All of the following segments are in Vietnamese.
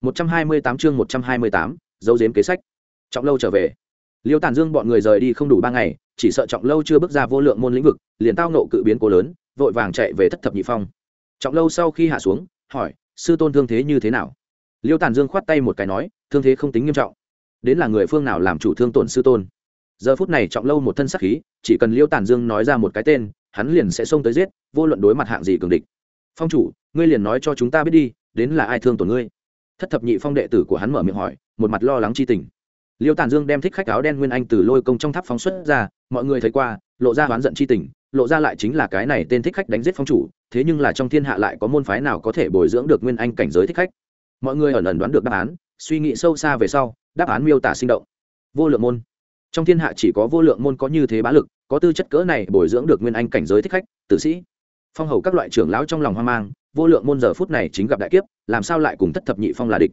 128 chương 128, dấu giếm kế sách. Trọng Lâu trở về. Liêu Tản Dương bọn người rời đi không đủ 3 ngày, chỉ sợ Trọng Lâu chưa bước ra vô lượng môn lĩnh vực, liền tao ngộ cự biến cố lớn, vội vàng chạy về thất thập nhị phong. Trọng Lâu sau khi hạ xuống, hỏi: "Sư tôn thương thế như thế nào?" Liêu Tản Dương khoát tay một cái nói: "Thương thế không tính nghiêm trọng. Đến là người phương nào làm chủ thương tổn sư tôn?" Giờ phút này Trọng Lâu một thân sắc khí, chỉ cần Liêu Tản Dương nói ra một cái tên, hắn liền sẽ xông tới giết, vô luận đối mặt hạng gì cường địch. "Phong chủ, ngươi liền nói cho chúng ta biết đi, đến là ai thương tổn ngươi?" thất thập nhị phong đệ tử của hắn mở miệng hỏi một mặt lo lắng c h i tình liêu tàn dương đem thích khách áo đen nguyên anh từ lôi công trong tháp phóng xuất ra mọi người thấy qua lộ ra oán giận c h i tình lộ ra lại chính là cái này tên thích khách đánh giết phong chủ thế nhưng là trong thiên hạ lại có môn phái nào có thể bồi dưỡng được nguyên anh cảnh giới thích khách mọi người ẩn ẩn đoán được đáp án suy nghĩ sâu xa về sau đáp án miêu tả sinh động vô lượng môn trong thiên hạ chỉ có vô lượng môn có như thế bá lực có tư chất cỡ này bồi dưỡng được nguyên anh cảnh giới thích khách tử sĩ phong hầu các loại trưởng lão trong lòng hoang mang vô lượng môn giờ phút này chính gặp đại kiếp làm sao lại cùng thất thập nhị phong là địch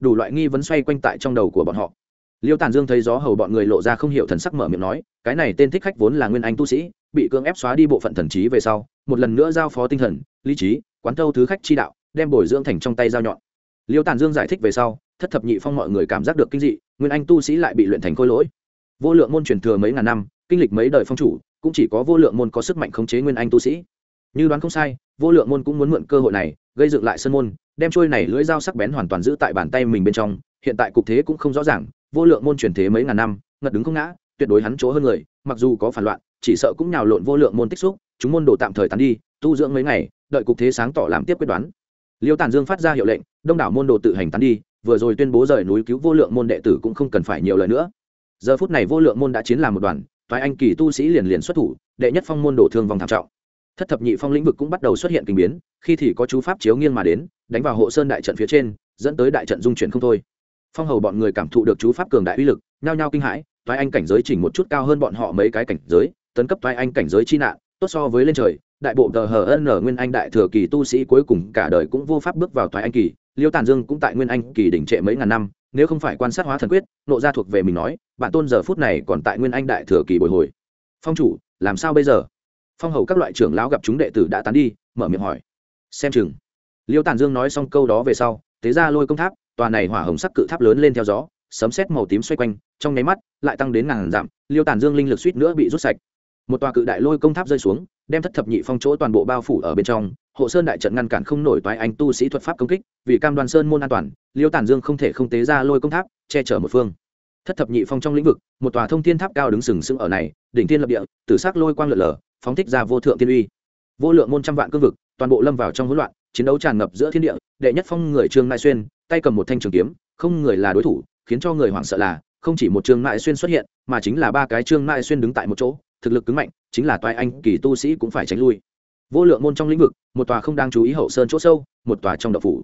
đủ loại nghi vấn xoay quanh tại trong đầu của bọn họ liêu tàn dương thấy gió hầu bọn người lộ ra không hiểu thần sắc mở miệng nói cái này tên thích khách vốn là nguyên anh tu sĩ bị cưỡng ép xóa đi bộ phận thần trí về sau một lần nữa giao phó tinh thần lý trí quán thâu thứ khách chi đạo đem bồi dưỡng thành trong tay dao nhọn liêu tàn dương giải thích về sau thất thập nhị phong mọi người cảm giác được kinh dị nguyên anh tu sĩ lại bị luyện thành khôi lỗi vô lượng môn truyền thừa mấy ngàn năm kinh lịch mấy đời phong chủ cũng chỉ có vô lượng môn có sức mạnh khống chế nguyên anh tu sĩ như đoán không sai vô lượng môn cũng muốn mượn cơ hội này gây dựng lại sân môn đem trôi này lưỡi dao sắc bén hoàn toàn giữ tại bàn tay mình bên trong hiện tại cục thế cũng không rõ ràng vô lượng môn chuyển thế mấy ngàn năm ngật đứng không ngã tuyệt đối hắn chỗ hơn người mặc dù có phản loạn chỉ sợ cũng nhào lộn vô lượng môn tích xúc chúng môn đồ tạm thời tán đi tu dưỡng mấy ngày đợi cục thế sáng tỏ làm tiếp quyết đoán liêu tản dương phát ra hiệu lệnh đông đảo môn đồ tự hành tán đi vừa rồi tuyên bố rời núi cứu vô lượng môn đệ tử cũng không cần phải nhiều lời nữa giờ phút này vô lượng môn đã chiến làm một đoàn thoái anh kỳ tu sĩ liền liền xuất thủ đệ nhất phong môn đồ thương vòng thảm trọng thất thập nhị phong lĩnh vực cũng bắt đầu xuất hiện kinh biến khi thì có chú pháp chiếu nghiêng mà đến đánh vào hộ sơn đại trận phía trên dẫn tới đại trận dung chuyển không thôi phong hầu bọn người cảm thụ được chú pháp cường đại uy lực nhao nhao kinh hãi toái anh cảnh giới chỉnh một chút cao hơn bọn họ mấy cái cảnh giới tấn cấp toái anh cảnh giới chi nạn tốt so với lên trời đại bộ tờ hờ ân ở nguyên anh đại thừa kỳ tu sĩ cuối cùng cả đời cũng vô pháp bước vào toái anh kỳ liêu tàn dương cũng tại nguyên anh kỳ đỉnh trệ mấy ngàn năm nếu không phải quan sát hóa thần quyết nộ ra thuộc về mình nói bản tôn giờ phút này còn tại nguyên anh đại thừa kỳ bồi hồi phong chủ làm sao bây giờ phong hầu các loại trưởng lão gặp chúng đệ tử đã tán đi mở miệng hỏi xem chừng liêu tàn dương nói xong câu đó về sau tế ra lôi công tháp tòa này hỏa hồng sắc cự tháp lớn lên theo gió sấm xét màu tím xoay quanh trong nháy mắt lại tăng đến ngàn dặm liêu tàn dương linh lực suýt nữa bị rút sạch một tòa cự đại lôi công tháp rơi xuống đem thất thập nhị phong chỗ toàn bộ bao phủ ở bên trong hộ sơn đại trận ngăn cản không nổi toái anh tu sĩ thuật pháp công kích vì cam đoàn sơn môn an toàn liêu tàn dương không thể không tế ra lôi công tháp che chở một phương thất thập nhị phong trong lĩnh vực một tòa thông thiên tháp cao đứng sừng sững ở này đỉnh thiên lập địa tử sắc lôi quang lở lở phóng thích ra vô thượng thiên uy vô lượng môn trăm vạn cương vực toàn bộ lâm vào trong hỗn loạn chiến đấu tràn ngập giữa thiên địa đệ nhất phong người trương mai xuyên tay cầm một thanh trường kiếm không người là đối thủ khiến cho người hoảng sợ là không chỉ một trương mai xuyên xuất hiện mà chính là ba cái trương mai xuyên đứng tại một chỗ thực lực cứng mạnh chính là toại anh kỳ tu sĩ cũng phải tránh lui vô lượng môn trong lĩnh vực một tòa không đang chú ý hậu sơn chỗ sâu một tòa trong đậu phủ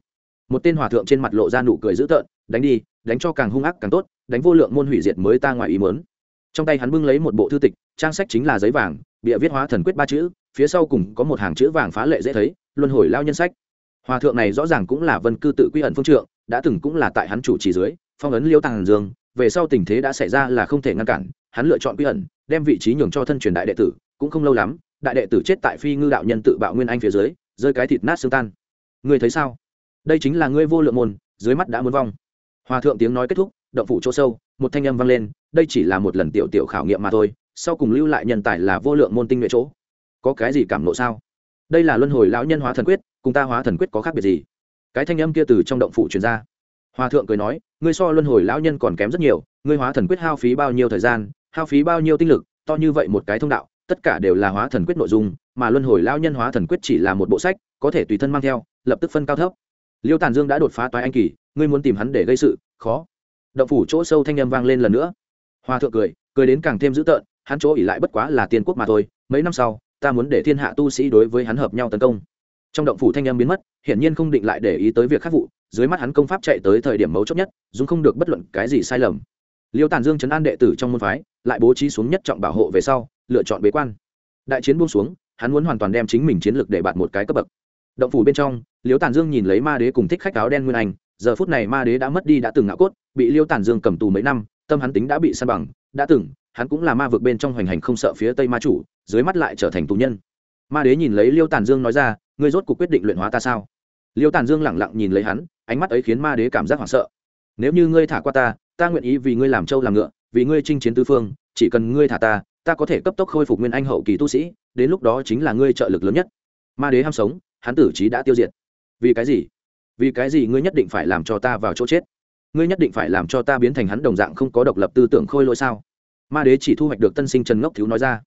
một tên hòa thượng trên mặt lộ ra nụ cười dữ tợn đánh đi đánh cho càng hung ác càng tốt đánh vô lượng môn hủy diệt mới ta ngoài ý mớn trong tay hắn bưng lấy một bộ thư tịch trang sách chính là giấy vàng bịa viết hóa thần quyết ba chữ phía sau cùng có một hàng chữ vàng phá lệ dễ thấy luân hồi lao nhân sách hòa thượng này rõ ràng cũng là vân cư tự quy ẩn phương trượng đã từng cũng là tại hắn chủ trì dưới phong ấn liêu tàng dương về sau tình thế đã xảy ra là không thể ngăn cản hắn lựa chọn quy ẩn đem vị trí nhường cho thân truyền đại đệ tử cũng không lâu lắm đại đệ tử chết tại phi ngư đạo nhân tự bạo nguyên anh phía dưới rơi cái thịt nát xương tan người thấy sao đây chính là ngươi vô lượng môn dưới mắt đã muốn vong hòa thượng tiếng nói kết thúc động phủ chỗ sâu một thanh âm vang lên đây chỉ là một lần tiểu tiểu khảo nghiệm mà thôi sau cùng lưu lại nhân tài là vô lượng môn tinh nhuệ chỗ có cái gì cảm nộ sao đây là luân hồi lão nhân hóa thần quyết cùng ta hóa thần quyết có khác biệt gì cái thanh âm kia từ trong động phủ truyền ra hòa thượng cười nói ngươi so luân hồi lão nhân còn kém rất nhiều ngươi hóa thần quyết hao phí bao nhiêu thời gian hao phí bao nhiêu tinh lực to như vậy một cái thông đạo tất cả đều là hóa thần quyết nội dung mà luân hồi lão nhân hóa thần quyết chỉ là một bộ sách có thể tùy thân mang theo lập tức phân cao thấp liêu tàn dương đã đột phá toái anh kỳ ngươi muốn tìm hắn để gây sự khó động phủ chỗ sâu thanh âm vang lên lần nữa hòa thượng cười cười đến càng thêm dữ tợn hắn chỗ ỉ lại bất quá là tiên quốc mà thôi mấy năm sau ta muốn để thiên hạ tu sĩ đối với hắn hợp nhau tấn công trong động phủ thanh em biến mất hiển nhiên không định lại để ý tới việc khắc vụ dưới mắt hắn công pháp chạy tới thời điểm mấu chốt nhất dùng không được bất luận cái gì sai lầm liêu tàn dương chấn an đệ tử trong môn phái lại bố trí xuống nhất trọng bảo hộ về sau lựa chọn bế quan đại chiến buông xuống hắn muốn hoàn toàn đem chính mình chiến lược để bạt một cái cấp bậc động phủ bên trong liêu tàn dương nhìn lấy ma đế cùng thích khách áo đen nguyên anh giờ phút này ma đế đã mất đi đã từng ngã cốt bị liêu tàn dương cầm tù mấy năm tâm hắn tính đã bị săn bằng đã từng hắn cũng là ma vực bên trong hoành hành không sợ phía tây ma chủ dưới mắt lại trở thành tù nhân ma đế nhìn lấy liêu tàn dương nói ra ngươi rốt cuộc quyết định luyện hóa ta sao liêu tàn dương lẳng lặng nhìn lấy hắn ánh mắt ấy khiến ma đế cảm giác hoảng sợ nếu như ngươi thả qua ta ta nguyện ý vì ngươi làm trâu làm ngựa vì ngươi chinh chiến tư phương chỉ cần ngươi thả ta ta có thể cấp tốc khôi phục nguyên anh hậu kỳ tu sĩ đến lúc đó chính là ngươi trợ lực lớn nhất ma đế ham sống hắn tử trí đã tiêu diệt vì cái gì vì cái gì ngươi nhất định phải làm cho ta vào chỗ chết ngươi nhất định phải làm cho ta biến thành hắn đồng dạng không có độc lập tư tưởng khôi lỗi sao ma đế chỉ thu hoạch được tân sinh trần ngốc thiếu nói ra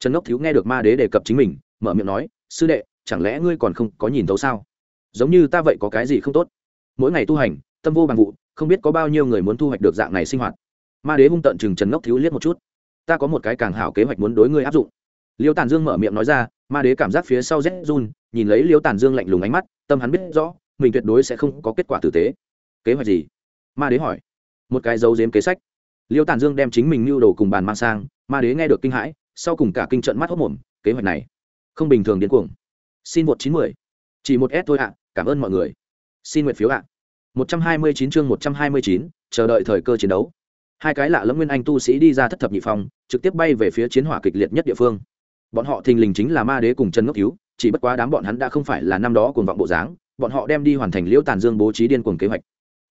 trần ngốc thiếu nghe được ma đế đề cập chính mình mở miệng nói sư đệ chẳng lẽ ngươi còn không có nhìn thấu sao giống như ta vậy có cái gì không tốt mỗi ngày tu hành tâm vô bằng vụ không biết có bao nhiêu người muốn thu hoạch được dạng này sinh hoạt ma đế hung tận chừng trần ngốc thiếu liếc một chút ta có một cái càng hảo kế hoạch muốn đối ngươi áp dụng liêu tàn dương mở miệng nói ra ma đế cảm giác phía sau rét run nhìn lấy liêu tàn dương lạnh lùng ánh mắt tâm hắn biết rõ mình tuyệt đối sẽ không có kết quả tử tế kế hoạch gì ma đế hỏi một cái dấu dếm kế sách liêu tàn dương đem chính mình mưu đồ cùng bàn mang sang ma đế nghe được kinh hãi sau cùng cả kinh trận mắt hốc mồm kế hoạch này không bình thường điên cuồng xin một chín mười chỉ một s thôi ạ cảm ơn mọi người xin nguyện phiếu ạ một trăm hai mươi chín chương một trăm hai mươi chín chờ đợi thời cơ chiến đấu hai cái lạ lẫm nguyên anh tu sĩ đi ra thất thập nhị phong, trực tiếp bay về phía chiến hỏa kịch liệt nhất địa phương bọn họ thình lình chính là ma đế cùng trần ngốc cứu chỉ bất quá đám bọn hắn đã không phải là năm đó cuồng vọng bộ dáng bọn họ đem đi hoàn thành liễu tàn dương bố trí điên cuồng kế hoạch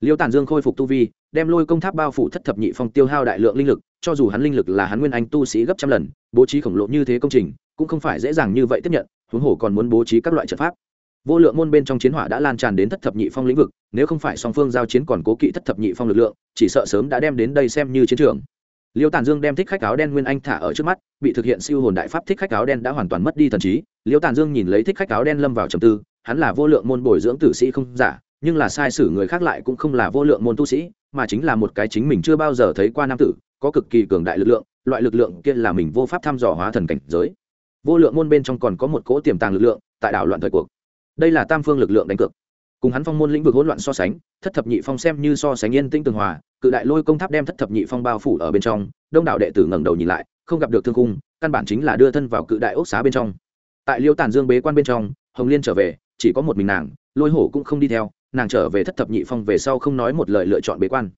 liêu tàn dương khôi phục tu vi đem lôi công tháp bao phủ thất thập nhị phong tiêu hao đại lượng linh lực cho dù hắn linh lực là hắn nguyên anh tu sĩ gấp trăm lần bố trí khổng lộ như thế công trình cũng không phải dễ dàng như vậy tiếp nhận huống hồ còn muốn bố trí các loại trận pháp vô lượng môn bên trong chiến hỏa đã lan tràn đến thất thập nhị phong lĩnh vực nếu không phải song phương giao chiến còn cố kỵ thất thập nhị phong lực lượng chỉ sợ sớm đã đem đến đây xem như chiến trường liêu tàn dương đem thích khách áo đen nguyên anh thả ở trước mắt bị thực hiện siêu hồn đại pháp thích khách áo đen đã hoàn toàn mất đi thần trí liêu tàn dương nhìn lấy thích khách áo đen lâm vào trầm tư hắn là vô lượng môn bồi dưỡng tử sĩ không giả nhưng là sai sử người khác lại cũng không là vô lượng môn tu sĩ mà chính là một cái chính mình chưa bao giờ thấy qua nam tử có cực kỳ cường đại lực lượng loại lực lượng kia là mình vô pháp thăm dò hóa thần cảnh giới vô lượng môn bên trong còn có một cỗ tiềm tàng lực lượng tại đảo loạn thời cuộc đây là tam phương lực lượng đánh cược cùng hắn phong môn lĩnh vực hỗn loạn so sánh thất thập nhị phong xem như so sánh yên tĩnh tường hòa cự đại lôi công tháp đem thất thập nhị phong bao phủ ở bên trong đông đảo đệ tử ngẩng đầu nhìn lại không gặp được thương cung căn bản chính là đưa thân vào cự đại ốc xá bên trong tại liêu tàn dương bế quan bên trong hồng liên trở về chỉ có một mình nàng lôi hổ cũng không đi theo nàng trở về thất thập nhị phong về sau không nói một lời lựa chọn bế quan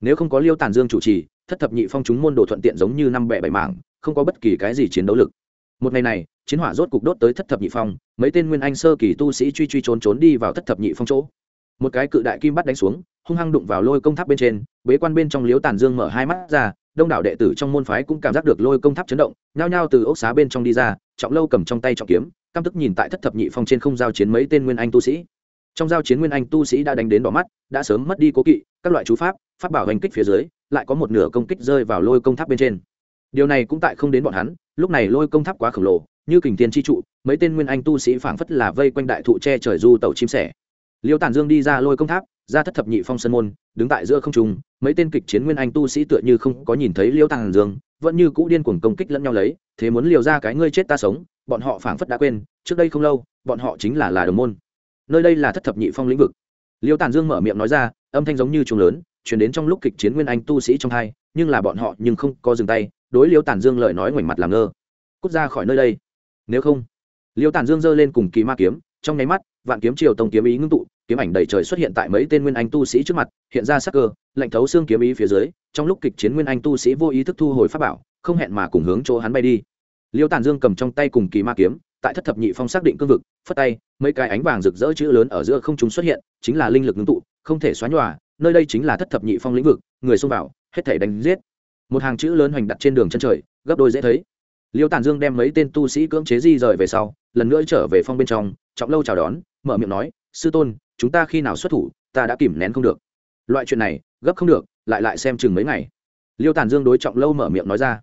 nếu không có liêu tàn dương chủ trì thất thập nhị phong chúng môn đồ thuận tiện giống như năm bẻ bảy mảng không có bất kỳ cái gì chiến đấu lực một ngày này chiến hỏa rốt cục đốt tới thất thập nhị phong mấy tên nguyên anh sơ kỳ tu sĩ truy truy trốn trốn đi vào thất thập nhị phong chỗ một cái cự đại kim bắt đánh xuống hung hăng đụng vào lôi công tháp bên trên bế quan bên trong liếu tàn dương mở hai mắt ra đông đảo đệ tử trong môn phái cũng cảm giác được lôi công tháp chấn động nhao nhao từ ốc xá bên trong đi ra trọng lâu cầm trong tay trọng kiếm căm tức nhìn tại thất thập nhị phong trên không giao chiến mấy tên nguyên anh tu sĩ trong giao chiến nguyên anh tu sĩ đã đánh đến bỏ mắt đã sớm mất đi cố kỵ các loại chú pháp pháp bảo hành kích phía dưới lại có một nửa công kích rơi vào lôi công tháp bên trên điều này cũng tại không đến bọn hắn lúc này lôi công tháp quá khổng lồ như kình thiên tri trụ mấy tên nguyên anh tu sĩ phảng phất là vây quanh đại thụ tre trời du tàu chim sẻ liêu tản dương đi ra lôi công tháp ra thất thập nhị phong sơn môn đứng tại giữa không trung mấy tên kịch chiến nguyên anh tu sĩ tựa như không có nhìn thấy liêu tản dương vẫn như cũ điên cuồng công kích lẫn nhau lấy thế muốn liều ra cái ngươi chết ta sống bọn họ phảng phất đã quên trước đây không lâu bọn họ chính là là đồng môn nơi đây là thất thập nhị phong lĩnh vực liêu tàn dương mở miệng nói ra âm thanh giống như trùng lớn chuyển đến trong lúc kịch chiến nguyên anh tu sĩ trong hai nhưng là bọn họ nhưng không có dừng tay đối liêu tàn dương lời nói ngoảnh mặt làm ngơ cút ra khỏi nơi đây nếu không liêu tàn dương giơ lên cùng kỳ ma kiếm trong nháy mắt vạn kiếm triều tông kiếm ý ngưng tụ kiếm ảnh đầy trời xuất hiện tại mấy tên nguyên anh tu sĩ trước mặt hiện ra sắc cơ lạnh thấu xương kiếm ý phía dưới trong lúc kịch chiến nguyên anh tu sĩ vô ý thức thu hồi pháp bảo không hẹn mà cùng hướng chỗ hắn bay đi liêu tàn dương cầm trong tay cùng kỳ ma kiếm tại thất thập nhị phong xác định cương vực phất tay mấy cái ánh vàng rực rỡ chữ lớn ở giữa không chúng xuất hiện chính là linh lực ngưng tụ không thể xóa nhòa nơi đây chính là thất thập nhị phong lĩnh vực người xông vào hết thể đánh giết một hàng chữ lớn hoành đặt trên đường chân trời gấp đôi dễ thấy liêu tàn dương đem mấy tên tu sĩ cưỡng chế di rời về sau lần nữa trở về phong bên trong trọng lâu chào đón mở miệng nói sư tôn chúng ta khi nào xuất thủ ta đã kìm nén không được loại chuyện này gấp không được lại lại xem chừng mấy ngày liêu tàn dương đối trọng lâu mở miệng nói ra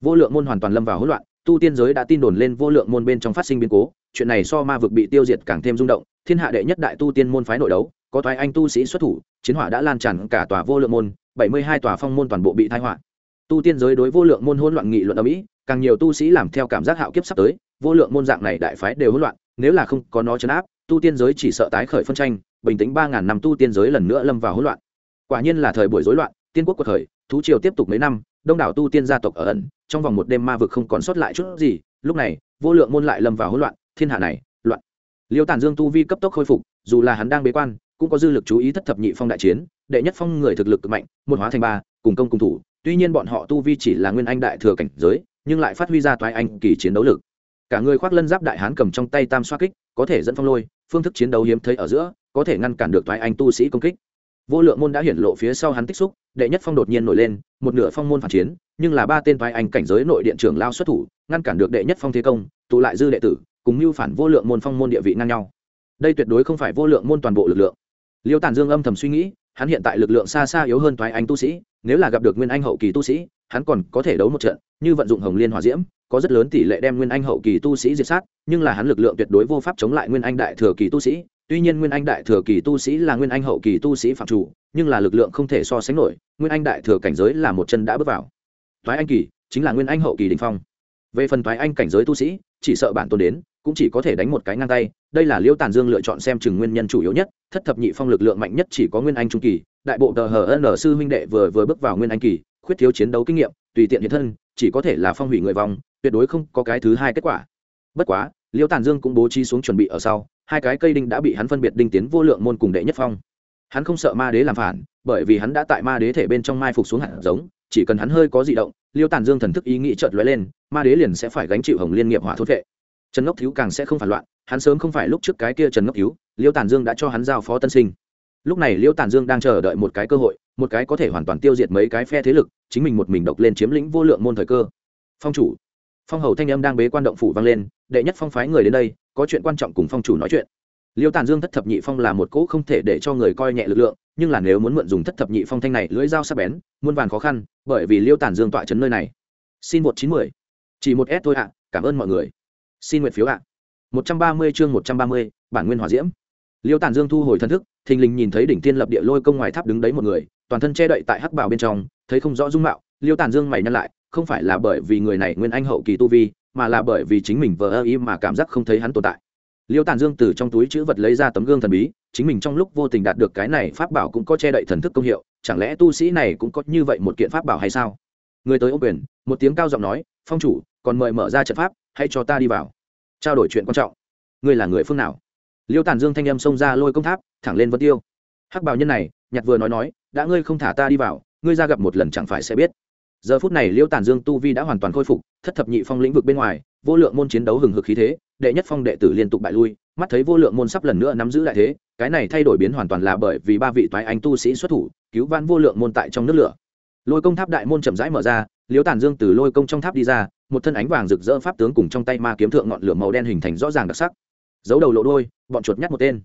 vô lượng môn hoàn toàn lâm vào hỗn loạn tu tiên giới đã tin đồn lên vô lượng môn bên trong phát sinh biến cố chuyện này so ma vực bị tiêu diệt càng thêm rung động thiên hạ đệ nhất đại tu tiên môn phái nội đấu có toái anh tu sĩ xuất thủ chiến hỏa đã lan tràn cả tòa vô lượng môn bảy mươi hai tòa phong môn toàn bộ bị thái hỏa tu tiên giới đối vô lượng môn hỗn loạn nghị luận ở mỹ càng nhiều tu sĩ làm theo cảm giác hạo kiếp sắp tới vô lượng môn dạng này đại phái đều hỗn loạn nếu là không có nó chấn áp tu tiên giới chỉ sợ tái khởi phân tranh bình tĩnh ba ngàn năm tu tiên giới lần nữa lâm vào hỗn loạn quả nhiên là thời buổi rối loạn tiên quốc của thời, thú triều tiếp tục mấy năm đông đảo tu tiên gia tộc ở ẩn trong vòng một đêm ma vực không còn sót lại chút gì lúc này vô lượng môn lại lâm vào hỗn loạn thiên hạ này loạn liêu tản dương tu vi cấp tốc khôi phục dù là hắn đang bế quan cũng có dư lực chú ý thất thập nhị phong đại chiến đệ nhất phong người thực lực cực mạnh một hóa thành ba cùng công cùng thủ tuy nhiên bọn họ tu vi chỉ là nguyên anh đại thừa cảnh giới nhưng lại phát huy ra toái anh kỳ chiến đấu lực cả người khoác lân giáp đại hán cầm trong tay tam xoa kích có thể dẫn phong lôi phương thức chiến đấu hiếm thấy ở giữa có thể ngăn cản được toái anh tu sĩ công kích vô lượng môn đã hiển lộ phía sau hắn tích xúc đệ nhất phong đột nhiên nổi lên một nửa phong môn phản chiến nhưng là ba tên vai anh cảnh giới nội điện trưởng lao xuất thủ ngăn cản được đệ nhất phong thế công tụ lại dư đệ tử cùng mưu phản vô lượng môn phong môn địa vị ngang nhau đây tuyệt đối không phải vô lượng môn toàn bộ lực lượng liêu tàn dương âm thầm suy nghĩ hắn hiện tại lực lượng xa xa yếu hơn toái anh tu sĩ nếu là gặp được nguyên anh hậu kỳ tu sĩ hắn còn có thể đấu một trận như vận dụng hồng liên hòa diễm có rất lớn tỷ lệ đem nguyên anh hậu kỳ tu sĩ diệt sát nhưng là hắn lực lượng tuyệt đối vô pháp chống lại nguyên anh đại thừa kỳ tu sĩ tuy nhiên nguyên anh đại thừa kỳ tu sĩ là nguyên anh hậu kỳ tu sĩ phạm chủ nhưng là lực lượng không thể so sánh nổi nguyên anh đại thừa cảnh giới là một chân đã bước vào thoái anh kỳ chính là nguyên anh hậu kỳ đình phong về phần thoái anh cảnh giới tu sĩ chỉ sợ bản tôn đến cũng chỉ có thể đánh một cái ngang tay đây là liêu tàn dương lựa chọn xem chừng nguyên nhân chủ yếu nhất thất thập nhị phong lực lượng mạnh nhất chỉ có nguyên anh trung kỳ đại bộ tờ hờ n sư huynh đệ vừa vừa bước vào nguyên anh kỳ khuyết thiếu chiến đấu kinh nghiệm tùy tiện hiện thân chỉ có thể là phong hủy người vòng tuyệt đối không có cái thứ hai kết quả bất quá liêu tàn dương cũng bố trí xuống chuẩn bị ở sau hai cái cây đinh đã bị hắn phân biệt đinh tiến vô lượng môn cùng đệ nhất phong hắn không sợ ma đế làm phản bởi vì hắn đã tại ma đế thể bên trong mai phục xuống hạt giống chỉ cần hắn hơi có di động liêu tàn dương thần thức ý nghĩ chợt lóe lên ma đế liền sẽ phải gánh chịu hồng liên nghiệp hỏa thốt vệ trần ngốc thiếu càng sẽ không phản loạn hắn sớm không phải lúc trước cái kia trần ngốc thiếu liêu tàn dương đã cho hắn giao phó tân sinh lúc này liêu tàn dương đang chờ đợi một cái cơ hội một cái có thể hoàn toàn tiêu diệt mấy cái phe thế lực chính mình một mình độc lên chiếm lĩnh vô lượng môn thời cơ phong chủ phong hầu thanh âm đang bế quan động phủ vang lên đệ nhất phong phái người đến đây có chuyện quan trọng cùng phong chủ nói chuyện liêu tàn dương thất thập nhị phong là một cỗ không thể để cho người coi nhẹ lực lượng nhưng là nếu muốn mượn dùng thất thập nhị phong thanh này lưỡi dao sắc bén muôn vàn khó khăn bởi vì liêu tàn dương tọa chấn nơi này xin một chín mười chỉ một s thôi ạ cảm ơn mọi người xin nguyện phiếu ạ một trăm ba mươi chương một trăm ba mươi bản nguyên hòa diễm liêu tàn dương thu hồi thân thức thình lình nhìn thấy đỉnh thiên lập địa lôi công ngoài tháp đứng đấy một người toàn thân che đậy tại hắc bào bên trong thấy không rõ dung mạo liêu tàn dương mày nhăn lại không phải là bởi vì người này nguyên anh hậu kỳ tu vi mà là bởi vì chính mình vờ ơ ý mà cảm giác không thấy hắn tồn tại liêu tàn dương từ trong túi chữ vật lấy ra tấm gương thần bí chính mình trong lúc vô tình đạt được cái này pháp bảo cũng có che đậy thần thức công hiệu chẳng lẽ tu sĩ này cũng có như vậy một kiện pháp bảo hay sao người tới ô quyền một tiếng cao giọng nói phong chủ còn mời mở ra trận pháp hãy cho ta đi vào trao đổi chuyện quan trọng ngươi là người phương nào liêu tàn dương thanh âm xông ra lôi công tháp thẳng lên vân tiêu hắc bảo nhân này nhặt vừa nói nói đã ngươi không thả ta đi vào ngươi ra gặp một lần chẳng phải sẽ biết giờ phút này liêu tàn dương tu vi đã hoàn toàn khôi phục thất thập nhị phong lĩnh vực bên ngoài vô lượng môn chiến đấu hừng hực khí thế đệ nhất phong đệ tử liên tục bại lui mắt thấy vô lượng môn sắp lần nữa nắm giữ lại thế cái này thay đổi biến hoàn toàn là bởi vì ba vị toái anh tu sĩ xuất thủ cứu vãn vô lượng môn tại trong nước lửa lôi công tháp đại môn chậm rãi mở ra liếu tàn dương từ lôi công trong tháp đi ra một thân ánh vàng rực rỡ pháp tướng cùng trong tay ma kiếm thượng ngọn lửa màu đen hình thành rõ ràng đặc sắc giấu đầu lộ đôi bọn chuột nhắt một tên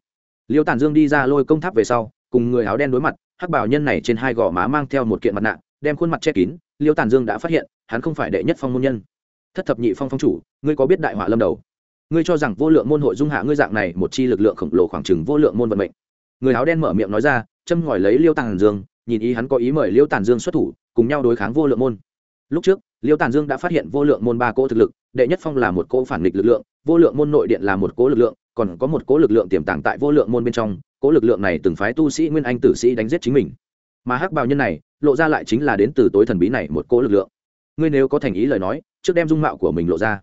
liêu tàn dương đi ra lôi công tháp về sau cùng người áo đen đối mặt hắc bảo nhân này trên hai gò má mang theo một kiện mặt nạ đem khuôn mặt che kín liêu tàn dương đã phát hiện hắn không phải đệ nhất phong môn nhân thất thập nhị phong phong chủ ngươi có biết đại họa lâm đầu ngươi cho rằng vô lượng môn hội dung hạ ngươi dạng này một chi lực lượng khổng lồ khoảng chừng vô lượng môn vận mệnh người áo đen mở miệng nói ra châm ngòi lấy liêu Tàn dương nhìn ý hắn có ý mời liêu tàn dương xuất thủ cùng nhau đối kháng vô lượng môn lúc trước liêu tàn dương đã phát hiện vô lượng môn ba cỗ thực lực đệ nhất phong là một cỗ phản nghịch lực lượng vô lượng môn nội điện là một cỗ lực lượng còn có một cỗ lực lượng tiềm tàng tại vô lượng môn bên trong cỗ lực lượng này từng phái tu sĩ nguyên anh tử sĩ đánh giết chính mình mà hắc bào nhân này lộ ra lại chính là đến từ tối thần bí này một cỗ lực lượng ngươi nếu có thành ý lời nói trước đem dung mạo của mình lộ ra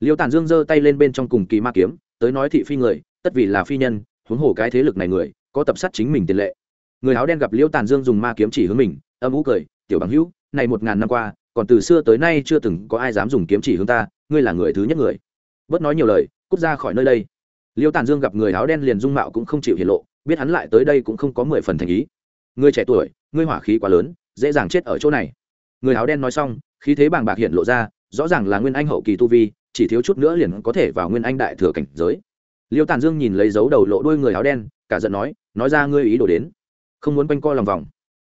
liêu Tàn dương giơ tay lên bên trong cùng kỳ ma kiếm tới nói thị phi người tất vì là phi nhân huống hồ cái thế lực này người có tập sát chính mình tiền lệ người áo đen gặp liêu Tàn dương dùng ma kiếm chỉ hướng mình âm ú cười tiểu bằng hữu này một ngàn năm qua còn từ xưa tới nay chưa từng có ai dám dùng kiếm chỉ hướng ta ngươi là người thứ nhất người bớt nói nhiều lời cút ra khỏi nơi đây liêu Tàn dương gặp người áo đen liền dung mạo cũng không chịu hiển lộ biết hắn lại tới đây cũng không có mười phần thành ý người trẻ tuổi ngươi hỏa khí quá lớn dễ dàng chết ở chỗ này người áo đen nói xong khí thế bàng bạc hiện lộ ra rõ ràng là nguyên anh hậu kỳ tu vi chỉ thiếu chút nữa liền có thể vào nguyên anh đại thừa cảnh giới liêu tàn dương nhìn lấy dấu đầu lộ đôi người áo đen cả giận nói nói ra ngươi ý đồ đến không muốn quanh coi lòng vòng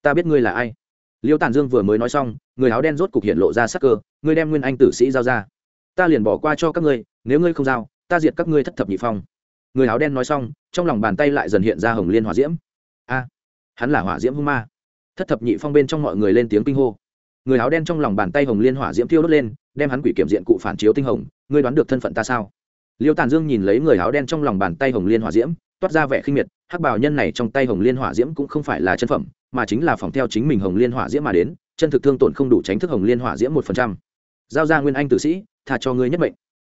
ta biết ngươi là ai liêu tàn dương vừa mới nói xong người áo đen rốt cục hiện lộ ra sắc cơ ngươi đem nguyên anh tử sĩ giao ra ta liền bỏ qua cho các ngươi nếu ngươi không giao ta diệt các ngươi thất thập nhị phong người áo đen nói xong trong lòng bàn tay lại dần hiện ra hồng liên hỏa diễm a hắn là hỏa diễm hung ma thất thập nhị phong bên trong mọi người lên tiếng kinh hô người áo đen trong lòng bàn tay hồng liên hỏa diễm thiêu đốt lên đem hắn quỷ kiểm diện cụ phản chiếu tinh hồng ngươi đoán được thân phận ta sao liêu tàn dương nhìn lấy người áo đen trong lòng bàn tay hồng liên hỏa diễm toát ra vẻ khinh miệt hắc bào nhân này trong tay hồng liên hỏa diễm cũng không phải là chân phẩm mà chính là phòng theo chính mình hồng liên hỏa diễm mà đến chân thực thương tổn không đủ tránh thức hồng liên hỏa diễm một phần trăm giao ra nguyên anh tử sĩ tha cho ngươi nhất mệnh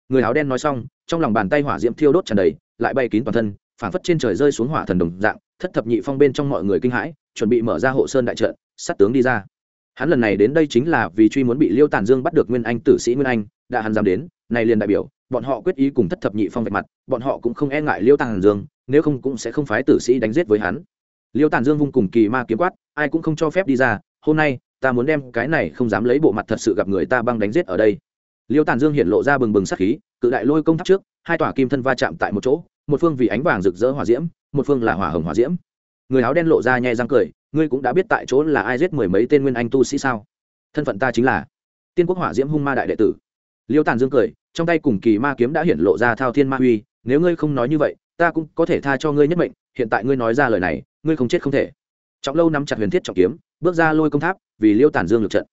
người áo đen nói xong trong lòng bàn tay hỏa diễm thiêu đốt tràn đầy lại bay kín toàn thân phảng phất trên trời rơi xuống hỏa thần đồng dạng thất thập nhị phong bên trong mọi người kinh hãi chuẩn bị mở ra hộ sơn đại trận sát tướng đi ra hắn lần này đến đây chính là vì truy muốn bị liêu tàn dương bắt được nguyên anh tử sĩ nguyên anh đã hắn dám đến nay liền đại biểu bọn họ quyết ý cùng thất thập nhị phong vạch mặt bọn họ cũng không e ngại liêu tàn dương nếu không cũng sẽ không phái tử sĩ đánh giết với hắn liêu tàn dương vung cùng kỳ ma kiếm quát ai cũng không cho phép đi ra hôm nay ta muốn đem cái này không dám lấy bộ mặt thật sự gặp người ta băng đánh giết ở đây liêu tàn dương hiện lộ ra bừng bừng sát khí cự đại lôi công tháp trước hai tòa kim thân va chạm tại một chỗ một phương vì ánh vàng rực rỡ hỏa diễm một phương là hỏa hồng hỏa diễm người áo đen lộ ra nhẹ răng cười ngươi cũng đã biết tại chỗ là ai giết mười mấy tên nguyên anh tu sĩ sao thân phận ta chính là tiên quốc hỏa diễm hung ma đại đệ tử liêu tàn dương cười trong tay cùng kỳ ma kiếm đã hiện lộ ra thao thiên ma uy nếu ngươi không nói như vậy ta cũng có thể tha cho ngươi nhất mệnh hiện tại ngươi nói ra lời này ngươi không chết không thể trọng lâu nắm chặt huyền thiết trọng kiếm bước ra lôi công tháp vì liêu tàn dương lượt trận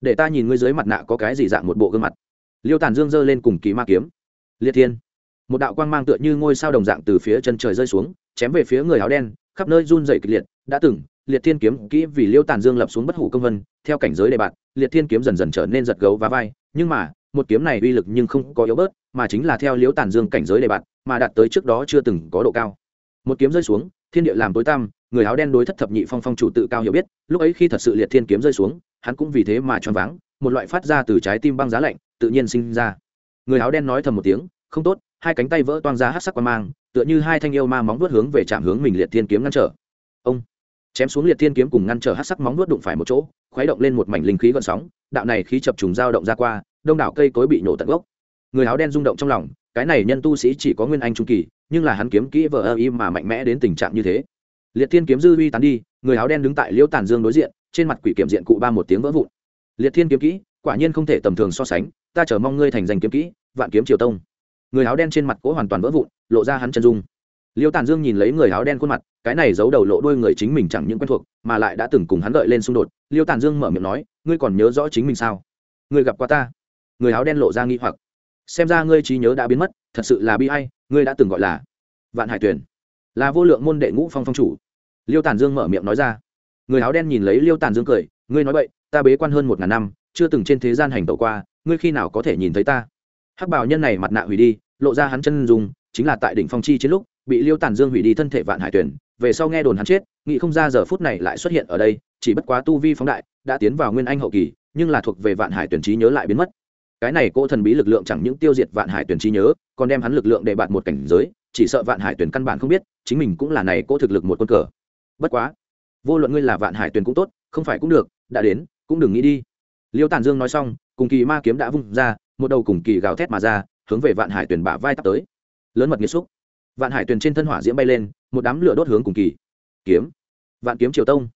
để ta nhìn ngươi dưới mặt nạ có cái gì dạng một bộ gương mặt liêu tàn dương giơ lên cùng kỳ ma kiếm liệt thiên một đạo quang mang tựa như ngôi sao đồng dạng từ phía chân trời rơi xuống chém về phía người áo đen khắp nơi run rẩy kịch liệt đã từng liệt thiên kiếm kỹ vì liêu tản dương lập xuống bất hủ công vân theo cảnh giới đề bạn liệt thiên kiếm dần dần trở nên giật gấu và vai nhưng mà một kiếm này uy lực nhưng không có yếu bớt mà chính là theo liêu tản dương cảnh giới đề bạn mà đạt tới trước đó chưa từng có độ cao một kiếm rơi xuống thiên địa làm tối tăm người áo đen đối thất thập nhị phong phong chủ tự cao hiểu biết lúc ấy khi thật sự liệt thiên kiếm rơi xuống hắn cũng vì thế mà choáng váng một loại phát ra từ trái tim băng giá lạnh tự nhiên sinh ra người áo đen nói thầm một tiếng không tốt hai cánh tay vỡ toang ra hắc sắc qua mang tựa như hai thanh yêu ma móng vuốt hướng về chạm hướng mình liệt thiên kiếm ngăn trở ông chém xuống liệt thiên kiếm cùng ngăn trở hắc sắc móng vuốt đụng phải một chỗ khuấy động lên một mảnh linh khí gợn sóng đạo này khí chập trùng dao động ra qua đông đảo cây cối bị nổ tận gốc người áo đen rung động trong lòng cái này nhân tu sĩ chỉ có nguyên anh trung kỳ nhưng là hắn kiếm kỹ vờ ơ mà mạnh mẽ đến tình trạng như thế liệt thiên kiếm dư uy tán đi người áo đen đứng tại liễu tản dương đối diện trên mặt quỷ kiểm diện cụ ba một tiếng vỡ vụn liệt thiên kiếm kỹ quả nhiên không thể tầm thường so sánh ta chờ mong ngươi thành danh kiếm kỹ vạn kiếm triều tông người áo đen trên mặt cố hoàn toàn vỡ vụn lộ ra hắn chân dung liêu tàn dương nhìn lấy người áo đen khuôn mặt cái này giấu đầu lộ đôi người chính mình chẳng những quen thuộc mà lại đã từng cùng hắn gợi lên xung đột liêu tàn dương mở miệng nói ngươi còn nhớ rõ chính mình sao ngươi gặp qua ta người áo đen lộ ra nghi hoặc xem ra ngươi trí nhớ đã biến mất thật sự là bi hay ngươi đã từng gọi là vạn hải tuyển là vô lượng môn đệ ngũ phong phong chủ liêu tàn dương mở miệng nói ra người áo đen nhìn lấy liêu tàn dương cười ngươi nói vậy ta bế quan hơn một ngàn năm chưa từng trên thế gian hành tẩu qua ngươi khi nào có thể nhìn thấy ta hắc bảo nhân này mặt nạ hủy đi lộ ra hắn chân dùng chính là tại đỉnh phong chi chiến lúc bị liêu tản dương hủy đi thân thể vạn hải tuyển về sau nghe đồn hắn chết nghĩ không ra giờ phút này lại xuất hiện ở đây chỉ bất quá tu vi phóng đại đã tiến vào nguyên anh hậu kỳ nhưng là thuộc về vạn hải tuyển trí nhớ lại biến mất cái này cô thần bí lực lượng chẳng những tiêu diệt vạn hải tuyển trí nhớ còn đem hắn lực lượng để bạt một cảnh giới chỉ sợ vạn hải tuyển căn bản không biết chính mình cũng là này cô thực lực một quân cờ bất quá vô luận ngươi là vạn hải tuyển cũng tốt không phải cũng được đã đến cũng đừng nghĩ đi liêu tản dương nói xong cùng kỳ ma kiếm đã vung ra một đầu cùng kỳ gào thét mà ra hướng về vạn hải tuyền bả vai tắt tới lớn mật nghiêm xúc vạn hải tuyền trên thân hỏa diễm bay lên một đám lửa đốt hướng cùng kỳ kiếm vạn kiếm triều tông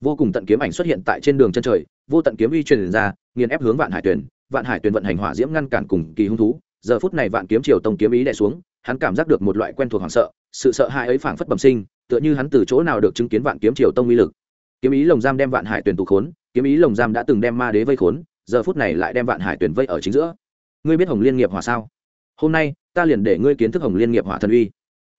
vô cùng tận kiếm ảnh xuất hiện tại trên đường chân trời vô tận kiếm uy truyền ra nghiền ép hướng vạn hải tuyền vạn hải tuyền vận hành hỏa diễm ngăn cản cùng kỳ hung thú giờ phút này vạn kiếm triều tông kiếm ý đè xuống hắn cảm giác được một loại quen thuộc hoảng sợ sự sợ hãi ấy phảng phất bẩm sinh tựa như hắn từ chỗ nào được chứng kiến vạn kiếm triều tông uy lực kiếm ý lồng giam đem vạn hải tuyền tụ khốn kiếm ý lồng giam đã từng đem ma đế vây khốn giờ phút này lại đem vạn hải tuyền vây ở chính giữa ngươi biết hồng liên nghiệp hòa sao hôm nay ta liền để ngươi kiến thức hồng liên nghiệp hỏa thần uy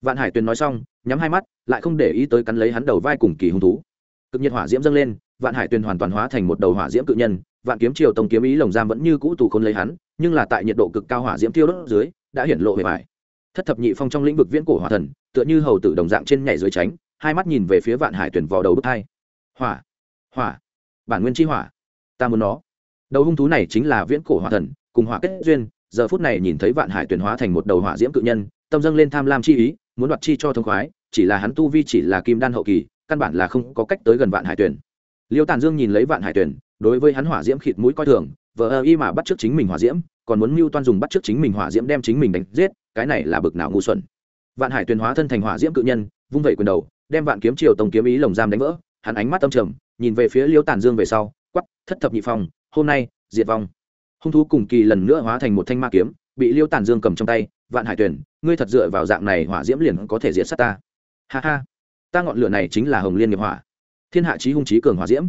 vạn hải tuyền nói xong nhắm hai mắt lại không để ý tới cắn lấy hắn đầu vai cùng kỳ hung thú cực nhiệt hỏa diễm dâng lên vạn hải tuyền hoàn toàn hóa thành một đầu hỏa diễm cự nhân vạn kiếm triều tông kiếm ý lồng giam vẫn như cũ tù khôn lấy hắn nhưng là tại nhiệt độ cực cao hỏa diễm tiêu đốt dưới đã hiển lộ bề bài thất thập nhị phong trong lĩnh vực viễn cổ hỏa thần tựa như hầu tử đồng dạng trên nhảy dưới tránh hai mắt nhìn về phía vạn hải Tuyền vò đầu bức thai hỏa hỏa bản nguyên chi hỏa ta muốn nó đầu hung thú này chính là viễn cổ hỏa thần cùng hỏa kết duyên giờ phút này nhìn thấy vạn hải tuyển hóa thành một đầu hỏa diễm cự nhân tâm dâng lên tham lam chi ý muốn đoạt chi cho thông khoái chỉ là hắn tu vi chỉ là kim đan hậu kỳ căn bản là không có cách tới gần vạn hải tuyển liêu tàn dương nhìn lấy vạn hải tuyển đối với hắn hỏa diễm khịt mũi coi thường vờ ơ y mà bắt t r ư ớ c chính mình hỏa diễm còn muốn mưu toan dùng bắt t r ư ớ c chính mình hỏa diễm đem chính mình đánh giết cái này là bực nào ngu xuẩn vạn hải tuyển hóa thân thành hỏa diễm cự nhân vung vẩy quyền đầu đem vạn kiếm triều tổng kiếm ý lồng giam đánh vỡ hắn ánh mắt tâm trầm nhìn về phía liêu tàn dương về sau quắp thất thập nhị phong hôm nay diệt vong hung thú cùng kỳ lần nữa hóa thành một thanh ma kiếm bị liêu tàn dương cầm trong tay vạn hải tuyển ngươi thật dựa vào dạng này hỏa diễm liền có thể diệt s á t ta ha ha ta ngọn lửa này chính là hồng liên nghiệp hỏa thiên hạ trí hung trí cường hỏa diễm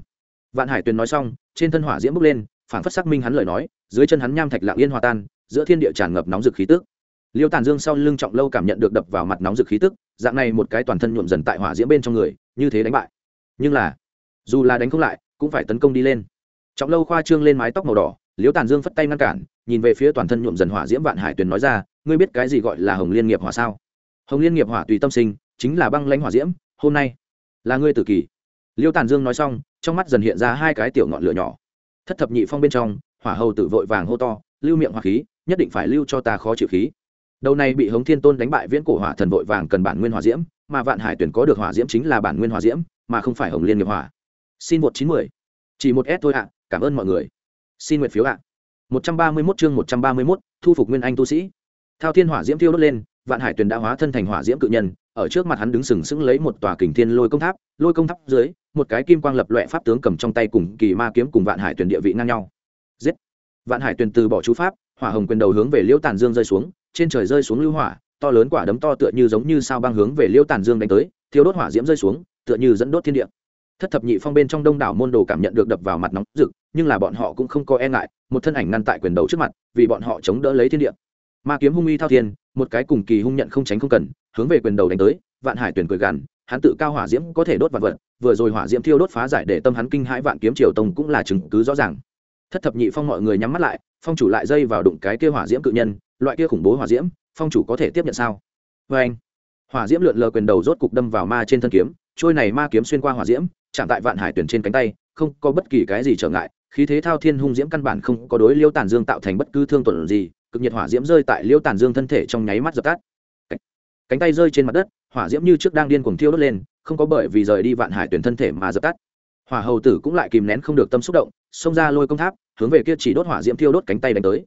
vạn hải tuyền nói xong trên thân hỏa diễm bốc lên phản phất xác minh hắn lời nói dưới chân hắn nham thạch lạng yên hòa tan giữa thiên địa tràn ngập nóng rực khí tức liêu tàn dương sau lưng trọng lâu cảm nhận được đập vào mặt nóng rực khí tức dạng này một cái toàn thân nhuộm dần tại hỏa diễm bên trong người như thế đánh bại nhưng là dù là đánh không lại cũng phải tấn công đi lên trọng lâu khoa trương lên mái tóc màu đỏ liễu tàn dương phất tay ngăn cản nhìn về phía toàn thân nhuộm dần hỏa diễm vạn hải tuyền nói ra ngươi biết cái gì gọi là hồng liên nghiệp hỏa sao hồng liên nghiệp hỏa tùy tâm sinh chính là băng lãnh hỏa diễm hôm nay là ngươi tử kỳ liễu tàn dương nói xong trong mắt dần hiện ra hai cái tiểu ngọn lửa nhỏ thất thập nhị phong bên trong hỏa hầu tử vội vàng hô to lưu miệng hỏa khí nhất định phải lưu cho ta khó chịu khí đầu này bị hống thiên tôn đánh bại viễn cổ hỏa thần vội vàng cần bản nguyên hỏa diễm mà vạn hải Tuyền có được hỏa diễm chính là bản nguyên hỏa diễm mà không phải hồng liên nghiệp hỏa xin một chín mười chỉ một s thôi ạ cảm ơn mọi người xin nguyện phiếu ạ 131 chương 131, thu phục nguyên anh tu sĩ thao thiên hỏa diễm thiêu đốt lên vạn hải tuyền đã hóa thân thành hỏa diễm cự nhân ở trước mặt hắn đứng sừng sững lấy một tòa kình thiên lôi công tháp lôi công tháp dưới một cái kim quang lập loẹ pháp tướng cầm trong tay cùng kỳ ma kiếm cùng vạn hải tuyền địa vị ngang nhau giết vạn hải tuyền từ bỏ chú pháp hỏa hồng quyền đầu hướng về liêu tàn dương rơi xuống trên trời rơi xuống lưu hỏa to lớn quả đấm to tựa như giống như sao băng hướng về liêu tàn dương đánh tới thiêu đốt hỏa diễm rơi xuống tựa như dẫn đốt thiên địa thất thập nhị phong bên trong đông đảo môn đồ cảm nhận được đập vào mặt nóng rực nhưng là bọn họ cũng không có e ngại một thân ảnh ngăn tại quyền đầu trước mặt vì bọn họ chống đỡ lấy thiên địa ma kiếm hung uy thao thiên một cái cùng kỳ hung nhận không tránh không cần hướng về quyền đầu đánh tới vạn hải tuyển cười gằn hắn tự cao hỏa diễm có thể đốt vạn vật vừa rồi hỏa diễm thiêu đốt phá giải để tâm hắn kinh hãi vạn kiếm triều tông cũng là chứng cứ rõ ràng thất thập nhị phong mọi người nhắm mắt lại phong chủ lại dây vào đụng cái kia hỏa diễm cự nhân loại kia khủng bố hỏa diễm phong chủ có thể tiếp nhận sao vê vâng. anh hỏa diễm lượn lờ quyền đầu rốt cục đâm vào ma trên thân kiếm trôi này ma kiếm xuyên qua hỏa diễm chạm tại vạn hải tuyển trên cánh tay không có bất kỳ cái gì trở ngại khí thế thao thiên hung diễm căn bản không có đối liêu tàn dương tạo thành bất cứ thương tổn gì cực nhiệt hỏa diễm rơi tại liêu tàn dương thân thể trong nháy mắt dập tắt cánh tay rơi trên mặt đất hỏa diễm như trước đang điên cuồng thiêu đốt lên không có bởi vì rời đi vạn hải tuyển thân thể mà dập tắt hỏa hầu tử cũng lại kìm nén không được tâm xúc động xông ra lôi công tháp hướng về kia chỉ đốt hỏa diễm thiêu đốt cánh tay đánh tới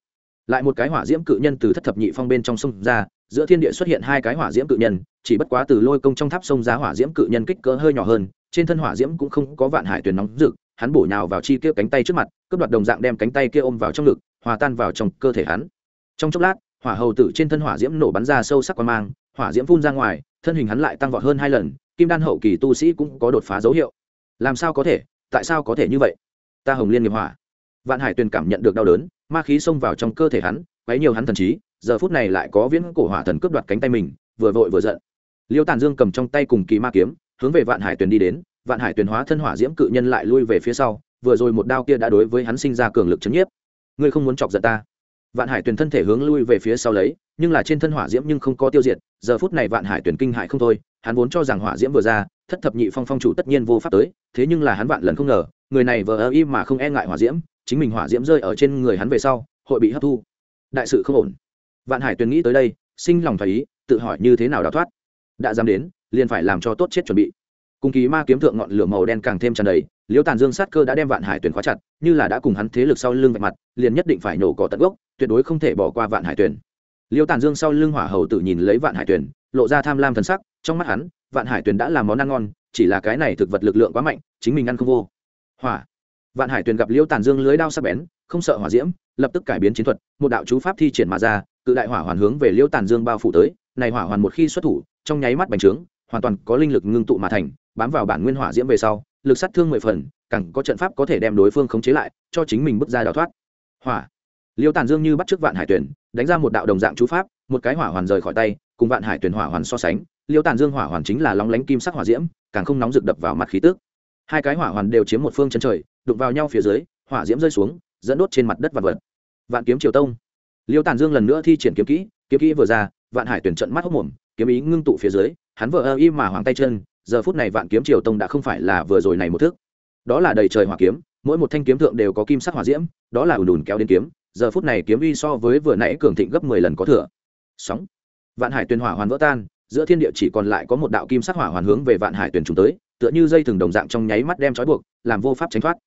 lại một cái hỏa diễm cự nhân từ thất thập nhị phong bên trong sông ra giữa thiên địa xuất hiện hai cái hỏa diễm cự nhân chỉ bất quá từ lôi công trong tháp sông ra hỏa diễm cự nhân kích cỡ hơi nhỏ hơn trên thân hỏa diễm cũng không có vạn hải tuyền nóng rực hắn bổ nhào vào chi kia cánh tay trước mặt cướp đoạt đồng dạng đem cánh tay kia ôm vào trong ngực hòa tan vào trong cơ thể hắn trong chốc lát hỏa hầu tử trên thân hỏa diễm nổ bắn ra sâu sắc qua mang hỏa diễm phun ra ngoài thân hình hắn lại tăng vọt hơn hai lần kim đan hậu kỳ tu sĩ cũng có đột phá dấu hiệu làm sao có thể tại sao có thể như vậy ta hồng liên nghiệp hỏa vạn hải tuyền cảm nhận được đau đớn ma khí xông vào trong cơ thể hắn quấy nhiều hắn thần trí giờ phút này lại có viễn cổ hỏa thần cướp đoạt cánh tay mình vừa vội vừa giận liêu tàn dương cầm trong tay cùng kỳ ma kiếm hướng về vạn hải tuyền đi đến vạn hải tuyền hóa thân hỏa diễm cự nhân lại lui về phía sau vừa rồi một đao kia đã đối với hắn sinh ra cường lực chấn nhiếp ngươi không muốn chọc giận ta vạn hải tuyền thân thể hướng lui về phía sau lấy nhưng là trên thân hỏa diễm nhưng không có tiêu diệt giờ phút này vạn hải tuyền kinh hại không thôi hắn vốn cho rằng hỏa diễm vừa ra thất thập nhị phong phong chủ tất nhiên vô pháp tới thế nhưng là hắn vạn lần không ngờ người này vờ ơ y mà không e ngại hỏa diễm chính mình hỏa diễm rơi ở trên người hắn về sau hội bị hấp thu đại sự không ổn vạn hải tuyền nghĩ tới đây sinh lòng thầy ý tự hỏi như thế nào đào thoát đã dám đến liền phải làm cho tốt chết chuẩn bị cùng kỳ ma kiếm thượng ngọn lửa màu đen càng thêm tràn đầy liễu tàn dương sát cơ đã đem vạn hải Tuyền khóa chặt như là đã cùng hắn thế lực sau lưng vạch mặt liền nhất định phải nổ cỏ tận gốc tuyệt đối không thể bỏ qua vạn hải Tuyền. liễu tàn dương sau lưng hỏa hầu tử nhìn lấy vạn hải Tuyền, lộ ra tham lam thần sắc trong mắt hắn vạn hải Tuyền đã làm món ăn ngon chỉ là cái này thực vật lực lượng quá mạnh chính mình ăn không vô hỏa vạn hải Tuyền gặp liễu tàn dương lưới đao sắc bén không sợ hỏa diễm lập tức cải biến chiến thuật một đạo chú pháp thi triển mà ra cự đại hỏa hoàn hướng về liễu tàn dương bao phủ tới này hỏa hoàn một khi xuất thủ trong nháy mắt bành trướng hoàn toàn có linh lực ngưng tụ mà thành bám vào bản nguyên hỏa diễm về sau lực sát thương mười phần càng có trận pháp có thể đem đối phương khống chế lại cho chính mình bước ra đào thoát hỏa liêu tàn dương như bắt trước vạn hải tuyển đánh ra một đạo đồng dạng chú pháp một cái hỏa hoàn rời khỏi tay cùng vạn hải tuyển hỏa hoàn so sánh liêu tàn dương hỏa hoàn chính là long lánh kim sắc hỏa diễm càng không nóng rực đập vào mặt khí tức. hai cái hỏa hoàn đều chiếm một phương chân trời đụng vào nhau phía dưới hỏa diễm rơi xuống dẫn đốt trên mặt đất vạn vật vạn kiếm triều tông liêu tàn dương lần nữa thi triển kiếm kỹ kiếm kỹ vừa ra vạn hải tuyển trận mắt hốc mồm kiếm ý ngưng tụ phía dưới hắn vừa ơ im mà hoàng tay chân giờ phút này vạn kiếm triều tông đã không phải là vừa rồi này một thước đó là đầy trời hỏa kiếm mỗi một thanh kiếm thượng đều có kim sắc hỏa diễm đó là ùn ùn kéo đến kiếm giờ phút này kiếm uy so với vừa nãy cường thịnh gấp mười lần có thừa sóng vạn hải tuyền hỏa hoàn vỡ tan giữa thiên địa chỉ còn lại có một đạo kim sắc hỏa hoàn hướng về vạn hải tuyền chúng tới tựa như dây thừng đồng dạng trong nháy mắt đem trói buộc làm vô pháp tránh thoát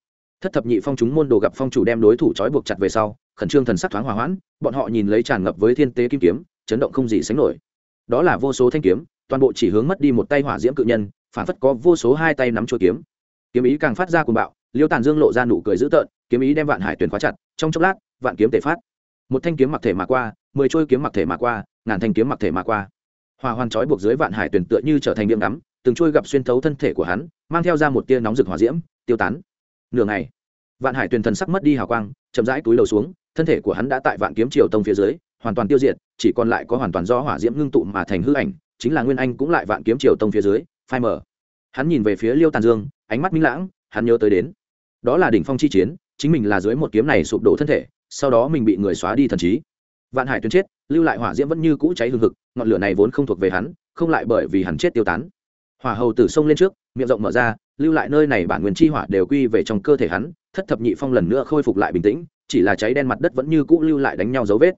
thất thập nhị phong chúng môn đồ gặp phong chủ đem đối thủ trói buộc chặt về sau khẩn trương thần sắc thoáng hỏa hoãn bọn họ nhìn lấy tràn ngập với thiên tế kim kiếm chấn động không gì sánh nổi đó là vô số thanh kiếm toàn bộ chỉ hướng mất đi một tay hỏa diễm cự nhân phản phất có vô số hai tay nắm chuôi kiếm kiếm ý càng phát ra cùng bạo liêu tàn dương lộ ra nụ cười dữ tợn kiếm ý đem vạn hải tuyền khóa chặt trong chốc lát vạn kiếm tể phát một thanh kiếm mặc thể mà qua mười trôi kiếm mặc thể mà qua ngàn thanh kiếm mặc thể mà qua hòa hoàn trói buộc dưới vạn hải tuyền tựa như trở thành điểm đắm từng trôi gặp xuyên thấu thân thể của hắn mang theo ra một tia nóng rực hỏa diễm tiêu tán nửa ngày vạn hải tuyền thần sắc mất đi hào quang chậm rãi túi đầu xuống thân thể của hắn đã tại vạn kiếm triều tông phía dưới hoàn toàn tiêu diệt chỉ còn lại có hoàn toàn do hỏa diễm ngưng tụ mà thành hư ảnh chính là nguyên anh cũng lại vạn kiếm triều tông phía dưới phai mở hắn nhìn về phía liêu tàn dương ánh mắt minh lãng hắn nhớ tới đến đó là đỉnh phong chi chiến chính mình là dưới một kiếm này sụp đổ thân thể sau đó mình bị người xóa đi thần trí vạn hải tuyến chết lưu lại hỏa diễm vẫn như cũ cháy hương hực ngọn lửa này vốn không thuộc về hắn không lại bởi vì hắn chết tiêu tán hỏa hầu tử sông lên trước miệng rộng mở ra lưu lại nơi này bản nguyên chi hỏa đều quy về trong cơ thể hắn thất thập nhị phong lần nữa khôi phục lại bình tĩnh chỉ là cháy đen mặt đất vẫn như cũ lưu lại đánh nhau dấu vết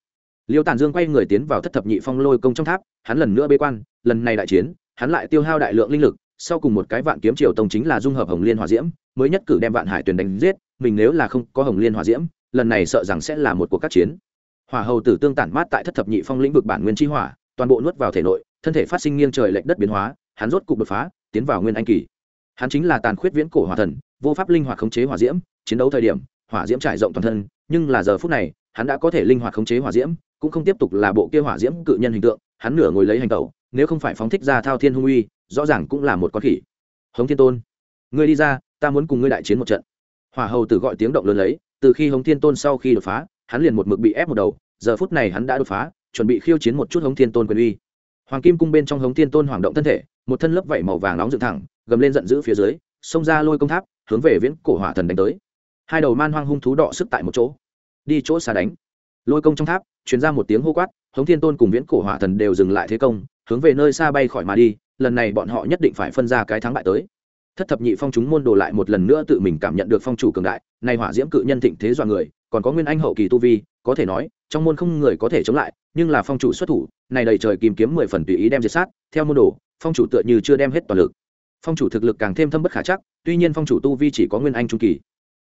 liêu tản dương quay người tiến vào thất thập nhị phong lôi công trong tháp hắn lần nữa bế quan lần này đại chiến hắn lại tiêu hao đại lượng linh lực sau cùng một cái vạn kiếm triều tông chính là dung hợp hồng liên hòa diễm mới nhất cử đem vạn hải tuyền đánh giết mình nếu là không có hồng liên hòa diễm lần này sợ rằng sẽ là một cuộc các chiến hỏa hầu tử tương tản mát tại thất thập nhị phong lĩnh vực bản nguyên chi hỏa toàn bộ nuốt vào thể nội thân thể phát sinh nghiêng trời lệch đất biến hóa hắn rốt cục đột phá tiến vào nguyên anh kỳ hắn chính là tàn khuyết viễn cổ hỏa thần vô pháp linh hoạt khống chế hỏa diễm chiến đấu thời điểm hỏa diễm trải rộng toàn thân nhưng là giờ phút này hắn đã có thể linh hoạt khống chế hỏa diễm cũng không tiếp tục là bộ kia hỏa diễm cự nhân hình tượng hắn nửa ngồi lấy hành tẩu nếu không phải phóng thích ra thao thiên hung uy rõ ràng cũng là một con khỉ hống thiên tôn ngươi đi ra ta muốn cùng ngươi đại chiến một trận hỏa hầu tử gọi tiếng động lớn lấy từ khi hống thiên tôn sau khi đột phá hắn liền một mực bị ép một đầu giờ phút này hắn đã đột phá chuẩn bị khiêu chiến một chút hống thiên tôn quyền uy hoàng kim cung bên trong hống thiên tôn hoàng động thân thể một thân lớp vảy màu vàng nóng dựng thẳng gầm lên giận dữ phía dưới xông ra lôi công tháp hướng về viễn cổ hỏa thần đánh tới hai đầu man hoang hung thú đọ sức tại một chỗ đi chỗ xa đánh lôi công trong tháp chuyển ra một tiếng hô quát hống thiên tôn cùng viễn cổ hỏa thần đều dừng lại thế công hướng về nơi xa bay khỏi mà đi lần này bọn họ nhất định phải phân ra cái thắng bại tới thất thập nhị phong chúng môn đồ lại một lần nữa tự mình cảm nhận được phong chủ cường đại nay hỏa diễm cự nhân thịnh thế dọa người còn có nguyên anh hậu kỳ tu vi có thể nói trong môn không người có thể chống lại nhưng là phong chủ xuất thủ này đầy trời kìm kiếm mười phần tùy ý đem diệt sát theo môn đồ phong chủ tựa như chưa đem hết toàn lực phong chủ thực lực càng thêm thâm bất khả chắc tuy nhiên phong chủ tu vi chỉ có nguyên anh trung kỳ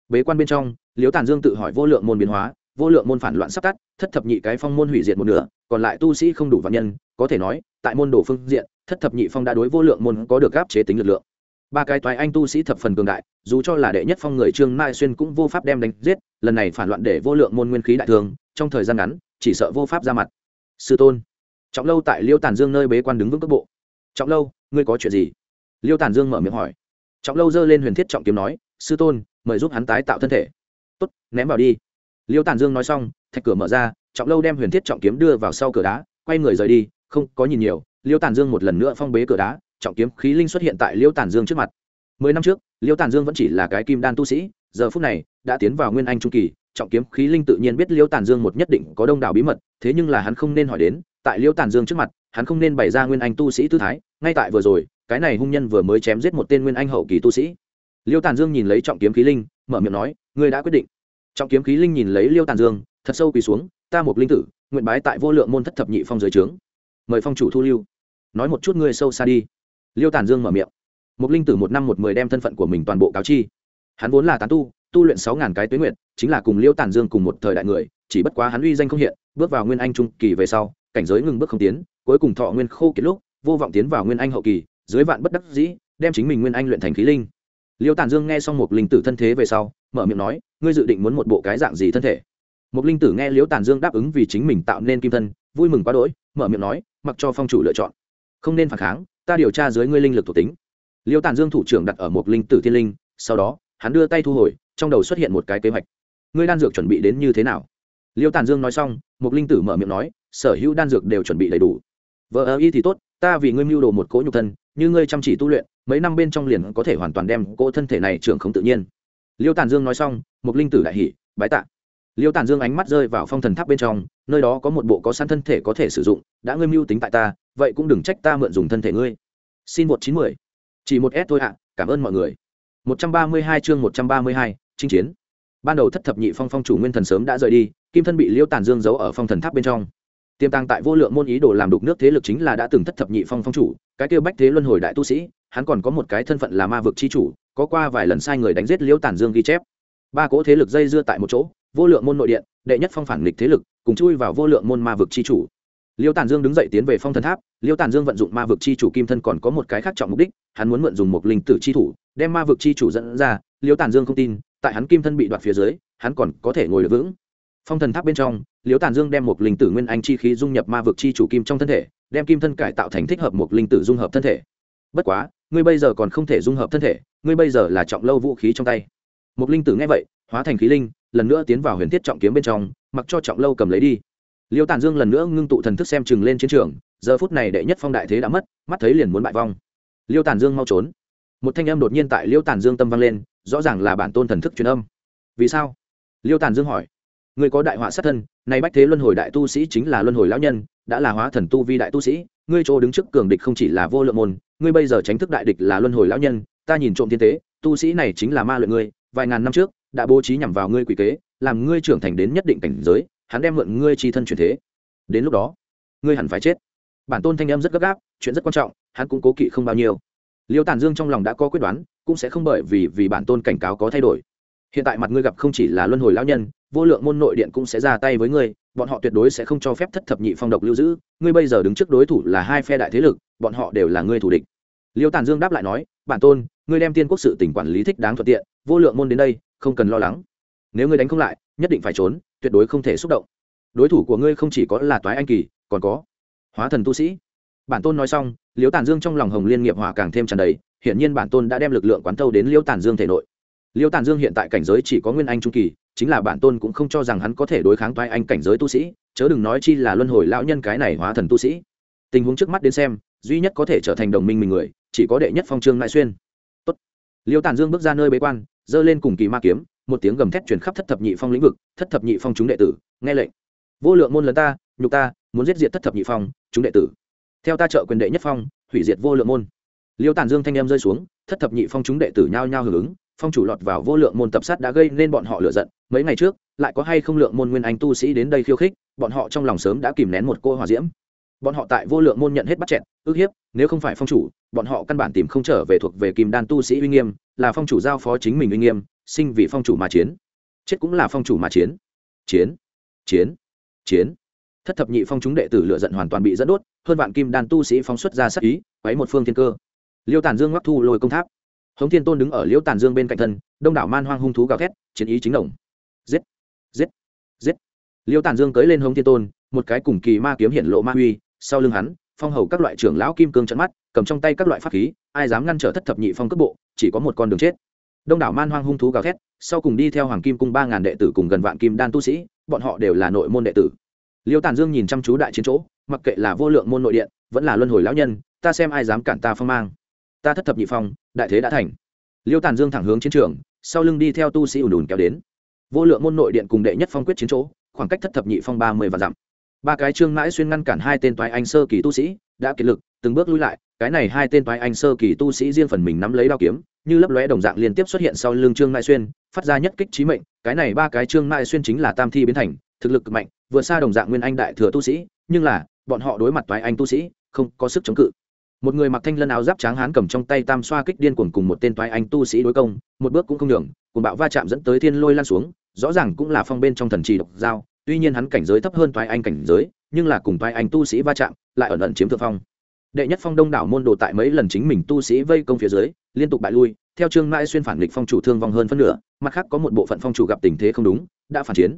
bế quan bên trong liếu tàn dương tự hỏi vô lượng môn biến hóa vô lượng môn phản loạn sắp tắt thất thập nhị cái phong môn hủy diệt một nửa còn lại tu sĩ không đủ vạn nhân có thể nói tại môn đồ phương diện thất thập nhị phong đã đối vô lượng môn có được áp chế tính lực lượng ba cái toái anh tu sĩ thập phần cường đại dù cho là đệ nhất phong người trương mai xuyên cũng vô pháp đem đánh giết lần này phản loạn để vô lượng môn nguyên khí đại thường trong thời gian ngắn chỉ sợ vô pháp ra mặt sư tôn trọng lâu tại liêu tàn dương nơi bế quan đứng vững cước bộ trọng lâu ngươi có chuyện gì liêu tàn dương mở miệng hỏi trọng lâu giơ lên huyền thiết trọng kiếm nói sư tôn mời giúp hắn tái tạo thân thể tốt ném vào đi liêu tàn dương nói xong thạch cửa mở ra trọng lâu đem huyền thiết trọng kiếm đưa vào sau cửa đá quay người rời đi không có nhìn nhiều liêu tàn dương một lần nữa phong bế cửa đá trọng kiếm khí linh xuất hiện tại liêu tàn dương trước mặt mười năm trước liêu tàn dương vẫn chỉ là cái kim đan tu sĩ giờ phút này đã tiến vào nguyên anh trung kỳ trọng kiếm khí linh tự nhiên biết liêu tàn dương một nhất định có đông đảo bí mật thế nhưng là hắn không nên hỏi đến tại liêu tàn dương trước mặt hắn không nên bày ra nguyên anh tu sĩ tư thái ngay tại vừa rồi cái này hung nhân vừa mới chém giết một tên nguyên anh hậu kỳ tu sĩ liêu tàn dương nhìn lấy trọng kiếm khí linh mở miệng nói ngươi đã quyết định trọng kiếm khí linh nhìn lấy liêu tàn dương thật sâu quỳ xuống ta một linh tử nguyện bái tại vô lượng môn thất thập nhị phong giới trướng mời phong chủ thu lưu nói một chút ngươi sâu xa đi liêu tàn dương mở miệng một linh tử một năm một mười đem thân phận của mình toàn bộ cáo chi hắn vốn là tán tu tu luyện sáu ngàn cái tuyến nguyện chính là cùng liêu tàn dương cùng một thời đại người chỉ bất quá hắn uy danh không hiện bước vào nguyên anh trung kỳ về sau cảnh giới ngừng bước không tiến cuối cùng thọ nguyên khô kiệt lúc vô vọng tiến vào nguyên anh hậu kỳ dưới vạn bất đắc dĩ đem chính mình nguyên anh luyện thành khí linh liêu tàn dương nghe xong một linh tử thân thế về sau mở miệng nói ngươi dự định muốn một bộ cái dạng gì thân thể Mục linh tử nghe liễu tàn dương đáp ứng vì chính mình tạo nên kim thân vui mừng quá đỗi mở miệng nói mặc cho phong chủ lựa chọn không nên phản kháng ta điều tra dưới ngươi linh lực thuộc tính liễu tàn dương thủ trưởng đặt ở Mục linh tử thiên linh sau đó hắn đưa tay thu hồi trong đầu xuất hiện một cái kế hoạch ngươi đan dược chuẩn bị đến như thế nào liễu tàn dương nói xong Mục linh tử mở miệng nói sở hữu đan dược đều chuẩn bị đầy đủ vợ ơ y thì tốt ta vì ngươi mưu đồ một cỗ nhục thân như ngươi chăm chỉ tu luyện mấy năm bên trong liền có thể hoàn toàn đem cỗ thân thể này trưởng không tự nhiên liêu tàn dương nói xong mục linh tử đại hỉ bái tạ liêu tàn dương ánh mắt rơi vào phong thần tháp bên trong nơi đó có một bộ có sẵn thân thể có thể sử dụng đã ngươi mưu tính tại ta vậy cũng đừng trách ta mượn dùng thân thể ngươi xin một chín mười chỉ một s thôi ạ cảm ơn mọi người một trăm ba mươi hai chương một trăm ba mươi hai chinh chiến ban đầu thất thập nhị phong phong chủ nguyên thần sớm đã rời đi kim thân bị liêu tàn dương giấu ở phong thần tháp bên trong tiềm tàng tại vô lượng môn ý đồ làm đục nước thế lực chính là đã từng thất thập nhị phong phong chủ cái kêu bách thế luân hồi đại tu sĩ hắn còn có một cái thân phận là ma vực chi chủ có qua vài lần sai người đánh giết liễu tản dương ghi chép ba cỗ thế lực dây dưa tại một chỗ vô lượng môn nội điện đệ nhất phong phản nghịch thế lực cùng chui vào vô lượng môn ma vực chi chủ liêu tản dương đứng dậy tiến về phong thần tháp liêu tản dương vận dụng ma vực chi chủ kim thân còn có một cái khác trọng mục đích hắn muốn mượn dùng một linh tử chi thủ đem ma vực chi chủ dẫn ra liêu tản dương không tin tại hắn kim thân bị đoạt phía dưới hắn còn có thể ngồi được vững phong thần tháp bên trong liêu tản dương đem một linh tử nguyên anh chi khí dung nhập ma vực chi chủ kim trong thân thể đem kim thân cải tạo thành thích hợp một linh tử dung hợp thân thể bất quá ngươi bây giờ còn không thể dung hợp thân thể ngươi bây giờ là trọng lâu vũ khí trong tay một linh tử nghe vậy hóa thành khí linh lần nữa tiến vào huyền thiết trọng kiếm bên trong mặc cho trọng lâu cầm lấy đi liêu tản dương lần nữa ngưng tụ thần thức xem chừng lên chiến trường giờ phút này đệ nhất phong đại thế đã mất mắt thấy liền muốn bại vong liêu tản dương mau trốn một thanh âm đột nhiên tại liêu tản dương tâm vang lên rõ ràng là bản tôn thần thức truyền âm vì sao liêu tản dương hỏi Ngươi có đại họa sát thân này bách thế luân hồi đại tu sĩ chính là luân hồi lão nhân đã là hóa thần tu vi đại tu sĩ ngươi chỗ đứng trước cường địch không chỉ là vô lượng môn ngươi bây giờ tránh thức đại địch là luân hồi lão nhân ta nhìn trộm thiên tế tu sĩ này chính là ma luyện ngươi vài ngàn năm trước đã bố trí nhằm vào ngươi quỷ kế làm ngươi trưởng thành đến nhất định cảnh giới hắn đem mượn ngươi tri thân truyền thế đến lúc đó ngươi hẳn phải chết bản tôn thanh âm rất gấp gáp chuyện rất quan trọng hắn cũng cố kỵ không bao nhiêu liêu tàn dương trong lòng đã có quyết đoán cũng sẽ không bởi vì vì bản tôn cảnh cáo có thay đổi hiện tại mặt ngươi gặp không chỉ là luân hồi lão nhân vô lượng môn nội điện cũng sẽ ra tay với ngươi bọn họ tuyệt đối sẽ không cho phép thất thập nhị phong độc lưu giữ ngươi bây giờ đứng trước đối thủ là hai phe đại thế lực bọn họ đều là ngươi thủ địch liêu tàn dương đáp lại nói bản tôn ngươi đem tiên quốc sự tỉnh quản lý thích đáng thuận tiện vô lượng môn đến đây không cần lo lắng nếu ngươi đánh không lại nhất định phải trốn tuyệt đối không thể xúc động đối thủ của ngươi không chỉ có là toái anh kỳ còn có hóa thần tu sĩ bản tôn nói xong liêu tàn dương trong lòng hồng liên nghiệp hỏa càng thêm tràn đầy hiển nhiên bản tôn đã đem lực lượng quán tâu đến liêu tàn dương thể nội liêu tàn dương hiện tại cảnh giới chỉ có nguyên anh trung kỳ chính là bản tôn cũng không cho rằng hắn có thể đối kháng toái anh cảnh giới tu sĩ chớ đừng nói chi là luân hồi lão nhân cái này hóa thần tu sĩ tình huống trước mắt đến xem duy nhất có thể trở thành đồng minh mình người chỉ có đệ nhất phong trương lại xuyên Tốt. liêu tàn dương bước ra nơi bế quan giơ lên cùng kỳ ma kiếm một tiếng gầm thét chuyển khắp thất thập nhị phong lĩnh vực thất thập nhị phong chúng đệ tử nghe lệnh vô lượng môn lớn ta nhục ta muốn giết diệt thất thập nhị phong chúng đệ tử theo ta trợ quyền đệ nhất phong hủy diệt vô lượng môn liêu tàn dương thanh em rơi xuống thất thập nhị phong chúng đệ tử nhao nhao hưởng ứng phong chủ lọt vào vô lượng môn tập sát đã gây nên bọn họ lựa giận mấy ngày trước lại có hay không lượng môn nguyên anh tu sĩ đến đây khiêu khích bọn họ trong lòng sớm đã kìm nén một cô hòa diễm bọn họ tại vô lượng môn nhận hết bắt chẹt ước hiếp nếu không phải phong chủ bọn họ căn bản tìm không trở về thuộc về kìm đan tu sĩ uy nghiêm là phong chủ giao phó chính mình uy nghiêm sinh vì phong chủ mà chiến chết cũng là phong chủ mà chiến chiến chiến chiến thất thập nhị phong chúng đệ tử lựa giận hoàn toàn bị dẫn đốt hơn vạn kim đan tu sĩ phóng xuất ra sắc ý quấy một phương thiên cơ liêu tàn dương ngoắc thu lôi công tháp hống thiên tôn đứng ở liễu tàn dương bên cạnh thân đông đảo man hoang hung thú gào thét chiến ý chính động giết giết giết liễu tàn dương cưới lên hống thiên tôn một cái cùng kỳ ma kiếm hiện lộ ma uy sau lưng hắn phong hầu các loại trưởng lão kim cương trận mắt cầm trong tay các loại pháp khí ai dám ngăn trở thất thập nhị phong cấp bộ chỉ có một con đường chết đông đảo man hoang hung thú gào thét sau cùng đi theo hoàng kim cung ba ngàn đệ tử cùng gần vạn kim đan tu sĩ bọn họ đều là nội môn đệ tử Liễu Tản dương nhìn chăm chú đại chiến chỗ mặc kệ là vô lượng môn nội điện vẫn là luân hồi lão nhân ta xem ai dám cản ta phong mang ta thất thập nhị phong đại thế đã thành liêu tàn dương thẳng hướng chiến trường sau lưng đi theo tu sĩ ùn ùn kéo đến vô lượng môn nội điện cùng đệ nhất phong quyết chiến chỗ khoảng cách thất thập nhị phong ba mươi và dặm ba cái trương mãi xuyên ngăn cản hai tên toái anh sơ kỳ tu sĩ đã kiệt lực từng bước lui lại cái này hai tên toái anh sơ kỳ tu sĩ riêng phần mình nắm lấy đao kiếm như lấp lóe đồng dạng liên tiếp xuất hiện sau lưng trương mãi xuyên phát ra nhất kích trí mệnh cái này ba cái trương mãi xuyên chính là tam thi biến thành thực lực mạnh vừa xa đồng dạng nguyên anh đại thừa tu sĩ nhưng là bọn họ đối mặt toái anh tu sĩ không có sức chống cự một người mặc thanh lân áo giáp tráng hán cầm trong tay tam xoa kích điên cuồng cùng một tên toái anh tu sĩ đối công một bước cũng không đường cùng bạo va chạm dẫn tới thiên lôi lan xuống rõ ràng cũng là phong bên trong thần trì độc giao tuy nhiên hắn cảnh giới thấp hơn toái anh cảnh giới nhưng là cùng toái anh tu sĩ va chạm lại ẩn ẩn chiếm thượng phong đệ nhất phong đông đảo môn đồ tại mấy lần chính mình tu sĩ vây công phía dưới liên tục bại lui theo trương mãi xuyên phản nghịch phong chủ thương vong hơn phân nửa mặt khác có một bộ phận phong chủ gặp tình thế không đúng đã phản chiến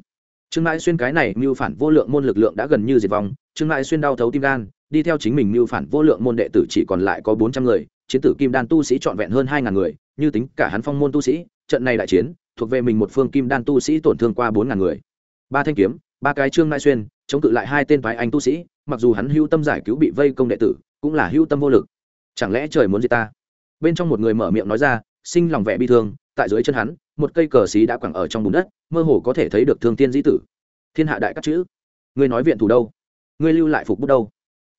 trương mãi xuyên cái này mưu phản vô lượng môn lực lượng đã gần như diệt vong trương mãi xuyên đau thấu tim gan đi theo chính mình mưu phản vô lượng môn đệ tử chỉ còn lại có bốn trăm người chiến tử kim đan tu sĩ trọn vẹn hơn hai ngàn người như tính cả hắn phong môn tu sĩ trận này đại chiến thuộc về mình một phương kim đan tu sĩ tổn thương qua bốn ngàn người ba thanh kiếm ba cái trương nai xuyên chống cự lại hai tên phái anh tu sĩ mặc dù hắn hưu tâm giải cứu bị vây công đệ tử cũng là hưu tâm vô lực chẳng lẽ trời muốn gì ta bên trong một người mở miệng nói ra sinh lòng vẻ bi thương tại dưới chân hắn một cây cờ xí đã quẳng ở trong bùn đất mơ hồ có thể thấy được thương tiên dĩ tử thiên hạ đại các chữ ngươi nói viện thủ đâu ngươi lưu lại phục bút đâu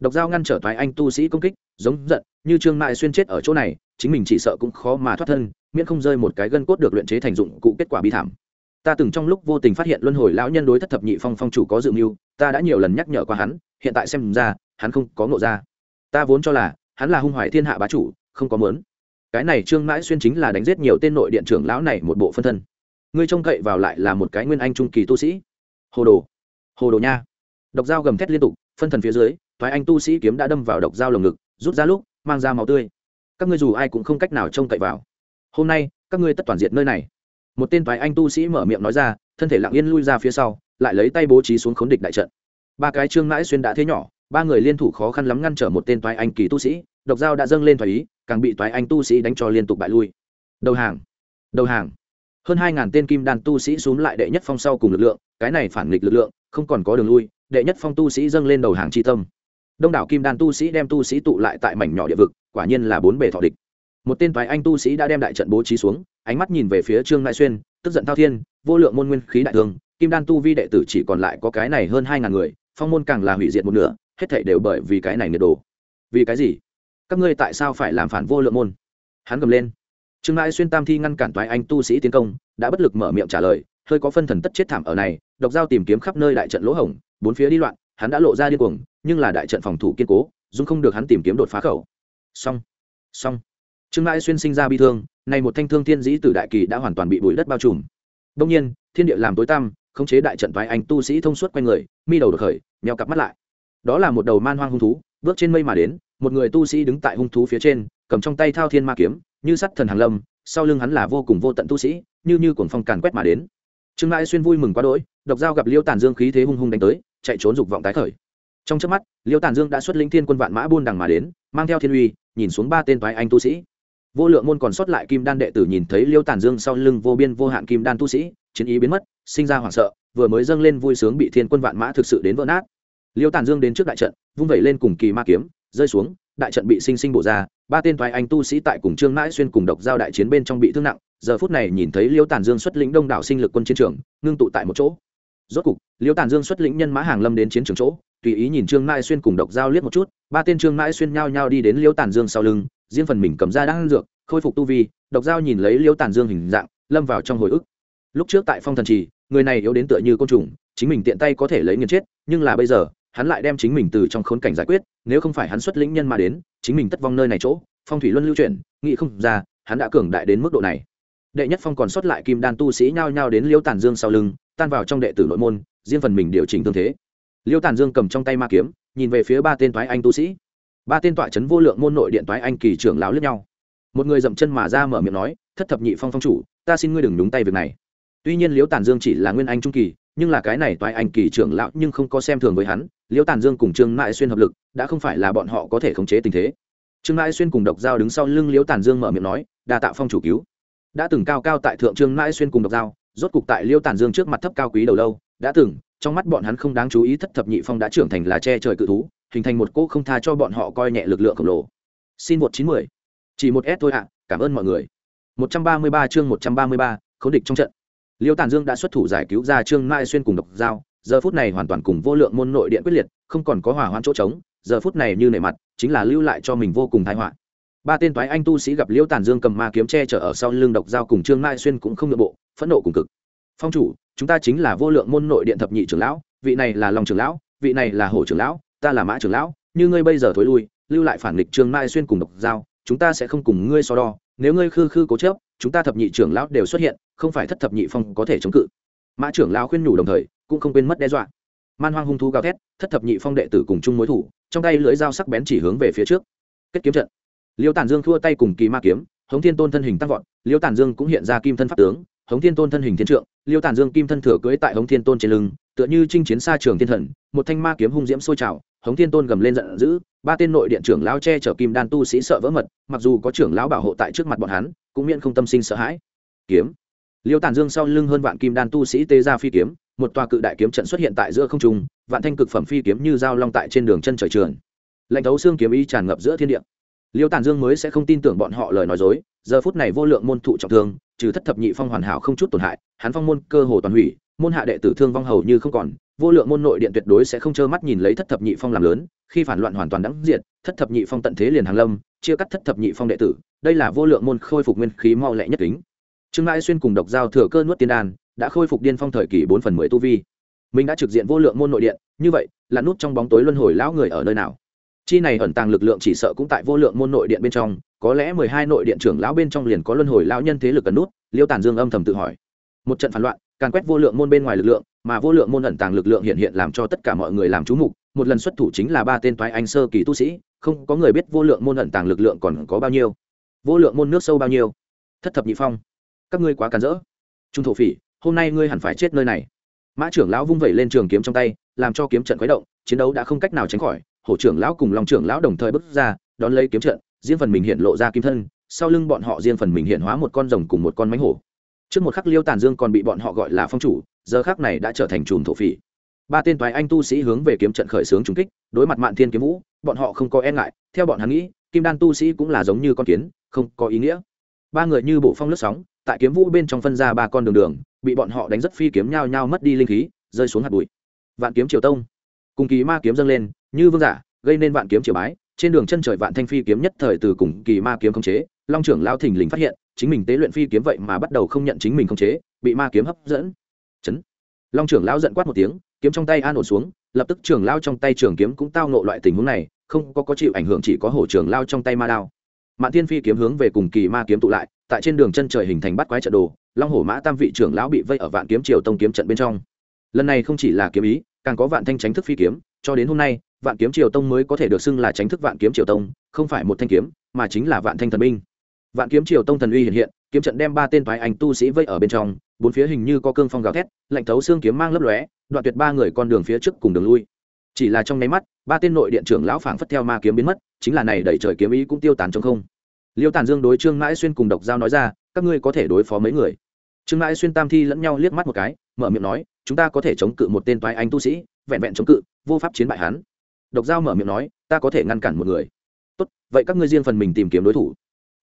độc giao ngăn trở toái anh tu sĩ công kích giống giận như trương mại xuyên chết ở chỗ này chính mình chỉ sợ cũng khó mà thoát thân miễn không rơi một cái gân cốt được luyện chế thành dụng cụ kết quả bi thảm ta từng trong lúc vô tình phát hiện luân hồi lão nhân đối thất thập nhị phong phong chủ có dự mưu ta đã nhiều lần nhắc nhở qua hắn hiện tại xem ra hắn không có ngộ ra ta vốn cho là hắn là hung hoài thiên hạ bá chủ không có mớn cái này trương mãi xuyên chính là đánh giết nhiều tên nội điện trưởng lão này một bộ phân thân ngươi trông cậy vào lại là một cái nguyên anh trung kỳ tu sĩ hồ đồ hồ đồ nha độc dao gầm thét liên tục phân thần phía dưới thoái anh tu sĩ kiếm đã đâm vào độc dao lồng ngực rút ra lúc mang ra máu tươi các ngươi dù ai cũng không cách nào trông cậy vào hôm nay các ngươi tất toàn diện nơi này một tên thoái anh tu sĩ mở miệng nói ra thân thể lặng yên lui ra phía sau lại lấy tay bố trí xuống khốn địch đại trận ba cái trương mãi xuyên đã thế nhỏ ba người liên thủ khó khăn lắm ngăn trở một tên toái anh kỳ tu sĩ độc dao đã dâng lên thoái ý càng bị toái anh tu sĩ đánh cho liên tục bại lui đầu hàng đầu hàng hơn hai ngàn tên kim đàn tu sĩ xuống lại đệ nhất phong sau cùng lực lượng cái này phản nghịch lực lượng không còn có đường lui đệ nhất phong tu sĩ dâng lên đầu hàng c tâm đông đảo kim đan tu sĩ đem tu sĩ tụ lại tại mảnh nhỏ địa vực quả nhiên là bốn bề thọ địch một tên toái anh tu sĩ đã đem đại trận bố trí xuống ánh mắt nhìn về phía trương nại xuyên tức giận thao thiên vô lượng môn nguyên khí đại thương kim đan tu vi đệ tử chỉ còn lại có cái này hơn hai ngàn người phong môn càng là hủy diệt một nửa hết thảy đều bởi vì cái này nhiệt đồ vì cái gì các ngươi tại sao phải làm phản vô lượng môn hắn gầm lên trương nại xuyên tam thi ngăn cản toái anh tu sĩ tiến công đã bất lực mở miệng trả lời hơi có phân thần tất chết thảm ở này độc giao tìm kiếm khắp nơi đại trận lỗ hổng bốn phía đi loạn hắn đã lộ ra điên cuồng nhưng là đại trận phòng thủ kiên cố dung không được hắn tìm kiếm đột phá khẩu xong xong trương mãi xuyên sinh ra bi thương này một thanh thương thiên dĩ từ đại kỳ đã hoàn toàn bị bụi đất bao trùm đông nhiên thiên địa làm tối tăm khống chế đại trận vái anh tu sĩ thông suốt quanh người mi đầu được khởi mèo cặp mắt lại đó là một đầu man hoang hung thú bước trên mây mà đến một người tu sĩ đứng tại hung thú phía trên cầm trong tay thao thiên ma kiếm như sắt thần hàng lâm sau lưng hắn là vô cùng vô tận tu sĩ như như cuồng phong càn quét mà đến trương mãi xuyên vui mừng quá đỗi độc dao gặp liêu tàn dương khí thế hung hung đánh tới chạy trốn dục vọng tái khởi trong chớp mắt liêu tàn dương đã xuất linh thiên quân vạn mã buôn đằng mà đến mang theo thiên uy nhìn xuống ba tên toái anh tu sĩ vô lượng môn còn sót lại kim đan đệ tử nhìn thấy liêu tàn dương sau lưng vô biên vô hạn kim đan tu sĩ chiến ý biến mất sinh ra hoảng sợ vừa mới dâng lên vui sướng bị thiên quân vạn mã thực sự đến vỡ nát liêu tàn dương đến trước đại trận vung vẩy lên cùng kỳ ma kiếm rơi xuống đại trận bị sinh sinh bổ ra ba tên thoái anh tu sĩ tại cùng trương mãi xuyên cùng độc giao đại chiến bên trong bị thương nặng giờ phút này nhìn thấy liêu tàn dương xuất linh đông đảo sinh lực quân chiến trường ngưng tụ tại một chỗ rốt cục liễu tàn dương xuất lĩnh nhân mã hàng lâm đến chiến trường chỗ tùy ý nhìn trương mai xuyên cùng độc giao liếc một chút ba tên trương mai xuyên nhao nhao đi đến liễu tàn dương sau lưng riêng phần mình cầm ra đang dược khôi phục tu vi độc giao nhìn lấy liễu tàn dương hình dạng lâm vào trong hồi ức lúc trước tại phong thần trì người này yếu đến tựa như côn trùng chính mình tiện tay có thể lấy nghiền chết nhưng là bây giờ hắn lại đem chính mình từ trong khốn cảnh giải quyết nếu không phải hắn xuất lĩnh nhân mà đến chính mình tất vong nơi này chỗ phong thủy luân lưu chuyển nghị không ra hắn đã cường đại đến mức độ này đệ nhất phong còn sót lại kim đan tu sĩ nhao nhao đến liễu tản dương sau lưng tan vào trong đệ tử nội môn riêng phần mình điều chỉnh tương thế liễu tản dương cầm trong tay ma kiếm nhìn về phía ba tên toái anh tu sĩ ba tên tọa trấn vô lượng môn nội điện toái anh kỳ trưởng lão lướt nhau một người dậm chân mà ra mở miệng nói thất thập nhị phong phong chủ ta xin ngươi đừng nhúng tay việc này tuy nhiên liễu tản dương chỉ là nguyên anh trung kỳ nhưng là cái này toái anh kỳ trưởng lão nhưng không có xem thường với hắn liễu tản dương cùng trương mại xuyên hợp lực đã không phải là bọn họ có thể khống chế tình thế trương mại xuyên cùng độc giao đứng sau lưng liễu tản dương mở miệng nói đa tạo phong chủ cứu đã từng cao cao tại thượng trương mãi xuyên cùng độc dao rốt cục tại liêu tản dương trước mặt thấp cao quý đầu lâu đã từng trong mắt bọn hắn không đáng chú ý thất thập nhị phong đã trưởng thành là che trời cự thú hình thành một cỗ không tha cho bọn họ coi nhẹ lực lượng khổng lồ xin một chín mười chỉ một s thôi ạ cảm ơn mọi người một trăm ba mươi ba chương một trăm ba mươi ba khấu địch trong trận liêu tản dương đã xuất thủ giải cứu ra trương mai xuyên cùng độc dao giờ phút này hoàn toàn cùng vô lượng môn nội điện quyết liệt không còn có hỏa hoạn chỗ trống giờ phút này như nảy mặt chính là lưu lại cho mình vô cùng thái họa ba tên toái anh tu sĩ gặp liễu tàn dương cầm ma kiếm tre chở ở sau lưng độc dao cùng trương mai xuyên cũng không nội bộ phẫn nộ cùng cực phong chủ chúng ta chính là vô lượng môn nội điện thập nhị trưởng lão vị này là lòng trưởng lão vị này là hổ trưởng lão ta là mã trưởng lão như ngươi bây giờ thối lui lưu lại phản nghịch trương mai xuyên cùng độc dao chúng ta sẽ không cùng ngươi so đo nếu ngươi khư khư cố chấp chúng ta thập nhị trưởng lão đều xuất hiện không phải thất thập nhị phong có thể chống cự mã trưởng lão khuyên nhủ đồng thời cũng không quên mất đe dọa man hoang hung thú gào thét thất thập nhị phong đệ tử cùng chung mối thủ trong tay lưỡi dao sắc bén chỉ hướng về phía trước kết kiếm trận liêu tản dương thua tay cùng kỳ ma kiếm hống thiên tôn thân hình tăng vọt liêu tản dương cũng hiện ra kim thân pháp tướng hống thiên tôn thân hình thiên trượng liêu tản dương kim thân thừa cưới tại hống thiên tôn trên lưng tựa như chinh chiến xa trường thiên thần một thanh ma kiếm hung diễm sôi trào hống thiên tôn gầm lên giận dữ ba tên nội điện trưởng lão che chở kim đan tu sĩ sợ vỡ mật mặc dù có trưởng lão bảo hộ tại trước mặt bọn hắn cũng miễn không tâm sinh sợ hãi kiếm liêu tản dương sau lưng hơn vạn kim đan tu sĩ tê ra phi kiếm một tòa cự đại kiếm trận xuất hiện tại giữa không trung vạn thanh cực phẩm phi kiếm như dao long tại trên đường chân trời trường lạnh thấu xương kiếm ý tràn ngập giữa thiên địa liêu tàn dương mới sẽ không tin tưởng bọn họ lời nói dối giờ phút này vô lượng môn thụ trọng thương trừ thất thập nhị phong hoàn hảo không chút tổn hại hắn phong môn cơ hồ toàn hủy môn hạ đệ tử thương vong hầu như không còn vô lượng môn nội điện tuyệt đối sẽ không trơ mắt nhìn lấy thất thập nhị phong làm lớn khi phản loạn hoàn toàn đắng diệt thất thập nhị phong tận thế liền hàng lâm chia cắt thất thập nhị phong đệ tử đây là vô lượng môn khôi phục nguyên khí mau lẹ nhất kính trương mai xuyên cùng độc giao thừa cơ nuốt tiên đan đã khôi phục điên phong thời kỳ bốn phần mười tu vi mình đã trực diện vô lượng môn nội điện như vậy là nút trong bóng tối luân hồi lão người ở nơi nào chi này ẩn tàng lực lượng chỉ sợ cũng tại vô lượng môn nội điện bên trong có lẽ mười hai nội điện trưởng lão bên trong liền có luân hồi lão nhân thế lực cần nút liêu tàn dương âm thầm tự hỏi một trận phản loạn càn quét vô lượng môn bên ngoài lực lượng mà vô lượng môn ẩn tàng lực lượng hiện hiện làm cho tất cả mọi người làm chú mục một lần xuất thủ chính là ba tên toái anh sơ kỳ tu sĩ không có người biết vô lượng môn ẩn tàng lực lượng còn có bao nhiêu vô lượng môn nước sâu bao nhiêu thất thập nhị phong các ngươi quá càn rỡ trung thổ phỉ hôm nay ngươi hẳn phải chết nơi này mã trưởng lão vung vẩy lên trường kiếm trong tay làm cho kiếm trận khuấy động chiến đấu đã không cách nào tránh khỏi Hộ trưởng lão cùng long trưởng lão đồng thời bước ra đón lấy kiếm trận riêng phần mình hiện lộ ra kim thân sau lưng bọn họ riêng phần mình hiện hóa một con rồng cùng một con mánh hổ trước một khắc liêu tàn dương còn bị bọn họ gọi là phong chủ giờ khắc này đã trở thành chùm thổ phỉ ba tên toái anh tu sĩ hướng về kiếm trận khởi xướng trúng kích đối mặt mạn thiên kiếm vũ bọn họ không có e ngại theo bọn hắn nghĩ kim đan tu sĩ cũng là giống như con kiến không có ý nghĩa ba người như bộ phong lướt sóng tại kiếm vũ bên trong phân ra ba con đường đường bị bọn họ đánh rất phi kiếm nhau nhau mất đi linh khí rơi xuống hạt bụi vạn kiếm triều tông cùng kỳ ma kiếm dâng lên như vương giả gây nên vạn kiếm triều bái trên đường chân trời vạn thanh phi kiếm nhất thời từ cùng kỳ ma kiếm khống chế long trưởng lao thình lình phát hiện chính mình tế luyện phi kiếm vậy mà bắt đầu không nhận chính mình khống chế bị ma kiếm hấp dẫn chấn long trưởng lao giận quát một tiếng kiếm trong tay an ổn xuống lập tức trưởng lao trong tay trường kiếm cũng tao nộ loại tình huống này không có có chịu ảnh hưởng chỉ có hổ trưởng lao trong tay ma đao mạn thiên phi kiếm hướng về cùng kỳ ma kiếm tụ lại tại trên đường chân trời hình thành bắt quái trận đồ long hổ mã tam vị trưởng lão bị vây ở vạn kiếm triều tông kiếm trận bên trong lần này không chỉ là kiếm ý càng có vạn thanh tránh thức phi kiếm cho đến hôm nay vạn kiếm triều tông mới có thể được xưng là tránh thức vạn kiếm triều tông không phải một thanh kiếm mà chính là vạn thanh thần binh vạn kiếm triều tông thần uy hiện hiện kiếm trận đem ba tên thoái anh tu sĩ vây ở bên trong bốn phía hình như có cương phong gào thét lạnh thấu xương kiếm mang lấp lóe đoạn tuyệt ba người con đường phía trước cùng đường lui chỉ là trong nháy mắt ba tên nội điện trưởng lão phảng phất theo ma kiếm biến mất chính là này đẩy trời kiếm ý cũng tiêu tán trong không liêu tàn dương đối trương mãi xuyên cùng độc giao nói ra các ngươi có thể đối phó mấy người trương mãi xuyên tam thi lẫn nhau liếc mắt một cái mở miệng nói chúng ta có thể chống cự một tên toái anh tu sĩ vẹn vẹn chống cự vô pháp chiến bại hắn độc giao mở miệng nói ta có thể ngăn cản một người tốt vậy các ngươi riêng phần mình tìm kiếm đối thủ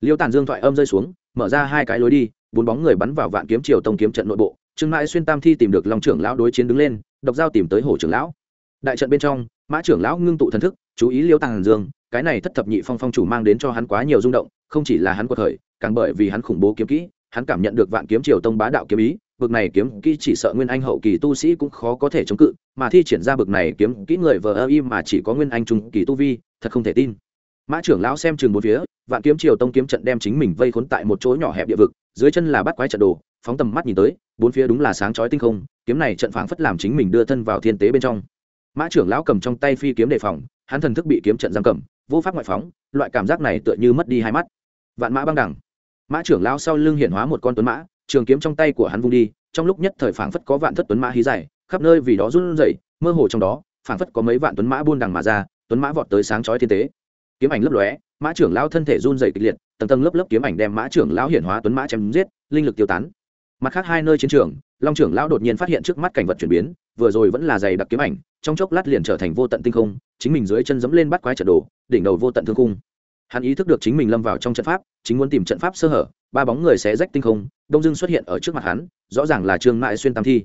liêu tàn dương thoại âm rơi xuống mở ra hai cái lối đi bốn bóng người bắn vào vạn kiếm triều tông kiếm trận nội bộ trương mãi xuyên tam thi tìm được lòng trưởng lão đối chiến đứng lên độc giao tìm tới hồ trưởng lão đại trận bên trong mã trưởng lão ngưng tụ thần thức chú ý liêu tàn dương cái này thất thập nhị phong phong chủ mang đến cho hắn quá nhiều rung động không chỉ là hắn quật khởi càng bởi vì hắn khủng bố kiếm kỹ hắn cảm nhận được vạn kiếm triều tông bá đạo kiếm ý bực này kiếm kỹ chỉ sợ nguyên anh hậu kỳ tu sĩ cũng khó có thể chống cự mà thi triển ra bực này kiếm kỹ người vờ ơ y mà chỉ có nguyên anh trung kỳ tu vi thật không thể tin mã trưởng lão xem chừng bốn phía vạn kiếm triều tông kiếm trận đem chính mình vây khốn tại một chỗ nhỏ hẹp địa vực dưới chân là bắt quái trận đồ phóng tầm mắt nhìn tới bốn phía đúng là sáng chói tinh không kiếm này trận phảng phất làm chính mình đưa thân vào thiên tế bên trong mã trưởng lão cầm trong tay phi kiếm đề phòng hắn thần thức bị kiếm trận giam cầm vô pháp ngoại phóng loại cảm giác này tựa như mất đi hai mắt vạn mã băng đẳng mã trưởng lão sau lưng hiện hóa một con tuấn mã trường kiếm trong tay của hắn vung đi trong lúc nhất thời phảng phất có vạn thất tuấn mã hí dài khắp nơi vì đó run rẩy mơ hồ trong đó phảng phất có mấy vạn tuấn mã buôn đằng mà ra tuấn mã vọt tới sáng chói thiên tế kiếm ảnh lấp lóe mã trưởng lão thân thể run rẩy kịch liệt tầng tầng lớp lớp kiếm ảnh đem mã trưởng lão hiển hóa tuấn mã chém giết linh lực tiêu tán mặt khác hai nơi chiến trường long trưởng lão đột nhiên phát hiện trước mắt cảnh vật chuyển biến vừa rồi vẫn là dày đặc kiếm ảnh trong chốc lát liền trở thành vô tận tinh không chính mình dưới chân dẫm lên bắt quái trận đồ đỉnh đầu vô tận thương khung hắn ý thức được chính mình lâm vào trong trận pháp chính muốn tìm trận pháp sơ hở ba bóng người sẽ rách tinh không đông dưng xuất hiện ở trước mặt hắn rõ ràng là trương mại xuyên tam thi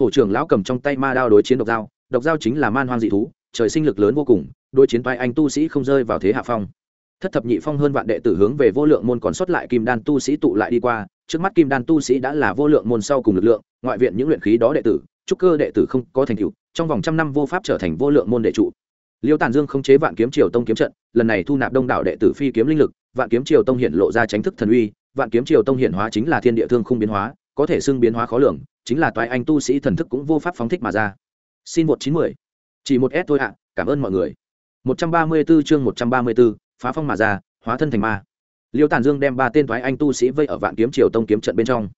hổ trưởng lão cầm trong tay ma đao đối chiến độc dao độc dao chính là man hoang dị thú trời sinh lực lớn vô cùng đối chiến toai anh tu sĩ không rơi vào thế hạ phong thất thập nhị phong hơn vạn đệ tử hướng về vô lượng môn còn xuất lại kim đan tu sĩ tụ lại đi qua trước mắt kim đan tu sĩ đã là vô lượng môn sau cùng lực lượng ngoại viện những luyện khí đó đệ tử trúc cơ đệ tử không có thành tựu trong vòng trăm năm vô pháp trở thành vô lượng môn đệ trụ liêu tàn dương không chế vạn kiếm triều tông kiếm trận lần này thu nạp đông đảo đệ tử phi kiếm linh lực vạn kiếm triều tông hiện lộ ra tránh thức thần uy vạn kiếm triều tông hiện hóa chính là thiên địa thương Khung biến hóa có thể xưng biến hóa khó lường chính là toái anh tu sĩ thần thức cũng vô pháp phóng thích mà ra xin một chín mười chỉ một s thôi ạ cảm ơn mọi người một trăm ba mươi 134 chương một trăm ba mươi 134, phá phong mà ra hóa thân thành ma liêu tàn dương đem ba tên thoái anh tu sĩ vây ở vạn kiếm triều tông kiếm trận bên trong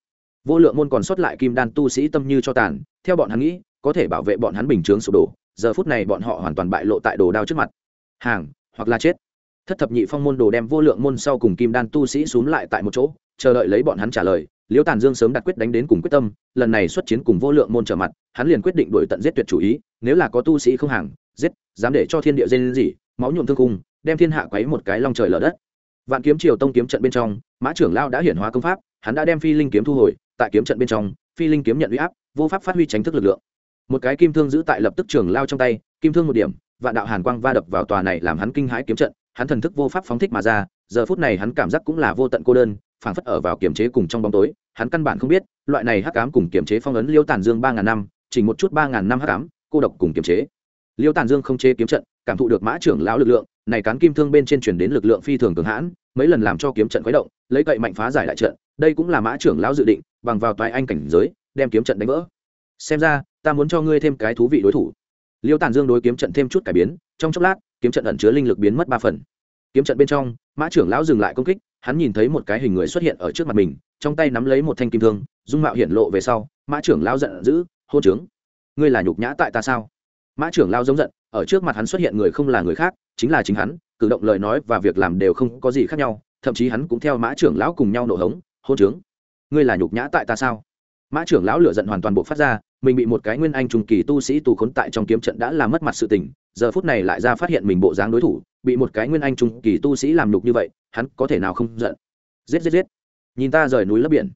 vô lượng môn còn sót lại kim đan tu sĩ tâm như cho tàn theo bọn hắn nghĩ có thể bảo vệ bọn hắn bình chướng sụp đổ giờ phút này bọn họ hoàn toàn bại lộ tại đồ đao trước mặt hàng hoặc là chết thất thập nhị phong môn đồ đem vô lượng môn sau cùng kim đan tu sĩ x u ố n g lại tại một chỗ chờ đợi lấy bọn hắn trả lời liễu tàn dương sớm đặt quyết đánh đến cùng quyết tâm lần này xuất chiến cùng vô lượng môn trở mặt hắn liền quyết định đổi tận giết tuyệt chủ ý nếu là có tu sĩ không hàng giết dám để cho thiên địa dây lên gì máu nhuộm thương cung đem thiên hạ quấy một cái long trời lở đất vạn kiếm triều tông kiếm trận bên trong mã trưởng lao đã hiển hóa công pháp hắn đã đem phi linh kiếm thu hồi tại kiếm trận bên trong phi linh kiếm nhận u y áp vô pháp phát huy tránh thức lực lượng một cái kim thương giữ tại lập tức trường lao trong tay kim thương một điểm vạn đạo hàn quang va đập vào tòa này làm hắn kinh hãi kiếm trận hắn thần thức vô pháp phóng thích mà ra giờ phút này hắn cảm giác cũng là vô tận cô đơn phảng phất ở vào kiềm chế cùng trong bóng tối hắn căn bản không biết loại này hắc ám cùng kiềm chế phong ấn liêu tàn dương ba ngàn năm chỉ một chút ba ngàn năm hắc ám cô độc cùng kiềm chế liêu tàn dương không chế kiếm trận cảm thụ được mã trưởng lão lực lượng này cán kim thương bên trên chuyển đến lực lượng phi thường cường hãn mấy lần làm cho kiếm trận khuấy động lấy cậy mạnh phá giải đại trận đây cũng là mã trưởng lão dự định bằng vào toại anh cảnh giới đem kiếm trận đánh vỡ xem ra ta muốn cho ngươi thêm cái thú vị đối thủ liêu tàn dương đối kiếm trận thêm chút cải biến trong chốc lát kiếm trận ẩn chứa linh lực biến mất ba phần kiếm trận bên trong mã trưởng lão dừng lại công kích hắn nhìn thấy một cái hình người xuất hiện ở trước mặt mình trong tay nắm lấy một thanh kim thương dung mạo hiển lộ về sau mã trưởng lão giận dữ hôn trướng ngươi là nhục nhã tại ta sao mã trưởng lão giống giận ở trước mặt hắn xuất hiện người không là người khác chính là chính hắn cử động lời nói và việc làm đều không có gì khác nhau thậm chí hắn cũng theo mã trưởng lão cùng nhau nổ hống hôn trướng ngươi là nhục nhã tại ta sao mã trưởng lão lựa giận hoàn toàn bộ phát ra mình bị một cái nguyên anh trung kỳ tu sĩ tù khốn tại trong kiếm trận đã làm mất mặt sự tình giờ phút này lại ra phát hiện mình bộ dáng đối thủ bị một cái nguyên anh trung kỳ tu sĩ làm nhục như vậy hắn có thể nào không giận giết giết giết nhìn ta rời núi lấp biển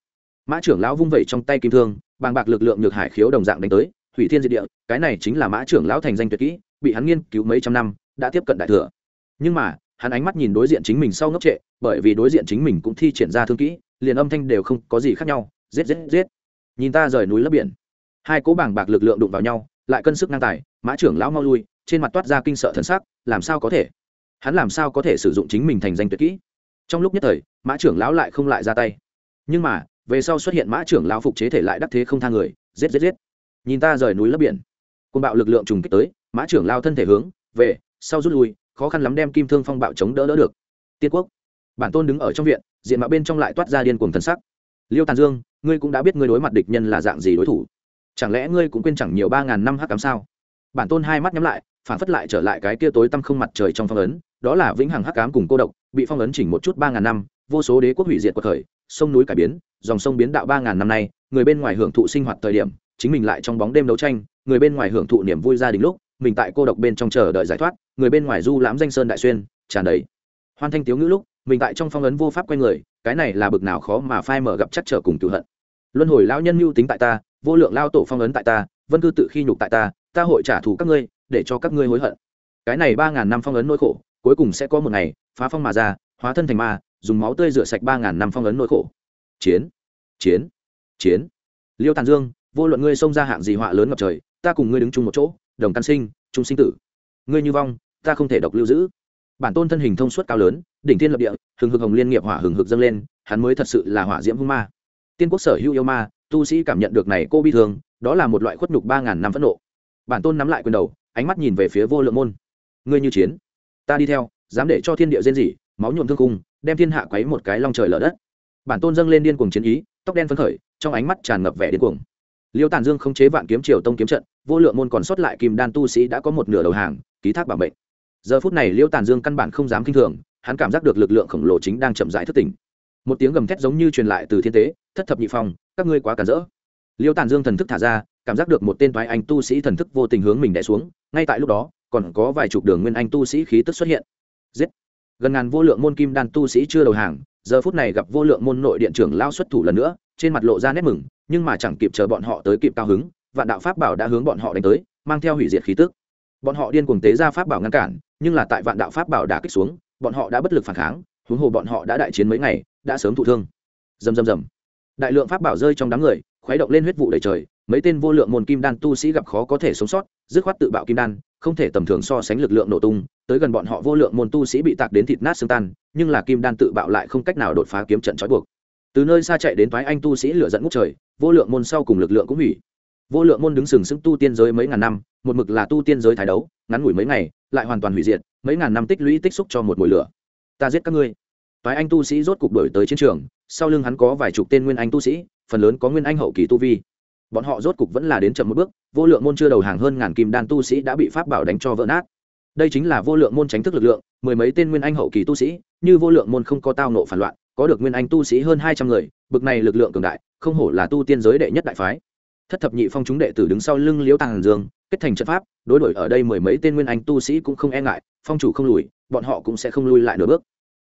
mã trưởng lão vung vẩy trong tay kim thương bàng bạc lực lượng nhược hải khiếu đồng dạng đánh tới thủy thiên diệt địa cái này chính là mã trưởng lão thành danh tuyệt kỹ bị hắn nghiên cứu mấy trăm năm đã tiếp cận đại thừa nhưng mà hắn ánh mắt nhìn đối diện chính mình sau ngốc trệ bởi vì đối diện chính mình cũng thi triển ra thương kỹ liền âm thanh đều không có gì khác nhau giết giết giết nhìn ta rời núi lấp biển hai cố bảng bạc lực lượng đụng vào nhau lại cân sức ngang tài mã trưởng lão mau lui trên mặt toát ra kinh sợ thần sắc làm sao có thể hắn làm sao có thể sử dụng chính mình thành danh tuyệt kỹ trong lúc nhất thời mã trưởng lão lại không lại ra tay nhưng mà về sau xuất hiện mã trưởng lão phục chế thể lại đắc thế không tha người giết giết giết nhìn ta rời núi lấp biển côn bạo lực lượng trùng kích tới mã trưởng lao thân thể hướng về sau rút lui khó khăn lắm đem kim thương phong bạo chống đỡ đỡ được tiên quốc bản tôn đứng ở trong viện diện mạo bên trong lại toát ra điên cuồng thần sắc liêu tàn dương ngươi cũng đã biết ngươi đối mặt địch nhân là dạng gì đối thủ chẳng lẽ ngươi cũng quên chẳng nhiều ba ngàn năm hắc cám sao bản tôn hai mắt nhắm lại phản phất lại trở lại cái kia tối tăm không mặt trời trong phong ấn đó là vĩnh hằng hắc cám cùng cô độc bị phong ấn chỉnh một chút ba ngàn năm vô số đế quốc hủy diệt cuộc khởi sông núi cải biến dòng sông biến đạo ba ngàn năm nay người bên ngoài hưởng thụ sinh hoạt thời điểm chính mình lại trong bóng đêm đấu tranh người bên ngoài hưởng thụ niềm vui gia đình lúc mình tại cô độc bên trong chờ đợi giải thoát người bên ngoài du lãm danh sơn đại xuyên tràn đầy hoan thanh tiếu ngữ lúc mình tại trong phong ấn vô pháp q người cái này là bực nào khó mà phai mở gặp chắc trở cùng cựu hận luân hồi lão nhân mưu tính tại ta vô lượng lao tổ phong ấn tại ta vân cư tự khi nhục tại ta ta hội trả thù các ngươi để cho các ngươi hối hận cái này ba ngàn năm phong ấn nỗi khổ cuối cùng sẽ có một ngày phá phong mà ra hóa thân thành ma dùng máu tươi rửa sạch ba ngàn năm phong ấn nỗi khổ chiến chiến chiến liêu tàn dương vô luận ngươi xông ra hạng gì họa lớn ngập trời ta cùng ngươi đứng chung một chỗ đồng căn sinh chung sinh tử ngươi như vong ta không thể độc lưu giữ bản tôn thân hình thông suốt cao lớn đỉnh thiên lập địa hừng hực hồng liên nghiệp hỏa hừng hực dâng lên hắn mới thật sự là hỏa diễm hung ma tiên quốc sở hữu yêu ma tu sĩ cảm nhận được này cô bi thương đó là một loại khuất nhục ba ngàn năm phẫn nộ bản tôn nắm lại quyền đầu ánh mắt nhìn về phía vô lượng môn ngươi như chiến ta đi theo dám để cho thiên địa rên rỉ máu nhuộm thương cung đem thiên hạ quấy một cái long trời lở đất bản tôn dâng lên điên cuồng chiến ý tóc đen phấn khởi trong ánh mắt tràn ngập vẻ điên cuồng liêu Tàn dương không chế vạn kiếm triều tông kiếm trận vô lượng môn còn sót lại kim đan tu sĩ đã có một nửa đầu hàng ký thác bảo mệnh giờ phút này liêu Tàn dương căn bản không dám kinh thường hắn cảm giác được lực lượng khổng lồ chính đang chậm rãi thức tỉnh một tiếng gầm thét giống như truyền lại từ thiên tế thất thập nhị phong, các ngươi quá cản rỡ liêu tàn dương thần thức thả ra cảm giác được một tên thoái anh tu sĩ thần thức vô tình hướng mình đẻ xuống ngay tại lúc đó còn có vài chục đường nguyên anh tu sĩ khí tức xuất hiện giết gần ngàn vô lượng môn kim đan tu sĩ chưa đầu hàng giờ phút này gặp vô lượng môn nội điện trưởng lao xuất thủ lần nữa trên mặt lộ ra nét mừng nhưng mà chẳng kịp chờ bọn họ tới kịp cao hứng vạn đạo pháp bảo đã hướng bọn họ đánh tới mang theo hủy diệt khí tức bọn họ điên cuồng tế ra pháp bảo ngăn cản nhưng là tại vạn đạo pháp bảo đã kích xuống bọn họ đã bất lực phản kháng huống hồ bọn họ đã đại chiến mấy ngày đã sớm thụ thương rầm rầm rầm đại lượng pháp bảo rơi trong đám người khuấy động lên huyết vụ đầy trời mấy tên vô lượng môn kim đan tu sĩ gặp khó có thể sống sót dứt khoát tự bạo kim đan không thể tầm thường so sánh lực lượng nổ tung tới gần bọn họ vô lượng môn tu sĩ bị tạc đến thịt nát xương tan nhưng là kim đan tự bạo lại không cách nào đột phá kiếm trận trói buộc từ nơi xa chạy đến thoái anh tu sĩ lửa giận ngút trời vô lượng môn sau cùng lực lượng cũng hủy vô lượng môn đứng sừng sững tu tiên giới mấy ngàn năm một mực là tu tiên giới thái đấu ngắn ngủi mấy ngày lại hoàn toàn hủy diệt mấy ngàn năm tích lũy tích xúc cho một mùi lửa ta giết các ngươi toái anh tu sĩ rốt cục đổi tới chiến trường sau lưng hắn có vài chục tên nguyên anh tu sĩ phần lớn có nguyên anh hậu kỳ tu vi bọn họ rốt cục vẫn là đến chậm một bước vô lượng môn chưa đầu hàng hơn ngàn kim đan tu sĩ đã bị pháp bảo đánh cho vỡ nát đây chính là vô lượng môn tránh thức lực lượng mười mấy tên nguyên anh hậu kỳ tu sĩ như vô lượng môn không có tao nộ phản loạn có được nguyên anh tu sĩ hơn hai trăm người bực này lực lượng cường đại không hổ là tu tiên giới đệ nhất đại phái thất thập nhị phong chúng đệ tử đứng sau lưng liễu tàng dương kết thành trận pháp đối đổi ở đây mười mấy tên nguyên anh tu sĩ cũng không e ngại phong chủ không lùi bọn họ cũng sẽ không lùi lại nửa bước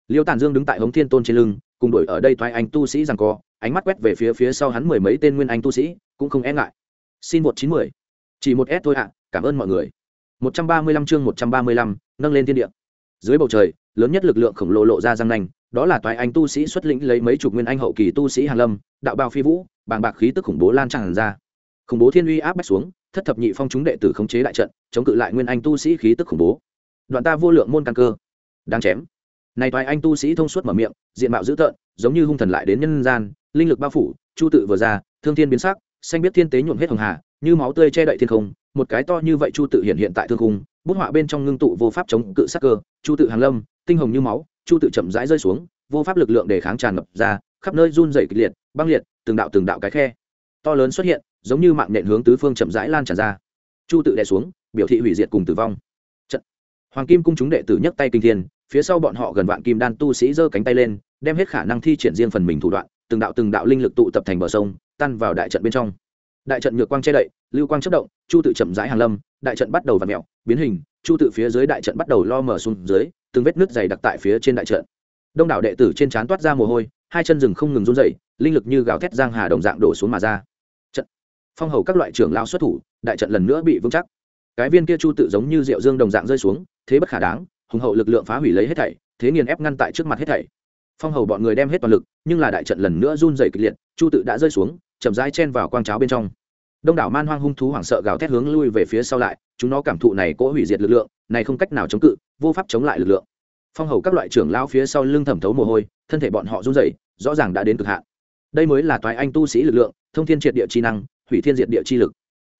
liêu Tản dương đứng tại hống thiên tôn trên lưng cùng đuổi ở đây thoái anh tu sĩ rằng co ánh mắt quét về phía phía sau hắn mười mấy tên nguyên anh tu sĩ cũng không e ngại xin một chín mười chỉ một s thôi ạ cảm ơn mọi người một trăm ba mươi lăm chương một trăm ba mươi lăm nâng lên thiên địa dưới bầu trời lớn nhất lực lượng khổng lồ lộ ra răng nanh đó là toái anh tu sĩ xuất lĩnh lấy mấy chục nguyên anh hậu kỳ tu sĩ hàn lâm đạo bao phi vũ bàng bạc khí tức khủng bố lan tràn ra khủng bố thiên uy áp bách xuống thất thập nhị phong chúng đệ tử khống chế đại trận chống cự lại nguyên anh tu sĩ khí tức khủng bố đoạn ta vô lượng môn căn cơ đáng chém này toại anh tu sĩ thông suốt mở miệng diện mạo dữ tợn giống như hung thần lại đến nhân gian linh lực bao phủ chu tự vừa ra thương thiên biến sắc xanh biết thiên tế nhuộm hết hồng hà như máu tươi che đậy thiên không một cái to như vậy chu tự hiện hiện tại thương khung bút họa bên trong ngưng tụ vô pháp chống cự sắc cơ chu tự hàng lâm tinh hồng như máu chu tự chậm rãi rơi xuống vô pháp lực lượng để kháng tràn ngập ra khắp nơi run rẩy kịch liệt băng liệt từng đạo từng đạo cái khe to lớn xuất hiện giống như mạng nện hướng tứ phương chậm rãi lan tràn ra chu tự đè xuống biểu thị hủy diệt cùng tử vong trận hoàng kim cung chúng đệ tử nhấc tay kinh thiên phía sau bọn họ gần vạn kim đan tu sĩ giơ cánh tay lên đem hết khả năng thi triển riêng phần mình thủ đoạn từng đạo từng đạo linh lực tụ tập thành bờ sông tan vào đại trận bên trong đại trận nhược quang che đậy lưu quang chất động chu tự chậm rãi hàng lâm đại trận bắt đầu vặn mèo, biến hình chu tự phía dưới đại trận bắt đầu lo mở xuống dưới từng vết nước dày đặc tại phía trên đại trận đông đảo đệ tử trên trán toát ra mồ hôi hai chân rừng không ngừng run rẩy, linh lực như gào thét giang hà đồng dạng đổ xuống mà ra trận phong hầu các loại trưởng lão xuất thủ đại trận lần nữa bị vững chắc cái viên kia chu tự giống như rượu dương đồng dạng rơi xuống thế bất khả đáng hùng hậu lực lượng phá hủy lấy hết thảy thế nghiền ép ngăn tại trước mặt hết thảy phong hầu bọn người đem hết toàn lực nhưng là đại trận lần nữa run rẩy kịch liệt chu tự đã rơi xuống chậm rãi chen vào quang cháo bên trong đông đảo man hoang hung thú hoảng sợ gào thét hướng lui về phía sau lại chúng nó cảm thụ này cỗ hủy diệt lực lượng này không cách nào chống cự vô pháp chống lại lực lượng phong hầu các loại trưởng lão phía sau lưng thẩm thấu mồ hôi thân thể bọn họ run rẩy, rõ ràng đã đến cực hạn đây mới là toái anh tu sĩ lực lượng thông thiên triệt địa chi năng hủy thiên diệt địa chi lực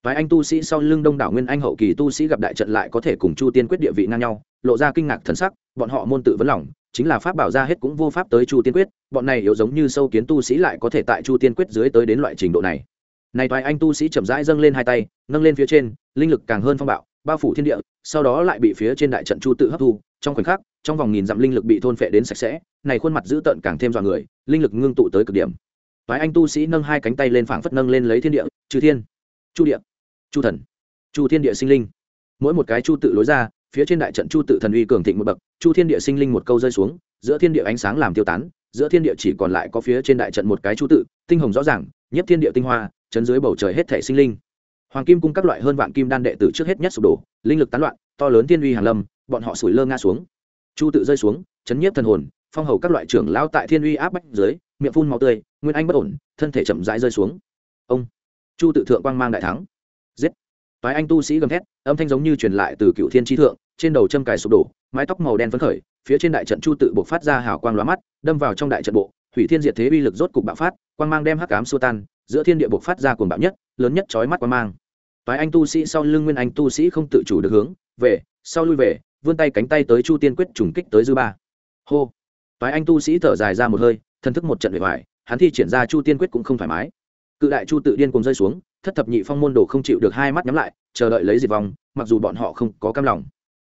Phái anh tu sĩ sau lưng Đông đảo Nguyên Anh hậu kỳ tu sĩ gặp đại trận lại có thể cùng Chu Tiên quyết địa vị ngang nhau, lộ ra kinh ngạc thần sắc, bọn họ môn tự vẫn lòng, chính là pháp bảo ra hết cũng vô pháp tới Chu Tiên quyết, bọn này yếu giống như sâu kiến tu sĩ lại có thể tại Chu Tiên quyết dưới tới đến loại trình độ này. Này toái anh tu sĩ chậm rãi dâng lên hai tay, nâng lên phía trên, linh lực càng hơn phong bạo, bao phủ thiên địa, sau đó lại bị phía trên đại trận chu tự hấp thu, trong khoảnh khắc, trong vòng nghìn dặm linh lực bị thôn phệ đến sạch sẽ, này khuôn mặt dữ tợn càng thêm dọa người, linh lực ngưng tụ tới cực điểm. Toái anh tu sĩ nâng hai cánh tay lên phảng phất nâng lên lấy thiên địa, trừ thiên, chu địa chu thần chu thiên địa sinh linh mỗi một cái chu tự lối ra phía trên đại trận chu tự thần uy cường thịnh một bậc chu thiên địa sinh linh một câu rơi xuống giữa thiên địa ánh sáng làm tiêu tán giữa thiên địa chỉ còn lại có phía trên đại trận một cái chu tự tinh hồng rõ ràng nhất thiên địa tinh hoa chấn dưới bầu trời hết thể sinh linh hoàng kim cung các loại hơn vạn kim đan đệ tử trước hết nhất sụp đổ linh lực tán loạn to lớn thiên uy hàn lâm bọn họ sủi lơ nga xuống chu tự rơi xuống chấn nhiếp thần hồn phong hầu các loại trưởng lao tại thiên uy áp bách dưới miệng phun màu tươi nguyên anh bất ổn thân thể chậm rãi rơi xuống ông chu tự thượng quang mang đại thắng toái anh tu sĩ gầm thét âm thanh giống như truyền lại từ cựu thiên tri thượng trên đầu châm cài sụp đổ mái tóc màu đen phấn khởi phía trên đại trận chu tự buộc phát ra hào quang lóa mắt đâm vào trong đại trận bộ thủy thiên diệt thế uy lực rốt cục bạo phát quang mang đem hắc ám xua tan giữa thiên địa buộc phát ra cuồng bạo nhất lớn nhất chói mắt quang mang toái anh tu sĩ sau lưng nguyên anh tu sĩ không tự chủ được hướng về sau lui về vươn tay cánh tay tới chu tiên quyết trùng kích tới dư ba hô toái anh tu sĩ thở dài ra một hơi thân thức một trận bề ngoài hắn thi triển ra chu tiên quyết cũng không thoải mái cự đại chu tự điên cùng rơi xuống thất thập nhị phong môn đồ không chịu được hai mắt nhắm lại chờ đợi lấy diệt vong mặc dù bọn họ không có cam lòng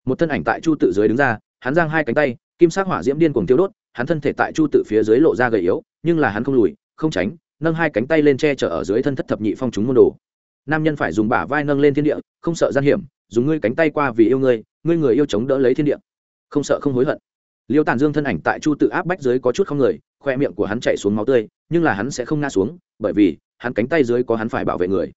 một thân ảnh tại chu tự dưới đứng ra hắn giang hai cánh tay kim sắc hỏa diễm điên cuồng tiêu đốt hắn thân thể tại chu tự phía dưới lộ ra gầy yếu nhưng là hắn không lùi không tránh nâng hai cánh tay lên che chở ở dưới thân thất thập nhị phong chúng môn đồ nam nhân phải dùng bả vai nâng lên thiên địa không sợ gian hiểm dùng ngươi cánh tay qua vì yêu ngươi ngươi người yêu chống đỡ lấy thiên địa không sợ không hối hận liêu tàn dương thân ảnh tại chu tự áp bách dưới có chút không người khoe miệng của hắn chạy xuống máu tươi nhưng là hắn sẽ không ngã xuống bởi vì hắn cánh tay dưới có hắn phải bảo vệ người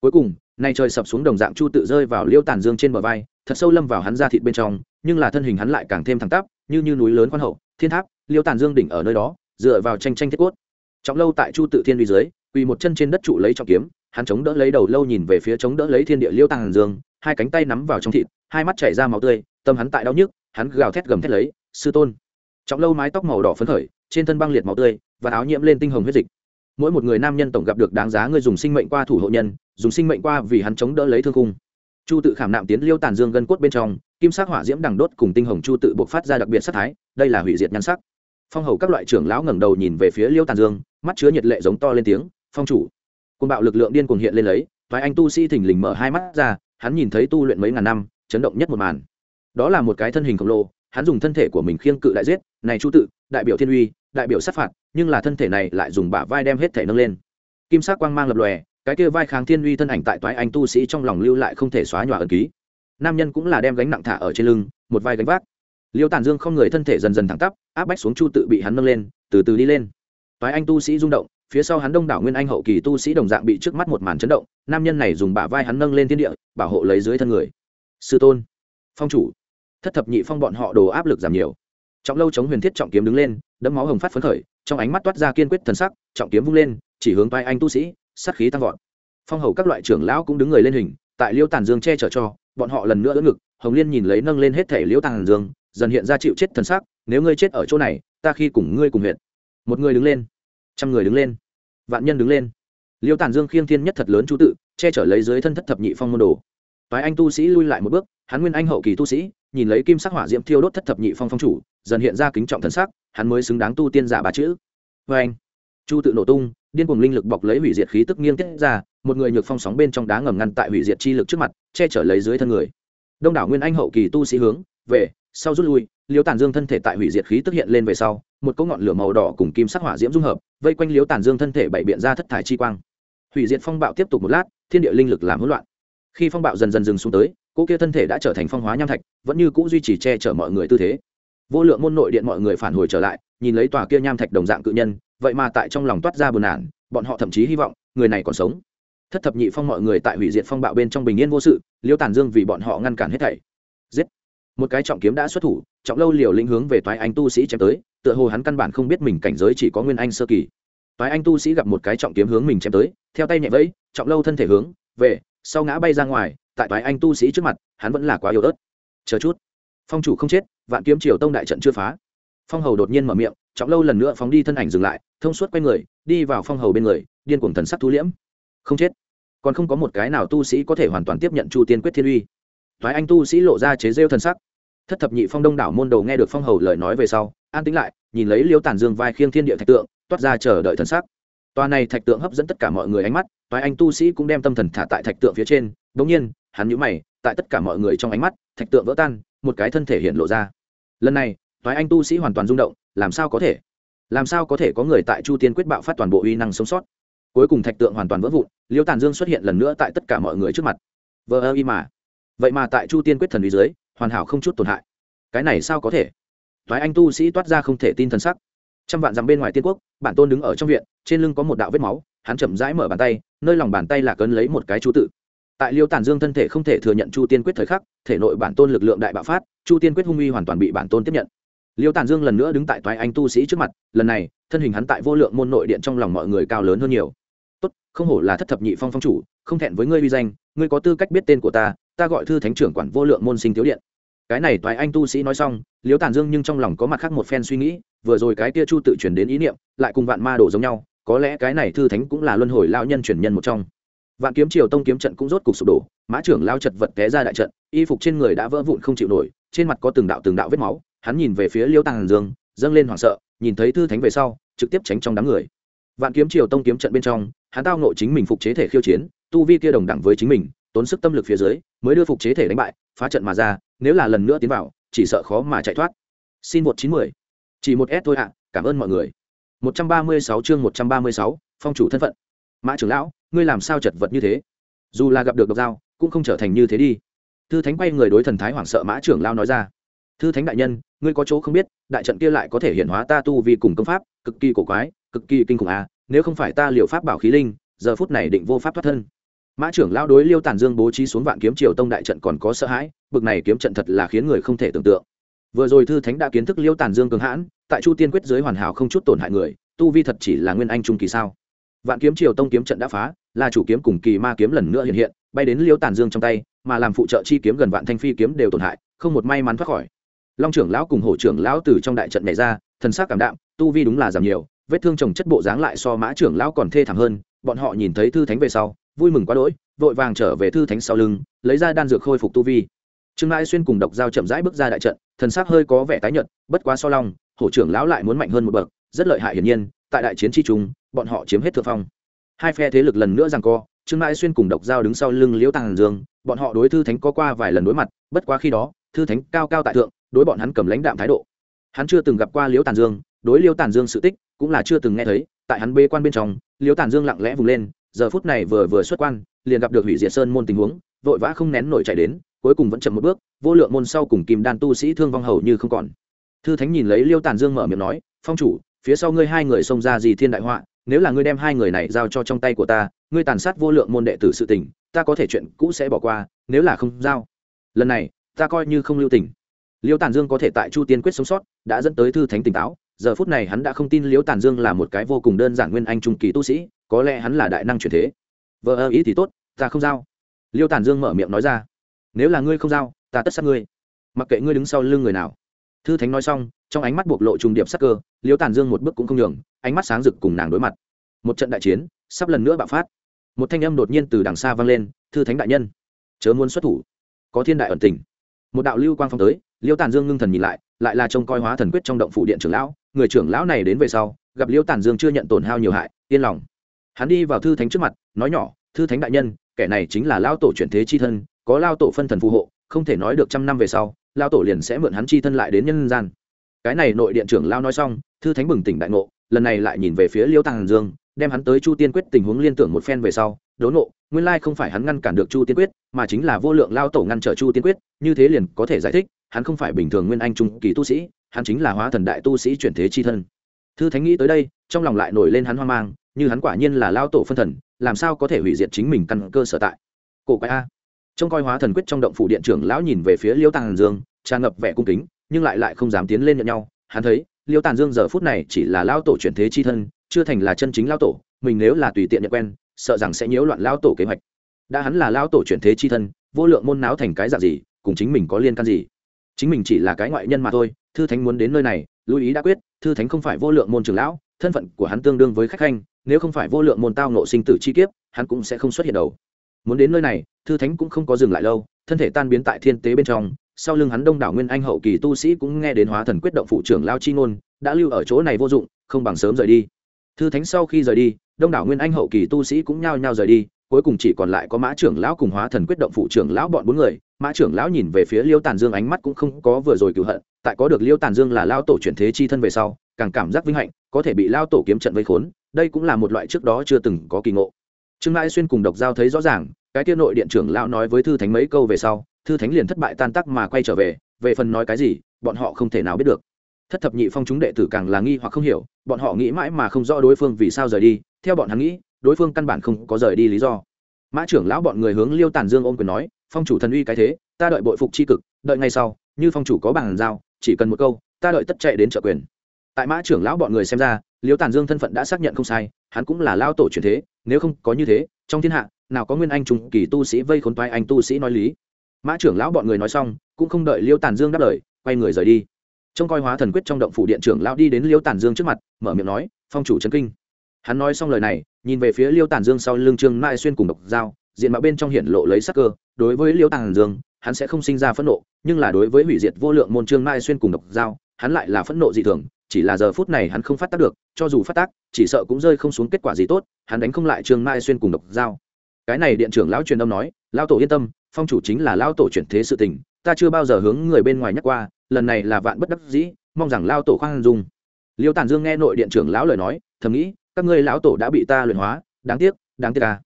cuối cùng nay trời sập xuống đồng dạng chu tự rơi vào liêu tàn dương trên bờ vai thật sâu lâm vào hắn ra thịt bên trong nhưng là thân hình hắn lại càng thêm thẳng tắp như như núi lớn quan hậu thiên tháp liêu tàn dương đỉnh ở nơi đó dựa vào tranh tranh thiết cốt trọng lâu tại chu tự thiên uy dưới quỳ một chân trên đất trụ lấy trong kiếm hắn chống đỡ lấy đầu lâu nhìn về phía chống đỡ lấy thiên địa liêu tàn dương hai cánh tay nắm vào trong thịt hai mắt chảy ra máu tươi tâm hắn tại đau nhức hắn gào thét gầm thét lấy sư tôn trọng lâu mái tóc màu đỏ phấn khởi trên thân băng liệt máu tươi và áo nhiễm lên tinh hồng huyết dịch mỗi một người nam nhân tổng gặp được đáng giá ngươi dùng sinh mệnh qua thủ hộ nhân dùng sinh mệnh qua vì hắn chống đỡ lấy thương khung chu tự khảm nạm tiến liêu tàn dương gân cốt bên trong kim sắc hỏa diễm đằng đốt cùng tinh hồng chu tự buộc phát ra đặc biệt sắc thái đây là hủy diệt nhan sắc phong hầu các loại trưởng lão ngẩng đầu nhìn về phía liêu tàn dương mắt chứa nhiệt lệ giống to lên tiếng phong chủ côn bạo lực lượng điên cuồng hiện lên lấy thoái anh tu sĩ thỉnh lình mở hai mắt ra hắn nhìn thấy tu luyện mấy ngàn năm chấn động nhất một màn đó là một cái thân hình khổng lồ hắn dùng thân thể của mình khiêng cự đại giết này chu tự đại biểu thiên uy đại biểu sát phạt nhưng là thân thể này lại dùng bả vai đem hết thể nâng lên kim sắc quang mang lập lòe cái kia vai kháng thiên uy thân ảnh tại toái anh tu sĩ trong lòng lưu lại không thể xóa nhòa ẩn ký nam nhân cũng là đem gánh nặng thả ở trên lưng một vai gánh vác liêu tàn dương không người thân thể dần dần thẳng tắp áp bách xuống chu tự bị hắn nâng lên từ từ đi lên toái anh tu sĩ rung động phía sau hắn đông đảo nguyên anh hậu kỳ tu sĩ đồng dạng bị trước mắt một màn chấn động nam nhân này dùng bả vai hắn nâng lên thiên địa bảo hộ lấy dưới thân người sư tôn phong chủ thất thập nhị phong bọn họ đồ áp lực giảm nhiều trọng lâu chống huyền thiết trọng kiếm đứng lên đẫm máu hồng phát phấn khởi trong ánh mắt toát ra kiên quyết thần sắc trọng kiếm vung lên chỉ hướng vai anh tu sĩ sát khí tăng vọt phong hầu các loại trưởng lão cũng đứng người lên hình tại liêu tàn dương che chở cho bọn họ lần nữa đỡ ngực hồng liên nhìn lấy nâng lên hết thể liêu tàn dương dần hiện ra chịu chết thần sắc nếu ngươi chết ở chỗ này ta khi cùng ngươi cùng huyện một người đứng lên trăm người đứng lên vạn nhân đứng lên liêu tàn dương khiêng thiên nhất thật lớn chú tự che chở lấy dưới thân thất thập nhị phong môn đồ Phái anh tu sĩ lui lại một bước hắn nguyên anh hậu kỳ tu sĩ nhìn lấy kim sắc hỏa diễm thiêu đốt thất thập nhị phong phong chủ dần hiện ra kính trọng thần sắc hắn mới xứng đáng tu tiên giả bà chữ vê anh chu tự nổ tung điên cuồng linh lực bọc lấy hủy diệt khí tức nghiêng tiết ra một người nhược phong sóng bên trong đá ngầm ngăn tại hủy diệt chi lực trước mặt che chở lấy dưới thân người đông đảo nguyên anh hậu kỳ tu sĩ hướng về sau rút lui liếu tàn dương thân thể tại hủy diệt khí tức hiện lên về sau một cỗ ngọn lửa màu đỏ cùng kim sắc hỏa diễm dung hợp vây quanh liếu tàn dương thân thể bảy biện ra thất thải chi quang hủy diệt phong bạo tiếp tục một lát thiên địa linh lực làm hỗn loạn khi phong bạo dần dần dừng xuống tới cỗ kia thân thể đã trở thành phong hóa nham thạch vẫn như c ũ duy trì che chở mọi người tư thế vô lượng môn nội điện mọi người phản hồi trở lại nhìn lấy tòa kia nham thạch đồng dạng cự nhân vậy mà tại trong lòng toát ra buồn nản bọn họ thậm chí hy vọng người này còn sống thất thập nhị phong mọi người tại hủy diệt phong bạo bên trong bình yên vô sự liêu tàn dương vì bọn họ ngăn cản hết thảy giết một cái trọng kiếm đã xuất thủ trọng lâu liều lĩnh hướng về toái anh tu sĩ chém tới tựa hồ hắn căn bản không biết mình cảnh giới chỉ có nguyên anh sơ kỳ toái anh tu sĩ gặp một cái trọng kiếm hướng mình chém tới theo tay nhẹ vẫy trọng lâu thân thể hướng về sau ngã bay ra ngoài tại toái anh tu sĩ trước mặt hắn vẫn là quá yếu ớt chờ chút phong chủ không chết vạn kiếm triều tông đại trận chưa phá phong hầu đột nhiên mở miệng trọng lâu lần nữa phóng đi thân ảnh dừng lại thông suốt quay người đi vào phong hầu bên người điên cuồng thần sắc thu liễm không chết còn không có một cái nào tu sĩ có thể hoàn toàn tiếp nhận chu tiên quyết thiên uy thoái anh tu sĩ lộ ra chế rêu thần sắc thất thập nhị phong đông đảo môn đồ nghe được phong hầu lời nói về sau an tính lại nhìn lấy liêu tản dương vai khiêng thiên địa thạch tượng toát ra chờ đợi thần sắc tòa này thạch tượng hấp dẫn tất cả mọi người ánh mắt toái anh tu sĩ cũng đem tâm thần thả tại thạch tượng phía trên bỗng nhiên hắn nhũ mày tại tất cả mọi người trong ánh mắt thạch tượng vỡ tan một cái thân thể hiện lộ ra lần này toái anh tu sĩ hoàn toàn rung động làm sao có thể làm sao có thể có người tại chu tiên quyết bạo phát toàn bộ uy năng sống sót cuối cùng thạch tượng hoàn toàn vỡ vụn liêu tàn dương xuất hiện lần nữa tại tất cả mọi người trước mặt vờ ơ y mà vậy mà tại chu tiên quyết thần uy dưới hoàn hảo không chút tổn hại cái này sao có thể Toái anh tu sĩ toát ra không thể tin t h ầ n sắc trăm vạn dặm bên ngoài tiên quốc bản tôn đứng ở trong viện trên lưng có một đạo vết máu hắn chậm rãi mở bàn tay nơi lòng bàn tay là cấn lấy một cái chú tự tại liêu tản dương thân thể không thể thừa nhận chu tiên quyết thời khắc thể nội bản tôn lực lượng đại bạo phát chu tiên quyết hung uy hoàn toàn bị bản tôn tiếp nhận liêu tản dương lần nữa đứng tại toái anh tu sĩ trước mặt lần này thân hình hắn tại vô lượng môn nội điện trong lòng mọi người cao lớn hơn nhiều tốt không hổ là thất thập nhị phong phong chủ không thẹn với ngươi uy danh ngươi có tư cách biết tên của ta ta gọi thư thánh trưởng quản vô lượng môn sinh thiếu điện cái này toái anh tu sĩ nói xong liêu tản dương nhưng trong lòng có mặt khác một phen suy nghĩ vừa rồi cái kia chu tự chuyển đến ý niệm lại cùng vạn ma đổ giống nhau có lẽ cái này thư thánh cũng là luân hồi lao nhân truyền nhân một trong vạn kiếm triều tông kiếm trận cũng rốt cục sụp đổ mã trưởng lao chật vật té ra đại trận y phục trên người đã vỡ vụn không chịu nổi trên mặt có từng đạo từng đạo vết máu hắn nhìn về phía liêu tàng dương dâng lên hoảng sợ nhìn thấy thư thánh về sau trực tiếp tránh trong đám người vạn kiếm triều tông kiếm trận bên trong hắn tao nộ chính mình phục chế thể khiêu chiến tu vi kia đồng đẳng với chính mình tốn sức tâm lực phía dưới mới đưa phục chế thể đánh bại phá trận mà ra nếu là lần nữa tiến vào chỉ sợ khó mà chạy thoát xin một chín mười chỉ một s thôi ạ cảm ơn mọi người 136 chương 136, phong chủ thân phận. Mã trưởng lão, ngươi làm sao chật vật như thế? Dù là gặp được độc dao, cũng không trở thành như thế đi. Thư Thánh quay người đối thần thái hoảng sợ Mã trưởng lão nói ra. Thư Thánh đại nhân, ngươi có chỗ không biết, đại trận kia lại có thể hiện hóa ta tu vi cùng công pháp, cực kỳ cổ quái, cực kỳ kinh khủng à, nếu không phải ta liệu pháp bảo khí linh, giờ phút này định vô pháp thoát thân. Mã trưởng lão đối Liêu Tản Dương bố trí xuống vạn kiếm triều tông đại trận còn có sợ hãi, bực này kiếm trận thật là khiến người không thể tưởng tượng vừa rồi thư thánh đã kiến thức liêu tản dương cường hãn tại chu tiên quyết giới hoàn hảo không chút tổn hại người tu vi thật chỉ là nguyên anh trung kỳ sao vạn kiếm triều tông kiếm trận đã phá là chủ kiếm cùng kỳ ma kiếm lần nữa hiện hiện bay đến liêu tàn dương trong tay mà làm phụ trợ chi kiếm gần vạn thanh phi kiếm đều tổn hại không một may mắn thoát khỏi long trưởng lão cùng hổ trưởng lão từ trong đại trận này ra thần sắc cảm đạm tu vi đúng là giảm nhiều vết thương chồng chất bộ dáng lại so mã trưởng lão còn thê thảm hơn bọn họ nhìn thấy thư thánh về sau vui mừng quá đỗi vội vàng trở về thư thánh sau lưng lấy ra đan dược khôi phục tu vi trương mãi xuyên cùng độc dao chậm rãi bước ra đại trận thần sắc hơi có vẻ tái nhợt bất quá so long hổ trưởng lão lại muốn mạnh hơn một bậc rất lợi hại hiển nhiên tại đại chiến tri trung bọn họ chiếm hết thượng phong hai phe thế lực lần nữa rằng co trương mãi xuyên cùng độc giao đứng sau lưng liễu tàng dương bọn họ đối thư thánh có qua vài lần đối mặt bất quá khi đó thư thánh cao cao tại thượng đối bọn hắn cầm lãnh đạm thái độ hắn chưa từng gặp qua liễu tàn dương đối liễu tàn dương sự tích cũng là chưa từng nghe thấy tại hắn bê quan bên trong liễu tàn dương lặng lẽ vùng lên giờ phút này vừa vừa xuất quan liền gặp được hủy diệt sơn môn tình huống vội vã không nén nổi chạy đến cuối cùng vẫn chậm một bước vô lượng môn sau cùng kìm đan tu sĩ thương vong hầu như không còn thư thánh nhìn lấy liêu tàn dương mở miệng nói phong chủ phía sau ngươi hai người xông ra gì thiên đại họa nếu là ngươi đem hai người này giao cho trong tay của ta ngươi tàn sát vô lượng môn đệ tử sự tình ta có thể chuyện cũ sẽ bỏ qua nếu là không giao lần này ta coi như không lưu tình liêu tàn dương có thể tại chu tiên quyết sống sót đã dẫn tới thư thánh tỉnh táo giờ phút này hắn đã không tin liêu tàn dương là một cái vô cùng đơn giản nguyên anh trung kỳ tu sĩ có lẽ hắn là đại năng truyền thế vợ ơ ý thì tốt ta không giao liêu tàn dương mở miệng nói ra nếu là ngươi không giao ta tất sát ngươi mặc kệ ngươi đứng sau lưng người nào thư thánh nói xong trong ánh mắt bộc lộ trùng điệp sắc cơ liêu tàn dương một bước cũng không nhường ánh mắt sáng rực cùng nàng đối mặt một trận đại chiến sắp lần nữa bạo phát một thanh âm đột nhiên từ đằng xa vang lên thư thánh đại nhân chớ muốn xuất thủ có thiên đại ẩn tình một đạo lưu quang phong tới liêu tàn dương ngưng thần nhìn lại lại là trông coi hóa thần quyết trong động phủ điện trưởng lão người trưởng lão này đến về sau gặp liêu tàn dương chưa nhận tổn hao nhiều hại yên lòng hắn đi vào thư thánh trước mặt nói nhỏ thư thánh đại nhân kẻ này chính là lao tổ chuyển thế chi thân có lao tổ phân thần phù hộ không thể nói được trăm năm về sau lao tổ liền sẽ mượn hắn chi thân lại đến nhân gian cái này nội điện trưởng lao nói xong thư thánh bừng tỉnh đại ngộ lần này lại nhìn về phía liêu tàng dương đem hắn tới chu tiên quyết tình huống liên tưởng một phen về sau Đố ngộ nguyên lai không phải hắn ngăn cản được chu tiên quyết mà chính là vô lượng lao tổ ngăn trở chu tiên quyết như thế liền có thể giải thích hắn không phải bình thường nguyên anh trung kỳ tu sĩ hắn chính là hóa thần đại tu sĩ chuyển thế chi thân thư thánh nghĩ tới đây trong lòng lại nổi lên hắn hoang mang như hắn quả nhiên là lao tổ phân thần làm sao có thể hủy diệt chính mình căn cơ sở tại cổ quái a trông coi hóa thần quyết trong động phủ điện trưởng lão nhìn về phía liêu tàn dương tràn ngập vẻ cung kính nhưng lại lại không dám tiến lên nhận nhau hắn thấy liêu tàn dương giờ phút này chỉ là lao tổ chuyển thế chi thân chưa thành là chân chính lao tổ mình nếu là tùy tiện nhận quen sợ rằng sẽ nhiễu loạn lao tổ kế hoạch đã hắn là lao tổ chuyển thế chi thân vô lượng môn náo thành cái dạng gì cùng chính mình có liên can gì chính mình chỉ là cái ngoại nhân mà thôi thư thánh muốn đến nơi này lưu ý đã quyết thư thánh không phải vô lượng môn trưởng lão thân phận của hắn tương đương với khách khanh nếu không phải vô lượng môn tao nộ sinh tử chi kiếp hắn cũng sẽ không xuất hiện đầu muốn đến nơi này thư thánh cũng không có dừng lại lâu thân thể tan biến tại thiên tế bên trong sau lưng hắn đông đảo nguyên anh hậu kỳ tu sĩ cũng nghe đến hóa thần quyết động phụ trưởng lao chi ngôn đã lưu ở chỗ này vô dụng không bằng sớm rời đi thư thánh sau khi rời đi đông đảo nguyên anh hậu kỳ tu sĩ cũng nhao nhao rời đi cuối cùng chỉ còn lại có mã trưởng lão cùng hóa thần quyết động phụ trưởng lão bọn bốn người mã trưởng lão nhìn về phía liêu tàn dương ánh mắt cũng không có vừa rồi cựu hận tại có được liêu tàn dương là lao tổ chuyển thế chi thân về sau càng cảm giác vinh hạnh có thể bị lao tổ kiếm trận vây khốn đây cũng là một loại trước đó chưa từng có kỳ ngộ trương mãi xuyên cùng độc giao thấy rõ ràng cái kia nội điện trưởng lão nói với thư thánh mấy câu về sau thư thánh liền thất bại tan tác mà quay trở về về phần nói cái gì bọn họ không thể nào biết được thất thập nhị phong chúng đệ tử càng là nghi hoặc không hiểu bọn họ nghĩ mãi mà không rõ đối phương vì sao rời đi theo bọn hắn nghĩ đối phương căn bản không có rời đi lý do mã trưởng lão bọn người hướng liêu tàn dương ôm quyền nói phong chủ thần uy cái thế ta đợi bội phục c h i cực đợi ngay sau như phong chủ có bàn giao chỉ cần một câu ta đợi tất chạy đến trợ quyền tại mã trưởng lão bọn người xem ra liêu tàn dương thân phận đã xác nhận không sai hắn cũng là lao tổ truyền thế nếu không có như thế trong thiên hạ nào có nguyên anh trùng kỳ tu sĩ vây khốn toái anh tu sĩ nói lý mã trưởng lão bọn người nói xong cũng không đợi liêu tản dương đáp lời quay người rời đi trông coi hóa thần quyết trong động phủ điện trưởng lão đi đến liêu tản dương trước mặt mở miệng nói phong chủ trấn kinh hắn nói xong lời này nhìn về phía liêu tản dương sau lưng trương mai xuyên cùng độc dao diện mạo bên trong hiện lộ lấy sắc cơ đối với liêu tản dương hắn sẽ không sinh ra phẫn nộ nhưng là đối với hủy diệt vô lượng môn trương mai xuyên cùng độc dao hắn lại là phẫn nộ dị thường chỉ là giờ phút này hắn không phát tác được cho dù phát tác chỉ sợ cũng rơi không xuống kết quả gì tốt hắn đánh không lại trương mai xuyên cùng độc dao cái này điện trưởng lão truyền âm nói lão tổ yên tâm phong chủ chính là lão tổ chuyển thế sự tình ta chưa bao giờ hướng người bên ngoài nhắc qua lần này là vạn bất đắc dĩ mong rằng lao tổ khoan dung liêu tản dương nghe nội điện trưởng lão lời nói thầm nghĩ các ngươi lão tổ đã bị ta luyện hóa đáng tiếc đáng tiếc ta à.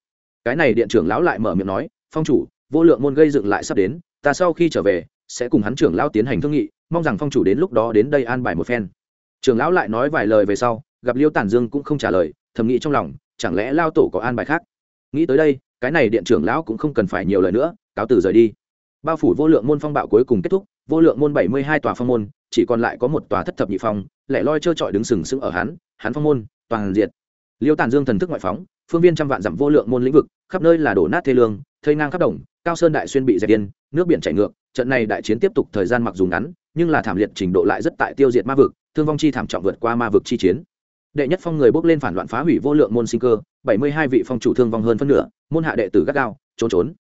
cái này điện trưởng lão lại mở miệng nói phong chủ vô lượng môn gây dựng lại sắp đến ta sau khi trở về sẽ cùng hắn trưởng lão tiến hành thương nghị mong rằng phong chủ đến lúc đó đến đây an bài một phen trưởng lão lại nói vài lời về sau gặp liêu tản dương cũng không trả lời thầm nghĩ trong lòng chẳng lẽ lao tổ có an bài khác nghĩ tới đây cái này điện trưởng lão cũng không cần phải nhiều lời nữa cáo từ rời đi bao phủ vô lượng môn phong bạo cuối cùng kết thúc vô lượng môn bảy mươi hai tòa phong môn chỉ còn lại có một tòa thất thập nhị phong lẻ loi trơ trọi đứng sừng sững ở hắn hắn phong môn toàn diệt liêu tàn dương thần thức ngoại phóng phương viên trăm vạn dặm vô lượng môn lĩnh vực khắp nơi là đổ nát thê lương thây ngang khắp đồng cao sơn đại xuyên bị dẹp yên nước biển chảy ngược trận này đại chiến tiếp tục thời gian mặc dù ngắn nhưng là thảm liệt trình độ lại rất tại tiêu diệt ma vực thương vong chi thảm trọng vượt qua ma vực chi chiến đệ nhất phong người bốc lên phản loạn phá hủy vô lượng môn sinh cơ bảy mươi hai vị phong chủ thương vong hơn phân nửa môn hạ đệ tử gắt gao trốn trốn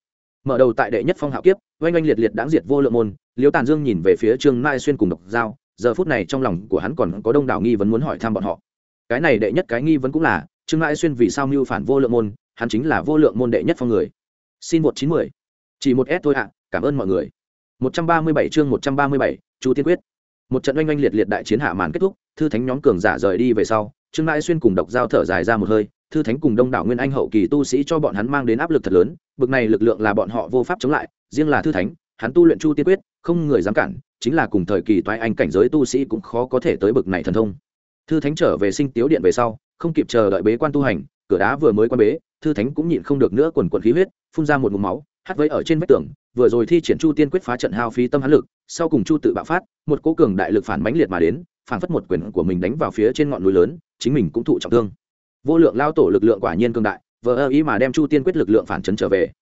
mở đầu tại đệ nhất phong hạo kiếp oanh oanh liệt liệt đáng diệt vô lượng môn liêu tàn dương nhìn về phía trương mai xuyên cùng độc giao giờ phút này trong lòng của hắn còn có đông đảo nghi vấn muốn hỏi thăm bọn họ cái này đệ nhất cái nghi vấn cũng là trương mai xuyên vì sao mưu phản vô lượng môn hắn chính là vô lượng môn đệ nhất phong người xin một chín mười chỉ một s thôi ạ cảm ơn mọi người một trăm ba mươi bảy chương một trăm ba mươi bảy chu tiên quyết một trận oanh oanh liệt liệt đại chiến hạ màn kết thúc thư thánh nhóm cường giả rời đi về sau trương mãi xuyên cùng độc giao thở dài ra một hơi thư thánh cùng đông đảo nguyên anh hậu kỳ tu sĩ cho bọn hắn mang đến áp lực thật lớn bực này lực lượng là bọn họ vô pháp chống lại riêng là thư thánh hắn tu luyện chu tiên quyết không người dám cản chính là cùng thời kỳ toái anh cảnh giới tu sĩ cũng khó có thể tới bực này thần thông thư thánh trở về sinh tiếu điện về sau không kịp chờ đợi bế quan tu hành cửa đá vừa mới quan bế thư thánh cũng nhịn không được nữa quần quần khí huyết phun ra một mụm máu hắt vấy ở trên vách tường vừa rồi thi triển chu tiên quyết phá trận hao phí tâm hắn lực sau cùng chu tự bạo phát một cố cường đại lực phản mãnh liệt mà đến phản phất một quyền của mình đánh vào phía trên ngọn núi lớn chính mình cũng thụ trọng thương vô lượng lao tổ lực lượng quả nhiên cường đại vờ ý mà đem chu tiên quyết lực lượng phản chấn trở về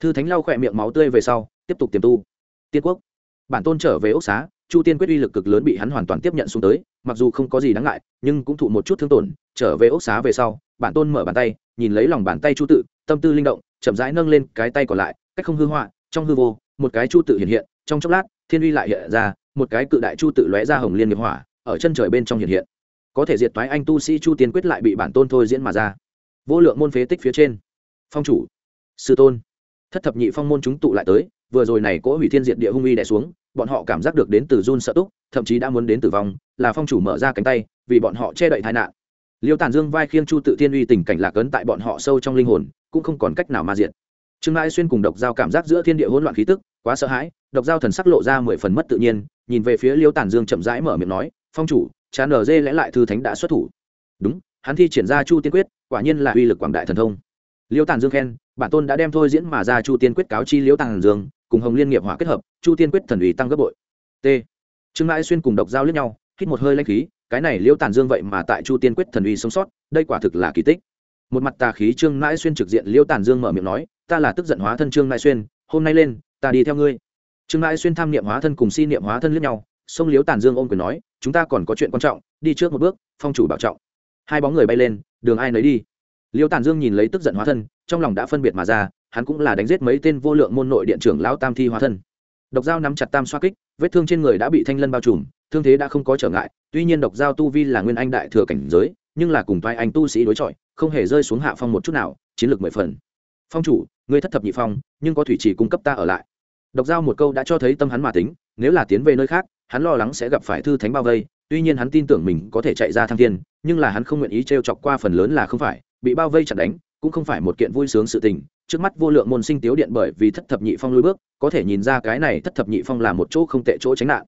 thư thánh lau khỏe miệng máu tươi về sau tiếp tục tiềm tu tiên quốc bản tôn trở về ốc xá chu tiên quyết uy lực cực lớn bị hắn hoàn toàn tiếp nhận xuống tới mặc dù không có gì đáng ngại nhưng cũng thụ một chút thương tổn trở về ốc xá về sau bản tôn mở bàn tay nhìn lấy lòng bàn tay chu tự tâm tư linh động chậm rãi nâng lên cái tay còn lại cách không hư họa trong hư vô một cái chu tự hiện hiện trong chốc lát thiên uy lại hiện ra một cái cự đại chu tự lóe ra hồng liên nghiệp hỏa ở chân trời bên trong hiện hiện có thể diệt toái anh tu sĩ chu tiên quyết lại bị bản tôn thôi diễn mà ra vô lượng môn phế tích phía trên phong chủ sư tôn thất thập nhị phong môn chúng tụ lại tới vừa rồi này cỗ hủy thiên diệt địa hung uy đè xuống bọn họ cảm giác được đến từ run sợ túc thậm chí đã muốn đến tử vong là phong chủ mở ra cánh tay vì bọn họ che đậy tai nạn liêu tàn dương vai khiêng chu tự thiên uy tình cảnh lạc ấn tại bọn họ sâu trong linh hồn cũng không còn cách nào mà diệt trương mãi xuyên cùng độc giao cảm giác giữa thiên địa hỗn loạn khí tức quá sợ hãi độc giao thần sắc lộ ra mười phần mất tự nhiên nhìn về phía liêu tàn dương chậm rãi mở miệng nói phong chủ chán nở dê lẽ lại thư thánh đã xuất thủ đúng hắn thi triển ra chu tiên quyết quả nhiên là uy lực quảng đại thần thông liêu tàn dương khen bản tôn đã đem thôi diễn mà ra chu tiên quyết cáo chi liêu tàn dương cùng hồng liên nghiệp hỏa kết hợp chu tiên quyết thần ủy tăng gấp bội t trương mãi xuyên cùng độc giao lướt nhau hít một hơi lanh khí cái này liêu tàn dương vậy mà tại chu tiên quyết thần uy sống sót đây quả thực là kỳ tích một mặt tà khí trương mãi xuyên trực diện liêu tàn dương mở miệng nói ta là tức giận hóa thân trương mãi xuyên hôm nay lên ta đi theo ngươi trương mãi xuyên tham niệm hóa thân cùng si niệm hóa thân lướt nhau sông liếu tàn dương ôm quyền nói chúng ta còn có chuyện quan trọng đi trước một bước phong chủ bảo trọng hai bóng người bay lên đường ai nấy đi liêu tàn dương nhìn lấy tức giận hóa thân trong lòng đã phân biệt mà ra hắn cũng là đánh giết mấy tên vô lượng môn nội điện trưởng lão tam thi hóa thân độc dao nắm chặt tam xoa kích vết thương trên người đã bị thanh lân bao trùm thương thế đã không có trở ngại tuy nhiên độc dao tu vi là nguyên anh đại thừa cảnh giới nhưng là cùng vai anh tu sĩ đối chọi không hề rơi xuống hạ phong một chút nào chiến lược mười phần phong chủ ngươi thất thập nhị phong nhưng có thủy trì cung cấp ta ở lại độc dao một câu đã cho thấy tâm hắn mà tính nếu là tiến về nơi khác hắn lo lắng sẽ gặp phải thư thánh bao vây tuy nhiên hắn tin tưởng mình có thể chạy ra thăng thiên nhưng là hắn không nguyện ý t r e o chọc qua phần lớn là không phải bị bao vây chặt đánh cũng không phải một kiện vui sướng sự tình trước mắt vô lượng môn sinh tiếu điện bởi vì thất thập nhị phong lui bước có thể nhìn ra cái này thất thập nhị phong là một chỗ không tệ chỗ tránh nạn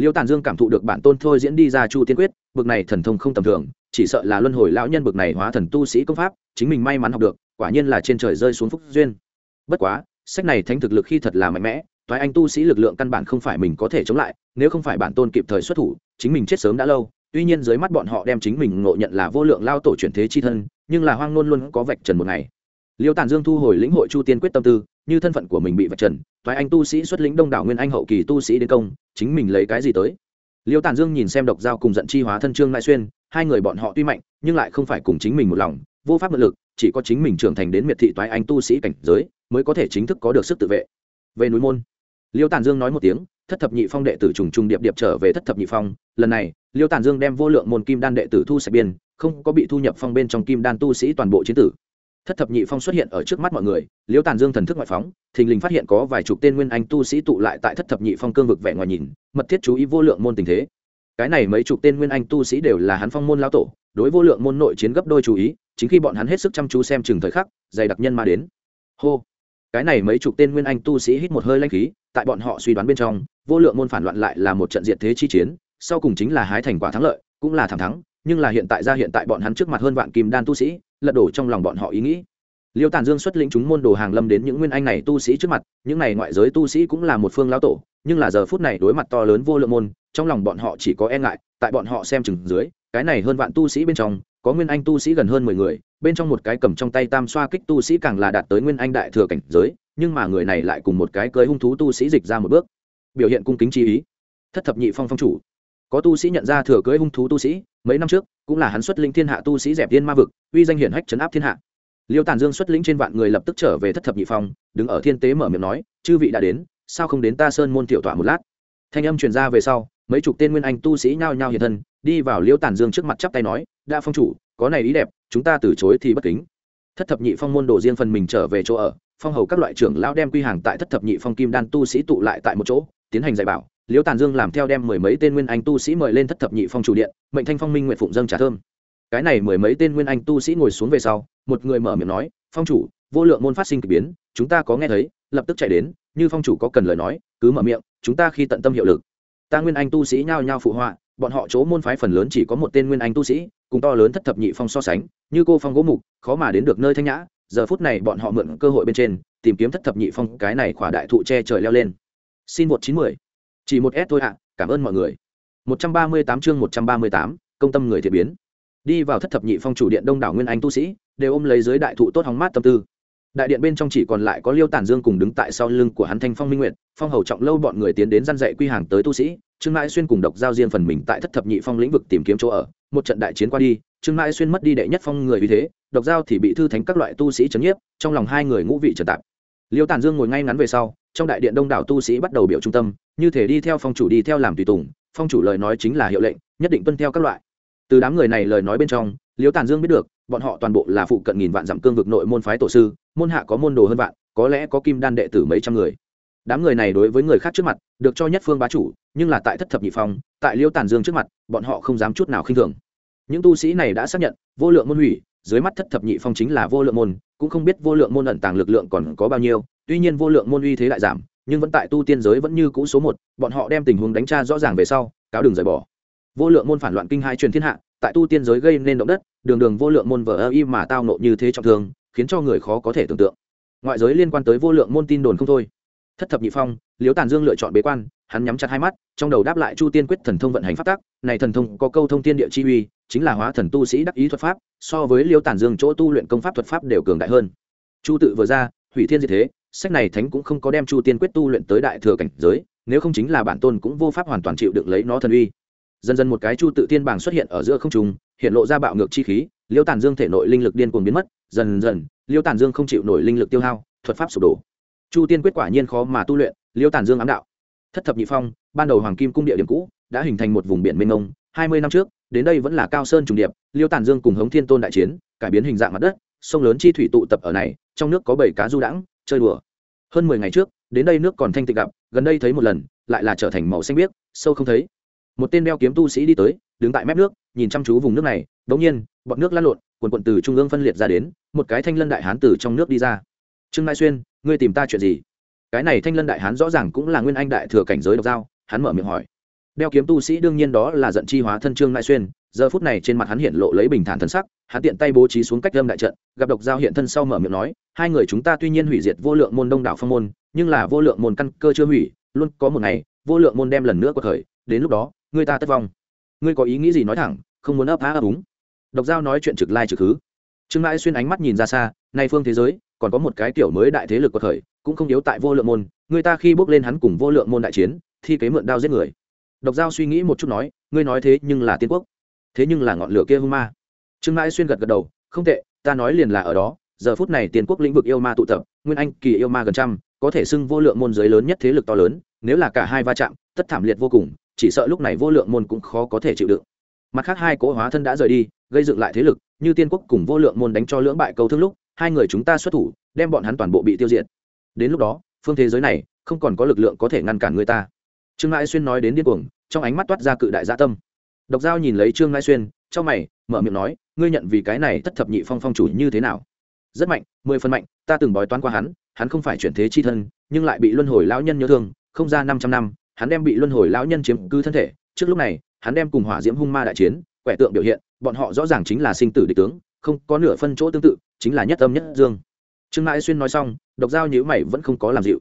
liêu tàn dương cảm thụ được bản tôn thôi diễn đi ra chu tiên quyết bực này thần thông không tầm thường chỉ sợ là luân hồi lão nhân bực này hóa thần tu sĩ công pháp chính mình may mắn học được quả nhiên là trên trời rơi xuống phúc duyên bất quá sách này thánh thực lực khi thật là mạnh mẽ toái anh tu sĩ lực lượng căn bản không phải mình có thể chống lại nếu không phải bản tôn kịp thời xuất thủ chính mình chết sớm đã lâu tuy nhiên dưới mắt bọn họ đem chính mình ngộ nhận là vô lượng lao tổ chuyển thế chi thân nhưng là hoang nôn luôn có vạch trần một ngày liêu tàn dương thu hồi lĩnh hội chu tiên quyết tâm tư như thân phận của mình bị vạch trần thoái anh tu sĩ xuất lĩnh đông đảo nguyên anh hậu kỳ tu sĩ đến công chính mình lấy cái gì tới liêu tàn dương nhìn xem độc giao cùng giận chi hóa thân trương lai xuyên hai người bọn họ tuy mạnh nhưng lại không phải cùng chính mình một lòng vô pháp mượn lực chỉ có chính mình trưởng thành đến miệt thị toái anh tu sĩ cảnh giới mới có thể chính thức có được sức tự vệ về núi môn liêu tàn dương nói một tiếng thất thập nhị phong đệ tử trùng trùng điệp điệp trở về thất thập nhị phong lần này liêu tàn dương đem vô lượng môn kim đan đệ tử thu sạch biên không có bị thu nhập phong bên trong kim đan tu sĩ toàn bộ chiến tử thất thập nhị phong xuất hiện ở trước mắt mọi người liêu tàn dương thần thức ngoại phóng thình lình phát hiện có vài chục tên nguyên anh tu sĩ tụ lại tại thất thập nhị phong cương vực vẻ ngoài nhìn mật thiết chú ý vô lượng môn tình thế cái này mấy chục tên nguyên anh tu sĩ đều là hắn phong môn lao tổ đối vô lượng môn nội chiến gấp đôi chú ý chính khi bọn hắn hết sức chăm chú xem chừng thời khắc dày đặc nhân ma đến hô cái này mấy chục tên nguyên anh tu sĩ hít một hơi lanh khí tại bọn họ suy đoán bên trong vô lượng môn phản loạn lại là một trận diện thế chi chiến sau cùng chính là hái thành quả thắng lợi cũng là thẳng thắng nhưng là hiện tại ra hiện tại bọn hắn trước mặt hơn vạn kim đan tu sĩ lật đổ trong lòng bọn họ ý nghĩ liêu tản dương xuất lĩnh chúng môn đồ hàng lâm đến những nguyên anh này tu sĩ trước mặt những này ngoại giới tu sĩ cũng là một phương lão tổ nhưng là giờ phút này đối mặt to lớn vô lượng môn trong lòng bọn họ chỉ có e ngại tại bọn họ xem chừng dưới cái này hơn vạn tu sĩ bên trong có nguyên anh tu sĩ gần hơn mười người bên trong một cái cầm trong tay tam xoa kích tu sĩ càng là đạt tới nguyên anh đại thừa cảnh giới nhưng mà người này lại cùng một cái cưới hung thú tu sĩ dịch ra một bước biểu hiện cung kính chi ý thất thập nhị phong phong chủ có tu sĩ nhận ra thừa cưới hung thú tu sĩ mấy năm trước cũng là hắn xuất linh thiên hạ tu sĩ dẹp tiên ma vực uy danh hiển hách trấn áp thiên hạ liêu tàn dương xuất lĩnh trên vạn người lập tức trở về thất thập nhị phong đứng ở thiên tế mở miệng nói chư vị đã đến sao không đến ta sơn môn tiểu tọa một lát thanh âm truyền ra về sau mấy chục tên nguyên anh tu sĩ nhao nhao hiện thân đi vào liêu tàn dương trước mặt chắp tay nói đã phong chủ có này ý đẹp chúng ta từ chối thì bất kính thất thập nhị phong môn đồ riêng phần mình trở về chỗ ở phong hầu các loại trưởng lao đem quy hàng tại thất thập nhị phong kim đan tu sĩ tụ lại tại một chỗ tiến hành dạy bảo liễu tàn dương làm theo đem mười mấy tên nguyên anh tu sĩ mời lên thất thập nhị phong chủ điện mệnh thanh phong minh nguyện phụng dâng trả thơm cái này mười mấy tên nguyên anh tu sĩ ngồi xuống về sau một người mở miệng nói phong chủ vô lượng môn phát sinh k ỳ biến chúng ta có nghe thấy lập tức chạy đến như phong chủ có cần lời nói cứ mở miệng chúng ta khi tận tâm hiệu lực ta nguyên anh tu sĩ nhao nhao phụ họa bọn họ chỗ môn phái phần lớn chỉ có một tên nguyên anh tu sĩ cùng to lớn thất thập nhị phong so sánh như cô phong gỗ mục khó mà đến được nơi thanh nhã giờ phút này bọn họ mượn cơ hội bên trên tìm kiếm thất thập nhị phong cái này khỏa đại thụ che trời leo lên xin một chín mười chỉ một s thôi ạ cảm ơn mọi người một trăm ba mươi tám chương một trăm ba mươi tám công tâm người thiệt biến đi vào thất thập nhị phong chủ điện đông đảo nguyên anh tu sĩ đều ôm lấy dưới đại thụ tốt hóng mát tâm tư đại điện bên trong chỉ còn lại có liêu tản dương cùng đứng tại sau lưng của hắn thanh phong minh nguyện phong hầu trọng lâu bọn người tiến đến g i a n dạy quy hàng tới tu sĩ trương mãi xuyên cùng độc giao diên phần mình tại thất thập nhị phong lĩnh vực tìm kiếm chỗ ở một trận đại chiến qua đi trương mãi xuyên mất đi đệ nhất phong người vì thế độc giao thì bị thư thánh các loại tu sĩ c n nhiếp trong lòng hai người ngũ vị trần tạp liêu tản dương ngồi ngay ngắn về sau trong đại điện đông đảo tu sĩ bắt đầu biểu trung tâm như thể đi theo phong chủ đi theo làm tùy tùng phong chủ lời nói chính là hiệu lệnh nhất định tuân theo các loại từ đám người này lời nói bên trong liễu tàn dương biết được bọn họ toàn bộ là phụ cận nghìn vạn dặm cương vực nội môn phái tổ sư môn hạ có môn đồ hơn vạn có lẽ có kim đan đệ tử mấy trăm người đám người này đối với người khác trước mặt được cho nhất phương bá chủ nhưng là tại thất thập nhị phong tại liêu tàn dương trước mặt bọn họ không dám chút nào khinh thường những tu sĩ này đã xác nhận vô lượng môn hủy dưới mắt thất thập nhị phong chính là vô lượng môn cũng không biết vô lượng môn ẩn tàng lực lượng còn có bao nhiêu tuy nhiên vô lượng môn uy thế lại giảm nhưng vẫn tại tu tiên giới vẫn như cũ số một bọn họ đem tình huống đánh tra rõ ràng về sau cáo đường rời bỏ vô lượng môn phản loạn kinh hai truyền thiên hạ tại tu tiên giới gây nên động đất đường đường vô lượng môn vờ ơ y mà tao nộ như thế trọng thương khiến cho người khó có thể tưởng tượng ngoại giới liên quan tới vô lượng môn tin đồn không thôi thất thập nhị phong liếu tàn dương lựa chọn bế quan hắn nhắm chặt hai mắt trong đầu đáp lại chu tiên quyết thần thông vận hành phát tác này thần thông có câu thông tiên địa chi uy chính là hóa thần tu sĩ đắc ý thuật pháp so với liêu tàn dương chỗ tu luyện công pháp thuật pháp đều cường đại hơn chu tự vừa ra hủy thiên diệt thế sách này thánh cũng không có đem chu tiên quyết tu luyện tới đại thừa cảnh giới nếu không chính là bản tôn cũng vô pháp hoàn toàn chịu được lấy nó thần uy dần dần một cái chu tự tiên bảng xuất hiện ở giữa không trung hiện lộ ra bạo ngược chi khí liêu tàn dương thể nội linh lực điên cuồng biến mất dần dần liêu tàn dương không chịu nổi linh lực tiêu hao thuật pháp sụp đổ chu tiên quyết quả nhiên khó mà tu luyện liêu tàn dương ám đạo thất thập nhị phong ban đầu hoàng kim cung địa điểm cũ đã hình thành một vùng biển mênh mông hai mươi năm trước đến đây vẫn là cao sơn trùng điệp liêu tàn dương cùng hống thiên tôn đại chiến cải biến hình dạng mặt đất sông lớn chi thủy tụ tập ở này trong nước có bảy cá du đãng chơi đùa hơn mười ngày trước đến đây nước còn thanh tịnh gặp gần đây thấy một lần lại là trở thành màu xanh biếc sâu không thấy một tên đeo kiếm tu sĩ đi tới đứng tại mép nước nhìn chăm chú vùng nước này đ nhiên bọt nước lăn lộn quần quận từ trung ương phân liệt ra đến một cái thanh lân đại hán từ trong nước đi ra trương mai xuyên ngươi tìm ta chuyện gì cái này thanh lân đại hán rõ ràng cũng là nguyên anh đại thừa cảnh giới độc giao hắn mở miệng hỏi đeo kiếm tu sĩ đương nhiên đó là giận chi hóa thân trương mai xuyên giờ phút này trên mặt hắn hiện lộ lấy bình thản thân sắc hắn tiện tay bố trí xuống cách lâm đại trận gặp độc giao hiện thân sau mở miệng nói hai người chúng ta tuy nhiên hủy diệt vô lượng môn đông đảo phong môn nhưng là vô lượng môn căn cơ chưa hủy luôn có một ngày vô lượng môn đem lần nữa cuộc khởi đến lúc đó người ta tất vong ngươi có ý nghĩ gì nói thẳng không muốn ấp á ấp úng độc giao nói chuyện trực lai trực khứ trương mãi xuyên ánh mắt nhìn ra xa nay phương thế giới còn có một cái tiểu mới đại thế lực cuộc khởi cũng không yếu tại vô lượng môn người ta khi bước lên hắn cùng vô lượng môn đại chiến thi kế mượn đao giết người độc giao suy nghĩ một chút nói ngươi nói thế nhưng là tiên quốc thế nhưng là ngọn lửa kia hung ma trương mãi xuyên gật gật đầu không tệ ta nói liền là ở đó giờ phút này tiền quốc lĩnh vực yêu ma tụ tập nguyên anh kỳ yêu ma gần trăm có thể xưng vô lượng môn giới lớn nhất thế lực to lớn nếu là cả hai va chạm tất thảm liệt vô cùng chỉ sợ lúc này vô lượng môn cũng khó có thể chịu đựng mặt khác hai cỗ hóa thân đã rời đi gây dựng lại thế lực như tiên quốc cùng vô lượng môn đánh cho lưỡng bại cầu thương lúc hai người chúng ta xuất thủ đem bọn hắn toàn bộ bị tiêu diệt đến lúc đó phương thế giới này không còn có lực lượng có thể ngăn cản người ta trương mãi xuyên nói đến điên cuồng trong ánh mắt toát ra cự đại gia dạ tâm độc giao nhìn lấy trương ngai xuyên trong mày mở miệng nói ngươi nhận vì cái này thất thập nhị phong phong chủ như thế nào rất mạnh mười phần mạnh ta từng bói toán qua hắn hắn không phải chuyển thế chi thân nhưng lại bị luân hồi lão nhân nhớ thương không ra năm trăm năm hắn đem bị luân hồi lão nhân chiếm cứ thân thể trước lúc này hắn đem cùng hỏa diễm hung ma đại chiến quẻ tượng biểu hiện bọn họ rõ ràng chính là sinh tử địch tướng không có nửa phân chỗ tương tự chính là nhất âm nhất dương trương ngai xuyên nói xong độc giao nhữ mày vẫn không có làm dịu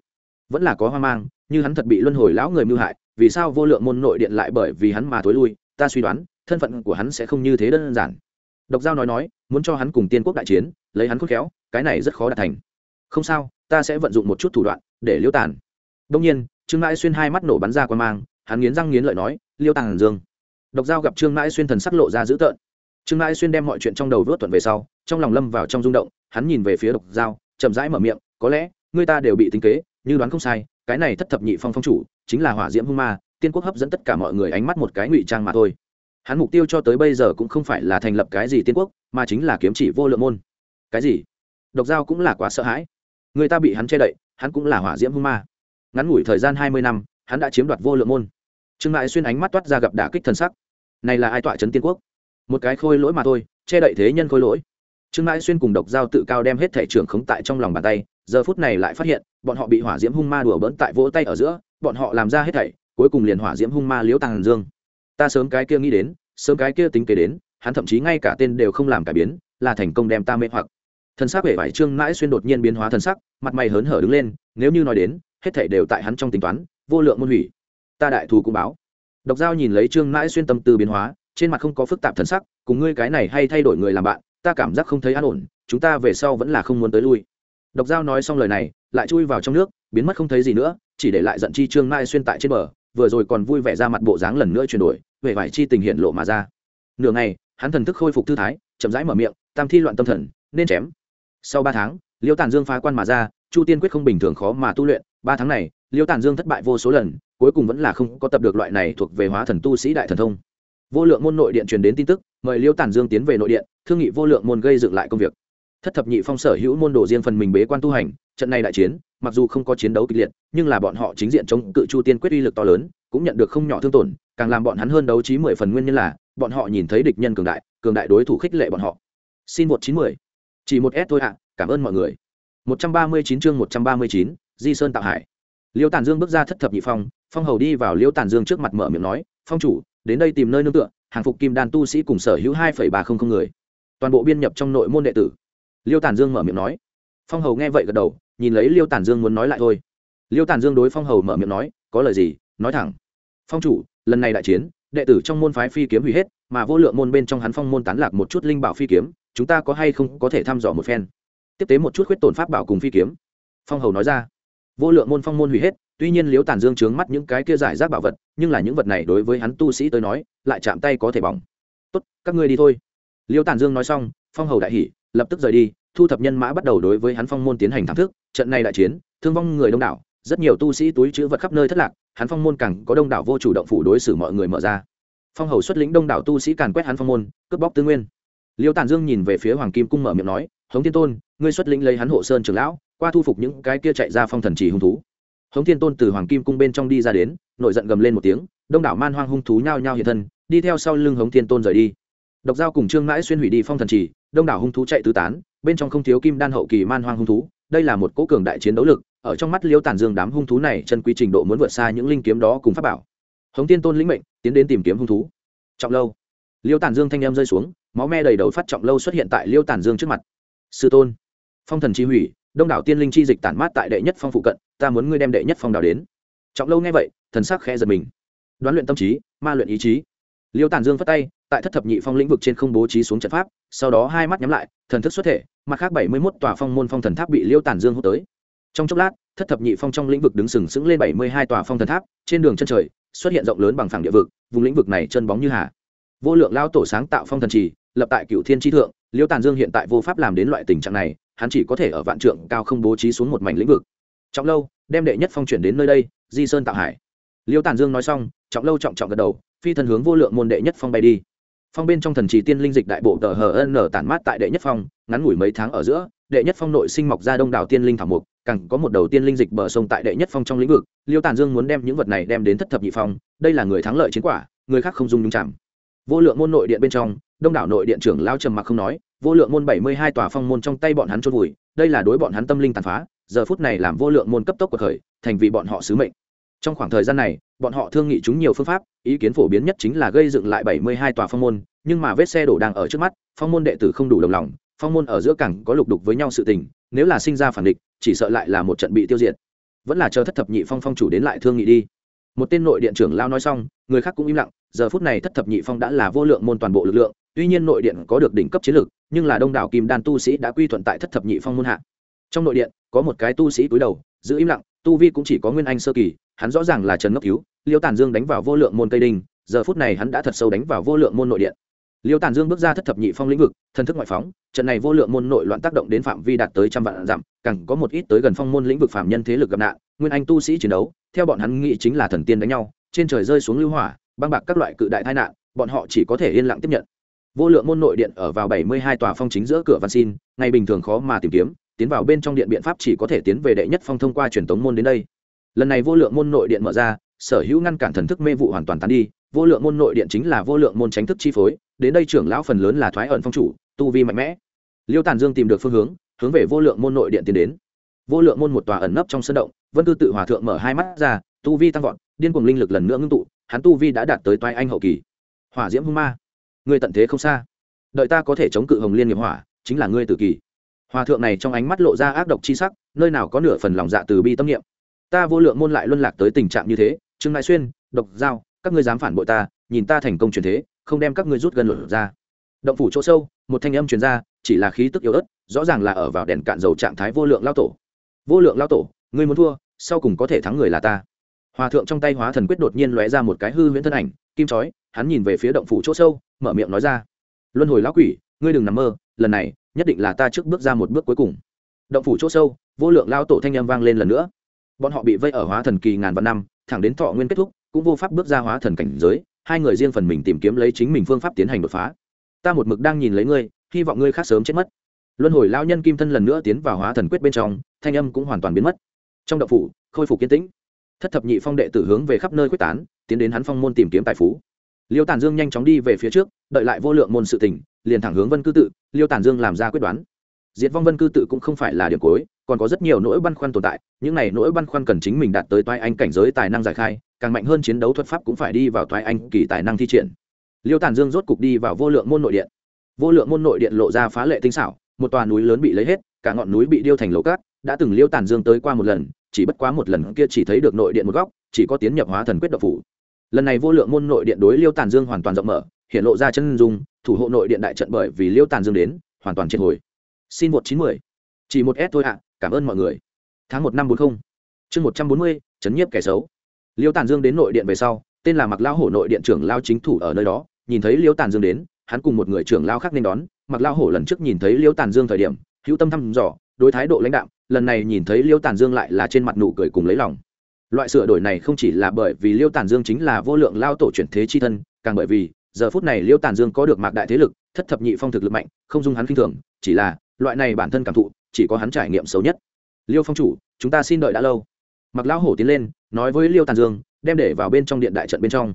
vẫn là có hoang mang như hắn thật bị luân hồi lão người mưu hại vì sao vô lượng môn nội điện lại bởi vì hắn mà thối lui ta suy đoán thân phận của hắn sẽ không như thế đơn giản độc giao nói nói muốn cho hắn cùng tiên quốc đại chiến lấy hắn khôn khéo cái này rất khó đạt thành không sao ta sẽ vận dụng một chút thủ đoạn để liêu tàn đông nhiên trương mãi xuyên hai mắt nổ bắn ra qua mang hắn nghiến răng nghiến lợi nói liêu tàn dương độc giao gặp trương mãi xuyên thần sắc lộ ra dữ tợn trương mãi xuyên đem mọi chuyện trong đầu vớt thuận về sau trong lòng lâm vào trong rung động hắn nhìn về phía độc giao chậm rãi mở miệng có lẽ người ta đều bị tính kế như đoán không sai cái này thất thập nhị phong phong chủ chính là hỏa diễm hung ma tiên quốc hấp dẫn tất cả mọi người ánh mắt một cái ngụy trang mà thôi hắn mục tiêu cho tới bây giờ cũng không phải là thành lập cái gì tiên quốc mà chính là kiếm chỉ vô lượng môn cái gì độc giao cũng là quá sợ hãi người ta bị hắn che đậy hắn cũng là hỏa diễm hung ma ngắn ngủi thời gian hai mươi năm hắn đã chiếm đoạt vô lượng môn trương mại xuyên ánh mắt toát ra gặp đả kích thần sắc này là ai tọa trấn tiên quốc một cái khôi lỗi mà thôi che đậy thế nhân khôi lỗi trương mại xuyên cùng độc giao tự cao đem hết thể trưởng khống tại trong lòng bàn tay giờ phút này lại phát hiện bọn họ bị hỏa diễm hung ma đùa bỡn tại vỗ tay ở giữa bọn họ làm ra hết thảy cuối cùng liền hỏa diễm hung ma liễu tàng dương ta sớm cái kia nghĩ đến sớm cái kia tính kế đến hắn thậm chí ngay cả tên đều không làm cải biến là thành công đem ta mê hoặc thần sắc vẻ vải trương mãi xuyên đột nhiên biến hóa thần sắc mặt mày hớn hở đứng lên nếu như nói đến hết thảy đều tại hắn trong tính toán vô lượng môn hủy ta đại thù cũng báo độc giao nhìn lấy trương mãi xuyên tâm tư biến hóa trên mặt không có phức tạp thần sắc cùng ngươi cái này hay thay đổi người làm bạn ta cảm giác không thấy an ổn chúng ta về sau vẫn là không muốn tới lui độc giao nói xong lời này lại chui vào trong nước biến mất không thấy gì nữa chỉ để lại giận chi trương mai xuyên tại trên bờ vừa rồi còn vui vẻ ra mặt bộ dáng lần nữa chuyển đổi vẻ vải chi tình hiện lộ mà ra nửa ngày hắn thần thức khôi phục thư thái chậm rãi mở miệng tam thi loạn tâm thần nên chém sau ba tháng liêu tản dương phá quan mà ra chu tiên quyết không bình thường khó mà tu luyện ba tháng này liêu tản dương thất bại vô số lần cuối cùng vẫn là không có tập được loại này thuộc về hóa thần tu sĩ đại thần thông vô lượng môn nội điện truyền đến tin tức mời liêu tản dương tiến về nội điện thương nghị vô lượng môn gây dựng lại công việc thất thập nhị phong sở hữu môn đồ riêng phần mình bế quan tu hành trận này đại chiến mặc dù không có chiến đấu kịch liệt nhưng là bọn họ chính diện chống cự chu tiên quyết uy lực to lớn cũng nhận được không nhỏ thương tổn càng làm bọn hắn hơn đấu trí mười phần nguyên nhân là bọn họ nhìn thấy địch nhân cường đại cường đại đối thủ khích lệ bọn họ xin một chín mười chỉ một s thôi ạ cảm ơn mọi người một trăm ba mươi chín chương một trăm ba mươi chín di sơn tạo hải liêu tàn dương bước ra thất thập nhị phong phong hầu đi vào liêu tàn dương trước mặt mở miệng nói phong chủ đến đây tìm nơi nương tựa hàng phục kim đan tu sĩ cùng sở hữu hai phẩy ba không không người toàn bộ biên nhập trong nội môn đệ tử liêu tàn dương mở miệng nói phong hầu nghe vậy gật đầu nhìn lấy liêu tản dương muốn nói lại thôi liêu tản dương đối phong hầu mở miệng nói có lời gì nói thẳng phong chủ lần này đại chiến đệ tử trong môn phái phi kiếm hủy hết mà vô lượng môn bên trong hắn phong môn tán lạc một chút linh bảo phi kiếm chúng ta có hay không có thể thăm dò một phen tiếp tế một chút khuyết tổn pháp bảo cùng phi kiếm phong hầu nói ra vô lượng môn phong môn hủy hết tuy nhiên liếu tản dương trướng mắt những cái kia giải rác bảo vật nhưng là những vật này đối với hắn tu sĩ tới nói lại chạm tay có thể bỏng tốt các ngươi đi thôi liêu tản dương nói xong phong hầu đại hỉ lập tức rời đi thu thập nhân mã bắt đầu đối với hắn phong môn tiến hành thảm thức trận này đại chiến thương vong người đông đảo rất nhiều tu sĩ túi chữ vật khắp nơi thất lạc hắn phong môn càng có đông đảo vô chủ động phủ đối xử mọi người mở ra phong hầu xuất lĩnh đông đảo tu sĩ càn quét hắn phong môn cướp bóc tư nguyên liêu Tàn dương nhìn về phía hoàng kim cung mở miệng nói hống thiên tôn ngươi xuất lĩnh lấy hắn hộ sơn trường lão qua thu phục những cái kia chạy ra phong thần trì hung thú hống thiên tôn từ hoàng kim cung bên trong đi ra đến nội giận gầm lên một tiếng đông đảo man hoang hung thú nhao nhao hiện thân đi theo sau lưng hống thiên tôn rời đi độc giao cùng trương mãi xuyên hủy đi phong thần trì đông đảo hung thú chạy tứ tán bên trong không thiếu kim đan hậu kỳ man hoang hung thú đây là một cỗ cường đại chiến đấu lực ở trong mắt liêu tàn dương đám hung thú này chân quy trình độ muốn vượt xa những linh kiếm đó cùng pháp bảo hống tiên tôn lĩnh mệnh tiến đến tìm kiếm hung thú trọng lâu liêu tàn dương thanh em rơi xuống máu me đầy đầu phát trọng lâu xuất hiện tại liêu tàn dương trước mặt sư tôn phong thần chi hủy đông đảo tiên linh chi dịch tản mát tại đệ nhất phong phụ cận ta muốn ngươi đem đệ nhất phong đảo đến trọng lâu nghe vậy thần sắc khẽ giật mình đoán luyện tâm trí ma luyện ý chí liêu tàn dương phát tay tại thất thập nhị phong lĩnh vực trên không bố trí xuống trận pháp sau đó hai mắt nhắm lại thần thức xuất thể mặt khác bảy mươi mốt tòa phong môn phong thần tháp bị liêu tàn dương hút tới trong chốc lát thất thập nhị phong trong lĩnh vực đứng sừng sững lên bảy mươi hai tòa phong thần tháp trên đường chân trời xuất hiện rộng lớn bằng phẳng địa vực vùng lĩnh vực này chân bóng như hà vô lượng lao tổ sáng tạo phong thần trì lập tại cựu thiên tri thượng liêu tàn dương hiện tại vô pháp làm đến loại tình trạng này hắn chỉ có thể ở vạn trượng cao không bố trí xuống một mảnh lĩnh vực trọng lâu đem đệ nhất phong chuyển đến nơi đây di sơn tạo hải liêu tàn dương nói xong trọng lâu trọng trọng gật đầu phi thân hướng vô lượng môn đệ nhất phong bay đi phong bên trong thần trì tiên linh dịch đại bộ tờ hờ n tản mát tại đệ nhất phong ngắn ngủi mấy tháng ở giữa đệ nhất phong nội sinh mọc ra đông đảo tiên linh thảo mục cẳng có một đầu tiên linh dịch bờ sông tại đệ nhất phong trong lĩnh vực liêu tàn dương muốn đem những vật này đem đến thất thập nhị phong đây là người thắng lợi chiến quả người khác không dung nhung chạm vô lượng môn nội điện bên trong đông đảo nội điện trưởng lao trầm mặc không nói vô lượng môn bảy mươi hai tòa phong môn trong tay bọn hắn trôn vùi đây là đối bọn hắn tâm linh tàn phá giờ phút này làm vô lượng môn cấp tốc cuộc khởi thành vì bọn họ sứ mệnh trong khoảng thời gian này bọn họ thương nghị chúng nhiều phương pháp ý kiến phổ biến nhất chính là gây dựng lại bảy mươi hai tòa phong môn nhưng mà vết xe đổ đang ở trước mắt phong môn đệ tử không đủ đồng lòng phong môn ở giữa cảng có lục đục với nhau sự tình nếu là sinh ra phản địch chỉ sợ lại là một trận bị tiêu diệt vẫn là chờ thất thập nhị phong phong chủ đến lại thương nghị đi một tên nội điện trưởng lao nói xong người khác cũng im lặng giờ phút này thất thập nhị phong đã là vô lượng môn toàn bộ lực lượng tuy nhiên nội điện có được đỉnh cấp chiến lực, nhưng là đông đảo kim đan tu sĩ đã quy thuận tại thất thập nhị phong môn hạ trong nội điện có một cái tu sĩ cúi đầu giữ im lặng tu vi cũng chỉ có nguyên anh sơ kỳ hắn rõ ràng là trần ngốc cứu liêu tàn dương đánh vào vô lượng môn cây đinh giờ phút này hắn đã thật sâu đánh vào vô lượng môn nội điện liêu tàn dương bước ra thất thập nhị phong lĩnh vực thân thức ngoại phóng trận này vô lượng môn nội loạn tác động đến phạm vi đạt tới trăm vạn dặm càng có một ít tới gần phong môn lĩnh vực phạm nhân thế lực gặp nạn nguyên anh tu sĩ chiến đấu theo bọn hắn nghĩ chính là thần tiên đánh nhau trên trời rơi xuống lưu hỏa băng bạc các loại cự đại tai nạn bọn họ chỉ có thể yên lặng tiếp nhận vô lượng môn nội điện ở vào bảy mươi hai tòa phong chính giữa cửa văn xin ngày bình thường khó mà tìm kiếm tiến vào bên trong điện biện pháp chỉ có thể tiến về đệ nhất phong thông qua truyền tống môn đến đây lần này vô lượng môn nội điện mở ra sở hữu ngăn cản thần thức mê vụ hoàn toàn tán đi vô lượng môn nội điện chính là vô lượng môn tránh thức chi phối đến đây trưởng lão phần lớn là thoái ẩn phong chủ tu vi mạnh mẽ liêu tàn dương tìm được phương hướng hướng về vô lượng môn nội điện tiến đến vô lượng môn một tòa ẩn nấp trong sân động vân cư tự hòa thượng mở hai mắt ra tu vi tăng vọt điên cuồng linh lực lần nữa ngưng tụ hắn tu vi đã đạt tới toai anh hậu kỳ hỏa diễm hung ma người tận thế không xa đợi ta có thể chống cự hồng liên nghiệp hỏa chính là ngươi tử kỳ hòa thượng này trong ánh mắt lộ ra ác độc chi sắc nơi nào có nửa phần lòng dạ từ bi tâm niệm ta vô lượng môn lại luân lạc tới tình trạng như thế trương đại xuyên độc giao các ngươi dám phản bội ta nhìn ta thành công truyền thế không đem các ngươi rút gần lửa ra động phủ chỗ sâu một thanh âm truyền ra chỉ là khí tức yếu ớt rõ ràng là ở vào đèn cạn dầu trạng thái vô lượng lao tổ vô lượng lao tổ ngươi muốn thua sau cùng có thể thắng người là ta hòa thượng trong tay hóa thần quyết đột nhiên lóe ra một cái hư huyễn thân ảnh kim chói hắn nhìn về phía động phủ chỗ sâu mở miệng nói ra luân hồi lão quỷ ngươi đừng nằm mơ lần này nhất định là ta trước bước ra một bước cuối cùng động phủ chỗ sâu vô lượng lao tổ thanh âm vang lên lần nữa bọn họ bị vây ở hóa thần kỳ ngàn vạn năm thẳng đến thọ nguyên kết thúc cũng vô pháp bước ra hóa thần cảnh giới hai người riêng phần mình tìm kiếm lấy chính mình phương pháp tiến hành đột phá ta một mực đang nhìn lấy ngươi hy vọng ngươi khác sớm chết mất luân hồi lao nhân kim thân lần nữa tiến vào hóa thần quyết bên trong thanh âm cũng hoàn toàn biến mất trong đậu phủ khôi phục kiến tĩnh thất thập nhị phong đệ tử hướng về khắp nơi quyết tán tiến đến hắn phong môn tìm kiếm tài phú liêu tản dương nhanh chóng đi về phía trước đợi lại vô lượng môn sự tỉnh liền thẳng hướng vân cư tự liêu tản dương làm ra quyết đoán diệt vong vân cư tự cũng không phải là điểm cối còn có rất nhiều nỗi băn khoăn tồn tại những này nỗi băn khoăn cần chính mình đạt tới toái anh cảnh giới tài năng giải khai càng mạnh hơn chiến đấu thuật pháp cũng phải đi vào toái anh kỳ tài năng thi triển liêu tàn dương rốt cục đi vào vô lượng môn nội điện vô lượng môn nội điện lộ ra phá lệ tinh xảo một tòa núi lớn bị lấy hết cả ngọn núi bị điêu thành lỗ cát đã từng liêu tàn dương tới qua một lần chỉ bất quá một lần kia chỉ thấy được nội điện một góc chỉ có tiến nhập hóa thần quyết độc phủ lần này vô lượng môn nội điện đối liêu tàn dương hoàn toàn rộng mở hiện lộ ra chân dung thủ hộ nội điện đại trận bởi vì liêu tàn dương đến hoàn toàn triệt hồi xin một chín mười chỉ một s thôi ạ cảm ơn mọi người tháng một năm bốn mươi chương một trăm bốn mươi chấn nhiếp kẻ xấu liêu tản dương đến nội điện về sau tên là mặc lao hổ nội điện trưởng lao chính thủ ở nơi đó nhìn thấy liêu tản dương đến hắn cùng một người trưởng lao khác nên đón mặc lao hổ lần trước nhìn thấy liêu tản dương thời điểm hữu tâm thăm dò đối thái độ lãnh đạo lần này nhìn thấy liêu tản dương lại là trên mặt nụ cười cùng lấy lòng loại sửa đổi này không chỉ là bởi vì liêu tản dương chính là vô lượng lao tổ chuyển thế chi thân càng bởi vì giờ phút này liêu tản dương có được mạc đại thế lực thất thập nhị phong thực lực mạnh không dung hắn k thường chỉ là loại này bản thân cảm thụ chỉ có hắn trải nghiệm xấu nhất liêu phong chủ chúng ta xin đợi đã lâu mặc lão hổ tiến lên nói với liêu tàn dương đem để vào bên trong điện đại trận bên trong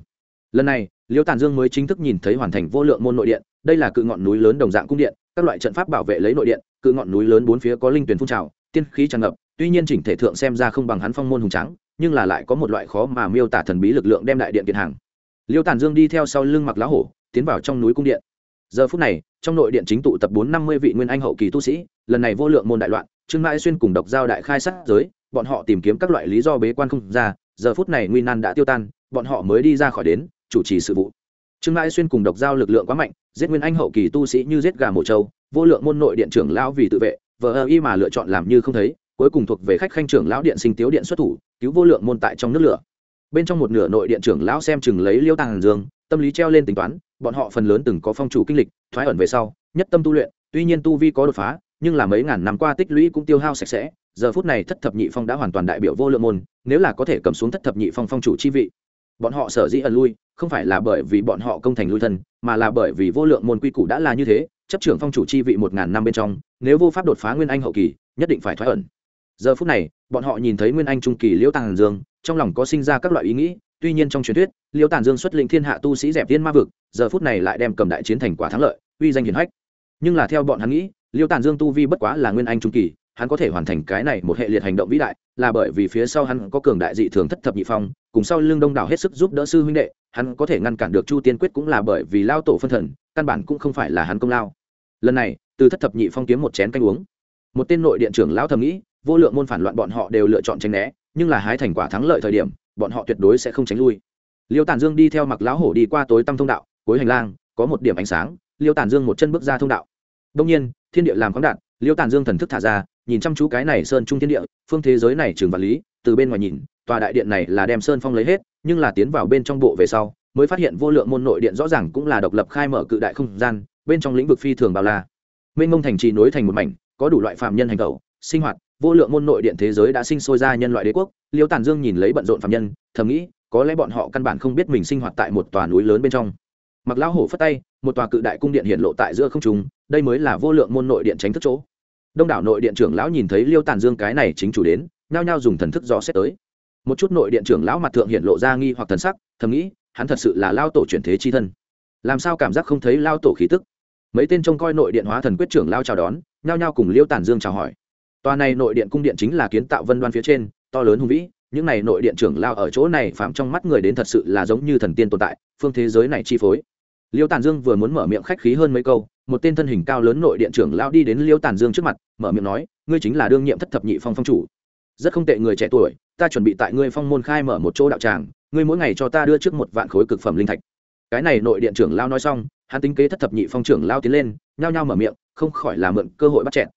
lần này liêu tàn dương mới chính thức nhìn thấy hoàn thành vô lượng môn nội điện đây là cự ngọn núi lớn đồng dạng cung điện các loại trận pháp bảo vệ lấy nội điện cự ngọn núi lớn bốn phía có linh tuyển phun trào tiên khí tràn ngập tuy nhiên chỉnh thể thượng xem ra không bằng hắn phong môn hùng trắng nhưng là lại có một loại khó mà miêu tả thần bí lực lượng đem đại điện tiến hàng liêu tàn dương đi theo sau lưng mặc Lão hổ tiến vào trong núi cung điện giờ phút này trong nội điện chính tụ tập bốn năm mươi vị nguyên anh hậu kỳ tu sĩ lần này vô lượng môn đại loạn trương mãi xuyên cùng độc giao đại khai sát giới bọn họ tìm kiếm các loại lý do bế quan không ra giờ phút này nguy nan đã tiêu tan bọn họ mới đi ra khỏi đến chủ trì sự vụ trương mãi xuyên cùng độc giao lực lượng quá mạnh giết nguyên anh hậu kỳ tu sĩ như giết gà mổ trâu vô lượng môn nội điện trưởng lão vì tự vệ vờ ơ y mà lựa chọn làm như không thấy cuối cùng thuộc về khách khanh trưởng lão điện sinh tiếu điện xuất thủ cứu vô lượng môn tại trong nước lửa bên trong một nửa nội điện trưởng lão xem chừng lấy liêu tàng dương tâm lý treo lên tính toán bọn họ phần lớn từng có phong chủ kinh lịch thoái ẩn về sau nhất tâm tu luyện tuy nhiên tu vi có đột phá nhưng là mấy ngàn năm qua tích lũy cũng tiêu hao sạch sẽ giờ phút này thất thập nhị phong đã hoàn toàn đại biểu vô lượng môn nếu là có thể cầm xuống thất thập nhị phong phong chủ chi vị bọn họ sở dĩ ẩn lui không phải là bởi vì bọn họ công thành lui thân mà là bởi vì vô lượng môn quy củ đã là như thế chấp trưởng phong chủ chi vị một ngàn năm bên trong nếu vô pháp đột phá nguyên anh hậu kỳ nhất định phải thoái ẩn giờ phút này bọn họ nhìn thấy nguyên anh trung kỳ liễu tàng dương trong lòng có sinh ra các loại ý nghĩ tuy nhiên trong truyền thuyết liêu tàn dương xuất lĩnh thiên hạ tu sĩ dẹp viên ma vực giờ phút này lại đem cầm đại chiến thành quả thắng lợi uy danh hiển hách nhưng là theo bọn hắn nghĩ liêu tàn dương tu vi bất quá là nguyên anh trung kỳ hắn có thể hoàn thành cái này một hệ liệt hành động vĩ đại là bởi vì phía sau hắn có cường đại dị thường thất thập nhị phong cùng sau lưng đông đảo hết sức giúp đỡ sư huynh đệ hắn có thể ngăn cản được chu tiên quyết cũng là bởi vì lao tổ phân thần căn bản cũng không phải là hắn công lao lần này từ thất thập nhị phong kiếm một chén canh uống một tên nội điện trưởng lão thầm nghĩ vô lượng môn phản loạn bọn họ đều lựa chọn tranh né nhưng là hái thành quả thắng lợi thời điểm bọn họ tuyệt đối sẽ không tránh lui liêu tản dương đi theo mặc lão hổ đi qua tối tăm thông đạo cuối hành lang có một điểm ánh sáng liêu tản dương một chân bước ra thông đạo đông nhiên thiên địa làm khoáng đạn liêu tản dương thần thức thả ra nhìn chăm chú cái này sơn trung thiên địa phương thế giới này trường vật lý từ bên ngoài nhìn tòa đại điện này là đem sơn phong lấy hết nhưng là tiến vào bên trong bộ về sau mới phát hiện vô lượng môn nội điện rõ ràng cũng là độc lập khai mở cự đại không gian bên trong lĩnh vực phi thường bao la mênh mông thành trì nối thành một mảnh có đủ loại phạm nhân hành tẩu sinh hoạt vô lượng môn nội điện thế giới đã sinh sôi ra nhân loại đế quốc liêu tàn dương nhìn lấy bận rộn phạm nhân thầm nghĩ có lẽ bọn họ căn bản không biết mình sinh hoạt tại một tòa núi lớn bên trong mặc lão hổ phất tay một tòa cự đại cung điện hiện lộ tại giữa không trung đây mới là vô lượng môn nội điện tránh thức chỗ đông đảo nội điện trưởng lão nhìn thấy liêu tàn dương cái này chính chủ đến nhao nhao dùng thần thức dò xét tới một chút nội điện trưởng lão mặt thượng hiện lộ ra nghi hoặc thần sắc thầm nghĩ hắn thật sự là lao tổ chuyển thế chi thân làm sao cảm giác không thấy lao tổ khí tức mấy tên trông coi nội điện hóa thần quyết trưởng lao chào đón nhao nhao cùng liêu tàn dương chào hỏi tòa này nội điện cung điện chính là kiến tạo vân đoan phía trên to lớn hùng vĩ những này nội điện trưởng lao ở chỗ này phạm trong mắt người đến thật sự là giống như thần tiên tồn tại phương thế giới này chi phối liêu tản dương vừa muốn mở miệng khách khí hơn mấy câu một tên thân hình cao lớn nội điện trưởng lao đi đến liêu tản dương trước mặt mở miệng nói ngươi chính là đương nhiệm thất thập nhị phong phong chủ rất không tệ người trẻ tuổi ta chuẩn bị tại ngươi phong môn khai mở một chỗ đạo tràng ngươi mỗi ngày cho ta đưa trước một vạn khối cực phẩm linh thạch cái này nội điện trưởng lao nói xong hắn tính kế thất thập nhị phong trưởng lao tiến lên nhao nhao mở miệng không khỏi là mượn cơ hội bắt chẹt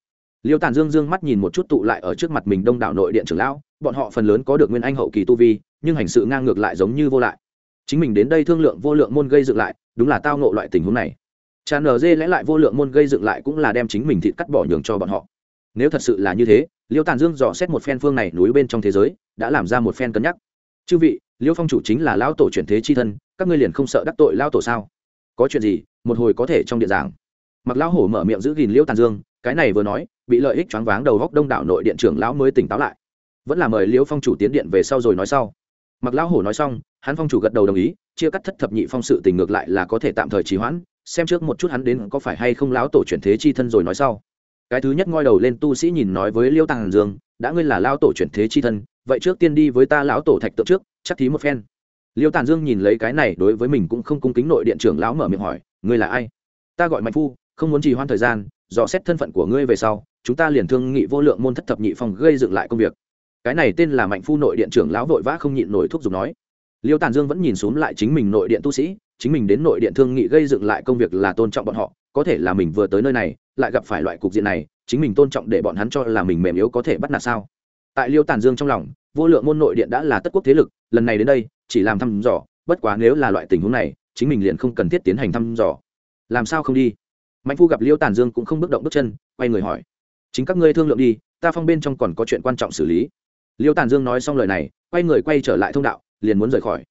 liêu tàn dương dương mắt nhìn một chút tụ lại ở trước mặt mình đông đảo nội điện trưởng lão bọn họ phần lớn có được nguyên anh hậu kỳ tu vi nhưng hành sự ngang ngược lại giống như vô lại chính mình đến đây thương lượng vô lượng môn gây dựng lại đúng là tao ngộ loại tình huống này tràn N dê lẽ lại vô lượng môn gây dựng lại cũng là đem chính mình thịt cắt bỏ nhường cho bọn họ nếu thật sự là như thế liêu tàn dương dò xét một phen phương này núi bên trong thế giới đã làm ra một phen cân nhắc chư vị liêu phong chủ chính là lão tổ chuyển thế chi thân các ngươi liền không sợ đắc tội lao tổ sao có chuyện gì một hồi có thể trong điện giảng mặc lão hổ mở miệng giữ gìn liêu tàn dương cái này vừa nói bị lợi ích choáng váng đầu góc đông đảo nội điện trưởng lão mới tỉnh táo lại vẫn là mời liễu phong chủ tiến điện về sau rồi nói sau mặc lão hổ nói xong hắn phong chủ gật đầu đồng ý chia cắt thất thập nhị phong sự tình ngược lại là có thể tạm thời trì hoãn xem trước một chút hắn đến có phải hay không lão tổ chuyển thế chi thân rồi nói sau cái thứ nhất ngoi đầu lên tu sĩ nhìn nói với liêu tàng dương đã ngươi là lão tổ chuyển thế chi thân vậy trước tiên đi với ta lão tổ thạch tượng trước chắc thí một phen liêu tàng dương nhìn lấy cái này đối với mình cũng không cung kính nội điện trưởng lão mở miệng hỏi ngươi là ai ta gọi mạnh phu không muốn trì hoãn thời gian dò xét thân phận của ngươi về sau chúng ta liền thương nghị vô lượng môn thất thập nhị phong gây dựng lại công việc cái này tên là mạnh phu nội điện trưởng lão vội vã không nhịn nổi thuốc dùng nói liêu tàn dương vẫn nhìn xuống lại chính mình nội điện tu sĩ chính mình đến nội điện thương nghị gây dựng lại công việc là tôn trọng bọn họ có thể là mình vừa tới nơi này lại gặp phải loại cục diện này chính mình tôn trọng để bọn hắn cho là mình mềm yếu có thể bắt nạt sao tại liêu tàn dương trong lòng vô lượng môn nội điện đã là tất quốc thế lực lần này đến đây chỉ làm thăm dò bất quá nếu là loại tình huống này chính mình liền không cần thiết tiến hành thăm dò làm sao không đi mạnh phu gặp liêu tàn dương cũng không bước động bước chân quay người hỏi chính các ngươi thương lượng đi ta phong bên trong còn có chuyện quan trọng xử lý liêu tàn dương nói xong lời này quay người quay trở lại thông đạo liền muốn rời khỏi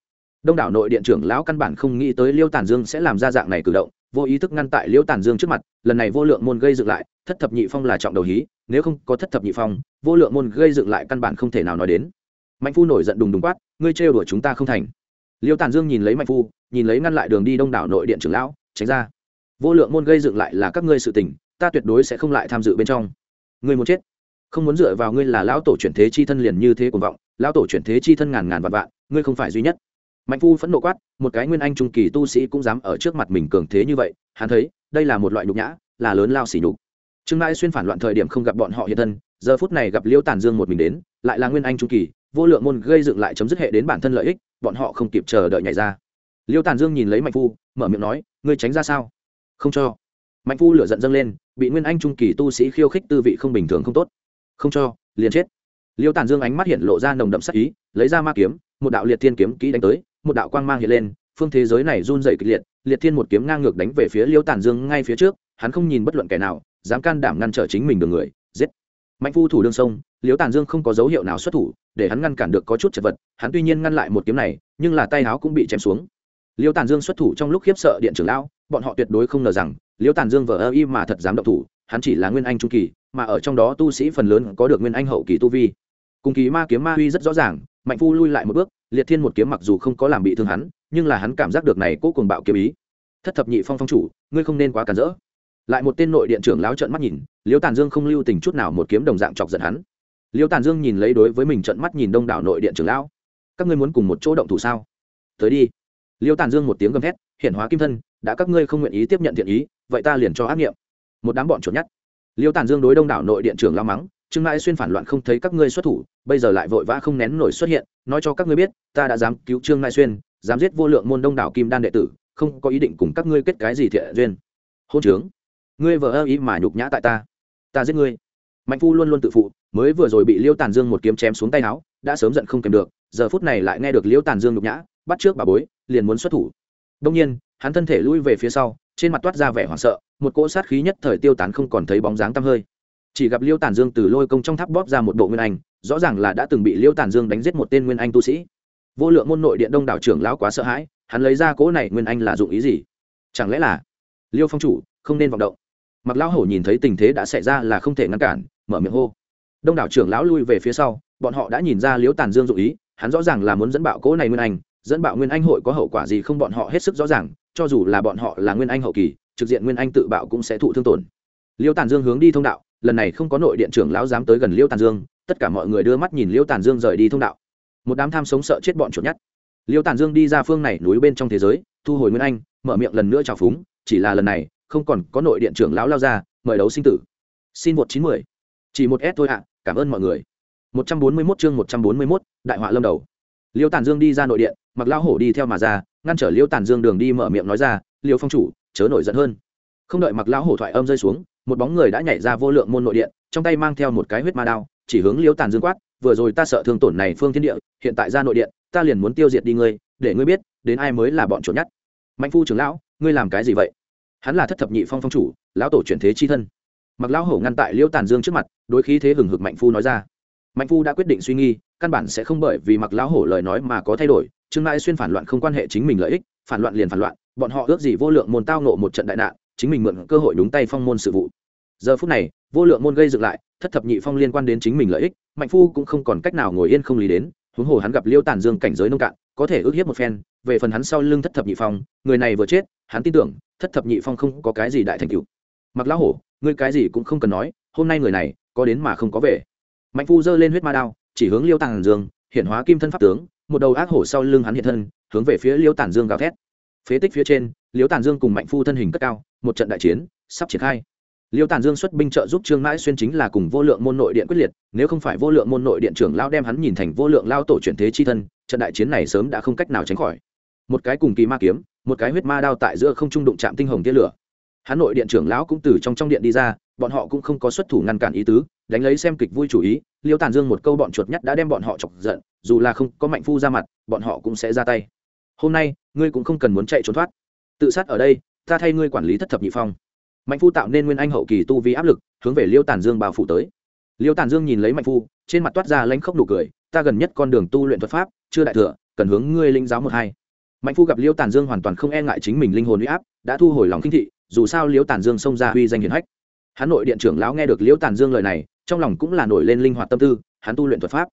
đông đảo nội điện trưởng lão căn bản không nghĩ tới liêu tàn dương sẽ làm ra dạng này cử động vô ý thức ngăn tại liêu tàn dương trước mặt lần này vô lượng môn gây dựng lại thất thập nhị phong là trọng đầu hí nếu không có thất thập nhị phong vô lượng môn gây dựng lại căn bản không thể nào nói đến mạnh phu nổi giận đùng đùng quát ngươi trêu đuổi chúng ta không thành liêu tàn dương nhìn lấy mạnh phu nhìn lấy ngăn lại đường đi đông đảo nội điện trưởng lão tránh ra vô lượng môn gây dựng lại là các ngươi sự tình ta tuyệt đối sẽ không lại tham dự bên trong ngươi muốn chết không muốn dựa vào ngươi là lão tổ chuyển thế chi thân liền như thế cuồng vọng lão tổ chuyển thế chi thân ngàn ngàn vạn vạn ngươi không phải duy nhất mạnh phu phẫn nộ quát một cái nguyên anh trung kỳ tu sĩ cũng dám ở trước mặt mình cường thế như vậy hắn thấy đây là một loại nhục nhã là lớn lao xỉ nhục trương mai xuyên phản loạn thời điểm không gặp bọn họ hiện thân giờ phút này gặp liễu tản dương một mình đến lại là nguyên anh trung kỳ vô lượng môn gây dựng lại chấm dứt hệ đến bản thân lợi ích bọn họ không kịp chờ đợi nhảy ra liễu tản dương nhìn lấy mạnh phu mở miệng nói ngươi tránh ra sao không cho mạnh phu lửa giận dâng lên bị nguyên anh trung kỳ tu sĩ khiêu khích tư vị không bình thường không tốt không cho liền chết liêu tản dương ánh mắt hiện lộ ra nồng đậm sắc ý lấy ra ma kiếm một đạo liệt thiên kiếm kỹ đánh tới một đạo quang mang hiện lên phương thế giới này run dày kịch liệt liệt thiên một kiếm ngang ngược đánh về phía liêu tản dương ngay phía trước hắn không nhìn bất luận kẻ nào dám can đảm ngăn trở chính mình được người giết mạnh phu thủ đương sông liêu tản dương không có dấu hiệu nào xuất thủ để hắn ngăn cản được có chút chật vật hắn tuy nhiên ngăn lại một kiếm này nhưng là tay áo cũng bị chém xuống liêu tàn dương xuất thủ trong lúc khiếp sợ điện trưởng lão bọn họ tuyệt đối không ngờ rằng liêu tàn dương vờ ơ y mà thật dám động thủ hắn chỉ là nguyên anh trung kỳ mà ở trong đó tu sĩ phần lớn có được nguyên anh hậu kỳ tu vi cùng kỳ ma kiếm ma uy rất rõ ràng mạnh phu lui lại một bước liệt thiên một kiếm mặc dù không có làm bị thương hắn nhưng là hắn cảm giác được này cố cùng bạo kiếm ý thất thập nhị phong phong chủ ngươi không nên quá cản rỡ lại một tên nội điện trưởng lão trợn mắt nhìn liêu tàn dương không lưu tình chút nào một kiếm đồng dạng chọc giận hắn liêu tàn dương nhìn lấy đối với mình trợn mắt nhìn đông đảo nội điện trưởng lão các ngươi muốn cùng một chỗ động thủ sao tới đi liêu tàn dương một tiếng gầm thét hiển hóa kim thân đã các ngươi không nguyện ý tiếp nhận thiện ý vậy ta liền cho ác nghiệm một đám bọn chuột nhắt liêu tàn dương đối đông đảo nội điện trưởng lao mắng trương mãi xuyên phản loạn không thấy các ngươi xuất thủ bây giờ lại vội vã không nén nổi xuất hiện nói cho các ngươi biết ta đã dám cứu trương mãi xuyên dám giết vô lượng môn đông đảo kim đan đệ tử không có ý định cùng các ngươi kết cái gì thiện duyên hôn trưởng, ngươi vợ ơ ý mà nhục nhã tại ta ta giết ngươi mạnh phu luôn luôn tự phụ mới vừa rồi bị liêu tàn dương một kiếm chém xuống tay áo đã sớm giận không kiềm được giờ phút này lại nghe được liêu tàn dương nhục nhã bắt trước bà bối liền muốn xuất thủ đông nhiên hắn thân thể lui về phía sau trên mặt toát ra vẻ hoảng sợ một cỗ sát khí nhất thời tiêu tán không còn thấy bóng dáng tăm hơi chỉ gặp liêu tản dương từ lôi công trong tháp bóp ra một bộ nguyên anh rõ ràng là đã từng bị liêu tản dương đánh giết một tên nguyên anh tu sĩ vô lượng môn nội điện đông đảo trưởng lão quá sợ hãi hắn lấy ra cỗ này nguyên anh là dụng ý gì chẳng lẽ là liêu phong chủ không nên vọng động mặc lão hổ nhìn thấy tình thế đã xảy ra là không thể ngăn cản mở miệng hô đông đảo trưởng lão lui về phía sau bọn họ đã nhìn ra liêu tản dương dụng ý hắn rõ ràng là muốn dẫn bạo cỗ này nguyên anh dẫn bạo nguyên anh hội có hậu quả gì không bọn họ hết sức rõ ràng cho dù là bọn họ là nguyên anh hậu kỳ trực diện nguyên anh tự bạo cũng sẽ thụ thương tổn liêu tàn dương hướng đi thông đạo lần này không có nội điện trưởng lão dám tới gần liêu tàn dương tất cả mọi người đưa mắt nhìn liêu tàn dương rời đi thông đạo một đám tham sống sợ chết bọn chuột nhát liêu tàn dương đi ra phương này núi bên trong thế giới thu hồi nguyên anh mở miệng lần nữa trào phúng chỉ là lần này không còn có nội điện trưởng lão lao ra mời đấu sinh tử xin một chín mười chỉ một s thôi ạ cảm ơn mọi người một trăm bốn mươi 141 chương một trăm bốn mươi 141, đại họa lâm đầu liêu tàn dương đi ra nội điện mặc lao hổ đi theo mà ra ngăn trở liêu tàn dương đường đi mở miệng nói ra liêu phong chủ chớ nổi giận hơn không đợi mặc lao hổ thoại âm rơi xuống một bóng người đã nhảy ra vô lượng môn nội điện trong tay mang theo một cái huyết ma đao chỉ hướng liêu tàn dương quát vừa rồi ta sợ thương tổn này phương thiên địa hiện tại ra nội điện ta liền muốn tiêu diệt đi ngươi để ngươi biết đến ai mới là bọn chuột nhất. mạnh phu trưởng lão ngươi làm cái gì vậy hắn là thất thập nhị phong phong chủ lão tổ chuyển thế chi thân mặc lão hổ ngăn tại liêu tàn dương trước mặt đối khí thế hừng hực mạnh phu nói ra mạnh phu đã quyết định suy nghi căn bản sẽ không bởi vì mặc lão hổ lời nói mà có thay đổi trương mãi xuyên phản loạn không quan hệ chính mình lợi ích phản loạn liền phản loạn bọn họ ước gì vô lượng môn tao nộ một trận đại nạn chính mình mượn cơ hội đúng tay phong môn sự vụ giờ phút này vô lượng môn gây dựng lại thất thập nhị phong liên quan đến chính mình lợi ích mạnh phu cũng không còn cách nào ngồi yên không lý đến huống hồ hắn gặp liêu tàn dương cảnh giới nông cạn có thể ước hiếp một phen về phần hắn sau lưng thất thập nhị phong người này vừa chết hắn tin tưởng thất thập nhị phong không có cái gì đại thành cựu mặc lão hổ ngươi cái gì cũng không cần nói hôm nay người này có đến mà không có về mạnh phu giơ lên huyết ma đao chỉ hướng liêu tàng dương hiện hóa kim thân pháp tướng một đầu ác hổ sau lưng hắn hiện thân hướng về phía liêu tản dương gào thét phế tích phía trên liêu tản dương cùng mạnh phu thân hình cất cao một trận đại chiến sắp triển khai liêu tản dương xuất binh trợ giúp trương mãi xuyên chính là cùng vô lượng môn nội điện quyết liệt nếu không phải vô lượng môn nội điện trưởng lao đem hắn nhìn thành vô lượng lao tổ chuyển thế chi thân trận đại chiến này sớm đã không cách nào tránh khỏi một cái cùng kỳ ma kiếm một cái huyết ma đao tại giữa không trung đụng chạm tinh hồng tia lửa hắn nội điện trưởng lão cũng từ trong trong điện đi ra bọn họ cũng không có xuất thủ ngăn cản ý tứ đánh lấy xem kịch vui chủ ý liêu tàn dương một câu bọn chuột nhất đã đem bọn họ chọc giận dù là không có mạnh phu ra mặt bọn họ cũng sẽ ra tay hôm nay ngươi cũng không cần muốn chạy trốn thoát tự sát ở đây ta thay ngươi quản lý thất thập nhị phong mạnh phu tạo nên nguyên anh hậu kỳ tu vi áp lực hướng về liêu tàn dương bao phủ tới liêu tàn dương nhìn lấy mạnh phu trên mặt toát ra lãnh khốc nụ cười ta gần nhất con đường tu luyện thuật pháp chưa đại thừa cần hướng ngươi linh giáo một hai mạnh phu gặp liêu tàn dương hoàn toàn không e ngại chính mình linh hồn huy áp đã thu hồi lòng kinh thị dù sao liêu tàn dương xông ra uy danh hiển hách hắn nội điện trưởng lão nghe được liễu tàn dương lời này trong lòng cũng là nổi lên linh hoạt tâm tư hắn tu luyện thuật pháp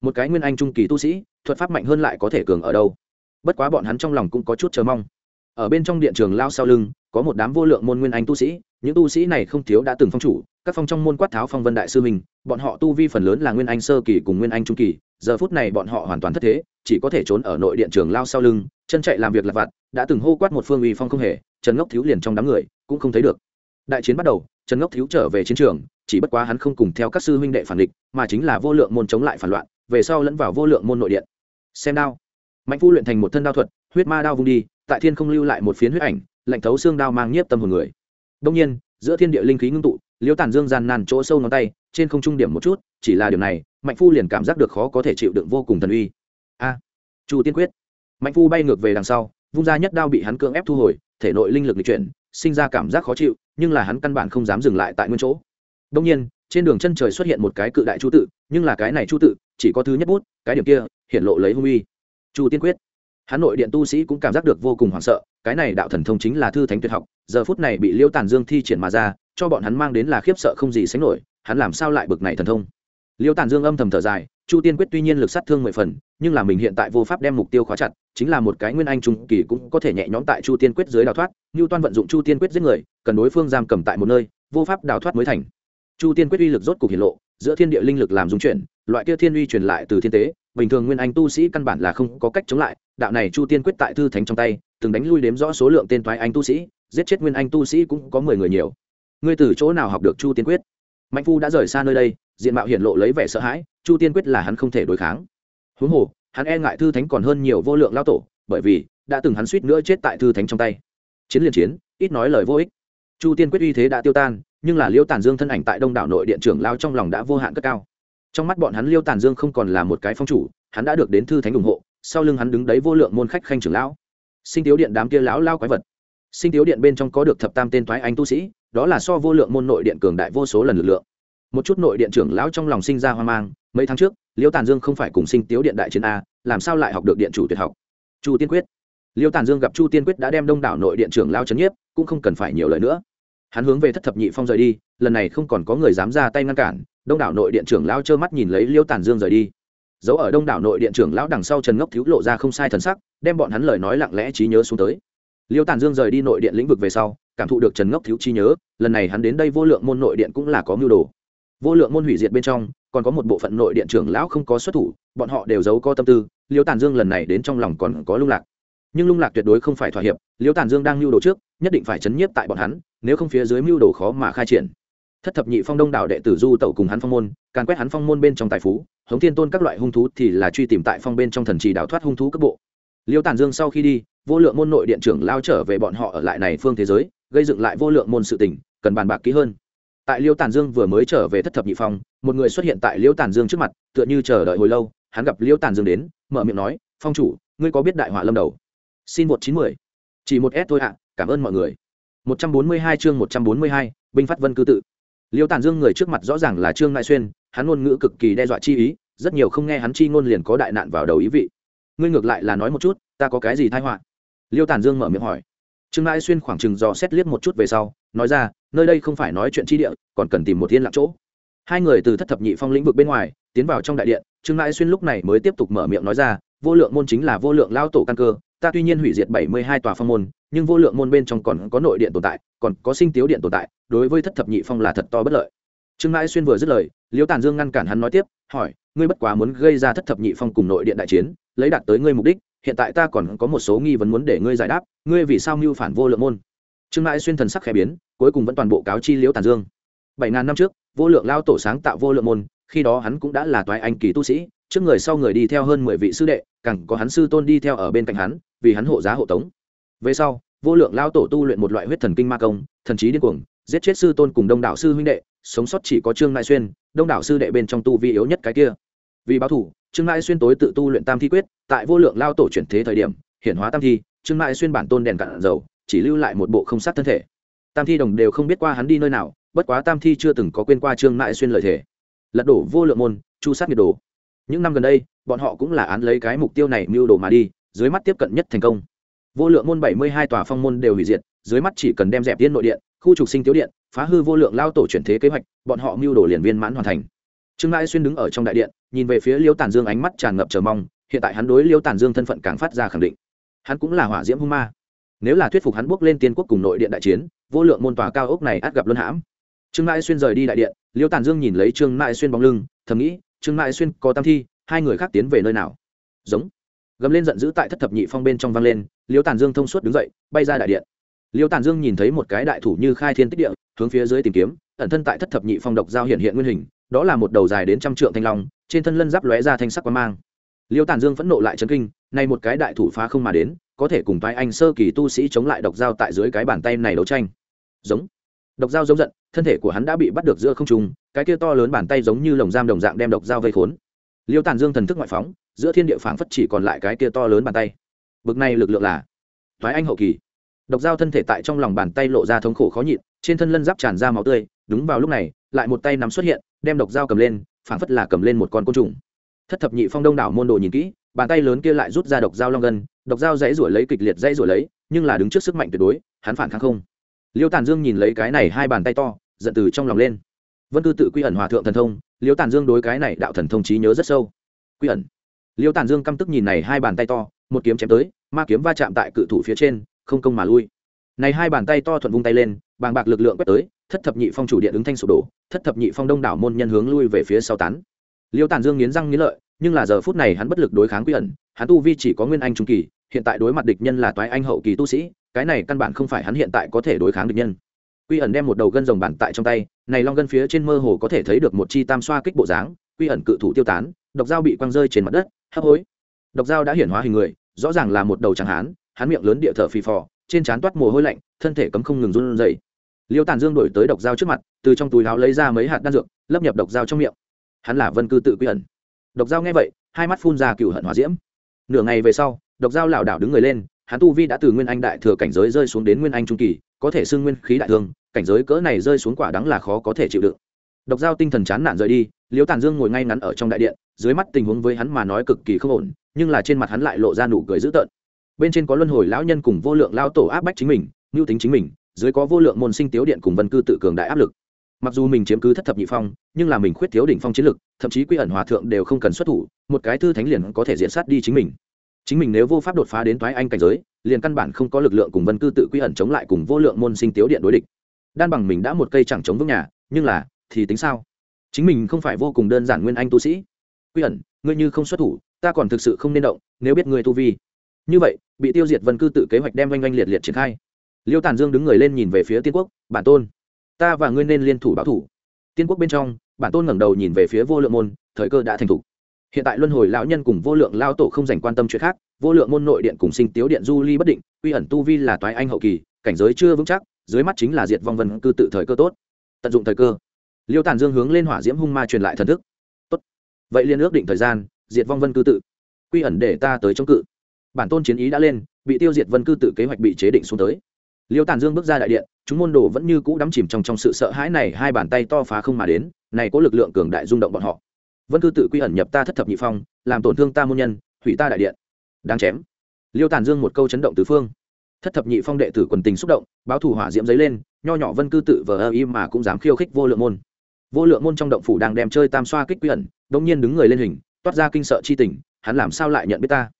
một cái nguyên anh trung kỳ tu sĩ thuật pháp mạnh hơn lại có thể cường ở đâu bất quá bọn hắn trong lòng cũng có chút chờ mong ở bên trong điện trường lao sau lưng có một đám vô lượng môn nguyên anh tu sĩ những tu sĩ này không thiếu đã từng phong chủ các phong trong môn quát tháo phong vân đại sư mình bọn họ tu vi phần lớn là nguyên anh sơ kỳ cùng nguyên anh trung kỳ giờ phút này bọn họ hoàn toàn thất thế chỉ có thể trốn ở nội điện trường lao sau lưng chân chạy làm việc lặt vặt đã từng hô quát một phương uy phong không hề trần ngốc thiếu liền trong đám người cũng không thấy được đại chiến bắt đầu trần ngốc thiếu trở về chiến trường chỉ bất quá hắn không cùng theo các sư huynh đệ phản địch mà chính là vô lượng môn chống lại phản loạn về sau lẫn vào vô lượng môn nội điện xem đao mạnh phu luyện thành một thân đao thuật huyết ma đao vung đi tại thiên không lưu lại một phiến huyết ảnh lạnh thấu xương đao mang nhiếp tâm hồn người đông nhiên giữa thiên địa linh khí ngưng tụ liễu tản dương gian nàn chỗ sâu ngón tay trên không trung điểm một chút chỉ là điều này mạnh phu liền cảm giác được khó có thể chịu đựng vô cùng thần uy a chu tiên quyết mạnh phu bay ngược về đằng sau vung ra nhất đao bị hắn cưỡng ép thu hồi thể nội linh lực lịch chuyển sinh ra cảm giác khó chịu nhưng là hắn căn bản không dám dừng lại tại nguyên chỗ đông nhiên trên đường chân trời xuất hiện một cái cự đại chu tự nhưng là cái này chu tự chỉ có thứ nhất bút cái điểm kia hiện lộ lấy hung uy chu tiên quyết hắn nội điện tu sĩ cũng cảm giác được vô cùng hoảng sợ cái này đạo thần thông chính là thư thánh tuyệt học giờ phút này bị liêu tàn dương thi triển mà ra cho bọn hắn mang đến là khiếp sợ không gì sánh nổi hắn làm sao lại bực này thần thông liêu tàn dương âm thầm thở dài chu tiên quyết tuy nhiên lực sát thương mười phần nhưng là mình hiện tại vô pháp đem mục tiêu khóa chặt chính là một cái nguyên anh trung kỳ cũng có thể nhẹ nhõm tại chu tiên quyết dưới đào thoát như toan vận dụng chu tiên quyết giết người cần đối phương giam cầm tại một nơi vô pháp đào thoát mới thành chu tiên quyết uy lực rốt cục hiện lộ giữa thiên địa linh lực làm dung chuyển loại kia thiên uy truyền lại từ thiên tế bình thường nguyên anh tu sĩ căn bản là không có cách chống lại đạo này chu tiên quyết tại thư thánh trong tay từng đánh lui đếm rõ số lượng tên thoái anh tu sĩ giết chết nguyên anh tu sĩ cũng có mười người nhiều ngươi từ chỗ nào học được chu tiên quyết mạnh phu đã rời xa nơi đây diện mạo hiển lộ lấy vẻ sợ hãi chu tiên quyết là hắn không thể đối kháng huống hồ hắn e ngại thư thánh còn hơn nhiều vô lượng lao tổ bởi vì đã từng hắn suýt nữa chết tại thư thánh trong tay chiến liền chiến ít nói lời vô ích chu tiên quyết uy thế đã tiêu tan nhưng là liêu tàn dương thân ảnh tại đông đảo nội điện trưởng lao trong lòng đã vô hạn cất cao trong mắt bọn hắn liêu tàn dương không còn là một cái phong chủ hắn đã được đến thư thánh ủng hộ sau lưng hắn đứng đấy vô lượng môn khách khanh trưởng lão sinh tiếu điện đám kia lão lao quái vật sinh tiếu điện bên trong có được thập tam tên thoái anh tu sĩ đó là so vô lượng môn nội điện cường đại vô số lần lực lượng một chút nội điện trưởng lão trong lòng sinh ra hoang mang mấy tháng trước liêu tàn dương không phải cùng sinh tiếu điện đại chiến a làm sao lại học được điện chủ tuyệt học chu tiên quyết liêu tàn dương gặp chu tiên quyết đã đem đông đảo nội điện trưởng lao c h ấ n nhiếp cũng không cần phải nhiều lời nữa hắn hướng về thất thập nhị phong rời đi lần này không còn có người dám ra tay ngăn cản đông đảo nội điện trưởng lao trơ mắt nhìn lấy liêu tàn dương rời đi giấu ở đông đảo nội điện trưởng lão đằng sau trần ngốc thiếu lộ ra không sai thần sắc đem bọn hắn lời nói lặng lẽ trí nhớ xuống tới liêu tàn dương rời đi nội điện lĩnh vực về sau cảm thụ được trần ngốc thiếu trí nhớ lần này hắn đến đây vô lượng môn nội điện cũng là có mưu đồ vô lượng môn hủy diệt bên trong còn có một bộ phận nội điện trưởng lão không có xuất thủ bọn họ đều giấu có tâm tư liêu tàn dương lần này đến trong lòng còn có lung lạc nhưng lung lạc tuyệt đối không phải thỏa hiệp liêu tàn dương đang mưu đồ trước nhất định phải chấn nhiếp tại bọn hắn nếu không phía dưới mưu đồ khó mà khai triển thất thập nhị phong đông đảo đệ tử du tẩu cùng hắn phong môn càn quét hắn phong môn bên trong tài phú hống thiên tôn các loại hung thú thì là truy tìm tại phong bên trong thần trì đào thoát hung thú cấp bộ liêu tàn dương sau khi đi vô lượng môn nội điện trưởng lao trở về bọn họ ở lại này phương thế giới gây dựng lại vô lượng môn sự tỉnh cần bàn bạc kỹ hơn tại liêu tàn dương vừa mới trở về thất thập nhị phong một người xuất hiện tại liễu tàn dương trước mặt tựa như chờ đợi hồi lâu hắn gặp liễu tàn dương đến mở miệng nói phong chủ ngươi có biết đại họa lâm đầu xin một chín mười chỉ một s thôi ạ cảm ơn mọi người một trăm bốn mươi hai chương một trăm bốn mươi hai binh phát vân cư tự liễu tàn dương người trước mặt rõ ràng là trương nại xuyên hắn ngôn ngữ cực kỳ đe dọa chi ý rất nhiều không nghe hắn chi ngôn liền có đại nạn vào đầu ý vị ngươi ngược lại là nói một chút ta có cái gì thai họa liêu tàn dương mở miệng hỏi trương nại xuyên khoảng chừng dò xét liếc một chút về sau nói ra nơi đây không phải nói chuyện chi địa còn cần tìm một thiên lạc chỗ hai người từ thất thập nhị phong lĩnh vực bên ngoài tiến vào trong đại điện trương mãi xuyên lúc này mới tiếp tục mở miệng nói ra vô lượng môn chính là vô lượng lao tổ căn cơ ta tuy nhiên hủy diệt bảy mươi hai tòa phong môn nhưng vô lượng môn bên trong còn có nội điện tồn tại còn có sinh tiếu điện tồn tại đối với thất thập nhị phong là thật to bất lợi trương mãi xuyên vừa dứt lời liễu tàn dương ngăn cản hắn nói tiếp hỏi ngươi bất quá muốn gây ra thất thập nhị phong cùng nội điện đại chiến lấy đạt tới ngươi mục đích hiện tại ta còn có một số nghi vấn muốn để ngươi giải đáp ngươi vì sao mưu phản vô lượng môn trương mãi xuyên thần sắc khẽ biến cuối cùng vẫn toàn bộ cáo chi liễu tàn dương bảy ngàn năm trước vô lượng lao tổ sáng tạo vô lượng môn khi đó hắn cũng đã là toái anh kỳ tu sĩ trước người sau người đi theo hơn mười vị sư đệ cẳng có hắn sư tôn đi theo ở bên cạnh hắn vì hắn hộ giá hộ tống về sau vô lượng lao tổ tu luyện một loại huyết thần kinh ma công thần trí điên cuồng giết chết sư tôn cùng đông đảo sư huynh đệ sống sót chỉ có trương nại xuyên đông đảo sư đệ bên trong tu vi yếu nhất cái kia vì báo thủ trương nại xuyên tối tự tu luyện tam thi quyết tại vô lượng lao tổ chuyển thế thời điểm hiển hóa tam thi trương nại xuyên bản tôn đèn cạn dầu chỉ lưu lại một bộ không sát thân thể tam thi đồng đều không biết qua hắn đi nơi nào bất quá tam thi chưa từng có quên qua trương mại xuyên lợi thể, lật đổ vô lượng môn chu sát nhiệt đồ những năm gần đây bọn họ cũng là án lấy cái mục tiêu này mưu đồ mà đi dưới mắt tiếp cận nhất thành công vô lượng môn bảy mươi hai tòa phong môn đều hủy diệt dưới mắt chỉ cần đem dẹp tiên nội điện khu trục sinh tiếu điện phá hư vô lượng lao tổ chuyển thế kế hoạch bọn họ mưu đồ liền viên mãn hoàn thành trương mãi xuyên đứng ở trong đại điện nhìn về phía liêu tàn dương ánh mắt tràn ngập chờ mong hiện tại hắn đối liêu tàn dương thân phận càng phát ra khẳng định hắn cũng là hỏa diễm hung ma nếu là thuyết phục hắn bước lên tiên quốc cùng nội điện đại chiến vô lượng môn tòa cao ốc này át gặp luân hãm trương mãi xuyên rời đi đại điện liêu tàn dương nhìn lấy trương mãi xuyên bóng lưng thầm nghĩ trương mãi xuyên có tam thi hai người khác tiến về nơi nào giống gầm lên giận dữ tại thất thập nhị phong bên trong vang lên liêu tàn dương thông suốt đứng dậy bay ra đại điện liêu tàn dương nhìn thấy một cái đại thủ như khai thiên tích địa hướng phía dưới tìm kiếm ẩn thân tại thất thập nhị phong độc giao hiện hiện nguyên hình đó là một đầu dài đến trăm trượng thanh long trên thân lân giáp lóe ra thanh sắc quang mang liêu tàn dương phẫn nộ lại chấn kinh nay một cái đại thủ phá không mà đến có thể cùng vai anh sơ kỳ tu sĩ chống lại độc dao tại dưới cái bàn tay này đấu tranh giống độc dao giống giận thân thể của hắn đã bị bắt được giữa không trung cái kia to lớn bàn tay giống như lồng giam đồng dạng đem độc dao vây khốn liêu tàn dương thần thức ngoại phóng giữa thiên địa phảng phất chỉ còn lại cái kia to lớn bàn tay bực này lực lượng là thoái anh hậu kỳ độc dao thân thể tại trong lòng bàn tay lộ ra thống khổ khó nhịn trên thân lân giáp tràn ra máu tươi đúng vào lúc này lại một tay nắm xuất hiện đem độc dao cầm lên phảng phất là cầm lên một con côn trùng thất thập nhị phong đông đảo môn đồ nhìn kỹ bàn tay lớn kia lại rút ra độc dao long gần, độc dao dãy rủi lấy kịch liệt dãy rủi lấy nhưng là đứng trước sức mạnh tuyệt đối hắn phản kháng không liêu tàn dương nhìn lấy cái này hai bàn tay to giận từ trong lòng lên vân cư tự quy ẩn hòa thượng thần thông liêu tàn dương đối cái này đạo thần thông trí nhớ rất sâu quy ẩn liêu tàn dương căm tức nhìn này hai bàn tay to một kiếm chém tới ma kiếm va chạm tại cự thủ phía trên không công mà lui này hai bàn tay to thuận vung tay lên bàng bạc lực lượng quét tới thất thập nhị phong chủ điện ứng thanh sụp đổ thất thập nhị phong đông đảo môn nhân hướng lui về phía sau tán liêu tàn dương nghiến răng nghiến lợi nhưng là giờ phút này hắn bất lực đối kháng quy ẩn hắn tu vi chỉ có nguyên anh trung kỳ hiện tại đối mặt địch nhân là toái anh hậu kỳ tu sĩ cái này căn bản không phải hắn hiện tại có thể đối kháng được nhân quy ẩn đem một đầu gân rồng bản tại trong tay này long gân phía trên mơ hồ có thể thấy được một chi tam xoa kích bộ dáng quy ẩn cự thủ tiêu tán độc dao bị quăng rơi trên mặt đất hấp hối độc dao đã hiển hóa hình người rõ ràng là một đầu chẳng hán hắn miệng lớn địa thở phì phò trên trán toát mồ hôi lạnh thân thể cấm không ngừng run rẩy liêu tản dương đổi tới độc dao trước mặt từ trong túi áo lấy ra mấy hạt đan dược lấp nhập độc dao trong miệng hắn là vân cư tự quy ẩn độc dao nghe vậy hai mắt phun ra cựu hận hỏa diễm nửa ngày về sau độc dao lảo đảo đứng người lên hắn tu vi đã từ nguyên anh đại thừa cảnh giới rơi xuống đến nguyên anh trung kỳ có thể xưng nguyên khí đại thương cảnh giới cỡ này rơi xuống quả đắng là khó có thể chịu đựng độc giao tinh thần chán nản rời đi liễu tàn dương ngồi ngay ngắn ở trong đại điện dưới mắt tình huống với hắn mà nói cực kỳ không ổn nhưng là trên mặt hắn lại lộ ra nụ cười dữ tợn bên trên có luân hồi lão nhân cùng vô lượng lao tổ áp bách chính mình mưu tính chính mình dưới có vô lượng môn sinh tiếu điện cùng vân cư tự cường đại áp lực mặc dù mình chiếm cứ thất thập nhị phong nhưng là mình khuyết thiếu đỉnh phong chiến lực thậm chí quy ẩn hòa thượng đều không cần xuất thủ một cái thư thánh liền có thể diện sát đi chính mình chính mình nếu vô pháp đột phá đến thoái anh cảnh giới liền căn bản không có lực lượng cùng vân cư tự quy ẩn chống lại cùng vô lượng môn sinh tiếu điện đối địch đan bằng mình đã một cây chẳng chống vững nhà nhưng là thì tính sao chính mình không phải vô cùng đơn giản nguyên anh tu sĩ quy ẩn ngươi như không xuất thủ ta còn thực sự không nên động nếu biết ngươi tu vi như vậy bị tiêu diệt vân cư tự kế hoạch đem oanh oanh liệt liệt triển khai liêu tàn dương đứng người lên nhìn về phía tiên quốc bản tôn ta và ngươi nên liên thủ báo thủ tiên quốc bên trong bản tôn ngẩng đầu nhìn về phía vô lượng môn thời cơ đã thành t hiện tại luân hồi lão nhân cùng vô lượng lao tổ không dành quan tâm chuyện khác vô lượng môn nội điện cùng sinh tiếu điện du ly bất định uy ẩn tu vi là toái anh hậu kỳ cảnh giới chưa vững chắc dưới mắt chính là diệt vong vân cư tự thời cơ tốt tận dụng thời cơ liêu tàn dương hướng lên hỏa diễm hung ma truyền lại thần thức tốt vậy liên ước định thời gian diệt vong vân cư tự quy ẩn để ta tới chống cự bản tôn chiến ý đã lên bị tiêu diệt vân cư tự kế hoạch bị chế định xuống tới liêu tàn dương bước ra đại điện chúng môn đồ vẫn như cũ đắm chìm trong trong sự sợ hãi này hai bàn tay to phá không mà đến này có lực lượng cường đại rung động bọn họ vẫn cư tự quy ẩn nhập ta thất thập nhị phong làm tổn thương ta môn nhân hủy ta đại điện đáng chém liêu tàn dương một câu chấn động tứ phương thất thập nhị phong đệ tử quần tình xúc động báo thủ hỏa diễm giấy lên nho nhỏ vân cư tự vờ ơ im mà cũng dám khiêu khích vô lượng môn vô lượng môn trong động phủ đang đem chơi tam xoa kích quy ẩn đông nhiên đứng người lên hình toát ra kinh sợ chi tình hắn làm sao lại nhận biết ta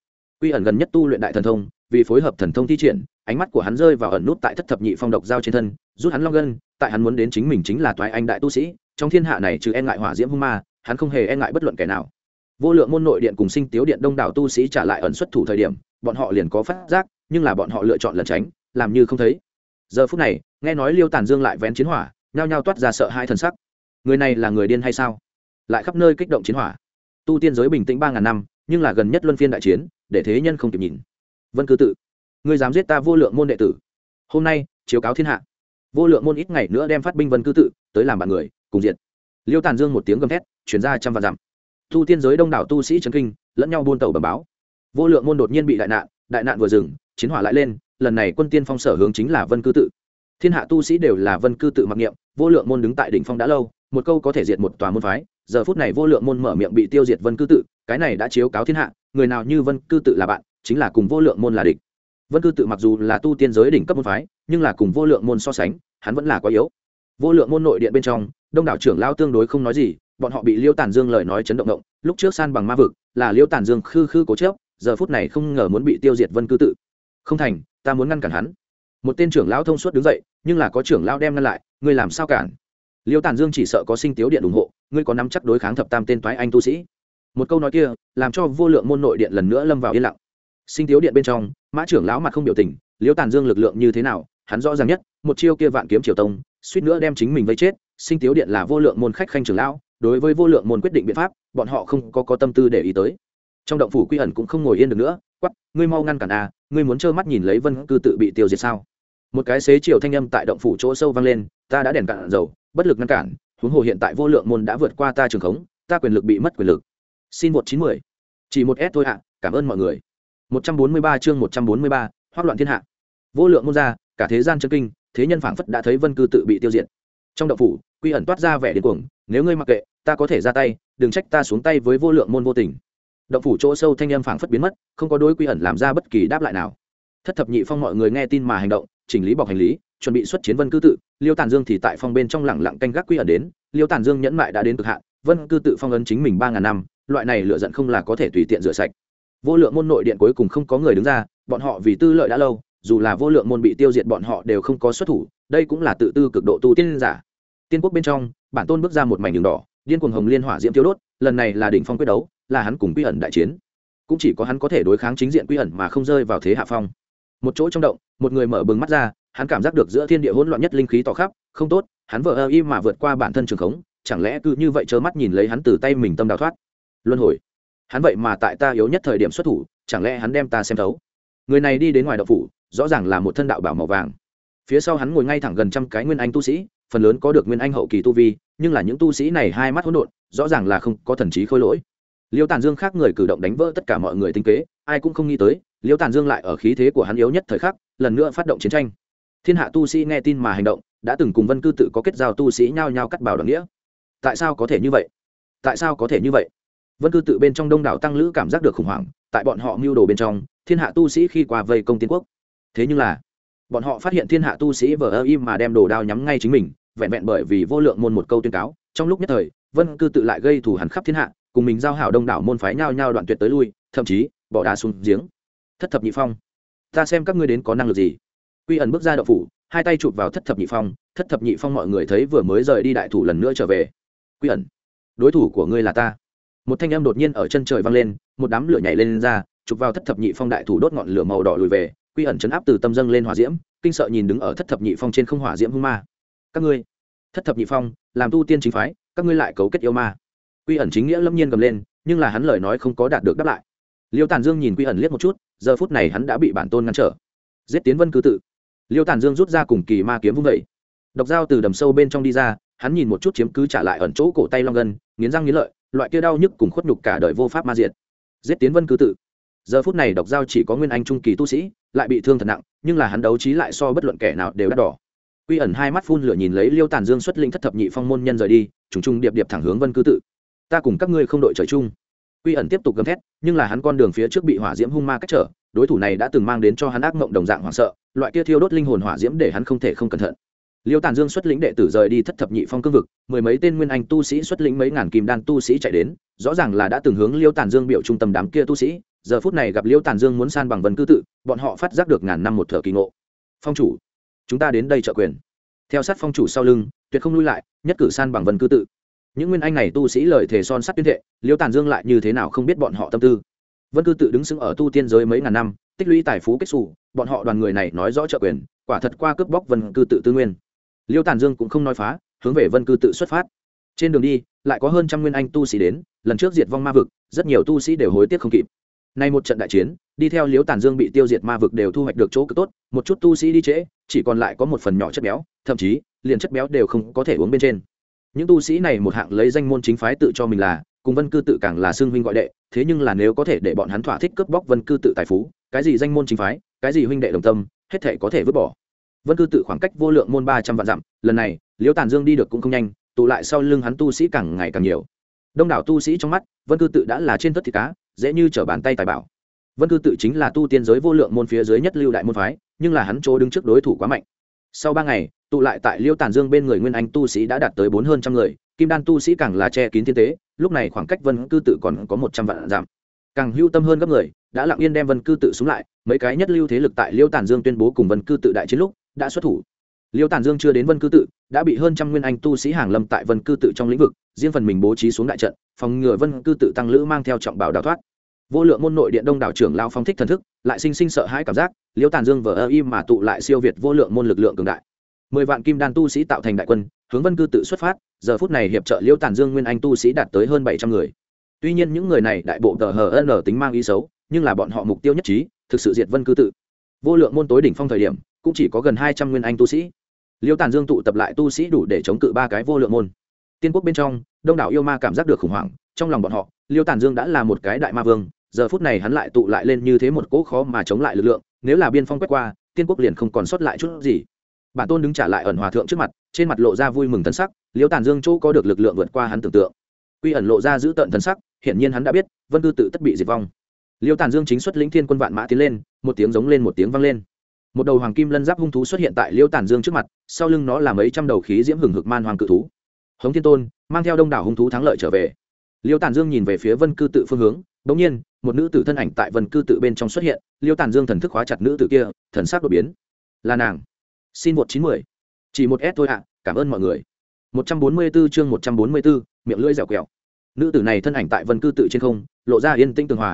quy ẩn gần nhất tu luyện đại thần thông vì phối hợp thần thông thi triển ánh mắt của hắn rơi vào ẩn nút tại thất thập nhị phong độc giao trên thân rút hắn long gân tại hắn muốn đến chính mình chính là toái anh đại tu sĩ trong thiên hạ này trừ e ngại hỏa diễm hung ma hắn không hề e ngại bất luận kẻ nào vô lượng môn nội điện cùng sinh tiếu điện đông đảo tu sĩ trả lại ẩn xuất thủ thời điểm bọn họ liền có phát giác nhưng là bọn họ lựa chọn lẩn tránh làm như không thấy giờ phút này nghe nói liêu tàn dương lại vén chiến hỏa nhao nhao toát ra sợ hai thần sắc người này là người điên hay sao lại khắp nơi kích động chiến hỏa tu tiên giới bình tĩnh ba ngàn năm nhưng là gần nhất luân phiên đại chiến để thế nhân không kịp nhìn vân cư tự ngươi dám giết ta vô lượng môn đệ tử hôm nay chiếu cáo thiên hạ vô lượng môn ít ngày nữa đem phát binh vân cư tự tới làm bạn người cùng diện liêu tàn dương một tiếng gầm thét chuyển ra trăm vạn dặm tu tiên giới đông đảo tu sĩ trấn kinh lẫn nhau buôn tàu bầm báo vô lượng môn đột nhiên bị đại nạn đại nạn vừa dừng chiến hỏa lại lên lần này quân tiên phong sở hướng chính là vân cư tự thiên hạ tu sĩ đều là vân cư tự mặc niệm vô lượng môn đứng tại đỉnh phong đã lâu một câu có thể diệt một tòa môn phái giờ phút này vô lượng môn mở miệng bị tiêu diệt vân cư tự cái này đã chiếu cáo thiên hạ người nào như vân cư tự là bạn chính là cùng vô lượng môn là địch vân cư tự mặc dù là tu tiên giới đỉnh cấp môn phái nhưng là cùng vô lượng môn so sánh hắn vẫn là quá yếu vô lượng môn nội điện bên trong đông đảo trưởng lao tương đối không nói gì bọn họ bị liêu tàn dương lời nói chấn động động lúc trước san bằng ma vực là liêu tàn dương khư khư cố chớp giờ phút này không ngờ muốn bị tiêu diệt vân cư tự không thành ta muốn ngăn cản hắn một tên trưởng lão thông suốt đứng dậy nhưng là có trưởng lão đem ngăn lại ngươi làm sao cản liêu tàn dương chỉ sợ có sinh tiếu điện ủng hộ ngươi có nắm chắc đối kháng thập tam tên toái anh tu sĩ một câu nói kia làm cho vô lượng môn nội điện lần nữa lâm vào yên lặng sinh tiếu điện bên trong mã trưởng lão mặt không biểu tình liêu tàn dương lực lượng như thế nào hắn rõ ràng nhất một chiêu kia vạn kiếm triều tông suýt nữa đem chính mình vây chết sinh tiếu điện là vô lượng môn khách khanh trưởng lão đối với vô lượng môn quyết định biện pháp bọn họ không có có tâm tư để ý tới trong động phủ quy ẩn cũng không ngồi yên được nữa quắp ngươi mau ngăn cản à, ngươi muốn trơ mắt nhìn lấy vân cư tự bị tiêu diệt sao một cái xế chiều thanh âm tại động phủ chỗ sâu vang lên ta đã đèn cạn dầu bất lực ngăn cản huống hồ hiện tại vô lượng môn đã vượt qua ta trường khống ta quyền lực bị mất quyền lực xin một chín mười chỉ một s thôi ạ cảm ơn mọi người một trăm bốn mươi ba chương một trăm bốn mươi ba hoác loạn thiên hạ vô lượng môn ra cả thế gian chân kinh thế nhân phảng phất đã thấy vân cư tự bị tiêu diệt trong động phủ quy ẩn toát ra vẻ điên cuồng nếu ngươi mặc kệ ta có thể ra tay đừng trách ta xuống tay với vô lượng môn vô tình động phủ chỗ sâu thanh âm phảng phất biến mất không có đối quy ẩn làm ra bất kỳ đáp lại nào thất thập nhị phong mọi người nghe tin mà hành động chỉnh lý bọc hành lý chuẩn bị xuất chiến vân cư tự liêu tàn dương thì tại phong bên trong lẳng lặng canh gác quy ẩn đến liêu tàn dương nhẫn mại đã đến cực hạn vân cư tự phong ấn chính mình ba ngàn năm loại này lựa giận không là có thể tùy tiện rửa sạch vô lượng môn nội điện cuối cùng không có người đứng ra bọn họ vì tư lợi đã lâu dù là vô lượng môn bị tiêu diệt bọn họ đều không có xuất thủ đây cũng là tự tư cực độ tu tiên giả tiên quốc bên trong bản tôn bước ra một mảnh đường đỏ điên cuồng hồng liên hỏa diễm tiêu đốt lần này là đỉnh phong quyết đấu là hắn cùng quy ẩn đại chiến cũng chỉ có hắn có thể đối kháng chính diện quy ẩn mà không rơi vào thế hạ phong một chỗ trong động một người mở bừng mắt ra hắn cảm giác được giữa thiên địa hỗn loạn nhất linh khí tỏ khắp không tốt hắn vợ ơ y mà vượt qua bản thân trường khống chẳng lẽ cứ như vậy trơ mắt nhìn lấy hắn từ tay mình tâm đào thoát luân hồi hắn vậy mà tại ta yếu nhất thời điểm xuất thủ chẳng lẽ hắn đem ta xem thấu người này đi đến ngoài đậu phủ rõ ràng là một thân đạo bảo màu vàng phía sau hắn ngồi ngay thẳng gần trăm cái nguyên anh tu sĩ phần lớn có được nguyên anh hậu kỳ tu vi nhưng là những tu sĩ này hai mắt hỗn độn rõ ràng là không có thần trí khôi lỗi liêu tàn dương khác người cử động đánh vỡ tất cả mọi người tinh kế ai cũng không nghĩ tới liêu tàn dương lại ở khí thế của hắn yếu nhất thời khắc lần nữa phát động chiến tranh thiên hạ tu sĩ nghe tin mà hành động đã từng cùng vân cư tự có kết giao tu sĩ nhao nhao cắt bảo đoạn nghĩa tại sao có thể như vậy tại sao có thể như vậy vân cư tự bên trong đông đảo tăng lữ cảm giác được khủng hoảng tại bọn họ mưu đồ bên trong thiên hạ tu sĩ khi qua vây công tiến quốc thế nhưng là bọn họ phát hiện thiên hạ tu sĩ vờ ơ im mà đem đồ đao nhắm ngay chính mình vẹn vẹn bởi vì vô lượng môn một câu tuyên cáo trong lúc nhất thời vân cư tự lại gây thù hẳn khắp thiên hạ cùng mình giao hảo đông đảo môn phái nhau nhau đoạn tuyệt tới lui thậm chí bỏ đá xuống giếng thất thập nhị phong ta xem các ngươi đến có năng lực gì quy ẩn bước ra đậu phủ hai tay chụp vào thất thập nhị phong thất thập nhị phong mọi người thấy vừa mới rời đi đại thủ lần nữa trở về quy ẩn đối thủ của ngươi là ta một thanh âm đột nhiên ở chân trời vang lên một đám lửa nhảy lên ra chụp vào thất thập nhị phong đại thủ đốt ngọn lửa màu đỏ lùi về quy ẩn chấn áp từ tâm dâng lên hỏa diễm kinh sợ nhìn đứng ở thất thập nhị phong trên không hỏa diễm hung ma các ngươi thất thập nhị phong làm tu tiên chính phái các ngươi lại cấu kết yêu ma quy ẩn chính nghĩa lâm nhiên gầm lên nhưng là hắn lời nói không có đạt được đáp lại liêu tàn dương nhìn quy ẩn liếc một chút giờ phút này hắn đã bị bản tôn ngăn trở giết tiến vân cứ tự liêu tàn dương rút ra cùng kỳ ma kiếm vung vẩy độc dao từ đầm sâu bên trong đi ra hắn nhìn một chút chiếm cứ trả lại ẩn chỗ cổ tay long gân nghiến răng nghiến lợi loại kia đau nhức cùng khuất nhục cả đời vô pháp ma diệt giết tiến vân cứ tự giờ phút này độc dao chỉ có nguyên anh trung kỳ tu sĩ lại bị thương thật nặng nhưng là hắn đấu trí lại so bất luận kẻ nào đều đắt đỏ quy ẩn hai mắt phun lửa nhìn lấy liêu tàn dương xuất linh thất thập nhị phong môn nhân rời đi trùng trùng điệp điệp thẳng hướng vân cư tự ta cùng các ngươi không đội trời chung quy ẩn tiếp tục gầm thét nhưng là hắn con đường phía trước bị hỏa diễm hung ma cách trở đối thủ này đã từng mang đến cho hắn ác mộng đồng dạng hoảng sợ loại kia thiêu đốt linh hồn hỏa diễm để hắn không thể không cẩn thận liêu tàn dương xuất lĩnh đệ tử rời đi thất thập nhị phong cương vực mười mấy tên nguyên anh tu sĩ xuất lĩnh mấy ngàn kim đan tu sĩ chạy đến rõ ràng là đã từng hướng liêu tàn dương biểu trung tâm đám kia tu sĩ giờ phút này gặp liêu tàn dương muốn san bằng vân cư tự bọn họ phát giác được ngàn năm một thở kỳ ngộ phong chủ chúng ta đến đây trợ quyền theo sát phong chủ sau lưng tuyệt không lui lại nhất cử san bằng vân cư tự những nguyên anh này tu sĩ lời thề son sắt tuyên thệ liêu tàn dương lại như thế nào không biết bọn họ tâm tư vân cư tự đứng xứng ở tu tiên giới mấy ngàn năm tích lũy tài phú kết xù bọn họ đoàn người này nói rõ trợ quyền quả thật qua cướp bóc vân cư tự tư nguyên liêu tàn dương cũng không nói phá hướng về vân cư tự xuất phát trên đường đi lại có hơn trăm nguyên anh tu sĩ đến lần trước diệt vong ma vực rất nhiều tu sĩ đều hối tiếc không kịp Nay một trận đại chiến, đi theo Liễu Tàn Dương bị tiêu diệt ma vực đều thu hoạch được chỗ cực tốt, một chút tu sĩ đi trễ, chỉ còn lại có một phần nhỏ chất béo, thậm chí liền chất béo đều không có thể uống bên trên. Những tu sĩ này một hạng lấy danh môn chính phái tự cho mình là, cùng Vân Cư tự càng là xương huynh gọi đệ, thế nhưng là nếu có thể để bọn hắn thỏa thích cướp bóc Vân Cư tự tài phú, cái gì danh môn chính phái, cái gì huynh đệ đồng tâm, hết thảy có thể vứt bỏ. Vân Cư tự khoảng cách vô lượng môn ba trăm vạn dặm, lần này, Liễu Tàn Dương đi được cũng không nhanh, tụ lại sau lưng hắn tu sĩ càng ngày càng nhiều. Đông đảo tu sĩ trong mắt, Vân Cư tự đã là trên tất thịt cá, dễ như trở bàn tay tài bảo vân cư tự chính là tu tiên giới vô lượng môn phía dưới nhất lưu đại môn phái nhưng là hắn chỗ đứng trước đối thủ quá mạnh sau ba ngày tụ lại tại liêu tản dương bên người nguyên anh tu sĩ đã đạt tới bốn hơn trăm người kim đan tu sĩ càng là che kín thiên tế lúc này khoảng cách vân cư tự còn có một trăm vạn giảm càng hưu tâm hơn gấp người đã lặng yên đem vân cư tự xuống lại mấy cái nhất lưu thế lực tại liêu tản dương tuyên bố cùng vân cư tự đại chiến lúc đã xuất thủ liêu tản dương chưa đến vân cư tự đã bị hơn trăm nguyên anh tu sĩ hàng lâm tại vân cư tự trong lĩnh vực riêng phần mình bố trí xuống đại trận phòng ngừa vân cư tự tăng lữ mang theo trọng bảo đào thoát vô lượng môn nội điện đông đảo trưởng lao phong thích thần thức lại sinh sinh sợ hãi cảm giác liễu tàn dương vờ ơ im mà tụ lại siêu việt vô lượng môn lực lượng cường đại mười vạn kim đan tu sĩ tạo thành đại quân hướng vân cư tự xuất phát giờ phút này hiệp trợ liễu tàn dương nguyên anh tu sĩ đạt tới hơn bảy trăm người tuy nhiên những người này đại bộ tờ hờ n tính mang ý xấu nhưng là bọn họ mục tiêu nhất trí thực sự diệt vân cư tự vô lượng môn tối đỉnh phong thời điểm cũng chỉ có gần hai trăm nguyên anh tu sĩ liễu tàn dương tụ tập lại tu sĩ đủ để chống cự ba cái vô lượng môn tiên quốc bên trong đông đảo yêu ma cảm giác được khủng hoảng trong lòng bọn họ Liễu tàn dương đã là một cái đại ma vương giờ phút này hắn lại tụ lại lên như thế một cỗ khó mà chống lại lực lượng nếu là biên phong quét qua tiên quốc liền không còn sót lại chút gì bản tôn đứng trả lại ẩn hòa thượng trước mặt trên mặt lộ ra vui mừng thân sắc liễu tàn dương chỗ có được lực lượng vượt qua hắn tưởng tượng quy ẩn lộ ra giữ tận thân sắc hiển nhiên hắn đã biết vân cư tự tất bị diệt vong liễu tàn dương chính xuất lĩnh thiên quân vạn mã tiến lên một tiếng giống lên một tiếng vang lên một đầu hoàng kim lân giáp hung thú xuất hiện tại liễu tàn dương trước mặt sau lưng nó là mấy trăm đầu khí diễm hừng hực man hoàng cự thú hống thiên tôn mang theo đông đảo hung thú thắng lợi trở về liễu tàn dương nhìn về phía vân cư tự phương hướng đ nhiên một nữ tử thân ảnh tại vần cư tự bên trong xuất hiện liêu tàn dương thần thức hóa chặt nữ tử kia thần sắc đột biến là nàng xin một chín mươi chỉ một s thôi ạ cảm ơn mọi người một trăm bốn mươi b ố chương một trăm bốn mươi b ố miệng lưỡi dẻo quẹo nữ tử này thân ảnh tại vân cư tự trên không lộ ra yên tĩnh tường hòa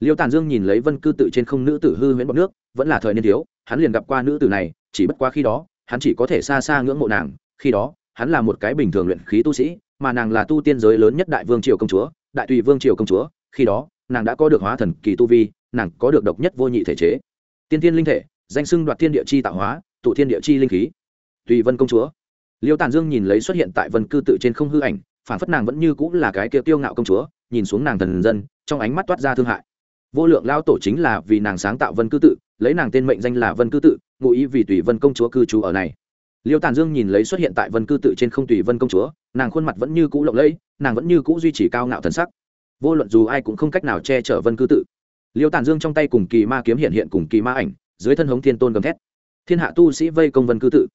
liêu tàn dương nhìn lấy vân cư tự trên không nữ tử hư huyễn bọc nước vẫn là thời niên thiếu hắn liền gặp qua nữ tử này chỉ bất quá khi đó hắn chỉ có thể xa xa ngưỡng mộ nàng khi đó hắn là một cái bình thường luyện khí tu sĩ mà nàng là tu tiên giới lớn nhất đại vương triều công chúa đại tùy vương triều công chúa khi đó nàng đã có được hóa thần kỳ tu vi nàng có được độc nhất vô nhị thể chế tiên tiên linh thể danh xưng đoạt thiên địa chi tạo hóa tụ thiên địa chi linh khí tùy vân công chúa liêu tàn dương nhìn lấy xuất hiện tại vân cư tự trên không hư ảnh phản phất nàng vẫn như cũng là cái kia tiêu ngạo công chúa nhìn xuống nàng thần dân trong ánh mắt toát ra thương hại vô lượng lao tổ chính là vì nàng sáng tạo vân cư tự lấy nàng tên mệnh danh là vân cư tự ngụ ý vì tùy vân công chúa cư trú ở này liêu tàn dương nhìn lấy xuất hiện tại vân cư tự trên không tùy vân công chúa nàng khuôn mặt vẫn như cũ lộng lẫy nàng vẫn như cũ duy trì cao ngạo thần sắc vô luận dù ai cũng không cách nào che chở vân cư tự liêu tàn dương trong tay cùng kỳ ma kiếm hiện hiện cùng kỳ ma ảnh dưới thân hống thiên tôn gầm thét thiên hạ tu sĩ vây công vân cư tự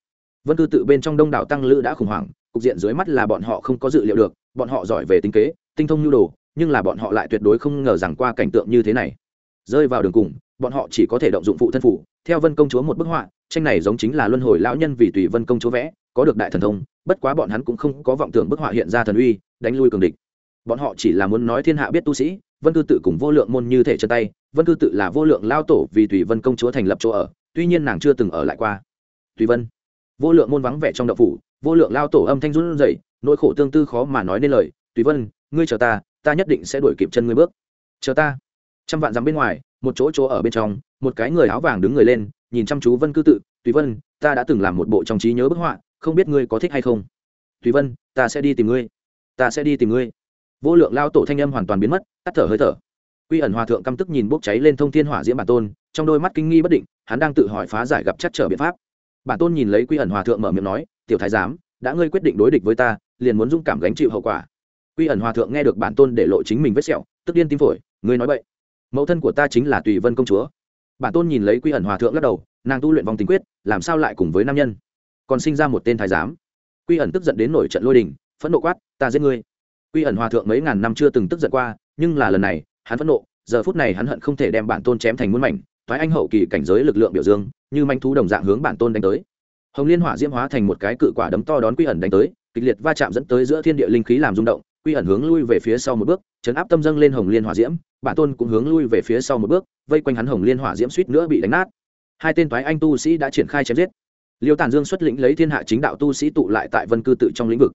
vân cư tự bên trong đông đảo tăng lữ đã khủng hoảng cục diện dưới mắt là bọn họ không có dự liệu được bọn họ giỏi về tính kế tinh thông nhu đồ nhưng là bọn họ lại tuyệt đối không ngờ rằng qua cảnh tượng như thế này rơi vào đường cùng bọn họ chỉ có thể động dụng phụ thân phụ theo vân công chúa một bức họa tranh này giống chính là luân hồi lão nhân vì tùy vân công chúa vẽ có được đại thần thông bất quá bọn hắn cũng không có vọng tưởng bức họa hiện ra thần uy đánh lui cường địch bọn họ chỉ là muốn nói thiên hạ biết tu sĩ vân cư tự cùng vô lượng môn như thể chân tay vân cư tự là vô lượng lao tổ vì tùy vân công chúa thành lập chỗ ở tuy nhiên nàng chưa từng ở lại qua tùy vân vô lượng môn vắng vẻ trong đậu phủ vô lượng lao tổ âm thanh run rẩy nỗi khổ tương tư khó mà nói nên lời tùy vân ngươi chờ ta ta nhất định sẽ đuổi kịp chân ngươi bước chờ ta trăm vạn dặm bên ngoài một chỗ chỗ ở bên trong một cái người áo vàng đứng người lên nhìn chăm chú vân cư tự tùy vân ta đã từng làm một bộ trong trí nhớ bức họa không biết ngươi có thích hay không tùy vân ta sẽ đi tìm ngươi ta sẽ đi tìm ngươi vô lượng lao tổ thanh âm hoàn toàn biến mất tắt thở hơi thở quy ẩn hòa thượng căm tức nhìn bốc cháy lên thông thiên hỏa diễm bản tôn trong đôi mắt kinh nghi bất định hắn đang tự hỏi phá giải gặp chắc trở biện pháp bản tôn nhìn lấy quy ẩn hòa thượng mở miệng nói tiểu thái giám đã ngươi quyết định đối địch với ta liền muốn dũng cảm gánh chịu hậu quả quy ẩn hòa thượng nghe được bản tôn để lộ chính mình vết sẹo tức điên tim phổi ngươi nói vậy mẫu thân của ta chính là tùy vân công chúa bản tôn nhìn lấy quy ẩn hòa thượng lắc đầu nàng tu luyện vòng tình quyết làm sao lại cùng với nam nhân còn sinh ra một tên thái giám quy ẩn tức giận đến nổi trận lôi đình phẫn nộ quát ta giết ngươi quy ẩn hòa thượng mấy ngàn năm chưa từng tức giận qua nhưng là lần này hắn phẫn nộ giờ phút này hắn hận không thể đem bản tôn chém thành muôn mảnh thoái anh hậu kỳ cảnh giới lực lượng biểu dương như manh thú đồng dạng hướng bản tôn đánh tới hồng liên hỏa diễm hóa thành một cái cự quả đấm to đón quy ẩn đánh tới kịch liệt va chạm dẫn tới giữa thiên địa linh khí làm rung động quy ẩn hướng lui về phía sau một bước chấn áp tâm dâng lên hồng liên hỏa diễm bản tôn cũng hướng lui về phía sau một bước vây quanh hắn hồng liên hỏa diễm suýt nữa bị đánh nát hai tên toái anh tu sĩ đã triển khai chém giết liêu tản dương xuất lĩnh lấy thiên hạ chính đạo tu sĩ tụ lại tại vân cư tự trong lĩnh vực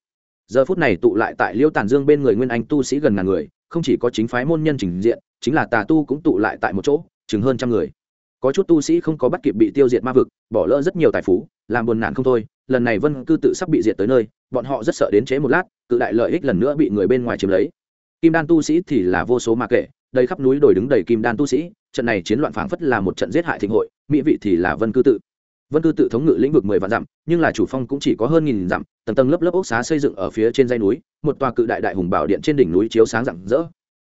giờ phút này tụ lại tại liêu tàn dương bên người nguyên anh tu sĩ gần ngàn người không chỉ có chính phái môn nhân trình diện chính là tà tu cũng tụ lại tại một chỗ chừng hơn trăm người có chút tu sĩ không có bắt kịp bị tiêu diệt ma vực bỏ lỡ rất nhiều tài phú làm buồn nản không thôi lần này vân cư tự sắp bị diệt tới nơi bọn họ rất sợ đến chế một lát cự đại lợi ích lần nữa bị người bên ngoài chiếm lấy kim đan tu sĩ thì là vô số mà kể đầy khắp núi đồi đứng đầy kim đan tu sĩ trận này chiến loạn phảng phất là một trận giết hại thịnh hội mỹ vị thì là vân cư tự vân cư tự thống ngự lĩnh vực mười vạn dặm nhưng là chủ phong cũng chỉ có hơn nghìn dặm tầng tầng lớp lớp ốc xá xây dựng ở phía trên dây núi một tòa cự đại đại hùng bảo điện trên đỉnh núi chiếu sáng rạng rỡ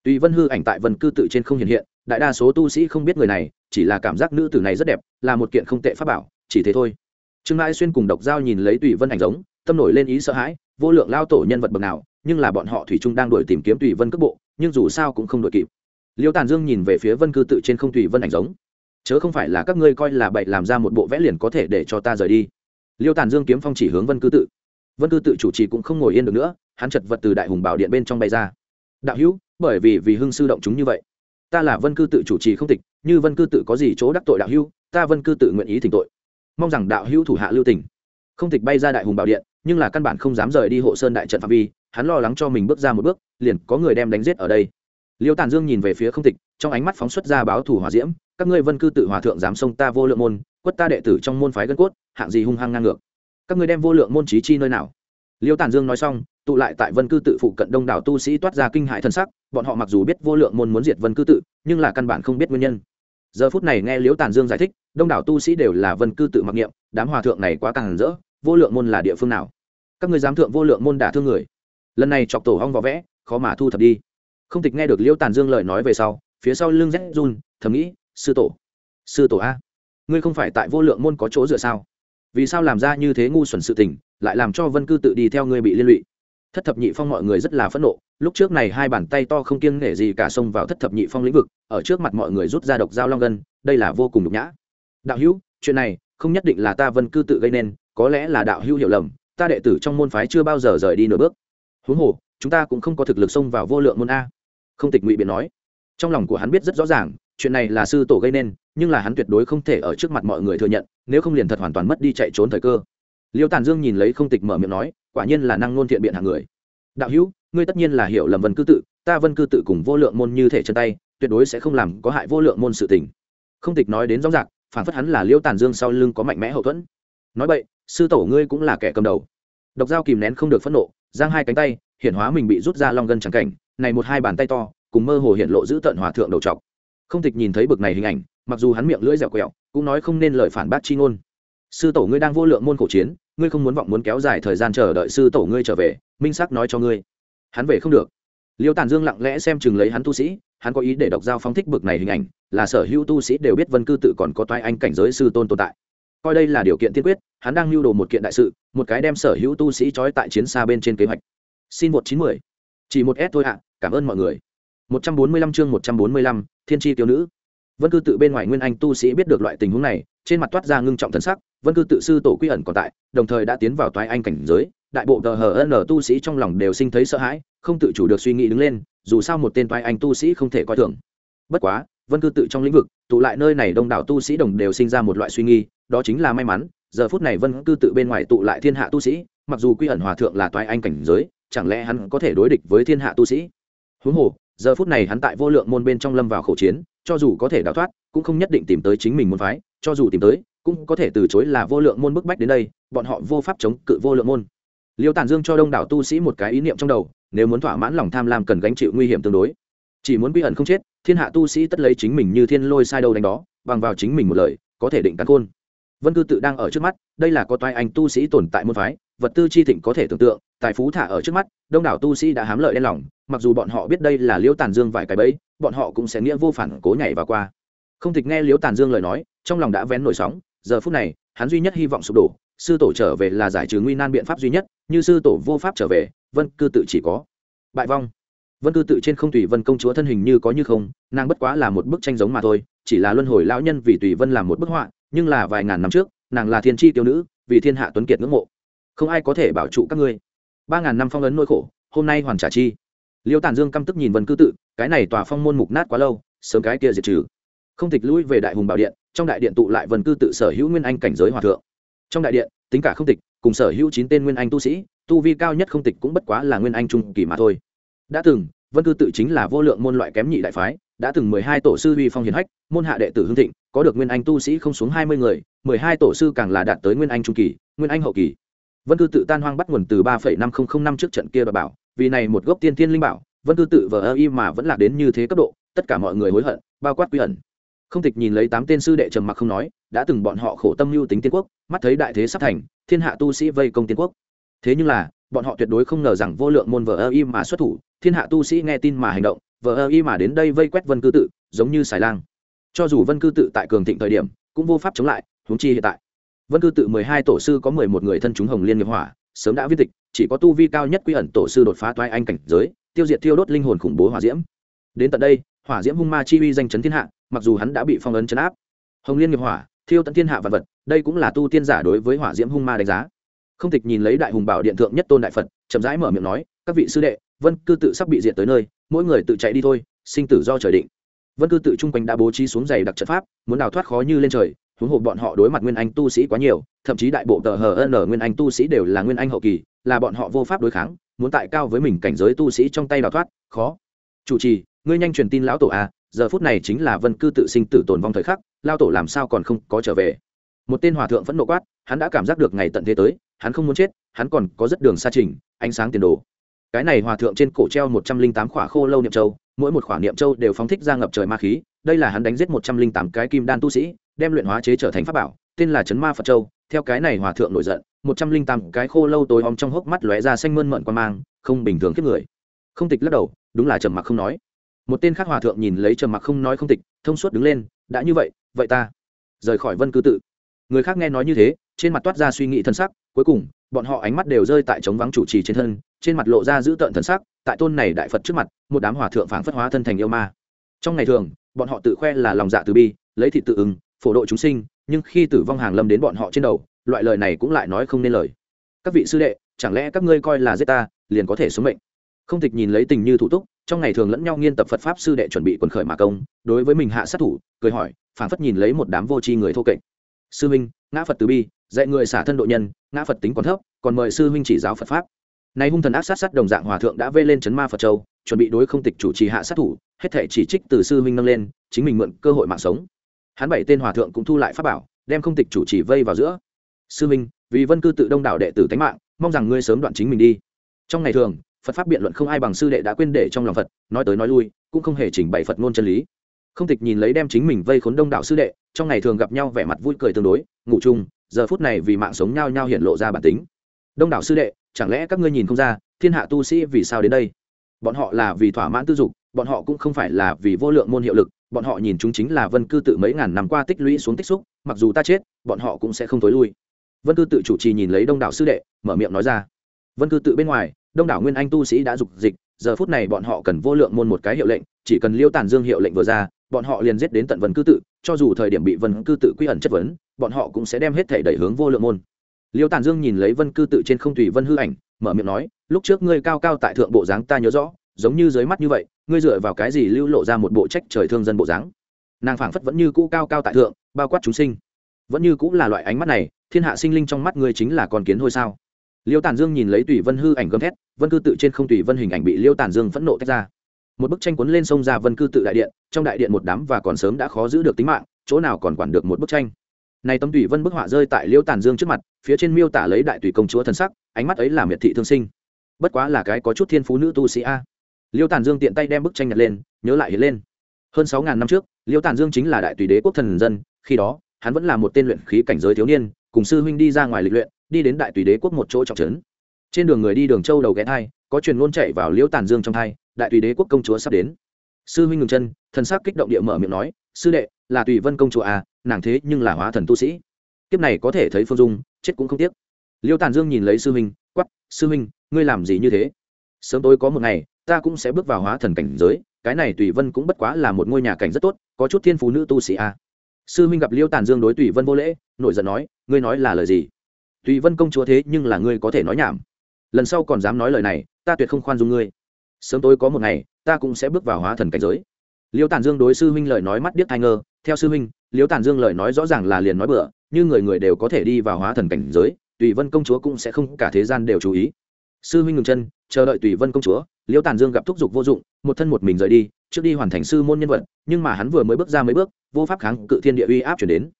tùy vân hư ảnh tại vân cư tự trên không hiện hiện đại đa số tu sĩ không biết người này chỉ là cảm giác nữ tử này rất đẹp là một kiện không tệ pháp bảo chỉ thế thôi trương mai xuyên cùng độc giao nhìn lấy tùy vân ảnh giống tâm nổi lên ý sợ hãi vô lượng lao tổ nhân vật bậc nào nhưng là bọn họ thủy trung đang đuổi tìm kiếm tùy vân cước bộ nhưng dù sao cũng không đuổi kịp liêu tàn dương nhìn về phía vân cư tự trên không tùy vân ảnh giống chớ không phải là các ngươi coi là bậy làm ra một bộ vẽ liền có thể để cho ta rời đi liêu tàn dương kiếm phong chỉ hướng vân cư tự vân cư tự chủ trì cũng không ngồi yên được nữa hắn chật vật từ đại hùng bảo điện bên trong bay ra đạo hữu bởi vì vì hưng sư động chúng như vậy ta là vân cư tự chủ trì không tịch như vân cư tự có gì chỗ đắc tội đạo hữu ta vân cư tự nguyện ý thỉnh tội mong rằng đạo hữu thủ hạ lưu tình không tịch bay ra đại hùng bảo điện nhưng là căn bản không dám rời đi hộ sơn đại trận phạm vi hắn lo lắng cho mình bước ra một bước liền có người đem đánh giết ở đây liêu tàn dương nhìn về phía không tịch trong ánh mắt phóng xuất ra báo thủ hòa diễm các ngươi vân cư tự hòa thượng dám xông ta vô lượng môn quất ta đệ tử trong môn phái gân cốt hạng gì hung hăng ngang ngược các ngươi đem vô lượng môn trí chi nơi nào liêu tản dương nói xong tụ lại tại vân cư tự phụ cận đông đảo tu sĩ toát ra kinh hại thân sắc bọn họ mặc dù biết vô lượng môn muốn diệt vân cư tự nhưng là căn bản không biết nguyên nhân giờ phút này nghe liêu tản dương giải thích đông đảo tu sĩ đều là vân cư tự mặc niệm đám hòa thượng này quá càng rỡ vô lượng môn là địa phương nào các ngươi dám thượng vô lượng môn đả thương người lần này chọc tổ hong vỏ vẽ khó mà thu thập đi không tịch nghe được liêu tản dương lời nói về sau phía sau lưng rét run thầm nghĩ sư tổ sư tổ a ngươi không phải tại vô lượng môn có chỗ dựa sao vì sao làm ra như thế ngu xuẩn sự tình lại làm cho vân cư tự đi theo ngươi bị liên lụy thất thập nhị phong mọi người rất là phẫn nộ lúc trước này hai bàn tay to không kiêng nể gì cả xông vào thất thập nhị phong lĩnh vực ở trước mặt mọi người rút ra độc dao long gân đây là vô cùng nhục nhã đạo hữu chuyện này không nhất định là ta vân cư tự gây nên có lẽ là đạo hữu hiểu lầm ta đệ tử trong môn phái chưa bao giờ rời đi nửa bước huống hồ chúng ta cũng không có thực lực xông vào vô lượng môn a không tịch ngụy biện nói trong lòng của hắn biết rất rõ ràng chuyện này là sư tổ gây nên nhưng là hắn tuyệt đối không thể ở trước mặt mọi người thừa nhận nếu không liền thật hoàn toàn mất đi chạy trốn thời cơ liêu tàn dương nhìn lấy không tịch mở miệng nói quả nhiên là năng ngôn thiện biện hạng người đạo hữu ngươi tất nhiên là hiểu lầm vân cư tự ta vân cư tự cùng vô lượng môn như thể chân tay tuyệt đối sẽ không làm có hại vô lượng môn sự tình không tịch nói đến rõ rạc phản phất hắn là liêu tàn dương sau lưng có mạnh mẽ hậu thuẫn nói vậy sư tổ ngươi cũng là kẻ cầm đầu độc dao kìm nén không được phẫn nộ giang hai cánh tay hiển hóa mình bị rút ra long gân trắng cảnh này một hai bàn tay to cùng mơ hồ hiện lộ giữ tận hòa thượng đầu trọc không tịch nhìn thấy bực này hình ảnh mặc dù hắn miệng lưỡi dẻo quẹo cũng nói không nên lời phản bác chi ngôn sư tổ ngươi đang vô lượng môn khổ chiến ngươi không muốn vọng muốn kéo dài thời gian chờ đợi sư tổ ngươi trở về minh sắc nói cho ngươi hắn về không được liêu tàn dương lặng lẽ xem chừng lấy hắn tu sĩ hắn có ý để độc giao phóng thích bực này hình ảnh là sở hữu tu sĩ đều biết vân cư tự còn có toai anh cảnh giới sư tôn tồn tại coi đây là điều kiện tiên quyết hắn đang lưu đồ một kiện đại sự một cái đem sở hữu tu sĩ trói tại chiến xa bên trên kế hoạch xin một chín mười chỉ một s thôi ạ cảm ơn mọi người 145 chương 145, thiên tri tiêu nữ vân cư tự bên ngoài nguyên anh tu sĩ biết được loại tình huống này trên mặt toát ra ngưng trọng thân sắc vân cư tự sư tổ quy ẩn còn tại đồng thời đã tiến vào toái anh cảnh giới đại bộ tờ hờ n tu sĩ trong lòng đều sinh thấy sợ hãi không tự chủ được suy nghĩ đứng lên dù sao một tên toái anh tu sĩ không thể coi thường bất quá vân cư tự trong lĩnh vực tụ lại nơi này đông đảo tu sĩ đồng đều sinh ra một loại suy nghi đó chính là may mắn giờ phút này vân cư tự bên ngoài tụ lại thiên hạ tu sĩ mặc dù quy ẩn hòa thượng là toái anh cảnh giới chẳng lẽ hắn có thể đối địch với thiên hạ tu sĩ huống hồ giờ phút này hắn tại vô lượng môn bên trong lâm vào khổ chiến cho dù có thể đào thoát cũng không nhất định tìm tới chính mình môn phái cho dù tìm tới cũng có thể từ chối là vô lượng môn bức bách đến đây bọn họ vô pháp chống cự vô lượng môn liêu tản dương cho đông đảo tu sĩ một cái ý niệm trong đầu nếu muốn thỏa mãn lòng tham làm cần gánh chịu nguy hiểm tương đối chỉ muốn quy ẩn không chết thiên hạ tu sĩ tất lấy chính mình như thiên lôi sai đâu đánh đó bằng vào chính mình một lời có thể định cắn côn vân cư tự đang ở trước mắt đây là có toai anh tu sĩ tồn tại môn phái vật tư chi thịnh có thể tưởng tượng tài phú thả ở trước mắt đông đảo tu sĩ đã hám lợi đen lòng mặc dù bọn họ biết đây là liễu tàn dương vài cái bẫy bọn họ cũng sẽ nghĩa vô phản cố nhảy và qua không tịch nghe liễu tàn dương lời nói trong lòng đã vén nổi sóng giờ phút này hắn duy nhất hy vọng sụp đổ sư tổ trở về là giải trừ nguy nan biện pháp duy nhất như sư tổ vô pháp trở về vân cư tự chỉ có bại vong vân cư tự trên không tùy vân công chúa thân hình như có như không nàng bất quá là một bức tranh giống mà thôi chỉ là luân hồi lão nhân vì tùy vân làm một bức họa nhưng là vài ngàn năm trước nàng là thiên tri tiêu nữ vì thiên hạ tuấn kiệt ngưỡng mộ không ai có thể bảo trụ các ngươi ba ngàn năm phong ấn nỗi khổ hôm nay hoàn trả chi liêu tản dương căm tức nhìn vân cư tự cái này tòa phong môn mục nát quá lâu sớm cái kia diệt trừ không tịch lui về đại hùng bảo điện trong đại điện tụ lại vân cư tự sở hữu nguyên anh cảnh giới hòa thượng trong đại điện tính cả không tịch cùng sở hữu chín tên nguyên anh tu sĩ tu vi cao nhất không tịch cũng bất quá là nguyên anh trung kỳ mà thôi đã từng vân cư tự chính là vô lượng môn loại kém nhị đại phái đã từng mười hai tổ sư huy phong hiền hách môn hạ đệ tử hương thịnh có được nguyên anh tu sĩ không xuống hai mươi người mười hai tổ sư càng là đạt tới nguyên anh trung kỳ nguyên anh hậu kỳ vân cư tự tan hoang bắt nguồn từ ba phẩy năm không năm trước trận kia bà bảo vì này một gốc tiên thiên linh bảo vân cư tự vờ ơ y mà vẫn lạc đến như thế cấp độ tất cả mọi người hối hận bao quát quy ẩn không tịch nhìn lấy tám tên sư đệ trầm mặc không nói đã từng bọn họ khổ tâm mưu tính tiên quốc mắt thấy đại thế sắp thành thiên hạ tu sĩ vây công tiên quốc thế nhưng là bọn họ tuyệt đối không ngờ rằng vô lượng môn vờ ơ y mà xuất thủ thiên hạ tu sĩ nghe tin mà hành động vờ ơ y mà đến đây vây quét vân cư tự giống như xài lang cho dù vân cư tự tại cường thịnh thời điểm cũng vô pháp chống lại huống chi hiện tại vân cư tự mười hai tổ sư có mười một người thân chúng hồng liên nghiệp hỏa sớm đã viết tịch chỉ có tu vi cao nhất quy ẩn tổ sư đột phá toai anh cảnh giới tiêu diệt tiêu đốt linh hồn khủng bố hỏa diễm đến tận đây hỏa diễm hung ma chi uy danh chấn thiên hạ mặc dù hắn đã bị phong ấn chấn áp hồng liên nghiệp hỏa thiêu tận thiên hạ vật vật đây cũng là tu tiên giả đối với hỏa diễm hung ma đánh giá không tịch nhìn lấy đại hùng bảo điện thượng nhất tôn đại phật chậm rãi mở miệng nói các vị sư đệ vân cư tự sắp bị diệt tới nơi mỗi người tự chạy đi thôi sinh tử do trời định vân cư tự chung quanh đã bố trí xuống giày đặc trận pháp muốn đào thoát khó như lên trời huống hồ bọn họ đối mặt nguyên anh tu sĩ quá nhiều thậm chí đại bộ tờ hờ ân ở nguyên anh tu sĩ đều là nguyên anh hậu kỳ là bọn họ vô pháp đối kháng muốn tại cao với mình cảnh giới tu sĩ trong tay đào thoát khó chủ trì ngươi nhanh truyền tin lão tổ a à, giờ phút này chính là vân cư tự sinh tử tồn vong thời khắc lao tổ làm sao còn không có trở về một tên hòa thượng phẫn nộ quát hắn đã cảm giác được ngày tận thế tới hắn không muốn chết hắn còn có rất đường xa trình ánh sáng tiền đồ cái này hòa thượng trên cổ treo một trăm linh tám khỏa khô lâu niệm châu mỗi một khỏa niệm châu đều phóng thích ra ngập trời ma khí đây là hắn đánh giết một trăm linh tám cái kim đan tu sĩ đem luyện hóa chế trở thành pháp bảo tên là trấn ma phật châu theo cái này hòa thượng nổi giận một trăm linh tám cái khô lâu tối om trong hốc mắt lóe ra xanh mơn mận quan mang không bình thường kiếp người không tịch lắc đầu đúng là trầm mặc không nói một tên khác hòa thượng nhìn lấy trầm mặc không nói không tịch thông suốt đứng lên đã như vậy vậy ta rời khỏi vân cư tự người khác nghe nói như thế trên mặt toát ra suy nghĩ thân sắc cuối cùng bọn họ ánh mắt đều rơi tại trống vắng chủ trì trên thân trên mặt lộ ra giữ tợn thân sắc tại tôn này đại phật trước mặt một đám hòa thượng phảng phất hóa thân thành yêu ma trong ngày thường bọn họ tự khoe là lòng dạ từ bi lấy thịt tự ứng phổ độ chúng sinh nhưng khi tử vong hàng lâm đến bọn họ trên đầu loại lời này cũng lại nói không nên lời các vị sư đệ chẳng lẽ các ngươi coi là giết ta liền có thể sống mệnh không tịch nhìn lấy tình như thủ túc trong ngày thường lẫn nhau nghiên tập phật pháp sư đệ chuẩn bị quần khởi mà công đối với mình hạ sát thủ cười hỏi phản phất nhìn lấy một đám vô tri người thô kệch sư huynh ngã phật từ bi dạy người xả thân độ nhân ngã phật tính còn thấp còn mời sư huynh chỉ giáo phật pháp nay hung thần áp sát sát đồng dạng hòa thượng đã vây lên chấn ma phật châu chuẩn bị đối không tịch chủ trì hạ sát thủ hết thể chỉ trích từ sư huynh nâng lên chính mình mượn cơ hội mạng sống hắn bảy tên hòa thượng cũng thu lại pháp bảo đem không tịch chủ trì vây vào giữa sư minh vì vân cư tự đông đảo đệ tử tánh mạng mong rằng ngươi sớm đoạn chính mình đi trong ngày thường phật pháp biện luận không ai bằng sư đệ đã quên để trong lòng phật nói tới nói lui cũng không hề chỉnh bày phật ngôn chân lý không tịch nhìn lấy đem chính mình vây khốn đông đảo sư đệ trong ngày thường gặp nhau vẻ mặt vui cười tương đối ngủ chung giờ phút này vì mạng sống nhau nhau hiện lộ ra bản tính đông đảo sư đệ chẳng lẽ các ngươi nhìn không ra thiên hạ tu sĩ vì sao đến đây bọn họ là vì thỏa mãn tư dục bọn họ cũng không phải là vì vô lượng môn hiệu lực bọn họ nhìn chúng chính là vân cư tự mấy ngàn năm qua tích lũy xuống tích xúc mặc dù ta chết bọn họ cũng sẽ không t ố i lui vân cư tự chủ trì nhìn lấy đông đảo sư đệ mở miệng nói ra vân cư tự bên ngoài đông đảo nguyên anh tu sĩ đã dục dịch giờ phút này bọn họ cần vô lượng môn một cái hiệu lệnh chỉ cần liêu tàn dương hiệu lệnh vừa ra bọn họ liền giết đến tận vân cư tự cho dù thời điểm bị vân cư tự quy ẩn chất vấn bọn họ cũng sẽ đem hết thể đẩy hướng vô lượng môn liêu tàn dương nhìn lấy vân cư tự trên không tùy vân hư ảnh mở miệng nói lúc trước ngươi cao cao tại thượng bộ dáng ta nhớ rõ giống như dưới mắt như vậy ngươi dựa vào cái gì lưu lộ ra một bộ trách trời thương dân bộ dáng nàng phảng phất vẫn như cũ cao cao tại thượng bao quát chúng sinh vẫn như cũ là loại ánh mắt này thiên hạ sinh linh trong mắt ngươi chính là con kiến thôi sao liêu tàn dương nhìn lấy tùy vân hư ảnh gấm thét vân cư tự trên không tùy vân hình ảnh bị liêu tàn dương phẫn nộ tách ra một bức tranh cuốn lên sông ra vân cư tự đại điện trong đại điện một đám và còn sớm đã khó giữ được tính mạng chỗ nào còn quản được một bức tranh này tấm tùy vân bức họa rơi tại liêu tàn dương trước mặt phía trên miêu tả lấy đại tùy công chúa thần sắc ánh mắt ấy là miệt thị thương sinh bất quá là cái có chút thiên phú nữ tu sĩ a liêu tàn dương tiện tay đem bức tranh nhặt lên nhớ lại hiện lên hơn sáu ngàn năm trước liêu tàn dương chính là đại tùy đế quốc thần dân khi đó hắn vẫn là một tên luyện khí cảnh giới thiếu niên cùng sư huynh đi ra ngoài lịch luyện đi đến đại tùy đế quốc một chỗ trọng trấn trên đường người đi đường châu đầu ghé thai có truyền ngôn chạy vào liêu tàn dương trong thai đại tùy đế quốc công chúa sắp đến sư huynh ngừng chân thần sắc kích động địa mở miệng nói sư đệ là tùy vân công chúa à nàng thế nhưng là hóa thần tu sĩ kiếp này có thể thấy phương dung chết cũng không tiếc liêu tàn dương nhìn lấy sư huynh quắp sư huynh ngươi làm gì như thế sớm tối có một ngày ta cũng sẽ bước vào hóa thần cảnh giới cái này tùy vân cũng bất quá là một ngôi nhà cảnh rất tốt có chút thiên phú nữ tu sĩ a à. sư minh gặp liêu tàn dương đối tùy vân vô lễ nội giận nói ngươi nói là lời gì tùy vân công chúa thế nhưng là ngươi có thể nói nhảm lần sau còn dám nói lời này ta tuyệt không khoan dung ngươi sớm tối có một ngày ta cũng sẽ bước vào hóa thần cảnh giới liêu tàn dương đối sư Minh lời nói mắt điếc thai ngơ theo sư Minh, liêu tàn dương lời nói rõ ràng là liền nói bựa như người người đều có thể đi vào hóa thần cảnh giới tùy vân công chúa cũng sẽ không cả thế gian đều chú ý sư Minh ngừng chân chờ đợi tùy vân công chúa liễu tàn dương gặp thúc giục vô dụng một thân một mình rời đi trước đi hoàn thành sư môn nhân vật nhưng mà hắn vừa mới bước ra mấy bước vô pháp kháng cự thiên địa uy áp chuyển đến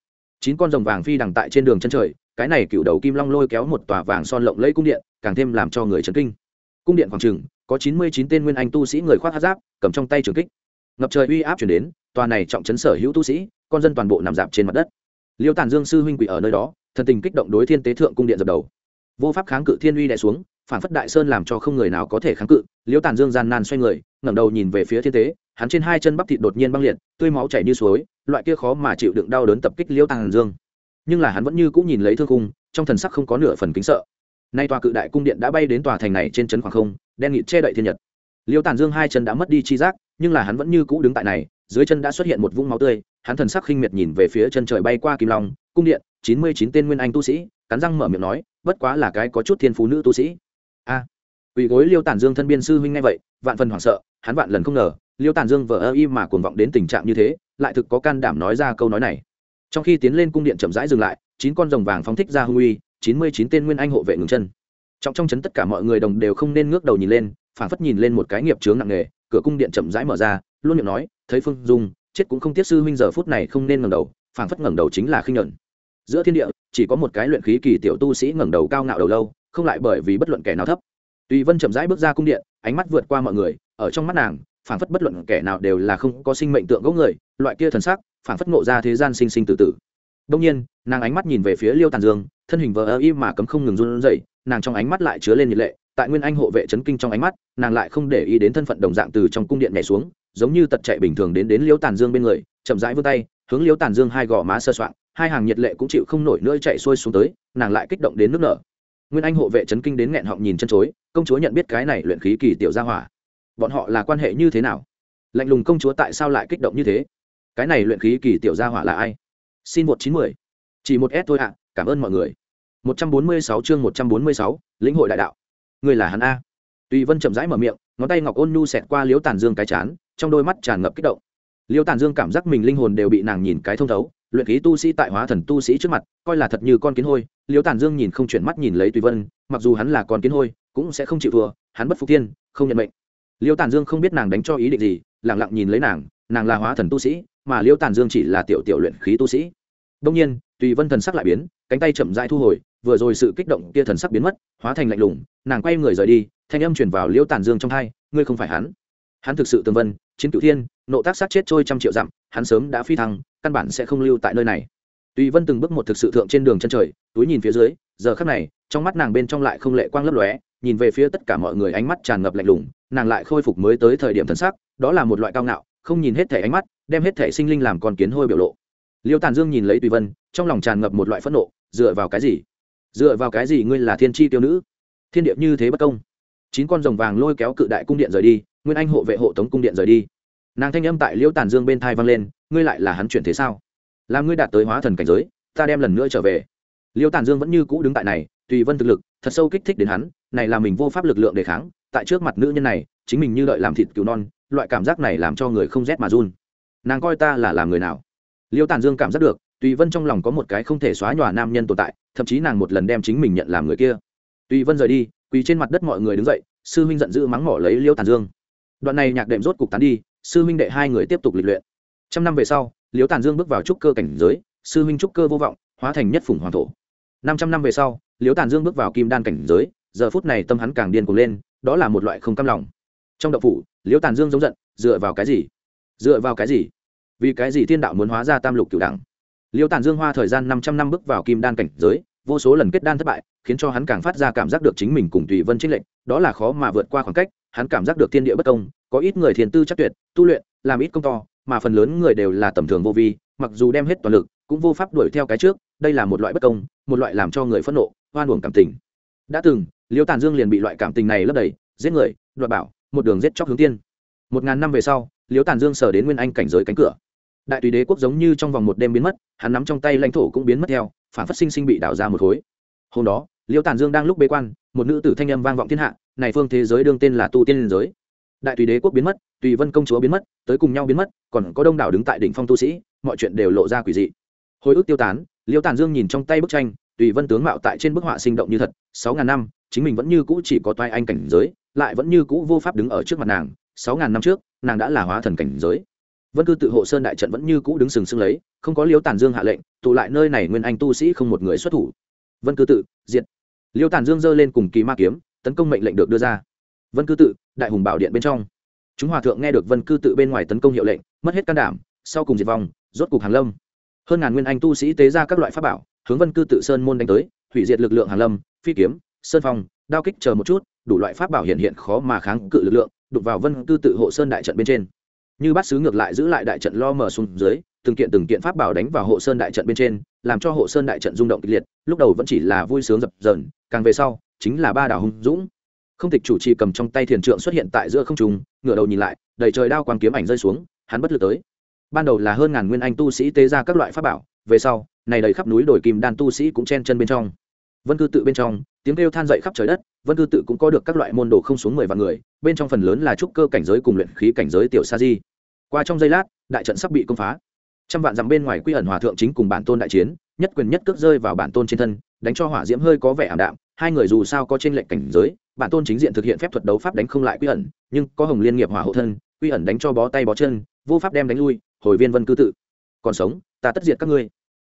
chín con rồng vàng phi đằng tại trên đường chân trời cái này cựu đầu kim long lôi kéo một tòa vàng son lộng lẫy cung điện càng thêm làm cho người chấn kinh cung điện khoảng trừng có chín mươi chín tên nguyên anh tu sĩ người khoác hát giáp cầm trong tay trường kích ngập trời uy áp chuyển đến tòa này trọng chấn sở hữu tu sĩ con dân toàn bộ nằm dạp trên mặt đất liêu tàn dương sư huynh quỷ ở nơi đó thần tình kích động đối thiên tế thượng cung điện dập đầu vô pháp kháng cự thiên uy đè xuống phản phất đại sơn làm cho không người nào có thể kháng cự liễu tàn dương gian nan xoay người ngẩng đầu nhìn về phía thiên tế hắn trên hai chân bắp thịt đột nhiên băng liệt tươi máu chảy như suối loại kia khó mà chịu đựng đau đớn tập kích liễu tàn dương nhưng là hắn vẫn như cũng nhìn lấy thương cung trong thần sắc không có nửa phần kính sợ nay tòa cự đại cung điện đã bay đến tòa thành này trên trấn khoảng không đen nghịt che đậy thiên nhật liễu tàn dương hai chân đã mất đi chi giác nhưng là hắn vẫn như cũ đứng tại này dưới chân đã xuất hiện một vũng máu tươi hắn thần sắc khinh miệt nhìn về phía chân trời bay qua kim long cung điện chín mươi chín tên nguyên anh tu sĩ cắn răng mở miệng nói bất quá là cái có chút thiên phú nữ tu sĩ a à, gối liêu tản dương thân biên sư huynh nghe vậy vạn phần hoảng sợ hắn vạn lần không ngờ liêu tản dương vợ ơ y mà cuồng vọng đến tình trạng như thế lại thực có can đảm nói ra câu nói này trong khi tiến lên cung điện chậm rãi dừng lại chín con rồng vàng phóng thích ra hung uy chín mươi chín tên nguyên anh hộ vệ ngừng chân trong trong chấn tất cả mọi người đồng đều không nên ngước đầu nhìn lên phản phất nhìn lên một cái nghiệp chướng nặng nề cửa cung điện chậm rãi mở ra luôn miệng nói thấy phương dung chết cũng không tiếc sư huynh giờ phút này không nên ngẩng đầu phản phất ngẩng đầu chính là khinh nhẫn giữa thiên địa chỉ có một cái luyện khí kỳ tiểu tu sĩ ngẩng đầu cao ngạo đầu lâu không lại bởi vì bất luận kẻ nào thấp tùy vân chậm rãi bước ra cung điện ánh mắt vượt qua mọi người ở trong mắt nàng phảng phất bất luận kẻ nào đều là không có sinh mệnh tượng gỗ người loại kia thần sắc phảng phất ngộ ra thế gian sinh sinh tử tử đông nhiên nàng ánh mắt nhìn về phía liêu tàn dương thân hình vờ ơ y mà cấm không ngừng run rẩy nàng trong ánh mắt lại chứa lên nhiệt lệ tại nguyên anh hộ vệ c kinh trong ánh mắt nàng lại không để ý đến thân phận đồng dạng từ trong cung điện nhảy xuống giống như tật chạy bình thường đến đến liêu tàn dương bên người chậm rãi vươn tay hướng liêu tàn dương hai gò má sơ soạn hai hàng nhiệt lệ cũng chịu không nổi nữa chạy xuôi xuống tới nàng lại kích động đến nước nở nguyên anh hộ vệ chấn kinh đến nghẹn họng nhìn chân chối công chúa nhận biết cái này luyện khí kỳ tiểu gia hỏa bọn họ là quan hệ như thế nào lạnh lùng công chúa tại sao lại kích động như thế cái này luyện khí kỳ tiểu gia hỏa là ai xin một chín mười chỉ một s thôi ạ cảm ơn mọi người một trăm bốn mươi sáu chương một trăm bốn mươi sáu lĩnh hội đại đạo người là hắn a tùy vân chậm rãi mở miệng ngón tay ngọc ôn nhu xẹt qua liếu tàn dương cái chán trong đôi mắt tràn ngập kích động liêu tàn dương cảm giác mình linh hồn đều bị nàng nhìn cái thông thấu luyện khí tu sĩ tại hóa thần tu sĩ trước mặt coi là thật như con kiến hôi liễu tàn dương nhìn không chuyển mắt nhìn lấy tùy vân mặc dù hắn là con kiến hôi cũng sẽ không chịu thua hắn bất phục tiên không nhận mệnh liễu tàn dương không biết nàng đánh cho ý định gì lẳng lặng nhìn lấy nàng nàng là hóa thần tu sĩ mà liễu tàn dương chỉ là tiểu tiểu luyện khí tu sĩ đông nhiên tùy vân thần sắc lại biến cánh tay chậm dại thu hồi vừa rồi sự kích động kia thần sắc biến mất hóa thành lạnh lùng nàng quay người rời đi thanh âm truyền vào liễu tàn dương trong thay, ngươi không phải hắn hắn thực sự tương vân chiến cửu thiên nộ tác sát chết trôi trăm triệu dặm hắn sớm đã phi thăng căn bản sẽ không lưu tại nơi này tùy vân từng bước một thực sự thượng trên đường chân trời túi nhìn phía dưới giờ khắc này trong mắt nàng bên trong lại không lệ quang lấp lóe nhìn về phía tất cả mọi người ánh mắt tràn ngập lạnh lùng nàng lại khôi phục mới tới thời điểm thân sắc. đó là một loại cao ngạo không nhìn hết thể ánh mắt đem hết thể sinh linh làm con kiến hôi biểu lộ liêu tàn dương nhìn lấy tùy vân trong lòng tràn ngập một loại phẫn nộ dựa vào cái gì dựa vào cái gì ngươi là thiên tri tiêu nữ thiên điệp như thế bất công chín con rồng vàng lôi kéo cự đại cung điện rời đi nguyên anh hộ vệ hộ tống cung điện rời đi nàng thanh âm tại liễu tàn dương bên thai vang lên ngươi lại là hắn chuyển thế sao làm ngươi đạt tới hóa thần cảnh giới ta đem lần nữa trở về liễu tàn dương vẫn như cũ đứng tại này tùy vân thực lực thật sâu kích thích đến hắn này là mình vô pháp lực lượng đề kháng tại trước mặt nữ nhân này chính mình như đợi làm thịt cứu non loại cảm giác này làm cho người không rét mà run nàng coi ta là làm người nào liêu tàn dương cảm giác được tùy vân trong lòng có một cái không thể xóa nhòa nam nhân tồn tại thậm chí nàng một lần đem chính mình nhận làm người kia tùy vân rời đi quỳ trên mặt đất mọi người đứng dậy sư huynh giận dữ mắng mỏ lấy liêu tàn dương đoạn này nhạc đệm rốt cục tán đi sư huynh đệ hai người tiếp tục lịch luyện trăm năm về sau liễu tàn dương bước vào trúc cơ cảnh giới sư huynh trúc cơ vô vọng hóa thành nhất phủng hoàng thổ năm trăm năm về sau liễu tàn dương bước vào kim đan cảnh giới giờ phút này tâm hắn càng điên cuồng lên đó là một loại không cam lòng trong đậu phủ liễu tàn dương giống giận dựa vào cái gì dựa vào cái gì vì cái gì thiên đạo muốn hóa ra tam lục cửu đẳng liễu tàn dương hoa thời gian năm trăm năm bước vào kim đan cảnh giới vô số lần kết đan thất bại khiến cho hắn càng phát ra cảm giác được chính mình cùng tùy vân trích lệnh đó là khó mà vượt qua khoảng cách hắn cảm giác được thiên địa bất công có ít người thiền tư chắc tuyệt tu luyện làm ít công to mà phần lớn người đều là tầm thường vô vi mặc dù đem hết toàn lực cũng vô pháp đuổi theo cái trước đây là một loại bất công một loại làm cho người phẫn nộ hoan hưởng cảm tình đã từng liêu tàn dương liền bị loại cảm tình này lấp đầy giết người đoạt bảo một đường giết chóc hướng tiên một ngàn năm về sau liêu tàn dương sở đến nguyên anh cảnh giới cánh cửa đại tùy đế quốc giống như trong vòng một đêm biến mất hắn nắm trong tay lãnh thổ cũng biến mất theo phản phát sinh sinh bị đảo ra một khối hôm đó liêu tàn dương đang lúc bế quan một nữ tử thanh âm vang vọng thiên hạ này phương thế giới đương tên là tu tiên giới đại tùy đế quốc biến mất tùy vân công chúa biến mất tới cùng nhau biến mất còn có đông đảo đứng tại đỉnh phong tu sĩ mọi chuyện đều lộ ra quỷ dị hồi ức tiêu tán liêu tàn dương nhìn trong tay bức tranh tùy vân tướng mạo tại trên bức họa sinh động như thật sáu ngàn năm chính mình vẫn như cũ chỉ có toai anh cảnh giới lại vẫn như cũ vô pháp đứng ở trước mặt nàng sáu ngàn năm trước nàng đã là hóa thần cảnh giới vân cư tự hộ sơn đại trận vẫn như cũ đứng sừng sững lấy không có liêu tàn dương hạ lệnh tụ lại nơi này nguyên anh tu sĩ không một người xuất thủ vân cư tự diệt, liêu tàn dương giơ lên cùng kỳ ma kiếm tấn công mệnh lệnh được đưa ra vân cư tự đại hùng bảo điện bên trong chúng hòa thượng nghe được vân cư tự bên ngoài tấn công hiệu lệnh mất hết can đảm sau cùng diệt vong rốt cục hàng lâm hơn ngàn nguyên anh tu sĩ tế ra các loại pháp bảo hướng vân cư tự sơn môn đánh tới hủy diệt lực lượng hàng lâm phi kiếm sơn phong đao kích chờ một chút đủ loại pháp bảo hiện hiện khó mà kháng cự lực lượng đục vào vân cư tự hộ sơn đại trận bên trên như bát sứ ngược lại giữ lại đại trận lo mở xuống dưới từng kiện từng kiện pháp bảo đánh vào hộ sơn đại trận bên trên làm cho hộ sơn đại trận rung động kịch liệt lúc đầu vẫn chỉ là vui sướng dập dờn càng về sau chính là ba đảo hùng dũng không tịch chủ trì cầm trong tay thiền trượng xuất hiện tại giữa không trùng ngửa đầu nhìn lại đầy trời đao quang kiếm ảnh rơi xuống hắn bất lực tới ban đầu là hơn ngàn nguyên anh tu sĩ tế ra các loại pháp bảo về sau này đầy khắp núi đồi kìm đan tu sĩ cũng chen chân bên trong vân cư tự bên trong tiếng kêu than dậy khắp trời đất vân cư tự cũng có được các loại môn đồ không xuống mười vạn người bên trong phần lớn là trúc cơ cảnh giới cùng luyện khí cảnh giới tiểu sa di qua trong giây lát đại trận sắp bị công phá trăm vạn dặm bên ngoài quy ẩn hòa thượng chính cùng bản tôn đại chiến nhất quyền nhất cước rơi vào bản tôn trên thân đánh cho hỏa diễm hơi có vẻ ảm đạm hai người dù sao có trên lệnh cảnh giới bản tôn chính diện thực hiện phép thuật đấu pháp đánh không lại quy ẩn nhưng có hồng liên nghiệp hỏa hộ thân quy ẩn đánh cho bó tay bó chân vô pháp đem đánh lui hồi viên vân cư tự còn sống ta tất diệt các ngươi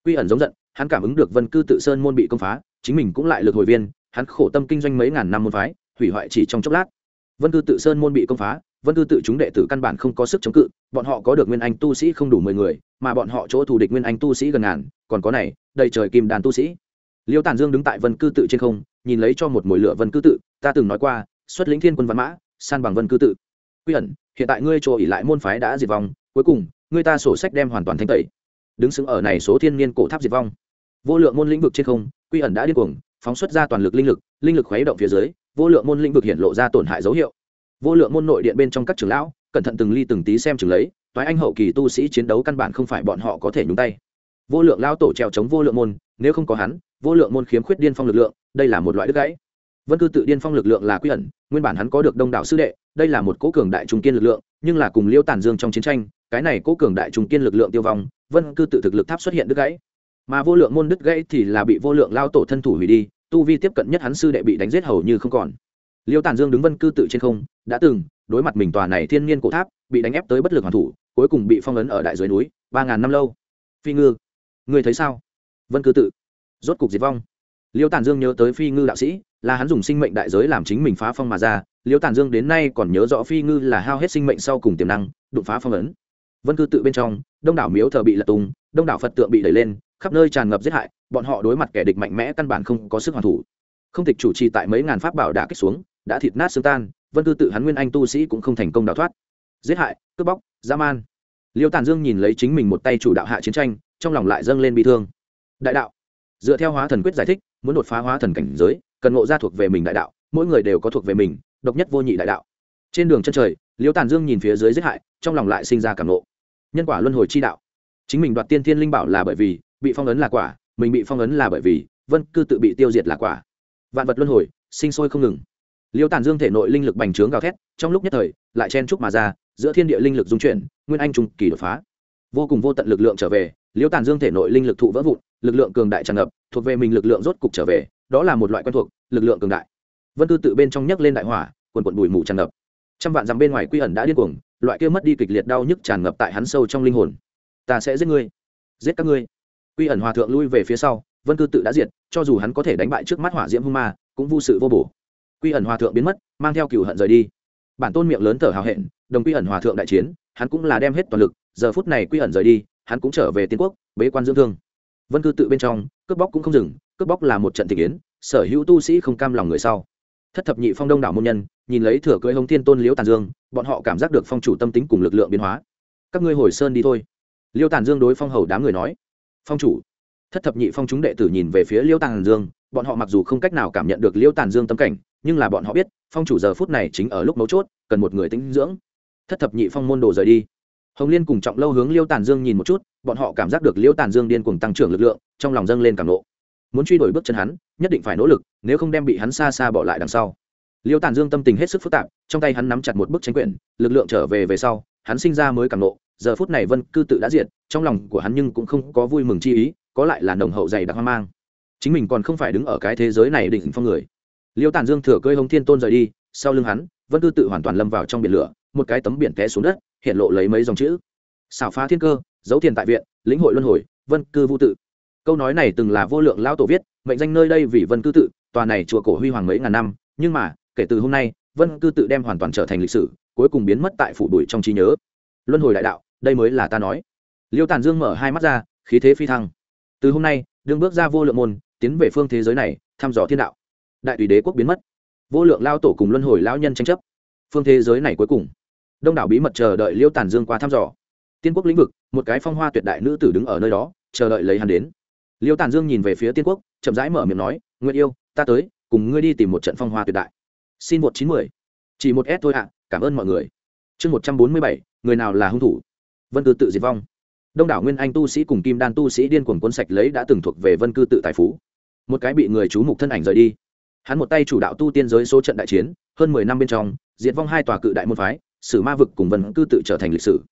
quy ẩn giống giận hắn cảm ứng được vân cư tự sơn môn bị công phá chính mình cũng lại lực hồi viên hắn khổ tâm kinh doanh mấy ngàn năm môn phái hủy hoại chỉ trong chốc lát vân cư tự sơn môn bị công phá vân cư tự chúng đệ tử căn bản không có sức chống cự bọn họ có được nguyên anh tu sĩ không đủ mười người mà bọn họ chỗ thù địch nguyên anh tu sĩ gần ngàn còn có này đầy trời kim đàn tu sĩ liêu tàn dương đứng tại vân cư tự trên không nhìn lấy cho một mồi lửa vân cư tự ta từng nói qua xuất lĩnh thiên quân văn mã san bằng vân cư tự quy ẩn hiện tại ngươi chỗ ỉ lại môn phái đã diệt vong cuối cùng ngươi ta sổ sách đem hoàn toàn thanh tẩy đứng xứng ở này số thiên niên cổ tháp diệt vong vô lượng môn lĩnh vực trên không quy ẩn đã điên cuồng phóng xuất ra toàn lực linh lực linh lực khuấy động phía dưới vô lượng môn lĩnh vực hiện lộ ra tổn hại dấu hiệu vô lượng môn nội điện bên trong các trường lão cẩn thận từng ly từng tí xem chừng lấy toái anh hậu kỳ tu sĩ chiến đấu căn bản không phải bọn họ có thể nhúng tay vô lượng lao tổ trèo chống vô lượng môn nếu không có hắn vô lượng môn khiếm khuyết điên phong lực lượng đây là một loại đứt gãy vân cư tự điên phong lực lượng là quy ẩn nguyên bản hắn có được đông đảo sư đệ đây là một cố cường đại trung kiên lực lượng nhưng là cùng liêu tản dương trong chiến tranh cái này cố cường đại trung kiên lực lượng tiêu vong vân cư tự thực lực tháp xuất hiện đứt gãy mà vô lượng môn đứt gãy thì là bị vô lượng lao tổ thân thủ hủy đi tu vi tiếp cận nhất hắn sư đệ bị đánh giết hầu như không còn liêu tản dương đứng vân cư tự trên không đã từng đối mặt mình tòa này thiên nhiên cổ tháp bị đánh ép tới bất lực hoàn thủ cuối cùng bị phong ấn ở đại dưới núi ba ngàn năm lâu phi ngư người thấy sao vân cư tự rốt cục diệt vong liêu tàn dương nhớ tới phi ngư đạo sĩ là hắn dùng sinh mệnh đại giới làm chính mình phá phong mà ra liêu tàn dương đến nay còn nhớ rõ phi ngư là hao hết sinh mệnh sau cùng tiềm năng đụng phá phong ấn vân cư tự bên trong đông đảo miếu thờ bị lật tung đông đảo phật tượng bị đẩy lên khắp nơi tràn ngập giết hại bọn họ đối mặt kẻ địch mạnh mẽ căn bản không có sức hoàn thủ không tịch chủ trì tại mấy ngàn pháp bảo đã kích xuống đã thịt nát sương tan vân cư tự hắn nguyên anh tu sĩ cũng không thành công đào thoát giết hại cướp bóc dã man liêu tàn dương nhìn lấy chính mình một tay chủ đạo hạ chiến tranh trong lòng lại dâng lên bi thương đại đạo dựa theo hóa thần quyết giải thích muốn đột phá hóa thần cảnh giới cần ngộ ra thuộc về mình đại đạo mỗi người đều có thuộc về mình độc nhất vô nhị đại đạo trên đường chân trời liễu tàn dương nhìn phía dưới giết hại trong lòng lại sinh ra cảm nộ nhân quả luân hồi chi đạo chính mình đoạt tiên thiên linh bảo là bởi vì bị phong ấn là quả mình bị phong ấn là bởi vì vân cư tự bị tiêu diệt là quả vạn vật luân hồi sinh sôi không ngừng liễu tàn dương thể nội linh lực bành trướng gào thét trong lúc nhất thời lại chen trúc mà ra giữa thiên địa linh lực dung chuyển nguyên anh trung kỳ đột phá vô cùng vô tận lực lượng trở về liễu tàn dương thể nội linh lực thụ vỡ vụn lực lượng cường đại tràn ngập thuộc về mình lực lượng rốt cục trở về đó là một loại quen thuộc lực lượng cường đại vân tư tự bên trong nhấc lên đại hỏa quần quần bùi mù tràn ngập trăm vạn dặm bên ngoài quy ẩn đã điên cuồng loại kia mất đi kịch liệt đau nhức tràn ngập tại hắn sâu trong linh hồn ta sẽ giết ngươi giết các ngươi quy ẩn hòa thượng lui về phía sau vân cư tự đã diệt cho dù hắn có thể đánh bại trước mắt hỏa diễm hung ma cũng vô sự vô bổ quy ẩn hòa thượng biến mất mang theo cửu hận rời đi bản tôn miệng lớn thở hào hẹn đồng quy ẩn hòa thượng đại chiến hắn cũng là đem hết toàn lực giờ phút này quy ẩn rời đi hắn cũng trở về tiên quốc bế quan dưỡng thương vân cư tự bên trong cướp bóc cũng không dừng cướp bóc là một trận thị kiến sở hữu tu sĩ không cam lòng người sau thất thập nhị phong đông đảo môn nhân nhìn lấy thừa cưỡi hồng thiên tôn liễu tàn dương bọn họ cảm giác được phong chủ tâm tính cùng lực lượng biến hóa các ngươi hồi sơn đi thôi liêu tàn dương đối phong hầu đám người nói phong chủ thất thập nhị phong chúng đệ tử nhìn về phía liêu tàn dương bọn họ mặc dù không cách nào cảm nhận được liêu tàn dương tâm cảnh nhưng là bọn họ biết phong chủ giờ phút này chính ở lúc mấu chốt cần một người tính dưỡng thất thập nhị phong môn đồ rời đi hồng liên cùng trọng lâu hướng liêu tàn dương nhìn một chút bọn họ cảm giác được liêu tàn dương điên cuồng tăng trưởng lực lượng trong lòng dâng lên cảm nộ muốn truy đuổi bước chân hắn nhất định phải nỗ lực nếu không đem bị hắn xa xa bỏ lại đằng sau liêu tàn dương tâm tình hết sức phức tạp trong tay hắn nắm chặt một bức tranh quyển lực lượng trở về về sau hắn sinh ra mới cảm nộ giờ phút này vân cư tự đã diệt trong lòng của hắn nhưng cũng không có vui mừng chi ý có lại là nồng hậu dày đặc hoang mang chính mình còn không phải đứng ở cái thế giới này định phong người liêu tàn dương thừa cơi hồng thiên tôn rời đi sau lưng hắn vân cư tự hoàn toàn lâm vào trong biển lửa một cái tấm biển té xuống đất hiện lộ lấy mấy dòng chữ xảo phá thiên cơ giấu tiền tại viện lĩnh hội luân hồi vân cư vũ tự câu nói này từng là vô lượng lao tổ viết mệnh danh nơi đây vì vân cư tự tòa này chùa cổ huy hoàng mấy ngàn năm nhưng mà kể từ hôm nay vân cư tự đem hoàn toàn trở thành lịch sử cuối cùng biến mất tại phủ bụi trong trí nhớ luân hồi đại đạo đây mới là ta nói liêu tàn dương mở hai mắt ra khí thế phi thăng từ hôm nay đương bước ra vô lượng môn tiến về phương thế giới này thăm dò thiên đạo đại tùy đế quốc biến mất vô lượng lao tổ cùng luân hồi lao nhân tranh chấp phương thế giới này cuối cùng đông đảo bí mật chờ đợi liêu tàn dương qua thăm dò tiên quốc lĩnh vực một cái phong hoa tuyệt đại nữ tử đứng ở nơi đó chờ đợi lấy hắn đến liêu tàn dương nhìn về phía tiên quốc chậm rãi mở miệng nói nguyện yêu ta tới cùng ngươi đi tìm một trận phong hoa tuyệt đại xin một chín mười chỉ một s thôi ạ cảm ơn mọi người chương một trăm bốn mươi bảy người nào là hung thủ vân cư tự diệt vong đông đảo nguyên anh tu sĩ cùng kim đan tu sĩ điên cuồng quân sạch lấy đã từng thuộc về vân cư tự tài phú một cái bị người chú mục thân ảnh rời đi hắn một tay chủ đạo tu tiên giới số trận đại chiến hơn mười năm bên trong diệt vong hai tòa cự đại môn phái sử ma vực cùng vân cư tự trở thành lịch sử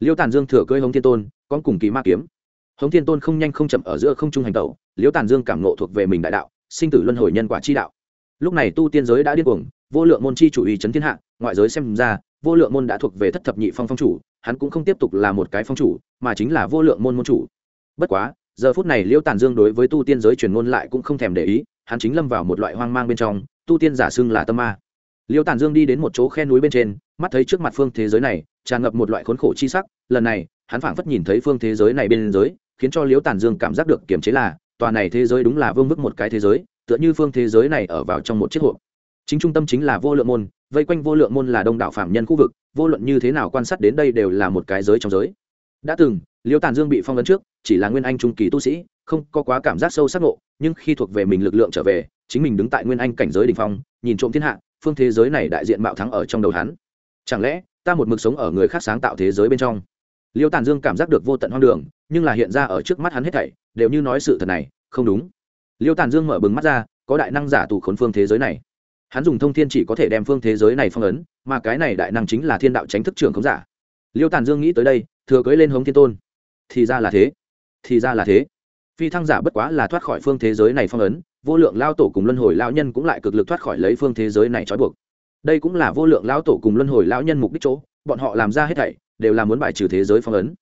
liêu tàn dương thừa cưỡi hống thiên tôn con cùng kỳ ma kiếm hống thiên tôn không nhanh không chậm ở giữa không trung hành tẩu liêu tàn dương cảm nộ thuộc về mình đại đạo sinh tử luân hồi nhân quả chi đạo lúc này tu tiên giới đã điên cuồng vô lượng môn chi chủ ý chấn thiên hạ ngoại giới xem ra vô lượng môn đã thuộc về thất thập nhị phong phong chủ hắn cũng không tiếp tục là một cái phong chủ mà chính là vô lượng môn môn chủ bất quá giờ phút này liêu tàn dương đối với tu tiên giới truyền ngôn lại cũng không thèm để ý hắn chính lâm vào một loại hoang mang bên trong tu tiên giả xưng là tâm ma liêu tàn dương đi đến một chỗ khe núi bên trên mắt thấy trước mặt phương thế giới này tràn ngập một loại khốn khổ chi sắc lần này hắn phảng phất nhìn thấy phương thế giới này bên giới khiến cho liễu tản dương cảm giác được kiềm chế là tòa này thế giới đúng là vương mức một cái thế giới tựa như phương thế giới này ở vào trong một chiếc hộp chính trung tâm chính là vô lượng môn vây quanh vô lượng môn là đông đảo phạm nhân khu vực vô luận như thế nào quan sát đến đây đều là một cái giới trong giới đã từng liễu tản dương bị phong ấn trước chỉ là nguyên anh trung kỳ tu sĩ không có quá cảm giác sâu sắc ngộ nhưng khi thuộc về mình lực lượng trở về chính mình đứng tại nguyên anh cảnh giới đ phong nhìn trộm thiên hạ phương thế giới này đại diện mạo thắng ở trong đầu hắn chẳng lẽ ta một mực sống ở người khác sáng tạo thế giới bên trong liêu tàn dương cảm giác được vô tận hoang đường nhưng là hiện ra ở trước mắt hắn hết thảy đều như nói sự thật này không đúng liêu tàn dương mở bừng mắt ra có đại năng giả tù khốn phương thế giới này hắn dùng thông thiên chỉ có thể đem phương thế giới này phong ấn mà cái này đại năng chính là thiên đạo tránh thức trường khống giả liêu tàn dương nghĩ tới đây thừa cưới lên hống thiên tôn thì ra là thế thì ra là thế phi thăng giả bất quá là thoát khỏi phương thế giới này phong ấn vô lượng lao tổ cùng luân hồi lao nhân cũng lại cực lực thoát khỏi lấy phương thế giới này trói buộc đây cũng là vô lượng lão tổ cùng luân hồi lão nhân mục đích chỗ bọn họ làm ra hết thảy đều là muốn bài trừ thế giới phong ấn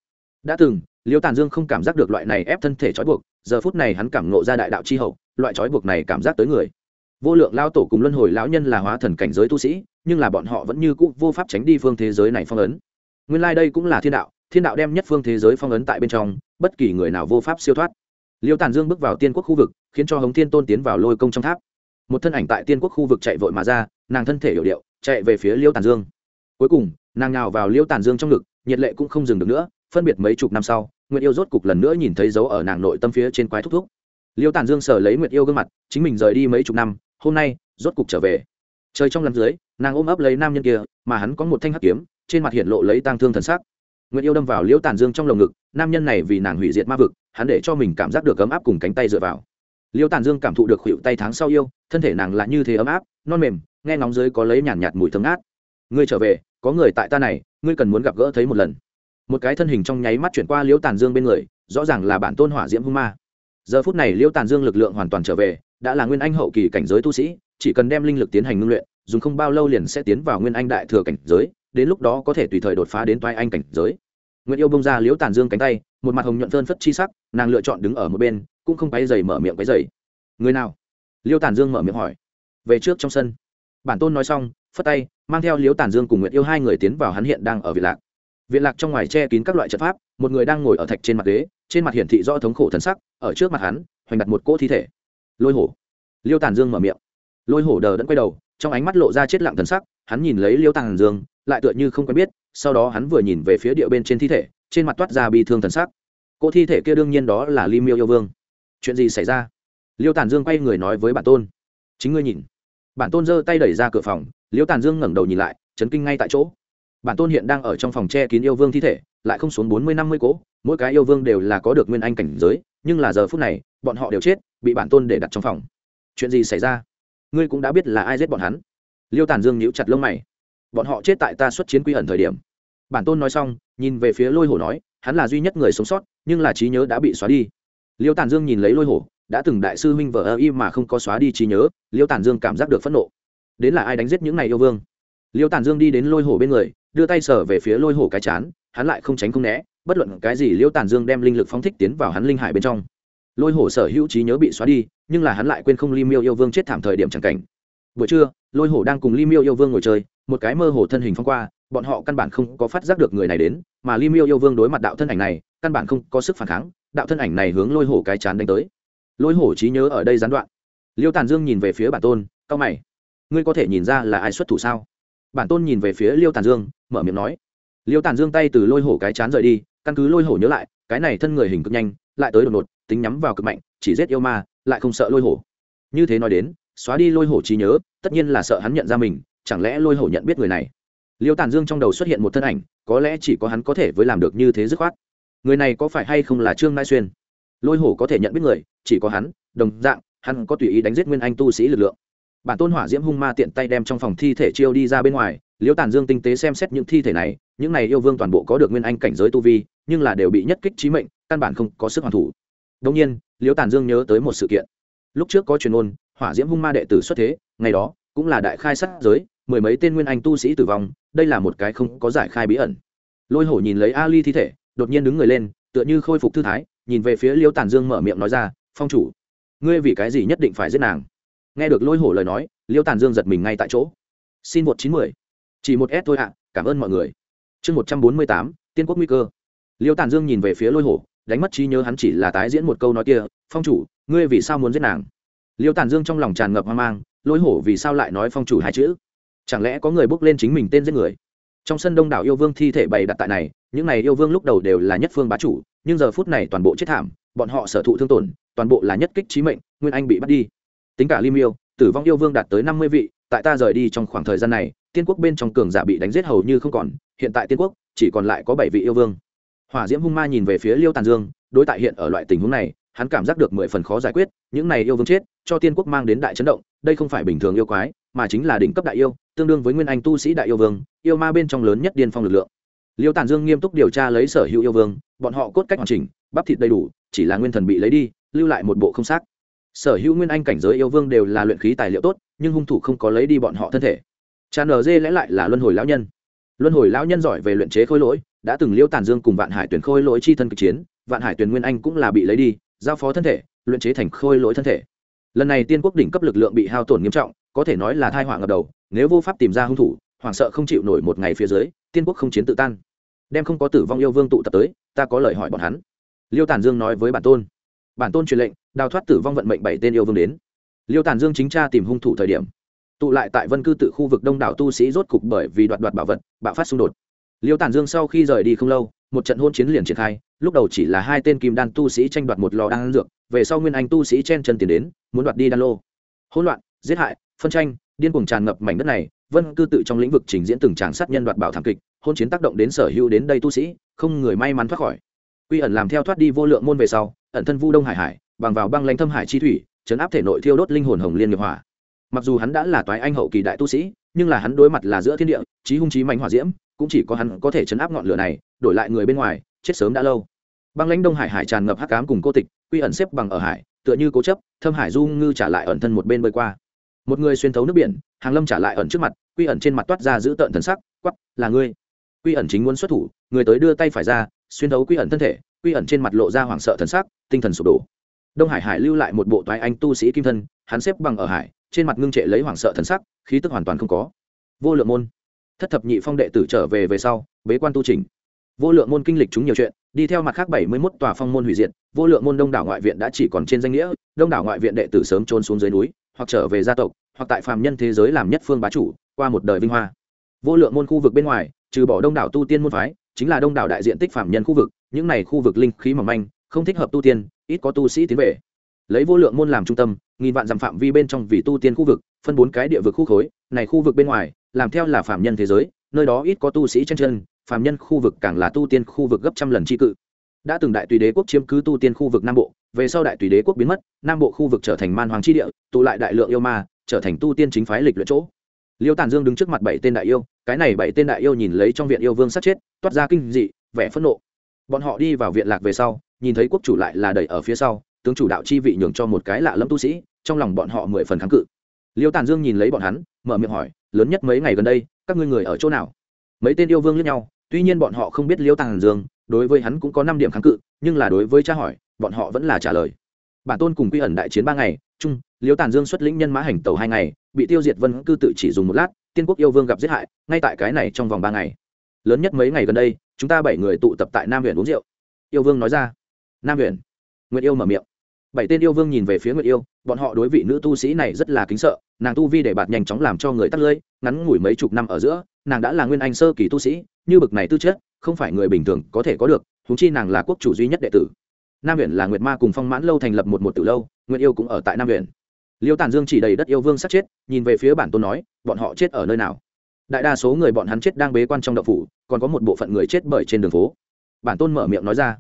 đã từng liêu tàn dương không cảm giác được loại này ép thân thể trói buộc giờ phút này hắn cảm nộ ra đại đạo c h i hậu loại trói buộc này cảm giác tới người vô lượng lao tổ cùng luân hồi lão nhân là hóa thần cảnh giới tu sĩ nhưng là bọn họ vẫn như cũ vô pháp tránh đi phương thế giới này phong ấn nguyên lai、like、đây cũng là thiên đạo thiên đạo đem nhất phương thế giới phong ấn tại bên trong bất kỳ người nào vô pháp siêu thoát liêu tàn dương bước vào tiên quốc khu vực khiến cho hống thiên tôn tiến vào lôi công trong tháp một thân ảnh tại tiên quốc khu vực chạy vội mà ra nàng thân thể hiểu điệu chạy về phía liêu tàn dương cuối cùng nàng nào vào liêu tàn dương trong ngực nhiệt lệ cũng không dừng được nữa phân biệt mấy chục năm sau nguyệt yêu rốt cục lần nữa nhìn thấy dấu ở nàng nội tâm phía trên quái thúc thúc liêu tàn dương sờ lấy nguyệt yêu gương mặt chính mình rời đi mấy chục năm hôm nay rốt cục trở về trời trong lắm dưới nàng ôm ấp lấy nam nhân kia mà hắn có một thanh hắc kiếm trên mặt hiện lộ lấy tang thương thần sắc nguyệt yêu đâm vào liêu tàn dương trong lồng ngực nam nhân này vì nàng hủy diệt ma vực hắn để cho mình cảm giác được ấm áp cùng cánh tay dựa vào liêu tàn dương cảm thụ được khuỵu tay tháng sau yêu thân thể nàng là như thế ấm áp non mềm nghe ngóng dưới có lấy nhàn nhạt mùi thấm ngát ngươi trở về có người tại ta này ngươi cần muốn gặp gỡ thấy một lần một cái thân hình trong nháy mắt chuyển qua liêu tàn dương bên người rõ ràng là bản tôn hỏa diễm hung ma giờ phút này liêu tàn dương lực lượng hoàn toàn trở về đã là nguyên anh hậu kỳ cảnh giới tu sĩ chỉ cần đem linh lực tiến hành ngưng luyện dùng không bao lâu liền sẽ tiến vào nguyên anh đại thừa cảnh giới đến lúc đó có thể tùy thời đột phá đến toai anh cảnh giới nguyễn yêu bông ra liễu tàn dương cánh tay một mặt hồng nhuận phơn phất chi sắc nàng lựa chọn đứng ở một bên cũng không quấy giày mở miệng quấy giày người nào liêu tản dương mở miệng hỏi về trước trong sân bản tôn nói xong phất tay mang theo liêu tản dương cùng nguyệt yêu hai người tiến vào hắn hiện đang ở viện lạc viện lạc trong ngoài che kín các loại trận pháp một người đang ngồi ở thạch trên mặt ghế trên mặt hiển thị do thống khổ thần sắc ở trước mặt hắn hoành đặt một cỗ thi thể lôi hổ liêu tản dương mở miệng lôi hổ đờ đẫn quay đầu trong ánh mắt lộ ra chết lặng thần sắc hắn nhìn lấy liêu tản dương lại tựa như không quen biết sau đó hắn vừa nhìn về phía địa bên trên thi thể trên mặt toát ra bi thương thần sắc cỗ thi thể kia đương nhiên đó là ly miêu yêu vương chuyện gì xảy ra liêu tàn dương quay người nói với bản tôn chính ngươi nhìn bản tôn giơ tay đẩy ra cửa phòng liêu tàn dương ngẩng đầu nhìn lại chấn kinh ngay tại chỗ bản tôn hiện đang ở trong phòng che kín yêu vương thi thể lại không xuống bốn mươi năm mươi cỗ mỗi cái yêu vương đều là có được nguyên anh cảnh giới nhưng là giờ phút này bọn họ đều chết bị bản tôn để đặt trong phòng chuyện gì xảy ra ngươi cũng đã biết là ai giết bọn hắn liêu tàn dương nhíu chặt lông mày bọn họ chết tại ta xuất chiến quy ẩn thời điểm bản tôn nói xong nhìn về phía lôi hổ nói hắn là duy nhất người sống sót nhưng là trí nhớ đã bị xóa đi liêu tàn dương nhìn lấy lôi hổ đã từng đại sư huynh vợ ơ y mà không có xóa đi trí nhớ liêu tàn dương cảm giác được phẫn nộ đến là ai đánh giết những này yêu vương liêu tàn dương đi đến lôi hổ bên người đưa tay sở về phía lôi hổ cái chán hắn lại không tránh không né bất luận cái gì liêu tàn dương đem linh lực phóng thích tiến vào hắn linh hải bên trong lôi hổ sở hữu trí nhớ bị xóa đi nhưng là hắn lại quên không li miêu yêu vương chết thảm thời điểm c h ẳ n g cảnh buổi trưa lôi hổ đang cùng li miêu yêu vương ngồi chơi một cái mơ hồ thân hình phong qua bọn họ căn bản không có phát giác được người này đến mà li miêu yêu vương đối mặt đạo thân ảnh này căn bản không có sức phản kháng đạo thân ảnh này hướng lôi hổ cái chán đánh tới lôi hổ trí nhớ ở đây gián đoạn liêu tàn dương nhìn về phía bản tôn cao mày ngươi có thể nhìn ra là ai xuất thủ sao bản tôn nhìn về phía liêu tàn dương mở miệng nói liêu tàn dương tay từ lôi hổ cái chán rời đi căn cứ lôi hổ nhớ lại cái này thân người hình cực nhanh lại tới đột ngột tính nhắm vào cực mạnh chỉ giết yêu ma lại không sợ lôi hổ như thế nói đến xóa đi lôi hổ trí nhớ tất nhiên là sợ hắn nhận ra mình chẳng lẽ lôi hổ nhận biết người này liêu tàn dương trong đầu xuất hiện một thân ảnh có lẽ chỉ có hắn có thể với làm được như thế dứt khoát người này có phải hay không là trương mai xuyên lôi hổ có thể nhận biết người chỉ có hắn đồng dạng hắn có tùy ý đánh giết nguyên anh tu sĩ lực lượng bản tôn hỏa diễm hung ma tiện tay đem trong phòng thi thể chiêu đi ra bên ngoài liễu tàn dương tinh tế xem xét những thi thể này những này yêu vương toàn bộ có được nguyên anh cảnh giới tu vi nhưng là đều bị nhất kích trí mệnh căn bản không có sức hoàn thủ đông nhiên liễu tàn dương nhớ tới một sự kiện lúc trước có truyền ôn hỏa diễm hung ma đệ tử xuất thế ngày đó cũng là đại khai sát giới mười mấy tên nguyên anh tu sĩ tử vong đây là một cái không có giải khai bí ẩn lôi hổ nhìn lấy ali thi thể đột nhiên đứng người lên tựa như khôi phục thư thái nhìn về phía liêu tàn dương mở miệng nói ra phong chủ ngươi vì cái gì nhất định phải giết nàng nghe được lôi hổ lời nói liêu tàn dương giật mình ngay tại chỗ xin một chín mười chỉ một s thôi ạ cảm ơn mọi người chương một trăm bốn mươi tám tiên quốc nguy cơ liêu tàn dương nhìn về phía lôi hổ đánh mất trí nhớ hắn chỉ là tái diễn một câu nói kia phong chủ ngươi vì sao muốn giết nàng liêu tàn dương trong lòng tràn ngập hoang mang lôi hổ vì sao lại nói phong chủ hai chữ chẳng lẽ có người bước lên chính mình tên giết người trong sân đông đảo yêu vương thi thể bày đặt tại này những này yêu vương lúc đầu đều là nhất phương bá chủ nhưng giờ phút này toàn bộ chết thảm bọn họ sở thụ thương tổn toàn bộ là nhất kích trí mệnh nguyên anh bị bắt đi tính cả lim yêu tử vong yêu vương đạt tới năm mươi vị tại ta rời đi trong khoảng thời gian này tiên quốc bên trong cường giả bị đánh giết hầu như không còn hiện tại tiên quốc chỉ còn lại có bảy vị yêu vương hỏa diễm hung ma nhìn về phía liêu tàn dương đối tại hiện ở loại tình huống này hắn cảm giác được mười phần khó giải quyết những này yêu vương chết cho tiên quốc mang đến đại chấn động đây không phải bình thường yêu quái mà chính là đỉnh cấp đại yêu tương đương với nguyên anh tu sĩ đại yêu vương yêu ma bên trong lớn nhất điên phong lực lượng liêu tàn dương nghiêm túc điều tra lấy sở hữu yêu vương bọn họ cốt cách hoàn chỉnh bắp thịt đầy đủ chỉ là nguyên thần bị lấy đi lưu lại một bộ không xác sở hữu nguyên anh cảnh giới yêu vương đều là luyện khí tài liệu tốt nhưng hung thủ không có lấy đi bọn họ thân thể Tràn nờ dê lẽ lại là luân hồi lão nhân luân hồi lão nhân giỏi về luyện chế khôi lỗi đã từng liêu tàn dương cùng vạn hải tuyển khôi lỗi chi thân cực chiến vạn hải tuyển nguyên anh cũng là bị lấy đi giao phó thân thể luyện chế thành khôi lỗi thân thể lần này tiên quốc đỉnh cấp lực lượng bị hao tổn nghiêm trọng có thể nói là thai họa ngập đầu nếu vô pháp tìm ra hung thủ hoảng sợ không chịu nổi một ngày phía dưới tiên quốc không chiến tự tan đem không có tử vong yêu vương tụ tập tới ta có lời hỏi bọn hắn liêu tản dương nói với bản tôn bản tôn truyền lệnh đào thoát tử vong vận mệnh bảy tên yêu vương đến liêu tản dương chính tra tìm hung thủ thời điểm tụ lại tại vân cư tự khu vực đông đảo tu sĩ rốt cục bởi vì đoạt đoạt bảo vật bạo phát xung đột liêu tản dương sau khi rời đi không lâu một trận hôn chiến liền triển khai lúc đầu chỉ là hai tên kim đan tu sĩ tranh đoạt một lò đan dược về sau nguyên anh tu sĩ chen chân tiền đến muốn đoạt đi đan lô hỗn loạn giết hại phân tranh điên cuồng tràn ngập mảnh đất này vân cư tự trong lĩnh vực trình diễn từng tràng sát nhân đoạt bảo thảm kịch hôn chiến tác động đến sở hữu đến đây tu sĩ không người may mắn thoát khỏi quy ẩn làm theo thoát đi vô lượng môn về sau ẩn thân vu đông hải hải bằng vào băng lãnh thâm hải chi thủy chấn áp thể nội thiêu đốt linh hồn hồng liên nghiệp hỏa mặc dù hắn đã là toái anh hậu kỳ đại tu sĩ nhưng là hắn đối mặt là giữa thiên địa trí hung trí mạnh hỏa diễm cũng chỉ có hắn có thể chấn áp ngọn lửa này đổi lại người bên ngoài chết sớm đã lâu băng lãnh đông hải hải tràn ngập hắc ám cùng cô tịch quy ẩn xếp bằng ở hải tựa như cố chấp thâm hải du ngư trả lại ẩn thân một bên bơi qua một người xuyên thấu nước biển hàng lâm trả lại ẩn trước mặt quy ẩn trên mặt toát ra giữ tợn thần sắc quắp là ngươi quy ẩn chính muốn xuất thủ người tới đưa tay phải ra xuyên thấu quy ẩn thân thể quy ẩn trên mặt lộ ra hoảng sợ thần sắc tinh thần sụp đổ đông hải hải lưu lại một bộ toái anh tu sĩ kim thân hắn xếp bằng ở hải trên mặt ngưng trệ lấy hoảng sợ thần sắc khí tức hoàn toàn không có vô lượng môn thất thập nhị phong đệ tử trở về về sau bế quan tu trình vô lượng môn kinh lịch chúng nhiều chuyện đi theo mặt khác bảy mươi mốt tòa phong môn hủy diệt vô lượng môn đông đảo ngoại viện đã chỉ còn trên danh nghĩa đông đảo ngoại viện đệ tử sớm trôn xuống dưới núi hoặc trở về gia tộc hoặc tại phàm nhân thế giới làm nhất phương bá chủ qua một đời vinh hoa vô lượng môn khu vực bên ngoài trừ bỏ đông đảo tu tiên môn phái chính là đông đảo đại diện tích phạm nhân khu vực những này khu vực linh khí mỏng manh không thích hợp tu tiên ít có tu sĩ tiến về lấy vô lượng môn làm trung tâm nghìn vạn dặm phạm vi bên trong vì tu tiên khu vực phân bốn cái địa vực khu khối này khu vực bên ngoài làm theo là phạm nhân thế giới nơi đó ít có tu sĩ chân chân phạm nhân khu vực càng là tu tiên khu vực gấp trăm lần chi cự đã từng đại tùy đế quốc chiếm cứ tu tiên khu vực nam bộ về sau đại tùy đế quốc biến mất nam bộ khu vực trở thành man hoàng chi địa tụ lại đại lượng yêu ma trở thành tu tiên chính phái lịch luyện chỗ liêu tàn dương đứng trước mặt bảy tên đại yêu cái này bảy tên đại yêu nhìn lấy trong viện yêu vương sát chết toát ra kinh dị vẻ phẫn nộ bọn họ đi vào viện lạc về sau nhìn thấy quốc chủ lại là đẩy ở phía sau tướng chủ đạo chi vị nhường cho một cái lạ lẫm tu sĩ trong lòng bọn họ mười phần kháng cự liêu tàn dương nhìn lấy bọn hắn mở miệng hỏi lớn nhất mấy ngày gần đây các ngươi người ở chỗ nào mấy tên yêu vương lẫn nhau tuy nhiên bọn họ không biết liêu tàn dương đối với hắn cũng có năm điểm kháng cự nhưng là đối với cha hỏi bọn họ vẫn là trả lời bản tôn cùng quy ẩn đại chiến ba ngày chung liêu tàn dương xuất lĩnh nhân mã hành tàu hai ngày bị tiêu diệt vân cư tự chỉ dùng một lát tiên quốc yêu vương gặp giết hại ngay tại cái này trong vòng ba ngày lớn nhất mấy ngày gần đây chúng ta bảy người tụ tập tại nam huyện uống rượu yêu vương nói ra nam huyện nguyệt yêu mở miệng bảy tên yêu vương nhìn về phía nguyệt yêu bọn họ đối vị nữ tu sĩ này rất là kính sợ nàng tu vi để bạt nhanh chóng làm cho người tắt lưỡi ngắn ngủi mấy chục năm ở giữa nàng đã là nguyên anh sơ kỳ tu sĩ như bực này tư chất không phải người bình thường có thể có được húng chi nàng là quốc chủ duy nhất đệ tử nam huyện là nguyệt ma cùng phong mãn lâu thành lập một một từ lâu nguyệt yêu cũng ở tại nam huyện liêu tàn dương chỉ đầy đất yêu vương sát chết nhìn về phía bản tôn nói bọn họ chết ở nơi nào đại đa số người bọn hắn chết đang bế quan trong đậu phủ còn có một bộ phận người chết bởi trên đường phố bản tôn mở miệng nói ra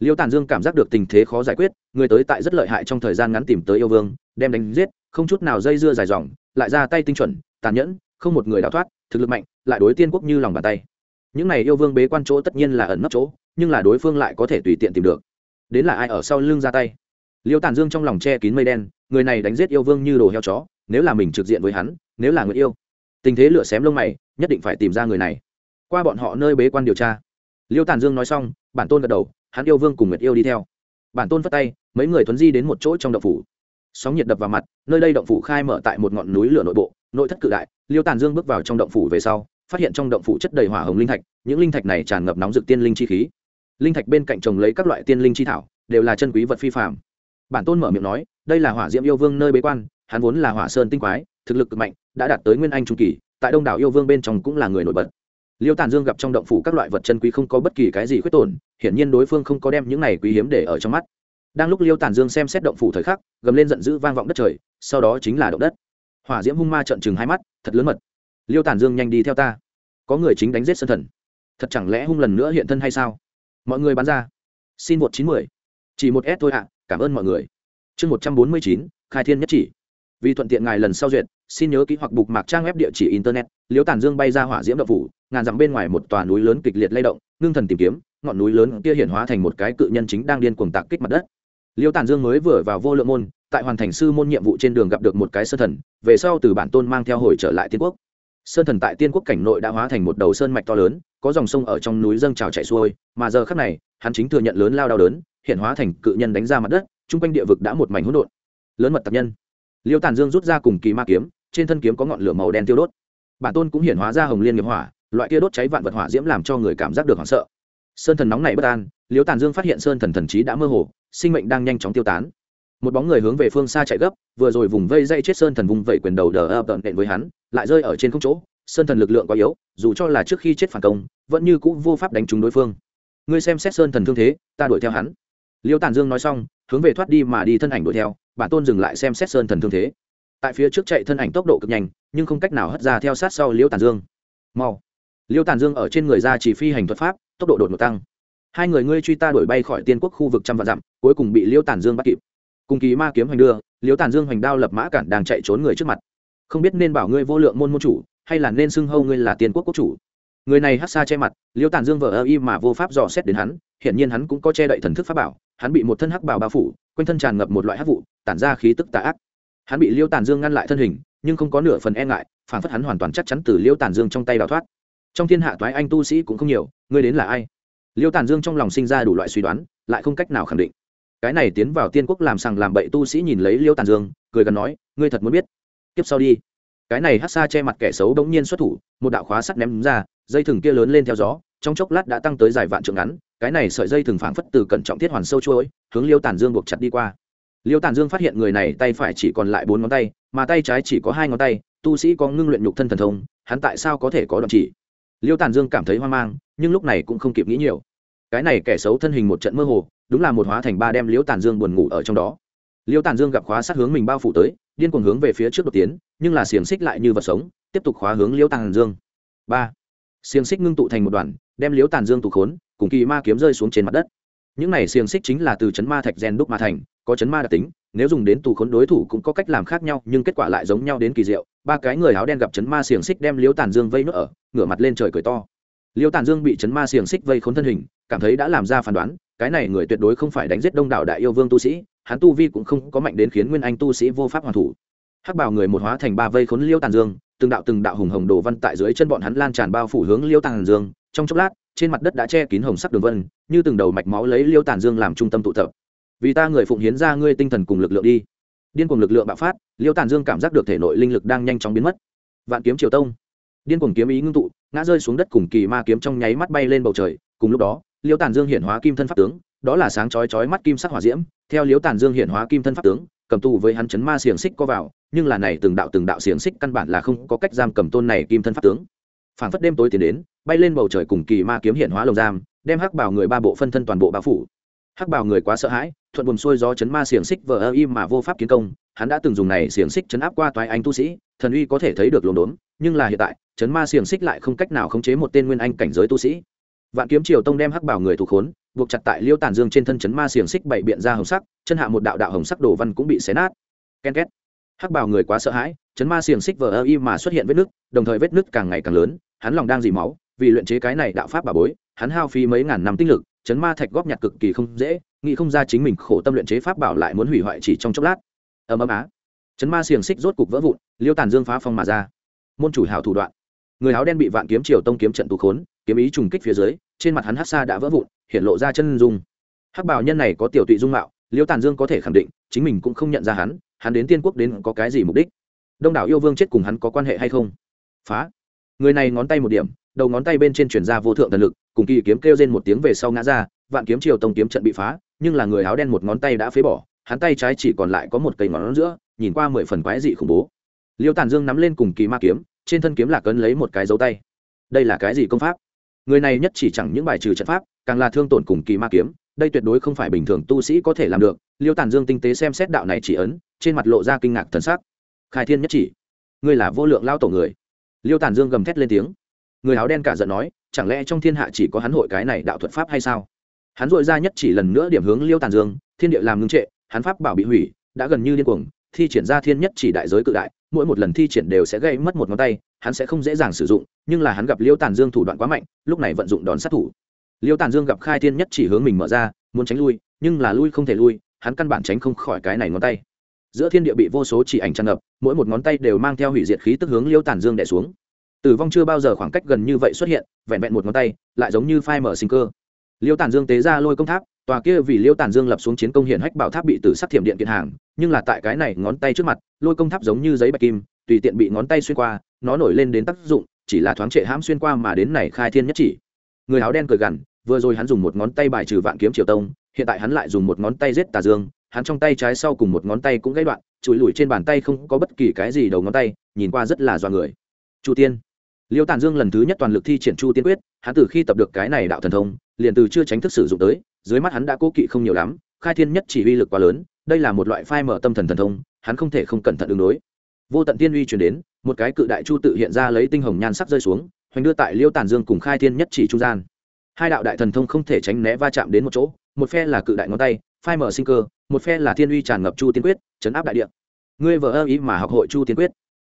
liêu tàn dương cảm giác được tình thế khó giải quyết người tới tại rất lợi hại trong thời gian ngắn tìm tới yêu vương đem đánh giết không chút nào dây dưa dài dòng lại ra tay tinh chuẩn tàn nhẫn không một người đào thoát thực lực mạnh lại đối tiên quốc như lòng bàn tay những này yêu vương bế quan chỗ tất nhiên là ẩn nấp chỗ nhưng là đối phương lại có thể tùy tiện tìm được đến là ai ở sau lưng ra tay liêu tàn dương trong lòng che kín mây đen người này đánh giết yêu vương như đồ heo chó nếu là mình trực diện với hắn nếu là người yêu tình thế lửa xém lông mày nhất định phải tìm ra người này qua bọn họ nơi bế quan điều tra liêu tàn dương nói xong bản tôn gật đầu hắn yêu vương cùng nguyệt yêu đi theo bản tôn phát tay mấy người thuấn di đến một chỗ trong động phủ sóng nhiệt đập vào mặt nơi đây động phủ khai mở tại một ngọn núi lửa nội bộ nội thất cự đại liêu tàn dương bước vào trong động phủ về sau phát hiện trong động phủ chất đầy hỏa hồng linh thạch những linh thạch này tràn ngập nóng rực tiên linh chi khí linh thạch bên cạnh trồng lấy các loại tiên linh chi thảo đều là chân quý vật phi phạm bản tôn mở miệng nói đây là hỏa diễm yêu vương nơi bế quan hắn vốn là hỏa sơn tinh quái thực lực cực mạnh đã đạt tới nguyên anh trung kỳ tại đông đảo yêu vương bên trong cũng là người nổi bật liêu tàn dương gặp trong động phủ các loại vật chân quý không có bất kỳ cái gì khuyết tổn hiển nhiên đối phương không có đem những này quý hiếm để ở trong mắt đang lúc liêu tàn dương xem xét động phủ thời khắc gầm lên giận dữ vang vọng đất trời sau đó chính là động đất hỏa diễm hung ma trận chừng hai mắt thật lớn mật liêu tàn dương nhanh đi theo ta có người chính đánh giết sân thần thật chẳng lẽ hung lần nữa hiện thân hay sao mọi người bán ra xin một chín mười, chỉ một s thôi ạ cảm ơn mọi người chương một trăm bốn mươi chín khai thiên nhất chỉ vì thuận tiện ngài lần sau duyệt xin nhớ ký hoặc bục mạc trang web địa chỉ internet liễu tản dương bay ra hỏa diễm đậu phủ ngàn dặm bên ngoài một tòa núi lớn kịch liệt lay động ngưng thần tìm kiếm ngọn núi lớn kia hiện hóa thành một cái cự nhân chính đang điên cuồng tạc kích mặt đất liễu tản dương mới vừa vào vô lượng môn tại hoàn thành sư môn nhiệm vụ trên đường gặp được một cái sơ thần về sau từ bản tôn mang theo hồi trở lại tiên quốc sơn thần tại tiên quốc cảnh nội đã hóa thành một đầu sơn mạch to lớn có dòng sông ở trong núi dâng trào chảy xuôi mà giờ khắc này hắn chính thừa nhận lớn lao đau đớn hiện hóa thành cự nhân đánh ra mặt đất chung quanh địa vực đã một mảnh hỗn độn lớn mật tạp nhân liêu tàn dương rút ra cùng kỳ ma kiếm trên thân kiếm có ngọn lửa màu đen tiêu đốt bản tôn cũng hiện hóa ra hồng liên nghiệp hỏa loại kia đốt cháy vạn vật hỏa diễm làm cho người cảm giác được hoảng sợ sơn thần nóng này bất an liêu tàn dương phát hiện sơn thần thần trí đã mơ hồ sinh mệnh đang nhanh chóng tiêu tán một bóng người hướng về phương xa chạy gấp vừa rồi vùng vây dây chết sơn thần vùng vẩy quyền đầu đờ ập đợn đện với hắn lại rơi ở trên không chỗ sơn thần lực lượng quá yếu dù cho là trước khi chết phản công vẫn như c vô pháp đánh trúng đối phương ngươi xem xét sơn thần thương thế ta đuổi theo hắn liêu tàn dương nói xong hướng về thoát đi mà đi thân ảnh đuổi theo bản tôn dừng lại xem xét sơn thần thương thế tại phía trước chạy thân ảnh tốc độ cực nhanh nhưng không cách nào hất ra theo sát sau liêu tàn dương mau liêu tàn dương ở trên người ra chỉ phi hành thuật pháp tốc độ đột ngột tăng hai người ngươi truy ta đuổi bay khỏi tiên quốc khu vực trăm vạn dặm cuối cùng bị liêu tàn dương bắt kịp cùng ký ma kiếm hoành đưa liêu tàn dương hoành đao lập mã cản đang chạy trốn người trước mặt không biết nên bảo ngươi vô lượng môn môn chủ hay là nên xưng hâu ngươi là tiên quốc quốc chủ người này hát xa che mặt liêu tàn dương vờ ơ y mà vô pháp dò xét đến hắn hiện nhiên hắn cũng có che đậy thần thức pháp bảo hắn bị một thân hắc bào bao phủ quanh thân tràn ngập một loại hắc vụ tản ra khí tức tà ác hắn bị liêu tàn dương ngăn lại thân hình nhưng không có nửa phần e ngại phản phất hắn hoàn toàn chắc chắn từ liêu tàn dương trong tay đào thoát trong thiên hạ toái anh tu sĩ cũng không nhiều ngươi đến là ai liêu tàn dương trong lòng sinh ra đủ loại suy đoán lại không cách nào khẳng định cái này tiến vào tiên quốc làm sằng làm bậy tu sĩ nhìn lấy liêu tàn dương cười gần nói ngươi thật muốn biết tiếp sau đi cái này hát xa che mặt kẻ xấu bỗng nhiên xuất thủ một đạo khóa sắt ném ra dây thừng kia lớn lên theo gió trong chốc lát đã tăng tới dài vạn trượng ngắn cái này sợi dây thường phảng phất từ cẩn trọng thiết hoàn sâu chuỗi hướng liêu tản dương buộc chặt đi qua liêu tản dương phát hiện người này tay phải chỉ còn lại bốn ngón tay mà tay trái chỉ có hai ngón tay tu sĩ có ngưng luyện nhục thân thần thông hắn tại sao có thể có đoạn chỉ liêu tản dương cảm thấy hoang mang nhưng lúc này cũng không kịp nghĩ nhiều cái này kẻ xấu thân hình một trận mơ hồ đúng là một hóa thành ba đem liêu tản dương buồn ngủ ở trong đó liêu tản dương gặp khóa sát hướng mình bao phủ tới điên cuồng hướng về phía trước đột tiến nhưng là xiềng xích lại như vật sống tiếp tục khóa hướng liêu tản dương ba xiềng xích ngưng tụ thành một đoàn đem liếu tàn dương tụ khốn cùng kỳ ma kiếm rơi xuống trên mặt đất những này xiềng xích chính là từ chấn ma thạch gen đúc ma thành có chấn ma đặc tính nếu dùng đến tù khốn đối thủ cũng có cách làm khác nhau nhưng kết quả lại giống nhau đến kỳ diệu ba cái người áo đen gặp chấn ma xiềng xích đem liếu tàn dương vây nước ở ngửa mặt lên trời cười to liêu tàn dương bị chấn ma xiềng xích vây khốn thân hình cảm thấy đã làm ra phán đoán cái này người tuyệt đối không phải đánh giết đông đảo đại yêu vương tu sĩ hắn tu vi cũng không có mạnh đến khiến nguyên anh tu sĩ vô pháp hoàn thủ hắc bảo người một hóa thành ba vây khốn liêu tàn dương từng đạo từng đạo hùng hồng đồ văn tại dưới chân bọn hắn lan tràn bao phủ hướng liêu tàn dương trong chốc lát trên mặt đất đã che kín hồng sắc đường vân như từng đầu mạch máu lấy liêu tàn dương làm trung tâm tụ tập vì ta người phụng hiến ra ngươi tinh thần cùng lực lượng đi điên cùng lực lượng bạo phát liêu tàn dương cảm giác được thể nội linh lực đang nhanh chóng biến mất vạn kiếm triều tông điên cùng kiếm ý ngưng tụ ngã rơi xuống đất cùng kỳ ma kiếm trong nháy mắt bay lên bầu trời cùng lúc đó liêu tàn dương hiển hóa kim thân pháp tướng đó là sáng chói chói mắt kim sắc hỏa diễm theo liêu tàn dương hiển hóa kim thân pháp tướng cầm tù với hắn chấn ma xiềng xích có vào nhưng là này từng đạo từng đạo xiềng xích căn bản là không có cách giam cầm tôn này kim thân pháp tướng phảng phất đêm tối tiến đến bay lên bầu trời cùng kỳ ma kiếm hiện hóa lồng giam đem hắc bảo người ba bộ phân thân toàn bộ bao phủ hắc bảo người quá sợ hãi thuận buồm xuôi gió chấn ma xiềng xích vờ ơ im mà vô pháp kiến công hắn đã từng dùng này xiềng xích chấn áp qua toái anh tu sĩ thần uy có thể thấy được lồn đốn nhưng là hiện tại chấn ma xiềng xích lại không cách nào khống chế một tên nguyên anh cảnh giới tu sĩ vạn kiếm triều tông đem hắc bảo người thủ khốn buộc chặt tại liêu tàn dương trên thân chấn ma xiềng xích bảy biện ra hồng sắc chân hạ một đạo đạo hồng sắc đồ văn cũng bị xé nát ken két hắc bảo người quá sợ hãi chấn ma xiềng xích vờ ơ y mà xuất hiện vết nứt đồng thời vết nứt càng ngày càng lớn hắn lòng đang dì máu vì luyện chế cái này đạo pháp bà bối hắn hao phí mấy ngàn năm tích lực chấn ma thạch góp nhặt cực kỳ không dễ nghĩ không ra chính mình khổ tâm luyện chế pháp bảo lại muốn hủy hoại chỉ trong chốc lát ầm ầm á chấn ma xiềng xích rốt cục vỡ vụn liêu tàn dương phá phong mà ra môn chủ hào thủ đoạn người áo đen bị vạn kiếm triều tông kiếm trận tù khốn kiếm ý trùng kích phía dưới trên mặt hắn hắc sa đã vỡ vụn hiện lộ ra chân dung hắc bảo nhân này có tiểu tụy dung mạo liêu tàn dương có thể khẳng định chính mình cũng không nhận ra hắn hắn đến tiên quốc đến có cái gì mục đích đông đảo yêu vương chết cùng hắn có quan hệ hay không phá người này ngón tay một điểm đầu ngón tay bên trên chuyển ra vô thượng thần lực cùng kỳ kiếm kêu lên một tiếng về sau ngã ra vạn kiếm triều tông kiếm trận bị phá nhưng là người áo đen một ngón tay đã phế bỏ hắn tay trái chỉ còn lại có một cây ngón giữa nhìn qua mười phần quái dị khủng bố liêu tàn dương nắm lên cùng kỳ ma kiếm trên thân kiếm lạc ấn lấy một cái dấu tay đây là cái gì công pháp người này nhất chỉ chẳng những bài trừ trận pháp càng là thương tổn cùng kỳ ma kiếm đây tuyệt đối không phải bình thường tu sĩ có thể làm được liêu tàn dương tinh tế xem xét đạo này chỉ ấn trên mặt lộ ra kinh ngạc thần sắc khai thiên nhất chỉ ngươi là vô lượng lao tổ người liêu tàn dương gầm thét lên tiếng người áo đen cả giận nói chẳng lẽ trong thiên hạ chỉ có hắn hội cái này đạo thuật pháp hay sao hắn dội ra nhất chỉ lần nữa điểm hướng liêu tàn dương thiên địa làm ngưng trệ hắn pháp bảo bị hủy đã gần như điên cuồng thi triển ra thiên nhất chỉ đại giới cự đại mỗi một lần thi triển đều sẽ gây mất một ngón tay hắn sẽ không dễ dàng sử dụng nhưng là hắn gặp liêu tàn dương thủ đoạn quá mạnh lúc này vận dụng đòn sát thủ liêu tàn dương gặp khai thiên nhất chỉ hướng mình mở ra muốn tránh lui nhưng là lui không thể lui hắn căn bản tránh không khỏi cái này ngón tay giữa thiên địa bị vô số chỉ ảnh tràn ngập mỗi một ngón tay đều mang theo hủy diệt khí tức hướng liêu tản dương đẻ xuống tử vong chưa bao giờ khoảng cách gần như vậy xuất hiện vẹn vẹn một ngón tay lại giống như phai mở sinh cơ liêu tản dương tế ra lôi công tháp tòa kia vì liêu tản dương lập xuống chiến công hiển hách bảo tháp bị tử sắc thiểm điện kiện hàng nhưng là tại cái này ngón tay trước mặt lôi công tháp giống như giấy bạch kim tùy tiện bị ngón tay xuyên qua nó nổi lên đến tác dụng chỉ là thoáng trệ hãm xuyên qua mà đến này khai thiên nhất chỉ người áo đen cười gằn vừa rồi hắn dùng một ngón tay bài trừ vạn kiếm triều tông hiện tại hắn lại dùng một ngón tay giết tà dương hắn trong tay trái sau cùng một ngón tay cũng gãy đoạn chùi lùi trên bàn tay không có bất kỳ cái gì đầu ngón tay nhìn qua rất là do người chu tiên liêu tản dương lần thứ nhất toàn lực thi triển chu tiên quyết hắn từ khi tập được cái này đạo thần thông liền từ chưa tránh thức sử dụng tới dưới mắt hắn đã cố kỵ không nhiều lắm khai thiên nhất chỉ uy lực quá lớn đây là một loại phai mở tâm thần thần thông hắn không thể không cẩn thận ứng đối vô tận tiên uy chuyển đến một cái cự đại chu tự hiện ra lấy tinh hồng nhan sắc rơi xuống hoành đưa tại liêu tản dương cùng khai thiên nhất chỉ trung gian hai đạo đại thần thông không thể tránh né va chạm đến một chỗ một phe là cự đại ngón tay phai mở sinh cơ một phe là thiên uy tràn ngập chu tiên quyết chấn áp đại địa ngươi vợ ơ ý mà học hội chu tiên quyết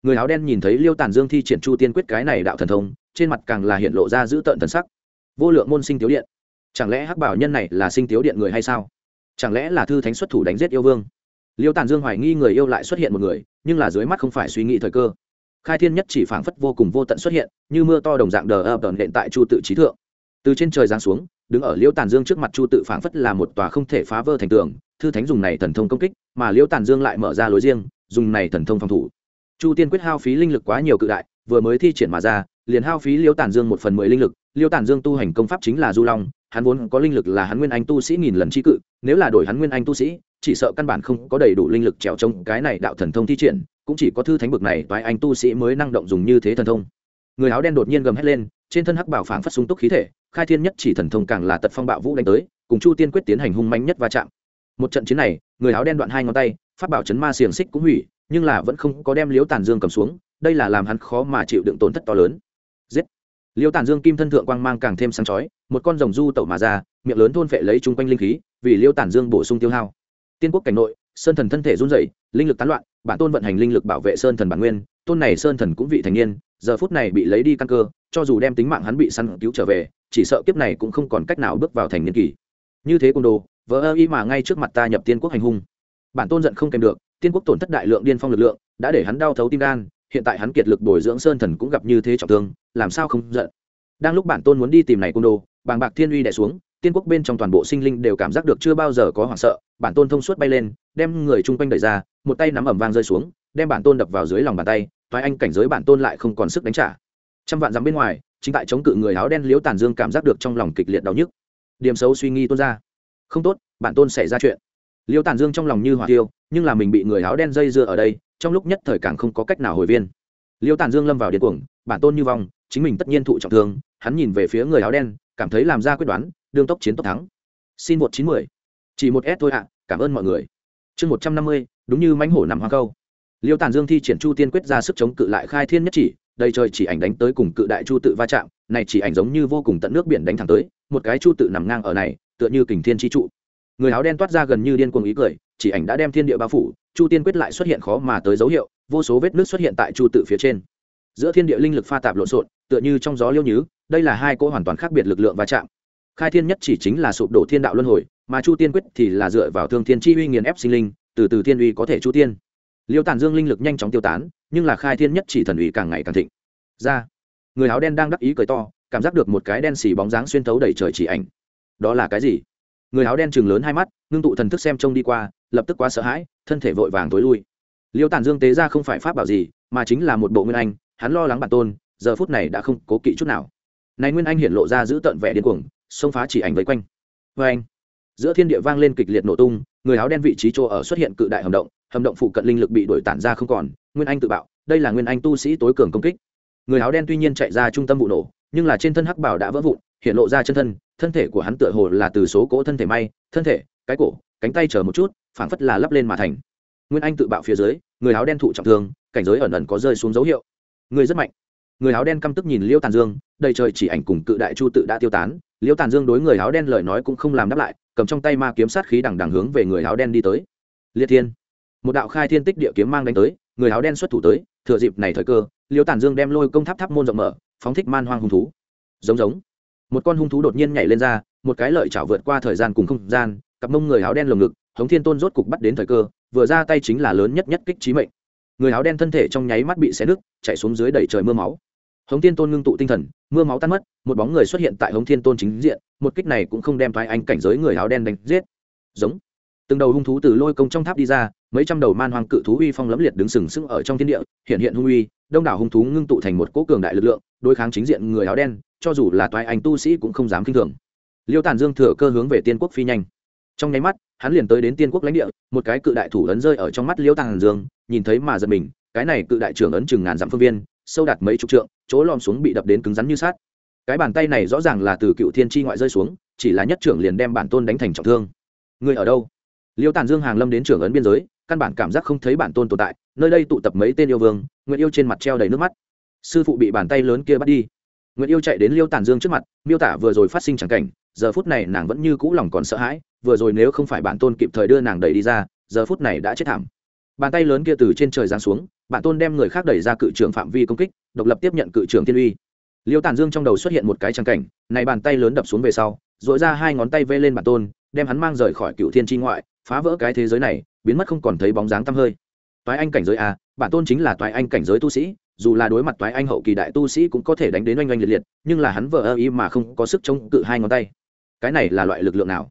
người áo đen nhìn thấy liêu tàn dương thi triển chu tiên quyết cái này đạo thần thông trên mặt càng là hiện lộ ra dữ tợn thần sắc vô lượng môn sinh tiếu điện chẳng lẽ hắc bảo nhân này là sinh tiếu điện người hay sao chẳng lẽ là thư thánh xuất thủ đánh giết yêu vương liêu tàn dương hoài nghi người yêu lại xuất hiện một người nhưng là dưới mắt không phải suy nghĩ thời cơ khai thiên nhất chỉ phảng phất vô cùng vô tận xuất hiện như mưa to đồng dạng đờ ập đờn đện tại chu tự trí thượng từ trên trời giáng xuống đứng ở liễu tàn dương trước mặt chu tự phảng phất là một tòa không thể phá vỡ thành tường thư thánh dùng này thần thông công kích mà liễu tàn dương lại mở ra lối riêng dùng này thần thông phòng thủ chu tiên quyết hao phí linh lực quá nhiều cự đại vừa mới thi triển mà ra liền hao phí liễu tàn dương một phần mười linh lực liễu tàn dương tu hành công pháp chính là du long hắn vốn có linh lực là hắn nguyên anh tu sĩ nghìn lần tri cự nếu là đổi hắn nguyên anh tu sĩ chỉ sợ căn bản không có đầy đủ linh lực trèo trông cái này đạo thần thông thi triển cũng chỉ có thư thánh bực này toái anh tu sĩ mới năng động dùng như thế thần thông người áo đen đột nhiên gầm hét lên trên thân hắc bảo phảng phát sung túc khí thể khai thiên nhất chỉ thần thông càng là tật phong bạo vũ đánh tới cùng chu tiên quyết tiến hành hung manh nhất va chạm một trận chiến này người áo đen đoạn hai ngón tay phát bảo chấn ma xiềng xích cũng hủy nhưng là vẫn không có đem liễu tản dương cầm xuống đây là làm hắn khó mà chịu đựng tổn thất to lớn giết liễu tản dương kim thân thượng quang mang càng thêm sáng chói một con rồng du tẩu mà ra miệng lớn thôn phệ lấy chung quanh linh khí vì liễu tản dương bổ sung tiêu hao tiên quốc cảnh nội sơn thần thân thể run rẩy linh lực tán loạn bản tôn vận hành linh lực bảo vệ sơn thần bản nguyên tôn này sơn thần cũng vị thành niên giờ phút này bị lấy đi căn cơ cho dù đem tính mạng hắn bị săn cứu trở về chỉ sợ kiếp này cũng không còn cách nào bước vào thành niên kỳ như thế côn đồ vỡ ơ y mà ngay trước mặt ta nhập tiên quốc hành hung bản tôn giận không kèm được tiên quốc tổn thất đại lượng điên phong lực lượng đã để hắn đau thấu tim đan hiện tại hắn kiệt lực bồi dưỡng sơn thần cũng gặp như thế trọng thương làm sao không giận đang lúc bản tôn muốn đi tìm này côn đồ bàng bạc thiên uy đẻ xuống tiên quốc bên trong toàn bộ sinh linh đều cảm giác được chưa bao giờ có hoảng sợ bản tôn thông suốt bay lên đem người chung quanh đẩy ra một tay nắm ẩm vang rơi xuống đem bản tôn đập vào dưới lòng bàn tay thoái anh cảnh giới bản tôn lại không còn sức đánh trả trăm vạn dặm bên ngoài chính tại chống cự người áo đen liếu tàn dương cảm giác được trong lòng kịch liệt đau nhức điểm xấu suy nghi tuôn ra không tốt bạn tôn xảy ra chuyện liêu tàn dương trong lòng như hỏa tiêu nhưng là mình bị người áo đen dây dưa ở đây trong lúc nhất thời càng không có cách nào hồi viên liêu tàn dương lâm vào điên cuồng bản tôn như vong chính mình tất nhiên thụ trọng thương hắn nhìn về phía người áo đen cảm thấy làm ra quyết đoán đương tốc chiến tốc thắng xin một chín mười chỉ một s thôi ạ cảm ơn mọi người chương một trăm năm mươi đúng như mánh hổ nằm hoang câu liêu tàn dương thi triển chu tiên quyết ra sức chống cự lại khai thiên nhất chỉ đây trời chỉ ảnh đánh tới cùng cự đại chu tự va chạm này chỉ ảnh giống như vô cùng tận nước biển đánh thẳng tới một cái chu tự nằm ngang ở này tựa như kình thiên chi trụ người áo đen toát ra gần như điên cuồng ý cười chỉ ảnh đã đem thiên địa bao phủ chu tiên quyết lại xuất hiện khó mà tới dấu hiệu vô số vết nước xuất hiện tại chu tự phía trên giữa thiên địa linh lực pha tạp lộn xộn tựa như trong gió liêu nhứ đây là hai cỗ hoàn toàn khác biệt lực lượng va chạm khai thiên nhất chỉ chính là sụp đổ thiên đạo luân hồi mà chu tiên quyết thì là dựa vào thương thiên chi uy nghiền ép sinh linh từ từ thiên uy có thể chu tiên liêu tản dương linh lực nhanh chóng tiêu tán nhưng là khai thiên nhất chỉ thần ủy càng ngày càng thịnh ra người áo đen đang đắc ý cười to cảm giác được một cái đen xì bóng dáng xuyên thấu đầy trời chỉ ảnh đó là cái gì người áo đen chừng lớn hai mắt ngưng tụ thần thức xem trông đi qua lập tức quá sợ hãi thân thể vội vàng tối lui liêu tàn dương tế ra không phải pháp bảo gì mà chính là một bộ nguyên anh hắn lo lắng bản tôn giờ phút này đã không cố kỵ chút nào này nguyên anh hiện lộ ra giữ tận vẻ điên cuồng xông phá chỉ ảnh vây quanh vê vâng. anh giữa thiên địa vang lên kịch liệt nổ tung người áo đen vị trí chỗ ở xuất hiện cự đại hầm động hầm động phụ cận linh lực bị đổi tản ra không còn nguyên anh tự bạo đây là nguyên anh tu sĩ tối cường công kích người áo đen tuy nhiên chạy ra trung tâm vụ nổ nhưng là trên thân hắc bảo đã vỡ vụn hiện lộ ra chân thân thân thể của hắn tựa hồ là từ số cỗ thân thể may thân thể cái cổ cánh tay chờ một chút phảng phất là lắp lên mà thành nguyên anh tự bạo phía dưới người áo đen thụ trọng thương cảnh giới ẩn ẩn có rơi xuống dấu hiệu người rất mạnh người áo đen căm tức nhìn liêu tàn dương đầy trời chỉ ảnh cùng cự đại chu tự đã tiêu tán liêu tàn dương đối người áo đen lời nói cũng không làm đáp lại cầm trong tay ma kiếm sát khí đằng đằng hướng về người áo đen đi tới liệt thiên một đạo khai thiên tích địa kiếm mang đánh tới người áo đen xuất thủ tới thừa dịp này thời cơ liêu tản dương đem lôi công tháp tháp môn rộng mở phóng thích man hoang hung thú giống giống một con hung thú đột nhiên nhảy lên ra một cái lợi chảo vượt qua thời gian cùng không gian cặp mông người áo đen lồng ngực hống thiên tôn rốt cục bắt đến thời cơ vừa ra tay chính là lớn nhất nhất kích trí mệnh người áo đen thân thể trong nháy mắt bị xé nứt chạy xuống dưới đầy trời mưa máu hống thiên tôn ngưng tụ tinh thần mưa máu tan mất một bóng người xuất hiện tại hống thiên tôn chính diện một kích này cũng không đem thoái anh cảnh giới người áo đen đánh giết giống từng đầu hung thú từ lôi công trong tháp đi ra mấy trăm đầu man hoang cự thú uy phong lẫm liệt đứng sừng sững ở trong thiên địa hiện hiện hung uy đông đảo hung thú ngưng tụ thành một cỗ cường đại lực lượng đối kháng chính diện người áo đen cho dù là toái ảnh tu sĩ cũng không dám kinh thường liêu tàn dương thừa cơ hướng về tiên quốc phi nhanh trong nháy mắt hắn liền tới đến tiên quốc lãnh địa một cái cự đại thủ ấn rơi ở trong mắt liêu tàn dương nhìn thấy mà giật mình cái này cự đại trưởng ấn chừng ngàn dặm phương viên sâu đạt mấy chục trượng chỗ lom xuống bị đập đến cứng rắn như sát cái bàn tay này rõ ràng là từ cựu thiên tri ngoại rơi xuống chỉ là nhất trưởng liền đem bản tôn đánh thành trọng thương người ở đâu liêu tàn dương hàng lâm đến trưởng ấn biên giới căn bản cảm giác không thấy bản tôn tồn tại nơi đây tụ tập mấy tên yêu vương nguyện yêu trên mặt treo đầy nước mắt sư phụ bị bàn tay lớn kia bắt đi nguyện yêu chạy đến liêu tản dương trước mặt miêu tả vừa rồi phát sinh trắng cảnh giờ phút này nàng vẫn như cũ lòng còn sợ hãi vừa rồi nếu không phải bản tôn kịp thời đưa nàng đẩy đi ra giờ phút này đã chết thảm bàn tay lớn kia từ trên trời giáng xuống bản tôn đem người khác đẩy ra cự trưởng phạm vi công kích độc lập tiếp nhận cự trưởng thiên uy liêu tàn dương trong đầu xuất hiện một cái trắng cảnh này bàn tay lớn đập xuống về sau dội ra hai ngón tay vê lên bản tôn đem hắn mang rời khỏi cựu thiên tri ngoại phá vỡ cái thế giới này biến mất không còn thấy bóng dáng tăm hơi toái anh cảnh giới a bản tôn chính là toái anh cảnh giới tu sĩ dù là đối mặt toái anh hậu kỳ đại tu sĩ cũng có thể đánh đến oanh oanh liệt liệt nhưng là hắn vợ ơ ý mà không có sức chống cự hai ngón tay cái này là loại lực lượng nào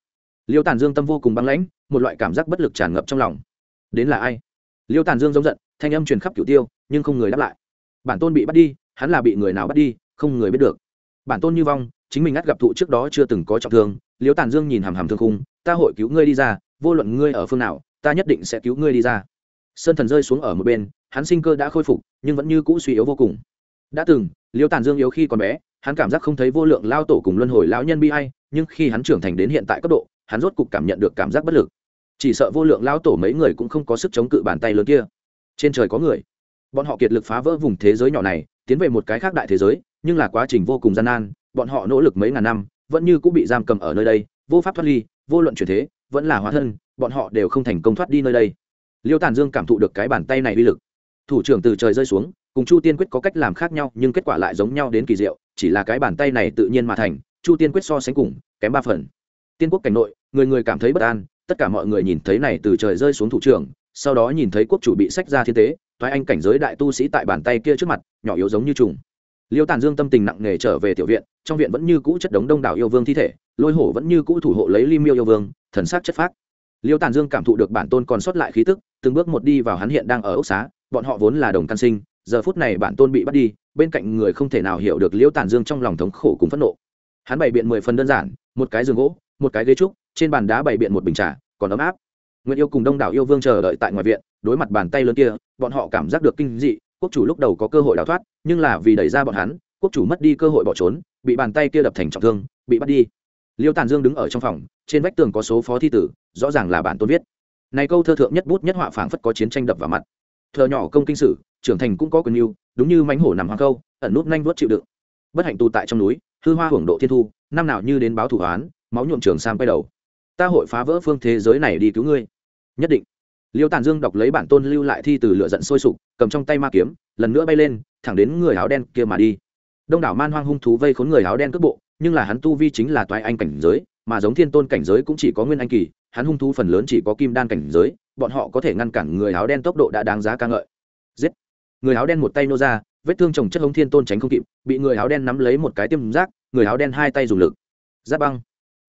liêu tàn dương tâm vô cùng băng lãnh một loại cảm giác bất lực tràn ngập trong lòng đến là ai liêu tàn dương giống giận thanh âm truyền khắp cửu tiêu nhưng không người đáp lại bản tôn bị bắt đi hắn là bị người nào bắt đi không người biết được bản tôn như vong chính mình ngắt gặp thụ trước đó chưa từng có trọng thương liễu tàn dương nhìn hàm hàm thương khung ta hội cứu ngươi đi ra vô luận ngươi ở phương nào ta nhất định sẽ cứu ngươi đi ra sơn thần rơi xuống ở một bên hắn sinh cơ đã khôi phục nhưng vẫn như cũ suy yếu vô cùng đã từng liễu tàn dương yếu khi còn bé hắn cảm giác không thấy vô lượng lao tổ cùng luân hồi lão nhân bi hay nhưng khi hắn trưởng thành đến hiện tại cấp độ hắn rốt cục cảm nhận được cảm giác bất lực chỉ sợ vô lượng lao tổ mấy người cũng không có sức chống cự bàn tay lớn kia trên trời có người bọn họ kiệt lực phá vỡ vùng thế giới nhỏ này tiến về một cái khác đại thế giới nhưng là quá trình vô cùng gian nan bọn họ nỗ lực mấy ngàn năm vẫn như cũng bị giam cầm ở nơi đây vô pháp thoát ly vô luận chuyển thế vẫn là hóa thân bọn họ đều không thành công thoát đi nơi đây liêu tàn dương cảm thụ được cái bàn tay này uy lực thủ trưởng từ trời rơi xuống cùng chu tiên quyết có cách làm khác nhau nhưng kết quả lại giống nhau đến kỳ diệu chỉ là cái bàn tay này tự nhiên mà thành chu tiên quyết so sánh cùng kém ba phần tiên quốc cảnh nội người người cảm thấy bất an tất cả mọi người nhìn thấy này từ trời rơi xuống thủ trưởng sau đó nhìn thấy quốc chủ bị sách ra thiên tế thoái anh cảnh giới đại tu sĩ tại bàn tay kia trước mặt nhỏ yếu giống như trùng liêu tàn dương tâm tình nặng nề trở về tiểu viện trong viện vẫn như cũ chất đống đông đảo yêu vương thi thể lôi hổ vẫn như cũ thủ hộ lấy lim miêu yêu vương thần sát chất phác liêu tàn dương cảm thụ được bản tôn còn sót lại khí tức từng bước một đi vào hắn hiện đang ở ốc xá bọn họ vốn là đồng căn sinh giờ phút này bản tôn bị bắt đi bên cạnh người không thể nào hiểu được liêu tàn dương trong lòng thống khổ cùng phẫn nộ hắn bày biện mười phần đơn giản một cái giường gỗ một cái ghế trúc trên bàn đá bày biện một bình trà còn ấm áp nguyện yêu cùng đông đảo yêu vương chờ đợi tại ngoài viện đối mặt bàn tay lớn kia bọn họ cảm giác được kinh dị quốc chủ lúc đầu có cơ hội đào thoát nhưng là vì đẩy ra bọn hắn quốc chủ mất đi cơ hội bỏ trốn bị bàn tay kia đập thành trọng thương bị bắt đi liêu tàn dương đứng ở trong phòng trên vách tường có số phó thi tử rõ ràng là bản tôn viết này câu thơ thượng nhất bút nhất họa phảng phất có chiến tranh đập vào mặt thợ nhỏ công kinh sử trưởng thành cũng có quyền mưu đúng như mánh hổ nằm hoang câu ẩn nút nhanh vuốt chịu đựng bất hạnh tù tại trong núi hư hoa hưởng độ thiên thu năm nào như đến báo thủ án máu nhuộm trường sam quay đầu ta hội phá vỡ phương thế giới này đi cứu ngươi nhất định liêu tàn dương đọc lấy bản tôn lưu lại thi từ lựa giận sôi sục cầm trong tay ma kiếm lần nữa bay lên thẳng đến người áo đen kia mà đi đông đảo man hoang hung thú vây khốn người áo đen cước bộ nhưng là hắn tu vi chính là toái anh cảnh giới mà giống thiên tôn cảnh giới cũng chỉ có nguyên anh kỳ hắn hung thú phần lớn chỉ có kim đan cảnh giới bọn họ có thể ngăn cản người áo đen tốc độ đã đáng giá ca ngợi giết người áo đen một tay nô ra vết thương chồng chất hống thiên tôn tránh không kịp bị người áo đen nắm lấy một cái tiêm rác người áo đen hai tay dùng lực giáp băng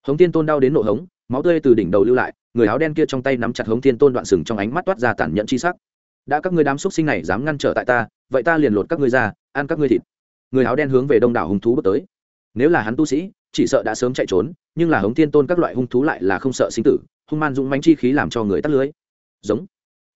hống thiên tôn đau đến nổ hống máu tươi từ đỉnh đầu lưu lại người áo đen kia trong tay nắm chặt hống thiên tôn đoạn sừng trong ánh mắt toát ra tản nhẫn chi sắc đã các ngươi đám xúc sinh này dám ngăn trở tại ta vậy ta liền lột các ngươi ra ăn các ngươi thịt người áo đen hướng về đông đảo hung thú bước tới nếu là hắn tu sĩ chỉ sợ đã sớm chạy trốn nhưng là hống thiên tôn các loại hung thú lại là không sợ sinh tử hung man dũng mánh chi khí làm cho người tắt lưới giống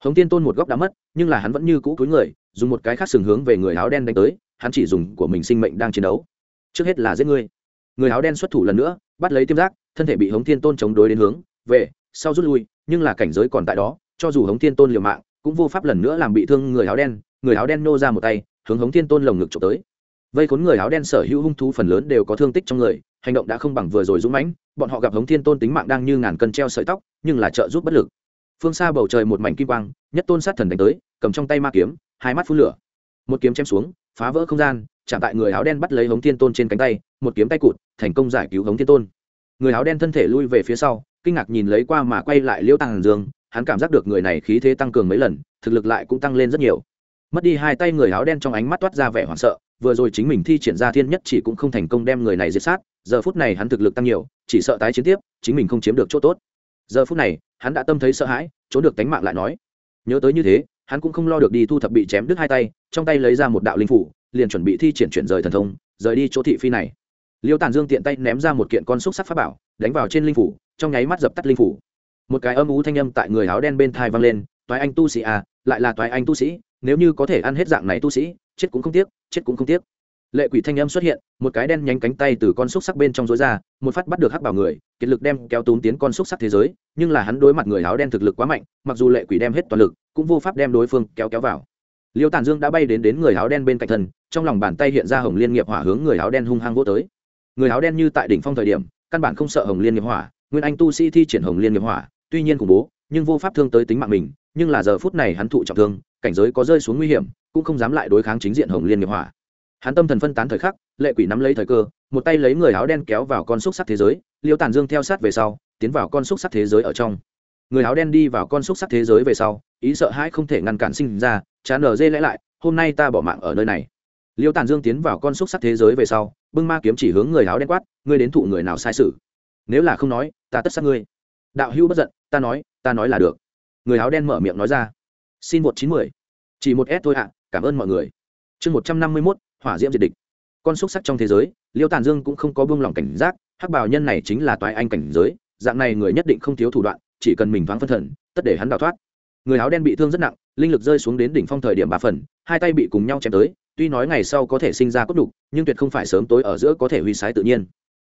hống thiên tôn một góc đã mất nhưng là hắn vẫn như cũ cúi người dùng một cái khác sừng hướng về người áo đen đánh tới hắn chỉ dùng của mình sinh mệnh đang chiến đấu trước hết là giết ngươi người áo đen xuất thủ lần nữa bắt lấy tiêm giác thân thể bị hống thiên tôn chống đối đến hướng về sau rút lui nhưng là cảnh giới còn tại đó cho dù hống thiên tôn liều mạng cũng vô pháp lần nữa làm bị thương người áo đen người áo đen nô ra một tay hướng hống thiên tôn lồng ngực trộm tới vây khốn người áo đen sở hữu hung thú phần lớn đều có thương tích trong người hành động đã không bằng vừa rồi dũng mãnh bọn họ gặp hống thiên tôn tính mạng đang như ngàn cân treo sợi tóc nhưng là trợ giúp bất lực phương xa bầu trời một mảnh kim quang nhất tôn sát thần đánh tới cầm trong tay ma kiếm hai mắt phun lửa một kiếm chém xuống phá vỡ không gian chạm tại người áo đen bắt lấy hống thiên tôn trên cánh tay một kiếm tay cụt thành công giải cứu hống thiên tôn người áo đen thân thể lui về phía sau kinh ngạc nhìn lấy qua mà quay lại liêu tăng dương hắn cảm giác được người này khí thế tăng cường mấy lần thực lực lại cũng tăng lên rất nhiều mất đi hai tay người áo đen trong ánh mắt toát ra vẻ hoảng sợ vừa rồi chính mình thi triển ra thiên nhất chỉ cũng không thành công đem người này diệt sát giờ phút này hắn thực lực tăng nhiều chỉ sợ tái chiến tiếp chính mình không chiếm được chỗ tốt giờ phút này hắn đã tâm thấy sợ hãi trốn được tánh mạng lại nói nhớ tới như thế hắn cũng không lo được đi thu thập bị chém đứt hai tay trong tay lấy ra một đạo linh phủ liền chuẩn bị thi triển chuyển rời thần thông rời đi chỗ thị phi này liêu tàn dương tiện tay ném ra một kiện con xúc sắc pháp bảo đánh vào trên linh phủ trong nháy mắt dập tắt linh phủ một cái âm ú thanh âm tại người áo đen bên thai vang lên toái anh tu sĩ à lại là toái anh tu sĩ nếu như có thể ăn hết dạng này tu sĩ chết cũng không tiếc chết cũng không tiếc lệ quỷ thanh âm xuất hiện một cái đen nhánh cánh tay từ con xúc sắc bên trong rối ra một phát bắt được hắc bảo người kiệt lực đem kéo tốn tiến con xúc sắc thế giới nhưng là hắn đối mặt người áo đen thực lực quá mạnh mặc dù lệ quỷ đem hết toàn lực cũng vô pháp đem đối phương kéo kéo vào liêu tản dương đã bay đến đến người áo đen bên cạnh thần, trong lòng bàn tay hiện ra hồng liên nghiệp hỏa hướng người áo đen hung hăng vô tới người áo đen như tại đỉnh phong thời điểm căn bản không sợ hồng liên nghiệp hỏa nguyên anh tu sĩ thi triển hồng liên nghiệp hỏa tuy nhiên khủng bố nhưng vô pháp thương tới tính mạng mình nhưng là giờ phút này hắn thụ trọng thương cảnh giới có rơi xuống nguy hiểm cũng không dám lại đối kháng chính diện hồng liên nghiệp hỏa hắn tâm thần phân tán thời khắc lệ quỷ nắm lấy thời cơ một tay lấy người áo đen kéo vào con xúc sắc thế giới liêu tàn dương theo sát về sau tiến vào con xúc sắc thế giới ở trong người áo đen đi vào con xúc sắc thế giới về sau ý sợ hãi không thể ngăn cản sinh ra chán ở dê lẽ lại hôm nay ta bỏ mạng ở nơi này liêu tàn dương tiến vào con xúc sắc thế giới về sau bưng ma kiếm chỉ hướng người áo đen quát ngươi đến thụ người nào sai sự nếu là không nói ta tất sát ngươi đạo hữu bất giận ta nói ta nói là được người áo đen mở miệng nói ra xin một chín mười chỉ một s thôi ạ cảm ơn mọi người chương một trăm năm mươi mốt hỏa diễm diệt địch con xúc sắc trong thế giới liêu tàn dương cũng không có buông lỏng cảnh giác hắc bào nhân này chính là toái anh cảnh giới dạng này người nhất định không thiếu thủ đoạn chỉ cần mình thoáng phân thần tất để hắn đào thoát người áo đen bị thương rất nặng linh lực rơi xuống đến đỉnh phong thời điểm ba phần hai tay bị cùng nhau chém tới tuy nói ngày sau có thể sinh ra cốt đục nhưng tuyệt không phải sớm tối ở giữa có thể huy sái tự nhiên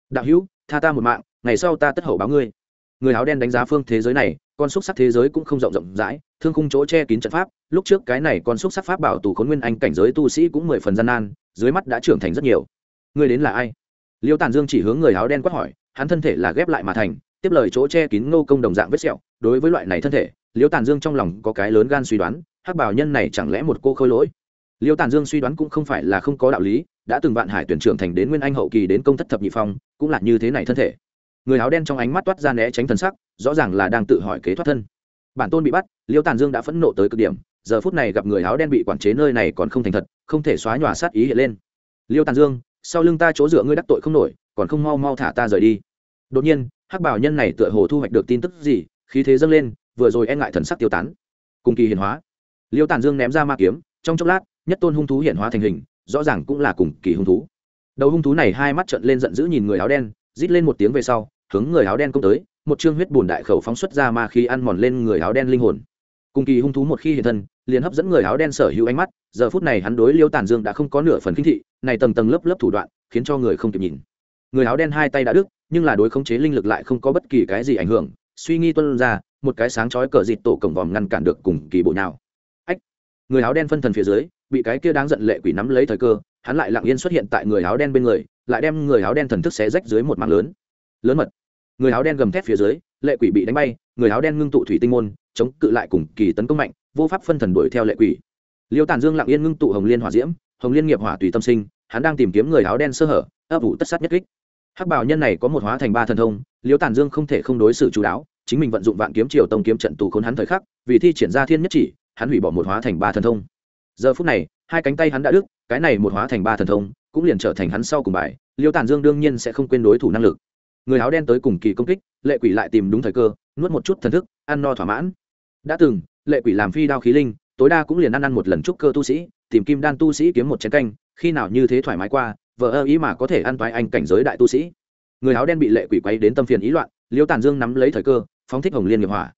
đạo hữu tha ta một mạng ngày sau ta tất hậu báo ngươi người áo đen đánh giá phương thế giới này con xúc sắc thế giới cũng không rộng rộng rãi thương khung chỗ che kín trận pháp lúc trước cái này con xúc sắc pháp bảo tù khốn nguyên anh cảnh giới tu sĩ cũng mười phần gian nan dưới mắt đã trưởng thành rất nhiều người đến là ai liêu tàn dương chỉ hướng người áo đen quát hỏi hắn thân thể là ghép lại mà thành tiếp lời chỗ che kín ngô công đồng dạng vết sẹo đối với loại này thân thể liêu tàn dương trong lòng có cái lớn gan suy đoán hắc bảo nhân này chẳng lẽ một cô khôi lỗi liêu tàn dương suy đoán cũng không phải là không có đạo lý đã từng vạn hải tuyển trưởng thành đến nguyên anh hậu kỳ đến công thất thập nhị phong cũng là như thế này thân thể người áo đen trong ánh mắt toát ra né tránh thần sắc rõ ràng là đang tự hỏi kế thoát thân bản tôn bị bắt liêu tàn dương đã phẫn nộ tới cực điểm giờ phút này gặp người áo đen bị quản chế nơi này còn không thành thật không thể xóa nhòa sát ý hiện lên liêu tàn dương sau lưng ta chỗ dựa ngươi đắc tội không nổi còn không mau mau thả ta rời đi đột nhiên hắc bảo nhân này tựa hồ thu hoạch được tin tức gì khí thế dâng lên vừa rồi e ngại thần sắc tiêu tán cùng kỳ hiển hóa liêu tàn dương ném ra ma kiếm trong chốc lát nhất tôn hung thú hiển hóa thành hình rõ ràng cũng là cùng kỳ hung thú đầu hung thú này hai mắt trợn lên giận dữ nhìn người áo đen rít lên một tiếng về sau hướng người áo đen công tới một chương huyết bùn đại khẩu phóng xuất ra ma khi ăn mòn lên người áo đen linh hồn cùng kỳ hung thú một khi hiện thân liền hấp dẫn người áo đen sở hữu ánh mắt giờ phút này hắn đối liêu tàn dương đã không có nửa phần kinh thị này tầng tầng lớp lớp thủ đoạn khiến cho người không kịp nhìn người áo đen hai tay đã đứt nhưng là đối khống chế linh lực lại không có bất kỳ cái gì ảnh hưởng suy nghĩ tuân ra một cái sáng chói cờ dịt tổ cổng vòm ngăn cản được cùng kỳ bộ nào ách người áo đen phân thần phía dưới bị cái kia đáng giận lệ quỷ nắm lấy thời cơ hắn lại lặng yên xuất hiện tại người áo đen bên người lại đem người áo đen thần thức xé rách dưới một mạng lớn lớn mật người áo đen gầm thét phía dưới lệ quỷ bị đánh bay người áo đen ngưng tụ thủy tinh môn chống cự lại cùng kỳ tấn công mạnh vô pháp phân thần đuổi theo lệ quỷ liêu tản dương lặng yên ngưng tụ hồng liên hỏa diễm hồng liên nghiệp hỏa tùy tâm sinh hắn đang tìm kiếm người áo đen sơ hở ấp ủ tất sát nhất kích hắc bảo nhân này có một hóa thành ba thần thông liêu tản dương không thể không đối xử chú đáo chính mình vận dụng vạn kiếm triều tông kiếm trận tù khốn hắn thời khắc vì thi triển ra thiên nhất chỉ hắn hủy bỏ một hóa thành ba thần thông giờ phút này hai cánh tay hắn đã đứt cái này một hóa thành ba thần thông cũng liền trở thành hắn sau cùng bài liêu tàn dương đương nhiên sẽ không quên đối thủ năng lực người áo đen tới cùng kỳ công kích lệ quỷ lại tìm đúng thời cơ nuốt một chút thần thức ăn no thỏa mãn đã từng lệ quỷ làm phi đao khí linh tối đa cũng liền ăn ăn một lần trúc cơ tu sĩ tìm kim đan tu sĩ kiếm một chén canh khi nào như thế thoải mái qua vợ ơ ý mà có thể ăn toái anh cảnh giới đại tu sĩ người áo đen bị lệ quỷ quay đến tâm phiền ý loạn liêu tàn dương nắm lấy thời cơ phóng thích hồng liên nghiệp hỏa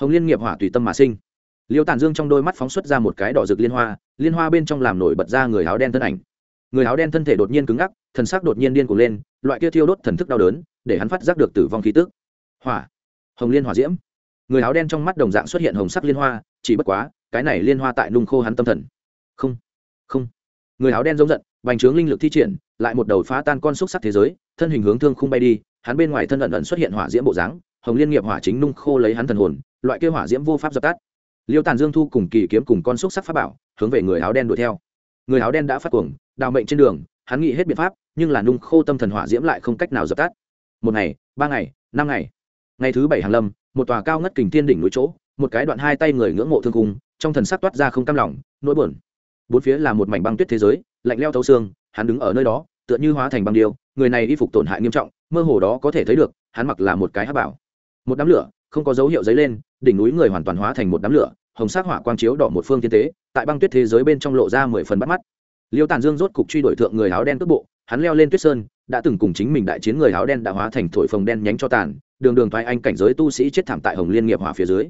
hồng liên nghiệp hỏa tùy tâm mà sinh liêu tàn dương trong đôi mắt phóng xuất ra một cái đỏ rực liên hoa liên hoa bên trong làm nổi bật ra người áo đen thân ảnh người áo đen thân thể đột nhiên cứng ngắc thần sắc đột nhiên điên cuồng lên loại kia thiêu đốt thần thức đau đớn để hắn phát giác được tử vong khí tức hỏa hồng liên hỏa diễm người áo đen trong mắt đồng dạng xuất hiện hồng sắc liên hoa chỉ bất quá cái này liên hoa tại nung khô hắn tâm thần không không người áo đen giống giận bành trướng linh lực thi triển lại một đầu phá tan con xúc sắc thế giới thân hình hướng thương không bay đi hắn bên ngoài thân ẩn ẩn xuất hiện hỏa diễm bộ dáng hồng liên nghiệp hỏa chính nung khô lấy hắn thần hồn loại kia hỏa diễm vô pháp dập tắt liêu tàn dương thu cùng kỳ kiếm cùng con xúc sắc pháp bảo hướng về người áo đen đuổi theo người áo đen đã phát cuồng đào mệnh trên đường hắn nghĩ hết biện pháp nhưng là nung khô tâm thần hỏa diễm lại không cách nào dập tắt một ngày ba ngày năm ngày ngày thứ bảy hàng lâm một tòa cao ngất kình thiên đỉnh núi chỗ một cái đoạn hai tay người ngưỡng mộ thương cung trong thần sắc toát ra không cam lòng nỗi buồn bốn phía là một mảnh băng tuyết thế giới lạnh leo thấu xương hắn đứng ở nơi đó tựa như hóa thành băng điêu người này y phục tổn hại nghiêm trọng mơ hồ đó có thể thấy được hắn mặc là một cái hát bảo một đám lửa không có dấu hiệu dấy lên đỉnh núi người hoàn toàn hóa thành một đám lửa hồng sắc hỏa quang chiếu đỏ một phương thiên tế tại băng tuyết thế giới bên trong lộ ra mười phần bắt mắt liêu tản dương rốt cục truy đuổi thượng người áo đen cước bộ hắn leo lên tuyết sơn đã từng cùng chính mình đại chiến người áo đen đã hóa thành thổi phồng đen nhánh cho tàn đường đường thoái anh cảnh giới tu sĩ chết thảm tại hồng liên nghiệp hỏa phía dưới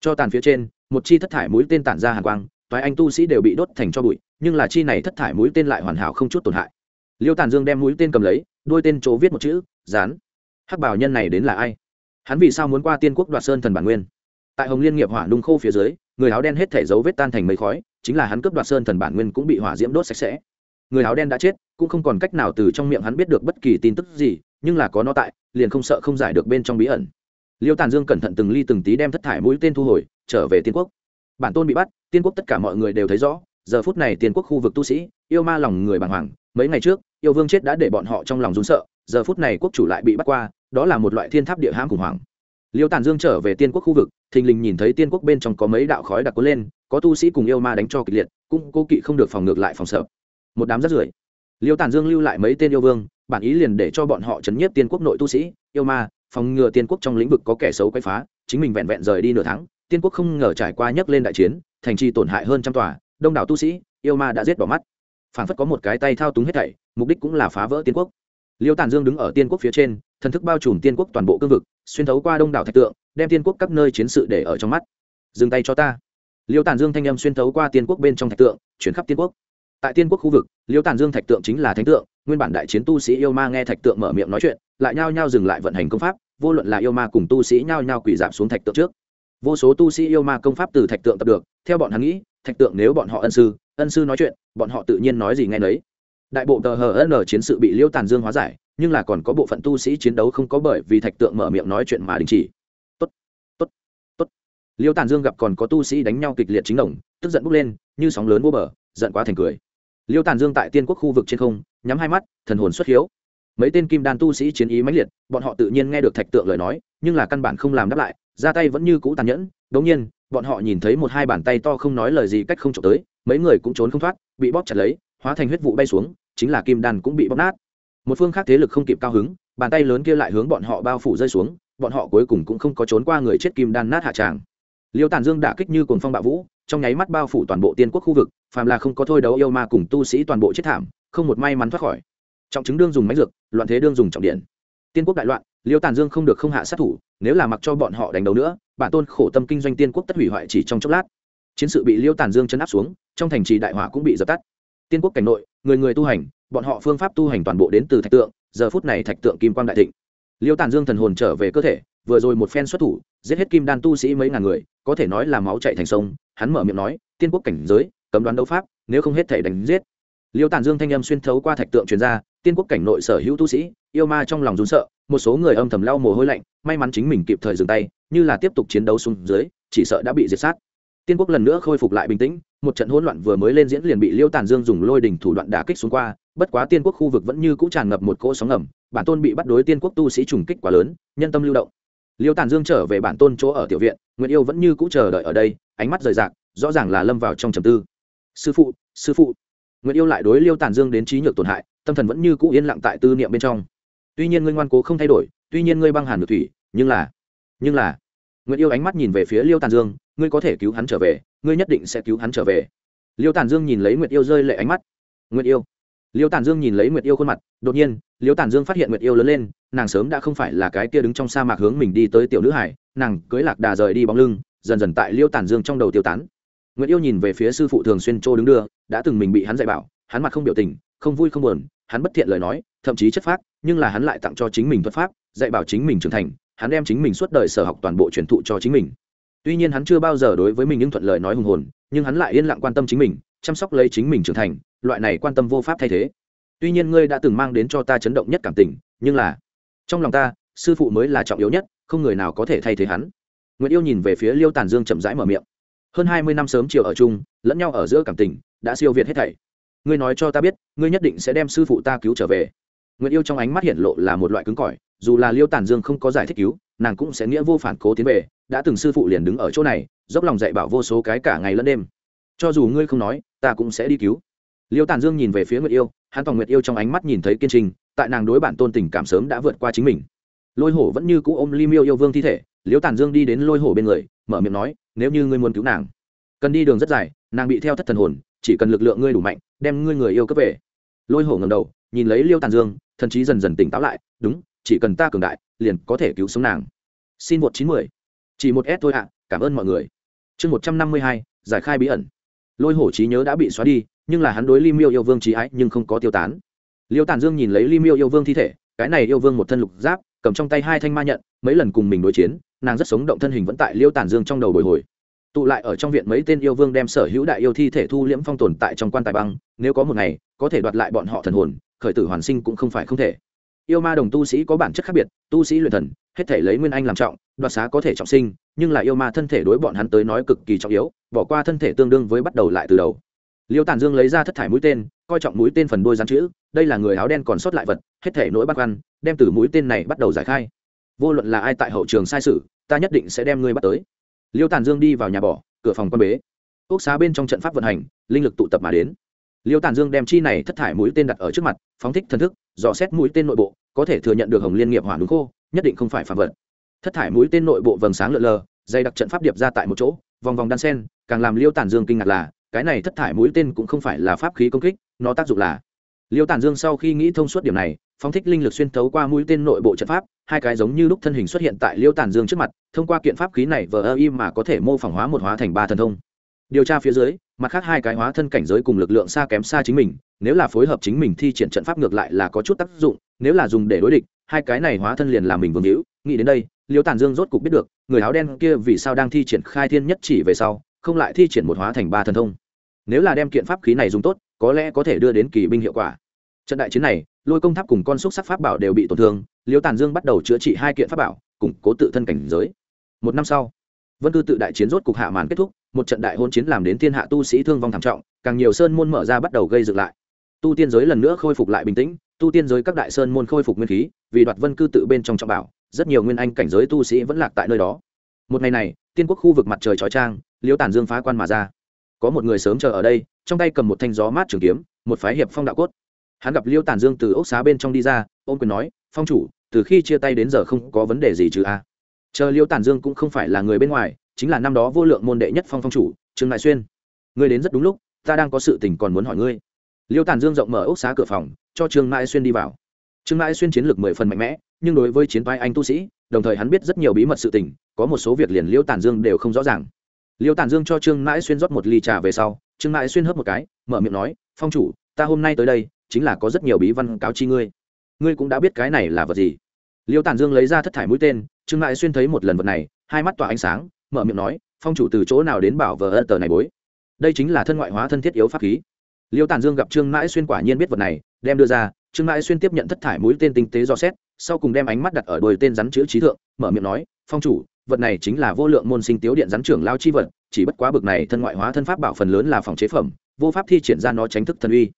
cho tàn phía trên một chi thất thải mũi tên tản ra hàn quang thoái anh tu sĩ đều bị đốt thành cho bụi nhưng là chi này thất thải mũi tên lại hoàn hảo không chút tổn hại liêu tản dương đem mũi tên cầm lấy đôi tên chỗ viết một chữ dán hắc bảo nhân này đến là ai hắn vì sao muốn qua tiên quốc đoạt sơn thần bản nguyên tại hồng liên nghiệp hỏa nung khô phía dưới người áo đen hết thể dấu vết tan thành mấy khói chính là hắn cướp đoạt sơn thần bản nguyên cũng bị hỏa diễm đốt sạch sẽ người áo đen đã chết cũng không còn cách nào từ trong miệng hắn biết được bất kỳ tin tức gì nhưng là có nó tại liền không sợ không giải được bên trong bí ẩn liêu tàn dương cẩn thận từng ly từng tí đem thất thải mũi tên thu hồi trở về tiên quốc bản tôn bị bắt tiên quốc tất cả mọi người đều thấy rõ giờ phút này tiên quốc khu vực tu sĩ yêu ma lòng người bàng hoàng mấy ngày trước yêu vương chết đã để bọn họ trong lòng rún sợ giờ phút này quốc chủ lại bị bắt qua đó là một loại thiên tháp địa hãm khủng hoảng liêu tàn dương trở về tiên quốc khu vực thình lình nhìn thấy tiên quốc bên trong có mấy đạo khói đặc cuốn lên có tu sĩ cùng yêu ma đánh cho kịch liệt cũng cố kỵ không được phòng ngược lại phòng sợ một đám rắt rưởi liêu tàn dương lưu lại mấy tên yêu vương bản ý liền để cho bọn họ chấn nhiếp tiên quốc nội tu sĩ yêu ma phòng ngừa tiên quốc trong lĩnh vực có kẻ xấu quay phá chính mình vẹn vẹn rời đi nửa tháng tiên quốc không ngờ trải qua nhấc lên đại chiến thành trì tổn hại hơn trăm tòa đông đảo tu sĩ yêu ma đã giết bỏ mắt phản phất có một cái tay thao túng hết thảy mục đích cũng là phá vỡ tiên quốc liêu tàn dương đứng ở tiên quốc phía trên thần thức bao trùm tiên quốc toàn bộ cương vực xuyên thấu qua đông đảo thạch tượng đem tiên quốc các nơi chiến sự để ở trong mắt dừng tay cho ta liêu tàn dương thanh â m xuyên thấu qua tiên quốc bên trong thạch tượng chuyển khắp tiên quốc tại tiên quốc khu vực liêu tàn dương thạch tượng chính là thánh tượng nguyên bản đại chiến tu sĩ yêu ma nghe thạch tượng mở miệng nói chuyện lại nhao nhao dừng lại vận hành công pháp vô luận là yêu ma cùng tu sĩ nhao nhao quỳ giảm xuống thạch tượng trước vô số tu sĩ yêu ma công pháp từ thạch tượng tập được theo bọn hắn nghĩ thạch tượng nếu bọn họ ân sư ân sư nói chuyện bọn họ tự nhiên nói gì nghe nấy đại bộ tờ hờ ân chiến sự bị liêu tàn dương hóa giải nhưng là còn có bộ phận tu sĩ chiến đấu không có bởi vì thạch tượng mở miệng nói chuyện mà đình chỉ Tốt, tốt, tốt. liêu tàn dương gặp còn có tu sĩ đánh nhau kịch liệt chính đồng tức giận bốc lên như sóng lớn vô bờ giận quá thành cười liêu tàn dương tại tiên quốc khu vực trên không nhắm hai mắt thần hồn xuất hiếu mấy tên kim đan tu sĩ chiến ý mãnh liệt bọn họ tự nhiên nghe được thạch tượng lời nói nhưng là căn bản không làm đáp lại ra tay vẫn như cũ tàn nhẫn đống nhiên bọn họ nhìn thấy một hai bàn tay to không nói lời gì cách không trộm tới mấy người cũng trốn không thoát bị bóp chặt lấy hóa thành huyết vụ bay xuống chính là kim đan cũng bị bóp nát một phương khác thế lực không kịp cao hứng bàn tay lớn kia lại hướng bọn họ bao phủ rơi xuống bọn họ cuối cùng cũng không có trốn qua người chết kim đan nát hạ tràng liêu tàn dương đả kích như cồn phong bạo vũ trong nháy mắt bao phủ toàn bộ tiên quốc khu vực phàm là không có thôi đấu yêu ma cùng tu sĩ toàn bộ chết thảm không một may mắn thoát khỏi trọng chứng đương dùng máy dược loạn thế đương dùng trọng điện tiên quốc đại loạn liêu tàn dương không được không hạ sát thủ nếu là mặc cho bọn họ đánh đầu nữa bản tôn khổ tâm kinh doanh tiên quốc tất hủy hoại chỉ trong chốc lát chiến sự bị liêu tàn dương chấn áp xuống trong thành trì đại hỏa cũng bị dập tắt tiên quốc cảnh nội người người tu hành bọn họ phương pháp tu hành toàn bộ đến từ thạch tượng giờ phút này thạch tượng kim quang đại thịnh liêu tàn dương thần hồn trở về cơ thể vừa rồi một phen xuất thủ giết hết kim đan tu sĩ mấy ngàn người có thể nói là máu chạy thành sông hắn mở miệng nói tiên quốc cảnh giới cấm đoán đấu pháp nếu không hết thể đánh giết liêu tàn dương thanh âm xuyên thấu qua thạch tượng truyền ra tiên quốc cảnh nội sở hữu tu sĩ yêu ma trong lòng rún sợ một số người âm thầm lau mồ hôi lạnh may mắn chính mình kịp thời dừng tay như là tiếp tục chiến đấu xuống dưới chỉ sợ đã bị diệt sát tiên quốc lần nữa khôi phục lại bình tĩnh một trận hỗn loạn vừa mới lên diễn liền bị liêu tàn dương dùng lôi đình thủ đoạn đả kích xuống qua bất quá tiên quốc khu vực vẫn như cũng tràn ngập một cỗ sóng ngầm bản tôn bị bắt đối tiên quốc tu sĩ trùng kích quá lớn nhân tâm lưu động liêu tàn dương trở về bản tôn chỗ ở tiểu viện nguyễn yêu vẫn như cũng chờ đợi ở đây ánh mắt rời rạc rõ ràng là lâm vào trong trầm tư sư phụ sư phụ nguyễn yêu lại đối liêu tàn dương đến trí nhược tổn hại tâm thần vẫn như cũ yên lặng tại tư niệm bên trong tuy nhiên ngươi ngoan cố không thay đổi tuy nhiên ngươi băng hàn được thủy nhưng là nhưng là nguyễn yêu ánh mắt nhìn về phía liêu tàn dương ngươi có thể cứu hắn trở về ngươi nhất định sẽ cứu hắn trở về liêu tàn dương nhìn lấy nguyệt yêu rơi lệ ánh mắt nguyệt yêu liêu tản dương nhìn lấy nguyệt yêu khuôn mặt đột nhiên liêu tản dương phát hiện nguyệt yêu lớn lên nàng sớm đã không phải là cái kia đứng trong sa mạc hướng mình đi tới tiểu nữ hải nàng cưới lạc đà rời đi bóng lưng dần dần tại liêu tản dương trong đầu tiêu tán nguyệt yêu nhìn về phía sư phụ thường xuyên trô đứng đưa đã từng mình bị hắn dạy bảo hắn mặt không biểu tình không vui không buồn hắn bất thiện lời nói thậm chí chất phác nhưng là hắn lại tặng cho chính mình thuật pháp dạy bảo chính mình trưởng thành hắn đem chính mình suốt đời sở học toàn bộ truyền thụ cho chính mình tuy nhiên hắn chưa bao giờ đối với mình những thuận lời nói hùng hồn nhưng hắn lại yên lặng quan tâm chính mình chăm sóc lấy chính mình trưởng thành loại này quan tâm vô pháp thay thế tuy nhiên ngươi đã từng mang đến cho ta chấn động nhất cảm tình nhưng là trong lòng ta sư phụ mới là trọng yếu nhất không người nào có thể thay thế hắn Nguyệt yêu nhìn về phía liêu Tản dương chậm rãi mở miệng hơn hai mươi năm sớm chiều ở chung lẫn nhau ở giữa cảm tình đã siêu việt hết thảy ngươi nói cho ta biết ngươi nhất định sẽ đem sư phụ ta cứu trở về Nguyệt yêu trong ánh mắt hiện lộ là một loại cứng cỏi dù là liêu Tản dương không có giải thích cứu nàng cũng sẽ nghĩa vô phản cố tiến về đã từng sư phụ liền đứng ở chỗ này dốc lòng dạy bảo vô số cái cả ngày lẫn đêm cho dù ngươi không nói ta cũng sẽ đi cứu liêu tàn dương nhìn về phía nguyệt yêu hắn tòng nguyệt yêu trong ánh mắt nhìn thấy kiên trình tại nàng đối bản tôn tình cảm sớm đã vượt qua chính mình lôi hổ vẫn như cũ ôm li miêu yêu vương thi thể liêu tàn dương đi đến lôi hổ bên người mở miệng nói nếu như ngươi muốn cứu nàng cần đi đường rất dài nàng bị theo thất thần hồn chỉ cần lực lượng ngươi đủ mạnh đem ngươi người yêu cấp về lôi hổ ngầm đầu nhìn lấy liêu tàn dương thần trí dần dần tỉnh táo lại đúng chỉ cần ta cường đại liền có thể cứu sống nàng xin một chín mười chỉ một s thôi ạ cảm ơn mọi người chương một trăm năm mươi hai giải khai bí ẩn lôi hổ trí nhớ đã bị xóa đi nhưng là hắn đối li miêu yêu vương trí ái nhưng không có tiêu tán liêu tản dương nhìn lấy li miêu yêu vương thi thể cái này yêu vương một thân lục giáp cầm trong tay hai thanh ma nhận mấy lần cùng mình đối chiến nàng rất sống động thân hình vẫn tại liêu tản dương trong đầu bồi hồi tụ lại ở trong viện mấy tên yêu vương đem sở hữu đại yêu thi thể thu liễm phong tồn tại trong quan tài băng nếu có một ngày có thể đoạt lại bọn họ thần hồn khởi tử hoàn sinh cũng không phải không thể yêu ma đồng tu sĩ có bản chất khác biệt tu sĩ luyện thần hết thể lấy nguyên anh làm trọng đoạt xá có thể trọng sinh nhưng là yêu ma thân thể đối bọn hắn tới nói cực kỳ trọng yếu bỏ qua thân thể tương đương với bắt đầu lại từ đầu liêu tản dương lấy ra thất thải mũi tên coi trọng mũi tên phần đôi gián chữ đây là người áo đen còn sót lại vật hết thể nỗi bắt khoăn đem từ mũi tên này bắt đầu giải khai vô luận là ai tại hậu trường sai sự ta nhất định sẽ đem ngươi bắt tới liêu tản dương đi vào nhà bỏ cửa phòng quan bế quốc xá bên trong trận pháp vận hành linh lực tụ tập mà đến liêu tản dương đem chi này thất thải mũi tên đặt ở trước mặt phóng thích thần thức dò xét mũi tên nội bộ có thể thừa nhận được hồng liên nghiệp hỏa núi khô nhất định không phải phản vật thất thải mũi tên nội bộ vầng sáng lượn lờ dày đặc trận pháp điệp ra tại một chỗ vòng vòng đan sen càng làm liêu tản dương kinh ngạc là cái này thất thải mũi tên cũng không phải là pháp khí công kích nó tác dụng là liêu tản dương sau khi nghĩ thông suốt điểm này phóng thích linh lực xuyên thấu qua mũi tên nội bộ trận pháp hai cái giống như lúc thân hình xuất hiện tại liêu tản dương trước mặt thông qua kiện pháp khí này vờ ơ im mà có thể mô phỏng hóa một hóa thành ba thần thông điều tra phía dưới mặt khác hai cái hóa thân cảnh giới cùng lực lượng xa kém xa chính mình nếu là phối hợp chính mình thi triển trận pháp ngược lại là có chút tác dụng nếu là dùng để đối địch hai cái này hóa thân liền là mình vương hữu nghĩ đến đây liêu tàn dương rốt cục biết được người áo đen kia vì sao đang thi triển khai thiên nhất chỉ về sau không lại thi triển một hóa thành ba thần thông nếu là đem kiện pháp khí này dùng tốt có lẽ có thể đưa đến kỳ binh hiệu quả trận đại chiến này lôi công tháp cùng con xúc sắc pháp bảo đều bị tổn thương liêu tàn dương bắt đầu chữa trị hai kiện pháp bảo củng cố tự thân cảnh giới một năm sau vân cư tự đại chiến rốt cục hạ màn kết thúc một trận đại hôn chiến làm đến thiên hạ tu sĩ thương vong thảm trọng càng nhiều sơn môn mở ra bắt đầu gây dựng lại tu tiên giới lần nữa khôi phục lại bình tĩnh tu tiên giới các đại sơn môn khôi phục nguyên khí vì đoạt vân cư tự bên trong trọng bảo rất nhiều nguyên anh cảnh giới tu sĩ vẫn lạc tại nơi đó một ngày này tiên quốc khu vực mặt trời trói trang liễu tản dương phá quan mà ra có một người sớm chờ ở đây trong tay cầm một thanh gió mát trường kiếm một phái hiệp phong đạo cốt hắn gặp liễu tản dương từ ốc xá bên trong đi ra ôm quyền nói phong chủ từ khi chia tay đến giờ không có vấn đề gì chứ a chờ liễu tản dương cũng không phải là người bên ngoài chính là năm đó vô lượng môn đệ nhất phong phong chủ trương đại xuyên người đến rất đúng lúc ta đang có sự tình còn muốn hỏi ngươi liêu tản dương rộng mở ốc xá cửa phòng cho trương mãi xuyên đi vào trương mãi xuyên chiến lược mười phần mạnh mẽ nhưng đối với chiến toái anh tu sĩ đồng thời hắn biết rất nhiều bí mật sự tình có một số việc liền liêu tản dương đều không rõ ràng liêu tản dương cho trương mãi xuyên rót một ly trà về sau trương mãi xuyên hớp một cái mở miệng nói phong chủ ta hôm nay tới đây chính là có rất nhiều bí văn cáo chi ngươi ngươi cũng đã biết cái này là vật gì liêu tản dương lấy ra thất thải mũi tên trương mãi xuyên thấy một lần vật này hai mắt tỏa ánh sáng mở miệng nói phong chủ từ chỗ nào đến bảo vờ ơ tờ này bối đây chính là thân ngoại hóa thân thiết yếu pháp khí liêu tản dương gặp trương mãi xuyên quả nhiên biết vật này đem đưa ra trương mãi xuyên tiếp nhận thất thải mũi tên tinh tế do xét sau cùng đem ánh mắt đặt ở đôi tên rắn chữ trí thượng mở miệng nói phong chủ vật này chính là vô lượng môn sinh tiếu điện rắn trưởng lao chi vật chỉ bất quá bực này thân ngoại hóa thân pháp bảo phần lớn là phòng chế phẩm vô pháp thi triển ra nó tránh thức thần uy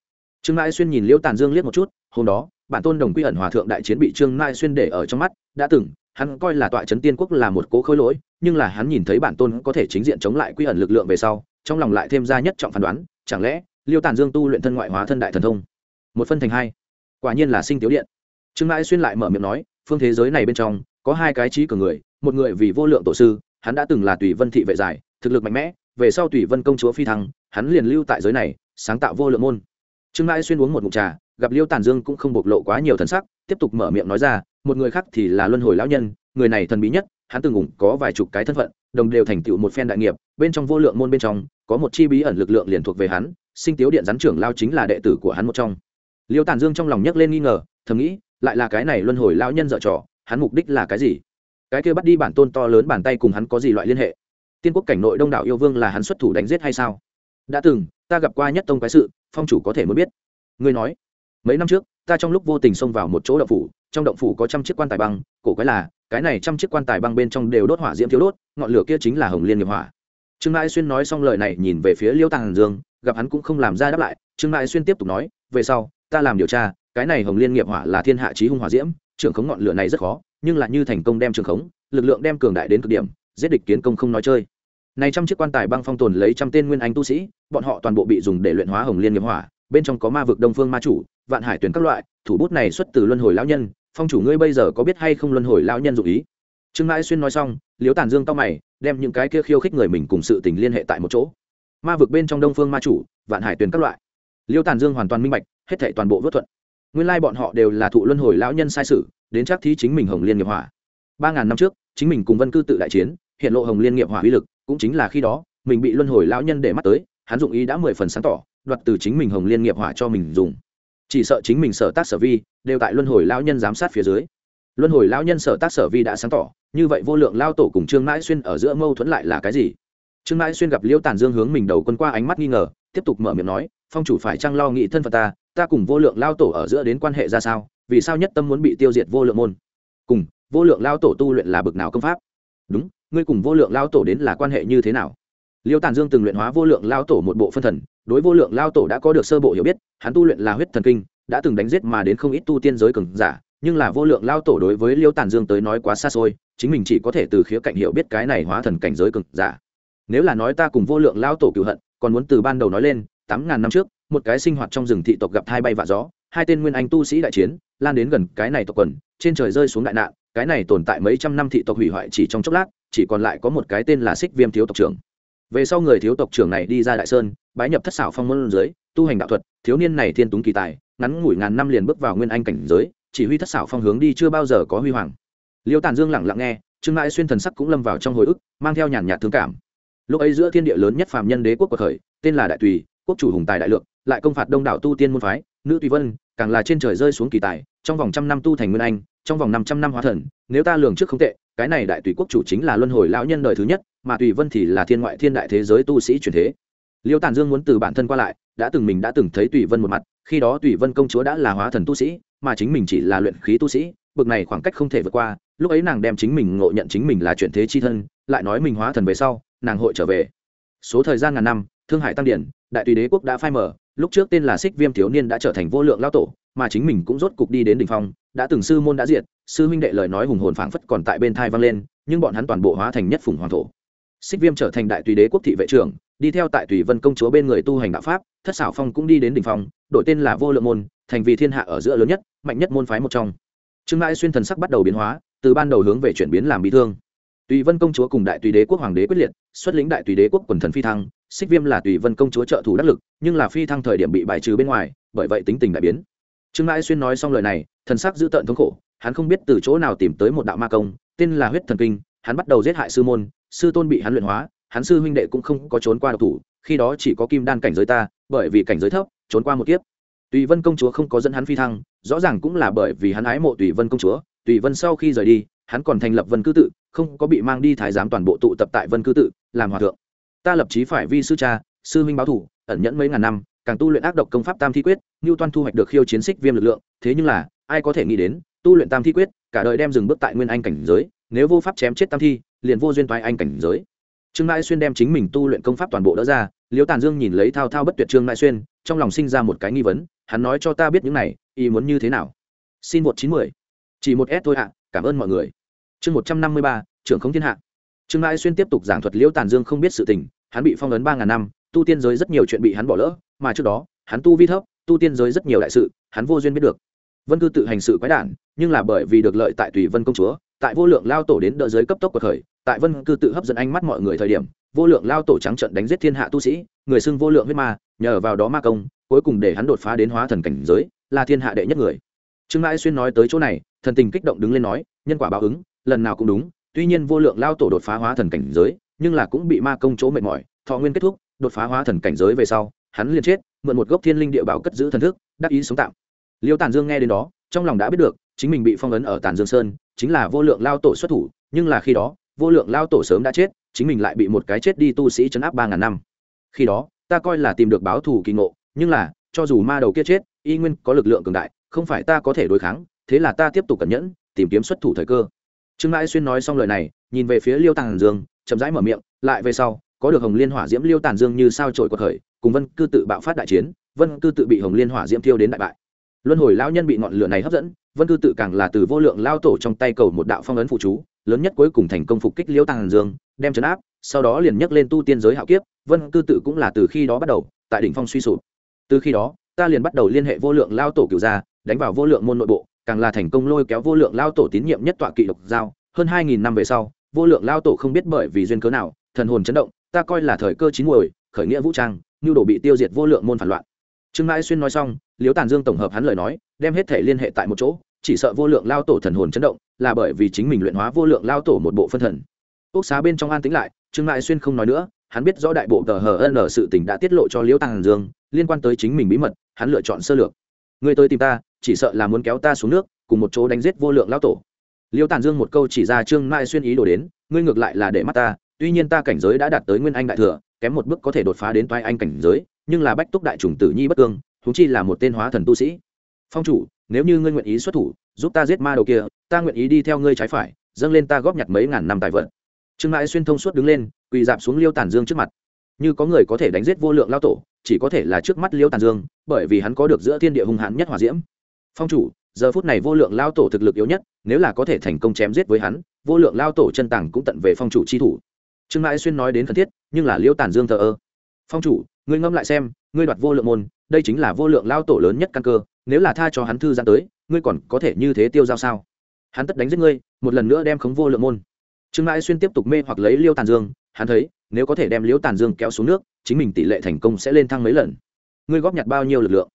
trương mai xuyên nhìn liễu tàn dương liếc một chút hôm đó bản tôn đồng quy ẩn hòa thượng đại chiến bị trương mai xuyên để ở trong mắt đã từng hắn coi là tọa trấn tiên quốc là một cố khôi lỗi nhưng là hắn nhìn thấy bản tôn có thể chính diện chống lại quy ẩn lực lượng về sau trong lòng lại thêm ra nhất trọng phán đoán chẳng lẽ liêu tàn dương tu luyện thân ngoại hóa thân đại thần thông một phân thành hai quả nhiên là sinh tiếu điện trương mãi xuyên lại mở miệng nói phương thế giới này bên trong có hai cái trí cường người một người vì vô lượng tổ sư hắn đã từng là tùy vân thị vệ giải thực lực mạnh mẽ về sau tùy vân công chúa phi thăng hắn liền lưu tại giới này sáng tạo vô lượng môn trương mãi xuyên uống một ngụm trà gặp liêu Tản dương cũng không bộc lộ quá nhiều thần sắc tiếp tục mở miệng nói ra một người khác thì là luân hồi lão nhân người này thần bí nhất hắn từng ủng có vài chục cái thân phận đồng đều thành tựu một phen đại nghiệp bên trong vô lượng môn bên trong có một chi bí ẩn lực lượng liền thuộc về hắn sinh tiếu điện gián trưởng lao chính là đệ tử của hắn một trong liêu Tản dương trong lòng nhấc lên nghi ngờ thầm nghĩ lại là cái này luân hồi lão nhân dở trò hắn mục đích là cái gì cái kia bắt đi bản tôn to lớn bàn tay cùng hắn có gì loại liên hệ tiên quốc cảnh nội đông đảo yêu vương là hắn xuất thủ đánh giết hay sao đã từng ta gặp qua nhất tông quái sự phong chủ có thể muốn biết ngươi nói mấy năm trước ta trong lúc vô tình xông vào một chỗ động phủ trong động phủ có trăm chiếc quan tài băng cổ quái là cái này trăm chiếc quan tài băng bên trong đều đốt hỏa diễm thiếu đốt ngọn lửa kia chính là hồng liên nghiệp hỏa trương mãi xuyên nói xong lời này nhìn về phía liêu tàng dương gặp hắn cũng không làm ra đáp lại trương mãi xuyên tiếp tục nói về sau ta làm điều tra cái này hồng liên nghiệp hỏa là thiên hạ trí hung hỏa diễm trưởng khống ngọn lửa này rất khó nhưng là như thành công đem trường khống lực lượng đem cường đại đến cực điểm giết địch kiến công không nói chơi này trăm chiếc quan tài băng phong tồn lấy trăm tên nguyên anh tu sĩ bọn họ toàn bộ bị dùng để luyện hóa hồng liên nghiệp hỏa bên trong có ma vực đông phương ma chủ vạn hải tuyển các loại thủ bút này xuất từ luân hồi lão nhân phong chủ ngươi bây giờ có biết hay không luân hồi lão nhân dụ ý trương mãi xuyên nói xong liếu tàn dương tao mày đem những cái kia khiêu khích người mình cùng sự tình liên hệ tại một chỗ ma vực bên trong đông phương ma chủ vạn hải tuyển các loại liêu tàn dương hoàn toàn minh bạch hết thảy toàn bộ vớt thuận nguyên lai bọn họ đều là thụ luân hồi lão nhân sai sự đến chắc thí chính mình hồng liên nghiệp hỏa ba ngàn năm trước chính mình cùng vân cư tự đại chiến hiện lộ hồng liên nghiệp hỏa uy lực cũng chính là khi đó mình bị luân hồi lão nhân để mắt tới hắn dụng ý đã mười phần sáng tỏ đoạt từ chính mình hồng liên nghiệp hỏa cho mình dùng chỉ sợ chính mình sở tác sở vi đều tại luân hồi lão nhân giám sát phía dưới luân hồi lão nhân sở tác sở vi đã sáng tỏ như vậy vô lượng lao tổ cùng trương mãi xuyên ở giữa mâu thuẫn lại là cái gì trương mãi xuyên gặp liễu tàn dương hướng mình đầu quân qua ánh mắt nghi ngờ tiếp tục mở miệng nói phong chủ phải trăng lo nghị thân phận ta ta cùng vô lượng lao tổ ở giữa đến quan hệ ra sao vì sao nhất tâm muốn bị tiêu diệt vô lượng môn cùng vô lượng lao tổ tu luyện là bực nào công pháp đúng ngươi cùng vô lượng lao tổ đến là quan hệ như thế nào liêu tàn dương từng luyện hóa vô lượng lao tổ một bộ phân thần đối vô lượng lao tổ đã có được sơ bộ hiểu biết hắn tu luyện là huyết thần kinh đã từng đánh giết mà đến không ít tu tiên giới cường giả nhưng là vô lượng lao tổ đối với liêu tàn dương tới nói quá xa xôi chính mình chỉ có thể từ khía cạnh hiểu biết cái này hóa thần cảnh giới cường giả nếu là nói ta cùng vô lượng lao tổ cựu hận còn muốn từ ban đầu nói lên tám ngàn năm trước một cái sinh hoạt trong rừng thị tộc gặp hai bay và gió hai tên nguyên anh tu sĩ đại chiến lan đến gần cái này tộc quần trên trời rơi xuống đại nạn cái này tồn tại mấy trăm năm thị tộc hủy hoại chỉ trong chốc lát chỉ còn lại có một cái tên là xích viêm thiếu tộc trưởng về sau người thiếu tộc trưởng này đi ra đại sơn bái nhập thất xảo phong môn dưới tu hành đạo thuật thiếu niên này thiên túng kỳ tài ngắn ngủi ngàn năm liền bước vào nguyên anh cảnh giới chỉ huy thất xảo phong hướng đi chưa bao giờ có huy hoàng liêu tản dương lặng lặng nghe trương mãi xuyên thần sắc cũng lâm vào trong hồi ức mang theo nhàn nhạt thương cảm lúc ấy giữa thiên địa lớn nhất phàm nhân đế quốc của thời, tên là đại tùy quốc chủ hùng tài đại lượng lại công phạt đông đảo tu tiên môn phái nữ tùy vân càng là trên trời rơi xuống kỳ tài trong vòng trăm năm tu thành nguyên anh trong vòng năm trăm năm hóa thần nếu ta lường trước không tệ cái này đại tùy quốc chủ chính là luân hồi lão nhân đời thứ nhất mà tùy vân thì là thiên ngoại thiên đại thế giới tu sĩ truyền thế liêu tản dương muốn từ bản thân qua lại đã từng mình đã từng thấy tùy vân một mặt khi đó tùy vân công chúa đã là hóa thần tu sĩ mà chính mình chỉ là luyện khí tu sĩ bực này khoảng cách không thể vượt qua lúc ấy nàng đem chính mình ngộ nhận chính mình là chuyển thế chi thân lại nói mình hóa thần về sau nàng hội trở về số thời gian ngàn năm thương hải tăng điển đại tùy đế quốc đã phai mở lúc trước tên là xích viêm thiếu niên đã trở thành vô lượng lao tổ mà chính mình cũng rốt cục đi đến đ ỉ n h phong đã từng sư môn đã diệt sư huynh đệ lời nói hùng hồn phảng phất còn tại bên thai vang lên nhưng bọn hắn toàn bộ hóa thành nhất phùng hoàng thổ xích viêm trở thành đại tùy đế quốc thị vệ trưởng đi theo tại tùy vân công chúa bên người tu hành đạo pháp thất xảo phong cũng đi đến đ ỉ n h phong đổi tên là vô lượng môn thành vì thiên hạ ở giữa lớn nhất mạnh nhất môn phái một trong trương mãi xuyên thần sắc bắt đầu biến hóa từ ban đầu hướng về chuyển biến làm bị thương tùy vân công chúa cùng đại tùy đế quốc hoàng đế quyết liệt xuất lĩnh đại tùy đế quốc quần thần phi thăng xích viêm là tùy vân công chúa trợ thủ đắc lực nhưng là phi thăng thời điểm bị bài trừ bên ngoài bởi vậy tính tình đại biến trương mãi xuyên nói xong lời này thần sắc giữ tợn thống khổ hắn không biết từ chỗ nào tìm tới một đạo ma công tên là huyết thần kinh hắn bắt đầu giết hại sư môn sư tôn bị hắn luyện hóa hắn sư huynh đệ cũng không có trốn qua độc thủ khi đó chỉ có kim đan cảnh giới ta bởi vì cảnh giới thấp trốn qua một kiếp tùy vân công chúa không có dẫn hắn phi thăng rõ ràng cũng là bởi vì hắn ái mộ tùy vân công chúa tùy vân sau khi rời đi hắn còn thành lập vân cư tự không có bị mang đi thái giám toàn bộ tụ tập tại vân cư tự làm hòa thượng ta lập chí phải vi sư cha sư minh báo thủ ẩn nhẫn mấy ngàn năm càng tu luyện ác độc công pháp tam thi quyết như toan thu hoạch được khiêu chiến xích viêm lực lượng thế nhưng là ai có thể nghĩ đến tu luyện tam thi quyết cả đời đem dừng bước tại nguyên anh cảnh giới nếu vô pháp chém chết tam thi liền vô duyên toái anh cảnh giới trương mai xuyên đem chính mình tu luyện công pháp toàn bộ đỡ ra liễu tàn dương nhìn lấy thao thao bất tuyệt trương mai xuyên trong lòng sinh ra một cái nghi vấn hắn nói cho ta biết những này y muốn như thế nào xin một chín mười chỉ một s thôi ạ cảm ơn mọi người chương một trăm năm mươi ba trưởng không thiên hạ trương mãi xuyên tiếp tục giảng thuật liễu tàn dương không biết sự tình hắn bị phong ấn ba ngàn năm tu tiên giới rất nhiều chuyện bị hắn bỏ lỡ mà trước đó hắn tu vi thấp tu tiên giới rất nhiều đại sự hắn vô duyên biết được vân cư tự hành sự quái đản nhưng là bởi vì được lợi tại tùy vân công chúa tại vô lượng lao tổ đến đỡ giới cấp tốc của khởi tại vân cư tự hấp dẫn ánh mắt mọi người thời điểm vô lượng lao tổ trắng trận đánh giết thiên hạ tu sĩ người xưng vô lượng huyết ma nhờ vào đó ma công cuối cùng để hắn đột phá đến hóa thần cảnh giới là thiên hạ đệ nhất người trương mãi xuyên nói tới chỗ này thần tình kích động đứng lên nói nhân quả báo ứng lần nào cũng đúng tuy nhiên vô lượng lao tổ đột phá hóa thần cảnh giới nhưng là cũng bị ma công chỗ mệt mỏi thọ nguyên kết thúc đột phá hóa thần cảnh giới về sau hắn liền chết mượn một gốc thiên linh địa bảo cất giữ thần thức đắc ý sống tạm liêu tàn dương nghe đến đó trong lòng đã biết được chính mình bị phong ấn ở tàn dương sơn chính là vô lượng lao tổ xuất thủ nhưng là khi đó vô lượng lao tổ sớm đã chết chính mình lại bị một cái chết đi tu sĩ chấn áp ba ngàn năm khi đó ta coi là tìm được báo thù kỳ ngộ nhưng là cho dù ma đầu kia chết y nguyên có lực lượng cường đại không phải ta có thể đối kháng thế là ta tiếp tục cẩn nhẫn tìm kiếm xuất thủ thời cơ trương mãi xuyên nói xong lời này nhìn về phía liêu tàng dương chậm rãi mở miệng lại về sau có được hồng liên hỏa diễm liêu tàn dương như sao trội quật khởi cùng vân cư tự bạo phát đại chiến vân cư tự bị hồng liên hỏa diễm thiêu đến đại bại luân hồi lão nhân bị ngọn lửa này hấp dẫn vân cư tự càng là từ vô lượng lao tổ trong tay cầu một đạo phong ấn phụ chú lớn nhất cuối cùng thành công phục kích liêu tàng dương đem trấn áp sau đó liền nhấc lên tu tiên giới hạo kiếp vân cư tự cũng là từ khi đó bắt đầu tại đỉnh phong suy sụp từ khi đó ta liền bắt đầu liên hệ vô lượng lao tổ cửu gia đánh vào vô lượng môn nội bộ càng là thành công lôi kéo vô lượng lao tổ tín nhiệm nhất tọa kỵ độc giao hơn hai nghìn năm về sau vô lượng lao tổ không biết bởi vì duyên cớ nào thần hồn chấn động ta coi là thời cơ chín muồi khởi nghĩa vũ trang nhu đồ bị tiêu diệt vô lượng môn phản loạn trương mãi xuyên nói xong liếu tàn dương tổng hợp hắn lời nói đem hết thể liên hệ tại một chỗ chỉ sợ vô lượng lao tổ thần hồn chấn động là bởi vì chính mình luyện hóa vô lượng lao tổ một bộ phân thần quốc xá bên trong an tính lại trương mãi xuyên không nói nữa hắn biết rõ đại bộ tờ hờ ân sự tình đã tiết lộ cho liễu tàng dương liên quan tới chính mình bí mật hắn lựa chọn sơ lược người tới tìm ta chỉ sợ là muốn kéo ta xuống nước cùng một chỗ đánh giết vô lượng lão tổ liêu Tản dương một câu chỉ ra trương mai xuyên ý đồ đến ngươi ngược lại là để mắt ta tuy nhiên ta cảnh giới đã đạt tới nguyên anh đại thừa kém một bước có thể đột phá đến toai anh cảnh giới nhưng là bách túc đại chủng tử nhi bất cương thú chi là một tên hóa thần tu sĩ phong chủ nếu như ngươi nguyện ý xuất thủ giúp ta giết ma đầu kia ta nguyện ý đi theo ngươi trái phải dâng lên ta góp nhặt mấy ngàn năm tài vật trương Mai xuyên thông suốt đứng lên quỳ dạp xuống liêu tản dương trước mặt như có người có thể đánh giết vô lượng lao tổ chỉ có thể là trước mắt liêu tàn dương bởi vì hắn có được giữa thiên địa hung hãn nhất hòa diễm phong chủ giờ phút này vô lượng lao tổ thực lực yếu nhất nếu là có thể thành công chém giết với hắn vô lượng lao tổ chân tàng cũng tận về phong chủ chi thủ trương mãi xuyên nói đến thân thiết nhưng là liêu tàn dương thờ ơ phong chủ ngươi ngâm lại xem ngươi đoạt vô lượng môn đây chính là vô lượng lao tổ lớn nhất căn cơ nếu là tha cho hắn thư gian tới ngươi còn có thể như thế tiêu giao sao hắn tất đánh giết ngươi một lần nữa đem khống vô lượng môn trương mãi xuyên tiếp tục mê hoặc lấy liêu tàn dương hắn thấy nếu có thể đem liễu tàn dương kéo xuống nước chính mình tỷ lệ thành công sẽ lên thăng mấy lần ngươi góp nhặt bao nhiêu lực lượng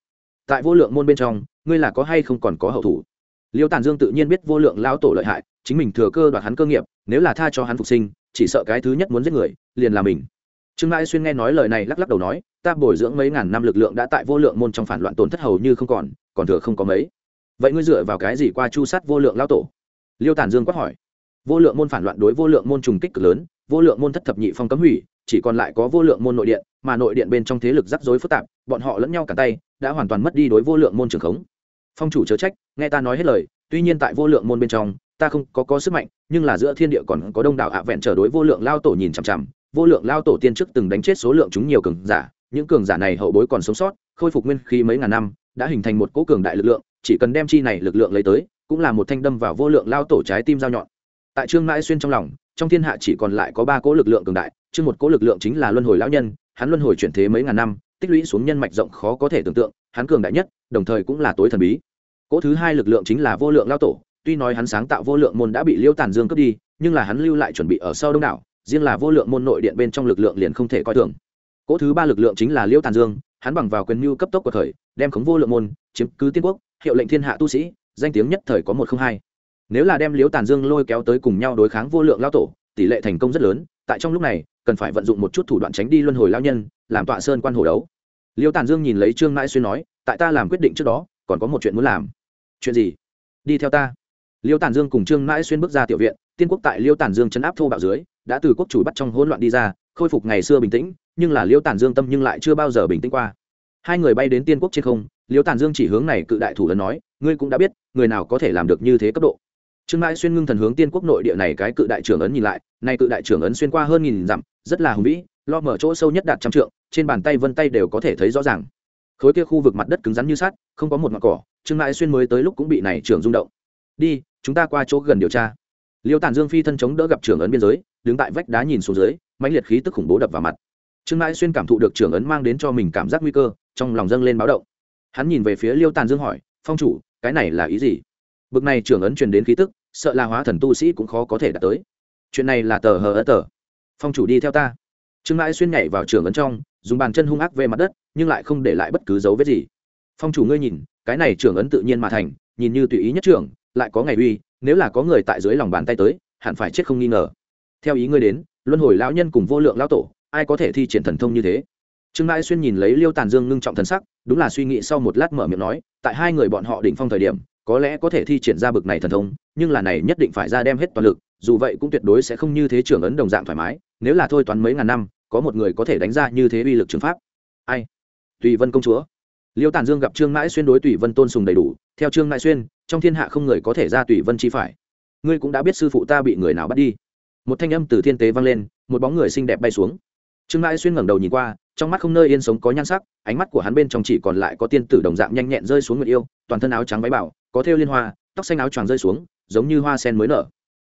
tại vô lượng môn bên trong ngươi là có hay không còn có hậu thủ liễu tàn dương tự nhiên biết vô lượng lão tổ lợi hại chính mình thừa cơ đoạt hắn cơ nghiệp nếu là tha cho hắn phục sinh chỉ sợ cái thứ nhất muốn giết người liền là mình trương mãi xuyên nghe nói lời này lắc lắc đầu nói ta bồi dưỡng mấy ngàn năm lực lượng đã tại vô lượng môn trong phản loạn tổn thất hầu như không còn còn thừa không có mấy vậy ngươi dựa vào cái gì qua chu sát vô lượng lão tổ liêu tản dương quát hỏi vô lượng môn phản loạn đối vô lượng môn trùng kích cực lớn vô lượng môn thất thập nhị phong cấm hủy chỉ còn lại có vô lượng môn nội điện mà nội điện bên trong thế lực rắc rối phức tạp bọn họ lẫn nhau cả tay đã hoàn toàn mất đi đối vô lượng môn trường khống phong chủ chớ trách nghe ta nói hết lời tuy nhiên tại vô lượng môn bên trong ta không có có sức mạnh nhưng là giữa thiên địa còn có đông đảo ạ vẹn trở đối vô lượng lao tổ nhìn chằm chằm vô lượng lao tổ tiên chức từng đánh chết số lượng chúng nhiều cường giả những cường giả này hậu bối còn sống sót khôi phục nguyên khí mấy ngàn năm đã hình thành một cố cường đại lực lượng chỉ cần đem chi này lực lượng lấy tới cũng là một thanh đâm vào vô lượng lao tổ trái tim giao nhọn tại trương mãi xuyên trong lòng trong thiên hạ chỉ còn lại có ba cỗ lực lượng cường đại chương một cỗ lực lượng chính là luân hồi lão nhân hắn luân hồi chuyển thế mấy ngàn năm tích lũy xuống nhân mạch rộng khó có thể tưởng tượng hắn cường đại nhất đồng thời cũng là tối thần bí cỗ thứ hai lực lượng chính là vô lượng lao tổ tuy nói hắn sáng tạo vô lượng môn đã bị liêu tàn dương cướp đi nhưng là hắn lưu lại chuẩn bị ở sau đông đảo riêng là vô lượng môn nội điện bên trong lực lượng liền không thể coi thường cỗ thứ ba lực lượng chính là liêu tàn dương hắn bằng vào quyền mưu cấp tốc của thời đem khống vô lượng môn chiếm cứ tiên quốc hiệu lệnh thiên hạ tu sĩ danh tiếng nhất thời có một không hai nếu là đem liếu tàn dương lôi kéo tới cùng nhau đối kháng vô lượng lao tổ tỷ lệ thành công rất lớn tại trong lúc này cần phải vận dụng một chút thủ đoạn tránh đi luân hồi lao nhân làm tọa sơn quan hồ đấu liêu tàn dương nhìn lấy trương mãi xuyên nói tại ta làm quyết định trước đó còn có một chuyện muốn làm chuyện gì đi theo ta liêu tàn dương cùng trương mãi xuyên bước ra tiểu viện tiên quốc tại liêu tàn dương chấn áp thô bạo dưới đã từ quốc chủ bắt trong hỗn loạn đi ra khôi phục ngày xưa bình tĩnh nhưng là liêu tàn dương tâm nhưng lại chưa bao giờ bình tĩnh qua hai người bay đến tiên quốc trên không liêu tàn dương chỉ hướng này cự đại thủ lớn nói ngươi cũng đã biết người nào có thể làm được như thế cấp độ trương mãi xuyên ngưng thần hướng tiên quốc nội địa này cái cự đại trưởng ấn nhìn lại nay cự đại trưởng ấn xuyên qua hơn nghìn dặm rất là hùng vĩ lo mở chỗ sâu nhất đạt trăm trượng trên bàn tay vân tay đều có thể thấy rõ ràng khối kia khu vực mặt đất cứng rắn như sắt không có một mặt cỏ trương mãi xuyên mới tới lúc cũng bị này trưởng rung động đi chúng ta qua chỗ gần điều tra liêu tản dương phi thân chống đỡ gặp trưởng ấn biên giới đứng tại vách đá nhìn xuống dưới mãnh liệt khí tức khủng bố đập vào mặt trương mãi xuyên cảm thụ được trưởng ấn mang đến cho mình cảm giác nguy cơ trong lòng dâng lên báo động hắn nhìn về phía liêu tàn dương hỏi phong chủ cái này là ý gì bực này trưởng ấn truyền đến khí tức sợ là hóa thần tu sĩ cũng khó có thể đạt tới chuyện này là tờ hờ ớt tờ phong chủ đi theo ta trương mãi xuyên nhảy vào trưởng ấn trong dùng bàn chân hung ác về mặt đất nhưng lại không để lại bất cứ dấu vết gì phong chủ ngươi nhìn cái này trưởng ấn tự nhiên mà thành nhìn như tùy ý nhất trưởng, lại có ngày uy nếu là có người tại dưới lòng bàn tay tới hẳn phải chết không nghi ngờ theo ý ngươi đến luân hồi lão nhân cùng vô lượng lão tổ ai có thể thi triển thần thông như thế trương mãi xuyên nhìn lấy liêu tàn dương ngưng trọng thần sắc đúng là suy nghĩ sau một lát mở miệng nói tại hai người bọn họ đỉnh phong thời điểm có lẽ có thể thi triển ra bực này thần thông nhưng là này nhất định phải ra đem hết toàn lực dù vậy cũng tuyệt đối sẽ không như thế trưởng ấn đồng dạng thoải mái nếu là thôi toán mấy ngàn năm có một người có thể đánh ra như thế uy lực trường pháp ai tùy vân công chúa liêu tản dương gặp trương mãi xuyên đối tùy vân tôn sùng đầy đủ theo trương mãi xuyên trong thiên hạ không người có thể ra tùy vân chi phải ngươi cũng đã biết sư phụ ta bị người nào bắt đi một thanh âm từ thiên tế vang lên một bóng người xinh đẹp bay xuống trương mãi xuyên ngẩng đầu nhìn qua trong mắt không nơi yên sống có nhan sắc ánh mắt của hắn bên trong chỉ còn lại có tiên tử đồng dạng nhanh nhẹn rơi xuống người yêu toàn thân áo trắng váy bảo có thêu liên hoa tóc xanh áo choàng rơi xuống giống như hoa sen mới nở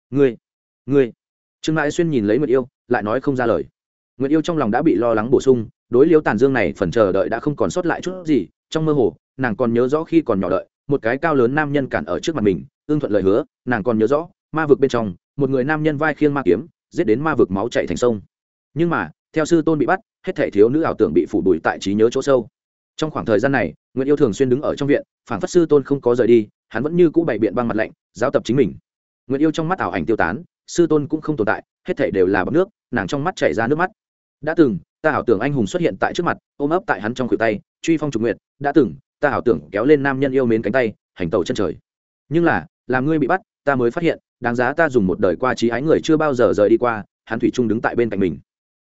ngươi ngươi trương mại xuyên nhìn lấy nguyệt yêu lại nói không ra lời nguyệt yêu trong lòng đã bị lo lắng bổ sung đối liêu tàn dương này phần chờ đợi đã không còn sót lại chút gì trong mơ hồ nàng còn nhớ rõ khi còn nhỏ đợi một cái cao lớn nam nhân cản ở trước mặt mình ương thuận lời hứa nàng còn nhớ rõ ma vực bên trong một người nam nhân vai khiêng ma kiếm giết đến ma vực máu chảy thành sông nhưng mà theo sư tôn bị bắt hết thể thiếu nữ ảo tưởng bị phủ bùi tại trí nhớ chỗ sâu trong khoảng thời gian này nguyễn yêu thường xuyên đứng ở trong viện phản phất sư tôn không có rời đi hắn vẫn như cũ bày biện băng mặt lạnh giáo tập chính mình nguyễn yêu trong mắt ảo ảnh tiêu tán sư tôn cũng không tồn tại hết thể đều là bọc nước nàng trong mắt chảy ra nước mắt đã từng ta hảo tưởng anh hùng xuất hiện tại trước mặt ôm ấp tại hắn trong khuỷu tay truy phong trục nguyện đã từng ta hảo tưởng kéo lên nam nhân yêu mến cánh tay hành tàu chân trời nhưng là làm ngươi bị bắt ta mới phát hiện đáng giá ta dùng một đời qua trí ái người chưa bao giờ rời đi qua hắn thủy trung đứng tại bên cạnh mình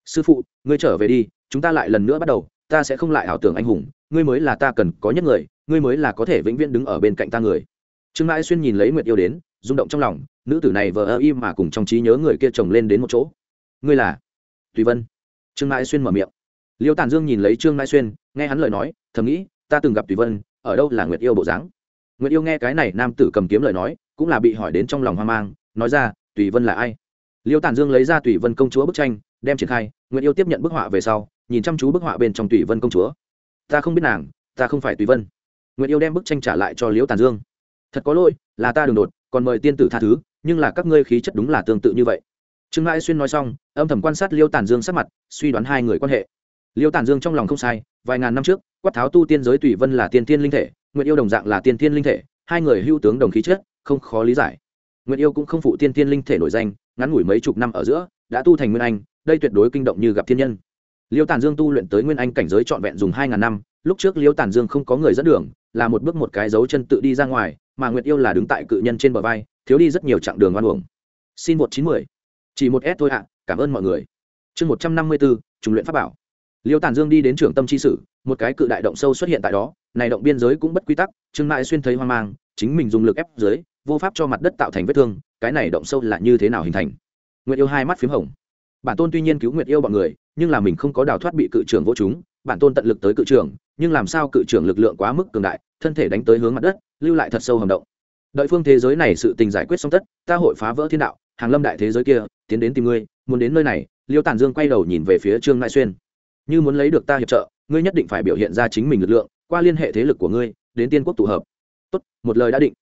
sư phụ ngươi trở về đi chúng ta lại lần nữa bắt đầu ta sẽ không lại ảo tưởng anh hùng ngươi mới là ta cần có nhất người ngươi mới là có thể vĩnh viễn đứng ở bên cạnh ta người trương mãi xuyên nhìn lấy nguyệt yêu đến rung động trong lòng nữ tử này vờ ơ im mà cùng trong trí nhớ người kia chồng lên đến một chỗ ngươi là tùy vân trương mãi xuyên mở miệng liêu tản dương nhìn lấy trương mãi xuyên nghe hắn lời nói thầm nghĩ ta từng gặp tùy vân ở đâu là nguyệt yêu bộ dáng nguyệt yêu nghe cái này nam tử cầm kiếm lời nói cũng là bị hỏi đến trong lòng hoang mang nói ra tùy vân là ai liêu tản dương lấy ra tùy vân công chúa bức tranh đem triển khai nguyệt yêu tiếp nhận bức họa về sau nhìn chăm chú bức họa bên trong tùy vân công chúa ta không biết nàng ta không phải tùy vân nguyện yêu đem bức tranh trả lại cho liễu tàn dương thật có lỗi là ta đường đột còn mời tiên tử tha thứ nhưng là các ngươi khí chất đúng là tương tự như vậy trương mãi xuyên nói xong âm thầm quan sát liêu tàn dương sắc mặt suy đoán hai người quan hệ liêu tàn dương trong lòng không sai vài ngàn năm trước quát tháo tu tiên giới tùy vân là tiên tiên linh thể nguyện yêu đồng dạng là tiên tiên linh thể hai người hưu tướng đồng khí chất không khó lý giải nguyện yêu cũng không phụ tiên tiên linh thể nổi danh ngắn ngủi mấy chục năm ở giữa đã tu thành nguyên anh đây tuyệt đối kinh động như gặp thiên nhân liêu Tản dương tu luyện tới nguyên anh cảnh giới trọn vẹn dùng hai ngàn năm lúc trước liêu Tản dương không có người dẫn đường là một bước một cái dấu chân tự đi ra ngoài mà nguyệt yêu là đứng tại cự nhân trên bờ vai thiếu đi rất nhiều chặng đường ngoan uổng xin một chín mười chỉ một s thôi ạ cảm ơn mọi người chương một trăm năm mươi bốn trùng luyện pháp bảo liêu Tản dương đi đến trưởng tâm chi sử một cái cự đại động sâu xuất hiện tại đó này động biên giới cũng bất quy tắc trương mãi xuyên thấy hoang mang chính mình dùng lực ép dưới vô pháp cho mặt đất tạo thành vết thương cái này động sâu là như thế nào hình thành nguyệt yêu hai mắt phím hồng bản tôn tuy nhiên cứu nguyệt yêu bọn người nhưng là mình không có đào thoát bị cự trưởng vô chúng bản tôn tận lực tới cự trưởng nhưng làm sao cự trưởng lực lượng quá mức cường đại thân thể đánh tới hướng mặt đất lưu lại thật sâu hầm động đợi phương thế giới này sự tình giải quyết xong tất ta hội phá vỡ thiên đạo hàng lâm đại thế giới kia tiến đến tìm ngươi muốn đến nơi này liêu tàn dương quay đầu nhìn về phía trương nại xuyên như muốn lấy được ta hiệp trợ ngươi nhất định phải biểu hiện ra chính mình lực lượng qua liên hệ thế lực của ngươi đến tiên quốc tụ hợp tốt một lời đã định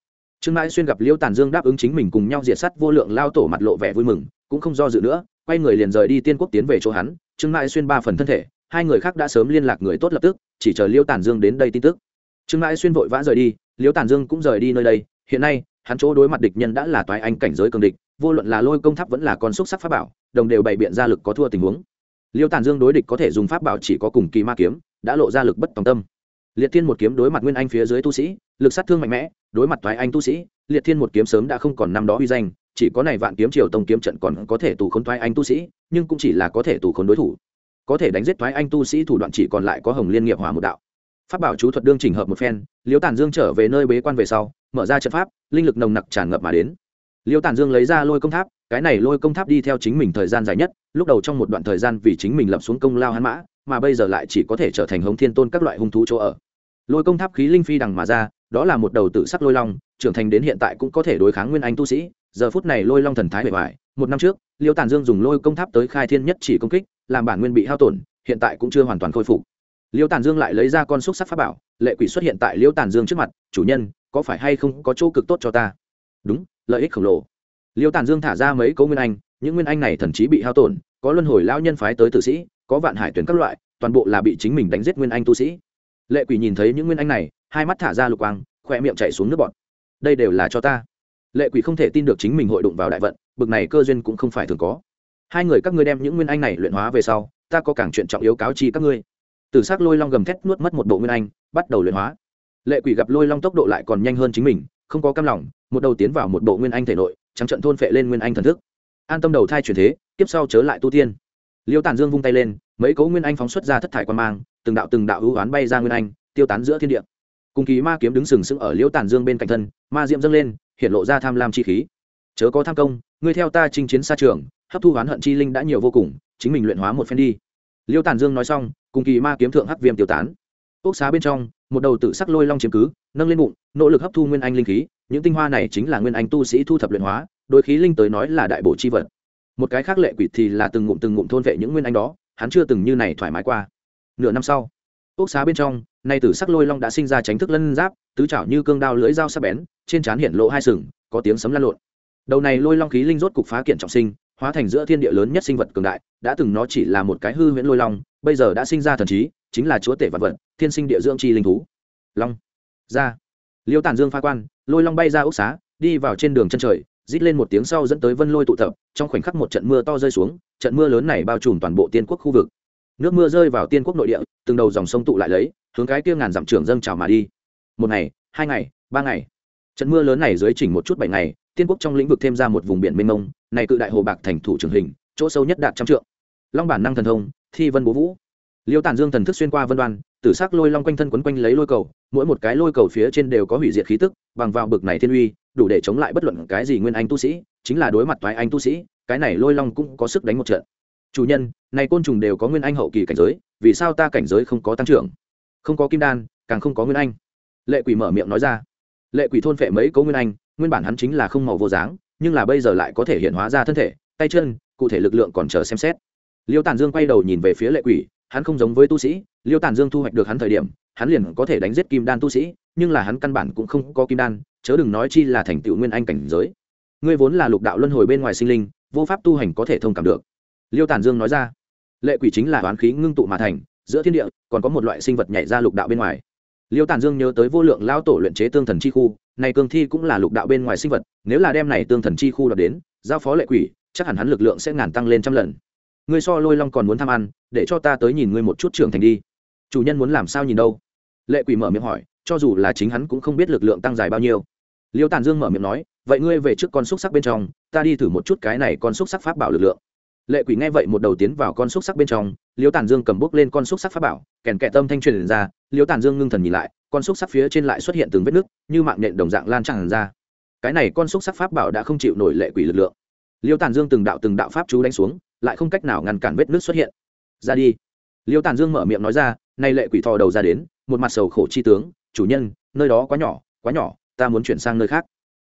trương nại xuyên gặp liêu tàn dương đáp ứng chính mình cùng nhau diệt sắt vô lượng lao tổ mặt lộ vẻ vui mừng cũng không do dự nữa quay người liền rời đi tiên quốc tiến về chỗ hắn trương mãi xuyên ba phần thân thể hai người khác đã sớm liên lạc người tốt lập tức chỉ chờ liêu tản dương đến đây tin tức trương mãi xuyên vội vã rời đi liêu tản dương cũng rời đi nơi đây hiện nay hắn chỗ đối mặt địch nhân đã là toái anh cảnh giới cường địch vô luận là lôi công tháp vẫn là con xúc sắc pháp bảo đồng đều bày biện ra lực có thua tình huống liêu tản dương đối địch có thể dùng pháp bảo chỉ có cùng kỳ ma kiếm đã lộ ra lực bất tòng tâm liệt thiên một kiếm đối mặt nguyên anh phía dưới tu sĩ lực sát thương mạnh mẽ đối mặt toái anh tu sĩ liệt thiên một kiếm sớm đã không còn năm đó uy danh chỉ có này vạn kiếm triều tông kiếm trận còn có thể tù khốn toái anh tu sĩ nhưng cũng chỉ là có thể tù khốn đối thủ có thể đánh giết thoái anh tu sĩ thủ đoạn chỉ còn lại có hồng liên nghiệp hỏa một đạo Phát bảo chú thuật đương chỉnh hợp một phen liêu tàn dương trở về nơi bế quan về sau mở ra trận pháp linh lực nồng nặc tràn ngập mà đến liêu tàn dương lấy ra lôi công tháp cái này lôi công tháp đi theo chính mình thời gian dài nhất lúc đầu trong một đoạn thời gian vì chính mình lập xuống công lao hắn mã mà bây giờ lại chỉ có thể trở thành hống thiên tôn các loại hung thú chỗ ở lôi công tháp khí linh phi đằng mà ra đó là một đầu tự sắc lôi long trưởng thành đến hiện tại cũng có thể đối kháng nguyên anh tu sĩ giờ phút này lôi long thần thái bề bài một năm trước liêu tàn dương dùng lôi công tháp tới khai thiên nhất chỉ công kích làm bản nguyên bị hao tổn hiện tại cũng chưa hoàn toàn khôi phục liêu tàn dương lại lấy ra con xúc sắc pháp bảo lệ quỷ xuất hiện tại liêu tàn dương trước mặt chủ nhân có phải hay không có chỗ cực tốt cho ta đúng lợi ích khổng lồ liêu tàn dương thả ra mấy cấu nguyên anh những nguyên anh này thần chí bị hao tổn có luân hồi lao nhân phái tới tử sĩ có vạn hải tuyển các loại toàn bộ là bị chính mình đánh giết nguyên anh tu sĩ lệ quỷ nhìn thấy những nguyên anh này hai mắt thả ra lục quang khoe miệng chạy xuống nước bọt đây đều là cho ta lệ quỷ không thể tin được chính mình hội đụng vào đại vận bực này cơ duyên cũng không phải thường có hai người các ngươi đem những nguyên anh này luyện hóa về sau ta có càng chuyện trọng yếu cáo chi các ngươi tử s lôi long gầm thét nuốt mất một bộ nguyên anh bắt đầu luyện hóa lệ quỷ gặp lôi long tốc độ lại còn nhanh hơn chính mình không có cam lòng một đầu tiến vào một bộ nguyên anh thể nội trắng trận thôn phệ lên nguyên anh thần thức an tâm đầu thai chuyển thế tiếp sau chớ lại tu tiên liêu tản dương vung tay lên mấy cấu nguyên anh phóng xuất ra thất thải quan mang từng đạo từng đạo hữu oán bay ra nguyên anh tiêu tán giữa thiên địa cung kỳ ma kiếm đứng sừng sững ở liêu tản dương bên cạnh thân ma diệm dâng lên hiện lộ ra tham lam chi khí chớ có tham công ngươi theo ta chinh chiến xa trường hấp thu hoán hận chi linh đã nhiều vô cùng chính mình luyện hóa một phen đi liêu tàn dương nói xong cùng kỳ ma kiếm thượng hắc viêm tiêu tán ốc xá bên trong một đầu tự sắc lôi long chiếm cứ nâng lên bụng nỗ lực hấp thu nguyên anh linh khí những tinh hoa này chính là nguyên anh tu sĩ thu thập luyện hóa đôi khí linh tới nói là đại bổ chi vật một cái khác lệ quỷ thì là từng ngụm từng ngụm thôn vệ những nguyên anh đó hắn chưa từng như này thoải mái qua nửa năm sau ốc xá bên trong nay tử sắc lôi long đã sinh ra tránh thức lân giáp tứ chảo như cương đao lưỡi dao sắc bén trên trán hiện lộ hai sừng có tiếng sấm lan lộn đầu này lôi long khí linh rốt cục phá kiện trọng sinh hóa thành giữa thiên địa lớn nhất sinh vật cường đại đã từng nó chỉ là một cái hư huyễn lôi long bây giờ đã sinh ra thần trí chính là chúa tể vật vật thiên sinh địa dưỡng chi linh thú long ra liêu tàn dương pha quan lôi long bay ra ốc xá đi vào trên đường chân trời rít lên một tiếng sau dẫn tới vân lôi tụ tập trong khoảnh khắc một trận mưa to rơi xuống trận mưa lớn này bao trùm toàn bộ tiên quốc khu vực nước mưa rơi vào tiên quốc nội địa từng đầu dòng sông tụ lại lấy hướng cái kia ngàn dặm trưởng dâng trào mà đi một ngày hai ngày ba ngày trận mưa lớn này dưới chỉnh một chút bảy ngày tiên quốc trong lĩnh vực thêm ra một vùng biển mênh mông này cự đại hồ bạc thành thủ trưởng hình chỗ sâu nhất đạt trăm trượng long bản năng thần thông thi vân bố vũ liêu tản dương thần thức xuyên qua vân đoan tử sắc lôi long quanh thân quấn quanh lấy lôi cầu mỗi một cái lôi cầu phía trên đều có hủy diệt khí tức bằng vào bực này thiên uy đủ để chống lại bất luận cái gì nguyên anh tu sĩ chính là đối mặt thoái anh tu sĩ cái này lôi long cũng có sức đánh một trận chủ nhân này côn trùng đều có nguyên anh hậu kỳ cảnh giới vì sao ta cảnh giới không có tăng trưởng không có kim đan càng không có nguyên anh lệ quỷ mở miệng nói ra lệ quỷ thôn phệ mấy cấu nguyên anh nguyên bản hắn chính là không màu vô dáng nhưng là bây giờ lại có thể hiện hóa ra thân thể tay chân cụ thể lực lượng còn chờ xem xét liêu tàn dương quay đầu nhìn về phía lệ quỷ hắn không giống với tu sĩ liêu tàn dương thu hoạch được hắn thời điểm hắn liền có thể đánh giết kim đan tu sĩ nhưng là hắn căn bản cũng không có kim đan chớ đừng nói chi là thành tựu nguyên anh cảnh giới ngươi vốn là lục đạo luân hồi bên ngoài sinh linh vô pháp tu hành có thể thông cảm được liêu tàn dương nói ra lệ quỷ chính là đoán khí ngưng tụ mà thành giữa thiên địa còn có một loại sinh vật nhảy ra lục đạo bên ngoài liêu tàn dương nhớ tới vô lượng lao tổ luyện chế tương thần chi khu này cương thi cũng là lục đạo bên ngoài sinh vật nếu là đem này tương thần chi khu đọc đến giao phó lệ quỷ chắc hẳn hắn lực lượng sẽ ngàn tăng lên trăm lần ngươi so lôi long còn muốn tham ăn để cho ta tới nhìn ngươi một chút trưởng thành đi chủ nhân muốn làm sao nhìn đâu lệ quỷ mở miệng hỏi cho dù là chính hắn cũng không biết lực lượng tăng dài bao nhiêu liêu tàn dương mở miệng nói vậy ngươi về trước con xúc sắc bên trong ta đi thử một chút cái này con xúc sắc pháp bảo lực lượng lệ quỷ nghe vậy một đầu tiến vào con xúc sắc bên trong liêu tàn dương cầm bốc lên con xúc sắc pháp bảo kèn kẹ tâm thanh truyền ra liêu tàn dương ngưng thần nhìn lại con xúc sắc phía trên lại xuất hiện từng vết nứt như mạng nhện đồng dạng lan tràn ra cái này con xúc sắc pháp bảo đã không chịu nổi lệ quỷ lực lượng liêu tàn dương từng đạo từng đạo pháp chú đánh xuống lại không cách nào ngăn cản vết nứt xuất hiện ra đi liêu tàn dương mở miệng nói ra nay lệ quỷ thò đầu ra đến một mặt sầu khổ chi tướng chủ nhân nơi đó quá nhỏ quá nhỏ ta muốn chuyển sang nơi khác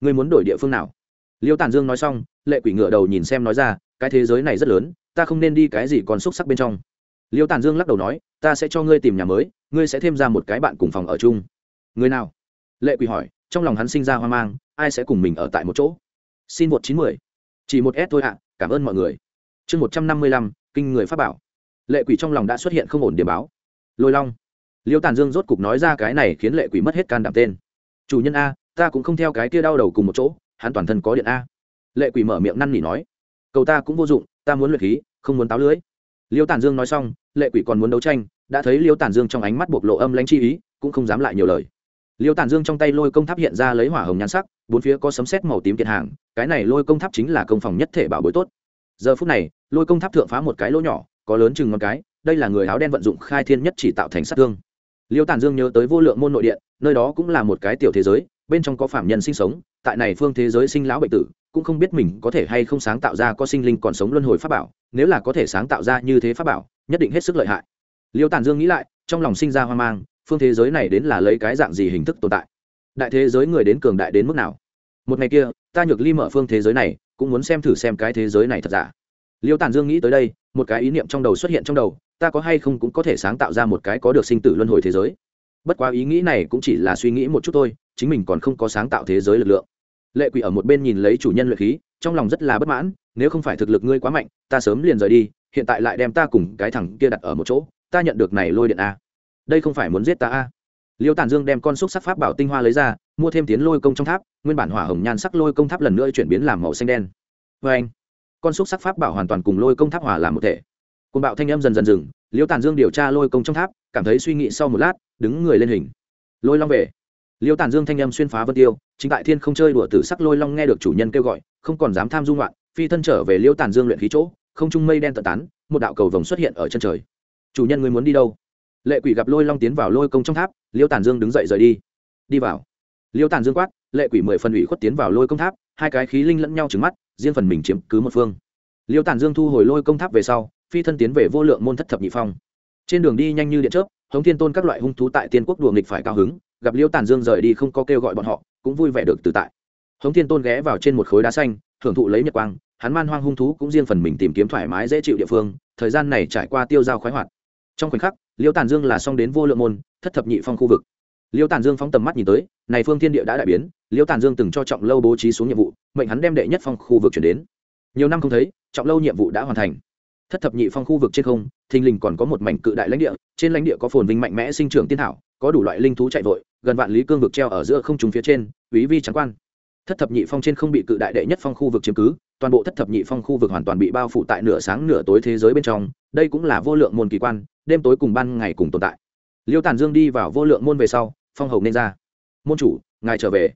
ngươi muốn đổi địa phương nào liêu tàn dương nói xong lệ quỷ ngựa đầu nhìn xem nói ra cái thế giới này rất lớn ta không nên đi cái gì còn xúc sắc bên trong liêu tàn dương lắc đầu nói ta sẽ cho ngươi tìm nhà mới ngươi sẽ thêm ra một cái bạn cùng phòng ở chung người nào lệ quỳ hỏi trong lòng hắn sinh ra hoang mang ai sẽ cùng mình ở tại một chỗ xin một chín mươi chỉ một s thôi ạ cảm ơn mọi người chương một trăm năm mươi lăm kinh người pháp bảo lệ quỷ trong lòng đã xuất hiện không ổn điểm báo lôi long liêu tàn dương rốt cục nói ra cái này khiến lệ quỷ mất hết can đảm tên chủ nhân a ta cũng không theo cái kia đau đầu cùng một chỗ hắn toàn thân có điện a lệ quỷ mở miệng năn nỉ nói cầu ta cũng vô dụng ta muốn luyện khí không muốn táo lưới liêu tản dương nói xong lệ quỷ còn muốn đấu tranh đã thấy liêu tản dương trong ánh mắt bộc lộ âm lãnh chi ý cũng không dám lại nhiều lời liêu tản dương trong tay lôi công tháp hiện ra lấy hỏa hồng nhan sắc bốn phía có sấm xét màu tím kiện hàng cái này lôi công tháp chính là công phòng nhất thể bảo bối tốt giờ phút này lôi công tháp thượng phá một cái lỗ nhỏ có lớn chừng ngón cái đây là người áo đen vận dụng khai thiên nhất chỉ tạo thành sát thương liêu tản dương nhớ tới vô lượng môn nội điện nơi đó cũng là một cái tiểu thế giới bên trong có phạm nhân sinh sống tại này phương thế giới sinh lão bệnh tử cũng không biết mình có thể hay không sáng tạo ra có sinh linh còn sống luân hồi pháp bảo nếu là có thể sáng tạo ra như thế pháp bảo nhất định hết sức lợi hại liêu tản dương nghĩ lại trong lòng sinh ra hoang mang phương thế giới này đến là lấy cái dạng gì hình thức tồn tại đại thế giới người đến cường đại đến mức nào một ngày kia ta nhược ly mở phương thế giới này cũng muốn xem thử xem cái thế giới này thật giả liêu tản dương nghĩ tới đây một cái ý niệm trong đầu xuất hiện trong đầu ta có hay không cũng có thể sáng tạo ra một cái có được sinh tử luân hồi thế giới bất quá ý nghĩ này cũng chỉ là suy nghĩ một chút thôi chính mình còn không có sáng tạo thế giới lực lượng lệ quỷ ở một bên nhìn lấy chủ nhân luyện khí trong lòng rất là bất mãn nếu không phải thực lực ngươi quá mạnh ta sớm liền rời đi hiện tại lại đem ta cùng cái thằng kia đặt ở một chỗ ta nhận được này lôi điện a đây không phải muốn giết ta a liêu tản dương đem con xúc sắc pháp bảo tinh hoa lấy ra mua thêm tiến lôi công trong tháp nguyên bản hỏa hồng nhan sắc lôi công tháp lần nữa chuyển biến làm màu xanh đen vê anh con xúc sắc pháp bảo hoàn toàn cùng lôi công tháp hỏa làm một thể côn bạo thanh âm dần dần dừng liêu tản dương điều tra lôi công trong tháp cảm thấy suy nghĩ sau một lát đứng người lên hình lôi long về liêu tàn dương thanh âm xuyên phá vân tiêu chính tại thiên không chơi đùa tử sắc lôi long nghe được chủ nhân kêu gọi không còn dám tham dung loạn phi thân trở về liêu tàn dương luyện khí chỗ không trung mây đen tận tán một đạo cầu vồng xuất hiện ở chân trời chủ nhân người muốn đi đâu lệ quỷ gặp lôi long tiến vào lôi công trong tháp liêu tàn dương đứng dậy rời đi đi vào liêu tàn dương quát lệ quỷ mười phần ủy khuất tiến vào lôi công tháp hai cái khí linh lẫn nhau trứng mắt riêng phần mình chiếm cứ một phương liêu tàn dương thu hồi lôi công tháp về sau phi thân tiến về vô lượng môn thất thập nhị phong trên đường đi nhanh như điện chớp Thống thiên tôn các loại hung thú tại tiên quốc đùa nghịch phải cao hứng gặp liêu tàn dương rời đi không có kêu gọi bọn họ cũng vui vẻ được tự tại Thống thiên tôn ghé vào trên một khối đá xanh thưởng thụ lấy nhật quang hắn man hoang hung thú cũng riêng phần mình tìm kiếm thoải mái dễ chịu địa phương thời gian này trải qua tiêu dao khoái hoạt trong khoảnh khắc liêu tàn dương là xong đến vô lượng môn thất thập nhị phong khu vực liêu tàn dương phóng tầm mắt nhìn tới này phương thiên địa đã đại biến liêu tàn dương từng cho trọng lâu bố trí xuống nhiệm vụ mệnh hắn đem đệ nhất phong khu vực chuyển đến nhiều năm không thấy trọng lâu nhiệm vụ đã hoàn thành thất thập nhị phong khu vực trên không thình lình còn có một mảnh cự đại lãnh địa trên lãnh địa có phồn vinh mạnh mẽ sinh trưởng tiên thảo có đủ loại linh thú chạy vội gần vạn lý cương vực treo ở giữa không trùng phía trên quý vi trắng quan thất thập nhị phong trên không bị cự đại đệ nhất phong khu vực chiếm cứ toàn bộ thất thập nhị phong khu vực hoàn toàn bị bao phủ tại nửa sáng nửa tối thế giới bên trong đây cũng là vô lượng môn kỳ quan đêm tối cùng ban ngày cùng tồn tại liêu tàn dương đi vào vô lượng môn về sau phong hầu nên ra môn chủ ngài trở về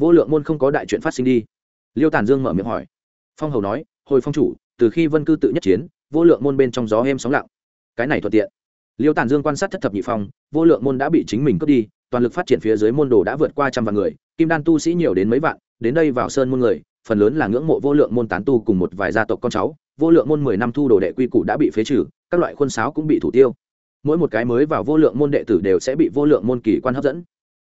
vô lượng môn không có đại chuyện phát sinh đi liêu tàn dương mở miệng hỏi phong hầu nói hồi phong chủ từ khi vân cư tự nhất chiến vô lượng môn bên trong gió êm sóng lặng cái này thuận tiện liêu tàn dương quan sát thất thập nhị phòng, vô lượng môn đã bị chính mình cướp đi toàn lực phát triển phía dưới môn đồ đã vượt qua trăm vạn người kim đan tu sĩ nhiều đến mấy vạn đến đây vào sơn môn người phần lớn là ngưỡng mộ vô lượng môn tán tu cùng một vài gia tộc con cháu vô lượng môn mười năm thu đồ đệ quy củ đã bị phế trừ các loại khuôn sáo cũng bị thủ tiêu mỗi một cái mới vào vô lượng môn đệ tử đều sẽ bị vô lượng môn kỳ quan hấp dẫn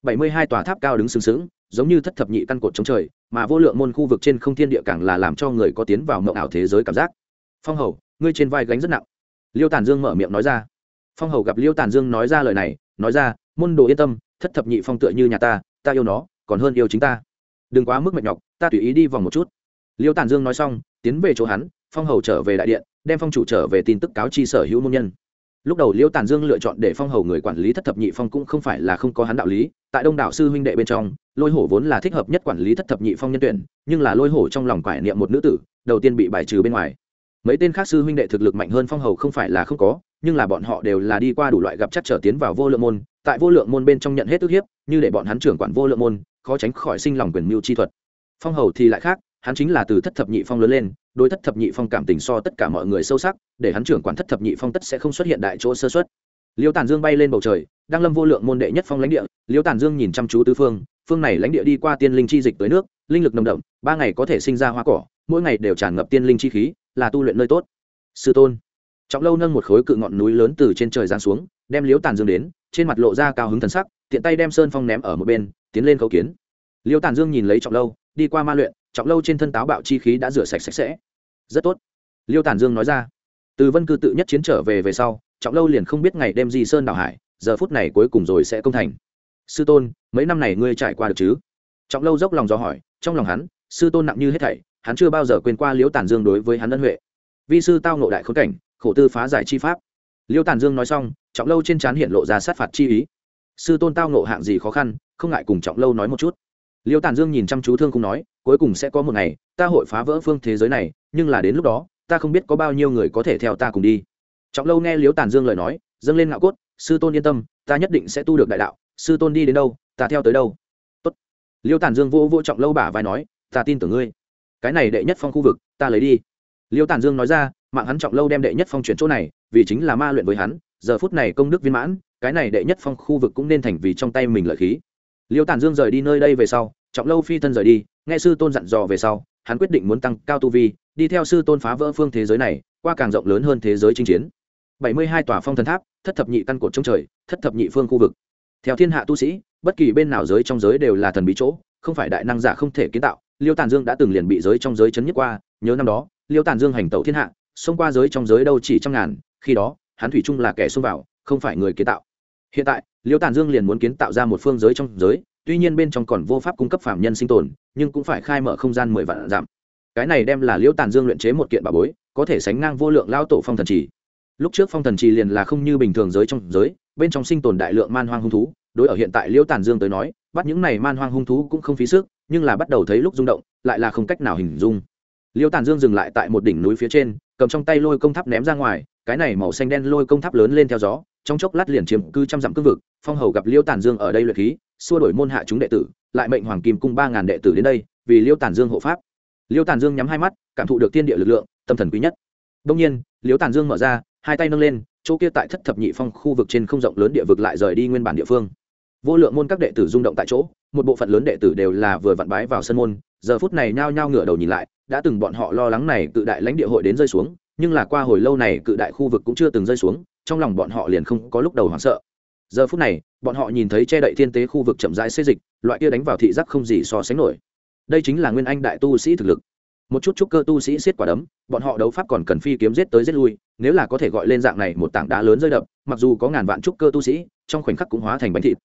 bảy mươi hai tòa tháp cao đứng sừng sững giống như thất thập nhị căn cột chống trời mà vô lượng môn khu vực trên không thiên địa càng là làm cho người có tiến vào mộng ảo thế giới cảm giác phong hầu ngươi trên vai gánh rất nặng liêu Tản dương mở miệng nói ra phong hầu gặp liêu Tản dương nói ra lời này nói ra môn đồ yên tâm thất thập nhị phong tựa như nhà ta ta yêu nó còn hơn yêu chính ta đừng quá mức mệt nhọc ta tùy ý đi vòng một chút liêu Tản dương nói xong tiến về chỗ hắn phong hầu trở về đại điện đem phong chủ trở về tin tức cáo chi sở hữu môn nhân lúc đầu liêu Tản dương lựa chọn để phong hầu người quản lý thất thập nhị phong cũng không phải là không có hắn đạo lý tại đông đảo sư huynh đệ bên trong lôi hổ vốn là thích hợp nhất quản lý thất thập nhị phong nhân tuyển nhưng là lôi hổ trong lòng quải niệm một nữ tử đầu tiên bị bài trừ bên ngoài mấy tên khác sư huynh đệ thực lực mạnh hơn phong hầu không phải là không có nhưng là bọn họ đều là đi qua đủ loại gặp chắc trở tiến vào vô lượng môn tại vô lượng môn bên trong nhận hết ức hiếp như để bọn hắn trưởng quản vô lượng môn khó tránh khỏi sinh lòng quyền mưu chi thuật phong hầu thì lại khác hắn chính là từ thất thập nhị phong lớn lên đối thất thập nhị phong cảm tình so tất cả mọi người sâu sắc để hắn trưởng quản thất thập nhị phong tất sẽ không xuất hiện đại chỗ sơ xuất liêu tàn dương bay lên bầu trời đang lâm vô lượng môn đệ nhất phong lãnh địa liêu tàn dương nhìn chăm chú tứ phương phương này lãnh địa đi qua tiên linh chi dịch tới nước linh lực nồng đậm ba ngày có thể sinh ra hoa cỏ mỗi ngày đều tràn ngập tiên linh chi khí là tu luyện nơi tốt sư tôn trọng lâu nâng một khối cự ngọn núi lớn từ trên trời giáng xuống đem liếu tàn dương đến trên mặt lộ ra cao hứng thần sắc tiện tay đem sơn phong ném ở một bên tiến lên khấu kiến liêu tàn dương nhìn lấy trọng lâu đi qua ma luyện trọng lâu trên thân táo bạo chi khí đã rửa sạch sạch sẽ rất tốt liêu tàn dương nói ra từ vân cư tự nhất chiến trở về về sau trọng lâu liền không biết ngày đem gì sơn đào hải giờ phút này cuối cùng rồi sẽ công thành sư tôn mấy năm này ngươi trải qua được chứ trọng lâu dốc lòng do hỏi trong lòng hắn sư tôn nặng như hết thảy hắn chưa bao giờ quên qua liễu tản dương đối với hắn ân huệ vi sư tao nộ đại khốn cảnh khổ tư phá giải chi pháp liễu tản dương nói xong trọng lâu trên trán hiện lộ ra sát phạt chi ý sư tôn tao nộ hạng gì khó khăn không ngại cùng trọng lâu nói một chút liễu tản dương nhìn chăm chú thương không nói cuối cùng sẽ có một ngày ta hội phá vỡ phương thế giới này nhưng là đến lúc đó ta không biết có bao nhiêu người có thể theo ta cùng đi trọng lâu nghe liễu tản dương lời nói dâng lên ngạo cốt sư tôn yên tâm ta nhất định sẽ tu được đại đạo sư tôn đi đến đâu ta theo tới đâu tốt liễu tản dương vỗ vỗ trọng lâu bả vai nói ta tin tưởng ngươi cái này đệ nhất phong khu vực ta lấy đi liêu tản dương nói ra mạng hắn trọng lâu đem đệ nhất phong chuyển chỗ này vì chính là ma luyện với hắn giờ phút này công đức viên mãn cái này đệ nhất phong khu vực cũng nên thành vì trong tay mình lợi khí liêu tản dương rời đi nơi đây về sau trọng lâu phi thân rời đi nghe sư tôn dặn dò về sau hắn quyết định muốn tăng cao tu vi đi theo sư tôn phá vỡ phương thế giới này qua càng rộng lớn hơn thế giới chinh chiến bảy mươi hai tòa phong thần tháp thất thập nhị căn cột trong trời thất thập nhị phương khu vực theo thiên hạ tu sĩ bất kỳ bên nào giới trong giới đều là thần bí chỗ không phải đại năng giả không thể kiến tạo liêu tàn dương đã từng liền bị giới trong giới chấn nhất qua nhớ năm đó liêu tàn dương hành tẩu thiên hạ xông qua giới trong giới đâu chỉ trăm ngàn khi đó hắn thủy chung là kẻ xông vào không phải người kiến tạo hiện tại liêu tàn dương liền muốn kiến tạo ra một phương giới trong giới tuy nhiên bên trong còn vô pháp cung cấp phạm nhân sinh tồn nhưng cũng phải khai mở không gian mười vạn giảm cái này đem là liêu tàn dương luyện chế một kiện bà bối có thể sánh ngang vô lượng lao tổ phong thần trì lúc trước phong thần trì liền là không như bình thường giới trong giới bên trong sinh tồn đại lượng man hoang hung thú đối ở hiện tại liêu tàn dương tới nói bắt những này man hoang hung thú cũng không phí sức nhưng là bắt đầu thấy lúc rung động lại là không cách nào hình dung liêu tàn dương dừng lại tại một đỉnh núi phía trên cầm trong tay lôi công tháp ném ra ngoài cái này màu xanh đen lôi công tháp lớn lên theo gió trong chốc lát liền chiếm cư trăm dặm cương vực phong hầu gặp liêu tàn dương ở đây luyện khí xua đổi môn hạ chúng đệ tử lại mệnh hoàng kim cung ba ngàn đệ tử đến đây vì liêu tàn dương hộ pháp liêu tàn dương nhắm hai mắt cảm thụ được thiên địa lực lượng tâm thần quý nhất đông nhiên liêu tàn dương mở ra hai tay nâng lên chỗ kia tại thất thập nhị phong khu vực trên không rộng lớn địa vực lại rời đi nguyên bản địa phương vô lượng môn các đệ tử rung động tại chỗ một bộ phận lớn đệ tử đều là vừa vặn bái vào sân môn giờ phút này nhao nhao ngửa đầu nhìn lại đã từng bọn họ lo lắng này cự đại lãnh địa hội đến rơi xuống nhưng là qua hồi lâu này cự đại khu vực cũng chưa từng rơi xuống trong lòng bọn họ liền không có lúc đầu hoảng sợ giờ phút này bọn họ nhìn thấy che đậy thiên tế khu vực chậm rãi xây dịch loại kia đánh vào thị giác không gì so sánh nổi đây chính là nguyên anh đại tu sĩ thực lực một chút chút cơ tu sĩ siết quả đấm bọn họ đấu pháp còn cần phi kiếm giết tới giết lui nếu là có thể gọi lên dạng này một tảng đá lớn rơi đập mặc dù có ngàn vạn chút cơ tu sĩ trong khoảnh khắc cũng hóa thành bánh thịt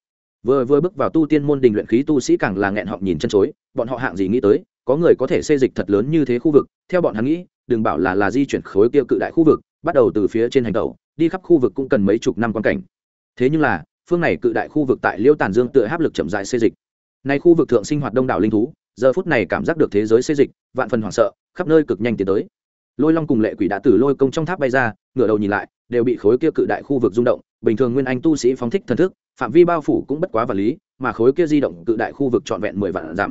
vừa vừa bước vào tu tiên môn đình luyện khí tu sĩ càng là nghẹn họng nhìn chân chối bọn họ hạng gì nghĩ tới có người có thể xây dịch thật lớn như thế khu vực theo bọn hắn nghĩ đừng bảo là là di chuyển khối kia cự đại khu vực bắt đầu từ phía trên hành tàu đi khắp khu vực cũng cần mấy chục năm quan cảnh thế nhưng là phương này cự đại khu vực tại liêu tàn dương tựa áp lực chậm dài xây dịch nay khu vực thượng sinh hoạt đông đảo linh thú giờ phút này cảm giác được thế giới xây dịch vạn phần hoảng sợ khắp nơi cực nhanh tiến tới lôi long cùng lệ quỷ đã từ lôi công trong tháp bay ra ngửa đầu nhìn lại đều bị khối kia cự đại khu vực rung động bình thường nguyên anh tu sĩ phóng thích thần thức phạm vi bao phủ cũng bất quá vật lý mà khối kia di động cự đại khu vực trọn vẹn mười vạn giảm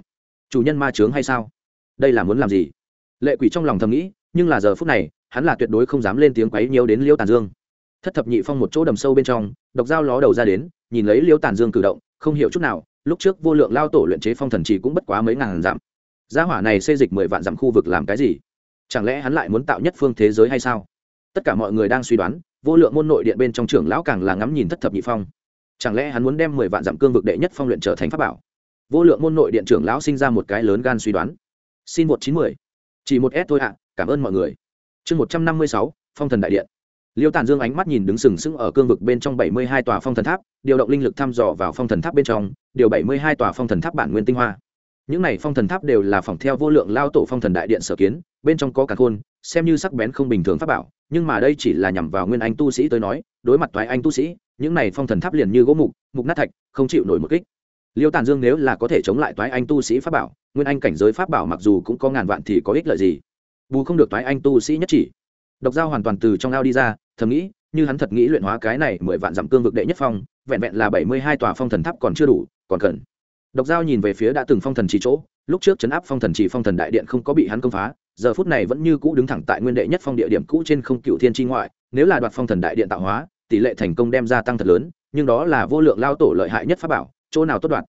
chủ nhân ma trướng hay sao đây là muốn làm gì lệ quỷ trong lòng thầm nghĩ nhưng là giờ phút này hắn là tuyệt đối không dám lên tiếng quấy nhiều đến liêu tàn dương thất thập nhị phong một chỗ đầm sâu bên trong độc dao ló đầu ra đến nhìn lấy liêu tàn dương cử động không hiểu chút nào lúc trước vô lượng lao tổ luyện chế phong thần chỉ cũng bất quá mấy ngàn dặm gia hỏa này xây dịch mười vạn dặm khu vực làm cái gì chẳng lẽ hắn lại muốn tạo nhất phương thế giới hay sao tất cả mọi người đang suy đoán vô lượng môn nội điện bên trong trưởng lão càng là ngắm nhìn thất thập nhị phong chẳng lẽ hắn muốn đem mười vạn dặm cương vực đệ nhất phong luyện trở thành pháp bảo vô lượng môn nội điện trưởng lão sinh ra một cái lớn gan suy đoán xin một chín mười chỉ một s thôi ạ cảm ơn mọi người chương một trăm năm mươi sáu phong thần đại điện liêu tàn dương ánh mắt nhìn đứng sừng sững ở cương vực bên trong bảy mươi hai tòa phong thần tháp điều động linh lực thăm dò vào phong thần tháp bên trong điều bảy mươi hai tòa phong thần tháp bản nguyên tinh hoa những này phong thần tháp đều là phòng theo vô lượng lao tổ phong thần đại điện sở kiến bên trong có cả khôn xem như sắc bén không bình thường pháp bảo nhưng mà đây chỉ là nhằm vào nguyên anh tu sĩ tới nói đối mặt toái anh tu sĩ những này phong thần tháp liền như gỗ mục mục nát thạch không chịu nổi một kích liêu tàn dương nếu là có thể chống lại toái anh tu sĩ pháp bảo nguyên anh cảnh giới pháp bảo mặc dù cũng có ngàn vạn thì có ích lợi gì bù không được toái anh tu sĩ nhất chỉ độc giao hoàn toàn từ trong ao đi ra thầm nghĩ như hắn thật nghĩ luyện hóa cái này mười vạn dặm cương vực đệ nhất phong vẹn vẹn là bảy mươi hai tòa phong thần tháp còn chưa đủ còn cần độc giao nhìn về phía đã từng phong thần chỉ chỗ lúc trước chấn áp phong thần chỉ phong thần đại điện không có bị hắn công phá giờ phút này vẫn như cũ đứng thẳng tại nguyên đệ nhất phong địa điểm cũ trên không cựu thiên tri ngoại nếu là đoạt phong thần đại điện tạo hóa tỷ lệ thành công đem ra tăng thật lớn nhưng đó là vô lượng lao tổ lợi hại nhất pháp bảo chỗ nào tốt đoạn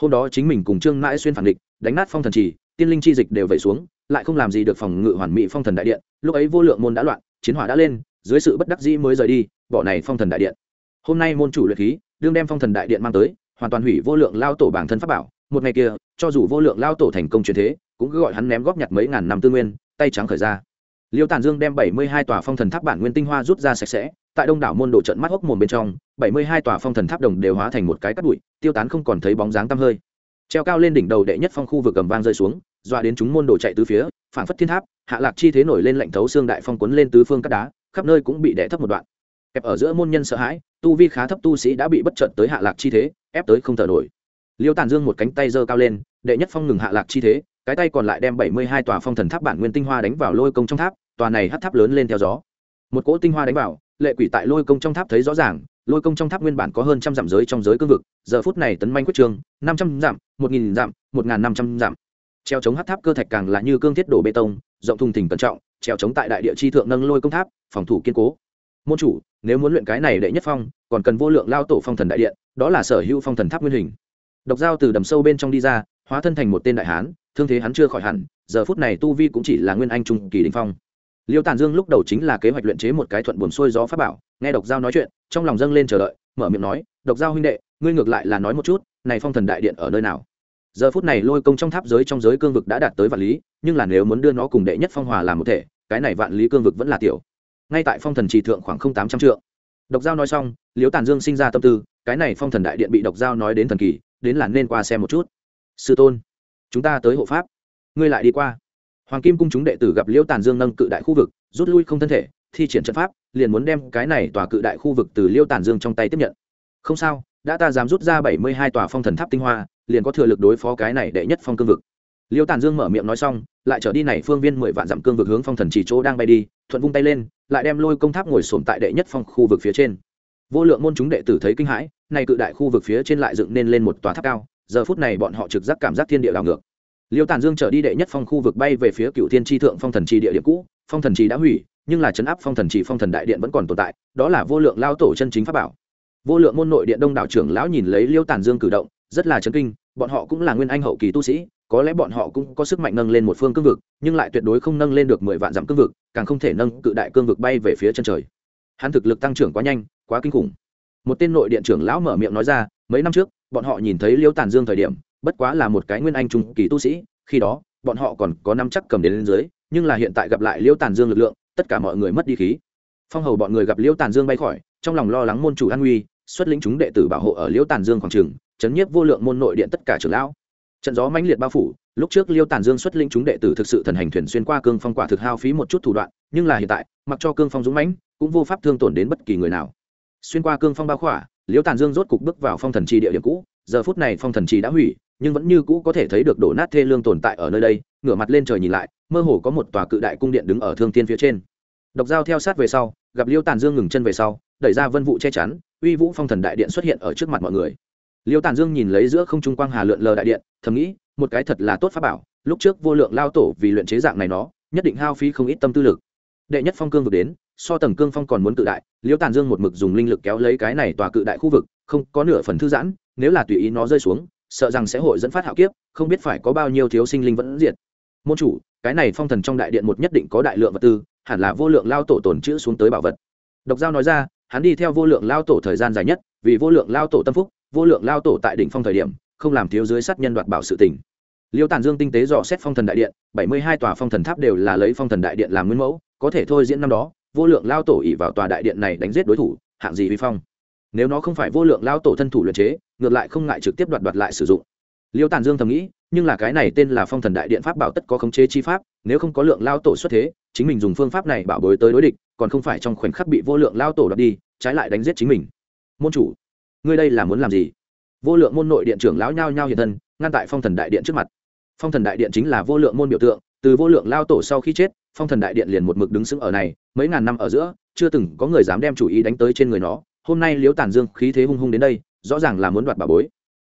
hôm đó chính mình cùng trương mãi xuyên phản địch đánh nát phong thần trì tiên linh chi dịch đều vẩy xuống lại không làm gì được phòng ngự hoàn mỹ phong thần đại điện lúc ấy vô lượng môn đã loạn chiến hỏa đã lên dưới sự bất đắc dĩ mới rời đi bỏ này phong thần đại điện hôm nay môn chủ luyện khí đương đem phong thần đại điện mang tới hoàn toàn hủy vô lượng lao tổ bản thân pháp bảo một ngày kia cho dù vô lượng lao tổ thành công truyền thế cũng cứ gọi hắn ném góp nhặt mấy ngàn năm tư nguyên tay trắng khởi ra liêu tàn dương đem bảy mươi hai tòa phong thần tháp bản nguyên tinh hoa rút ra sạch sẽ tại đông đảo môn độ trận mắt hốc mồm bên trong bảy mươi hai tòa phong thần tháp đồng đều hóa thành một cái cát bụi tiêu tán không còn thấy bóng dáng tăm hơi treo cao lên đỉnh đầu đệ nhất phong khu vực cầm vang rơi xuống dọa đến chúng môn độ chạy tứ phía phản phất thiên tháp hạ lạc chi thế nổi lên lạnh thấu xương đại phong cuốn lên tứ phương cắt đá khắp nơi cũng bị đè thấp một đoạn kẹp ở giữa môn nhân sợ hãi tu vi khá thấp tu sĩ đã bị bất trợt tới hạ lạc chi thế ép tới không thở nổi liêu tàn dương một cánh tay giơ cao lên đệ nhất phong ngừng hạ lạc chi thế cái tay còn lại đem bảy mươi hai tòa phong thần tháp bản nguyên tinh hoa đánh vào lôi công trong tháp tòa này hát tháp lớn lên theo gió một cỗ tinh hoa đánh vào lệ quỷ tại lôi công trong tháp thấy rõ ràng lôi công trong tháp nguyên bản có hơn trăm dặm giới trong giới cương vực giờ phút này tấn manh quyết trường năm trăm dặm một nghìn dặm một n g h n năm trăm dặm treo chống hát tháp cơ thạch càng là như cương thiết đổ bê tông rộng thùng thỉnh cẩn trọng treo chống tại đại địa chi thượng nâng lôi công tháp phòng thủ kiên cố môn chủ nếu muốn luyện cái này đệ nhất phong còn cần vô lượng lao tổ phong thần đại điện đó là sở hữu phong thần tháp nguyên hình độc dao từ đầm sâu bên trong đi ra hóa thân thành một tên đại hán thương thế hắn chưa khỏi hẳn giờ phút này tu vi cũng chỉ là nguyên anh trung kỳ đình phong liêu tàn dương lúc đầu chính là kế hoạch luyện chế một cái thuận buồn xuôi gió pháp bảo nghe độc giao nói chuyện trong lòng dâng lên chờ đợi mở miệng nói độc giao huynh đệ ngươi ngược lại là nói một chút này phong thần đại điện ở nơi nào giờ phút này lôi công trong tháp giới trong giới cương vực đã đạt tới vạn lý nhưng là nếu muốn đưa nó cùng đệ nhất phong hòa làm một thể cái này vạn lý cương vực vẫn là tiểu ngay tại phong thần trì thượng khoảng không tám trăm triệu độc giao nói xong Liêu tàn dương sinh ra tâm tư cái này phong thần đại điện bị độc giao nói đến thần kỳ đến là nên qua xem một chút sư tôn chúng ta tới hộ pháp ngươi lại đi qua hoàng kim cung chúng đệ tử gặp liễu tàn dương nâng cự đại khu vực rút lui không thân thể thi triển trận pháp liền muốn đem cái này tòa cự đại khu vực từ liễu tàn dương trong tay tiếp nhận không sao đã ta dám rút ra bảy mươi hai tòa phong thần tháp tinh hoa liền có thừa lực đối phó cái này đệ nhất phong cương vực liễu tàn dương mở miệng nói xong lại trở đi này phương viên mười vạn dặm cương vực hướng phong thần chỉ chỗ đang bay đi thuận vung tay lên lại đem lôi công tháp ngồi sồn tại đệ nhất phong khu vực phía trên vô lượng môn chúng đệ tử thấy kinh hãi nay cự đại khu vực phía trên lại dựng nên lên một tòa tháp cao giờ phút này bọn họ trực giác cảm giác thiên địa đảo ngược liêu tàn dương trở đi đệ nhất phong khu vực bay về phía cựu thiên tri thượng phong thần trì địa điểm cũ phong thần trì đã hủy nhưng là chấn áp phong thần trì phong thần đại điện vẫn còn tồn tại đó là vô lượng lao tổ chân chính pháp bảo vô lượng môn nội điện đông đảo trưởng lão nhìn lấy liêu tàn dương cử động rất là chấn kinh bọn họ cũng là nguyên anh hậu kỳ tu sĩ có lẽ bọn họ cũng có sức mạnh nâng lên một phương cương vực nhưng lại tuyệt đối không nâng lên được mười vạn dặm cương vực càng không thể nâng cự đại cương vực bay về phía chân trời hắn thực lực tăng trưởng quá nhanh quá kinh khủng một tên nội điện trưởng lão mở miệng nói ra mấy năm trước bọn họ nhìn thấy liêu tàn dương thời điểm bất quá là một cái nguyên anh trung kỳ tu sĩ khi đó bọn họ còn có năm chắc cầm đến lên dưới nhưng là hiện tại gặp lại liêu tàn dương lực lượng tất cả mọi người mất đi khí phong hầu bọn người gặp liêu tàn dương bay khỏi trong lòng lo lắng môn chủ an nguy xuất lĩnh chúng đệ tử bảo hộ ở liêu tàn dương khoảng trường chấn nhiếp vô lượng môn nội điện tất cả trưởng lão trận gió mãnh liệt bao phủ lúc trước liêu tàn dương xuất lĩnh chúng đệ tử thực sự thần hành thuyền xuyên qua cương phong quả thực hao phí một chút thủ đoạn nhưng là hiện tại mặc cho cương phong dũng mãnh cũng vô pháp thương tổn đến bất kỳ người nào xuyên qua cương phong bao khỏa liêu tàn dương rốt cục bước vào phong thần trì địa điểm cũ giờ phút này phong thần trì đã hủy nhưng vẫn như cũ có thể thấy được đổ nát thê lương tồn tại ở nơi đây ngửa mặt lên trời nhìn lại mơ hồ có một tòa cự đại cung điện đứng ở thương thiên phía trên độc dao theo sát về sau gặp liêu tàn dương ngừng chân về sau đẩy ra vân vụ che chắn uy vũ phong thần đại điện xuất hiện ở trước mặt mọi người liêu tàn dương nhìn lấy giữa không trung quang hà lượn lờ đại điện thầm nghĩ một cái thật là tốt pháp bảo lúc trước vô lượng lao tổ vì luyện chế dạng này nó nhất định hao phí không ít tâm tư lực đệ nhất phong cương vừa đến so tầng cương phong còn muốn cự đại liêu tàn dương một mực dùng linh lực kéo lấy cái này tòa cự đại khu vực không có nửa phần thư giãn nếu là tùy ý nó rơi xuống sợ rằng sẽ hội dẫn phát hạo kiếp không biết phải có bao nhiêu thiếu sinh linh vẫn diệt môn chủ cái này phong thần trong đại điện một nhất định có đại lượng vật tư hẳn là vô lượng lao tổ tồn chữ xuống tới bảo vật độc giao nói ra hắn đi theo vô lượng lao tổ thời gian dài nhất vì vô lượng lao tổ tâm phúc vô lượng lao tổ tại đỉnh phong thời điểm không làm thiếu dưới sát nhân đoạt bảo sự tình liêu tàn dương tinh tế dò xét phong thần đại điện bảy mươi hai tòa phong thần tháp đều là lấy phong thần đại điện làm nguyên mẫu có thể thôi diễn năm đó vô lượng lao tổ ỷ vào tòa đại điện này đánh giết đối thủ hạng gì uy phong nếu nó không phải vô lượng lao tổ thân thủ luyện chế ngược lại không ngại trực tiếp đoạt đoạt lại sử dụng liêu tàn dương thầm nghĩ nhưng là cái này tên là phong thần đại điện pháp bảo tất có khống chế chi pháp nếu không có lượng lao tổ xuất thế chính mình dùng phương pháp này bảo bối tới đối địch còn không phải trong khoảnh khắc bị vô lượng lao tổ đoạt đi trái lại đánh giết chính mình môn chủ ngươi đây là muốn làm gì vô lượng môn nội điện trưởng lão nhao nhao hiện thân ngăn tại phong thần đại điện trước mặt phong thần đại điện chính là vô lượng môn biểu tượng từ vô lượng lao tổ sau khi chết phong thần đại điện liền một mực đứng sững ở này mấy ngàn năm ở giữa chưa từng có người dám đem chủ ý đánh tới trên người nó hôm nay liễu tản dương khí thế hung hung đến đây rõ ràng là muốn đoạt bà bối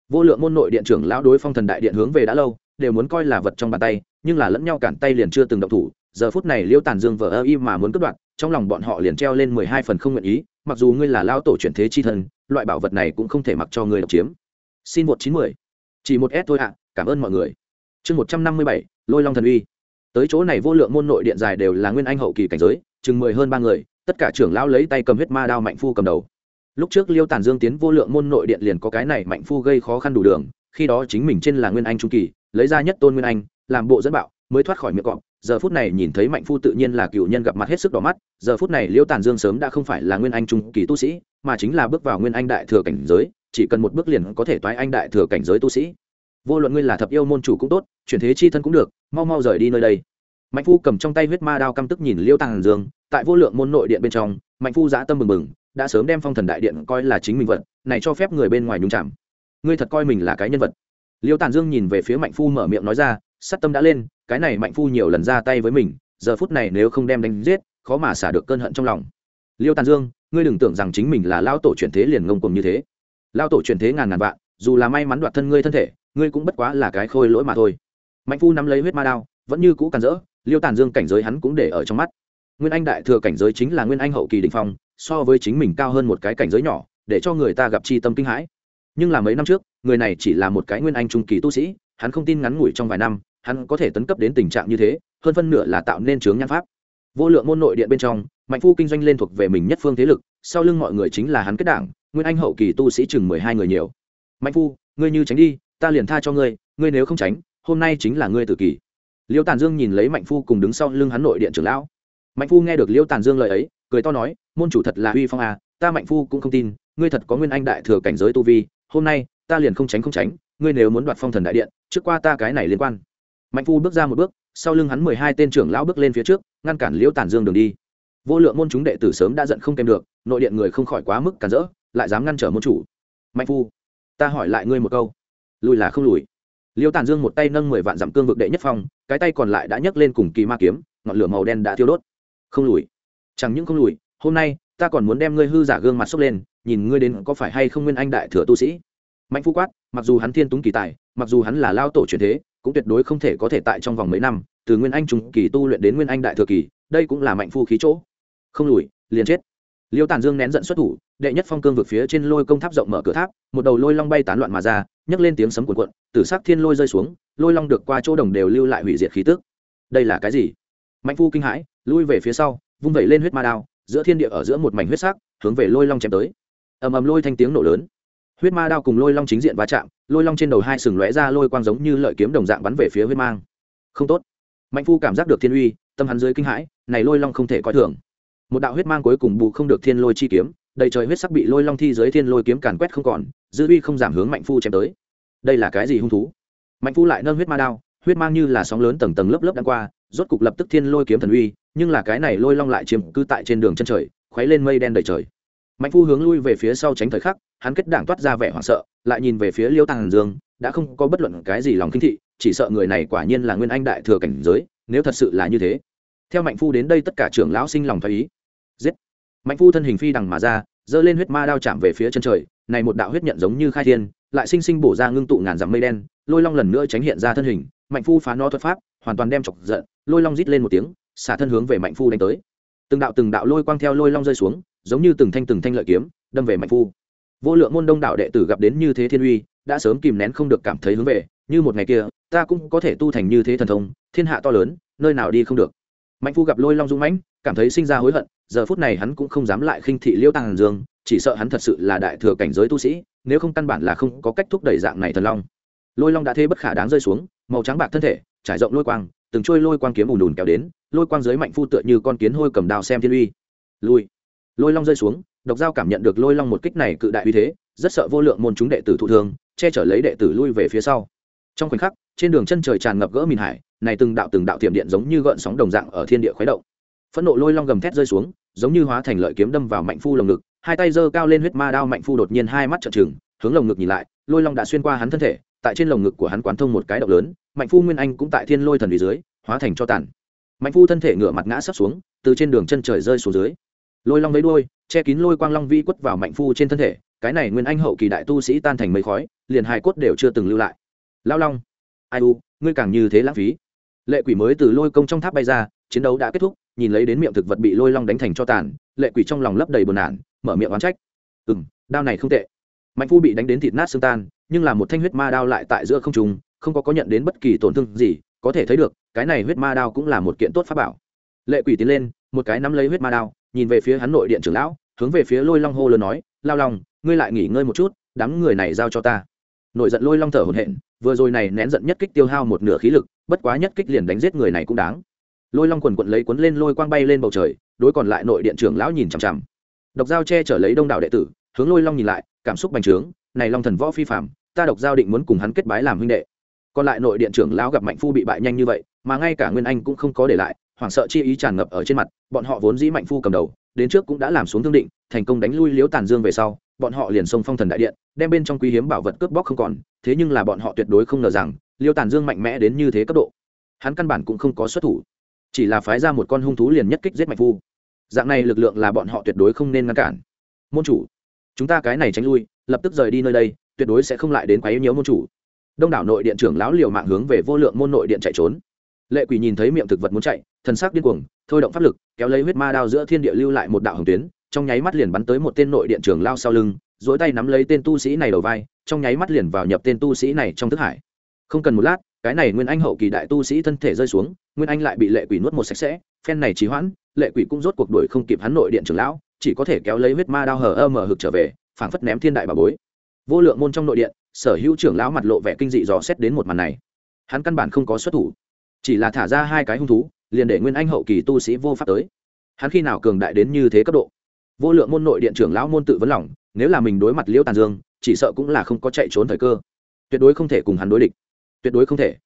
vô lượng môn nội điện trưởng lão đối phong thần đại điện hướng về đã lâu đều muốn coi là vật trong bàn tay nhưng là lẫn nhau cản tay liền chưa từng động thủ giờ phút này liễu tản dương vờ ơ y mà muốn cướp đoạt trong lòng bọn họ liền treo lên mười hai phần không nguyện ý mặc dù ngươi là lão tổ chuyển thế chi thần, loại bảo vật này cũng không thể mặc cho ngươi độc chiếm xin một chín mười chỉ một s thôi ạ cảm ơn mọi người chương một trăm năm mươi bảy lôi long thần uy tới chỗ này vô lượng môn nội điện dài đều là nguyên anh hậu kỳ cảnh giới chừng mười hơn ba người tất cả trưởng lão lấy tay cầm huyết ma đao mạnh phu cầm đầu lúc trước liêu tàn dương tiến vô lượng môn nội điện liền có cái này mạnh phu gây khó khăn đủ đường khi đó chính mình trên là nguyên anh trung kỳ lấy ra nhất tôn nguyên anh làm bộ dẫn bạo mới thoát khỏi miệng cọp giờ phút này nhìn thấy mạnh phu tự nhiên là cựu nhân gặp mặt hết sức đỏ mắt giờ phút này liêu tàn dương sớm đã không phải là nguyên anh trung kỳ tu sĩ mà chính là bước vào nguyên anh đại thừa cảnh giới chỉ cần một bước liền có thể toái anh đại thừa cảnh giới tu sĩ vô luận ngươi là thập yêu môn chủ cũng tốt chuyển thế chi thân cũng được mau mau rời đi nơi đây mạnh phu cầm trong tay huyết ma đao căm tức nhìn liêu tàn dương tại vô lượng môn nội điện bên trong mạnh phu giã tâm mừng mừng đã sớm đem phong thần đại điện coi là chính mình vật này cho phép người bên ngoài nhung chạm ngươi thật coi mình là cái nhân vật liêu tàn dương nhìn về phía mạnh phu mở miệng nói ra sát tâm đã lên cái này mạnh phu nhiều lần ra tay với mình giờ phút này nếu không đem đánh giết khó mà xả được cơn hận trong lòng liêu tàn dương ngươi đừng tưởng rằng chính mình là lao tổ chuyển thế liền ngông cùng như thế lao tổ chuyển thế ngàn ngàn vạn dù là may mắn đoạt thân ngươi thân thể ngươi cũng bất quá là cái khôi lỗi mà thôi mạnh phu nắm lấy huyết ma đao vẫn như cũ càn rỡ liêu tàn dương cảnh giới hắn cũng để ở trong mắt nguyên anh đại thừa cảnh giới chính là nguyên anh hậu kỳ đình phong so với chính mình cao hơn một cái cảnh giới nhỏ để cho người ta gặp chi tâm kinh hãi nhưng là mấy năm trước người này chỉ là một cái nguyên anh trung kỳ tu sĩ hắn không tin ngắn ngủi trong vài năm hắn có thể tấn cấp đến tình trạng như thế hơn phân nửa là tạo nên chướng nhan pháp vô lượng môn nội điện bên trong mạnh phu kinh doanh lên thuộc về mình nhất phương thế lực sau lưng mọi người chính là hắn kết đảng nguyên anh hậu kỳ tu sĩ chừng mười hai người nhiều mạnh phu ngươi như tránh đi ta liền tha cho ngươi ngươi nếu không tránh hôm nay chính là ngươi tự kỷ liêu tàn dương nhìn lấy mạnh phu cùng đứng sau lưng hắn nội điện trưởng lão mạnh phu nghe được liêu tàn dương lời ấy cười to nói môn chủ thật là uy phong à ta mạnh phu cũng không tin ngươi thật có nguyên anh đại thừa cảnh giới tu vi hôm nay ta liền không tránh không tránh ngươi nếu muốn đoạt phong thần đại điện trước qua ta cái này liên quan mạnh phu bước ra một bước sau lưng hắn mười hai tên trưởng lão bước lên phía trước ngăn cản liễu tản dương đường đi vô lượng môn chúng đệ tử sớm đã giận không kèm được nội điện người không khỏi quá mức cản rỡ lại dám ngăn trở môn chủ mạnh phu ta hỏi lại ngươi một câu lùi là không lùi liễu tản dương một tay nâng mười vạn dặm cương vực đệ nhất phong cái tay còn lại đã nhấc lên cùng kỳ ma kiếm ngọn lửa màu đen đã thiêu đốt không lùi chẳng những không lùi hôm nay ta còn muốn đem ngươi hư giả gương mặt sốc lên nhìn ngươi đến có phải hay không nguyên anh đại thừa tu sĩ mạnh phú quát mặc dù hắn thiên túng kỳ tài mặc dù hắn là lao tổ truyền thế cũng tuyệt đối không thể có thể tại trong vòng mấy năm từ nguyên anh trung kỳ tu luyện đến nguyên anh đại thừa kỳ đây cũng là mạnh phu khí chỗ không lùi liền chết liêu tàn dương nén giận xuất thủ đệ nhất phong cương vượt phía trên lôi công tháp rộng mở cửa tháp một đầu lôi long bay tán loạn mà ra nhấc lên tiếng sấm cuộn cuộn tử sắc thiên lôi rơi xuống lôi long được qua chỗ đồng đều lưu lại hủy diệt khí tức đây là cái gì mạnh phu kinh hãi lui về phía sau vung vẩy lên huyết ma đao giữa thiên địa ở giữa một mảnh huyết sắc hướng về lôi long chém tới ầm ầm lôi thanh tiếng nổ lớn huyết ma đao cùng lôi long chính diện va chạm lôi long trên đầu hai sừng lóe ra lôi quang giống như lợi kiếm đồng dạng bắn về phía huyết mang không tốt mạnh phu cảm giác được thiên uy tâm hắn dưới kinh hãi này lôi long không thể coi thường một đạo huyết mang cuối cùng bù không được thiên lôi chi kiếm đầy trời huyết sắc bị lôi long thi dưới thiên lôi kiếm càn quét không còn dư uy không giảm hướng mạnh phu chém tới đây là cái gì hung thú mạnh phu lại nâng huyết ma đao huyết mang như là sóng lớn tầng tầng lớp lớp đang qua rốt cục lập tức thiên lôi kiếm thần uy nhưng là cái này lôi long lại chiếm cứ tại trên đường chân trời khuấy lên mây đen đầy trời mạnh phu hướng lui về phía sau tránh thời khắc hắn kết đảng toát ra vẻ hoảng sợ lại nhìn về phía liêu tàng dương đã không có bất luận cái gì lòng kinh thị chỉ sợ người này quả nhiên là nguyên anh đại thừa cảnh giới nếu thật sự là như thế theo mạnh phu đến đây tất cả trưởng lão sinh lòng thái ý giết mạnh phu thân hình phi đằng mà ra giơ lên huyết ma đao chạm về phía chân trời này một đạo huyết nhận giống như khai thiên lại sinh sinh bổ ra ngưng tụ ngàn dặm mây đen lôi long lần nữa tránh hiện ra thân hình mạnh phu phá nó thuật pháp hoàn toàn đem chọc giận lôi long rít lên một tiếng xả thân hướng về mạnh phu đánh tới từng đạo từng đạo lôi quang theo lôi long rơi xuống giống như từng thanh từng thanh lợi kiếm đâm về mạnh phu vô lượng môn đông đạo đệ tử gặp đến như thế thiên uy đã sớm kìm nén không được cảm thấy hướng về như một ngày kia ta cũng có thể tu thành như thế thần thông thiên hạ to lớn nơi nào đi không được mạnh phu gặp lôi long dũng mãnh cảm thấy sinh ra hối hận giờ phút này hắn cũng không dám lại khinh thị liêu tăng dương chỉ sợ hắn thật sự là đại thừa cảnh giới tu sĩ nếu không căn bản là không có cách thúc đẩy dạng này thần long lôi long đã thế bất khả đáng rơi xuống màu trắng bạc thân thể trải rộng lôi quang từng trôi lôi quang kiếm ùn ùn kéo đến lôi quang dưới mạnh phu tựa như con kiến hôi cầm đào xem thiên uy lui lôi long rơi xuống độc giao cảm nhận được lôi long một kích này cự đại uy thế rất sợ vô lượng môn chúng đệ tử thụ thương che chở lấy đệ tử lui về phía sau trong khoảnh khắc trên đường chân trời tràn ngập gỡ mìn hải này từng đạo từng đạo tiềm điện giống như gợn sóng đồng dạng ở thiên địa khuấy động phẫn nộ lôi long gầm thét rơi xuống giống như hóa thành lợi kiếm đâm vào mạnh phu lồng ngực hai tay giơ cao lên huyết ma đao mạnh phu đột nhiên hai mắt trợn trừng hướng lồng ngực nhìn lại lôi long đã xuyên qua hắn thân thể tại trên lồng ngực của hắn quán thông một cái động lớn mạnh phu nguyên anh cũng tại thiên lôi thần vì dưới hóa thành cho tàn mạnh phu thân thể ngửa mặt ngã sắp xuống từ trên đường chân trời rơi xuống dưới lôi long lấy đuôi che kín lôi quang long vi quất vào mạnh phu trên thân thể cái này nguyên anh hậu kỳ đại tu sĩ tan thành mây khói liền hai cốt đều chưa từng lưu lại lao long ai u ngươi càng như thế lãng phí lệ quỷ mới từ lôi công trong tháp bay ra chiến đấu đã kết thúc nhìn lấy đến miệng thực vật bị lôi long đánh thành cho tàn lệ quỷ trong lòng lấp đầy buồn nản mở miệng oán trách ừ đao này không tệ mạnh phu bị đánh đến thịt nát xương tan nhưng là một thanh huyết ma đao lại tại giữa không trùng không có có nhận đến bất kỳ tổn thương gì có thể thấy được cái này huyết ma đao cũng là một kiện tốt pháp bảo lệ quỷ tiến lên một cái nắm lấy huyết ma đao nhìn về phía hắn nội điện trưởng lão hướng về phía lôi long hô lớn nói lao lòng ngươi lại nghỉ ngơi một chút đám người này giao cho ta nội giận lôi long thở hổn hển vừa rồi này nén giận nhất kích tiêu hao một nửa khí lực bất quá nhất kích liền đánh giết người này cũng đáng lôi long quần quận lấy cuốn lên lôi quang bay lên bầu trời đối còn lại nội điện trưởng lão nhìn chằm chằm độc giao che trở lấy đông đảo đệ tử hướng lôi long nhìn lại cảm xúc bành trướng này long thần võ phi phạm ta độc giao định muốn cùng hắn kết bái làm huynh đệ còn lại nội điện trưởng lão gặp mạnh phu bị bại nhanh như vậy mà ngay cả nguyên anh cũng không có để lại hoảng sợ chi ý tràn ngập ở trên mặt bọn họ vốn dĩ mạnh phu cầm đầu đến trước cũng đã làm xuống thương định thành công đánh lui liễu tàn dương về sau bọn họ liền xông phong thần đại điện đem bên trong quý hiếm bảo vật cướp bóc không còn thế nhưng là bọn họ tuyệt đối không ngờ rằng liêu tàn dương mạnh mẽ đến như thế cấp độ hắn căn bản cũng không có xuất thủ chỉ là phái ra một con hung thú liền nhất kích giết mạnh phu dạng này lực lượng là bọn họ tuyệt đối không nên ngăn cản môn chủ chúng ta cái này tránh lui lập tức rời đi nơi đây tuyệt đối sẽ không lại đến quá yếu nhiều môn chủ đông đảo nội điện trưởng lão liều mạng hướng về vô lượng môn nội điện chạy trốn lệ quỷ nhìn thấy miệng thực vật muốn chạy thần sắc điên cuồng thôi động pháp lực kéo lấy huyết ma đao giữa thiên địa lưu lại một đạo hồng tuyến trong nháy mắt liền bắn tới một tên nội điện trưởng lao sau lưng dỗi tay nắm lấy tên tu sĩ này đầu vai trong nháy mắt liền vào nhập tên tu sĩ này trong thức hải không cần một lát cái này nguyên anh hậu kỳ đại tu sĩ thân thể rơi xuống nguyên anh lại bị lệ quỷ nuốt một sạch sẽ phen này trí hoãn lệ quỷ cũng rốt cuộc đuổi không kịp hắn nội điện trưởng lão chỉ có thể kéo lấy huyết ma đao hở ơ mở hực trở về phảng phất ném thiên đại bà bối vô lượng môn trong nội điện sở hữu trưởng lão mặt lộ vẻ kinh dị dò xét đến một màn này hắn căn bản không có xuất thủ chỉ là thả ra hai cái hung thú liền để nguyên anh hậu kỳ tu sĩ vô pháp tới hắn khi nào cường đại đến như thế cấp độ vô lượng môn nội điện trưởng lão môn tự vấn lòng nếu là mình đối mặt liễu tàn dương chỉ sợ cũng là không có chạy trốn thời cơ tuyệt đối không thể cùng hắn đối địch tuyệt đối không thể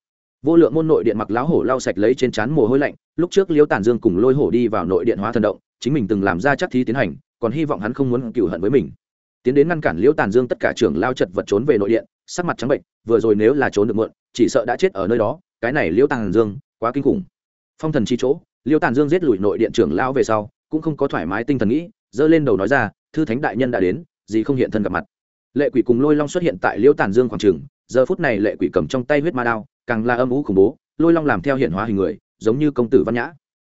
vô lượng môn nội điện mặc lão hổ lau sạch lấy trên trán mồ hôi lạnh lúc trước liễu tàn dương cùng lôi hổ đi vào nội điện hóa thần động chính mình từng làm ra chắc thí tiến hành còn hy vọng hắn không muốn cựu hận với mình tiến đến ngăn cản liễu tàn dương tất cả trưởng lao chật vật trốn về nội điện sắc mặt trắng bệnh vừa rồi nếu là trốn được mượn chỉ sợ đã chết ở nơi đó cái này liễu tàn dương quá kinh khủng phong thần chi chỗ liễu tàn dương giết lùi nội điện trưởng lao về sau cũng không có thoải mái tinh thần nghĩ giơ lên đầu nói ra thư thánh đại nhân đã đến gì không hiện thân gặp mặt lệ quỷ cùng lôi long xuất hiện tại liễu tàn dương khoảng trường giờ phút này lệ quỷ cầm trong tay huyết ma đao càng là âm ú khủng bố lôi long làm theo hiện hóa hình người giống như công tử văn nhã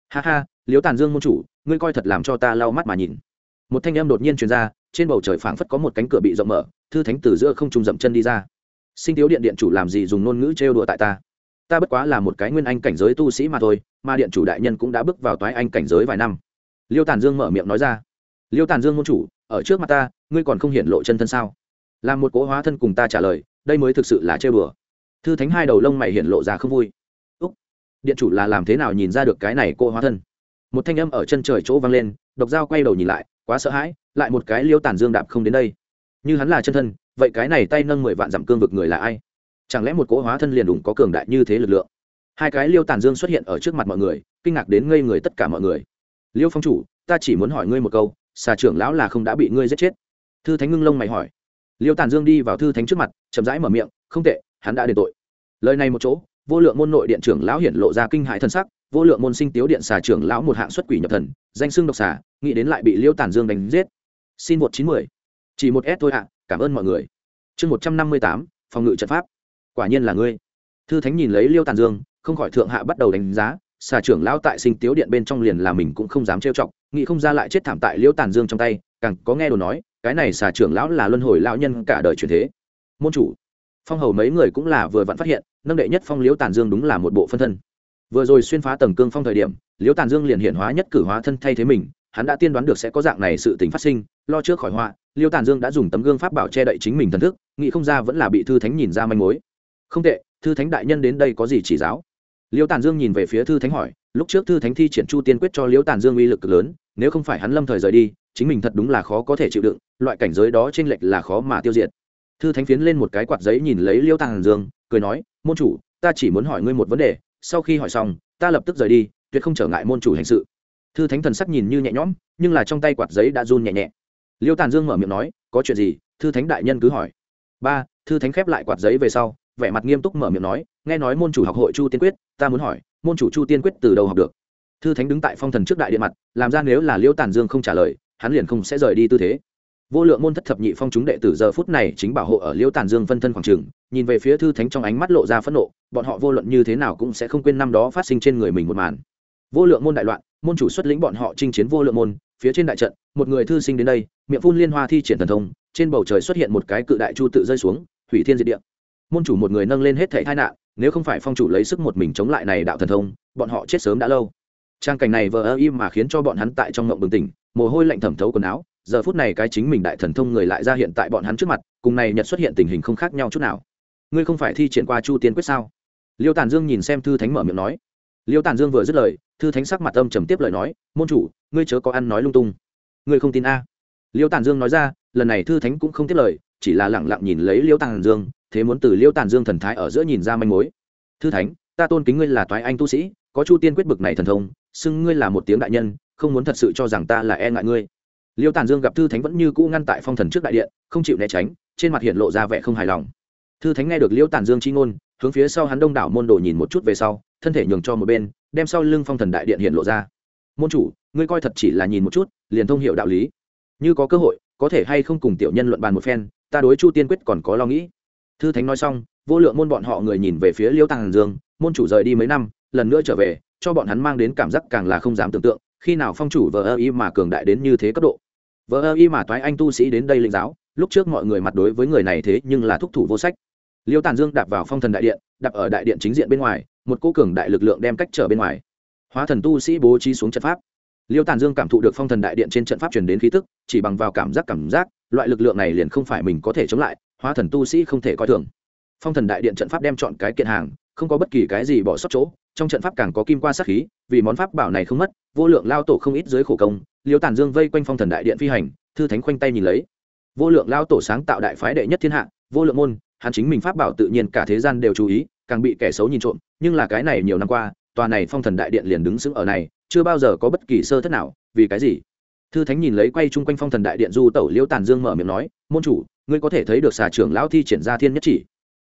ha ha liễu tàn dương môn chủ ngươi coi thật làm cho ta lau mắt mà nhìn một thanh em đột nhiên truyền ra trên bầu trời phảng phất có một cánh cửa bị rộng mở thư thánh từ giữa không trung dậm chân đi ra sinh thiếu điện điện chủ làm gì dùng ngôn ngữ trêu đùa tại ta ta bất quá là một cái nguyên anh cảnh giới tu sĩ mà thôi mà điện chủ đại nhân cũng đã bước vào toái anh cảnh giới vài năm liêu tàn dương mở miệng nói ra liêu tàn dương ngôn chủ ở trước mặt ta ngươi còn không hiện lộ chân thân sao làm một cố hóa thân cùng ta trả lời đây mới thực sự là trêu đùa thư thánh hai đầu lông mày hiện lộ ra không vui úc điện chủ là làm thế nào nhìn ra được cái này cô hóa thân một thanh âm ở chân trời chỗ vang lên độc dao quay đầu nhìn lại quá sợ hãi lại một cái liêu tàn dương đạp không đến đây như hắn là chân thân vậy cái này tay nâng mười vạn dặm cương vực người là ai chẳng lẽ một cỗ hóa thân liền đủng có cường đại như thế lực lượng hai cái liêu tàn dương xuất hiện ở trước mặt mọi người kinh ngạc đến ngây người tất cả mọi người liêu phong chủ ta chỉ muốn hỏi ngươi một câu xà trưởng lão là không đã bị ngươi giết chết thư thánh ngưng lông mày hỏi liêu tàn dương đi vào thư thánh trước mặt chậm rãi mở miệng không tệ hắn đã đền tội lời này một chỗ vô lượng môn nội điện trưởng lão hiển lộ ra kinh hại thân sắc vô lượng môn sinh tiếu điện xà trưởng lão một hạng xuất quỷ nhập thần danh xưng độc xà nghĩ đến lại bị liêu tản dương đánh giết xin một chín mười chỉ một s thôi ạ cảm ơn mọi người chương một trăm năm mươi tám phòng ngự trận pháp quả nhiên là ngươi thư thánh nhìn lấy liêu tản dương không khỏi thượng hạ bắt đầu đánh giá xà trưởng lão tại sinh tiếu điện bên trong liền là mình cũng không dám trêu chọc nghĩ không ra lại chết thảm tại liêu tản dương trong tay càng có nghe đồ nói cái này xà trưởng lão là luân hồi lão nhân cả đời truyền thế môn chủ phong hầu mấy người cũng là vừa vặn phát hiện nâng đệ nhất phong liễu tàn dương đúng là một bộ phân thân vừa rồi xuyên phá tầng cương phong thời điểm liễu tàn dương liền hiện hóa nhất cử hóa thân thay thế mình hắn đã tiên đoán được sẽ có dạng này sự t ì n h phát sinh lo trước khỏi họa liễu tàn dương đã dùng tấm gương pháp bảo che đậy chính mình thần thức nghĩ không ra vẫn là bị thư thánh nhìn ra manh mối không tệ thư thánh đại nhân đến đây có gì chỉ giáo liễu tàn dương nhìn về phía thư thánh hỏi lúc trước thư thánh thi triển chu tiên quyết cho liễu tàn dương uy lực cực lớn nếu không phải hắn lâm thời rời đi chính mình thật đúng là khó có thể chịu đựng loại cảnh giới đó t r ê n lệch là khó mà tiêu diệt thư thánh phiến lên một cái quạt giấy nhìn lấy liễu tàn dương cười nói môn chủ ta chỉ muốn hỏi ngươi một vấn đề sau khi hỏi xong ta lập tức rời đi tuyệt không trở ngại môn chủ hành sự thư thánh thần sắc nhìn như nhẹ nhõm nhưng là trong tay quạt giấy đã run nhẹ nhẹ liêu tàn dương mở miệng nói có chuyện gì thư thánh đại nhân cứ hỏi ba thư thánh khép lại quạt giấy về sau vẻ mặt nghiêm túc mở miệng nói nghe nói môn chủ học hội chu tiên quyết ta muốn hỏi môn chủ chu tiên quyết từ đầu học được thư thánh đứng tại phong thần trước đại điện mặt làm ra nếu là liêu tàn dương không trả lời hắn liền không sẽ rời đi tư thế vô lượng môn thất thập nhị phong chúng đệ tử giờ phút này chính bảo hộ ở liễu tàn dương phân thân khoảng trường nhìn về phía thư thánh trong ánh mắt lộ ra phẫn nộ bọn họ vô luận như thế nào cũng sẽ không quên năm đó phát sinh trên người mình một màn vô lượng môn đại loạn môn chủ xuất lĩnh bọn họ chinh chiến vô lượng môn phía trên đại trận một người thư sinh đến đây miệng phun liên hoa thi triển thần thông trên bầu trời xuất hiện một cái cự đại chu tự rơi xuống thủy thiên diệt địa môn chủ một người nâng lên hết thể tai nạn nếu không phải phong chủ lấy sức một mình chống lại này đạo thần thông bọn họ chết sớm đã lâu trang cảnh này vờ ơ im mà khiến cho bọn hắn tại trong ngộng bừng tỉnh mồ hôi lạnh thẩm thấu quần áo giờ phút này cái chính mình đại thần thông người lại ra hiện tại bọn hắn trước mặt cùng này nhận xuất hiện tình hình không khác nhau chút nào ngươi không phải thi triển qua chu tiên quyết sao liêu tàn dương nhìn xem thư thánh mở miệng nói liêu tàn dương vừa dứt lời thư thánh sắc mặt âm trầm tiếp lời nói môn chủ ngươi chớ có ăn nói lung tung ngươi không tin a liêu tàn dương nói ra lần này thư thánh cũng không tiếp lời chỉ là lẳng lặng nhìn lấy liêu tàn dương thế muốn từ liêu tàn dương thần thái ở giữa nhìn ra manh mối thư thánh ta tôn kính ngươi là toái anh tu sĩ có chu tiên quyết bực này thần thông xưng ngươi là một tiếng đại nhân không muốn thật sự cho rằng ta là e ngại ngươi liêu tàn dương gặp thư thánh vẫn như cũ ngăn tại phong thần trước đại điện không chịu né tránh trên mặt hiện lộ ra vẻ không hài lòng thư thánh nghe được liêu tàn dương c h i ngôn hướng phía sau hắn đông đảo môn đồ nhìn một chút về sau thân thể nhường cho một bên đem sau lưng phong thần đại điện hiện lộ ra môn chủ ngươi coi thật chỉ là nhìn một chút liền thông h i ể u đạo lý như có cơ hội có thể hay không cùng tiểu nhân luận bàn một phen ta đối chu tiên quyết còn có lo nghĩ thư thánh nói xong vô lượng môn bọn họ người nhìn về phía liêu Tàn dương môn chủ rời đi mấy năm lần nữa trở về cho bọn hắn mang đến cảm giác càng là không dám tưởng tượng khi nào phong chủ vờ ơ y mà cường đại đến như thế cấp độ vờ ơ y mà toái anh tu sĩ đến đây linh giáo lúc trước mọi người mặt đối với người này thế nhưng là thúc thủ vô sách liêu tàn dương đạp vào phong thần đại điện đạp ở đại điện chính diện bên ngoài một cô cường đại lực lượng đem cách trở bên ngoài hóa thần tu sĩ bố trí xuống trận pháp liêu tàn dương cảm thụ được phong thần đại điện trên trận pháp truyền đến khí tức chỉ bằng vào cảm giác cảm giác loại lực lượng này liền không phải mình có thể chống lại hóa thần tu sĩ không thể coi thường phong thần đại điện trận pháp đem chọn cái kiện hàng không có bất kỳ cái gì bỏ sót chỗ trong trận pháp càng có kim qua sát khí vì món pháp bảo này không mất vô lượng lao tổ không ít dưới khổ công liêu tản dương vây quanh phong thần đại điện phi hành thư thánh khoanh tay nhìn lấy vô lượng lao tổ sáng tạo đại phái đệ nhất thiên hạ vô lượng môn hắn chính mình pháp bảo tự nhiên cả thế gian đều chú ý càng bị kẻ xấu nhìn trộm nhưng là cái này nhiều năm qua tòa này phong thần đại điện liền đứng sững ở này chưa bao giờ có bất kỳ sơ thất nào vì cái gì thư thánh nhìn lấy quay chung quanh phong thần đại điện du tẩu liêu tản dương mở miệng nói môn chủ ngươi có thể thấy được xà trưởng lao thi triển ra thiên nhất chỉ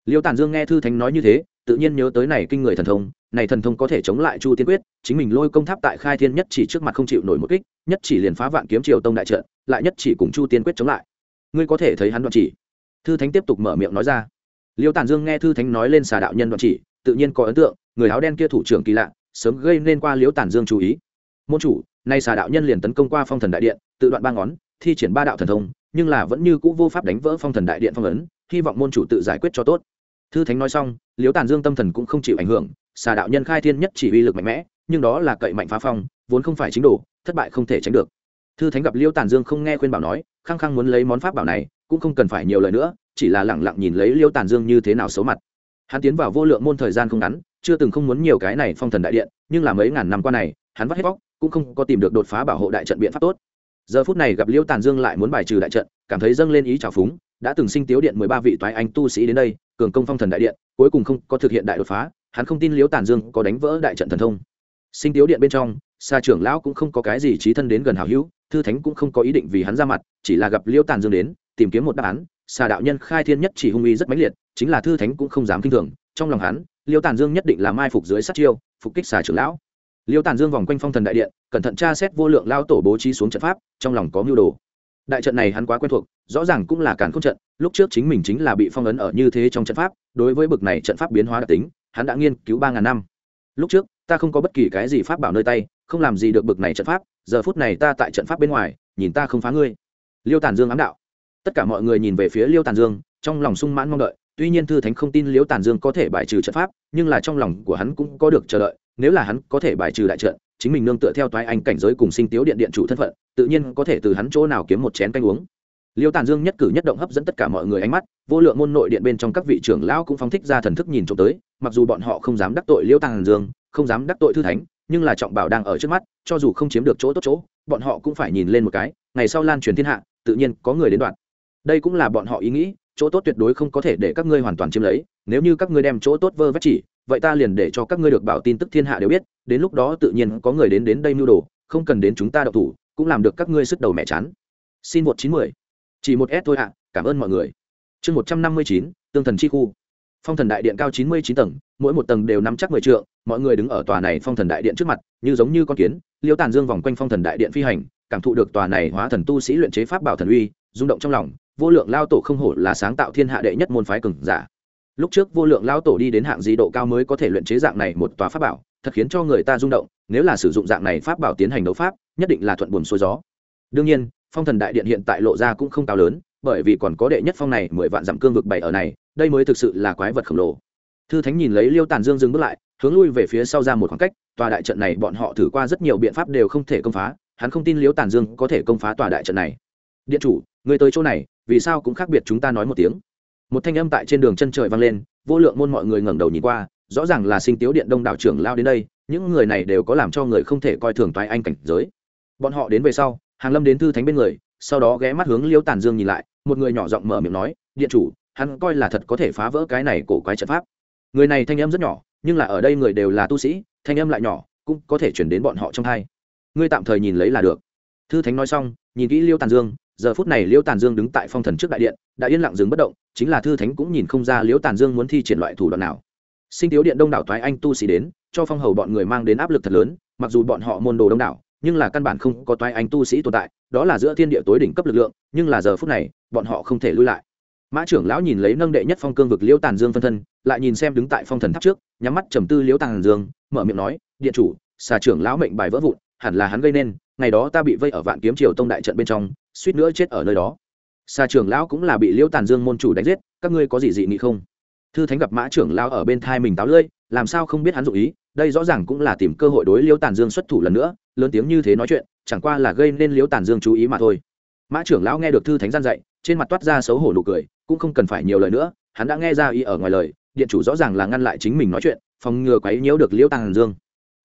liêu tản dương nghe thư thánh nói như thế tự nhiên nhớ tới này kinh người thần thông này thần thông có thể chống lại chu tiên quyết chính mình lôi công tháp tại khai thiên nhất chỉ trước mặt không chịu nổi một kích nhất chỉ liền phá vạn kiếm triều tông đại trận lại nhất chỉ cùng chu tiên quyết chống lại ngươi có thể thấy hắn đoạn chỉ thư thánh tiếp tục mở miệng nói ra liêu tản dương nghe thư thánh nói lên xà đạo nhân đoạn chỉ tự nhiên có ấn tượng người áo đen kia thủ trưởng kỳ lạ sớm gây nên qua liêu tản dương chú ý môn chủ nay xà đạo nhân liền tấn công qua phong thần đại điện tự đoạn ba ngón thi triển ba đạo thần thông nhưng là vẫn như cũ vô pháp đánh vỡ phong thần đại điện phong ấn hy vọng môn chủ tự giải quyết cho tốt thư thánh nói xong liêu tản dương tâm thần cũng không chịu ảnh hưởng xà đạo nhân khai thiên nhất chỉ uy lực mạnh mẽ nhưng đó là cậy mạnh phá phong vốn không phải chính đồ thất bại không thể tránh được thư thánh gặp liêu tàn dương không nghe khuyên bảo nói khăng khăng muốn lấy món pháp bảo này cũng không cần phải nhiều lời nữa chỉ là lẳng lặng nhìn lấy liêu tàn dương như thế nào xấu mặt hắn tiến vào vô lượng môn thời gian không ngắn chưa từng không muốn nhiều cái này phong thần đại điện nhưng là mấy ngàn năm qua này hắn vắt hết vóc cũng không có tìm được đột phá bảo hộ đại trận biện pháp tốt giờ phút này gặp liêu tàn dương lại muốn bài trừ đại trận cảm thấy dâng lên ý trào phúng đã từng sinh tiếu điện mười ba vị toái anh tu sĩ đến đây cường công phong thần đại điện cuối cùng không có thực hiện đại đột phá hắn không tin liễu tản dương có đánh vỡ đại trận thần thông sinh tiếu điện bên trong xa trưởng lão cũng không có cái gì trí thân đến gần hảo hữu thư thánh cũng không có ý định vì hắn ra mặt chỉ là gặp liễu tản dương đến tìm kiếm một đáp án xà đạo nhân khai thiên nhất chỉ hung uy rất mãnh liệt chính là thư thánh cũng không dám kinh thường trong lòng hắn liễu tản dương nhất định là mai phục dưới sát chiêu phục kích xà trưởng lão liễu tản dương vòng quanh phong thần đại điện cẩn thận tra xét vô lượng lao tổ bố trí xuống trận pháp trong lòng có mưu đồ đại trận này hắn quá quen thuộc rõ ràng cũng là cản không trận lúc trước chính mình chính là bị phong ấn ở như thế trong trận pháp đối với bực này trận pháp biến hóa đặc tính hắn đã nghiên cứu ba ngàn năm lúc trước ta không có bất kỳ cái gì pháp bảo nơi tay không làm gì được bực này trận pháp giờ phút này ta tại trận pháp bên ngoài nhìn ta không phá ngươi liêu tàn dương ám đạo tất cả mọi người nhìn về phía liêu tàn dương trong lòng sung mãn mong đợi tuy nhiên thư thánh không tin liêu tàn dương có thể bài trừ trận pháp nhưng là trong lòng của hắn cũng có được chờ đợi nếu là hắn có thể bài trừ đại trận chính mình nương tựa theo toái anh cảnh giới cùng sinh tiếu điện điện chủ thân phận tự nhiên có thể từ hắn chỗ nào kiếm một chén canh uống liêu tàn dương nhất cử nhất động hấp dẫn tất cả mọi người ánh mắt vô lượng môn nội điện bên trong các vị trưởng lão cũng phóng thích ra thần thức nhìn trộm tới mặc dù bọn họ không dám đắc tội liêu tàn dương không dám đắc tội thư thánh nhưng là trọng bảo đang ở trước mắt cho dù không chiếm được chỗ tốt chỗ bọn họ cũng phải nhìn lên một cái ngày sau lan truyền thiên hạ tự nhiên có người đến đoạn đây cũng là bọn họ ý nghĩ chỗ tốt tuyệt đối không có thể để các ngươi hoàn toàn chiếm lấy nếu như các ngươi đem chỗ tốt vơ vét chỉ vậy ta liền để cho các ngươi được bảo tin tức thiên hạ đều biết đến lúc đó tự nhiên có người đến đến đây mưu đồ không cần đến chúng ta đậu thủ cũng làm được các ngươi sức đầu mẹ chán xin một chín mười chỉ một s thôi ạ cảm ơn mọi người chương một trăm năm mươi chín tương thần chi khu phong thần đại điện cao chín mươi chín tầng mỗi một tầng đều nắm chắc mười t mọi người đứng ở tòa này phong thần đại điện trước mặt như giống như con kiến liêu tàn dương vòng quanh phong thần đại điện phi hành cảm thụ được tòa này hóa thần tu sĩ luyện chế pháp bảo thần uy rung động trong lòng vô lượng lao tổ không hổ là sáng tạo thiên hạ đệ nhất môn phái cừng giả lúc trước vô lượng lao tổ đi đến hạng di độ cao mới có thể luyện chế dạng này một tòa pháp bảo thật khiến cho người ta rung động nếu là sử dụng dạng này pháp bảo tiến hành đấu pháp nhất định là thuận buồm xuôi gió đương nhiên phong thần đại điện hiện tại lộ ra cũng không cao lớn bởi vì còn có đệ nhất phong này mười vạn dặm cương vực bảy ở này đây mới thực sự là quái vật khổng lồ thư thánh nhìn lấy liêu tàn dương dừng bước lại hướng lui về phía sau ra một khoảng cách tòa đại trận này bọn họ thử qua rất nhiều biện pháp đều không thể công phá hắn không tin liêu tàn dương có thể công phá tòa đại trận này điện chủ người tới chỗ này vì sao cũng khác biệt chúng ta nói một tiếng một thanh âm tại trên đường chân trời vang lên vô lượng môn mọi người ngẩng đầu nhìn qua rõ ràng là sinh tiếu điện đông đảo trưởng lao đến đây những người này đều có làm cho người không thể coi thường toái anh cảnh giới bọn họ đến về sau hàng lâm đến thư thánh bên người sau đó ghé mắt hướng liễu tàn dương nhìn lại một người nhỏ giọng mở miệng nói điện chủ hắn coi là thật có thể phá vỡ cái này cổ quái trận pháp người này thanh âm rất nhỏ nhưng là ở đây người đều là tu sĩ thanh âm lại nhỏ cũng có thể truyền đến bọn họ trong hai ngươi tạm thời nhìn lấy là được thư thánh nói xong nhìn kỹ liễu tàn dương giờ phút này liễu tàn dương đứng tại phong thần trước đại điện đã yên lặng dừng bất động chính là thư thánh cũng nhìn không ra liễu tàn dương muốn thi triển loại thủ đoạn nào sinh thiếu điện đông đảo toái anh tu sĩ đến cho phong hầu bọn người mang đến áp lực thật lớn mặc dù bọn họ môn đồ đông đảo nhưng là căn bản không có toái anh tu sĩ tồn tại đó là giữa thiên địa tối đỉnh cấp lực lượng nhưng là giờ phút này bọn họ không thể lui lại mã trưởng lão nhìn lấy nâng đệ nhất phong cương vực liễu tàn dương phân thân lại nhìn xem đứng tại phong thần tháp trước nhắm mắt trầm tư liễu tàn dương mở miệng nói điện chủ xà trưởng lão mệnh bài vỡ vụn hẳn là hắn gây nên ngày đó ta bị vây ở vạn kiếm triều tông đại trận bên trong suýt nữa chết ở nơi đó xà trưởng lão cũng là bị liễu tàn dương môn chủ đánh giết các ngươi có gì dị nghị không thư thánh gặp mã trưởng lão ở bên thai mình táo lưỡi làm sao không biết hắn dụ ý đây rõ ràng cũng là tìm cơ hội đối liêu tàn dương xuất thủ lần nữa lớn tiếng như thế nói chuyện chẳng qua là gây nên liêu tàn dương chú ý mà thôi mã trưởng lão nghe được thư thánh gian dạy trên mặt toát ra xấu hổ nụ cười cũng không cần phải nhiều lời nữa hắn đã nghe ra ý ở ngoài lời điện chủ rõ ràng là ngăn lại chính mình nói chuyện phòng ngừa quấy nhiễu được liêu tàn dương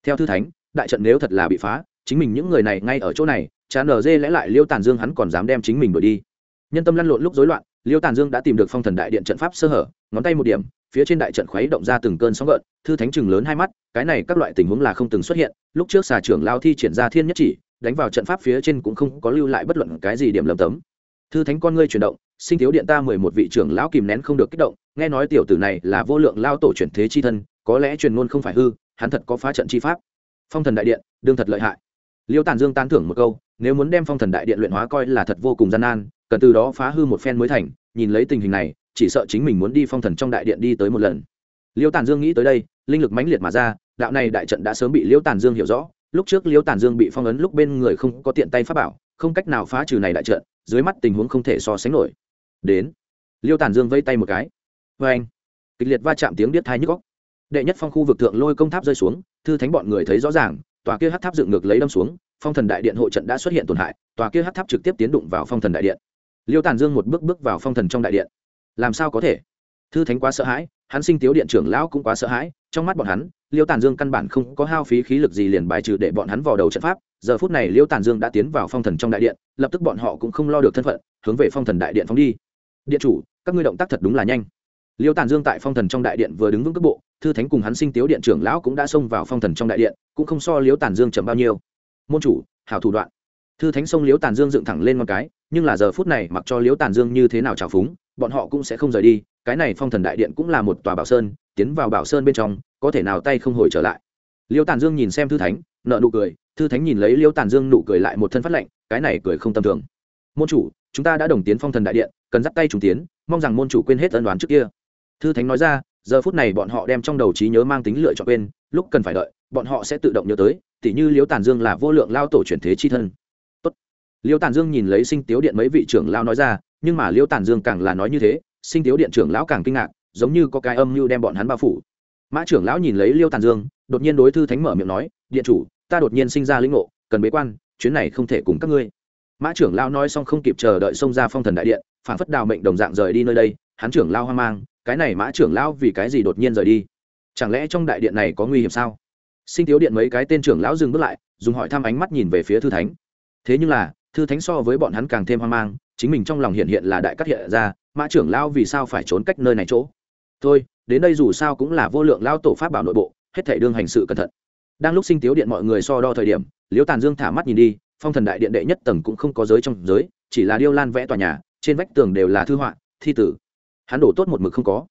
theo thư thánh đại trận nếu thật là bị phá chính mình những người này ngay ở chỗ này chán ở dê lẽ lại liêu tàn dương hắn còn dám đem chính mình đuổi đi nhân tâm lăn lộn lúc rối loạn liêu tàn dương đã tìm được phong thần đại điện trận pháp sơ hở ngón tay một điểm phía trên đại trận khuấy động ra từng cơn sóng gợn thư thánh chừng lớn hai mắt cái này các loại tình huống là không từng xuất hiện lúc trước xà trưởng lao thi triển ra thiên nhất chỉ đánh vào trận pháp phía trên cũng không có lưu lại bất luận cái gì điểm lầm tấm thư thánh con ngươi chuyển động sinh thiếu điện ta mười một vị trưởng lão kìm nén không được kích động nghe nói tiểu tử này là vô lượng lao tổ chuyển thế chi thân có lẽ truyền ngôn không phải hư hắn thật có phá trận chi pháp phong thần đại điện đương thật lợi hại liêu tản dương tán thưởng một câu nếu muốn đem phong thần đại điện luyện hóa coi là thật vô cùng gian nan cần từ đó phá hư một phen mới thành nhìn lấy tình hình này chỉ sợ chính mình muốn đi phong thần trong đại điện đi tới một lần liêu tàn dương nghĩ tới đây linh lực mãnh liệt mà ra đạo này đại trận đã sớm bị liêu tàn dương hiểu rõ lúc trước liêu tàn dương bị phong ấn lúc bên người không có tiện tay pháp bảo không cách nào phá trừ này đại trận dưới mắt tình huống không thể so sánh nổi đến liêu tàn dương vây tay một cái vê anh kịch liệt va chạm tiếng điếc thai nhức góc đệ nhất phong khu vực thượng lôi công tháp rơi xuống thư thánh bọn người thấy rõ ràng tòa kia hát tháp dựng ngược lấy đâm xuống phong thần đại điện hộ trận đã xuất hiện tổn hại tòa kia hát tháp trực tiếp tiến đụng vào phong thần đại điện liêu tàn dương một bước bước vào phong thần trong đại điện làm sao có thể thư thánh quá sợ hãi hắn sinh tiếu điện trưởng lão cũng quá sợ hãi trong mắt bọn hắn liêu tàn dương căn bản không có hao phí khí lực gì liền bài trừ để bọn hắn vào đầu trận pháp giờ phút này liêu tàn dương đã tiến vào phong thần trong đại điện lập tức bọn họ cũng không lo được thân phận hướng về phong thần đại điện phóng đi điện chủ các ngươi động tác thật đúng là nhanh liêu tàn dương tại phong thần trong đại điện vừa đứng vững cước bộ thư thánh cùng hắn sinh tiếu điện trưởng lão cũng đã xông vào phong thần trong đại điện cũng không so liêu tàn dương chậm bao nhiêu môn chủ hảo thủ đoạn thư thánh xông liêu tàn dương dựng thẳng lên một cái nhưng là giờ phút này mặc cho liêu tàn dương như thế nào trào phúng bọn họ cũng sẽ không rời đi cái này phong thần đại điện cũng là một tòa bảo sơn tiến vào bảo sơn bên trong có thể nào tay không hồi trở lại liêu tàn dương nhìn xem thư thánh nợ nụ cười thư thánh nhìn lấy liêu tàn dương nụ cười lại một thân phát lệnh cái này cười không tầm thường môn chủ chúng ta đã đồng tiến phong thần đại điện cần dắt tay chúng tiến mong rằng môn chủ quên hết ân đoán trước kia thư thánh nói ra giờ phút này bọn họ đem trong đầu trí nhớ mang tính lựa chọn quên lúc cần phải đợi bọn họ sẽ tự động nhớ tới tỉ như liêu tàn dương là vô lượng lao tổ chuyển thế chi thân Tốt. liêu tàn dương nhìn lấy sinh tiếu điện mấy vị trưởng lao nói ra nhưng mà liễu tản dương càng là nói như thế sinh thiếu điện trưởng lão càng kinh ngạc giống như có cái âm mưu đem bọn hắn bao phủ mã trưởng lão nhìn lấy liêu tàn dương đột nhiên đối thư thánh mở miệng nói điện chủ ta đột nhiên sinh ra lĩnh ngộ cần bế quan chuyến này không thể cùng các ngươi mã trưởng lão nói xong không kịp chờ đợi xông ra phong thần đại điện phản phất đào mệnh đồng dạng rời đi nơi đây Hán trưởng lao hoang mang cái này mã trưởng lão vì cái gì đột nhiên rời đi chẳng lẽ trong đại điện này có nguy hiểm sao sinh thiếu điện mấy cái tên trưởng lão dừng bước lại dùng hỏi thăm ánh mắt nhìn về phía thư thánh thế nhưng là thư thánh so với bọn hắn càng thêm hoang mang chính mình trong lòng hiện hiện là đại cắt hiện ra mã trưởng lao vì sao phải trốn cách nơi này chỗ thôi đến đây dù sao cũng là vô lượng lao tổ pháp bảo nội bộ hết thể đương hành sự cẩn thận đang lúc sinh tiếu điện mọi người so đo thời điểm liễu tàn dương thả mắt nhìn đi phong thần đại điện đệ nhất tầng cũng không có giới trong giới chỉ là điêu lan vẽ tòa nhà trên vách tường đều là thư họa thi tử hắn đổ tốt một mực không có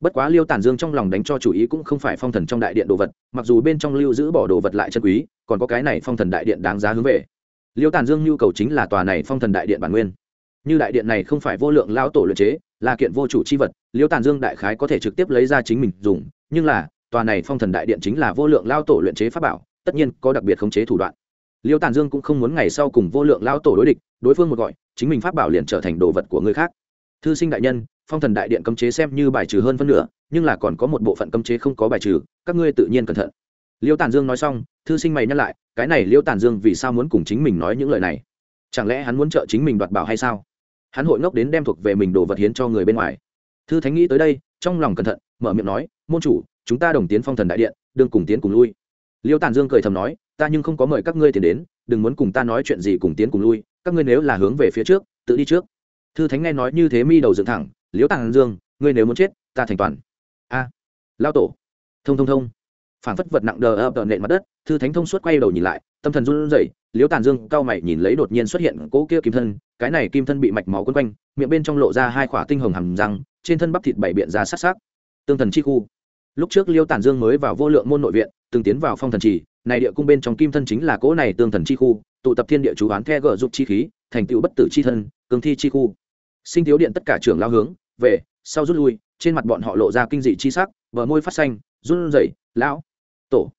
bất quá liêu tàn dương trong lòng đánh cho chủ ý cũng không phải phong thần trong đại điện đồ vật mặc dù bên trong lưu giữ bỏ đồ vật lại chân quý còn có cái này phong thần đại điện đáng giá hướng về liêu tàn dương nhu cầu chính là tòa này phong thần đại điện bản nguyên như đại điện này không phải vô lượng lao tổ luyện chế là kiện vô chủ c h i vật liêu tàn dương đại khái có thể trực tiếp lấy ra chính mình dùng nhưng là tòa này phong thần đại điện chính là vô lượng lao tổ luyện chế pháp bảo tất nhiên có đặc biệt khống chế thủ đoạn liêu tàn dương cũng không muốn ngày sau cùng vô lượng lao tổ đối địch đối phương một gọi chính mình pháp bảo liền trở thành đồ vật của người khác thư sinh đại nhân phong thần đại điện cấm chế xem như bài trừ hơn phân nửa nhưng là còn có một bộ phận cấm chế không có bài trừ các ngươi tự nhiên cẩn thận liêu tàn dương nói xong thư sinh mày nhắc lại cái này liêu tàn dương vì sao muốn cùng chính mình nói những lời này chẳng lẽ hắn muốn trợ chính mình đoạt bảo hay sao hắn hội ngốc đến đem thuộc về mình đồ vật hiến cho người bên ngoài thư thánh nghĩ tới đây trong lòng cẩn thận mở miệng nói môn chủ chúng ta đồng tiến phong thần đại điện đương cùng tiến cùng lui liêu tàn dương cười thầm nói ta nhưng không có mời các ngươi tiền đến đừng muốn cùng ta nói chuyện gì cùng tiến cùng lui các ngươi nếu là hướng về phía trước tự đi trước thư thánh nghe nói như thế mi đầu dựng thẳng liêu tàn dương ngươi nếu muốn chết ta thành toàn a à, lao tổ thông thông thông phản phất vật nặng đờ ập đờ nện mặt đất thư thánh thông suốt quay đầu nhìn lại tâm thần run rẩy liễu tàn dương cao mày nhìn lấy đột nhiên xuất hiện cỗ kia kim thân cái này kim thân bị mạch máu quấn quanh miệng bên trong lộ ra hai khỏa tinh hồng hầm răng trên thân bắp thịt bảy biện ra sắc sắc tương thần chi khu lúc trước liêu tản dương mới vào vô lượng môn nội viện từng tiến vào phong thần trì này địa cung bên trong kim thân chính là cỗ này tương thần chi khu tụ tập thiên địa chú oán the gở dục chi khí thành tựu bất tử chi thân cường thi chi khu sinh thiếu điện tất cả trưởng lao hướng về sau rút lui trên mặt bọn họ lộ ra kinh dị chi sắc bờ môi phát xanh run rẩy lão tổ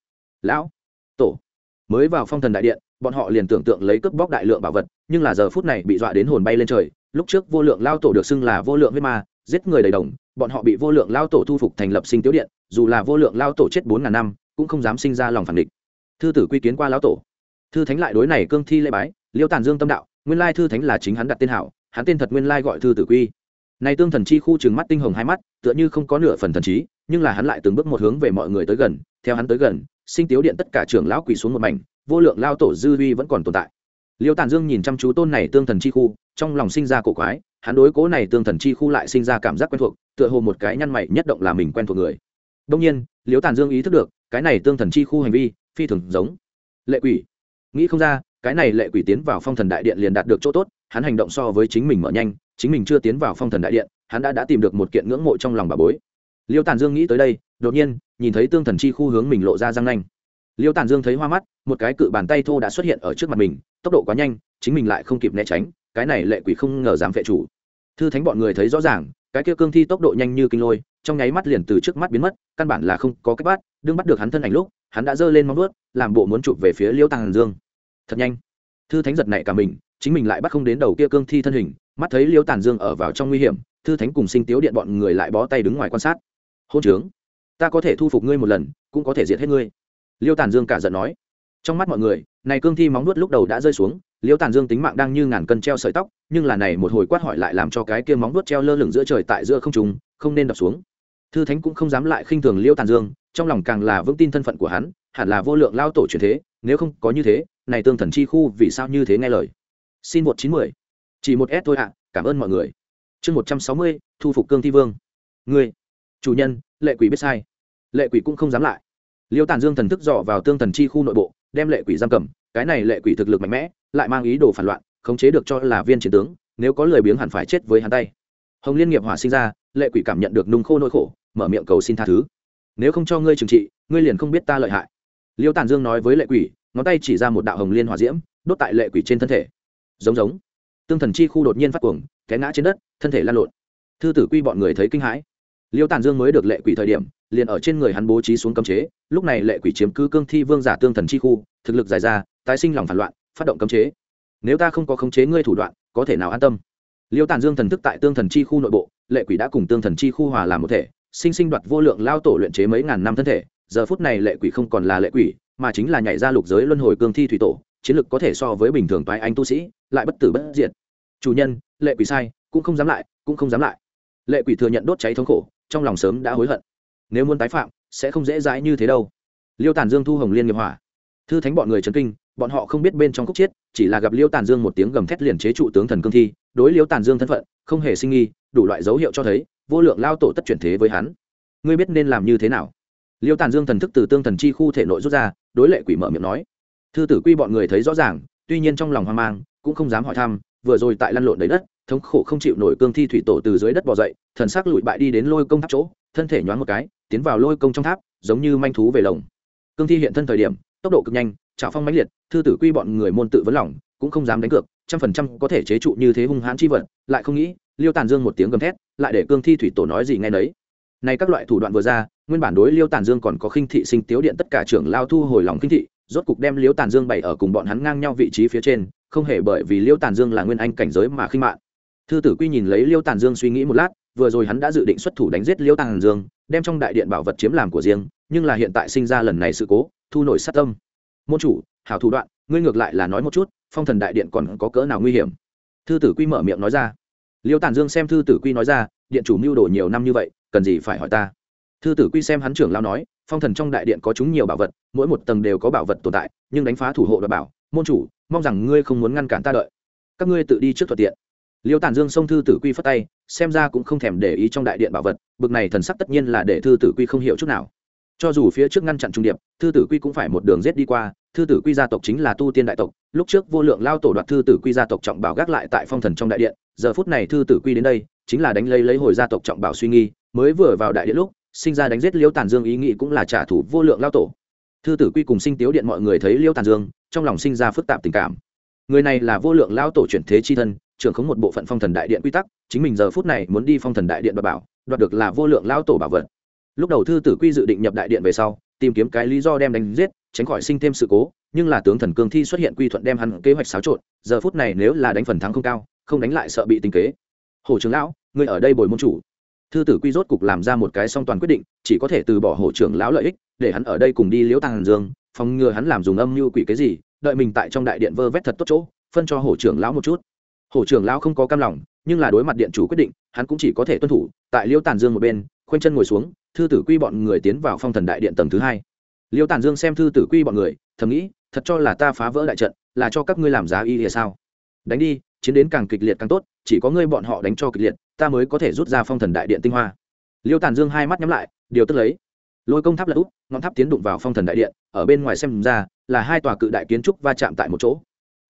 lão tổ mới vào phong thần đại điện bọn họ liền tưởng tượng lấy cướp bóc đại lượng bảo vật nhưng là giờ phút này bị dọa đến hồn bay lên trời lúc trước vô lượng lao tổ được xưng là vô lượng huyết ma giết người đầy đồng bọn họ bị vô lượng lao tổ thu phục thành lập sinh tiếu điện dù là vô lượng lao tổ chết bốn ngàn năm cũng không dám sinh ra lòng phản địch thư tử quy kiến qua lao tổ thư thánh lại đối này cương thi lễ bái liêu tàn dương tâm đạo nguyên lai thư thánh là chính hắn đặt tên hảo hắn tên thật nguyên lai gọi thư tử quy này tương thần chi khu trừng mắt tinh hồng hai mắt tựa như không có nửa phần thần trí nhưng là hắn lại từng bước một hướng về mọi người tới gần theo hắn tới gần sinh tiếu điện tất cả trưởng lão quỳ xuống một mảnh vô lượng lao tổ dư huy vẫn còn tồn tại liêu Tàn dương nhìn chăm chú tôn này tương thần chi khu trong lòng sinh ra cổ quái hắn đối cố này tương thần chi khu lại sinh ra cảm giác quen thuộc tựa hồ một cái nhăn mày nhất động là mình quen thuộc người đông nhiên liêu Tàn dương ý thức được cái này tương thần chi khu hành vi phi thường giống lệ quỷ nghĩ không ra cái này lệ quỷ tiến vào phong thần đại điện liền đạt được chỗ tốt hắn hành động so với chính mình mở nhanh chính mình chưa tiến vào phong thần đại điện hắn đã đã tìm được một kiện ngưỡng mộ trong lòng bà bối liêu tàn dương nghĩ tới đây đột nhiên nhìn thấy tương thần chi khu hướng mình lộ ra răng nanh liêu tàn dương thấy hoa mắt một cái cự bàn tay thô đã xuất hiện ở trước mặt mình tốc độ quá nhanh chính mình lại không kịp né tránh cái này lệ quỷ không ngờ dám vệ chủ thư thánh bọn người thấy rõ ràng cái kia cương thi tốc độ nhanh như kinh lôi trong nháy mắt liền từ trước mắt biến mất căn bản là không có cách bắt đương bắt được hắn thân ảnh lúc hắn đã giơ lên móng vuốt làm bộ muốn chụp về phía liêu tàn dương thật nhanh thư thánh giật nảy cả mình chính mình lại bắt không đến đầu kia cương thi thân hình mắt thấy liêu tàn dương ở vào trong nguy hiểm thư thánh cùng sinh tiếu điện bọn người lại bó tay đứng ngoài quan sát hôn trướng ta có thể thu phục ngươi một lần cũng có thể diệt hết ngươi liêu tàn dương cả giận nói trong mắt mọi người này cương thi móng nuốt lúc đầu đã rơi xuống liêu tàn dương tính mạng đang như ngàn cân treo sợi tóc nhưng là này một hồi quát hỏi lại làm cho cái kia móng nuốt treo lơ lửng giữa trời tại giữa không trùng không nên đập xuống thư thánh cũng không dám lại khinh thường liêu tàn dương trong lòng càng là vững tin thân phận của hắn hẳn là vô lượng lao tổ truyền thế nếu không có như thế này tương thần chi khu vì sao như thế nghe lời xin một chín mười chỉ một s thôi ạ cảm ơn mọi người chương một trăm sáu mươi thu phục cương thi vương người chủ nhân lệ quỷ biết sai lệ quỷ cũng không dám lại liêu tàn dương thần thức dò vào tương thần chi khu nội bộ đem lệ quỷ giam cầm cái này lệ quỷ thực lực mạnh mẽ lại mang ý đồ phản loạn khống chế được cho là viên chiến tướng nếu có lời biếng hẳn phải chết với hắn tay hồng liên nghiệp hỏa sinh ra lệ quỷ cảm nhận được nung khô nỗi khổ mở miệng cầu xin tha thứ nếu không cho ngươi trừng trị ngươi liền không biết ta lợi hại liêu tàn dương nói với lệ quỷ ngón tay chỉ ra một đạo hồng liên hỏa diễm đốt tại lệ quỷ trên thân thể giống giống tương thần chi khu đột nhiên phát cuồng té ngã trên đất thân thể lan lộn thư tử quy bọn người thấy kinh hãi liêu tàn dương mới được lệ quỷ thời điểm liền ở trên người hắn bố trí xuống cấm chế lúc này lệ quỷ chiếm cứ cương thi vương giả tương thần chi khu thực lực dài ra tái sinh lòng phản loạn phát động cấm chế nếu ta không có khống chế ngươi thủ đoạn có thể nào an tâm liêu tàn dương thần thức tại tương thần chi khu nội bộ lệ quỷ đã cùng tương thần chi khu hòa làm một thể sinh sinh đoạt vô lượng lao tổ luyện chế mấy ngàn năm thân thể giờ phút này lệ quỷ không còn là lệ quỷ mà chính là nhảy ra lục giới luân hồi cương thi thủy tổ chiến lực có thể so với bình thường toái anh tu sĩ lại bất tử bất diệt chủ nhân lệ quỷ sai cũng không dám lại cũng không dám lại lệ quỷ thừa nhận đốt cháy thống khổ trong lòng sớm đã hối hận nếu muốn tái phạm sẽ không dễ dãi như thế đâu liêu tàn dương thu hồng liên nghiệp hỏa thư thánh bọn người trấn kinh bọn họ không biết bên trong khúc chiết chỉ là gặp liêu tàn dương một tiếng gầm thét liền chế trụ tướng thần cương thi đối liêu tàn dương thân phận không hề sinh nghi đủ loại dấu hiệu cho thấy vô lượng lao tổ tất chuyển thế với hắn ngươi biết nên làm như thế nào liêu tàn dương thần thức từ tương thần chi khu thể nội rút ra đối lệ quỷ mở miệng nói thư tử quy bọn người thấy rõ ràng tuy nhiên trong lòng hoang mang cũng không dám hỏi thăm vừa rồi tại lăn lộn đấy đất thống khổ không chịu nổi cương thi thủy tổ từ dưới đất bò dậy thần sắc lụi bại đi đến lôi công tháp chỗ thân thể nhoáng một cái tiến vào lôi công trong tháp giống như manh thú về lồng cương thi hiện thân thời điểm tốc độ cực nhanh trào phong mãnh liệt thư tử quy bọn người môn tự vấn lỏng cũng không dám đánh cược trăm phần trăm có thể chế trụ như thế hung hãn chi vật lại không nghĩ liêu tàn dương một tiếng gầm thét lại để cương thi thủy tổ nói gì ngay đấy nay các loại thủ đoạn vừa ra nguyên bản đối liêu tàn dương còn có khinh thị sinh tiếu điện tất cả trưởng lao thu hồi lòng khinh thị rốt cục đem liêu tàn dương bày ở cùng bọn hắn ngang nhau vị trí phía trên không hề bởi vì liêu tàn dương là nguyên anh cảnh giới mà khinh mạng thư tử quy nhìn lấy liêu tàn dương suy nghĩ một lát vừa rồi hắn đã dự định xuất thủ đánh giết liêu tàn dương đem trong đại điện bảo vật chiếm làm của riêng nhưng là hiện tại sinh ra lần này sự cố thu nổi sát tâm môn chủ hảo thủ đoạn ngươi ngược lại là nói một chút phong thần đại điện còn có cỡ nào nguy hiểm thư tử quy mở miệng nói ra liêu tàn dương xem thư tử quy nói ra điện chủ mưu đồ nhiều năm như vậy cần gì phải hỏi ta thư tử quy xem hắn trưởng lao nói phong thần trong đại điện có chúng nhiều bảo vật mỗi một tầng đều có bảo vật tồn tại nhưng đánh phá thủ hộ đ bảo môn chủ mong rằng ngươi không muốn ngăn cản ta đợi các ngươi tự đi trước thuận tiện liêu tản dương xông thư tử quy phất tay xem ra cũng không thèm để ý trong đại điện bảo vật bực này thần sắc tất nhiên là để thư tử quy không hiểu chút nào cho dù phía trước ngăn chặn trung điệp thư tử quy cũng phải một đường rết đi qua thư tử quy gia tộc chính là tu tiên đại tộc lúc trước vô lượng lao tổ đoạt thư tử quy gia tộc trọng bảo gác lại tại phong thần trong đại điện giờ phút này thư tử quy đến đây chính là đánh lấy lấy hồi gia tộc trọng bảo suy nghi mới vừa vào đại điện lúc sinh ra đánh giết liêu tàn dương ý nghĩ cũng là trả thù vô lượng lao tổ thư tử quy cùng sinh tiếu điện mọi người thấy liêu tàn dương trong lòng sinh ra phức tạp tình cảm người này là vô lượng lao tổ chuyển thế chi thân trưởng khống một bộ phận phong thần đại điện quy tắc chính mình giờ phút này muốn đi phong thần đại điện và bảo đoạt được là vô lượng lao tổ bảo vật lúc đầu thư tử quy dự định nhập đại điện về sau tìm kiếm cái lý do đem đánh giết tránh khỏi sinh thêm sự cố nhưng là tướng thần cương thi xuất hiện quy thuận đem hắn kế hoạch xáo trộn giờ phút này nếu là đánh phần thắng không cao không đánh lại sợ bị tinh kế hồ trưởng lão ngươi ở đây bồi môn chủ thư tử quy rốt cục làm ra một cái song toàn quyết định chỉ có thể từ bỏ hồ trưởng lão lợi ích để hắn ở đây cùng đi liễu tàng dương phòng ngừa hắn làm dùng âm mưu quỷ cái gì đợi mình tại trong đại điện vơ vét thật tốt chỗ phân cho hồ trưởng lão một chút hổ trưởng lão không có cam lòng nhưng là đối mặt điện chủ quyết định hắn cũng chỉ có thể tuân thủ tại liêu tàn dương một bên khoanh chân ngồi xuống thư tử quy bọn người tiến vào phong thần đại điện tầng thứ hai liêu tàn dương xem thư tử quy bọn người thầm nghĩ thật cho là ta phá vỡ đại trận là cho các ngươi làm giá y thì sao đánh đi chiến đến càng kịch liệt càng tốt chỉ có ngươi bọn họ đánh cho kịch liệt ta mới có thể rút ra phong thần đại điện tinh hoa liêu tàn dương hai mắt nhắm lại điều tức lấy lôi công tháp là úp ngọn tháp tiến đụng vào phong thần đại điện ở bên ngoài xem ra là hai tòa cự đại kiến trúc va chạm tại một chỗ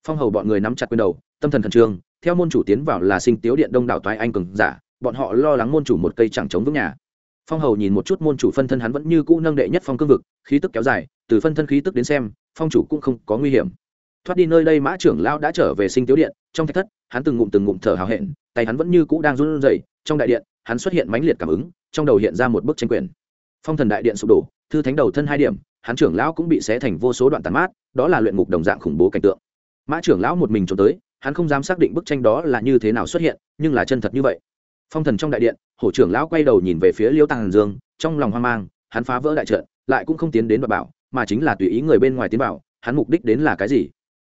phong hầu bọn người nắm chặt quyền đầu tâm thần khẩn trương theo môn chủ tiến vào là sinh tiếu điện đông đảo toái anh cường giả bọn họ lo lắng môn chủ một cây chẳng chống vững nhà phong hầu nhìn một chút môn chủ phân thân hắn vẫn như cũ nâng đệ nhất phong cương vực khí tức kéo dài từ phân thân khí tức đến xem phong chủ cũng không có nguy hiểm thoát đi nơi đây mã trưởng lão đã trở về sinh tiếu điện trong thạch thất hắn từng ngụm từng ngụm thở hào hẹn tay hắn vẫn như cũ đang run rẩy trong đại điện hắn xuất hiện mãnh liệt cảm ứng trong đầu hiện ra một bức tranh quyền phong thần đại điện sụp đổ thư thánh đầu thân hai điểm hắn trưởng lão cũng bị xé thành vô số đoạn tàn mát đó là luyện ngục đồng dạng khủng bố cảnh tượng mã trưởng lão một mình trốn tới hắn không dám xác định bức tranh đó là như thế nào xuất hiện nhưng là chân thật như vậy phong thần trong đại điện hổ trưởng lão quay đầu nhìn về phía liêu tàng dương trong lòng hoang mang hắn phá vỡ đại trận lại cũng không tiến đến và bảo mà chính là tùy ý người bên ngoài tiến vào hắn mục đích đến là cái gì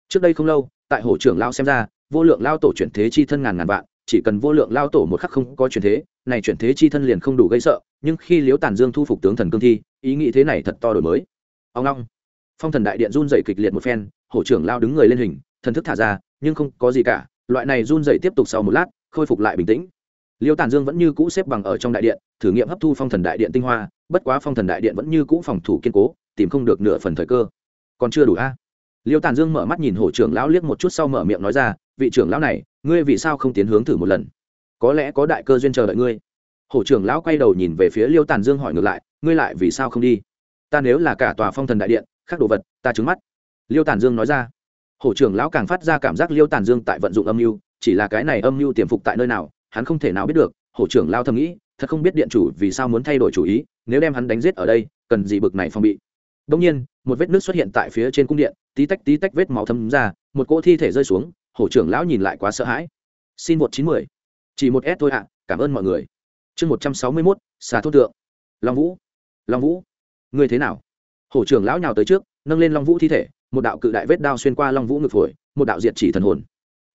trước đây không lâu tại hổ trưởng lão xem ra vô lượng lao tổ chuyển thế chi thân ngàn ngàn vạn chỉ cần vô lượng lao tổ một khắc không có chuyển thế này chuyển thế chi thân liền không đủ gây sợ nhưng khi liễu tàn dương thu phục tướng thần cương thi ý nghĩ thế này thật to đổi mới ông long phong thần đại điện run dày kịch liệt một phen hổ trưởng lao đứng người lên hình thần thức thả ra nhưng không có gì cả loại này run dày tiếp tục sau một lát khôi phục lại bình tĩnh liêu tản dương vẫn như cũ xếp bằng ở trong đại điện thử nghiệm hấp thu phong thần đại điện tinh hoa bất quá phong thần đại điện vẫn như cũ phòng thủ kiên cố tìm không được nửa phần thời cơ còn chưa đủ a à? liêu tản dương mở mắt nhìn hổ trưởng lão liếc một chút sau mở miệng nói ra vị trưởng lão này ngươi vì sao không tiến hướng thử một lần có lẽ có đại cơ duyên chờ đợi ngươi hổ trưởng lão quay đầu nhìn về phía liêu tản dương hỏi ngược lại ngươi lại vì sao không đi ta nếu là cả tòa phong thần đại điện khác đồ vật ta trứng mắt liêu tản dương nói ra hổ trưởng lão càng phát ra cảm giác liêu tàn dương tại vận dụng âm mưu chỉ là cái này âm mưu tiềm phục tại nơi nào hắn không thể nào biết được hổ trưởng lao thầm nghĩ thật không biết điện chủ vì sao muốn thay đổi chủ ý nếu đem hắn đánh giết ở đây cần gì bực này phòng bị đông nhiên một vết nước xuất hiện tại phía trên cung điện tí tách tí tách vết máu thấm ra một cỗ thi thể rơi xuống hổ trưởng lão nhìn lại quá sợ hãi xin một chín mười chỉ một s thôi ạ cảm ơn mọi người chương một trăm sáu mươi mốt xà thốt tượng long vũ long vũ người thế nào hổ trưởng lão nhào tới trước nâng lên long vũ thi thể một đạo cự đại vết đao xuyên qua long vũ ngực phổi một đạo diệt chỉ thần hồn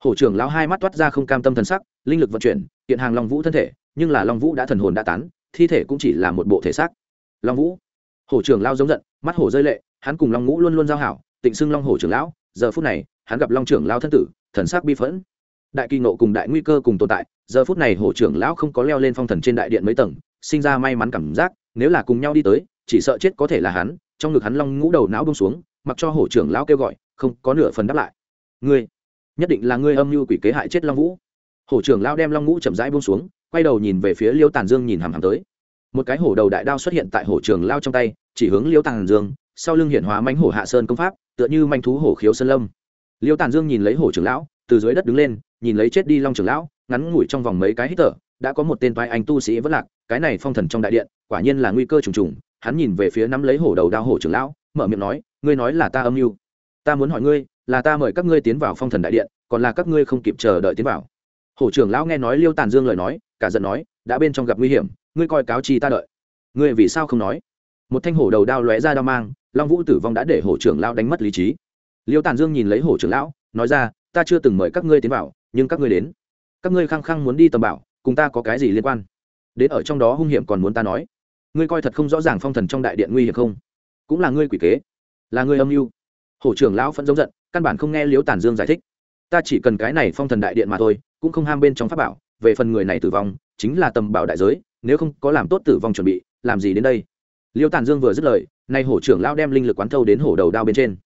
hổ trưởng lão hai mắt toát ra không cam tâm thần sắc linh lực vận chuyển hiện hàng long vũ thân thể nhưng là long vũ đã thần hồn đã tán thi thể cũng chỉ là một bộ thể xác long vũ hổ trưởng lao giống giận mắt hổ rơi lệ hắn cùng long ngũ luôn luôn giao hảo tịnh xưng long hổ trưởng lão giờ phút này hắn gặp long trưởng lao thân tử thần sắc bi phẫn đại kỳ nộ cùng đại nguy cơ cùng tồn tại giờ phút này hổ trưởng lão không có leo lên phong thần trên đại điện mấy tầng sinh ra may mắn cảm giác nếu là cùng nhau đi tới chỉ sợ chết có thể là hắn trong ngực hắn long ngũ đầu não bông xuống mặc cho hổ trưởng lão kêu gọi không có nửa phần đáp lại ngươi nhất định là ngươi âm mưu quỷ kế hại chết long vũ hổ trưởng lão đem long ngũ chậm rãi buông xuống quay đầu nhìn về phía liêu tàn dương nhìn hàm hàm tới một cái hổ đầu đại đao xuất hiện tại hổ trưởng lao trong tay chỉ hướng liêu tàn dương sau lưng hiện hóa mánh hổ hạ sơn công pháp tựa như manh thú hổ khiếu sơn lâm liêu tàn dương nhìn lấy hổ trưởng lão từ dưới đất đứng lên nhìn lấy chết đi long trưởng lão ngắn ngủi trong vòng mấy cái hít thở đã có một tên toái anh tu sĩ vất lạc cái này phong thần trong đại điện quả nhiên là nguy cơ trùng trùng hắn nhìn về phía nắm lấy hổ đầu đao hổ trưởng lão mở miệng nói ngươi nói là ta âm mưu ta muốn hỏi ngươi là ta mời các ngươi tiến vào phong thần đại điện còn là các ngươi không kịp chờ đợi tiến vào hổ trưởng lão nghe nói liêu tàn dương lời nói cả giận nói đã bên trong gặp nguy hiểm ngươi coi cáo chi ta đợi ngươi vì sao không nói một thanh hổ đầu đao lóe ra đao mang long vũ tử vong đã để hổ trưởng lão đánh mất lý trí liêu tàn dương nhìn lấy hổ trưởng lão nói ra ta chưa từng mời các ngươi tiến vào nhưng các ngươi đến các ngươi khăng khăng muốn đi tầm bảo cùng ta có cái gì liên quan đến ở trong đó hung hiểm còn muốn ta nói ngươi coi thật không rõ ràng phong thần trong đại điện nguy hiểm không cũng là ngươi quỷ kế là người âm mưu hổ trưởng lão phẫn giống giận căn bản không nghe liếu tản dương giải thích ta chỉ cần cái này phong thần đại điện mà thôi cũng không ham bên trong pháp bảo về phần người này tử vong chính là tầm bảo đại giới nếu không có làm tốt tử vong chuẩn bị làm gì đến đây liêu tản dương vừa dứt lời nay hổ trưởng lão đem linh lực quán thâu đến hổ đầu đao bên trên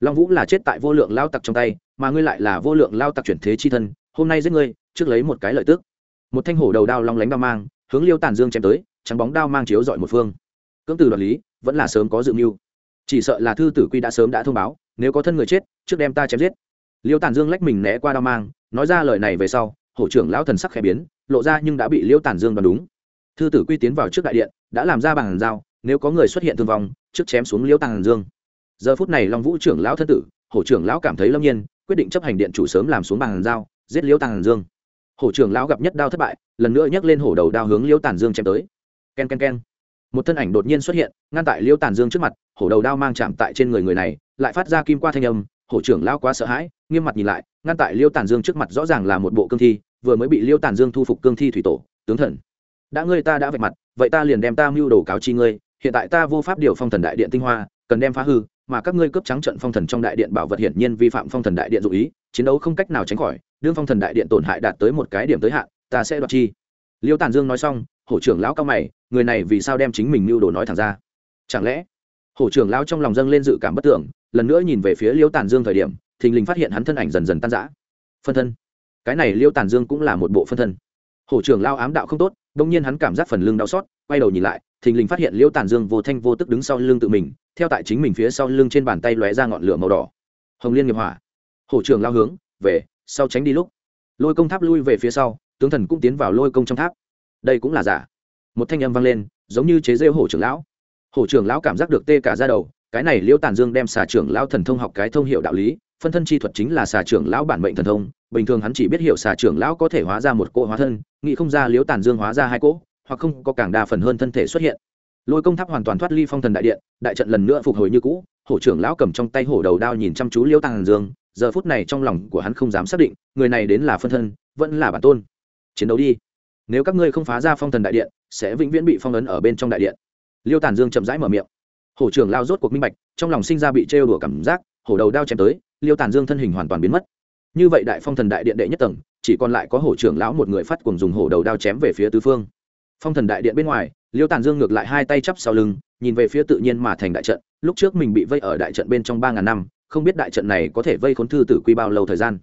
long vũ là chết tại vô lượng lao tặc trong tay mà ngươi lại là vô lượng lao tặc chuyển thế chi thân hôm nay giết ngươi trước lấy một cái lợi tức một thanh hổ đầu đao long lánh đao mang hướng liêu tản dương chém tới trắng bóng đao mang chiếu dọi một phương cưỡng từ đoạt lý vẫn là sớm có dự mưu chỉ sợ là thư tử quy đã sớm đã thông báo nếu có thân người chết trước đem ta chém giết liêu tản dương lách mình né qua đao mang nói ra lời này về sau hộ trưởng lão thần sắc khẽ biến lộ ra nhưng đã bị liêu tản dương đoán đúng thư tử quy tiến vào trước đại điện đã làm ra bàn giao nếu có người xuất hiện thương vong trước chém xuống liêu tản dương giờ phút này long vũ trưởng lão thân tử hộ trưởng lão cảm thấy lâm nhiên quyết định chấp hành điện chủ sớm làm xuống bàn giao giết liêu tản dương hộ trưởng lão gặp nhất đao thất bại lần nữa nhấc lên hổ đầu đao hướng liêu tản dương chém tới ken ken ken một thân ảnh đột nhiên xuất hiện ngăn tại liêu tàn dương trước mặt hổ đầu đao mang chạm tại trên người người này lại phát ra kim qua thanh âm hổ trưởng lao quá sợ hãi nghiêm mặt nhìn lại ngăn tại liêu tàn dương trước mặt rõ ràng là một bộ cương thi vừa mới bị liêu tàn dương thu phục cương thi thủy tổ tướng thần đã ngươi ta đã vạch mặt vậy ta liền đem ta mưu đồ cáo chi ngươi hiện tại ta vô pháp điều phong thần đại điện tinh hoa cần đem phá hư mà các ngươi cướp trắng trận phong thần trong đại điện bảo vật hiển nhiên vi phạm phong thần đại điện dụ ý chiến đấu không cách nào tránh khỏi đương phong thần đại điện tổn hại đạt tới một cái điểm tới hạn ta sẽ đoạt chi liêu tàn dương nói xong hổ trưởng lão cao mày người này vì sao đem chính mình mưu đồ nói thẳng ra chẳng lẽ hổ trưởng lao trong lòng dâng lên dự cảm bất tưởng lần nữa nhìn về phía liêu tàn dương thời điểm thình lình phát hiện hắn thân ảnh dần dần tan rã phân thân cái này liêu tàn dương cũng là một bộ phân thân hổ trưởng lao ám đạo không tốt đông nhiên hắn cảm giác phần lưng đau xót quay đầu nhìn lại thình lình phát hiện liêu tàn dương vô thanh vô tức đứng sau lưng tự mình theo tại chính mình phía sau lưng trên bàn tay lóe ra ngọn lửa màu đỏ hồng liên nghiệp hỏa hổ trưởng lao hướng về sau tránh đi lúc lôi công tháp lui về phía sau tướng thần cũng tiến vào lôi công trong tháp đây cũng là giả một thanh âm vang lên giống như chế rêu hổ trưởng lão hổ trưởng lão cảm giác được tê cả ra đầu cái này liễu tàn dương đem xà trưởng lão thần thông học cái thông hiệu đạo lý phân thân chi thuật chính là xà trưởng lão bản mệnh thần thông bình thường hắn chỉ biết hiểu xà trưởng lão có thể hóa ra một cỗ hóa thân nghĩ không ra liễu tàn dương hóa ra hai cỗ hoặc không có càng đa phần hơn thân thể xuất hiện lôi công tháp hoàn toàn thoát ly phong thần đại điện đại trận lần nữa phục hồi như cũ hổ trưởng lão cầm trong tay hổ đầu đao nhìn chăm chú liễu tàn dương giờ phút này trong lòng của hắn không dám xác định người này đến là phân thân vẫn là bản tôn chiến đấu đi nếu các ngươi không phá ra phong thần đại điện sẽ vĩnh viễn bị phong ấn ở bên trong đại điện liêu tàn dương chậm rãi mở miệng hổ trưởng lao rốt cuộc minh bạch trong lòng sinh ra bị trêu đùa cảm giác hổ đầu đao chém tới liêu tàn dương thân hình hoàn toàn biến mất như vậy đại phong thần đại điện đệ nhất tầng chỉ còn lại có hổ trưởng lão một người phát cuồng dùng hổ đầu đao chém về phía tứ phương phong thần đại điện bên ngoài liêu tàn dương ngược lại hai tay chắp sau lưng nhìn về phía tự nhiên mà thành đại trận lúc trước mình bị vây ở đại trận bên trong ba ngàn năm không biết đại trận này có thể vây khốn thư tử quy bao lâu thời gian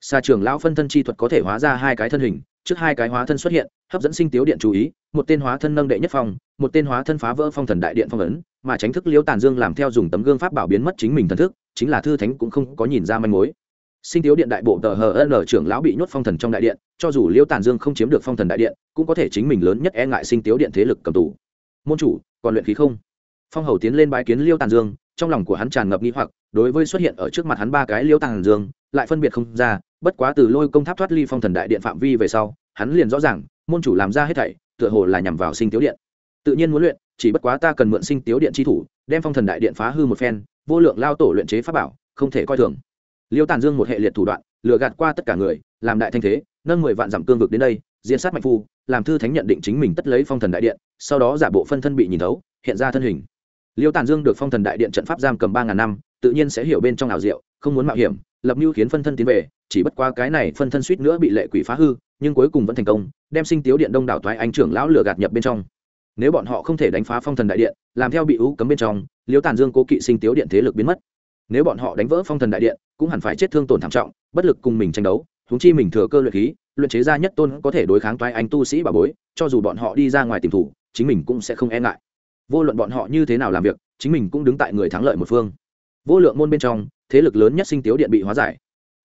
xa trưởng lão phân thân chi thuật có thể hóa ra hai cái thân hình trước hai cái hóa thân xuất hiện hấp dẫn sinh tiếu điện chú ý một tên hóa thân nâng đệ nhất phong một tên hóa thân phá vỡ phong thần đại điện phong ấn mà tránh thức liễu tàn dương làm theo dùng tấm gương pháp bảo biến mất chính mình thần thức chính là thư thánh cũng không có nhìn ra manh mối sinh tiếu điện đại bộ tờ hn trưởng lão bị nhốt phong thần trong đại điện cho dù liễu tàn dương không chiếm được phong thần đại điện cũng có thể chính mình lớn nhất e ngại sinh tiếu điện thế lực cầm tù môn chủ còn luyện khí không phong hầu tiến lên bãi kiến liêu tàn dương trong lòng của hắn tràn ngập nghi hoặc đối với xuất hiện ở trước mặt hắn ba cái liêu tàn dương lại phân biệt không ra bất quá từ lôi công tháp thoát ly phong thần đại điện phạm vi về sau hắn liền rõ ràng môn chủ làm ra hết thảy tựa hồ là nhằm vào sinh tiếu điện tự nhiên muốn luyện chỉ bất quá ta cần mượn sinh tiếu điện chi thủ đem phong thần đại điện phá hư một phen vô lượng lao tổ luyện chế pháp bảo không thể coi thường liêu tàn dương một hệ liệt thủ đoạn lừa gạt qua tất cả người làm đại thanh thế nâng mười vạn dặm cương vực đến đây diễn sát mạnh phu làm thư thánh nhận định chính mình tất lấy phong thần đại điện sau đó giả bộ phân thân bị nhìn thấu hiện ra thân hình liêu tàn dương được phong thần đại điện trận pháp giam cầm ba ngàn năm tự nhiên sẽ hiểu bên trong ảo diệu không muốn mạo hiểm lập mưu khiến phân thân tiến về chỉ bất qua cái này phân thân suýt nữa bị lệ quỷ phá hư nhưng cuối cùng vẫn thành công đem sinh tiếu điện đông đảo thoái anh trưởng lão lừa gạt nhập bên trong nếu bọn họ không thể đánh phá phong thần đại điện làm theo bị ú cấm bên trong liễu tàn dương cố kỵ sinh tiếu điện thế lực biến mất nếu bọn họ đánh vỡ phong thần đại điện cũng hẳn phải chết thương tổn thảm trọng bất lực cùng mình tranh đấu thúng chi mình thừa cơ luyện khí luyện chế ra nhất tôn có thể đối kháng toái anh tu sĩ bà bối cho dù bọn họ đi ra ngoài tìm thủ chính mình cũng sẽ không e ngại vô luận bọn họ như thế nào làm việc chính mình cũng đứng tại người thắng lợi một phương vô lượng môn bên trong thế lực lớn nhất sinh tiếu điện bị hóa giải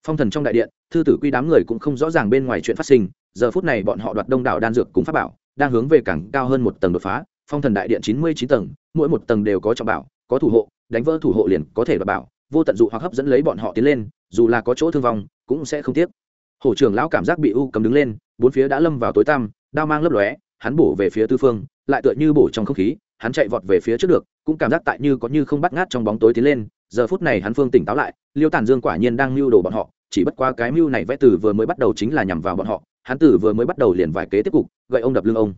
phong thần trong đại điện thư tử quy đám người cũng không rõ ràng bên ngoài chuyện phát sinh giờ phút này bọn họ đoạt đông đảo đan dược cùng pháp bảo đang hướng về cảng cao hơn một tầng đột phá phong thần đại điện chín mươi chín tầng mỗi một tầng đều có trọng bảo có thủ hộ đánh vỡ thủ hộ liền có thể đoạt bảo vô tận dụ hoặc hấp dẫn lấy bọn họ tiến lên dù là có chỗ thương vong cũng sẽ không tiếc hổ trưởng lão cảm giác bị u cầm đứng lên bốn phía đã lâm vào tối tăm đao mang lấp lóe hắn bổ về phía tư phương lại tựa như bổ trong không khí hắn chạy vọt về phía trước được cũng cảm giác tại như có như không bắt ngát trong bóng tối tiến lên giờ phút này hắn phương tỉnh táo lại liêu tản dương quả nhiên đang mưu đồ bọn họ chỉ bất quá cái mưu này vẽ từ vừa mới bắt đầu chính là nhằm vào bọn họ hắn tử vừa mới bắt đầu liền vài kế tiếp cục gậy ông đập lưng ông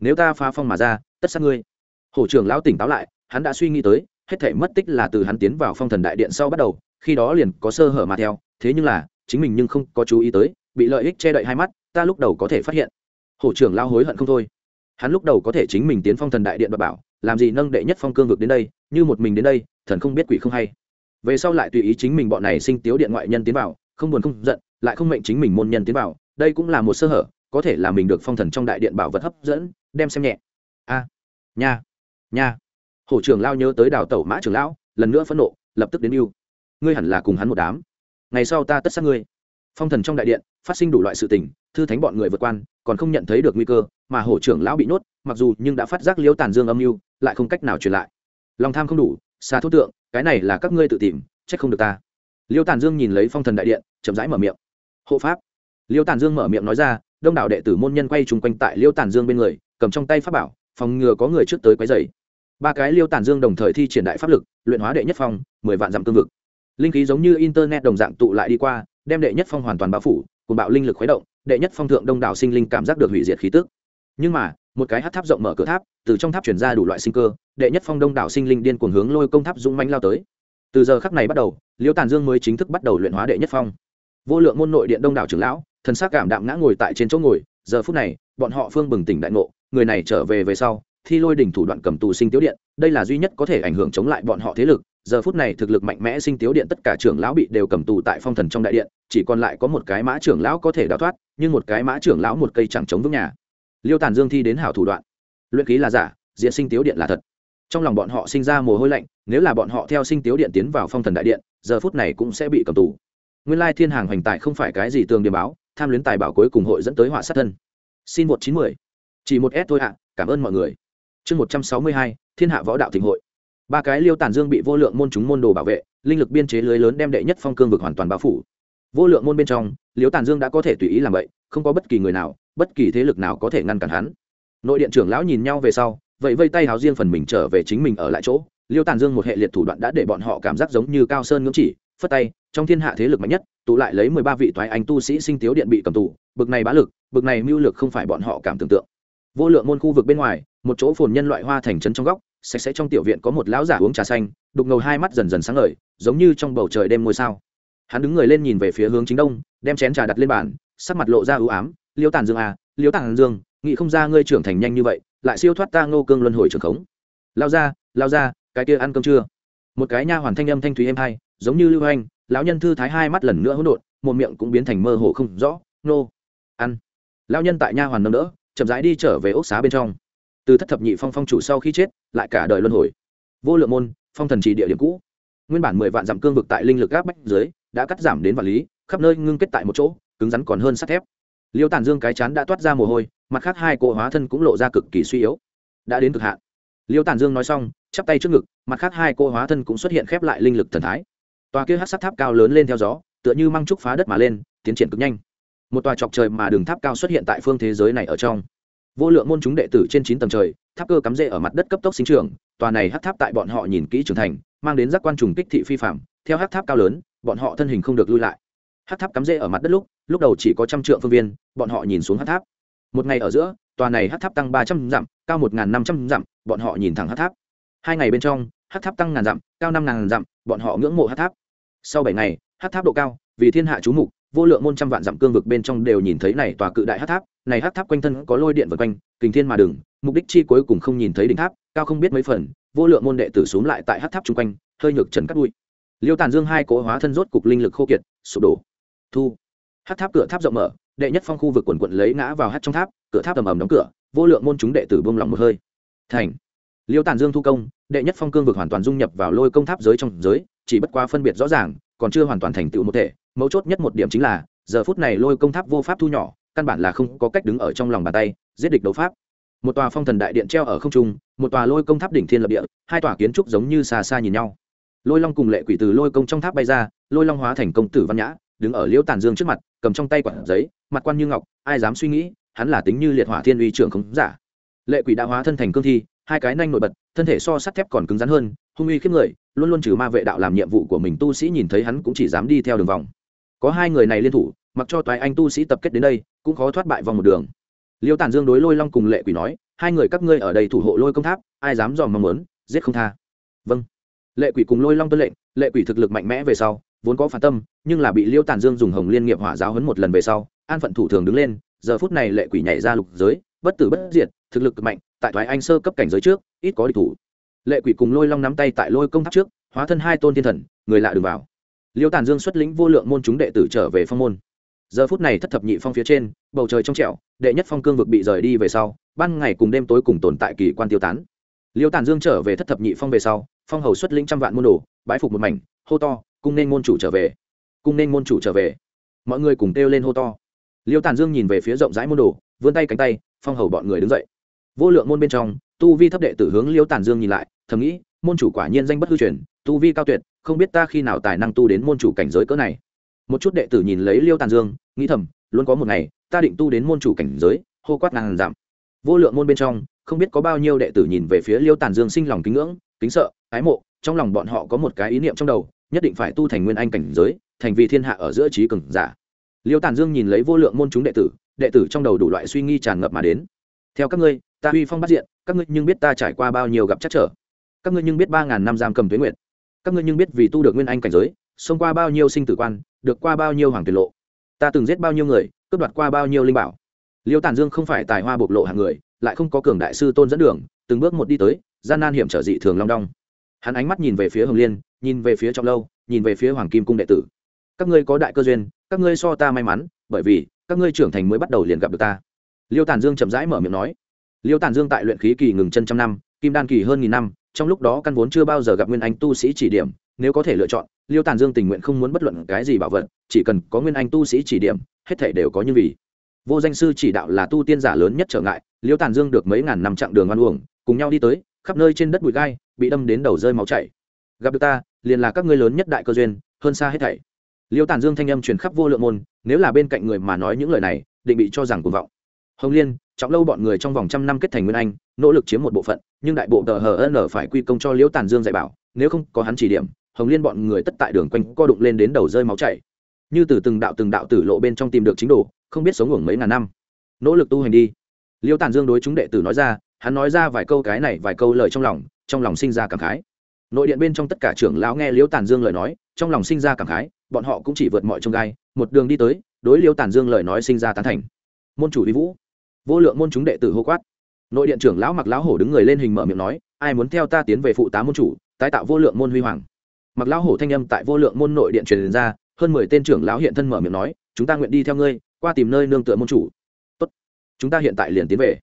nếu ta phá phong mà ra tất sát ngươi hổ trưởng lão tỉnh táo lại hắn đã suy nghĩ tới hết thể mất tích là từ hắn tiến vào phong thần đại điện sau bắt đầu khi đó liền có sơ hở mà theo thế nhưng là chính mình nhưng không có chú ý tới bị lợi ích che đậy hai mắt ta lúc đầu có thể phát hiện hổ trưởng lão hối hận không thôi hắn lúc đầu có thể chính mình tiến phong thần đại điện và bảo làm gì nâng đệ nhất phong cương vực đến đây như một mình đến đây thần không biết quỷ không hay về sau lại tùy ý chính mình bọn này sinh tiếu điện ngoại nhân tiến vào không buồn không giận lại không mệnh chính mình môn nhân tiến vào đây cũng là một sơ hở có thể là mình được phong thần trong đại điện bảo vật hấp dẫn đem xem nhẹ a nha nha hổ trưởng lao nhớ tới đào tẩu mã trưởng lão lần nữa phẫn nộ lập tức đến yêu ngươi hẳn là cùng hắn một đám ngày sau ta tất sát ngươi phong thần trong đại điện phát sinh đủ loại sự tình thư thánh bọn người vượt quan còn không nhận thấy được nguy cơ mà hổ trưởng lão bị nhốt mặc dù nhưng đã phát giác liễu tàn dương âm mưu lại không cách nào truyền lại lòng tham không đủ xa thốt tượng cái này là các ngươi tự tìm trách không được ta liêu tàn dương nhìn lấy phong thần đại điện chậm rãi mở miệng hộ pháp liêu tàn dương mở miệng nói ra đông đảo đệ tử môn nhân quay chung quanh tại liêu tàn dương bên người cầm trong tay pháp bảo phòng ngừa có người trước tới quấy dày ba cái liêu tàn dương đồng thời thi triển đại pháp lực luyện hóa đệ nhất phong mười vạn dặm cương vực linh khí giống như internet đồng dạng tụ lại đi qua đem đệ nhất phong hoàn toàn bao phủ cùng bạo linh lực khuấy động đệ nhất phong thượng đông đảo sinh linh cảm giác được hủy diệt khí tức nhưng mà một cái hát tháp rộng mở cửa tháp từ trong tháp chuyển ra đủ loại sinh cơ đệ nhất phong đông đảo sinh linh điên cuồng hướng lôi công tháp dũng manh lao tới từ giờ khắc này bắt đầu liễu tàn dương mới chính thức bắt đầu luyện hóa đệ nhất phong vô lượng môn nội điện đông đảo trưởng lão thần s cảm đạm ngã ngồi tại trên chỗ ngồi giờ phút này bọn họ phương bừng tỉnh đại ngộ người này trở về về sau thi lôi đỉnh thủ đoạn cầm tù sinh tiếu điện đây là duy nhất có thể ảnh hưởng chống lại bọn họ thế lực giờ phút này thực lực mạnh mẽ sinh tiếu điện tất cả trưởng lão bị đều cầm tù tại phong thần trong đại điện chỉ còn lại có một cái mã trưởng lão có thể đào thoát nhưng một cái mã trưởng lão một cây chẳng chống vững nhà liêu tàn dương thi đến hảo thủ đoạn luyện ký là giả diện sinh tiếu điện là thật trong lòng bọn họ sinh ra mồ hôi lạnh nếu là bọn họ theo sinh tiếu điện tiến vào phong thần đại điện giờ phút này cũng sẽ bị cầm tù nguyên lai thiên hàng hoành tài không phải cái gì tường điềm báo tham luyến tài bảo cuối cùng hội dẫn tới họa sát thân xin một chín mười chỉ một s thôi ạ cảm ơn mọi người chương một trăm sáu mươi hai thiên hạ võ đạo thịnh hội ba cái liêu tàn dương bị vô lượng môn chúng môn đồ bảo vệ linh lực biên chế lưới lớn đem đệ nhất phong cương vực hoàn toàn bao phủ vô lượng môn bên trong liễu tàn dương đã có thể tùy ý làm vậy không có bất kỳ người nào bất kỳ thế lực nào có thể ngăn cản hắn nội điện trưởng lão nhìn nhau về sau vậy vây tay háo riêng phần mình trở về chính mình ở lại chỗ liêu tàn dương một hệ liệt thủ đoạn đã để bọn họ cảm giác giống như cao sơn ngưỡng chỉ phất tay trong thiên hạ thế lực mạnh nhất tụ lại lấy mười ba vị thoái anh tu sĩ sinh tiếu điện bị cầm tù bực này bá lực bực này mưu lực không phải bọn họ cảm tưởng tượng vô lượng môn khu vực bên ngoài một chỗ phồn nhân loại hoa thành trấn trong góc sạch sẽ trong tiểu viện có một lão giả uống trà xanh đục ngầu hai mắt dần dần sáng ngời giống như trong bầu trời đêm ngôi sao hắn đứng người lên nhìn về phía hướng chính đông đem chén trà đặt lên bàn sắc mặt lộ ra ưu ám liêu tàn dương à liêu tàn dương nghĩ không ra ngươi trưởng thành nhanh như vậy lại siêu thoát ta ngô cương luân hồi trưởng khống lao ra lao ra cái kia ăn cơm chưa một cái nha hoàn thanh âm thanh thúy êm hai giống như lưu hoanh lão nhân thư thái hai mắt lần nữa hỗn độn một miệng cũng biến thành mơ hồ không rõ nô ăn lão nhân tại nha hoàn nâng đỡ chậm rãi đi trở về ốc xá bên trong từ thất thập nhị phong phong chủ sau khi chết lại cả đời luân hồi vô lượng môn phong thần trì địa điểm cũ nguyên bản mười vạn dặm cương vực tại linh lực gác bách dưới đã cắt giảm đến vật lý khắp nơi ngưng kết tại một chỗ cứng rắn còn hơn sắt thép liêu tàn dương cái chán đã toát ra mồ hôi mặt khác hai cỗ hóa thân cũng lộ ra cực kỳ suy yếu đã đến cực hạn liêu tàn dương nói xong chắp tay trước ngực mặt khác hai cỗ hóa thân cũng xuất hiện khép lại linh lực thần thái tòa kia hát sắt tháp cao lớn lên theo gió tựa như mang trúc phá đất mà lên tiến triển cực nhanh một tòa chọc trời mà đường tháp cao xuất hiện tại phương thế giới này ở trong vô lượng môn chúng đệ tử trên chín tầng trời tháp cơ cắm rễ ở mặt đất cấp tốc sinh trưởng, tòa này hát tháp tại bọn họ nhìn kỹ trưởng thành mang đến giác quan trùng kích thị phi phàm, theo hát tháp cao lớn bọn họ thân hình không được lui lại hát tháp cắm rễ ở mặt đất lúc lúc đầu chỉ có trăm trượng phương viên bọn họ nhìn xuống hát tháp một ngày ở giữa tòa này hát tháp tăng ba trăm dặm cao một năm trăm dặm bọn họ nhìn thẳng hát tháp hai ngày bên trong hát tháp tăng ngàn dặm cao năm ngàn dặm bọn họ ngưỡng mộ hát tháp sau bảy ngày hát tháp độ cao vì thiên hạ chú mục vô lượng môn trăm vạn dặm cương vực bên trong đều nhìn thấy này tòa cự đại hát tháp này hát tháp quanh thân có lôi điện vật quanh kình thiên mà đừng mục đích chi cuối cùng không nhìn thấy đỉnh tháp cao không biết mấy phần vô lượng môn đệ tử xuống lại tại hát tháp chung quanh hơi nhược trần cắt bụi liêu tàn dương hai cỗ hóa thân rốt cục linh lực khô kiệt sụp đổ thu hát tháp cửa tháp rộng mở đệ nhất phong khu vực quần quận lấy ngã vào hát trong tháp cửa tháp ầm ầm đóng cửa vô lượng môn chúng đệ tử buông lỏng một hơi thành liêu tàn dương thu công đệ nhất phong cương vực hoàn toàn dung nhập vào lôi công tháp giới trong giới chỉ bất qua phân biệt rõ ràng còn chưa hoàn toàn thành tựu một thể mấu chốt nhất một điểm chính là giờ phút này lôi công tháp vô pháp thu nhỏ căn bản là không có cách đứng ở trong lòng bàn tay giết địch đấu pháp một tòa phong thần đại điện treo ở không trung một tòa lôi công tháp đỉnh thiên lập địa hai tòa kiến trúc giống như xa xa nhìn nhau lôi long cùng lệ quỷ từ lôi công trong tháp bay ra lôi long hóa thành công tử văn nhã đứng ở liễu tàn dương trước mặt cầm trong tay quản giấy mặt quan như ngọc ai dám suy nghĩ hắn là tính như liệt hỏa thiên uy trưởng khống giả lệ quỷ đã hóa thân thành cương thi hai cái nanh nổi bật thân thể so sắt thép còn cứng rắn hơn hung uy khiếp người luôn luôn trừ ma vệ đạo làm nhiệm vụ của mình tu sĩ nhìn thấy hắn cũng chỉ dám đi theo đường vòng có hai người này liên thủ mặc cho toái anh tu sĩ tập kết đến đây cũng khó thoát bại vòng một đường liêu tàn dương đối lôi long cùng lệ quỷ nói hai người các ngươi ở đây thủ hộ lôi công tháp ai dám dòm mong muốn giết không tha vâng lệ quỷ cùng lôi long tuân lệnh lệ quỷ thực lực mạnh mẽ về sau vốn có phản tâm nhưng là bị liêu tàn dương dùng hồng liên nghiệp hỏa giáo hấn một lần về sau an phận thủ thường đứng lên giờ phút này lệ quỷ nhảy ra lục giới bất tử bất diệt thực lực mạnh tại thoái anh sơ cấp cảnh giới trước ít có địch thủ lệ quỷ cùng lôi long nắm tay tại lôi công tháp trước hóa thân hai tôn thiên thần người lạ đường vào liêu tàn dương xuất lĩnh vô lượng môn chúng đệ tử trở về phong môn giờ phút này thất thập nhị phong phía trên bầu trời trong trẻo đệ nhất phong cương vực bị rời đi về sau ban ngày cùng đêm tối cùng tồn tại kỳ quan tiêu tán liêu tàn dương trở về thất thập nhị phong về sau phong hầu xuất lĩnh trăm vạn môn đồ bái phục một mảnh hô to cung nên môn chủ trở về cung nên môn chủ trở về mọi người cùng kêu lên hô to liêu tàn dương nhìn về phía rộng rãi môn đồ vươn tay cánh tay phong hầu bọn người đứng dậy vô lượng môn bên trong tu vi thấp đệ tử hướng liêu tàn dương nhìn lại thầm nghĩ môn chủ quả nhiên danh bất hư truyền tu vi cao tuyệt không biết ta khi nào tài năng tu đến môn chủ cảnh giới cỡ này một chút đệ tử nhìn lấy liêu tàn dương nghĩ thầm luôn có một ngày ta định tu đến môn chủ cảnh giới hô quát ngàn giảm vô lượng môn bên trong không biết có bao nhiêu đệ tử nhìn về phía liêu tàn dương sinh lòng kính ngưỡng kính sợ ái mộ trong lòng bọn họ có một cái ý niệm trong đầu nhất định phải tu thành nguyên anh cảnh giới thành vì thiên hạ ở giữa trí cường giả liêu tàn dương nhìn lấy vô lượng môn chúng đệ tử đệ tử trong đầu đủ loại suy nghi tràn ngập mà đến theo các ngươi ta uy phong bắt diện các ngươi nhưng biết ta trải qua bao nhiêu gặp chắc trở các ngươi nhưng biết ba ngàn năm giam cầm tuế nguyện các ngươi nhưng biết vì tu được nguyên anh cảnh giới xông qua bao nhiêu sinh tử quan được qua bao nhiêu hoàng tuyệt lộ ta từng giết bao nhiêu người cướp đoạt qua bao nhiêu linh bảo liêu tản dương không phải tài hoa bộc lộ hàng người lại không có cường đại sư tôn dẫn đường từng bước một đi tới gian nan hiểm trở dị thường long đong hắn ánh mắt nhìn về phía hồng liên nhìn về phía trọng lâu nhìn về phía hoàng kim cung đệ tử các ngươi có đại cơ duyên các ngươi so ta may mắn bởi vì các ngươi trưởng thành mới bắt đầu liền gặp được ta liêu Tàn dương chậm rãi mở miệng nói liêu Tàn dương tại luyện khí kỳ ngừng chân trăm năm kim đan kỳ hơn nghìn năm trong lúc đó căn vốn chưa bao giờ gặp nguyên anh tu sĩ chỉ điểm nếu có thể lựa chọn liêu Tàn dương tình nguyện không muốn bất luận cái gì bảo vật chỉ cần có nguyên anh tu sĩ chỉ điểm hết thể đều có như vì vô danh sư chỉ đạo là tu tiên giả lớn nhất trở ngại liêu Tàn dương được mấy ngàn năm chặng đường ăn uổng cùng nhau đi tới khắp nơi trên đất bụi gai bị đâm đến đầu rơi máu chảy gặp được ta liền là các ngươi lớn nhất đại cơ duyên hơn xa hết thảy liêu tản dương thanh âm truyền khắp vô lượng môn nếu là bên cạnh người mà nói những lời này định bị cho rằng cuồng vọng hồng liên trọng lâu bọn người trong vòng trăm năm kết thành nguyên anh nỗ lực chiếm một bộ phận nhưng đại bộ tờ hờ n phải quy công cho liễu tản dương dạy bảo nếu không có hắn chỉ điểm hồng liên bọn người tất tại đường quanh co đụng lên đến đầu rơi máu chảy như từ từng đạo từng đạo tử lộ bên trong tìm được chính đồ không biết sống ngủng mấy ngàn năm nỗ lực tu hành đi liêu tản dương đối chúng đệ tử nói ra hắn nói ra vài câu cái này vài câu lời trong lòng trong lòng sinh ra cảm khái nội điện bên trong tất cả trưởng lão nghe liễu tàn dương lời nói trong lòng sinh ra cảm khái bọn họ cũng chỉ vượt mọi trông gai một đường đi tới đối liễu tàn dương lời nói sinh ra tán thành môn chủ đi vũ vô lượng môn chúng đệ tử hô quát nội điện trưởng lão mặc lão hổ đứng người lên hình mở miệng nói ai muốn theo ta tiến về phụ tá môn chủ tái tạo vô lượng môn huy hoàng mặc lão hổ thanh âm tại vô lượng môn nội điện truyền ra hơn mười tên trưởng lão hiện thân mở miệng nói chúng ta nguyện đi theo ngươi qua tìm nơi nương tựa môn chủ tốt chúng ta hiện tại liền tiến về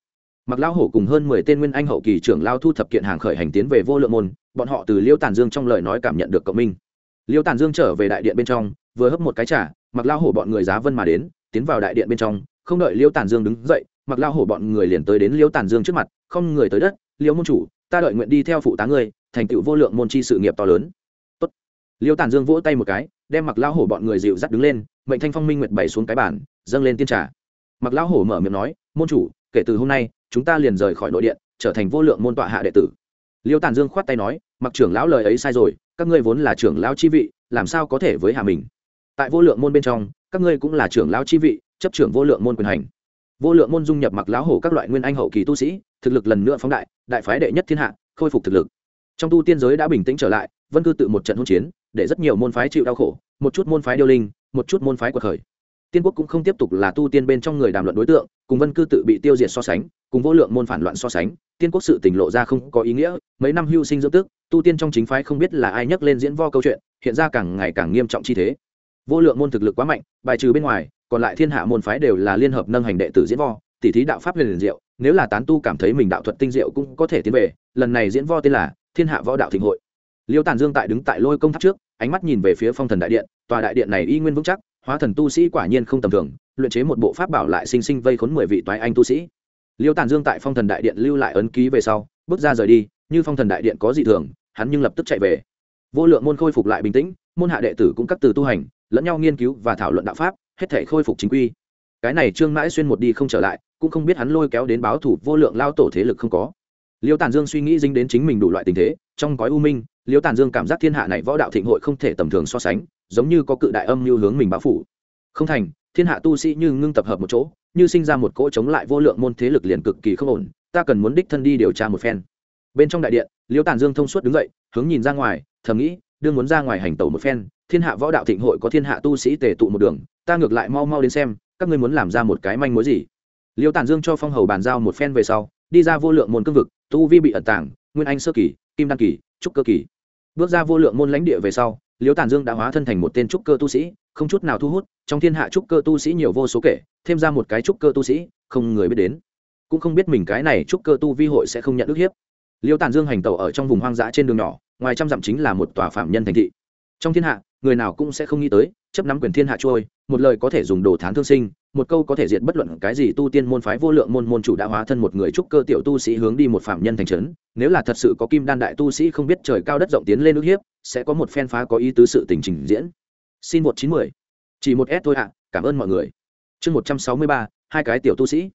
mặc lão hổ cùng hơn mười tên nguyên anh hậu kỳ trưởng lao thu thập kiện hàng khởi hành tiến về vô lượng môn bọn họ từ liêu tàn dương trong lời nói cảm nhận được cộng minh liêu tàn dương trở về đại điện bên trong vừa hấp một cái trà, mặc Lão hổ bọn người giá vân mà đến tiến vào đại điện bên trong không đợi liêu tàn dương đứng dậy mặc Lão hổ bọn người liền tới đến liêu tàn dương trước mặt không người tới đất liêu môn chủ ta đợi nguyện đi theo phụ tá người, thành tựu vô lượng môn chi sự nghiệp to lớn Tốt. liêu tàn dương vỗ tay một cái đem mặc Lão hổ bọn người dịu dắt đứng lên mệnh thanh phong minh nguyệt bảy xuống cái bàn, dâng lên tiên trà mặc Lão hổ mở miệng nói môn chủ kể từ hôm nay chúng ta liền rời khỏi nội điện trở thành vô lượng môn tọa hạ đệ tử liêu tàn dương khoát tay nói mặc trưởng lão lời ấy sai rồi các ngươi vốn là trưởng lão chi vị làm sao có thể với hạ mình tại vô lượng môn bên trong các ngươi cũng là trưởng lão chi vị chấp trưởng vô lượng môn quyền hành vô lượng môn dung nhập mặc lão hổ các loại nguyên anh hậu kỳ tu sĩ thực lực lần nữa phóng đại đại phái đệ nhất thiên hạ khôi phục thực lực trong tu tiên giới đã bình tĩnh trở lại vân cư tự một trận hôn chiến để rất nhiều môn phái chịu đau khổ một chút môn phái điêu linh một chút môn phái quật khởi tiên quốc cũng không tiếp tục là tu tiên bên trong người đàm luận đối tượng cùng vân cư tự bị tiêu diệt so sánh cùng vô lượng môn phản loạn so sánh tiên quốc sự tỉnh lộ ra không có ý nghĩa mấy năm hưu sinh dưỡng tức, tu tiên trong chính phái không biết là ai nhắc lên diễn vo câu chuyện hiện ra càng ngày càng nghiêm trọng chi thế vô lượng môn thực lực quá mạnh bài trừ bên ngoài còn lại thiên hạ môn phái đều là liên hợp nâng hành đệ tử diễn vo tỉ thí đạo pháp liền diệu nếu là tán tu cảm thấy mình đạo thuật tinh diệu cũng có thể tiến về lần này diễn vo tên là thiên hạ võ đạo thịnh hội liêu tàn dương tại đứng tại lôi công tháp trước ánh mắt nhìn về phía phong thần đại điện tòa đại điện này y nguyên vững chắc hóa thần tu sĩ quả nhiên không tầm thường luyện chế một bộ pháp bảo lại sinh sinh vây khốn mười vị toái anh tu sĩ liêu tàn dương tại phong thần đại điện lưu lại ấn ký về sau bước ra rời đi như phong thần đại điện có dị thường hắn nhưng lập tức chạy về vô lượng môn khôi phục lại bình tĩnh môn hạ đệ tử cũng cắt từ tu hành lẫn nhau nghiên cứu và thảo luận đạo pháp hết thể khôi phục chính quy cái này trương mãi xuyên một đi không trở lại cũng không biết hắn lôi kéo đến báo thủ vô lượng lao tổ thế lực không có liêu tàn dương suy nghĩ dính đến chính mình đủ loại tình thế trong gói u minh liêu tàn dương cảm giác thiên hạ này võ đạo thịnh hội không thể tầm thường so sánh giống như có cự đại âm như hướng mình báo phủ không thành thiên hạ tu sĩ như ngưng tập hợp một chỗ như sinh ra một cỗ chống lại vô lượng môn thế lực liền cực kỳ không ổn ta cần muốn đích thân đi điều tra một phen bên trong đại điện Liễu Tàn dương thông suốt đứng dậy hướng nhìn ra ngoài thầm nghĩ đương muốn ra ngoài hành tẩu một phen thiên hạ võ đạo thịnh hội có thiên hạ tu sĩ tề tụ một đường ta ngược lại mau mau đến xem các ngươi muốn làm ra một cái manh mối gì Liễu Tàn dương cho phong hầu bàn giao một phen về sau đi ra vô lượng môn cương vực tu vi bị ẩn tàng nguyên anh sơ kỳ kim đăng kỳ trúc cơ kỳ bước ra vô lượng môn lãnh địa về sau Liễu Tàn dương đã hóa thân thành một tên trúc cơ tu sĩ không chút nào thu hút trong thiên hạ trúc cơ tu sĩ nhiều vô số kể thêm ra một cái trúc cơ tu sĩ không người biết đến cũng không biết mình cái này trúc cơ tu vi hội sẽ không nhận ức hiếp liêu tàn dương hành tàu ở trong vùng hoang dã trên đường nhỏ ngoài trăm dặm chính là một tòa phạm nhân thành thị trong thiên hạ người nào cũng sẽ không nghĩ tới chấp nắm quyền thiên hạ trôi một lời có thể dùng đồ thán thương sinh một câu có thể diệt bất luận cái gì tu tiên môn phái vô lượng môn môn chủ đã hóa thân một người trúc cơ tiểu tu sĩ hướng đi một phạm nhân thành trấn nếu là thật sự có kim đan đại tu sĩ không biết trời cao đất rộng tiến lên ước hiếp sẽ có một phen phá có ý tứ sự tình trình diễn xin một chín mười chỉ một s thôi ạ cảm ơn mọi người chương một trăm sáu mươi ba hai cái tiểu tu sĩ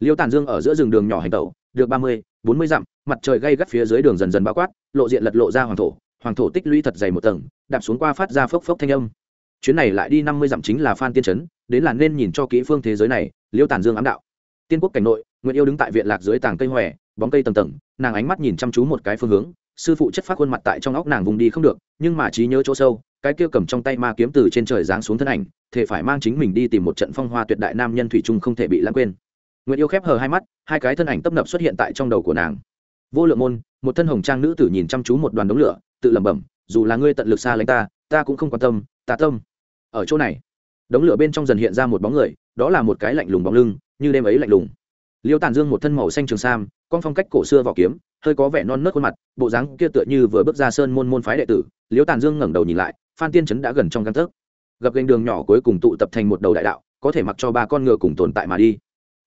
liêu tàn dương ở giữa rừng đường nhỏ hành tẩu được ba mươi bốn mươi dặm mặt trời gay gắt phía dưới đường dần dần bao quát lộ diện lật lộ ra hoàng thổ hoàng thổ tích lũy thật dày một tầng đạp xuống qua phát ra phốc phốc thanh âm chuyến này lại đi năm mươi dặm chính là phan tiên trấn đến là nên nhìn cho kỹ phương thế giới này liêu tàn dương ám đạo tiên quốc cảnh nội nguyễn yêu đứng tại viện lạc dưới tàng cây hòe bóng cây tầng tầng nàng ánh mắt nhìn chăm chú một cái phương hướng sư phụ chất phát khuôn mặt tại trong óc nàng vùng đi không được nhưng mà trí nhớ chỗ sâu cái kia cầm trong tay ma kiếm từ trên trời giáng xuống thân ảnh thể phải mang chính mình đi tìm một trận phong hoa tuyệt đại nam nhân thủy trung không thể bị lãng quên nguyệt yêu khép hờ hai mắt hai cái thân ảnh tấp nập xuất hiện tại trong đầu của nàng vô lượng môn một thân hồng trang nữ tử nhìn chăm chú một đoàn đống lửa tự lẩm bẩm dù là ngươi tận lực xa lánh ta ta cũng không quan tâm ta tâm ở chỗ này đống lửa bên trong dần hiện ra một bóng người đó là một cái lạnh lùng bóng lưng như đêm ấy lạnh lùng liêu tàn dương một thân màu xanh trường sam con phong cách cổ xưa vỏ kiếm hơi có vẻ non nớt khuôn mặt bộ dáng kia tựa như vừa bước ra sơn môn môn phái đệ tử liêu tàn dương ngẩng đầu nhìn lại phan tiên trấn đã gần trong căn tấc gặp gành đường nhỏ cuối cùng tụ tập thành một đầu đại đạo có thể mặc cho ba con ngựa cùng tồn tại mà đi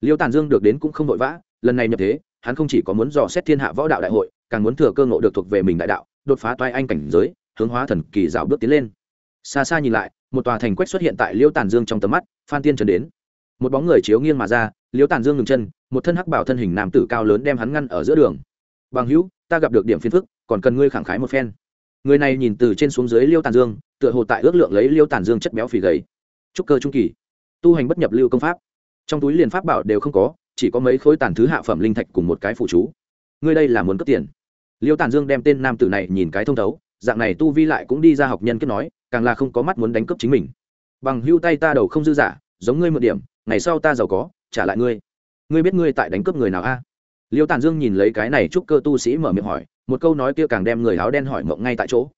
liêu tàn dương được đến cũng không vội vã lần này nhập thế hắn không chỉ có muốn dò xét thiên hạ võ đạo đại hội càng muốn thừa cơ ngộ được thuộc về mình đại đạo đột phá toai anh cảnh giới hướng hóa thần kỳ rào bước tiến lên xa xa nhìn lại một tòa thành quách xuất hiện tại liêu tàn dương trong tầm mắt phan tiên trần đến một bóng người chiếu nghiêng mà ra liêu tàn dương ngừng chân một thân hắc bảo thân hình nam tử cao lớn đem hắn ngăn ở giữa đường bằng hữu ta gặp được điểm phiên phức còn cần ngươi khẳng khái một phen người này nhìn từ trên xuống dưới liêu tàn dương tựa hồ tại ước lượng lấy liêu tàn dương chất béo phì gầy trúc cơ trung kỳ tu hành bất nhập lưu công pháp trong túi liền pháp bảo đều không có chỉ có mấy khối tàn thứ hạ phẩm linh thạch cùng một cái phụ chú người đây là muốn cướp tiền liêu tàn dương đem tên nam tử này nhìn cái thông thấu dạng này tu vi lại cũng đi ra học nhân kết nói càng là không có mắt muốn đánh cướp chính mình bằng hưu tay ta đầu không dư giả giống ngươi một điểm ngày sau ta giàu có trả lại ngươi ngươi biết ngươi tại đánh cướp người nào a à? liêu tàn dương nhìn lấy cái này chúc cơ tu sĩ mở miệng hỏi một câu nói kia càng đem người áo đen hỏi mộng ngay tại chỗ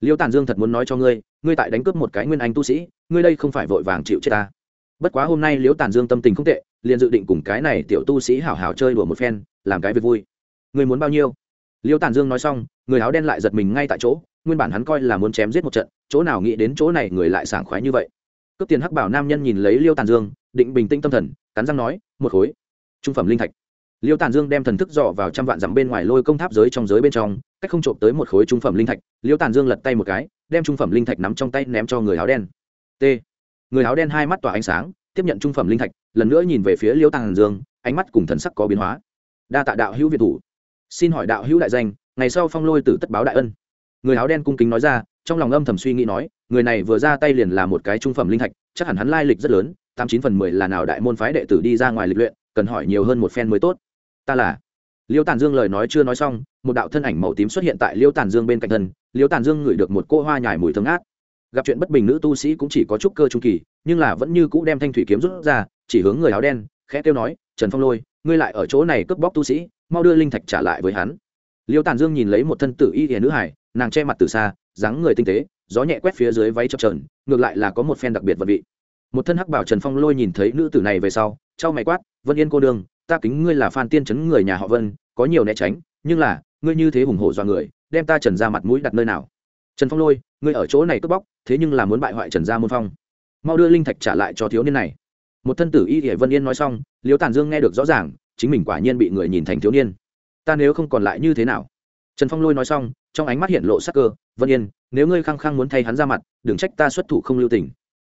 liêu tàn dương thật muốn nói cho ngươi ngươi tại đánh cướp một cái nguyên anh tu sĩ ngươi đây không phải vội vàng chịu chết ta bất quá hôm nay liêu tàn dương tâm tình không tệ liền dự định cùng cái này tiểu tu sĩ hảo hảo chơi đùa một phen làm cái việc vui ngươi muốn bao nhiêu liêu tàn dương nói xong người áo đen lại giật mình ngay tại chỗ nguyên bản hắn coi là muốn chém giết một trận chỗ nào nghĩ đến chỗ này người lại sảng khoái như vậy cướp tiền hắc bảo nam nhân nhìn lấy liêu tàn dương định bình tĩnh tâm thần cắn răng nói một khối trung phẩm linh thạch liêu tàn dương đem thần thức dọ vào trăm vạn dặm bên ngoài lôi công tháp giới trong giới bên trong cách không trộm tới một khối trung phẩm linh thạch liêu tàn dương lật tay một cái đem trung phẩm linh thạch nắm trong tay ném cho người áo đen t người áo đen hai mắt tỏa ánh sáng tiếp nhận trung phẩm linh thạch lần nữa nhìn về phía liêu tàn dương ánh mắt cùng thần sắc có biến hóa đa tạ đạo hữu việt thủ xin hỏi đạo hữu đại danh ngày sau phong lôi tử tất báo đại ân người áo đen cung kính nói ra trong lòng âm thầm suy nghĩ nói người này vừa ra tay liền là một cái trung phẩm linh thạch chắc hẳn hắn lai lịch rất lớn tám chín phần mười là nào đại môn phái đệ tử đi ra ngoài lịch luyện cần hỏi nhiều hơn một phen mới tốt ta là liêu tàn dương lời nói chưa nói xong một đạo thân ảnh màu tím xuất hiện tại liêu tàn dương bên cạnh thân liêu tàn dương ngửi được một cô hoa nhải mùi thương ác gặp chuyện bất bình nữ tu sĩ cũng chỉ có chút cơ trung kỳ nhưng là vẫn như cũ đem thanh thủy kiếm rút ra chỉ hướng người áo đen khẽ kêu nói trần phong lôi ngươi lại ở chỗ này cướp bóc tu sĩ mau đưa linh thạch trả lại với hắn liêu tàn dương nhìn lấy một thân tử y hiền nữ hải nàng che mặt từ xa dáng người tinh tế gió nhẹ quét phía dưới váy chập trờn ngược lại là có một phen đặc biệt vật vị một thân hắc bảo trần phong lôi nhìn thấy nữ tử này về sau trao mày quát vân yên cô đường ta kính ngươi là phan tiên chấn người nhà họ vân có nhiều né tránh nhưng là ngươi như thế hùng hổ do người đem ta trần ra mặt mũi đặt nơi nào trần phong lôi ngươi ở chỗ này cướp bóc thế nhưng là muốn bại hoại trần gia môn phong mau đưa linh thạch trả lại cho thiếu niên này một thân tử y hệ vân yên nói xong liếu tàn dương nghe được rõ ràng chính mình quả nhiên bị người nhìn thành thiếu niên ta nếu không còn lại như thế nào trần phong lôi nói xong trong ánh mắt hiện lộ sắc cơ vân yên nếu ngươi khăng khăng muốn thay hắn ra mặt đừng trách ta xuất thủ không lưu tình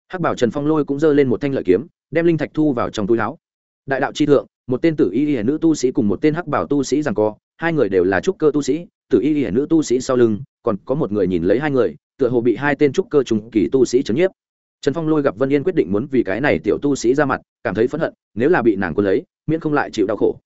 hắc bảo trần phong lôi cũng giơ lên một thanh lợi kiếm đem linh thạch thu vào trong túi láo đại đạo chi thượng một tên tử y y nữ tu sĩ cùng một tên hắc bảo tu sĩ rằng co hai người đều là trúc cơ tu sĩ tử y y nữ tu sĩ sau lưng còn có một người nhìn lấy hai người tựa hồ bị hai tên trúc cơ trùng kỳ tu sĩ chấn nhiếp trần phong lôi gặp vân yên quyết định muốn vì cái này tiểu tu sĩ ra mặt cảm thấy phẫn hận nếu là bị nàng quân lấy miễn không lại chịu đau khổ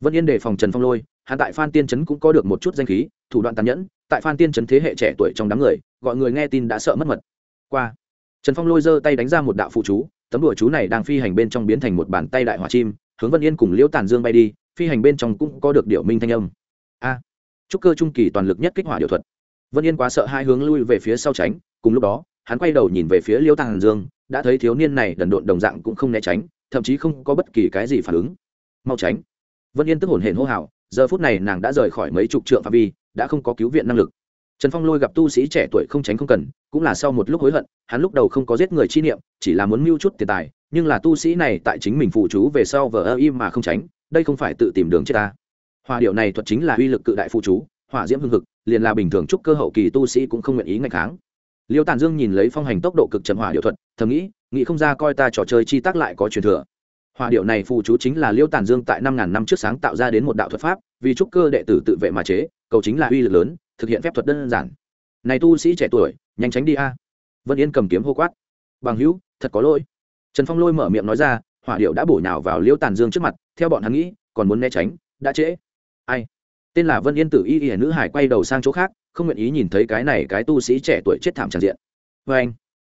vân yên đề phòng trần phong lôi hạ tại phan tiên trấn cũng có được một chút danh khí thủ đoạn tàn nhẫn tại phan tiên trấn thế hệ trẻ tuổi trong đám người gọi người nghe tin đã sợ mất mật qua trần phong lôi giơ tay đánh ra một đạo phụ chú tấm đùa chú này đang phi hành bên trong biến thành một bàn tay đại hỏa chim hướng vân yên cùng liễu tàn dương bay đi phi hành bên trong cũng có được điệu minh thanh âm a à, trúc cơ trung kỳ toàn lực nhất kích hỏa điều thuật vân yên quá sợ hai hướng lui về phía sau tránh cùng lúc đó hắn quay đầu nhìn về phía liễu tàn dương đã thấy thiếu niên này đần độn đồng dạng cũng không né tránh thậm chí không có bất kỳ cái gì phản ứng mau tránh vân yên tức hồn hển hô hào giờ phút này nàng đã rời khỏi mấy chục trượng phạm vi đã không có cứu viện năng lực trần phong lôi gặp tu sĩ trẻ tuổi không tránh không cần cũng là sau một lúc hối hận hắn lúc đầu không có giết người chi niệm chỉ là muốn mưu chút tiền tài nhưng là tu sĩ này tại chính mình phụ chú về sau vờ ơ im mà không tránh đây không phải tự tìm đường chết ta hòa điệu này thuật chính là uy lực cự đại phụ chú hỏa diễm hưng hực liền là bình thường chúc cơ hậu kỳ tu sĩ cũng không nguyện ý ngạch kháng liêu tàn dương nhìn lấy phong hành tốc độ cực trần hỏa điệu thuật thầm nghĩ nghĩ không ra coi ta trò chơi chi tác lại có truyền thừa hỏa điệu này phụ chú chính là liêu tàn dương tại năm ngàn năm trước sáng tạo ra đến một đạo thuật pháp vì trúc cơ đệ tử tự vệ mà chế cầu chính là uy lực lớn thực hiện phép thuật đơn giản này tu sĩ trẻ tuổi nhanh tránh đi a vân yên cầm kiếm hô quát bằng hữu thật có lỗi trần phong lôi mở miệng nói ra hỏa điệu đã bổ nhào vào liễu tàn dương trước mặt theo bọn hắn nghĩ còn muốn né tránh đã trễ ai tên là vân yên tử y y nữ hải quay đầu sang chỗ khác không nguyện ý nhìn thấy cái này cái tu sĩ trẻ tuổi chết thảm tràn diện vê anh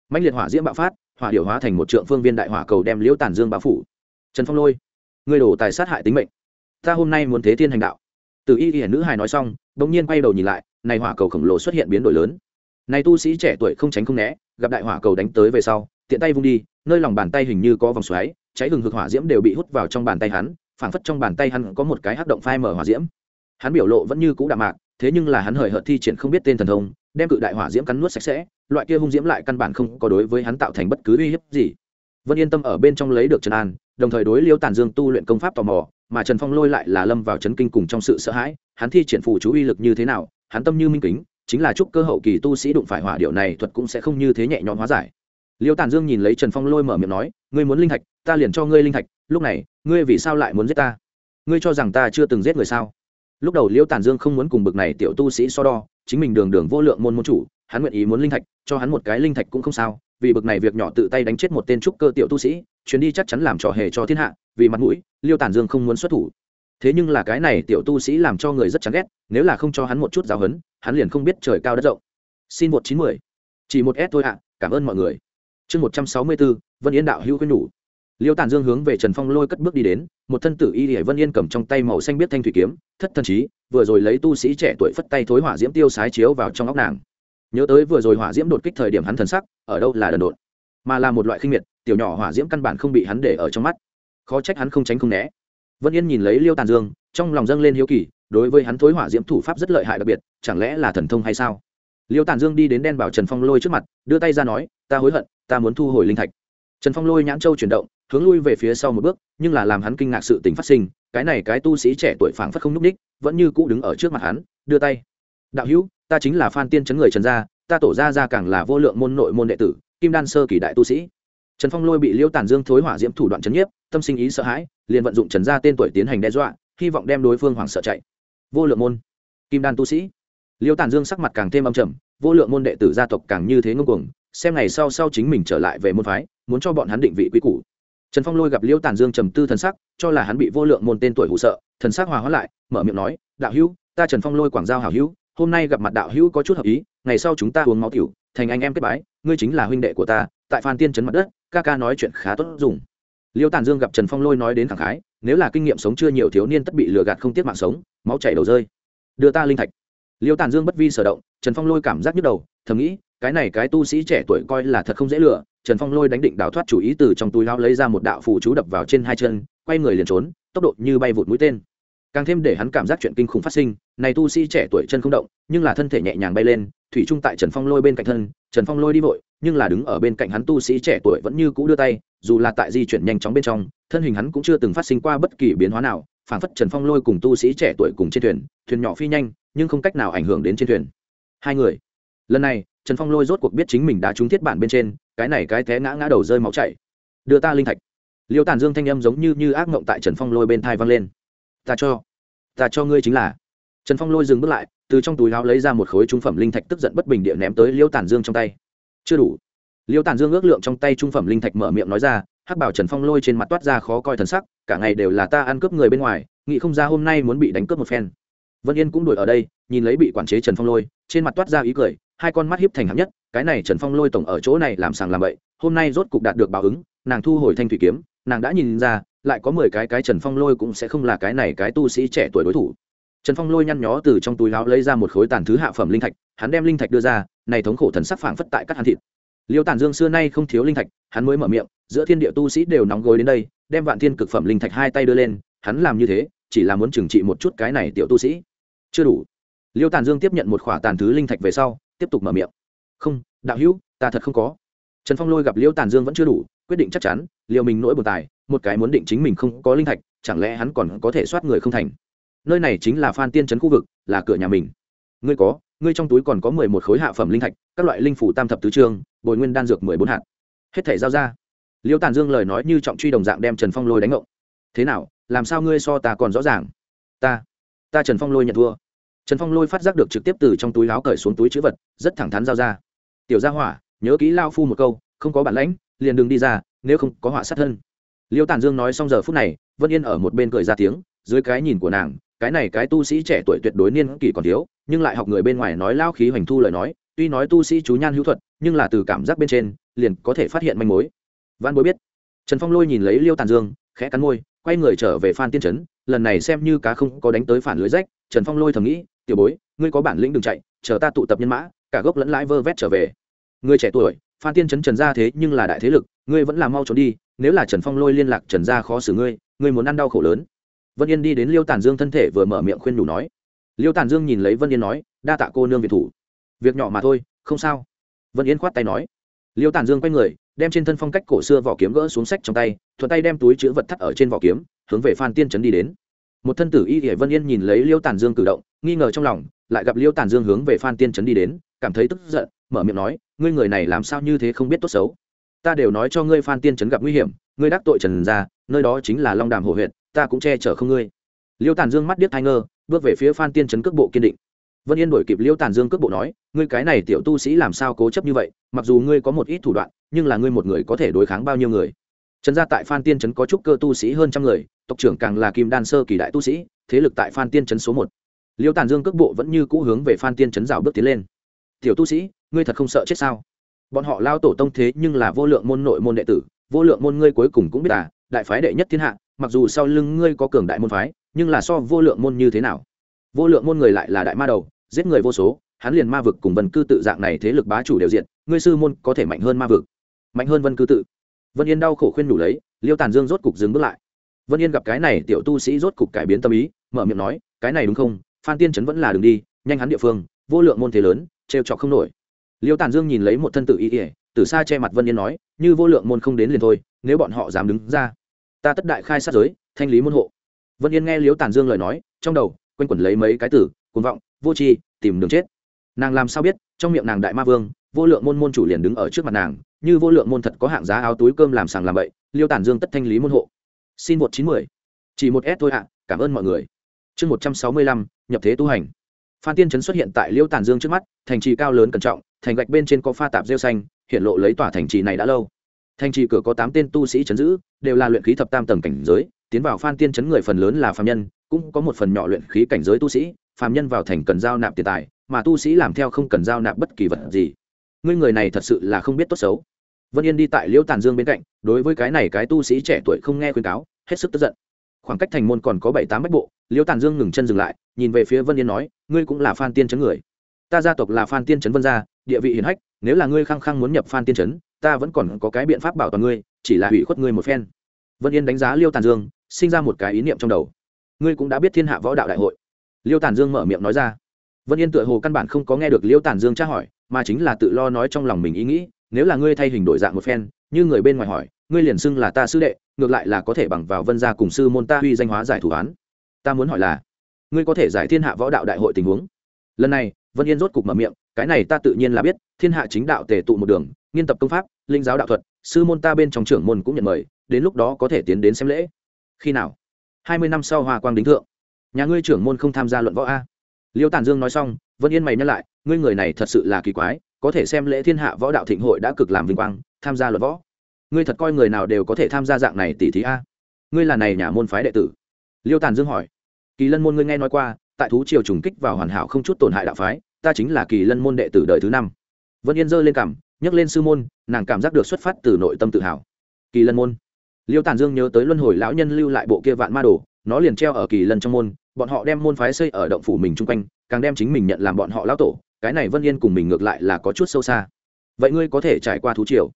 mạnh liệt hỏa diễm bạo phát hỏa điệu hóa thành một trượng phương viên đại hỏa cầu đem liễu tàn dương bao phủ trần phong lôi ngươi đổ tài sát hại tính mệnh ta hôm nay muốn thế thiên hành đạo Tử y y nữ hải nói xong bỗng nhiên quay đầu nhìn lại này hỏa cầu khổng lồ xuất hiện biến đổi lớn này tu sĩ trẻ tuổi không tránh không né gặp đại hỏa cầu đánh tới về sau tiện tay vung đi nơi lòng bàn tay hình như có vòng xoáy cháy hừng hực hỏa diễm đều bị hút vào trong bàn tay hắn phảng phất trong bàn tay hắn có một cái hắc động phai mở hỏa diễm hắn biểu lộ vẫn như cũ đạm mạc thế nhưng là hắn hời hợt thi triển không biết tên thần thông đem cự đại hỏa diễm cắn nuốt sạch sẽ loại kia hung diễm lại căn bản không có đối với hắn tạo thành bất cứ uy hiếp gì vân yên tâm ở bên trong lấy được trần an đồng thời đối liêu Tản dương tu luyện công pháp tò mò mà trần phong lôi lại là lâm vào chấn kinh cùng trong sự sợ hãi hắn thi triển phù chú uy lực như thế nào hắn tâm như minh kính chính là chúc cơ hậu kỳ tu sĩ đụng phải hỏa điệu này thuật cũng sẽ không như thế nhẹ nhõm hóa giải liêu tàn dương nhìn lấy trần phong lôi mở miệng nói ngươi muốn linh thạch ta liền cho ngươi linh thạch lúc này ngươi vì sao lại muốn giết ta ngươi cho rằng ta chưa từng giết người sao lúc đầu liêu tàn dương không muốn cùng bực này tiểu tu sĩ so đo chính mình đường đường vô lượng môn môn chủ hắn nguyện ý muốn linh thạch cho hắn một cái linh thạch cũng không sao vì bực này việc nhỏ tự tay đánh chết một tên trúc cơ tiểu tu sĩ chuyến đi chắc chắn làm trò hề cho thiên hạ vì mặt mũi liêu tàn dương không muốn xuất thủ thế nhưng là cái này tiểu tu sĩ làm cho người rất chán ghét nếu là không cho hắn một chút giáo huấn, hắn liền không biết trời cao đất rộng xin một chín mười chỉ một s thôi ạ cảm ơn mọi người chương một trăm sáu mươi bốn vân yên đạo hữu khuyên nhủ liêu tàn dương hướng về trần phong lôi cất bước đi đến một thân tử y hải vân yên cầm trong tay màu xanh biết thanh thủy kiếm thất thần trí vừa rồi lấy tu sĩ trẻ tuổi phất tay thối hỏa diễm tiêu sái chiếu vào trong óc nàng nhớ tới vừa rồi hỏa diễm đột kích thời điểm hắn thần sắc ở đâu là đần độn mà là một loại khinh miệt tiểu nhỏ hỏa diễm căn bản không bị hắn để ở trong mắt khó trách hắn không tránh không né vân yên nhìn lấy liêu tàn dương trong lòng dâng lên hiếu kỳ đối với hắn thối hỏa diễm thủ pháp rất lợi hại đặc biệt chẳng lẽ là thần thông hay sao liêu tàn dương đi đến đen bảo trần phong lôi trước mặt đưa tay ra nói ta hối hận ta muốn thu hồi linh thạch trần phong lôi nhãn châu chuyển động hướng lui về phía sau một bước nhưng là làm hắn kinh ngạc sự tình phát sinh cái này cái tu sĩ trẻ tuổi phảng phất không n ú c ních vẫn như cũ đứng ở trước mặt hắn đưa tay đạo hữu ta chính là phan tiên chấn người trần gia ta tổ gia gia càng là vô lượng môn nội môn đệ tử kim đan sơ kỳ đại tu sĩ trần phong lôi bị liễu Tản dương thối hỏa diễm thủ đoạn chấn n nhiếp tâm sinh ý sợ hãi liền vận dụng trần gia tên tuổi tiến hành đe dọa hy vọng đem đối phương hoảng sợ chạy vô lượng môn kim đan tu sĩ liễu Tản dương sắc mặt càng thêm âm trầm vô lượng môn đệ tử gia tộc càng như thế ngông cuồng xem ngày sau sau chính mình trở lại về môn phái muốn cho bọn hắn định vị quý củ trần phong lôi gặp liễu tàn dương trầm tư thần sắc cho là hắn bị vô lượng môn tên tuổi hụ sợ thần sắc hòa hóa lại mở miệng nói đạo hữu ta trần phong lôi quảng giao hảo hữu hôm nay gặp mặt đạo hữu có chút hợp ý ngày sau chúng ta uống máu tiểu thành anh em kết bái ngươi chính là huynh đệ của ta tại phan tiên trấn mặt đất ca ca nói chuyện khá tốt dùng liêu tàn dương gặp trần phong lôi nói đến thẳng khái nếu là kinh nghiệm sống chưa nhiều thiếu niên tất bị lừa gạt không tiết mạng sống máu chảy đầu rơi đưa ta linh thạch liêu tàn dương bất vi sở động trần phong lôi cảm giác nhức đầu thầm nghĩ cái này cái tu sĩ trẻ tuổi coi là thật không dễ lựa trần phong lôi đánh định đào thoát chủ ý từ trong túi lao lấy ra một đạo phù chú đập vào trên hai chân quay người liền trốn tốc độ như bay vụt mũi tên càng thêm để hắn cảm giác chuyện kinh khủng phát sinh này tu sĩ trẻ tuổi chân không động nhưng là thân thể nhẹ nhàng bay lên thủy trung tại trần phong lôi bên cạnh thân trần phong lôi đi vội nhưng là đứng ở bên cạnh hắn tu sĩ trẻ tuổi vẫn như cũ đưa tay dù là tại di chuyển nhanh chóng bên trong thân hình hắn cũng chưa từng phát sinh qua bất kỳ biến hóa nào phản phất trần phong lôi cùng tu sĩ trẻ tuổi cùng trên thuyền thuyền nhỏ phi nhanh nhưng không cách nào ảnh hưởng đến trên thuyền hai người lần này trần phong lôi rốt cuộc biết chính mình đã trúng thiết bản bên trên cái này cái té ngã ngã đầu rơi máu chảy đưa ta linh thạch liêu tàn dương thanh âm giống như như ác mộng tại trần phong lôi bên thai vang lên ta cho ta cho ngươi chính là trần phong lôi dừng bước lại từ trong túi láo lấy ra một khối trung phẩm linh thạch tức giận bất bình địa ném tới liêu tàn dương trong tay chưa đủ liêu tàn dương ước lượng trong tay trung phẩm linh thạch mở miệng nói ra hắc bảo trần phong lôi trên mặt toát ra khó coi thần sắc cả ngày đều là ta ăn cướp người bên ngoài nghị không ra hôm nay muốn bị đánh cướp một phen vân yên cũng đuổi ở đây nhìn lấy bị quản chế trần phong lôi trên mặt toát ra ý cười hai con mắt hiếp thành hạng nhất cái này trần phong lôi tổng ở chỗ này làm sàng làm bậy hôm nay rốt cục đạt được báo ứng nàng thu hồi thanh thủy kiếm nàng đã nhìn ra lại có mười cái cái trần phong lôi cũng sẽ không là cái này cái tu sĩ trẻ tuổi đối thủ trần phong lôi nhăn nhó từ trong túi láo lấy ra một khối tàn thứ hạ phẩm linh thạch hắn đem linh thạch đưa ra này thống khổ thần sắc phảng phất tại các hàn thịt liêu tàn dương xưa nay không thiếu linh thạch hắn mới mở miệng giữa thiên địa tu sĩ đều nóng gối đến đây đem vạn thiên cực phẩm linh thạch hai tay đưa lên hắn làm như thế chỉ là muốn trừng trị một chút cái này tiểu tu sĩ chưa đủ liêu tàn dương tiếp nhận một khỏa tàn thứ linh thạch về sau tiếp tục mở miệng không đạo hữu ta thật không có trần phong lôi gặp liêu tàn dương vẫn chưa đủ quyết định chắc chắn liệu mình nỗi bồn tài một cái muốn định chính mình không có linh thạch chẳng lẽ hắn còn có thể soát người không thành nơi này chính là phan tiên trấn khu vực là cửa nhà mình ngươi có ngươi trong túi còn có mười một khối hạ phẩm linh thạch các loại linh phủ tam thập tứ trương bồi nguyên đan dược mười bốn hạt hết thể giao ra liêu tàn dương lời nói như trọng truy đồng dạng đem trần phong lôi đánh ngộng thế nào làm sao ngươi so ta còn rõ ràng ta ta trần phong lôi nhận thua trần phong lôi phát giác được trực tiếp từ trong túi láo cởi xuống túi chữ vật rất thẳng thắn giao ra tiểu gia hỏa nhớ kỹ lao phu một câu không có bản lãnh liền đừng đi ra nếu không có họa sát thân liêu tản dương nói xong giờ phút này vân yên ở một bên cười ra tiếng dưới cái nhìn của nàng cái này cái tu sĩ trẻ tuổi tuyệt đối niên kỷ còn thiếu nhưng lại học người bên ngoài nói lao khí hoành thu lời nói tuy nói tu sĩ chú nhan hữu thuật nhưng là từ cảm giác bên trên liền có thể phát hiện manh mối văn bối biết trần phong lôi nhìn lấy liêu tàn dương khẽ cắn môi quay người trở về phan tiên trấn lần này xem như cá không có đánh tới phản lưới rách trần phong lôi thầm nghĩ tiểu bối ngươi có bản lĩnh đừng chạy chờ ta tụ tập nhân mã cả gốc lẫn lãi vơ vét trở về Ngươi trẻ tuổi phan tiên trấn trần gia thế nhưng là đại thế lực ngươi vẫn là mau trốn đi nếu là trần phong lôi liên lạc trần gia khó xử ngươi ngươi muốn ăn đau khổ lớn vân yên đi đến liêu tàn dương thân thể vừa mở miệng khuyên đủ nói liêu tàn dương nhìn lấy vân yên nói đa tạ cô nương việt thủ việc nhỏ mà thôi không sao vân yên khoát tay nói liêu tàn dương quay người đem trên thân phong cách cổ xưa vỏ kiếm gỡ xuống sách trong tay thuận tay đem túi chữ vật thắt ở trên vỏ kiếm hướng về phan tiên trấn đi đến một thân tử y hệ vân yên nhìn lấy liêu tàn dương cử động nghi ngờ trong lòng lại gặp liêu tàn dương hướng về phan tiên trấn đi đến cảm thấy tức giận mở miệng nói ngươi người này làm sao như thế không biết tốt xấu ta đều nói cho ngươi phan tiên trấn gặp nguy hiểm ngươi đắc tội trần ra nơi đó chính là long đàm hồ huyện ta cũng che chở không ngươi liêu tàn dương mắt biết thai ngơ bước về phía phan tiên trấn cước bộ kiên định vân yên đổi kịp liêu tàn dương cước bộ nói ngươi cái này tiểu tu sĩ làm sao cố chấp như vậy mặc dù ngươi có một ít thủ đoạn nhưng là ngươi một người có thể đối kháng bao nhiêu người trần gia tại phan tiên trấn có chút cơ tu sĩ hơn trăm người tộc trưởng càng là kim đan sơ kỳ đại tu sĩ thế lực tại phan tiên trấn số một liêu tàn dương cước bộ vẫn như cũ hướng về phan tiên trấn rào bước tiến lên tiểu tu sĩ ngươi thật không sợ chết sao bọn họ lao tổ tông thế nhưng là vô lượng môn nội môn đệ tử vô lượng môn ngươi cuối cùng cũng biết à đại phái đệ nhất thiên hạ mặc dù sau lưng ngươi có cường đại môn phái nhưng là so vô lượng môn như thế nào vô lượng môn người lại là đại ma đầu giết người vô số hắn liền ma vực cùng vân cư tự dạng này thế lực bá chủ đều diện ngươi sư môn có thể mạnh hơn ma vực mạnh hơn vân cư tự vân yên đau khổ khuyên đủ lấy liêu tàn dương rốt cục dừng bước lại vân yên gặp cái này tiểu tu sĩ rốt cục cải biến tâm ý mở miệng nói cái này đúng không phan tiên trấn vẫn là đừng đi nhanh hắn địa phương vô lượng môn thế lớn trêu trọc không nổi liêu tàn dương nhìn lấy một thân tự ý ỉa từ xa che mặt vân yên nói như vô lượng môn không đến liền thôi nếu bọn họ dám đứng ra ta tất đại khai sát giới thanh lý môn hộ vân yên nghe liêu tàn dương lời nói trong đầu q quẩn lấy mấy cái tử cuồng vọng vô tri tìm đường chết nàng làm sao biết trong miệng nàng đại ma vương vô lượng môn môn chủ liền đứng ở trước mặt nàng như vô lượng môn thật có hạng giá áo túi cơm làm sàng làm bậy liêu tản dương tất thanh lý môn hộ xin một chín mười chỉ một s thôi ạ cảm ơn mọi người chương một trăm sáu mươi lăm nhập thế tu hành phan tiên trấn xuất hiện tại liêu tàn dương trước mắt thành trì cao lớn cẩn trọng thành gạch bên trên có pha tạp rêu xanh hiện lộ lấy tỏa thành trì này đã lâu thành trì cửa có tám tên tu sĩ chấn giữ đều là luyện khí thập tam tầng cảnh giới tiến vào phan tiên chấn người phần lớn là phạm nhân cũng có một phần nhỏ luyện khí cảnh giới tu sĩ phạm nhân vào thành cần giao nạp tiền tài mà tu sĩ làm theo không cần giao nạp bất kỳ vật gì ngươi người này thật sự là không biết tốt xấu vân yên đi tại liễu tàn dương bên cạnh đối với cái này cái tu sĩ trẻ tuổi không nghe khuyên cáo hết sức tức giận khoảng cách thành môn còn có bảy tám bách bộ liễu tàn dương ngừng chân dừng lại nhìn về phía vân yên nói ngươi cũng là phan tiên chấn người ta gia tộc là phan tiên chấn vân gia địa vị hiển hách nếu là ngươi khăng khăng muốn nhập phan tiên chấn ta vẫn còn có cái biện pháp bảo toàn ngươi chỉ là hủy khuất ngươi một phen vân yên đánh giá liêu tàn dương sinh ra một cái ý niệm trong đầu ngươi cũng đã biết thiên hạ võ đạo đại hội liêu tàn dương mở miệng nói ra vân yên tựa hồ căn bản không có nghe được liêu tàn dương tra hỏi mà chính là tự lo nói trong lòng mình ý nghĩ nếu là ngươi thay hình đổi dạng một phen như người bên ngoài hỏi ngươi liền xưng là ta sư đệ ngược lại là có thể bằng vào vân gia cùng sư môn ta huy danh hóa giải thủ án ta muốn hỏi là ngươi có thể giải thiên hạ võ đạo đại hội tình huống lần này vân yên rốt cục mở miệng cái này ta tự nhiên là biết thiên hạ chính đạo tề tụ một đường nghiên tập công pháp linh giáo đạo thuật sư môn ta bên trong trưởng môn cũng nhận mời đến lúc đó có thể tiến đến xem lễ khi nào hai mươi năm sau hoa quang đính thượng nhà ngươi trưởng môn không tham gia luận võ a liêu tản dương nói xong vân yên mày nhắc lại ngươi người này thật sự là kỳ quái có thể xem lễ thiên hạ võ đạo thịnh hội đã cực làm vinh quang tham gia luật võ ngươi thật coi người nào đều có thể tham gia dạng này tỷ thí a ngươi là này nhà môn phái đệ tử liêu tàn dương hỏi kỳ lân môn ngươi nghe nói qua tại thú triều trùng kích vào hoàn hảo không chút tổn hại đạo phái ta chính là kỳ lân môn đệ tử đời thứ năm vân yên giơ lên cảm nhấc lên sư môn nàng cảm giác được xuất phát từ nội tâm tự hào kỳ lân môn liêu tàn dương nhớ tới luân hồi lão nhân lưu lại bộ kia vạn ma đồ nó liền treo ở kỳ lân trong môn bọn họ đem môn phái xây ở động phủ mình chung quanh càng đem chính mình nhận làm bọn họ lão tổ cái này vân yên cùng mình ngược lại là có chút sâu xa vậy ngươi có thể trải qua thú triều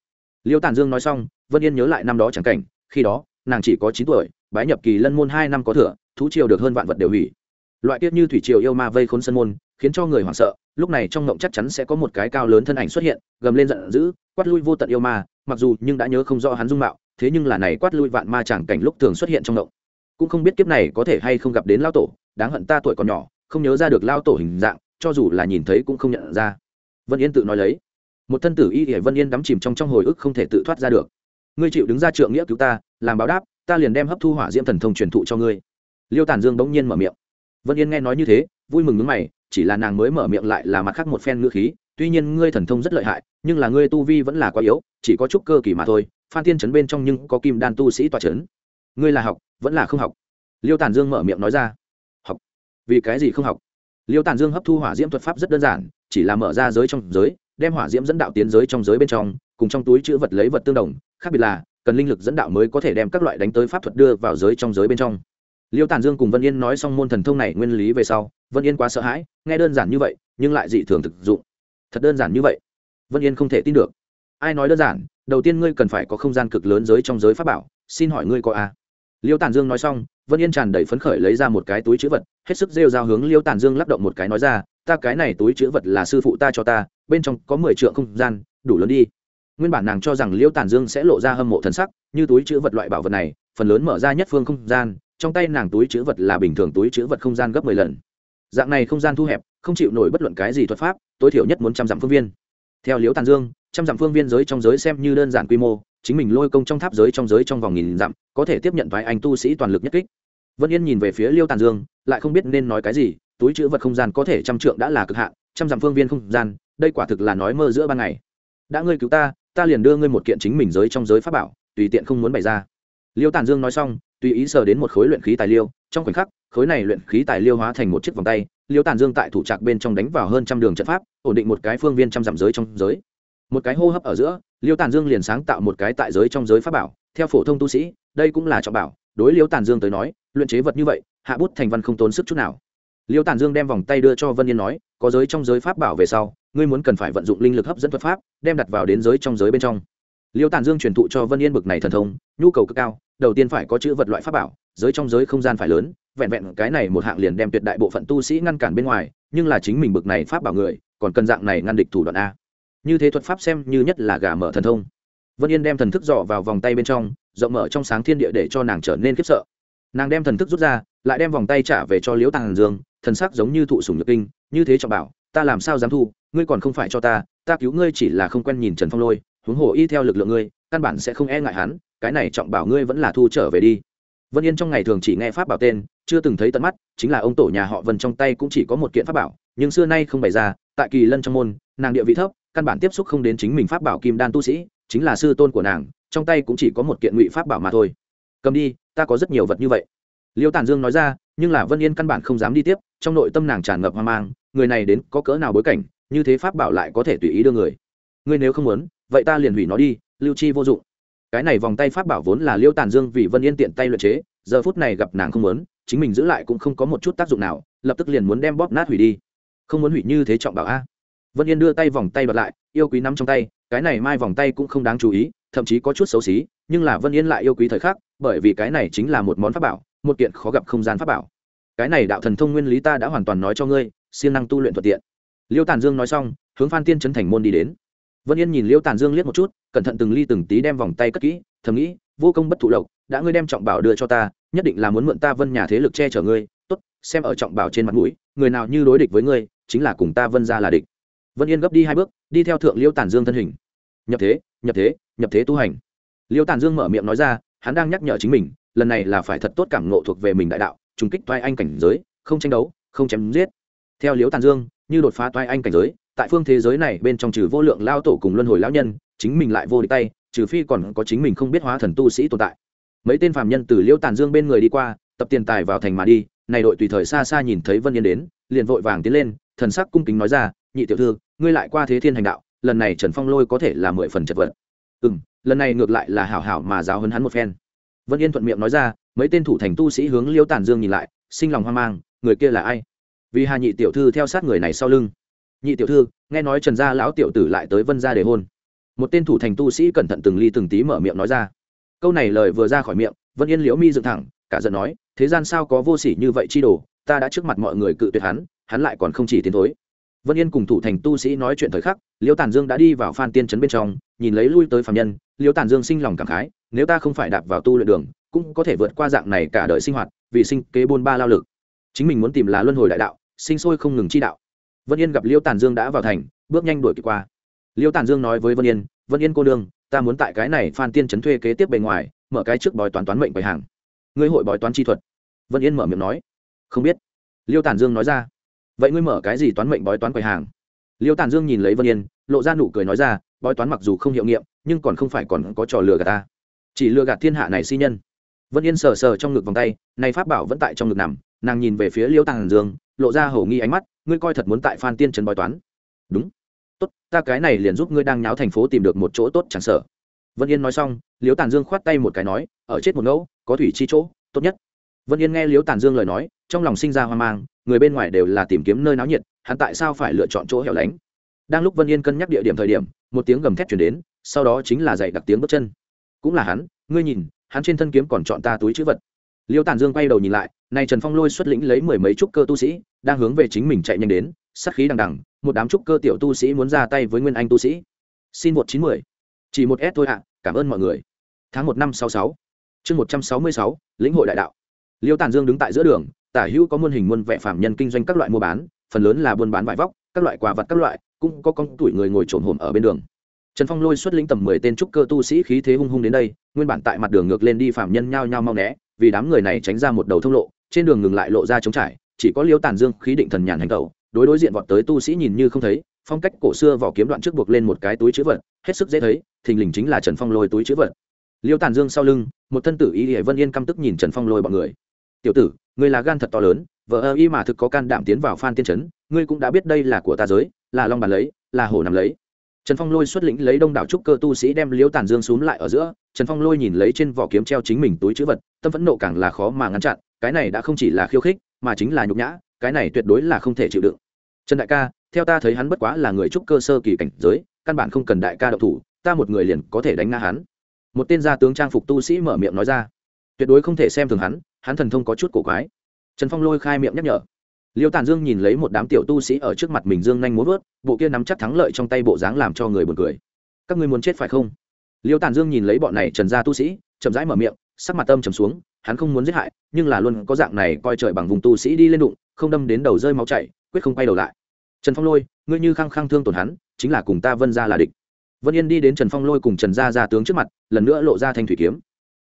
liêu tàn dương nói xong vân yên nhớ lại năm đó chẳng cảnh khi đó nàng chỉ có chín tuổi bái nhập kỳ lân môn hai năm có thửa thú triều được hơn vạn vật đều hủy loại tiết như thủy triều yêu ma vây khốn sân môn khiến cho người hoảng sợ lúc này trong ngộng chắc chắn sẽ có một cái cao lớn thân ảnh xuất hiện gầm lên giận dữ quát lui vô tận yêu ma mặc dù nhưng đã nhớ không rõ hắn dung mạo thế nhưng là này quát lui vạn ma chẳng cảnh lúc thường xuất hiện trong ngộng cũng không biết kiếp này có thể hay không gặp đến lao tổ đáng hận ta tuổi còn nhỏ không nhớ ra được lao tổ hình dạng cho dù là nhìn thấy cũng không nhận ra vân yên tự nói lấy một thân tử y hải vân yên đắm chìm trong trong hồi ức không thể tự thoát ra được ngươi chịu đứng ra trượng nghĩa cứu ta làm báo đáp ta liền đem hấp thu hỏa diễm thần thông truyền thụ cho ngươi liêu tản dương bỗng nhiên mở miệng vân yên nghe nói như thế vui mừng ngứng mày chỉ là nàng mới mở miệng lại là mặt khác một phen ngữ khí tuy nhiên ngươi thần thông rất lợi hại nhưng là ngươi tu vi vẫn là quá yếu chỉ có chút cơ kỳ mà thôi phan Thiên trấn bên trong nhưng có kim đan tu sĩ tòa trấn ngươi là học vẫn là không học liêu tản dương mở miệng nói ra học vì cái gì không học liêu tàn dương hấp thu hỏa diễm thuật pháp rất đơn giản chỉ là mở ra giới trong giới đem hỏa diễm dẫn đạo tiến giới trong giới bên trong cùng trong túi chứa vật lấy vật tương đồng khác biệt là cần linh lực dẫn đạo mới có thể đem các loại đánh tới pháp thuật đưa vào giới trong giới bên trong liêu tàn dương cùng vân yên nói xong môn thần thông này nguyên lý về sau vân yên quá sợ hãi nghe đơn giản như vậy nhưng lại dị thường thực dụng thật đơn giản như vậy vân yên không thể tin được ai nói đơn giản đầu tiên ngươi cần phải có không gian cực lớn giới trong giới pháp bảo xin hỏi ngươi có à? liêu tàn dương nói xong vân yên tràn đầy phấn khởi lấy ra một cái túi chữ vật hết sức rêu rao hướng liêu tàn dương lắp động một cái nói ra ta cái này túi chữ vật là sư phụ ta cho ta bên trong có mười triệu không gian đủ lớn đi nguyên bản nàng cho rằng liêu tàn dương sẽ lộ ra hâm mộ thần sắc như túi chữ vật loại bảo vật này phần lớn mở ra nhất phương không gian trong tay nàng túi chữ vật là bình thường túi chữ vật không gian gấp mười lần dạng này không gian thu hẹp không chịu nổi bất luận cái gì thuật pháp tối thiểu nhất muốn trăm dặm phương viên theo liễu tàn dương trăm dặm phương viên giới trong giới xem như đơn giản quy mô chính mình lôi công trong tháp giới trong giới trong vòng nghìn dặm có thể tiếp nhận vài anh tu sĩ toàn lực nhất kích vân yên nhìn về phía liêu tàn dương lại không biết nên nói cái gì túi chữ vật không gian có thể trăm trượng đã là cực hạn trăm dặm phương viên không gian đây quả thực là nói mơ giữa ban ngày đã ngươi cứu ta ta liền đưa ngươi một kiện chính mình giới trong giới pháp bảo tùy tiện không muốn bày ra liêu tàn dương nói xong tùy ý sờ đến một khối luyện khí tài liêu trong khoảnh khắc khối này luyện khí tài liêu hóa thành một chiếc vòng tay liêu tàn dương tại thủ trạc bên trong đánh vào hơn trăm đường trận pháp ổn định một cái phương viên trăm dặm giới trong giới một cái hô hấp ở giữa liêu tàn dương liền sáng tạo một cái tại giới trong giới pháp bảo theo phổ thông tu sĩ đây cũng là trọng bảo đối liễu tàn dương tới nói luyện chế vật như vậy hạ bút thành văn không tốn sức chút nào liễu tàn dương đem vòng tay đưa cho vân yên nói có giới trong giới pháp bảo về sau ngươi muốn cần phải vận dụng linh lực hấp dẫn thuật pháp đem đặt vào đến giới trong giới bên trong liễu tàn dương truyền thụ cho vân yên bực này thần thông nhu cầu cực cao đầu tiên phải có chữ vật loại pháp bảo giới trong giới không gian phải lớn vẹn vẹn cái này một hạng liền đem tuyệt đại bộ phận tu sĩ ngăn cản bên ngoài nhưng là chính mình bực này pháp bảo người còn cần dạng này ngăn địch thủ đoạn a như thế thuật pháp xem như nhất là gà mở thần thông vân yên đem thần thức dọ vào vòng tay bên trong rộng mở trong sáng thiên địa để cho nàng trở nên khiếp sợ nàng đem thần thức rút ra lại đem vòng tay trả về cho liễu tàng dương thần sắc giống như thụ sùng nhược kinh như thế trọng bảo ta làm sao dám thu ngươi còn không phải cho ta ta cứu ngươi chỉ là không quen nhìn trần phong lôi huống hồ y theo lực lượng ngươi căn bản sẽ không e ngại hắn cái này trọng bảo ngươi vẫn là thu trở về đi vân yên trong ngày thường chỉ nghe pháp bảo tên chưa từng thấy tận mắt chính là ông tổ nhà họ vân trong tay cũng chỉ có một kiện pháp bảo nhưng xưa nay không bày ra tại kỳ lân trong môn nàng địa vị thấp căn bản tiếp xúc không đến chính mình pháp bảo kim đan tu sĩ chính là sư tôn của nàng trong tay cũng chỉ có một kiện ngụy pháp bảo mà thôi cầm đi ta có rất nhiều vật như vậy liêu tản dương nói ra nhưng là vân yên căn bản không dám đi tiếp trong nội tâm nàng tràn ngập hoang mang người này đến có cỡ nào bối cảnh như thế pháp bảo lại có thể tùy ý đưa người ngươi nếu không muốn vậy ta liền hủy nó đi lưu chi vô dụng cái này vòng tay pháp bảo vốn là liêu tản dương vì vân yên tiện tay luyện chế giờ phút này gặp nàng không muốn chính mình giữ lại cũng không có một chút tác dụng nào lập tức liền muốn đem bóp nát hủy đi không muốn hủy như thế trọng bảo a vân yên đưa tay vòng tay bật lại yêu quý nắm trong tay cái này mai vòng tay cũng không đáng chú ý thậm chí có chút xấu xí nhưng là vân yên lại yêu quý thời khắc bởi vì cái này chính là một món pháp bảo một kiện khó gặp không gian pháp bảo cái này đạo thần thông nguyên lý ta đã hoàn toàn nói cho ngươi siêng năng tu luyện thuận tiện liêu tàn dương nói xong hướng phan tiên trấn thành môn đi đến vân yên nhìn liêu tàn dương liếc một chút cẩn thận từng ly từng tí đem vòng tay cất kỹ thầm nghĩ vô công bất thụ lộc đã ngươi đem trọng bảo đưa cho ta nhất định là muốn mượn ta vân nhà thế lực che chở ngươi tốt xem ở trọng bảo trên mặt mũi người nào như đối địch với ngươi chính là cùng ta vân ra là địch vân yên gấp đi hai bước đi theo thượng liêu tản dương thân hình nhập thế nhập thế nhập thế tu hành liêu tản dương mở miệng nói ra hắn đang nhắc nhở chính mình lần này là phải thật tốt cảm nộ thuộc về mình đại đạo trùng kích toai anh cảnh giới không tranh đấu không chém giết theo liêu tản dương như đột phá toai anh cảnh giới tại phương thế giới này bên trong trừ vô lượng lao tổ cùng luân hồi lão nhân chính mình lại vô địch tay trừ phi còn có chính mình không biết hóa thần tu sĩ tồn tại mấy tên phạm nhân từ liêu tản dương bên người đi qua tập tiền tài vào thành mà đi này đội tùy thời xa xa nhìn thấy vân yên đến liền vội vàng tiến lên thần sắc cung kính nói ra nhị tiểu thư ngươi lại qua thế thiên hành đạo lần này trần phong lôi có thể là mười phần chật vật ừ m lần này ngược lại là hảo hảo mà giáo hấn hắn một phen vân yên thuận miệng nói ra mấy tên thủ thành tu sĩ hướng liêu tản dương nhìn lại sinh lòng hoang mang người kia là ai vì hà nhị tiểu thư theo sát người này sau lưng nhị tiểu thư nghe nói trần gia lão tiểu tử lại tới vân gia để hôn một tên thủ thành tu sĩ cẩn thận từng ly từng tí mở miệng nói ra câu này lời vừa ra khỏi miệng vân yên liễu mi dựng thẳng cả giận nói thế gian sao có vô sỉ như vậy chi đồ ta đã trước mặt mọi người cự tuyệt hắn hắn lại còn không chỉ tiến thối vân yên cùng thủ thành tu sĩ nói chuyện thời khắc liêu tàn dương đã đi vào phan tiên trấn bên trong nhìn lấy lui tới phạm nhân liêu tàn dương sinh lòng cảm khái nếu ta không phải đạp vào tu luyện đường cũng có thể vượt qua dạng này cả đời sinh hoạt vì sinh kế bôn ba lao lực chính mình muốn tìm là luân hồi đại đạo sinh sôi không ngừng chi đạo vân yên gặp liêu tàn dương đã vào thành bước nhanh đuổi kịp qua liêu tàn dương nói với vân yên vân yên cô đương ta muốn tại cái này phan tiên trấn thuê kế tiếp bề ngoài mở cái trước bói toán toán mệnh bày hàng ngươi hội bói toán chi thuật vân yên mở miệng nói không biết liêu Tàn dương nói ra vậy ngươi mở cái gì toán mệnh bói toán quầy hàng liêu tàn dương nhìn lấy vân yên lộ ra nụ cười nói ra bói toán mặc dù không hiệu nghiệm nhưng còn không phải còn có trò lừa gạt ta chỉ lừa gạt thiên hạ này si nhân vân yên sờ sờ trong ngực vòng tay nay pháp bảo vẫn tại trong ngực nằm nàng nhìn về phía liêu tàn dương lộ ra hầu nghi ánh mắt ngươi coi thật muốn tại phan tiên trấn bói toán đúng tốt ta cái này liền giúp ngươi đang nháo thành phố tìm được một chỗ tốt chẳng sợ vân yên nói xong liêu tàn dương khoát tay một cái nói ở chết một ngẫu có thủy chi chỗ tốt nhất vân yên nghe liêu tàn dương lời nói trong lòng sinh ra hoang mang người bên ngoài đều là tìm kiếm nơi náo nhiệt hắn tại sao phải lựa chọn chỗ hẻo lánh đang lúc vân yên cân nhắc địa điểm thời điểm một tiếng gầm thét chuyển đến sau đó chính là dạy đặc tiếng bước chân cũng là hắn ngươi nhìn hắn trên thân kiếm còn chọn ta túi chữ vật liêu tản dương quay đầu nhìn lại nay trần phong lôi xuất lĩnh lấy mười mấy trúc cơ tu sĩ đang hướng về chính mình chạy nhanh đến sắc khí đằng đằng một đám trúc cơ tiểu tu sĩ muốn ra tay với nguyên anh tu sĩ xin một chín mười chỉ một s thôi ạ cảm ơn mọi người tháng một năm sáu sáu chương một trăm sáu mươi sáu lĩnh hội đại đạo liêu tản dương đứng tại giữa đường tả hữu có muôn hình muôn vẻ phạm nhân kinh doanh các loại mua bán phần lớn là buôn bán vải vóc các loại quà vật các loại cũng có con tuổi người ngồi trồn hổm ở bên đường trần phong lôi xuất lĩnh tầm mười tên trúc cơ tu sĩ khí thế hung hung đến đây nguyên bản tại mặt đường ngược lên đi phạm nhân nhao nhao mau né vì đám người này tránh ra một đầu thông lộ trên đường ngừng lại lộ ra trống trải chỉ có liêu tàn dương khí định thần nhàn hành tẩu đối đối diện vọt tới tu sĩ nhìn như không thấy phong cách cổ xưa vỏ kiếm đoạn trước buộc lên một cái túi chữ vật hết sức dễ thấy thình lình chính là trần phong lôi túi chữ vật liêu tàn dương sau lưng một thân tử y hệ vân yên căm tức nhìn trần phong lôi bọn người tiểu tử ngươi là gan thật to lớn vợ ơ y mà thực có can đảm tiến vào phan tiên trấn ngươi cũng đã biết đây là của ta giới là long bàn lấy là hổ nằm lấy trần phong lôi xuất lĩnh lấy đông đảo trúc cơ tu sĩ đem liễu tàn dương xúm lại ở giữa trần phong lôi nhìn lấy trên vỏ kiếm treo chính mình túi chữ vật tâm phẫn nộ càng là khó mà ngăn chặn cái này đã không chỉ là khiêu khích mà chính là nhục nhã cái này tuyệt đối là không thể chịu đựng trần đại ca theo ta thấy hắn bất quá là người trúc cơ sơ kỳ cảnh giới căn bản không cần đại ca đậu thủ ta một người liền có thể đánh ngã hắn một tên gia tướng trang phục tu sĩ mở miệng nói ra tuyệt đối không thể xem thường hắn hắn thần thông có chút cổ quái trần phong lôi khai miệng nhắc nhở liêu tàn dương nhìn lấy một đám tiểu tu sĩ ở trước mặt mình dương nhanh muốn vớt bộ kia nắm chắc thắng lợi trong tay bộ dáng làm cho người buồn cười các ngươi muốn chết phải không liêu tàn dương nhìn lấy bọn này trần gia tu sĩ chậm rãi mở miệng sắc mặt tâm trầm xuống hắn không muốn giết hại nhưng là luôn có dạng này coi trời bằng vùng tu sĩ đi lên đụng không đâm đến đầu rơi máu chảy quyết không quay đầu lại trần phong lôi ngươi như khăng khăng thương tổn hắn chính là cùng ta vân gia là địch vân yên đi đến trần phong lôi cùng trần gia gia tướng trước mặt lần nữa lộ ra thanh thủy kiếm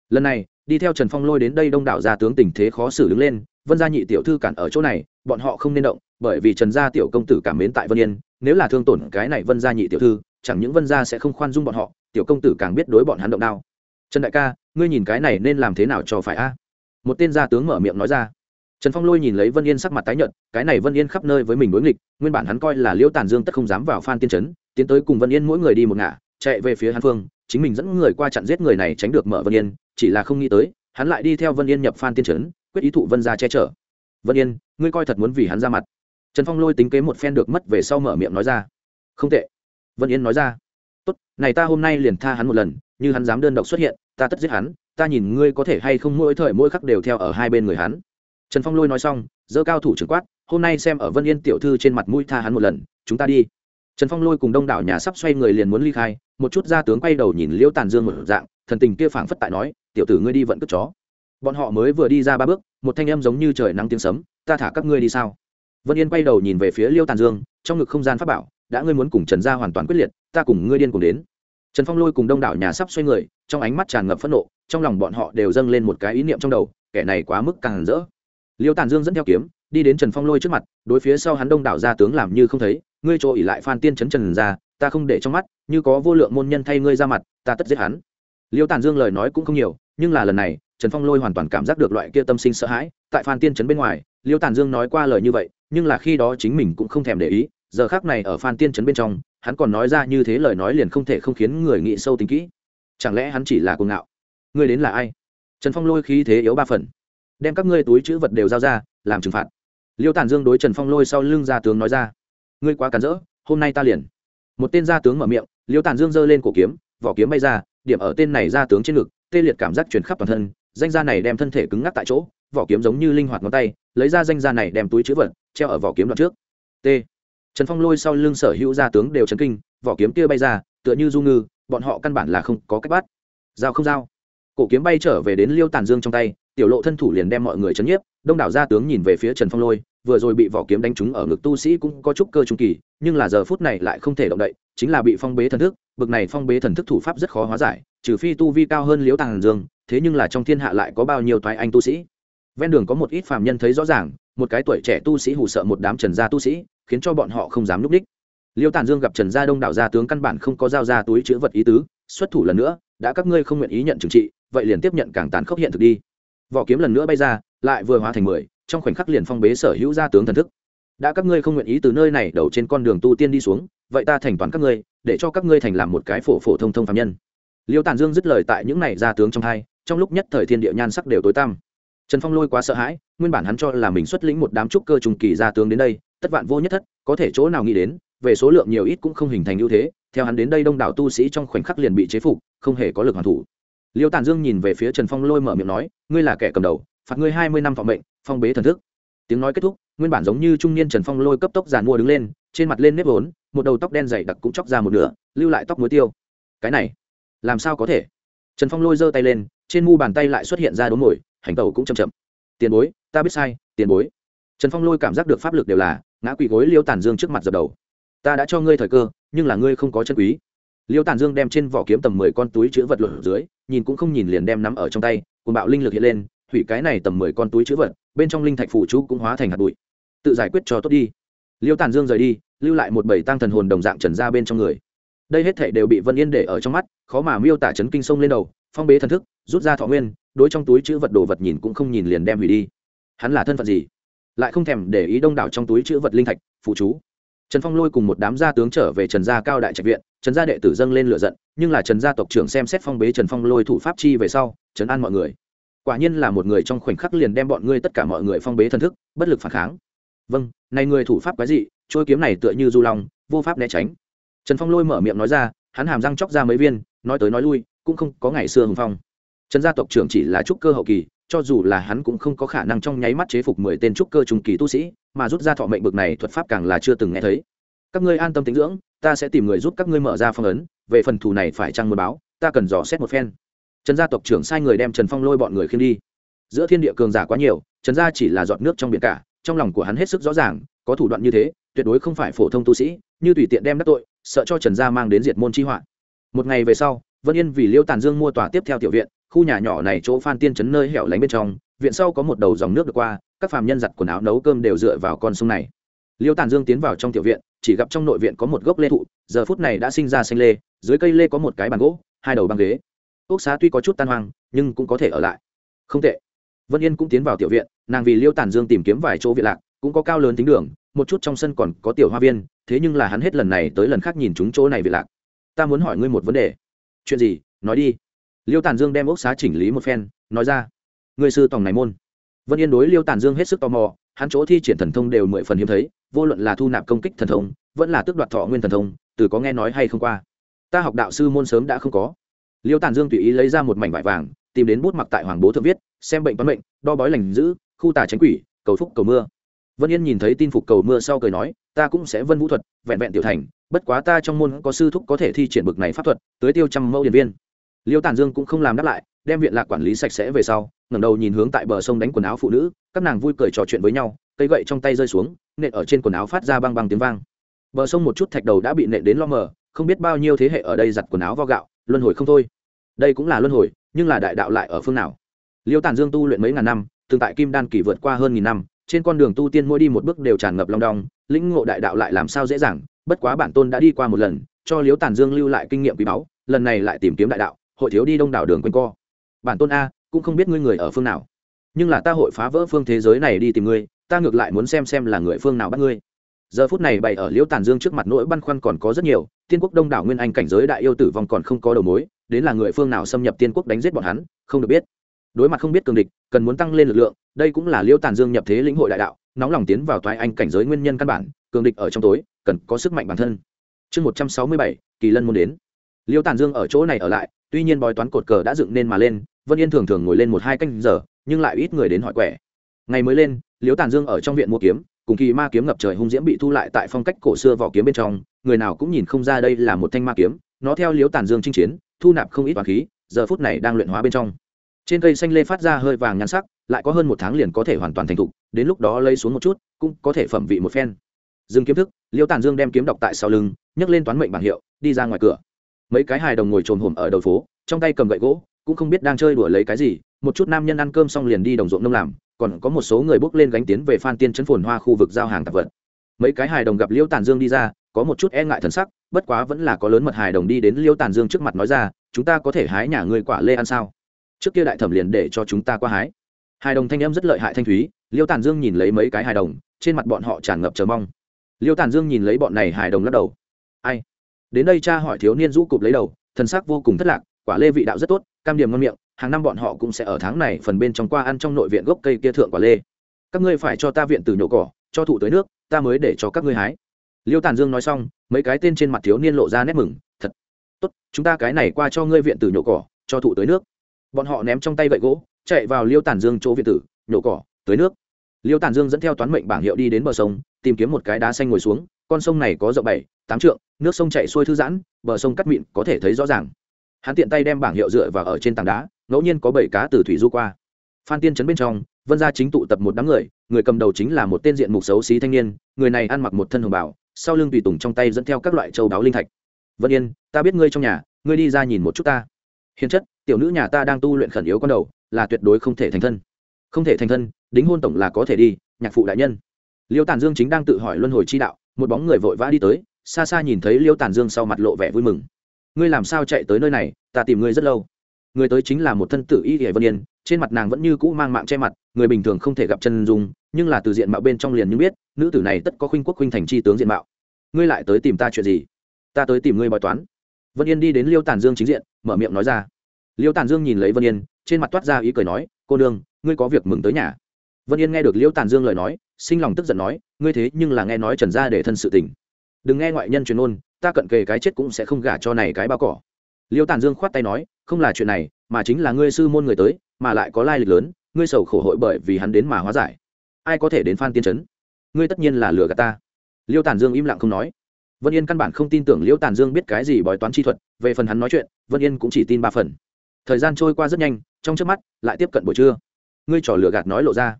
lần này đi theo trần phong lôi đến đây đông đảo gia tướng tình thế khó xử đứng lên vân gia nhị tiểu thư cản ở chỗ này bọn họ không nên động bởi vì trần gia tiểu công tử cảm mến tại vân yên nếu là thương tổn cái này vân gia nhị tiểu thư chẳng những vân gia sẽ không khoan dung bọn họ tiểu công tử càng biết đối bọn hắn động đao trần đại ca ngươi nhìn cái này nên làm thế nào cho phải a một tên gia tướng mở miệng nói ra trần phong lôi nhìn lấy vân yên sắc mặt tái nhợt cái này vân yên khắp nơi với mình đối nghịch nguyên bản hắn coi là liễu tàn dương tất không dám vào phan tiên trấn tiến tới cùng vân yên mỗi người đi một ngả chạy về phía hàn phương chính mình dẫn người qua chặn giết người này tránh được mở vân yên chỉ là không nghĩ tới hắn lại đi theo vân yên nhập phan tiên trấn quyết ý thụ vân ra che chở vân yên ngươi coi thật muốn vì hắn ra mặt trần phong lôi tính kế một phen được mất về sau mở miệng nói ra không tệ vân yên nói ra tốt này ta hôm nay liền tha hắn một lần như hắn dám đơn độc xuất hiện ta tất giết hắn ta nhìn ngươi có thể hay không mỗi thời mỗi khắc đều theo ở hai bên người hắn trần phong lôi nói xong dơ cao thủ trưởng quát hôm nay xem ở vân yên tiểu thư trên mặt mũi tha hắn một lần chúng ta đi trần phong lôi cùng đông đảo nhà sắp xoay người liền muốn ly khai một chút gia tướng quay đầu nhìn liễu tàn dương một dạng thần tình kia phảng phất tại nói tiểu tử ngươi đi vận cất chó bọn họ mới vừa đi ra ba bước một thanh em giống như trời nắng tiếng sấm ta thả các ngươi đi sao vân yên quay đầu nhìn về phía liêu tàn dương trong ngực không gian pháp bảo đã ngươi muốn cùng trần gia hoàn toàn quyết liệt ta cùng ngươi điên cùng đến trần phong lôi cùng đông đảo nhà sắp xoay người trong ánh mắt tràn ngập phẫn nộ trong lòng bọn họ đều dâng lên một cái ý niệm trong đầu kẻ này quá mức càng rỡ liêu tàn dương dẫn theo kiếm đi đến trần phong lôi trước mặt đối phía sau hắn đông đảo gia tướng làm như không thấy ngươi chỗ ỉ lại phan tiên trấn trần gia ta không để trong mắt như có vô lượng môn nhân thay ngươi ra mặt ta tất giết hắn liêu tàn dương lời nói cũng không nhiều nhưng là lần này trần phong lôi hoàn toàn cảm giác được loại kia tâm sinh sợ hãi tại phan tiên trấn bên ngoài liêu tàn dương nói qua lời như vậy nhưng là khi đó chính mình cũng không thèm để ý giờ khác này ở phan tiên trấn bên trong hắn còn nói ra như thế lời nói liền không thể không khiến người nghĩ sâu tính kỹ chẳng lẽ hắn chỉ là cuồng ngạo ngươi đến là ai trần phong lôi khí thế yếu ba phần đem các ngươi túi chữ vật đều giao ra làm trừng phạt liêu tàn dương đối trần phong lôi sau lưng ra tướng nói ra ngươi quá cản rỡ hôm nay ta liền một tên gia tướng mở miệng liêu tàn dương giơ lên cổ kiếm vỏ kiếm bay ra điểm ở tên này gia tướng trên ngực tê liệt cảm giác truyền khắp toàn thân danh gia này đem thân thể cứng ngắc tại chỗ vỏ kiếm giống như linh hoạt ngón tay lấy ra danh gia này đem túi chữ vật treo ở vỏ kiếm đoạn trước t trần phong lôi sau lưng sở hữu gia tướng đều chấn kinh vỏ kiếm kia bay ra tựa như du ngư bọn họ căn bản là không có cách bắt dao không dao cổ kiếm bay trở về đến liêu tàn dương trong tay tiểu lộ thân thủ liền đem mọi người chấn nhiếp đông đảo gia tướng nhìn về phía trần phong lôi vừa rồi bị vỏ kiếm đánh trúng ở ngực tu sĩ cũng có chút cơ trung kỳ nhưng là giờ phút này lại không thể động đậy chính là bị phong bế thần thức bực này phong bế thần thức thủ pháp rất khó hóa giải trừ phi tu vi cao hơn liễu tàng dương thế nhưng là trong thiên hạ lại có bao nhiêu thoái anh tu sĩ ven đường có một ít phàm nhân thấy rõ ràng một cái tuổi trẻ tu sĩ hù sợ một đám trần gia tu sĩ khiến cho bọn họ không dám núp đích liêu tàn dương gặp trần gia đông đảo gia tướng căn bản không có dao ra túi chữ vật ý tứ xuất thủ lần nữa đã các ngươi không nguyện ý nhận trừng trị vậy liền tiếp nhận càng tàn khốc hiện thực đi vỏ kiếm lần nữa bay ra lại vừa hóa thành mười trong khoảnh khắc liền phong bế sở hữu gia tướng thần thức đã các ngươi không nguyện ý từ nơi này đầu trên con đường tu tiên đi xuống vậy ta thành toàn các ngươi để cho các ngươi thành làm một cái phổ phổ thông thông phạm nhân liêu tàn dương dứt lời tại những này gia tướng trong hai trong lúc nhất thời thiên địa nhan sắc đều tối tăm trần phong lôi quá sợ hãi nguyên bản hắn cho là mình xuất lĩnh một đám trúc cơ trùng kỳ gia tướng đến đây tất vạn vô nhất thất có thể chỗ nào nghĩ đến về số lượng nhiều ít cũng không hình thành ưu thế theo hắn đến đây đông đảo tu sĩ trong khoảnh khắc liền bị chế phục không hề có lực hoàn thủ liêu tàn dương nhìn về phía trần phong lôi mở miệng nói ngươi là kẻ cầm đầu phạt ngươi hai mươi năm vọng mệnh phong bế thần thức tiếng nói kết thúc nguyên bản giống như trung niên trần phong lôi cấp tốc giàn mua đứng lên trên mặt lên nếp vốn một đầu tóc đen dày đặc cũng chọc ra một nửa lưu lại tóc muối tiêu cái này làm sao có thể trần phong lôi giơ tay lên trên mu bàn tay lại xuất hiện ra đốm mồi hành tẩu cũng chầm chậm tiền bối ta biết sai tiền bối trần phong lôi cảm giác được pháp lực đều là ngã quỳ gối liêu tản dương trước mặt dập đầu ta đã cho ngươi thời cơ nhưng là ngươi không có chân quý liêu tản dương đem trên vỏ kiếm tầm mười con túi chứa vật lửa dưới nhìn cũng không nhìn liền đem nắm ở trong tay cuồn bạo linh lực hiện lên hủy cái này tầm mười con túi chữ vật bên trong linh thạch phụ chú cũng hóa thành hạt bụi tự giải quyết cho tốt đi liêu tàn dương rời đi lưu lại một bảy tang thần hồn đồng dạng trần ra bên trong người đây hết thảy đều bị vân yên để ở trong mắt khó mà miêu tả chấn kinh sông lên đầu phong bế thần thức rút ra thọ nguyên đối trong túi chữ vật đồ vật nhìn cũng không nhìn liền đem hủy đi hắn là thân phận gì lại không thèm để ý đông đảo trong túi chữ vật linh thạch phụ chú trần phong lôi cùng một đám gia tướng trở về trần gia cao đại trạch viện trần gia đệ tử dâng lên lửa giận nhưng là trần gia tộc trưởng xem xét phong bế trần phong lôi thủ pháp chi về sau trấn an mọi người quả nhiên là một người trong khoảnh khắc liền đem bọn ngươi tất cả mọi người phong bế thần thức bất lực phản kháng vâng này người thủ pháp cái gì trôi kiếm này tựa như du long vô pháp né tránh trần phong lôi mở miệng nói ra hắn hàm răng chóc ra mấy viên nói tới nói lui cũng không có ngày xưa hùng phong trần gia tộc trưởng chỉ là trúc cơ hậu kỳ cho dù là hắn cũng không có khả năng trong nháy mắt chế phục mười tên trúc cơ trung kỳ tu sĩ mà rút ra thọ mệnh bực này thuật pháp càng là chưa từng nghe thấy các ngươi an tâm tính dưỡng ta sẽ tìm người giúp các ngươi mở ra phong ấn về phần thù này phải trăng mưa báo ta cần dò xét một phen trần gia tộc trưởng sai người đem trần phong lôi bọn người khiêm đi giữa thiên địa cường giả quá nhiều trần gia chỉ là giọt nước trong biển cả trong lòng của hắn hết sức rõ ràng có thủ đoạn như thế tuyệt đối không phải phổ thông tu sĩ như tùy tiện đem đắc tội sợ cho trần gia mang đến diệt môn chi họa một ngày về sau vân yên vì liêu tàn dương mua tòa tiếp theo tiểu viện khu nhà nhỏ này chỗ phan tiên trấn nơi hẻo lánh bên trong viện sau có một đầu dòng nước được qua các phàm nhân giặt quần áo nấu cơm đều dựa vào con sông này liêu tàn dương tiến vào trong tiểu viện chỉ gặp trong nội viện có một gốc lê thụ giờ phút này đã sinh ra xanh lê dưới cây lê có một cái bàn gỗ hai đầu băng ghế ốc xá tuy có chút tan hoang nhưng cũng có thể ở lại không tệ vân yên cũng tiến vào tiểu viện nàng vì liêu tản dương tìm kiếm vài chỗ viện lạc cũng có cao lớn tính đường một chút trong sân còn có tiểu hoa viên thế nhưng là hắn hết lần này tới lần khác nhìn chúng chỗ này viện lạc ta muốn hỏi ngươi một vấn đề chuyện gì nói đi liêu tản dương đem ốc xá chỉnh lý một phen nói ra người sư tòng này môn vân yên đối liêu tản dương hết sức tò mò hắn chỗ thi triển thần thông đều mười phần hiếm thấy vô luận là thu nạp công kích thần thông vẫn là tước đoạt thọ nguyên thần thông từ có nghe nói hay không qua ta học đạo sư môn sớm đã không có liêu tàn dương tùy ý lấy ra một mảnh vải vàng tìm đến bút mặc tại hoàng bố thượng viết xem bệnh toán bệnh đo bói lành giữ khu tà tránh quỷ cầu phúc cầu mưa vân yên nhìn thấy tin phục cầu mưa sau cười nói ta cũng sẽ vân vũ thuật vẹn vẹn tiểu thành bất quá ta trong môn có sư thúc có thể thi triển bực này pháp thuật tới tiêu trăm mẫu điện viên liêu tàn dương cũng không làm đáp lại đem viện lạc quản lý sạch sẽ về sau ngẩng đầu nhìn hướng tại bờ sông đánh quần áo phụ nữ các nàng vui cười trò chuyện với nhau cây gậy trong tay rơi xuống nện ở trên quần áo phát ra băng băng tiếng vang bờ sông một chút thạch đầu đã bị nện đến lo mờ không biết bao nhiêu thế hệ ở đây giặt quần áo vo gạo luân hồi không thôi đây cũng là luân hồi nhưng là đại đạo lại ở phương nào liêu tản dương tu luyện mấy ngàn năm t tại kim đan kỳ vượt qua hơn nghìn năm trên con đường tu tiên mỗi đi một bước đều tràn ngập long đong lĩnh ngộ đại đạo lại làm sao dễ dàng bất quá bản tôn đã đi qua một lần cho liêu tản dương lưu lại kinh nghiệm quý báu lần này lại tìm kiếm đại đạo hội thiếu đi đông đảo đường q u a n co bản tôn a cũng không biết ngươi người ở phương nào nhưng là ta hội phá vỡ phương thế giới này đi tìm ngươi ta ngược lại muốn xem xem là người phương nào bắt ngươi giờ phút này bày ở liễu tàn dương trước mặt nỗi băn khoăn còn có rất nhiều tiên quốc đông đảo nguyên anh cảnh giới đại yêu tử vong còn không có đầu mối đến là người phương nào xâm nhập tiên quốc đánh giết bọn hắn không được biết đối mặt không biết cường địch cần muốn tăng lên lực lượng đây cũng là liêu tàn dương nhập thế lĩnh hội đại đạo nóng lòng tiến vào toái anh cảnh giới nguyên nhân căn bản cường địch ở trong tối cần có sức mạnh bản thân chương một trăm sáu mươi bảy kỳ lân muốn đến liêu tàn dương ở chỗ này ở lại tuy nhiên bói toán cột cờ đã dựng nên mà lên vân yên thường thường ngồi lên một hai canh giờ nhưng lại ít người đến hỏi quẻ ngày mới lên liêu tàn dương ở trong viện mua kiếm cùng kỳ ma kiếm ngập trời hung diễm bị thu lại tại phong cách cổ xưa vỏ kiếm bên trong người nào cũng nhìn không ra đây là một thanh ma kiếm nó theo liếu tàn dương chinh chiến thu nạp không ít toàn khí giờ phút này đang luyện hóa bên trong trên cây xanh lê phát ra hơi vàng nhan sắc lại có hơn một tháng liền có thể hoàn toàn thành thục đến lúc đó lấy xuống một chút cũng có thể phẩm vị một phen dừng kiếm thức liêu tàn dương đem kiếm đọc tại sau lưng nhấc lên toán mệnh bảng hiệu đi ra ngoài cửa mấy cái hài đồng ngồi trồn hổm ở đầu phố trong tay cầm gậy gỗ cũng không biết đang chơi đùa lấy cái gì một chút nam nhân ăn cơm xong liền đi đồng ruộng nông làm còn có một số người bước lên gánh tiến về phan tiên chấn phồn hoa khu vực giao hàng tạp vật mấy cái hài đồng gặp liêu tàn dương đi ra có một chút e ngại thần sắc bất quá vẫn là có lớn mật hài đồng đi đến liêu tàn dương trước mặt nói ra chúng ta có thể hái nhà ngươi quả lê ăn sao trước kia đại thẩm liền để cho chúng ta qua hái hài đồng thanh em rất lợi hại thanh thúy liêu tàn dương nhìn lấy mấy cái hài đồng trên mặt bọn họ tràn ngập chờ mong liêu tàn dương nhìn lấy bọn này hài đồng lắc đầu ai đến đây cha hỏi thiếu niên rũ cụp lấy đầu thần sắc vô cùng thất lạc quả lê vị đạo rất tốt cam điểm ngon miệng hàng năm bọn họ cũng sẽ ở tháng này phần bên trong qua ăn trong nội viện gốc cây kia thượng quả lê các ngươi phải cho ta viện từ nhổ cỏ cho thụ tới nước ta mới để cho các ngươi hái liêu tàn dương nói xong mấy cái tên trên mặt thiếu niên lộ ra nét mừng thật tốt chúng ta cái này qua cho ngươi viện tử nhổ cỏ cho thụ tới nước bọn họ ném trong tay gậy gỗ chạy vào liêu tàn dương chỗ viện tử nhổ cỏ tới nước liêu tàn dương dẫn theo toán mệnh bảng hiệu đi đến bờ sông tìm kiếm một cái đá xanh ngồi xuống con sông này có rộng bảy tám trượng nước sông chảy xuôi thư giãn bờ sông cắt mịn có thể thấy rõ ràng hắn tiện tay đem bảng hiệu dựa vào ở trên tảng đá ngẫu nhiên có bảy cá từ thủy du qua phan tiên trấn bên trong vân gia chính tụ tập một đám người người cầm đầu chính là một tên diện mục xấu xí thanh niên người này ăn mặc một thân hồng bảo sau lưng tùy tùng trong tay dẫn theo các loại châu đáo linh thạch vân yên ta biết ngươi trong nhà ngươi đi ra nhìn một chút ta hiền chất tiểu nữ nhà ta đang tu luyện khẩn yếu con đầu là tuyệt đối không thể thành thân không thể thành thân đính hôn tổng là có thể đi nhạc phụ đại nhân liêu tản dương chính đang tự hỏi luân hồi chi đạo một bóng người vội vã đi tới xa xa nhìn thấy liêu tản dương sau mặt lộ vẻ vui mừng ngươi làm sao chạy tới nơi này ta tìm ngươi rất lâu người tới chính là một thân tử y hỉa vân yên trên mặt nàng vẫn như cũ mang mạng che mặt người bình thường không thể gặp chân dung nhưng là từ diện mạo bên trong liền như biết nữ tử này tất có khuynh quốc khuynh thành chi tướng diện mạo ngươi lại tới tìm ta chuyện gì ta tới tìm ngươi bói toán vân yên đi đến liêu tàn dương chính diện mở miệng nói ra liêu tàn dương nhìn lấy vân yên trên mặt toát ra ý cười nói cô nương ngươi có việc mừng tới nhà vân yên nghe được liêu tàn dương lời nói sinh lòng tức giận nói ngươi thế nhưng là nghe nói trần gia để thân sự tình đừng nghe ngoại nhân truyền ôn ta cận kề cái chết cũng sẽ không gả cho này cái bao cỏ liêu tàn dương khoát tay nói không là chuyện này mà chính là ngươi sư môn người tới mà lại có lai lịch lớn ngươi sầu khổ hội bởi vì hắn đến mà hóa giải ai có thể đến phan tiên trấn ngươi tất nhiên là lừa gạt ta liêu tàn dương im lặng không nói vân yên căn bản không tin tưởng liêu tàn dương biết cái gì bói toán chi thuật về phần hắn nói chuyện vân yên cũng chỉ tin ba phần thời gian trôi qua rất nhanh trong trước mắt lại tiếp cận buổi trưa ngươi trò lừa gạt nói lộ ra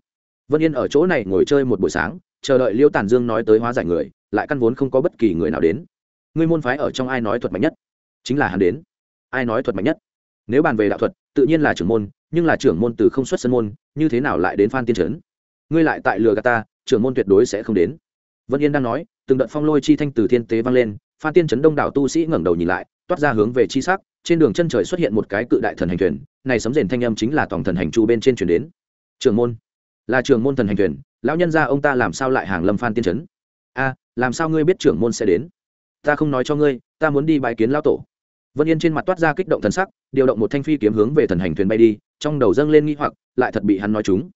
vân yên ở chỗ này ngồi chơi một buổi sáng chờ đợi liêu tàn dương nói tới hóa giải người lại căn vốn không có bất kỳ người nào đến ngươi môn phái ở trong ai nói thuật mạnh nhất chính là hắn đến ai nói thuật mạnh nhất nếu bàn về đạo thuật tự nhiên là trưởng môn nhưng là trưởng môn từ không xuất sân môn như thế nào lại đến phan tiên trấn ngươi lại tại lừa gà ta trưởng môn tuyệt đối sẽ không đến vân yên đang nói từng đợt phong lôi chi thanh từ thiên tế vang lên phan tiên trấn đông đảo tu sĩ ngẩng đầu nhìn lại toát ra hướng về chi sắc trên đường chân trời xuất hiện một cái cự đại thần hành thuyền này sấm rền thanh âm chính là tổng thần hành chu bên trên chuyển đến trưởng môn là trưởng môn thần hành thuyền lão nhân gia ông ta làm sao lại hàng lâm phan tiên trấn a làm sao ngươi biết trưởng môn sẽ đến ta không nói cho ngươi ta muốn đi bài kiến lão tổ vân yên trên mặt toát ra kích động thần sắc điều động một thanh phi kiếm hướng về thần hành thuyền bay đi trong đầu dâng lên nghi hoặc lại thật bị hắn nói chúng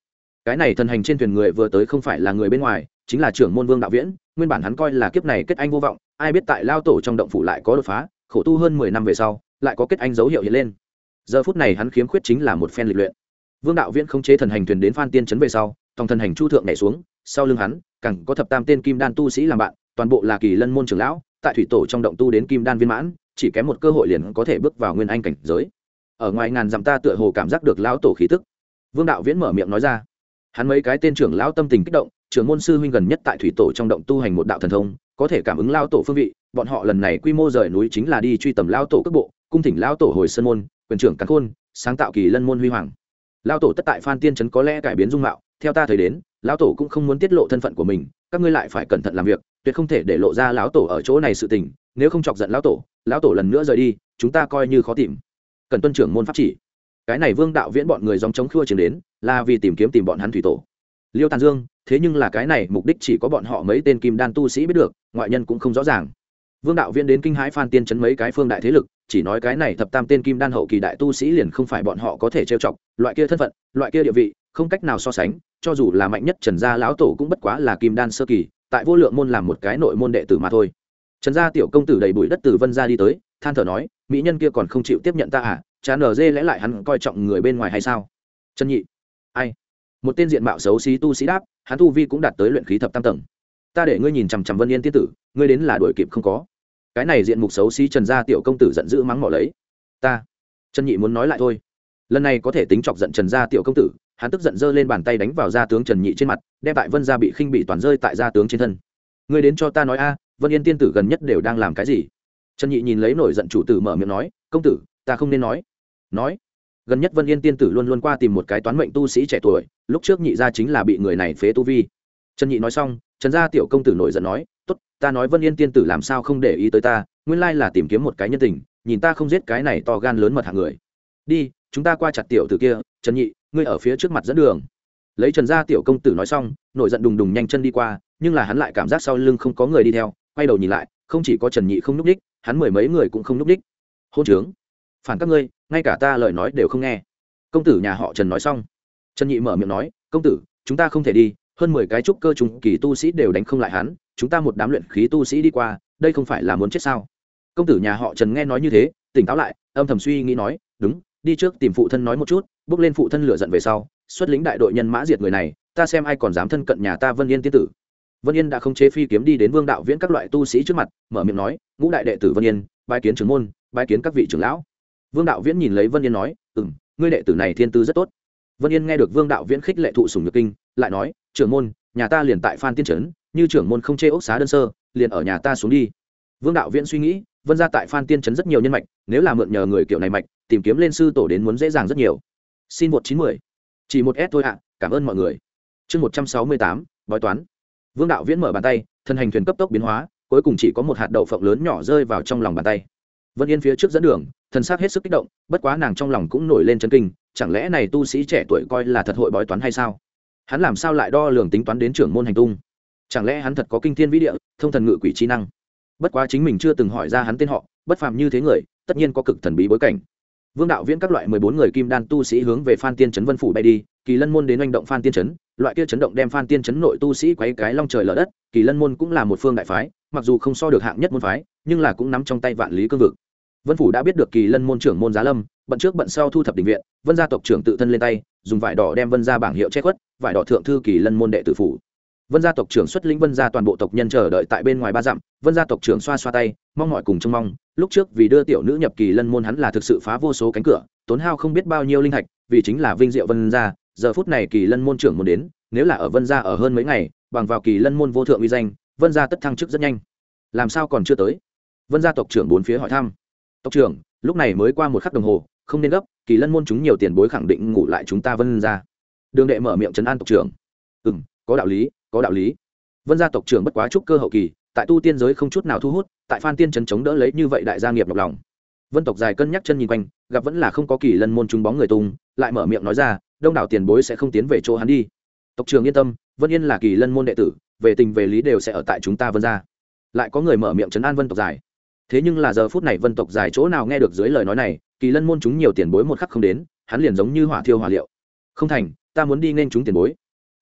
cái này thần hành trên thuyền người vừa tới không phải là người bên ngoài chính là trưởng môn vương đạo viễn nguyên bản hắn coi là kiếp này kết anh vô vọng ai biết tại lao tổ trong động phủ lại có đột phá khổ tu hơn mười năm về sau lại có kết anh dấu hiệu hiện lên giờ phút này hắn khiếm khuyết chính là một phen lịch luyện vương đạo viễn không chế thần hành thuyền đến phan tiên trấn về sau tòng thần hành chu thượng nhảy xuống sau lưng hắn cẳng có thập tam tên kim đan tu sĩ làm bạn toàn bộ là kỳ lân môn trưởng lão tại thủy tổ trong động tu đến kim đan viên mãn chỉ kém một cơ hội liền có thể bước vào nguyên anh cảnh giới ở ngoài ngàn dặm ta tựa hồ cảm giác được lão tổ khí tức vương đạo viễn mở miệng nói ra hắn mấy cái tên trưởng lão tâm tình kích động trưởng môn sư huynh gần nhất tại thủy tổ trong động tu hành một đạo thần thông có thể cảm ứng lão tổ phương vị bọn họ lần này quy mô rời núi chính là đi truy tầm lão tổ cước bộ cung thỉnh lão tổ hồi sơn môn quyền trưởng cắn khôn sáng tạo kỳ lân môn huy hoàng lão tổ tất tại phan tiên trấn có lẽ cải biến dung mạo theo ta thời đến lão tổ cũng không muốn tiết lộ thân phận của mình các ngươi lại phải cẩn thận làm việc tuyệt không thể để lộ ra lão tổ ở chỗ này sự tình nếu không chọc giận lão tổ lão tổ lần nữa rời đi chúng ta coi như khó tìm cần tuân trưởng môn pháp chỉ cái này vương đạo viễn bọn người dòng chống khua chiến đến là vì tìm kiếm tìm bọn hắn thủy tổ liêu tàn dương thế nhưng là cái này mục đích chỉ có bọn họ mấy tên kim đan tu sĩ biết được ngoại nhân cũng không rõ ràng vương đạo viễn đến kinh hãi phan tiên chấn mấy cái phương đại thế lực chỉ nói cái này thập tam tên kim đan hậu kỳ đại tu sĩ liền không phải bọn họ có thể trêu chọc loại kia thân phận loại kia địa vị không cách nào so sánh cho dù là mạnh nhất trần gia lão tổ cũng bất quá là kim đan sơ kỳ tại vô lượng môn làm một cái nội môn đệ tử mà thôi trần gia tiểu công tử đầy bụi đất từ vân ra đi tới than thở nói mỹ nhân kia còn không chịu tiếp nhận ta à chán ở dê lẽ lại hắn coi trọng người bên ngoài hay sao trần nhị ai một tên diện mạo xấu xí tu sĩ đáp hắn tu vi cũng đạt tới luyện khí thập tam tầng ta để ngươi nhìn chằm chằm vân yên tiên tử ngươi đến là đuổi kịp không có cái này diện mục xấu xí trần gia tiểu công tử giận dữ mắng mỏ lấy ta trần nhị muốn nói lại thôi lần này có thể tính chọc giận trần gia tiểu công tử hắn tức giận dơ lên bàn tay đánh vào gia tướng trần nhị trên mặt đem tại vân gia bị khinh bị toàn rơi tại gia tướng trên thân ngươi đến cho ta nói a vân yên tiên tử gần nhất đều đang làm cái gì trần nhị nhìn lấy nổi giận chủ tử mở miệng nói công tử ta không nên nói nói gần nhất vân yên tiên tử luôn luôn qua tìm một cái toán mệnh tu sĩ trẻ tuổi lúc trước nhị gia chính là bị người này phế tu vi trần nhị nói xong trần gia tiểu công tử nổi giận nói tốt ta nói vân yên tiên tử làm sao không để ý tới ta nguyên lai là tìm kiếm một cái nhân tình nhìn ta không giết cái này to gan lớn mật hàng người đi chúng ta qua chặt tiểu từ kia trần nhị ngươi ở phía trước mặt dẫn đường lấy trần gia tiểu công tử nói xong nổi giận đùng đùng nhanh chân đi qua nhưng là hắn lại cảm giác sau lưng không có người đi theo quay đầu nhìn lại không chỉ có trần nhị không n ú c đích hắn mười mấy người cũng không n ú c đích hôn trướng phản các ngươi ngay cả ta lời nói đều không nghe công tử nhà họ trần nói xong trần nhị mở miệng nói công tử chúng ta không thể đi hơn mười cái trúc cơ trùng kỳ tu sĩ đều đánh không lại hắn chúng ta một đám luyện khí tu sĩ đi qua đây không phải là muốn chết sao công tử nhà họ trần nghe nói như thế tỉnh táo lại âm thầm suy nghĩ nói đúng đi trước tìm phụ thân nói một chút bước lên phụ thân lửa giận về sau xuất lính đại đội nhân mã diệt người này ta xem ai còn dám thân cận nhà ta vân yên tiên tử vân yên đã không chế phi kiếm đi đến vương đạo viễn các loại tu sĩ trước mặt mở miệng nói ngũ đại đệ tử vân yên bái kiến trưởng môn bái kiến các vị trưởng lão vương đạo viễn nhìn lấy vân yên nói Ừm, ngươi đệ tử này thiên tư rất tốt vân yên nghe được vương đạo viễn khích lệ thụ sùng nhược kinh lại nói trưởng môn nhà ta liền tại phan tiên trấn như trưởng môn không chê ốc xá đơn sơ liền ở nhà ta xuống đi vương đạo viễn suy nghĩ vân gia tại phan tiên trấn rất nhiều nhân mạch nếu là mượn nhờ người kiểu này mạch tìm kiếm lên sư tổ đến muốn dễ dàng rất nhiều xin một chín mười chỉ một s thôi ạ cảm ơn mọi người chương một trăm sáu mươi tám bói toán vương đạo viễn mở bàn tay thân hành thuyền cấp tốc biến hóa cuối cùng chỉ có một hạt đậu phộng lớn nhỏ rơi vào trong lòng bàn tay vân yên phía trước dẫn đường thần sắc hết sức kích động bất quá nàng trong lòng cũng nổi lên chân kinh chẳng lẽ này tu sĩ trẻ tuổi coi là thật hội bói toán hay sao hắn làm sao lại đo lường tính toán đến trưởng môn hành tung chẳng lẽ hắn thật có kinh thiên vĩ địa thông thần ngự quỷ trí năng bất quá chính mình chưa từng hỏi ra hắn tên họ bất phàm như thế người tất nhiên có cực thần bí bối cảnh vương đạo viễn các loại mười bốn người kim đan tu sĩ hướng về phan tiên trấn vân phủ bay đi kỳ lân môn đến oanh động phan tiên trấn loại kia chấn động đem phan tiên chấn nội tu sĩ quấy cái long trời lở đất kỳ lân môn cũng là một phương đại phái mặc dù không so được hạng nhất môn phái nhưng là cũng nắm trong tay vạn lý cương vực vân phủ đã biết được kỳ lân môn trưởng môn giá lâm bận trước bận sau thu thập định viện vân gia tộc trưởng tự thân lên tay dùng vải đỏ đem vân ra bảng hiệu che khuất vải đỏ thượng thư kỳ lân môn đệ tử phủ vân gia tộc trưởng xuất lĩnh vân gia toàn bộ tộc nhân chờ đợi tại bên ngoài ba dặm vân gia tộc trưởng xoa xoa tay mong mọi cùng trông mong lúc trước vì đưa tiểu nữ nhập kỳ lân môn hắn là thực sự phá vô số cánh cửa tốn hao không biết bao nhiêu linh hạch, vì chính là vinh diệu vân gia giờ phút này kỳ lân môn trưởng muốn đến nếu là ở vân gia ở hơn mấy ngày bằng vào kỳ lân môn vô thượng uy danh vân gia tất thăng chức rất nhanh làm sao còn chưa tới vân gia tộc trưởng bốn phía hỏi thăm tộc trưởng lúc này mới qua một khắc đồng hồ không nên gấp kỳ lân môn chúng nhiều tiền bối khẳng định ngủ lại chúng ta vân gia đường đệ mở miệng trấn an tộc trưởng ừ m có đạo lý có đạo lý vân gia tộc trưởng bất quá trúc cơ hậu kỳ tại tu tiên giới không chút nào thu hút tại phan tiên trấn chống đỡ lấy như vậy đại gia nghiệp nhọc lòng vân tộc dài cân nhắc chân nhìn quanh gặp vẫn là không có kỳ lân môn chúng bóng người tung lại mở miệng nói ra đông đảo tiền bối sẽ không tiến về chỗ hắn đi tộc trường yên tâm vân yên là kỳ lân môn đệ tử về tình về lý đều sẽ ở tại chúng ta vân ra lại có người mở miệng trấn an vân tộc dài thế nhưng là giờ phút này vân tộc dài chỗ nào nghe được dưới lời nói này kỳ lân môn chúng nhiều tiền bối một khắc không đến hắn liền giống như hỏa thiêu hỏa liệu không thành ta muốn đi nên chúng tiền bối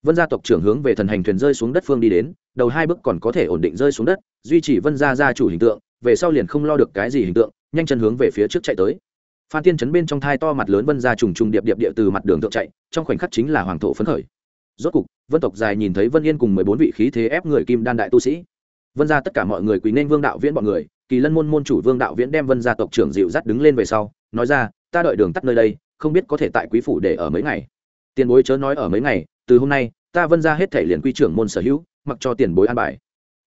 vân gia tộc trưởng hướng về thần hành thuyền rơi xuống đất phương đi đến đầu hai bước còn có thể ổn định rơi xuống đất duy trì vân gia gia chủ hình tượng về sau liền không lo được cái gì hình tượng nhanh chân hướng về phía trước chạy tới phan tiên chấn bên trong thai to mặt lớn vân ra trùng trùng điệp điệp địa từ mặt đường thượng chạy trong khoảnh khắc chính là hoàng thổ phấn khởi rốt cục vân tộc dài nhìn thấy vân yên cùng mười bốn vị khí thế ép người kim đan đại tu sĩ vân ra tất cả mọi người quỳ nên vương đạo viễn bọn người kỳ lân môn môn chủ vương đạo viễn đem vân gia tộc trưởng dịu dắt đứng lên về sau nói ra ta đợi đường tắt nơi đây không biết có thể tại quý phủ để ở mấy ngày tiền bối chớ nói ở mấy ngày từ hôm nay ta vân ra hết thể liền quy trưởng môn sở hữu mặc cho tiền bối an bài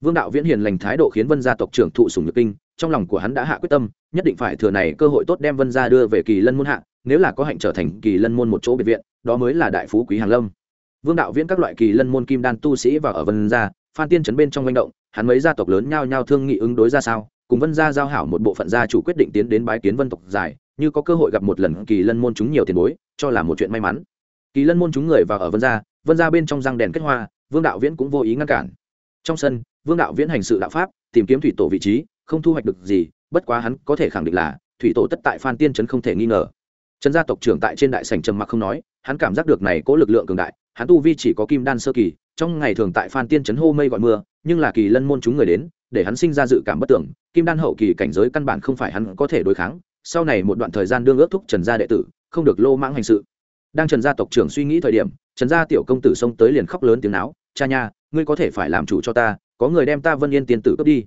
vương đạo viễn hiền lành thái độ khiến vân gia tộc trưởng thụ sùng nhược kinh trong lòng của hắn đã hạ quyết tâm nhất định phải thừa này cơ hội tốt đem vân gia đưa về kỳ lân môn hạ nếu là có hạnh trở thành kỳ lân môn một chỗ biệt viện đó mới là đại phú quý hàng lâm vương đạo viễn các loại kỳ lân môn kim đan tu sĩ và ở vân gia phan tiên trấn bên trong manh động hắn mấy gia tộc lớn nhao nhao thương nghị ứng đối ra sao cùng vân gia giao hảo một bộ phận gia chủ quyết định tiến đến bái kiến vân tộc dài như có cơ hội gặp một lần kỳ lân môn chúng nhiều tiền bối cho là một chuyện may mắn kỳ lân môn chúng người và ở vân gia vân gia bên trong răng đèn kết hoa vương đạo viễn cũng vô ý ngăn cản trong sân vương đạo viễn hành sự đạo pháp tìm kiếm thủy tổ vị trí không thu hoạch được gì bất quá hắn có thể khẳng định là thủy tổ tất tại phan tiên trấn không thể nghi ngờ trấn gia tộc trưởng tại trên đại sành trầm mặc không nói hắn cảm giác được này có lực lượng cường đại hắn tu vi chỉ có kim đan sơ kỳ trong ngày thường tại phan tiên trấn hô mây gọi mưa nhưng là kỳ lân môn chúng người đến để hắn sinh ra dự cảm bất tưởng kim đan hậu kỳ cảnh giới căn bản không phải hắn có thể đối kháng sau này một đoạn thời gian đương ước thúc trần gia đệ tử không được lô mãng hành sự đang trần gia tộc trưởng suy nghĩ thời điểm trần gia tiểu công tử xông tới liền khóc lớn tiếng não. cha nha ngươi có thể phải làm chủ cho ta có người đem ta vân yên tiên tử cướp đi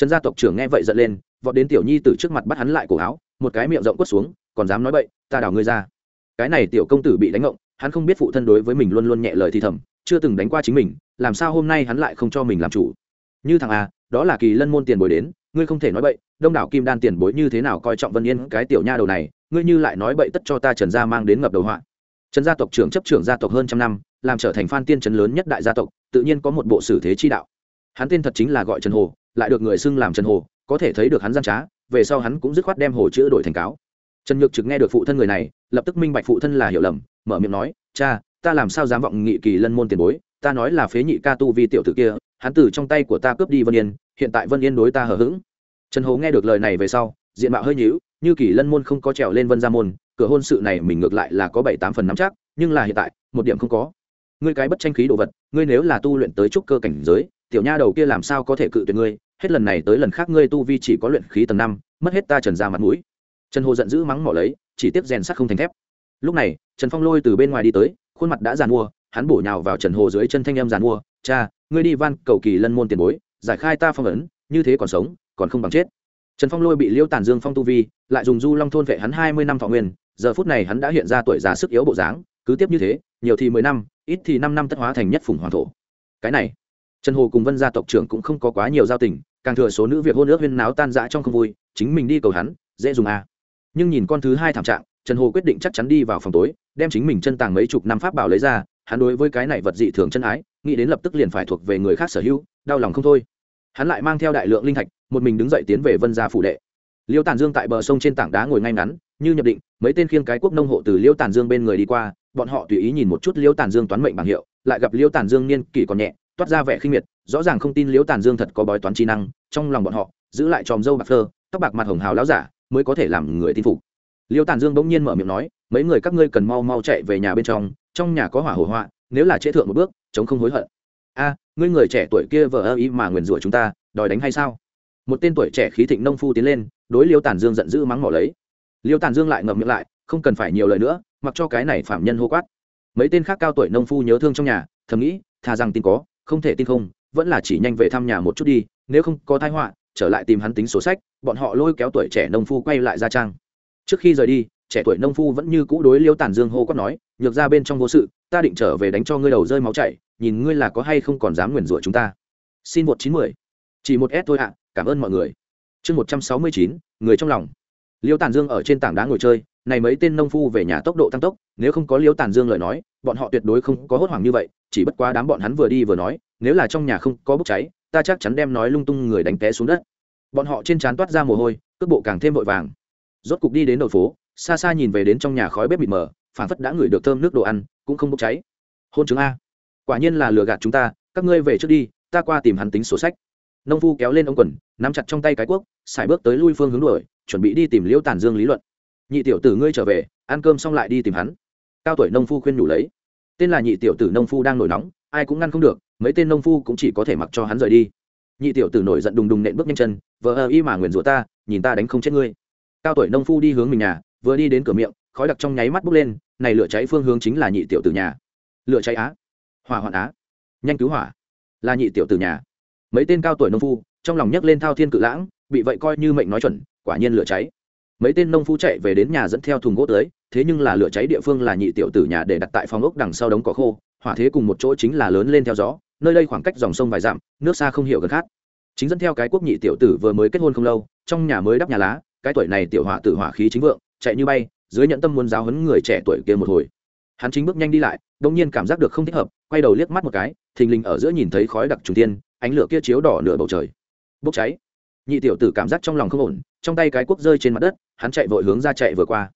trần gia tộc trưởng nghe vậy giận lên vọt đến tiểu nhi từ trước mặt bắt hắn lại cổ áo một cái miệng rộng quất xuống còn dám nói bậy ta đào ngươi ra cái này tiểu công tử bị đánh ngộng hắn không biết phụ thân đối với mình luôn luôn nhẹ lời thì thầm chưa từng đánh qua chính mình làm sao hôm nay hắn lại không cho mình làm chủ như thằng a à, đó là kỳ lân môn tiền bối đến ngươi không thể nói bậy đông đảo kim đan tiền bối như thế nào coi trọng vân yên cái tiểu nha đầu này ngươi như lại nói bậy tất cho ta trần gia mang đến ngập đầu họa trần gia tộc trưởng chấp trưởng gia tộc hơn trăm năm làm trở thành phan tiên trấn lớn nhất đại gia tộc tự nhiên có một bộ xử thế chi đạo hắn tên thật chính là gọi trần hồ lại được người xưng làm trần hồ có thể thấy được hắn gian trá về sau hắn cũng dứt khoát đem hồ chữ đổi thành cáo trần nhược trực nghe được phụ thân người này lập tức minh bạch phụ thân là hiểu lầm mở miệng nói cha ta làm sao dám vọng nghị kỳ lân môn tiền bối ta nói là phế nhị ca tu vi tiểu tử kia hắn từ trong tay của ta cướp đi vân yên hiện tại vân yên đối ta hờ hững trần hồ nghe được lời này về sau diện mạo hơi nhíu như kỳ lân môn không có trèo lên vân gia môn cửa hôn sự này mình ngược lại là có bảy tám phần nắm chắc nhưng là hiện tại một điểm không có ngươi cái bất tranh khí đồ vật ngươi nếu là tu luyện tới trúc cơ cảnh giới tiểu nha đầu kia làm sao có thể cự tuyệt ngươi hết lần này tới lần khác ngươi tu vi chỉ có luyện khí tầng năm mất hết ta trần ra mặt mũi trần hồ giận dữ mắng mỏ lấy chỉ tiếp rèn sắt không thành thép lúc này trần phong lôi từ bên ngoài đi tới khuôn mặt đã giàn mua hắn bổ nhào vào trần hồ dưới chân thanh em giàn mua cha ngươi đi van cầu kỳ lân môn tiền bối giải khai ta phong ấn như thế còn sống còn không bằng chết trần phong lôi bị liêu tàn dương phong tu vi lại dùng du long thôn vệ hắn hai mươi năm thọ nguyên giờ phút này hắn đã hiện ra tuổi già sức yếu bộ dáng cứ tiếp như thế nhiều thì mười năm ít thì năm năm tất hóa thành nhất phủng hoàng thổ cái này trần hồ cùng vân gia tộc trưởng cũng không có quá nhiều giao tình càng thừa số nữ việc hôn ước huyên náo tan dã trong không vui chính mình đi cầu hắn dễ dùng à. nhưng nhìn con thứ hai thảm trạng trần hồ quyết định chắc chắn đi vào phòng tối đem chính mình chân tàng mấy chục năm pháp bảo lấy ra hắn đối với cái này vật dị thường chân ái nghĩ đến lập tức liền phải thuộc về người khác sở hữu đau lòng không thôi hắn lại mang theo đại lượng linh thạch một mình đứng dậy tiến về vân gia phủ đệ liêu Tản dương tại bờ sông trên tảng đá ngồi ngay ngắn như nhập định mấy tên khiêng cái quốc nông hộ từ liêu Tản dương bên người đi qua bọn họ tùy ý nhìn một chút liêu Tản dương toán mệnh bằng hiệu lại gặp liêu Tản dương niên kỷ còn nhẹ toát ra vẻ khinh miệt rõ ràng không tin liễu tàn dương thật có bói toán chi năng trong lòng bọn họ giữ lại tròm dâu bạc phơ tóc bạc mặt hồng hào lão giả mới có thể làm người tin phục liễu tàn dương bỗng nhiên mở miệng nói mấy người các ngươi cần mau mau chạy về nhà bên trong trong nhà có hỏa hổ hoạ nếu là trễ thượng một bước chống không hối hận a à, ngươi người trẻ tuổi kia vờ ý mà nguyền rủa chúng ta đòi đánh hay sao một tên tuổi trẻ khí thịnh nông phu tiến lên đối Liễu tản dương giận dữ mắng mỏ lấy Liễu tản dương lại ngậm miệng lại không cần phải nhiều lời nữa mặc cho cái này phạm nhân hô quát mấy tên khác cao tuổi nông phu nhớ thương trong nhà thầm nghĩ thà rằng tin có không thể tin không vẫn là chỉ nhanh về thăm nhà một chút đi nếu không có thái họa trở lại tìm hắn tính sổ sách bọn họ lôi kéo tuổi trẻ nông phu quay lại gia trang trước khi rời đi trẻ tuổi nông phu vẫn như cũ đối liêu tản dương hô quát nói nhược ra bên trong vô sự ta định trở về đánh cho ngươi đầu rơi máu chảy nhìn ngươi là có hay không còn dám nguyền rủa chúng ta xin một chín mười chỉ một s thôi ạ cảm ơn mọi người chương một trăm sáu mươi chín người trong lòng liêu tản dương ở trên tảng đá ngồi chơi này mấy tên nông phu về nhà tốc độ tăng tốc nếu không có liễu tản dương lời nói bọn họ tuyệt đối không có hốt hoảng như vậy chỉ bất quá đám bọn hắn vừa đi vừa nói nếu là trong nhà không có bốc cháy ta chắc chắn đem nói lung tung người đánh té xuống đất bọn họ trên trán toát ra mồ hôi cước bộ càng thêm vội vàng rốt cục đi đến đầu phố xa xa nhìn về đến trong nhà khói bếp mịt mờ phản phất đã ngửi được thơm nước đồ ăn cũng không bốc cháy hôn chứng a quả nhiên là lừa gạt chúng ta các ngươi về trước đi ta qua tìm hắn tính sổ sách nông phu kéo lên ống quần nắm chặt trong tay cái cuốc xài bước tới lui phương hướng đuổi chuẩn bị đi tìm liễu tản dương lý luận nhị tiểu tử ngươi trở về ăn cơm xong lại đi tìm hắn cao tuổi nông phu khuyên nhủ lấy tên là nhị tiểu tử nông phu đang nổi nóng ai cũng ngăn không được mấy tên nông phu cũng chỉ có thể mặc cho hắn rời đi nhị tiểu tử nổi giận đùng đùng nện bước nhanh chân vờ ơ y mà nguyền rủa ta nhìn ta đánh không chết ngươi cao tuổi nông phu đi hướng mình nhà vừa đi đến cửa miệng khói đặc trong nháy mắt bốc lên này lửa cháy phương hướng chính là nhị tiểu tử nhà lửa cháy á hỏa hoạn á nhanh cứu hỏa là nhị tiểu tử nhà mấy tên cao tuổi nông phu trong lòng nhấc lên thao thiên cự lãng bị vậy coi như mệnh nói chuẩn quả nhiên lửa cháy mấy tên nông phu chạy về đến nhà dẫn theo thùng gỗ tới thế nhưng là lửa cháy địa phương là nhị tiểu tử nhà để đặt tại phòng ốc đằng sau đống cỏ khô hỏa thế cùng một chỗ chính là lớn lên theo gió nơi đây khoảng cách dòng sông vài dặm nước xa không hiểu gần khát chính dẫn theo cái quốc nhị tiểu tử vừa mới kết hôn không lâu trong nhà mới đắp nhà lá cái tuổi này tiểu hỏa tử hỏa khí chính vượng chạy như bay dưới nhận tâm muốn giáo huấn người trẻ tuổi kia một hồi hắn chính bước nhanh đi lại đông nhiên cảm giác được không thích hợp quay đầu liếc mắt một cái thình lình ở giữa nhìn thấy khói đặc trùng tiên ánh lửa kia chiếu đỏ nửa bầu trời bốc cháy nhị tiểu tử cảm giác trong lòng không ổn trong tay cái cuốc rơi trên mặt đất hắn chạy vội hướng ra chạy vừa qua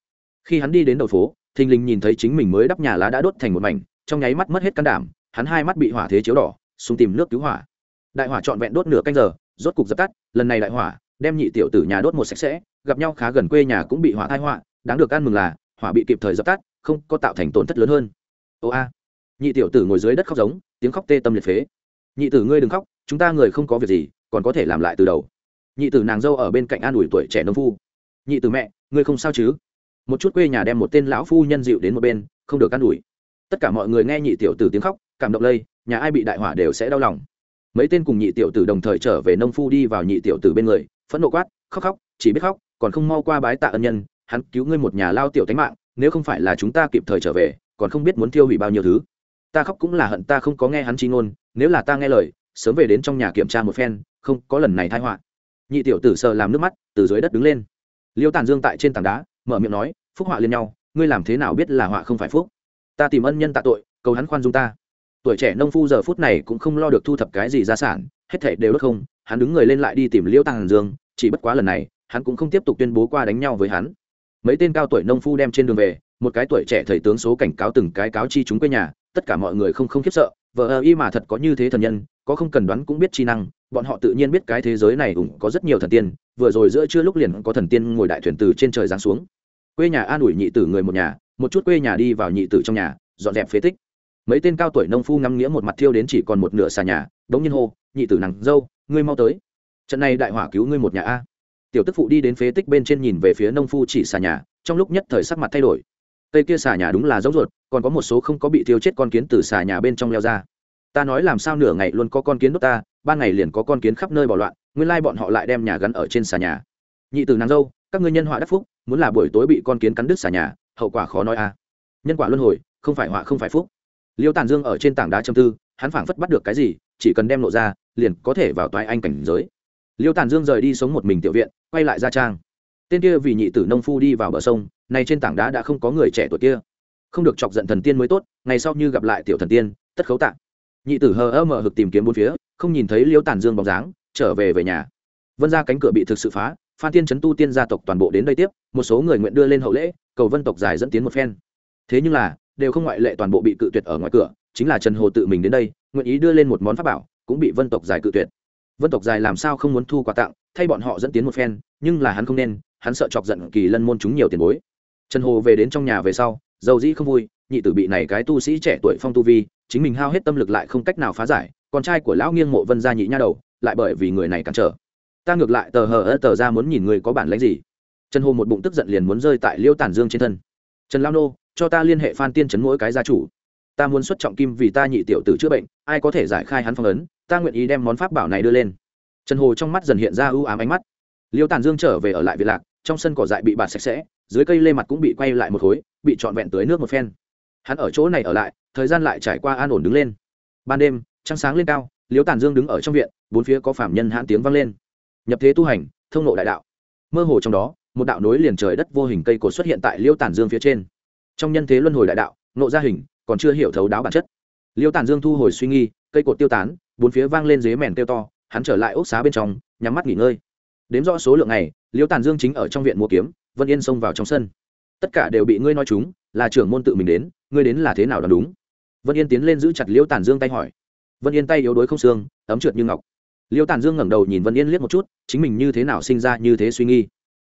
khi hắn đi đến đầu phố thình lình nhìn thấy chính mình mới đắp nhà lá đã đốt thành một mảnh trong nháy mắt mất hết can đảm hắn hai mắt bị hỏa thế chiếu đỏ xuống tìm nước cứu hỏa đại hỏa trọn vẹn đốt nửa canh giờ rốt cục dập tắt lần này đại hỏa đem nhị tiểu tử nhà đốt một sạch sẽ gặp nhau khá gần quê nhà cũng bị hỏa thai hỏa, đáng được ăn mừng là hỏa bị kịp thời dập tắt không có tạo thành tổn thất lớn hơn ô a nhị tiểu tử ngồi dưới đất khóc giống tiếng khóc tê tâm liệt phế nhị tử ngươi đừng khóc chúng ta người không có việc gì còn có thể làm lại từ đầu nhị tử nàng dâu ở bên cạnh an ủi tuổi trẻ nông phu nhị tử mẹ ngươi không sao chứ một chút quê nhà đem một tên lão phu nhân dịu đến một bên không được an ủi tất cả mọi người nghe nhị tiểu tử tiếng khóc cảm động lây nhà ai bị đại hỏa đều sẽ đau lòng mấy tên cùng nhị tiểu tử đồng thời trở về nông phu đi vào nhị tiểu tử bên người phẫn nộ quát khóc khóc chỉ biết khóc còn không mau qua bái tạ ân nhân hắn cứu ngươi một nhà lao tiểu tánh mạng nếu không phải là chúng ta kịp thời trở về còn không biết muốn tiêu hủy bao nhiêu thứ ta khóc cũng là hận ta không có nghe hắn chi ngôn nếu là ta nghe lời sớm về đến trong nhà kiểm tra một phen không có lần này thai họa nhị tiểu tử sờ làm nước mắt từ dưới đất đứng lên liêu tàn dương tại trên tảng đá mở miệng nói phúc họa lên nhau ngươi làm thế nào biết là họa không phải phúc ta tìm ân nhân tạ tội cầu hắn khoan dung ta tuổi trẻ nông phu giờ phút này cũng không lo được thu thập cái gì gia sản hết thể đều đốt không hắn đứng người lên lại đi tìm liêu tàn dương chỉ bất quá lần này hắn cũng không tiếp tục tuyên bố qua đánh nhau với hắn mấy tên cao tuổi nông phu đem trên đường về một cái tuổi trẻ thầy tướng số cảnh cáo từng cái cáo chi chúng quê nhà tất cả mọi người không không khiếp sợ vờ ơ y mà thật có như thế thần nhân có không cần đoán cũng biết chi năng bọn họ tự nhiên biết cái thế giới này cũng có rất nhiều thần tiên vừa rồi giữa trưa lúc liền có thần tiên ngồi đại thuyền từ trên trời giáng xuống quê nhà an ủi nhị tử người một nhà một chút quê nhà đi vào nhị tử trong nhà dọn dẹp phế tích mấy tên cao tuổi nông phu ngắm nghĩa một mặt thiêu đến chỉ còn một nửa xà nhà đống nhiên hô nhị tử nàng dâu ngươi mau tới trận này đại hỏa cứu ngươi một nhà a tiểu tức phụ đi đến phế tích bên trên nhìn về phía nông phu chỉ xà nhà trong lúc nhất thời sắc mặt thay đổi cây kia xà nhà đúng là giống ruột còn có một số không có bị thiêu chết con kiến từ xà nhà bên trong leo ra ta nói làm sao nửa ngày luôn có con kiến đốt ta ba ngày liền có con kiến khắp nơi bỏ loạn nguyên lai bọn họ lại đem nhà gắn ở trên xà nhà nhị từ nàng dâu các ngươi nhân họa đắc phúc muốn là buổi tối bị con kiến cắn đứt xà nhà hậu quả khó nói à nhân quả luân hồi không phải họa không phải phúc liêu tàn dương ở trên tảng đá châm tư hắn phảng phất bắt được cái gì chỉ cần đem lộ ra liền có thể vào toái anh cảnh giới liêu tàn dương rời đi sống một mình tiểu viện quay lại gia trang tên kia vì nhị tử nông phu đi vào bờ sông nay trên tảng đá đã không có người trẻ tuổi kia không được chọc giận thần tiên mới tốt ngày sau như gặp lại tiểu thần tiên tất khấu tạng nhị tử hờ ơ mờ hực tìm kiếm bốn phía không nhìn thấy liễu tàn dương bóng dáng trở về về nhà vân ra cánh cửa bị thực sự phá phan tiên trấn tu tiên gia tộc toàn bộ đến đây tiếp một số người nguyện đưa lên hậu lễ cầu vân tộc dài dẫn tiến một phen thế nhưng là đều không ngoại lệ toàn bộ bị cự tuyệt ở ngoài cửa chính là trần hồ tự mình đến đây nguyện ý đưa lên một món pháp bảo cũng bị vân tộc dài cự tuyệt vân tộc dài làm sao không muốn thu quà tặng thay bọn họ dẫn tiến một phen nhưng là hắn không nên hắn sợ chọc giận kỳ lân môn chúng nhiều tiền bối trần hồ về đến trong nhà về sau dầu dĩ không vui nhị tử bị này cái tu sĩ trẻ tuổi phong tu vi chính mình hao hết tâm lực lại không cách nào phá giải con trai của lão nghiêng mộ vân gia nhị nha đầu lại bởi vì người này cản trở ta ngược lại tờ hờ ơ tờ ra muốn nhìn người có bản lãnh gì trần hồ một bụng tức giận liền muốn rơi tại liêu tản dương trên thân trần lao nô cho ta liên hệ phan tiên trấn mỗi cái gia chủ ta muốn xuất trọng kim vì ta nhị tiểu tử chữa bệnh ai có thể giải khai hắn phong ấn ta nguyện ý đem món pháp bảo này đưa lên trần hồ trong mắt dần hiện ra ưu ám ánh mắt liêu tản dương trở về ở lại việt lạc trong sân cỏ dại bị bạt sạch sẽ dưới cây lê mặt cũng bị quay lại một khối bị trọn vẹn tưới nước một phen hắn ở chỗ này ở lại thời gian lại trải qua an ổn đứng lên ban đêm trăng sáng lên cao liếu tàn dương đứng ở trong viện bốn phía có phạm nhân hãn tiếng vang lên nhập thế tu hành thông nộ đại đạo mơ hồ trong đó một đạo nối liền trời đất vô hình cây cột xuất hiện tại liêu tàn dương phía trên trong nhân thế luân hồi đại đạo nộ gia hình còn chưa hiểu thấu đáo bản chất liêu tàn dương thu hồi suy nghi cây cột tiêu tán bốn phía vang lên dế mèn tiêu to hắn trở lại ốc xá bên trong nhắm mắt nghỉ ngơi đếm rõ số lượng này liêu tàn dương chính ở trong viện mua kiếm vân yên xông vào trong sân tất cả đều bị ngươi nói chúng là trưởng môn tự mình đến ngươi đến là thế nào là đúng vân yên tiến lên giữ chặt liễu tản dương tay hỏi vân yên tay yếu đuối không xương ấm trượt như ngọc liễu tản dương ngẩng đầu nhìn vân yên liếc một chút chính mình như thế nào sinh ra như thế suy nghi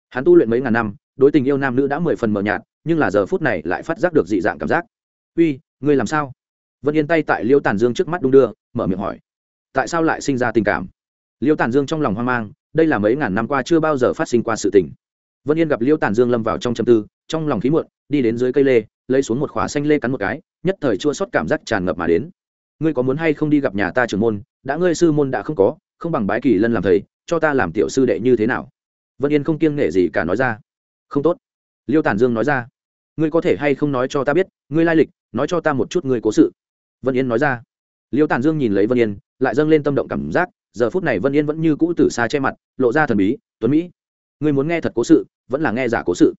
hắn tu luyện mấy ngàn năm đối tình yêu nam nữ đã mười phần mờ nhạt nhưng là giờ phút này lại phát giác được dị dạng cảm giác uy ngươi làm sao vân yên tay tại liễu tản dương trước mắt đung đưa mở miệng hỏi tại sao lại sinh ra tình cảm liễu tản dương trong lòng hoang mang đây là mấy ngàn năm qua chưa bao giờ phát sinh qua sự tình vân yên gặp liêu Tản dương lâm vào trong châm tư trong lòng khí muộn đi đến dưới cây lê lấy xuống một khỏa xanh lê cắn một cái nhất thời chua sót cảm giác tràn ngập mà đến ngươi có muốn hay không đi gặp nhà ta trưởng môn đã ngươi sư môn đã không có không bằng bái kỳ lân làm thầy cho ta làm tiểu sư đệ như thế nào vân yên không kiêng nể gì cả nói ra không tốt liêu tản dương nói ra ngươi có thể hay không nói cho ta biết ngươi lai lịch nói cho ta một chút ngươi cố sự vân yên nói ra liêu tản dương nhìn lấy vân yên lại dâng lên tâm động cảm giác giờ phút này vân yên vẫn như cũ tử xa che mặt lộ ra thần bí tuấn mỹ ngươi muốn nghe thật cố sự vẫn là nghe giả cố sự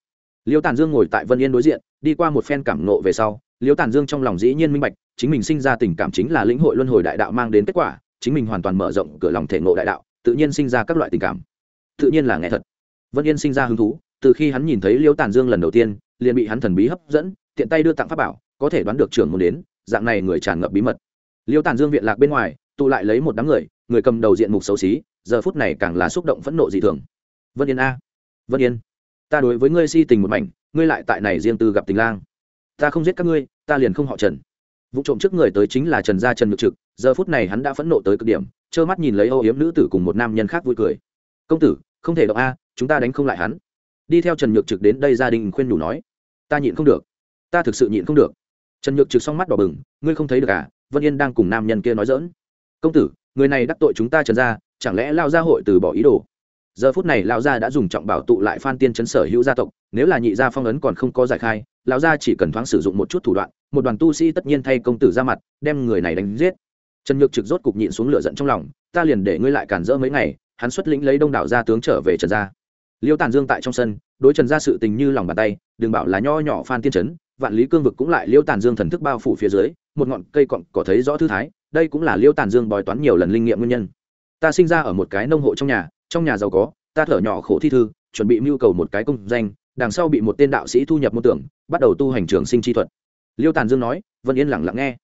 liêu tàn dương ngồi tại vân yên đối diện đi qua một phen cảm nộ về sau liêu tàn dương trong lòng dĩ nhiên minh bạch chính mình sinh ra tình cảm chính là lĩnh hội luân hồi đại đạo mang đến kết quả chính mình hoàn toàn mở rộng cửa lòng thể ngộ đại đạo tự nhiên sinh ra các loại tình cảm tự nhiên là nghe thật vân yên sinh ra hứng thú từ khi hắn nhìn thấy liêu tàn dương lần đầu tiên liền bị hắn thần bí hấp dẫn tiện tay đưa tặng pháp bảo có thể đoán được trưởng muốn đến dạng này người tràn ngập bí mật liêu tàn dương viện lạc bên ngoài tụ lại lấy một đám người người cầm đầu diện mục xấu xí giờ phút này càng là xúc động phẫn nộ dị thường vân yên a vân yên ta đối với ngươi si tình một mảnh ngươi lại tại này riêng tư gặp tình lang ta không giết các ngươi ta liền không họ trần vụ trộm trước người tới chính là trần gia trần nhược trực giờ phút này hắn đã phẫn nộ tới cực điểm trơ mắt nhìn lấy âu yếm nữ tử cùng một nam nhân khác vui cười công tử không thể động a chúng ta đánh không lại hắn đi theo trần nhược trực đến đây gia đình khuyên đủ nói ta nhịn không được ta thực sự nhịn không được trần nhược trực s mắt đỏ bừng ngươi không thấy được à vân yên đang cùng nam nhân kia nói dỡn công tử người này đắc tội chúng ta trần gia chẳng lẽ lao ra hội từ bỏ ý đồ giờ phút này lão gia đã dùng trọng bảo tụ lại phan tiên chấn sở hữu gia tộc nếu là nhị gia phong ấn còn không có giải khai lão gia chỉ cần thoáng sử dụng một chút thủ đoạn một đoàn tu sĩ tất nhiên thay công tử ra mặt đem người này đánh giết trần nhược trực rốt cục nhịn xuống lửa giận trong lòng ta liền để ngươi lại cản rỡ mấy ngày hắn xuất lĩnh lấy đông đảo gia tướng trở về trần gia liêu tàn dương tại trong sân đối trần gia sự tình như lòng bàn tay đừng bảo là nho nhỏ phan tiên chấn vạn lý cương vực cũng lại liêu tàn dương thần thức bao phủ phía dưới một ngọn cây cọn có thấy rõ thư thái đây cũng là liêu tàn dương bói toán nhiều lần linh nghiệm nguyên nhân ta sinh ra ở một cái nông hộ trong nhà trong nhà giàu có ta thở nhỏ khổ thi thư chuẩn bị mưu cầu một cái công danh đằng sau bị một tên đạo sĩ thu nhập môn tưởng bắt đầu tu hành trường sinh chi thuật liêu tàn dương nói vân yên lặng lặng nghe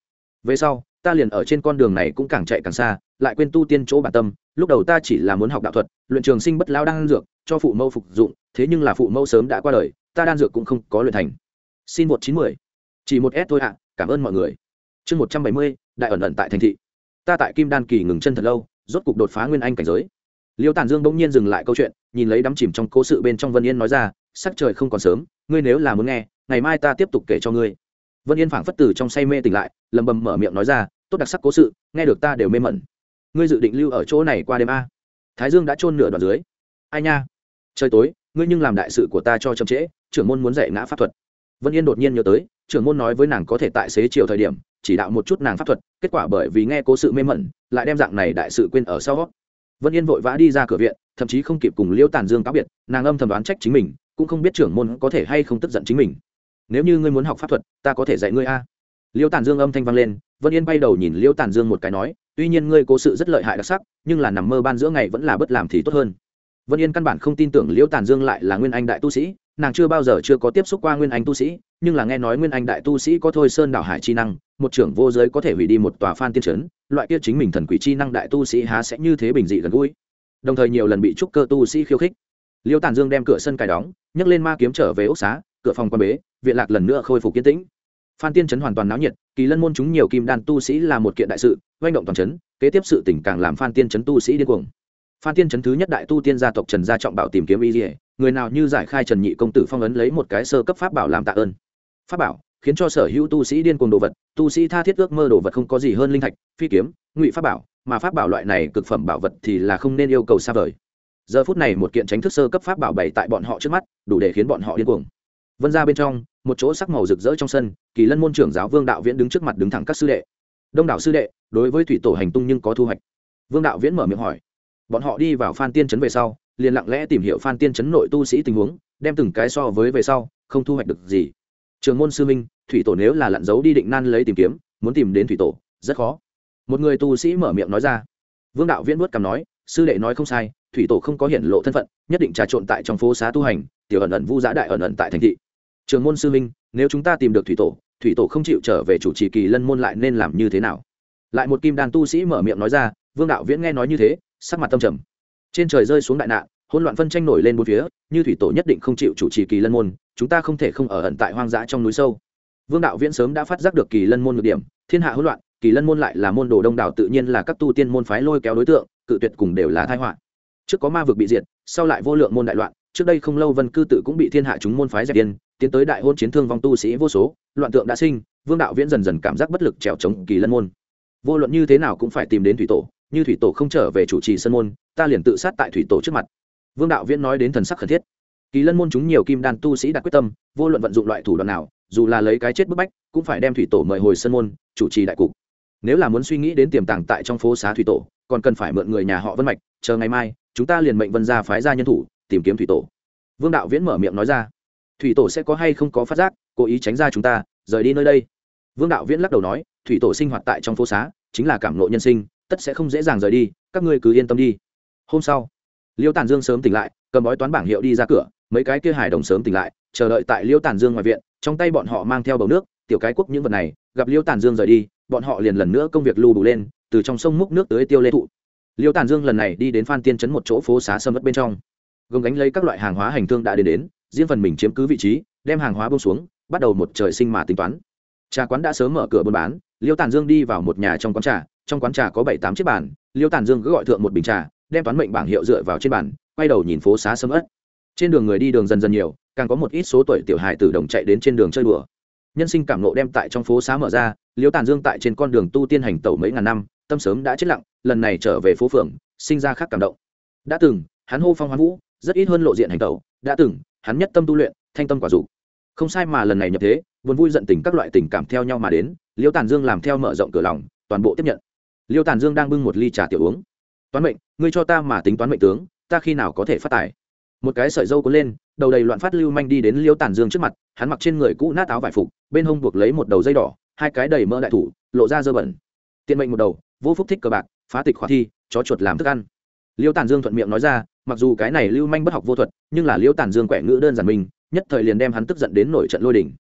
về sau ta liền ở trên con đường này cũng càng chạy càng xa lại quên tu tiên chỗ bản tâm lúc đầu ta chỉ là muốn học đạo thuật luyện trường sinh bất lao đan dược cho phụ mẫu phục dụng thế nhưng là phụ mẫu sớm đã qua đời ta đan dược cũng không có luyện thành xin một chín mười chỉ một s thôi ạ cảm ơn mọi người chương một trăm bảy mươi đại ẩn ẩn tại thành thị ta tại kim đan kỳ ngừng chân thật lâu rốt cục đột phá nguyên anh cảnh giới liêu tàn dương bỗng nhiên dừng lại câu chuyện nhìn lấy đắm chìm trong cố sự bên trong vân yên nói ra sắc trời không còn sớm ngươi nếu là muốn nghe ngày mai ta tiếp tục kể cho ngươi vân yên phảng phất tử trong say mê tỉnh lại lầm bầm mở miệng nói ra tốt đặc sắc cố sự nghe được ta đều mê mẩn ngươi dự định lưu ở chỗ này qua đêm a thái dương đã trôn nửa đoạn dưới ai nha trời tối ngươi nhưng làm đại sự của ta cho chậm trễ trưởng môn muốn dạy ngã pháp thuật vân yên đột nhiên nhớ tới trưởng môn nói với nàng có thể tại xế chiều thời điểm chỉ đạo một chút nàng pháp thuật kết quả bởi vì nghe cố sự mê mẩn lại đem dạng này đại sự quên ở sau vân yên vội vã đi ra cửa viện thậm chí không kịp cùng liễu tàn dương cáo biệt nàng âm thầm đoán trách chính mình cũng không biết trưởng môn có thể hay không tức giận chính mình nếu như ngươi muốn học pháp thuật ta có thể dạy ngươi a liễu tàn dương âm thanh vang lên vân yên bay đầu nhìn liễu tàn dương một cái nói tuy nhiên ngươi cố sự rất lợi hại đặc sắc nhưng là nằm mơ ban giữa ngày vẫn là bất làm thì tốt hơn vân yên căn bản không tin tưởng liễu tàn dương lại là nguyên anh đại tu sĩ nàng chưa bao giờ chưa có tiếp xúc qua nguyên anh tu sĩ nhưng là nghe nói nguyên anh đại tu sĩ có thôi sơn đảo hải chi năng một trưởng vô giới có thể hủy đi một tòa phan tiên trấn loại kia chính mình thần quỷ chi năng đại tu sĩ há sẽ như thế bình dị gần gũi đồng thời nhiều lần bị trúc cơ tu sĩ khiêu khích liêu tàn dương đem cửa sân cài đóng nhấc lên ma kiếm trở về ốc xá cửa phòng quan bế viện lạc lần nữa khôi phục kiến tĩnh phan tiên trấn hoàn toàn náo nhiệt kỳ lân môn chúng nhiều kim đan tu sĩ là một kiện đại sự doanh động toàn trấn kế tiếp sự tình càng làm phan tiên trấn tu sĩ điên cuồng phan tiên trấn thứ nhất đại tu tiên gia tộc trần gia trọng bảo tìm kiếm y dỉa người nào như giải khai trần nhị công tử phong ấn lấy một cái sơ cấp pháp bảo làm tạ ơn pháp bảo khiến cho sở hữu tu sĩ điên cuồng đồ vật tu sĩ tha thiết ước mơ đồ vật không có gì hơn linh thạch phi kiếm ngụy pháp bảo mà pháp bảo loại này cực phẩm bảo vật thì là không nên yêu cầu xa vời giờ phút này một kiện tránh thức sơ cấp pháp bảo bày tại bọn họ trước mắt đủ để khiến bọn họ điên cuồng vân ra bên trong một chỗ sắc màu rực rỡ trong sân kỳ lân môn trưởng giáo vương đạo viễn đứng trước mặt đứng thẳng các sư đệ đông đảo sư đệ đối với thủy tổ hành tung nhưng có thu hoạch vương đạo viễn mở miệng hỏi bọn họ đi vào phan tiên trấn về sau liền lặng lẽ tìm hiểu phan tiên trấn nội tu sĩ tình huống đem từng cái so với về sau không thu hoạch được gì trường môn sư minh thủy tổ nếu là lặn giấu đi định nan lấy tìm kiếm muốn tìm đến thủy tổ rất khó một người tu sĩ mở miệng nói ra vương đạo viễn vuốt cằm nói sư đệ nói không sai thủy tổ không có hiện lộ thân phận nhất định trà trộn tại trong phố xá tu hành tiểu ẩn ẩn vu giã đại ẩn ẩn tại thành thị trường môn sư minh nếu chúng ta tìm được thủy tổ thủy tổ không chịu trở về chủ trì kỳ lân môn lại nên làm như thế nào lại một kim đàn tu sĩ mở miệng nói ra vương đạo viễn nghe nói như thế sắc mặt tâm trầm trên trời rơi xuống đại nạn hỗn loạn phân tranh nổi lên bốn phía như thủy tổ nhất định không chịu chủ trì kỳ lân môn chúng ta không thể không ở ẩn tại hoang dã trong núi sâu vương đạo viễn sớm đã phát giác được kỳ lân môn ngược điểm thiên hạ hỗn loạn kỳ lân môn lại là môn đồ đông đảo tự nhiên là các tu tiên môn phái lôi kéo đối tượng cự tuyệt cùng đều là thai họa trước có ma vực bị diệt sau lại vô lượng môn đại loạn trước đây không lâu vân cư tự cũng bị thiên hạ chúng môn phái dẹp điên tiến tới đại hôn chiến thương vong tu sĩ vô số loạn tượng đã sinh vương đạo viễn dần dần cảm giác bất lực trèo chống kỳ lân môn vô luận như thế nào cũng phải tìm đến thủy tổ như thủy tổ không trở về chủ trì sân môn ta liền tự sát tại thủy tổ trước mặt vương đạo viễn nói đến thần sắc khẩn thiết kỳ lân môn chúng nhiều kim đan tu sĩ đặt quyết tâm vô luận vận dụng loại thủ đoạn nào dù là lấy cái chết bức bách cũng phải đem thủy tổ mời hồi sân môn chủ trì đại cục nếu là muốn suy nghĩ đến tiềm tàng tại trong phố xá thủy tổ còn cần phải mượn người nhà họ vân mạch chờ ngày mai chúng ta liền mệnh vân gia phái ra nhân thủ tìm kiếm thủy tổ vương đạo viễn mở miệng nói ra thủy tổ sẽ có hay không có phát giác cố ý tránh ra chúng ta rời đi nơi đây vương đạo viễn lắc đầu nói thủy tổ sinh hoạt tại trong phố xá chính là cảm ngộ nhân sinh tất sẽ không dễ dàng rời đi các ngươi cứ yên tâm đi hôm sau liêu tàn dương sớm tỉnh lại cầm bói toán bảng hiệu đi ra cửa mấy cái kia hải đồng sớm tỉnh lại chờ đợi tại liêu tàn dương ngoài viện trong tay bọn họ mang theo bầu nước tiểu cái quốc những vật này gặp liêu tàn dương rời đi bọn họ liền lần nữa công việc lưu đủ lên từ trong sông múc nước tới tiêu lê thụ liêu tàn dương lần này đi đến phan tiên chấn một chỗ phố xá sâm mất bên trong gồng gánh lấy các loại hàng hóa hành thương đã đến đến riêng phần mình chiếm cứ vị trí đem hàng hóa bông xuống bắt đầu một trời sinh mà tính toán trà quán đã sớm mở cửa buôn bán liêu tàn dương đi vào một nhà trong quán trà trong quán trà có bảy tám chiếc bàn liêu tàn dương cứ gọi thượng một bình trà đem toán mệnh bảng hiệu dựa vào trên bàn quay đầu nhìn phố xá sâm ớt trên đường người đi đường dần dần nhiều càng có một ít số tuổi tiểu hài tử đồng chạy đến trên đường chơi đùa nhân sinh cảm nộ đem tại trong phố xá mở ra liêu tàn dương tại trên con đường tu tiên hành tẩu mấy ngàn năm tâm sớm đã chết lặng lần này trở về phố phường sinh ra khác cảm động đã từng hắn hô phong hoán vũ rất ít hơn lộ diện hành tẩu đã từng hắn nhất tâm tu luyện thanh tâm quả dục không sai mà lần này nhập thế buồn vui giận tình các loại tình cảm theo nhau mà đến liêu tàn dương làm theo mở rộng cửa lòng toàn bộ tiếp nhận liêu tàn dương đang bưng một ly trà tiểu uống toán mệnh ngươi cho ta mà tính toán mệnh tướng ta khi nào có thể phát tài một cái sợi dâu có lên đầu đầy loạn phát lưu manh đi đến liêu tàn dương trước mặt hắn mặc trên người cũ nát áo vải phục bên hông buộc lấy một đầu dây đỏ hai cái đầy mỡ đại thủ lộ ra dơ bẩn tiện mệnh một đầu vô phúc thích cờ bạc phá tịch khóa thi chó chuột làm thức ăn liêu tàn dương thuận miệng nói ra mặc dù cái này lưu manh bất học vô thuật nhưng là liêu tàn dương quẻ ngữ đơn giản mình nhất thời liền đem hắn tức giận đến nổi trận lôi đỉnh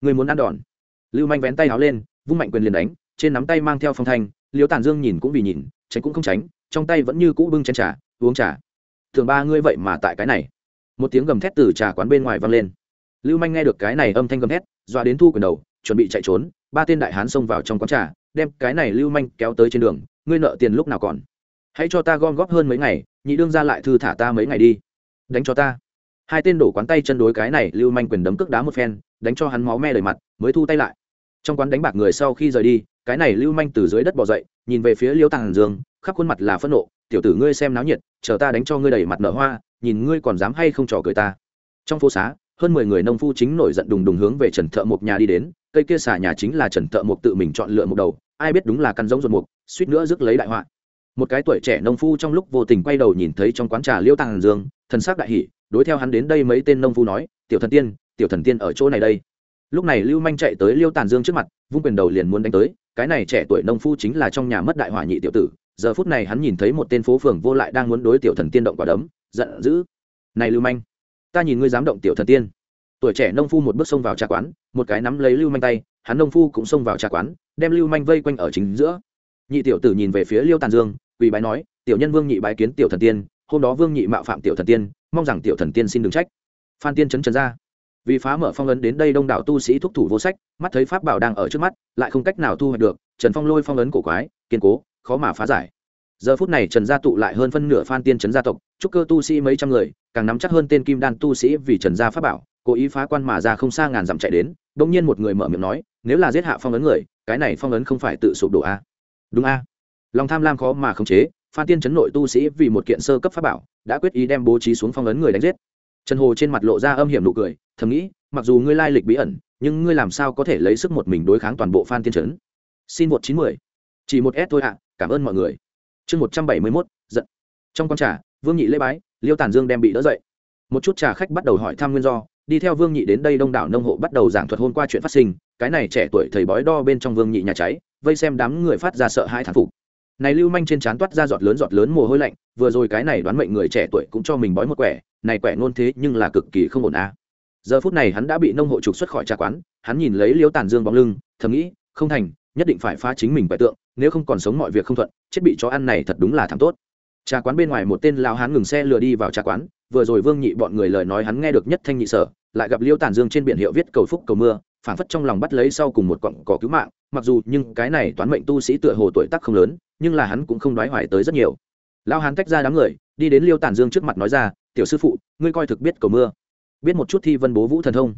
người muốn ăn đòn lưu manh vén tay áo lên vung mạnh quyền liền đánh trên nắm tay mang theo phong thanh liêu tàn dương nhìn cũng vì nhìn tránh cũng không tránh trong tay vẫn như cũ bưng chén trà uống trà thường ba ngươi vậy mà tại cái này một tiếng gầm thét từ trà quán bên ngoài vang lên lưu manh nghe được cái này âm thanh gầm thét dọa đến thu quyền đầu chuẩn bị chạy trốn ba tên đại hán xông vào trong quán trà đem cái này lưu manh kéo tới trên đường ngươi nợ tiền lúc nào còn hãy cho ta gom góp hơn mấy ngày nhị đương ra lại thư thả ta mấy ngày đi đánh cho ta hai tên đổ quán tay chân đối cái này lưu manh quyền đấm cước đá một phen đánh cho hắn máu me đầy mặt mới thu tay lại trong quán đánh bạc người sau khi rời đi cái này lưu manh từ dưới đất bỏ dậy nhìn về phía liêu tàng dương khắp khuôn mặt là phẫn nộ tiểu tử ngươi xem náo nhiệt chờ ta đánh cho ngươi đầy mặt nở hoa nhìn ngươi còn dám hay không trò cười ta trong phố xá hơn mười người nông phu chính nổi giận đùng đùng hướng về trần thợ mộc nhà đi đến cây kia xả nhà chính là trần thợ mộc tự mình chọn lựa một đầu ai biết đúng là căn giống ruột mục suýt nữa rước lấy đại họa một cái tuổi trẻ nông phu trong lúc vô tình quay đầu nhìn thấy trong quán trà liêu tàng dương thần s đại hỉ đối theo hắn đến đây mấy tên nông phu nói tiểu thần tiên tiểu thần tiên ở chỗ này đây lúc này lưu manh chạy tới liêu tàn dương trước mặt vung quyền đầu liền muốn đánh tới cái này trẻ tuổi nông phu chính là trong nhà mất đại hỏa nhị tiểu tử giờ phút này hắn nhìn thấy một tên phố phường vô lại đang muốn đối tiểu thần tiên động quả đấm giận dữ này lưu manh ta nhìn ngươi dám động tiểu thần tiên tuổi trẻ nông phu một bước xông vào trà quán một cái nắm lấy lưu manh tay hắn nông phu cũng xông vào trà quán đem lưu manh vây quanh ở chính giữa nhị tiểu tử nhìn về phía liêu tàn dương quỳ bái nói tiểu nhân vương nhị bái kiến tiểu thần tiên hôm đó vương nhị mạo phạm tiểu thần tiên mong rằng tiểu thần tiên xin đừng trách phan tiên chấn trần ra vì phá mở phong ấn đến đây đông đảo tu sĩ thúc thủ vô sách mắt thấy pháp bảo đang ở trước mắt lại không cách nào thu hoạch được trần phong lôi phong ấn cổ quái kiên cố khó mà phá giải giờ phút này trần gia tụ lại hơn phân nửa phan tiên trấn gia tộc trúc cơ tu sĩ mấy trăm người càng nắm chắc hơn tên kim đan tu sĩ vì trần gia pháp bảo cố ý phá quan mà ra không xa ngàn dặm chạy đến đ ỗ n g nhiên một người mở miệng nói nếu là giết hạ phong ấn người cái này phong ấn không phải tự sụp đổ a à? đúng a à. lòng tham lam khó mà khống chế phan tiên chấn nội tu sĩ vì một kiện sơ cấp pháp bảo đã quyết ý đem bố trí xuống phong ấn người đánh giết trần hồ trên mặt lộ ra âm hiểm nụ cười thầm nghĩ mặc dù ngươi lai lịch bí ẩn nhưng ngươi làm sao có thể lấy sức một mình đối kháng toàn bộ phan thiên trấn xin một chín mười chỉ một s thôi ạ cảm ơn mọi người chương một trăm bảy mươi mốt giận trong con trà vương nhị lễ bái liêu tản dương đem bị đỡ dậy một chút trà khách bắt đầu hỏi thăm nguyên do đi theo vương nhị đến đây đông đảo nông hộ bắt đầu giảng thuật hôn qua chuyện phát sinh cái này trẻ tuổi thầy bói đo bên trong vương nhị nhà cháy vây xem đám người phát ra sợ hãi thán phục này lưu manh trên trán toát ra giọt lớn giọt lớn mồ hôi lạnh vừa rồi cái này đoán mệnh người trẻ tuổi cũng cho mình bói một quẻ này quẻ nôn thế nhưng là cực kỳ không ổn á. À giờ phút này hắn đã bị nông hộ trục xuất khỏi trà quán hắn nhìn lấy liêu tàn dương bóng lưng thầm nghĩ không thành nhất định phải phá chính mình bài tượng nếu không còn sống mọi việc không thuận chết bị chó ăn này thật đúng là thảm tốt trà quán bên ngoài một tên lao hán ngừng xe lừa đi vào trà quán vừa rồi vương nhị bọn người lời nói hắn nghe được nhất thanh nhị sở lại gặp liêu tàn dương trên biển hiệu viết cầu phúc cầu mưa phảng phất trong lòng bắt lấy sau cùng một cọng cỏ cứu mạng mặc dù nhưng cái này toán mệnh tu sĩ tựa hồ tuổi tác không lớn nhưng là hắn cũng không đoái hoài tới rất nhiều lao hán tách ra đám người đi đến liêu tàn dương trước mặt nói ra tiểu sư phụ ngươi coi thực biết cầu mưa biết một chút thi vân bố vũ thần thông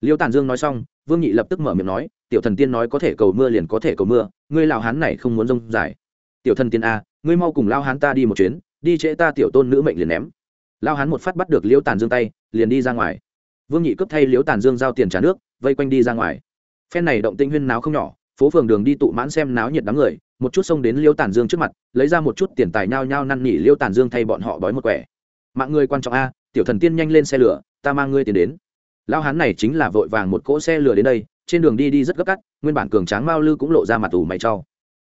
liêu tàn dương nói xong vương nhị lập tức mở miệng nói tiểu thần tiên nói có thể cầu mưa liền có thể cầu mưa ngươi lào hán này không muốn rông dài tiểu thần tiên a à, ngươi mau cùng lao hán ta đi một chuyến đi trễ ta tiểu tôn nữ mệnh liền ném lao hán một phát bắt được liêu tàn dương tay liền đi ra ngoài vương nhị cướp thay liêu tàn dương giao tiền trả nước vây quanh đi ra ngoài phen này động tinh huyên náo không nhỏ phố phường đường đi tụ mãn xem náo nhiệt đám người một chút xông đến liêu tàn dương trước mặt lấy ra một chút tiền tài nhao nhao năn nỉ liêu tàn dương thay bọn họ bói một quẻ mạng người quan trọng a tiểu thần tiên nhanh lên xe lửa ta mang ngươi tiền đến lao hán này chính là vội vàng một cỗ xe lừa đến đây trên đường đi đi rất gấp cắt nguyên bản cường tráng mao lư cũng lộ ra mặt ủ mày cho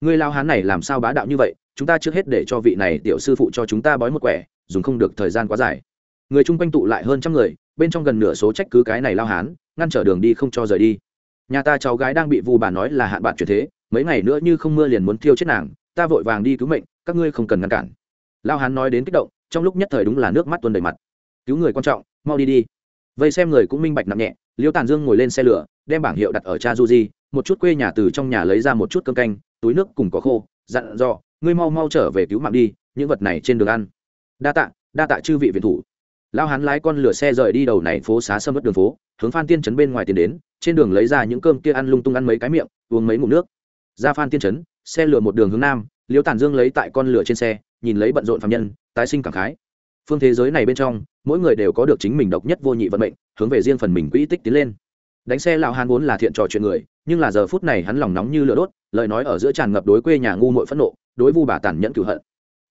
ngươi lao hán này làm sao bá đạo như vậy chúng ta trước hết để cho vị này tiểu sư phụ cho chúng ta bói một quẻ dùng không được thời gian quá dài người chung quanh tụ lại hơn trăm người bên trong gần nửa số trách cứ cái này lao hán ngăn trở đường đi không cho rời đi nhà ta cháu gái đang bị vu bà nói là hạn bạn chuyển thế mấy ngày nữa như không mưa liền muốn thiêu chết nàng ta vội vàng đi cứu mệnh các ngươi không cần ngăn cản lao hán nói đến kích động trong lúc nhất thời đúng là nước mắt tuôn đầy mặt cứu người quan trọng mau đi đi vậy xem người cũng minh bạch nặng nhẹ liêu tàn dương ngồi lên xe lửa đem bảng hiệu đặt ở cha du di một chút quê nhà từ trong nhà lấy ra một chút cơm canh túi nước cùng có khô dặn dò ngươi mau mau trở về cứu mạng đi những vật này trên đường ăn đa tạ đa tạ chư vị viện thủ lao hắn lái con lửa xe rời đi đầu này phố xá sâm mất đường phố hướng phan tiên trấn bên ngoài tiến đến trên đường lấy ra những cơm kia ăn lung tung ăn mấy cái miệng uống mấy ngụm nước ra phan tiên trấn xe lửa một đường hướng nam liêu Tàn dương lấy tại con lửa trên xe nhìn lấy bận rộn phạm nhân tái sinh cảm khái phương thế giới này bên trong mỗi người đều có được chính mình độc nhất vô nhị vận mệnh hướng về riêng phần mình quỹ tích tiến lên đánh xe lão hán vốn là thiện trò chuyện người nhưng là giờ phút này hắn lòng nóng như lửa đốt lời nói ở giữa tràn ngập đối quê nhà ngu muội phẫn nộ đối vu bà tàn nhẫn cửu hận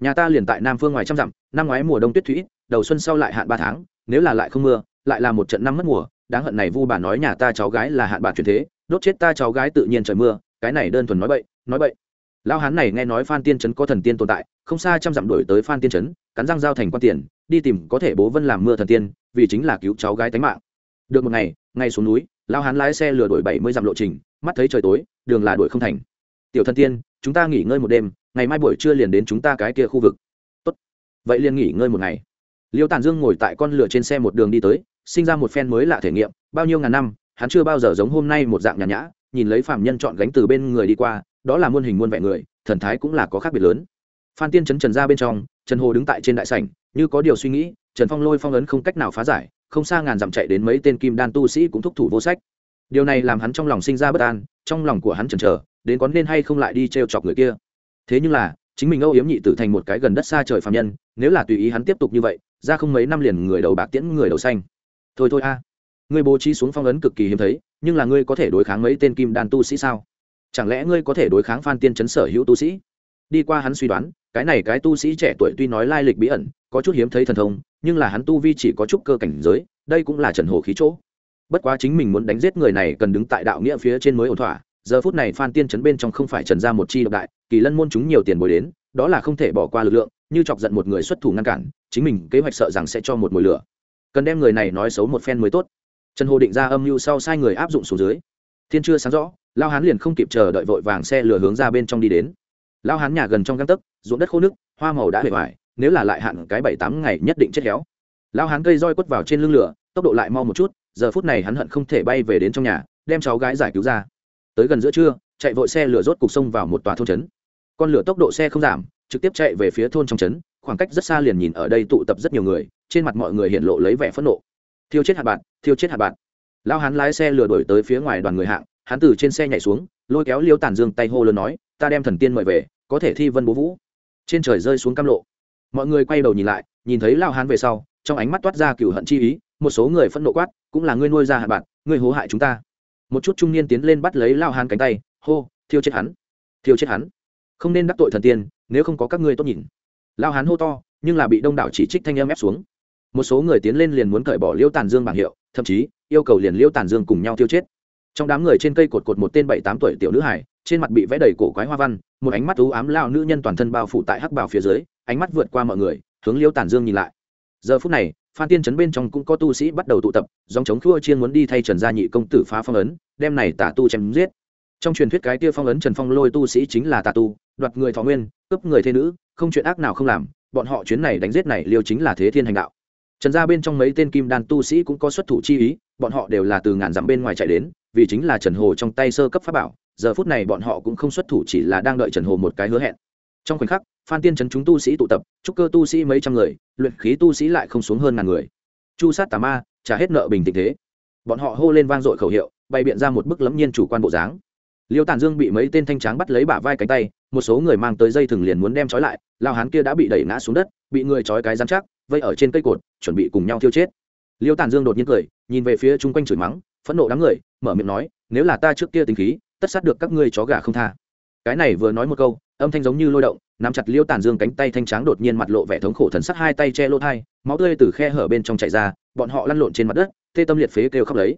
nhà ta liền tại nam phương ngoài trăm dặm năm ngoái mùa đông tuyết thủy đầu xuân sau lại hạn ba tháng nếu là lại không mưa lại là một trận năm mất mùa đáng hận này vu bà nói nhà ta cháu gái là hạn bà truyền thế đốt chết ta cháu gái tự nhiên trời mưa cái này đơn thuần nói bậy nói bậy lão hán này nghe nói phan tiên trấn có thần tiên tồn tại không xa trăm dặm đổi tới phan tiên trấn cắn răng giao thành quan tiền đi tìm có thể bố vân làm mưa thần tiên vì chính là cứu cháu gái tánh mạng được một ngày ngay xuống núi lao hán lái xe lừa đuổi bảy mươi dặm lộ trình mắt thấy trời tối đường là đuổi không thành tiểu thần tiên chúng ta nghỉ ngơi một đêm ngày mai buổi trưa liền đến chúng ta cái kia khu vực tốt vậy liền nghỉ ngơi một ngày liêu tản dương ngồi tại con lửa trên xe một đường đi tới sinh ra một phen mới lạ thể nghiệm bao nhiêu ngàn năm hắn chưa bao giờ giống hôm nay một dạng nhàn nhã nhìn lấy phạm nhân chọn gánh từ bên người đi qua đó là muôn hình muôn vẻ người thần thái cũng là có khác biệt lớn phan tiên chấn trần ra bên trong trần hồ đứng tại trên đại sảnh như có điều suy nghĩ trần phong lôi phong ấn không cách nào phá giải không xa ngàn dặm chạy đến mấy tên kim đan tu sĩ cũng thúc thủ vô sách điều này làm hắn trong lòng sinh ra bất an trong lòng của hắn chần chờ đến có nên hay không lại đi t chọc người kia thế nhưng là chính mình âu yếm nhị tử thành một cái gần đất xa trời phàm nhân nếu là tùy ý hắn tiếp tục như vậy ra không mấy năm liền người đầu bạc tiễn người đầu xanh thôi thôi a ngươi bố trí xuống phong ấn cực kỳ hiếm thấy nhưng là ngươi có thể đối kháng mấy tên kim đan tu sĩ sao chẳng lẽ ngươi có thể đối kháng phan tiên Trấn sở hữu tu sĩ đi qua hắn suy đoán cái này cái tu sĩ trẻ tuổi tuy nói lai lịch bí ẩn có chút hiếm thấy thần thông nhưng là hắn tu vi chỉ có chút cơ cảnh giới đây cũng là trần hồ khí chỗ bất quá chính mình muốn đánh giết người này cần đứng tại đạo nghĩa phía trên mới ổn thỏa giờ phút này phan tiên trấn bên trong không phải trần ra một chi độc đại kỳ lân môn chúng nhiều tiền bồi đến đó là không thể bỏ qua lực lượng như chọc giận một người xuất thủ ngăn cản chính mình kế hoạch sợ rằng sẽ cho một mồi lửa cần đem người này nói xấu một phen mới tốt trần hồ định ra âm mưu sau sai người áp dụng xuống dưới thiên chưa sáng rõ lao hán liền không kịp chờ đợi vội vàng xe lửa hướng ra bên trong đi đến lao hán nhà gần trong găng tấc ruộng đất khô nước hoa màu đã hề hoài nếu là lại hạn cái bảy tám ngày nhất định chết khéo lao hán cây roi quất vào trên lưng lửa tốc độ lại mau một chút giờ phút này hắn hận không thể bay về đến trong nhà đem cháu gái giải cứu ra tới gần giữa trưa chạy vội xe lửa rốt cục sông vào một tòa thôn trấn con lửa tốc độ xe không giảm trực tiếp chạy về phía thôn trong trấn khoảng cách rất xa liền nhìn ở đây tụ tập rất nhiều người trên mặt mọi người hiện lộ lấy vẻ phẫn nộ thiêu chết hạt bạn thiêu chết hạt bạn lao hắn lái xe lừa đổi tới phía ngoài đoàn người hạng hắn từ trên xe nhảy xuống lôi kéo liêu tàn dương tay hô lớn nói ta đem thần tiên mời về có thể thi vân bố vũ trên trời rơi xuống cam lộ mọi người quay đầu nhìn lại nhìn thấy lao hán về sau trong ánh mắt toát ra cựu hận chi ý một số người phẫn nộ quát cũng là ngươi nuôi ra hạ bạn ngươi hố hại chúng ta một chút trung niên tiến lên bắt lấy lao hán cánh tay hô thiêu chết hắn thiêu chết hắn không nên đắc tội thần tiên nếu không có các ngươi tốt nhìn lao hán hô to nhưng là bị đông đảo chỉ trích thanh âm ép xuống một số người tiến lên liền muốn cởi bỏ liêu tàn dương bảng hiệu thậm chí yêu cầu liền liêu tàn dương cùng nhau tiêu chết trong đám người trên cây cột cột một tên bảy tám tuổi tiểu nữ hải trên mặt bị vẽ đầy cổ quái hoa văn một ánh mắt ú ám lao nữ nhân toàn thân bao phủ tại hắc bảo phía dưới ánh mắt vượt qua mọi người hướng liêu tản dương nhìn lại giờ phút này phan tiên trấn bên trong cũng có tu sĩ bắt đầu tụ tập dòng chống khua chiên muốn đi thay trần gia nhị công tử phá phong ấn đem này tả tu chém giết trong truyền thuyết cái tia phong ấn trần phong lôi tu sĩ chính là tà tu đoạt người thọ nguyên cướp người thê nữ không chuyện ác nào không làm bọn họ chuyến này đánh giết này liêu chính là thế thiên hành đạo trần gia bên trong mấy tên kim đan tu sĩ cũng có xuất thủ chi ý bọn họ đều là từ ngàn dặm bên ngoài chạy đến vì chính là trần hồ trong tay sơ cấp pháp bảo giờ phút này bọn họ cũng không xuất thủ chỉ là đang đợi trần hồ một cái hứa hẹn trong khoảnh khắc phan tiên chấn chúng tu sĩ tụ tập trúc cơ tu sĩ mấy trăm người luyện khí tu sĩ lại không xuống hơn ngàn người chu sát tà ma trả hết nợ bình tình thế bọn họ hô lên vang dội khẩu hiệu bày biện ra một bức lẫm nhiên chủ quan bộ dáng liêu tàn dương bị mấy tên thanh tráng bắt lấy bả vai cánh tay một số người mang tới dây thừng liền muốn đem trói lại lao hán kia đã bị đẩy ngã xuống đất bị người trói cái dám chắc vây ở trên cây cột chuẩn bị cùng nhau thiêu chết liêu tàn dương đột nhiên cười nhìn về phía chung quanh chửi mắng phẫn nộ đám người mở miệng nói nếu là ta trước kia tính khí tất sát được các ngươi chó gà không tha cái này vừa nói một câu âm thanh giống như lôi động nắm chặt liêu tàn dương cánh tay thanh tráng đột nhiên mặt lộ vẻ thống khổ thần sắc hai tay che lỗ thai máu tươi từ khe hở bên trong chạy ra bọn họ lăn lộn trên mặt đất tê tâm liệt phế kêu khóc lấy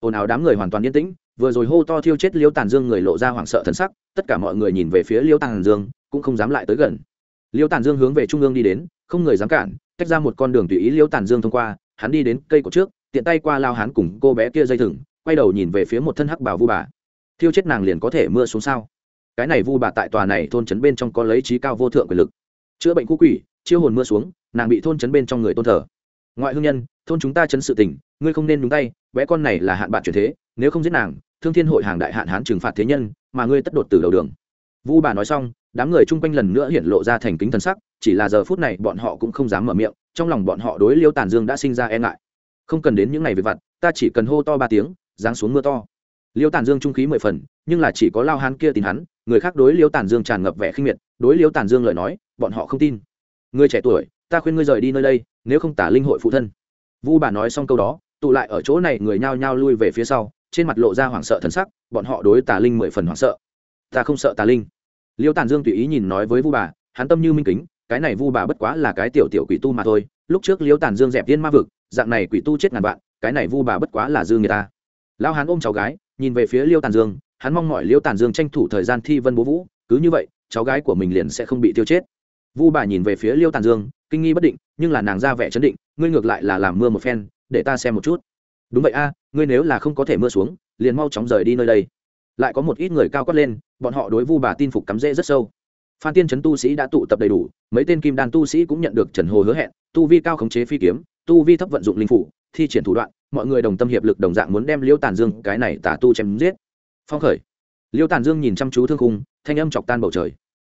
ồn ào đám người hoàn toàn yên tĩnh vừa rồi hô to thiêu chết liêu tàn dương người lộ ra hoảng sợ thần sắc tất cả mọi người nhìn về phía liêu tàn dương cũng không dám lại tới gần liêu tàn dương hướng về trung ương đi đến không người dám cản tách ra một con đường tùy ý liêu tàn dương thông qua hắn đi đến cây cột trước tiện tay qua lao hắn cùng cô bé kia dây thừng quay đầu nhìn về phía một thân hắc bảo vu bà thiêu chết nàng liền có thể mưa xuống sao cái này vu bà tại tòa này thôn trấn bên trong có lấy trí cao vô thượng quyền lực chữa bệnh khu quỷ chiêu hồn mưa xuống nàng bị thôn trấn bên trong người tôn thờ ngoại hương nhân thôn chúng ta chấn sự tình ngươi không nên đúng tay vẽ con này là hạn bạn chuyển thế nếu không giết nàng thương thiên hội hàng đại hạn hán trừng phạt thế nhân mà ngươi tất đột từ đầu đường vu bà nói xong đám người chung quanh lần nữa hiện lộ ra thành kính thần sắc chỉ là giờ phút này bọn họ cũng không dám mở miệng trong lòng bọn họ đối liêu tàn dương đã sinh ra e ngại không cần đến những ngày về vặt ta chỉ cần hô to ba tiếng giáng xuống mưa to liêu Tản dương trung khí mười phần nhưng là chỉ có lao hán kia tin hắn người khác đối liêu Tản dương tràn ngập vẻ khinh miệt đối liêu Tản dương lời nói bọn họ không tin người trẻ tuổi ta khuyên ngươi rời đi nơi đây nếu không tả linh hội phụ thân vu bà nói xong câu đó tụ lại ở chỗ này người nhao nhao lui về phía sau trên mặt lộ ra hoảng sợ thân sắc bọn họ đối Tả linh mười phần hoảng sợ ta không sợ Tả linh liêu Tản dương tùy ý nhìn nói với vu bà hắn tâm như minh kính cái này vu bà bất quá là cái tiểu tiểu quỷ tu mà thôi lúc trước liêu Tản dương dẹp viên ma vực dạng này quỷ tu chết ngàn vạn cái này vu bà bất quá là dư người ta lao Hán ôm cháu gái nhìn về phía liêu tàn dương hắn mong mọi liêu tàn dương tranh thủ thời gian thi vân bố vũ cứ như vậy cháu gái của mình liền sẽ không bị tiêu chết vu bà nhìn về phía liêu tàn dương kinh nghi bất định nhưng là nàng ra vẻ chấn định ngươi ngược lại là làm mưa một phen để ta xem một chút đúng vậy a ngươi nếu là không có thể mưa xuống liền mau chóng rời đi nơi đây lại có một ít người cao cất lên bọn họ đối vu bà tin phục cắm rễ rất sâu phan tiên trấn tu sĩ đã tụ tập đầy đủ mấy tên kim đan tu sĩ cũng nhận được trần hồ hứa hẹn tu vi cao khống chế phi kiếm tu vi thấp vận dụng linh phủ thi triển thủ đoạn mọi người đồng tâm hiệp lực đồng dạng muốn đem liêu tàn dương cái này tả tu chém giết phong khởi liêu tàn dương nhìn chăm chú thương khung thanh âm chọc tan bầu trời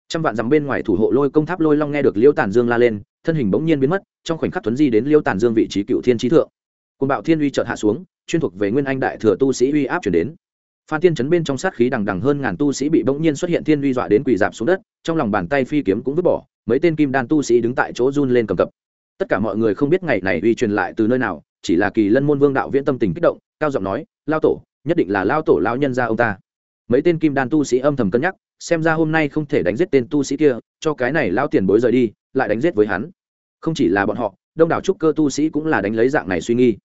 trăm vạn dặm bên ngoài thủ hộ lôi công tháp lôi long nghe được liêu tàn dương la lên thân hình bỗng nhiên biến mất trong khoảnh khắc tuấn di đến liêu tàn dương vị trí cựu thiên trí thượng côn bạo thiên uy trợt hạ xuống chuyên thuộc về nguyên anh đại thừa tu sĩ uy áp chuyển đến phan tiên chấn bên trong sát khí đằng đằng hơn ngàn tu sĩ bị bỗng nhiên xuất hiện thiên uy dọa đến quỳ dạp xuống đất trong lòng bàn tay phi kiếm cũng vứt bỏ mấy tên kim đan tu sĩ đứng tại chỗ run lên cầm cập tất cả mọi người không biết ngày này uy truyền lại từ nơi nào chỉ là kỳ lân môn vương đạo viễn tâm tình kích động cao giọng nói lao tổ nhất định là lao tổ lao nhân ra ông ta mấy tên kim đan tu sĩ âm thầm cân nhắc xem ra hôm nay không thể đánh giết tên tu sĩ kia cho cái này lao tiền bối rời đi lại đánh giết với hắn không chỉ là bọn họ đông đảo trúc cơ tu sĩ cũng là đánh lấy dạng này suy nghi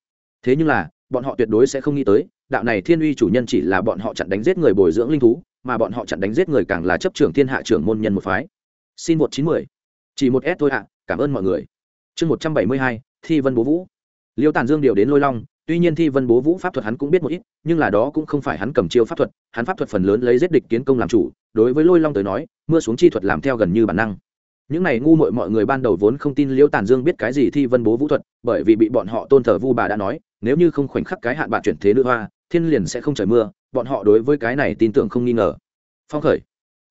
thế nhưng là bọn họ tuyệt đối sẽ không nghĩ tới đạo này thiên uy chủ nhân chỉ là bọn họ chặn đánh giết người bồi dưỡng linh thú mà bọn họ chặn đánh giết người càng là chấp trưởng thiên hạ trưởng môn nhân một phái xin một chín mười chỉ một s thôi ạ cảm ơn mọi người chương một trăm bảy mươi hai thi vân bố vũ liêu tản dương điều đến lôi long tuy nhiên thi vân bố vũ pháp thuật hắn cũng biết một ít nhưng là đó cũng không phải hắn cầm chiêu pháp thuật hắn pháp thuật phần lớn lấy giết địch kiến công làm chủ đối với lôi long tới nói mưa xuống chi thuật làm theo gần như bản năng những này ngu muội mọi người ban đầu vốn không tin liễu tản dương biết cái gì thi vân bố vũ thuật bởi vì bị bọn họ tôn thờ vu bà đã nói nếu như không khoảnh khắc cái hạn bạn chuyển thế nữ hoa thiên liền sẽ không trời mưa bọn họ đối với cái này tin tưởng không nghi ngờ phong khởi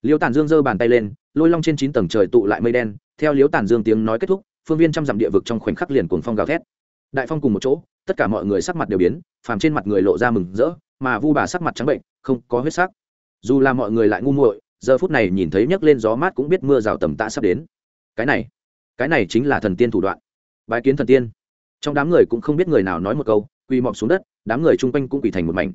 liễu tản dương giơ bàn tay lên lôi long trên chín tầng trời tụ lại mây đen theo liễu tản dương tiếng nói kết thúc phương viên trăm dặm địa vực trong khoảnh khắc liền cuồng phong gào thét đại phong cùng một chỗ tất cả mọi người sắc mặt đều biến phàm trên mặt người lộ ra mừng rỡ mà vu bà sắc mặt trắng bệnh không có huyết sắc dù là mọi người lại ngu muội giờ phút này nhìn thấy nhấc lên gió mát cũng biết mưa rào tầm tã sắp đến cái này cái này chính là thần tiên thủ đoạn bái kiến thần tiên trong đám người cũng không biết người nào nói một câu quỳ mọc xuống đất đám người chung quanh cũng quỳ thành một mảnh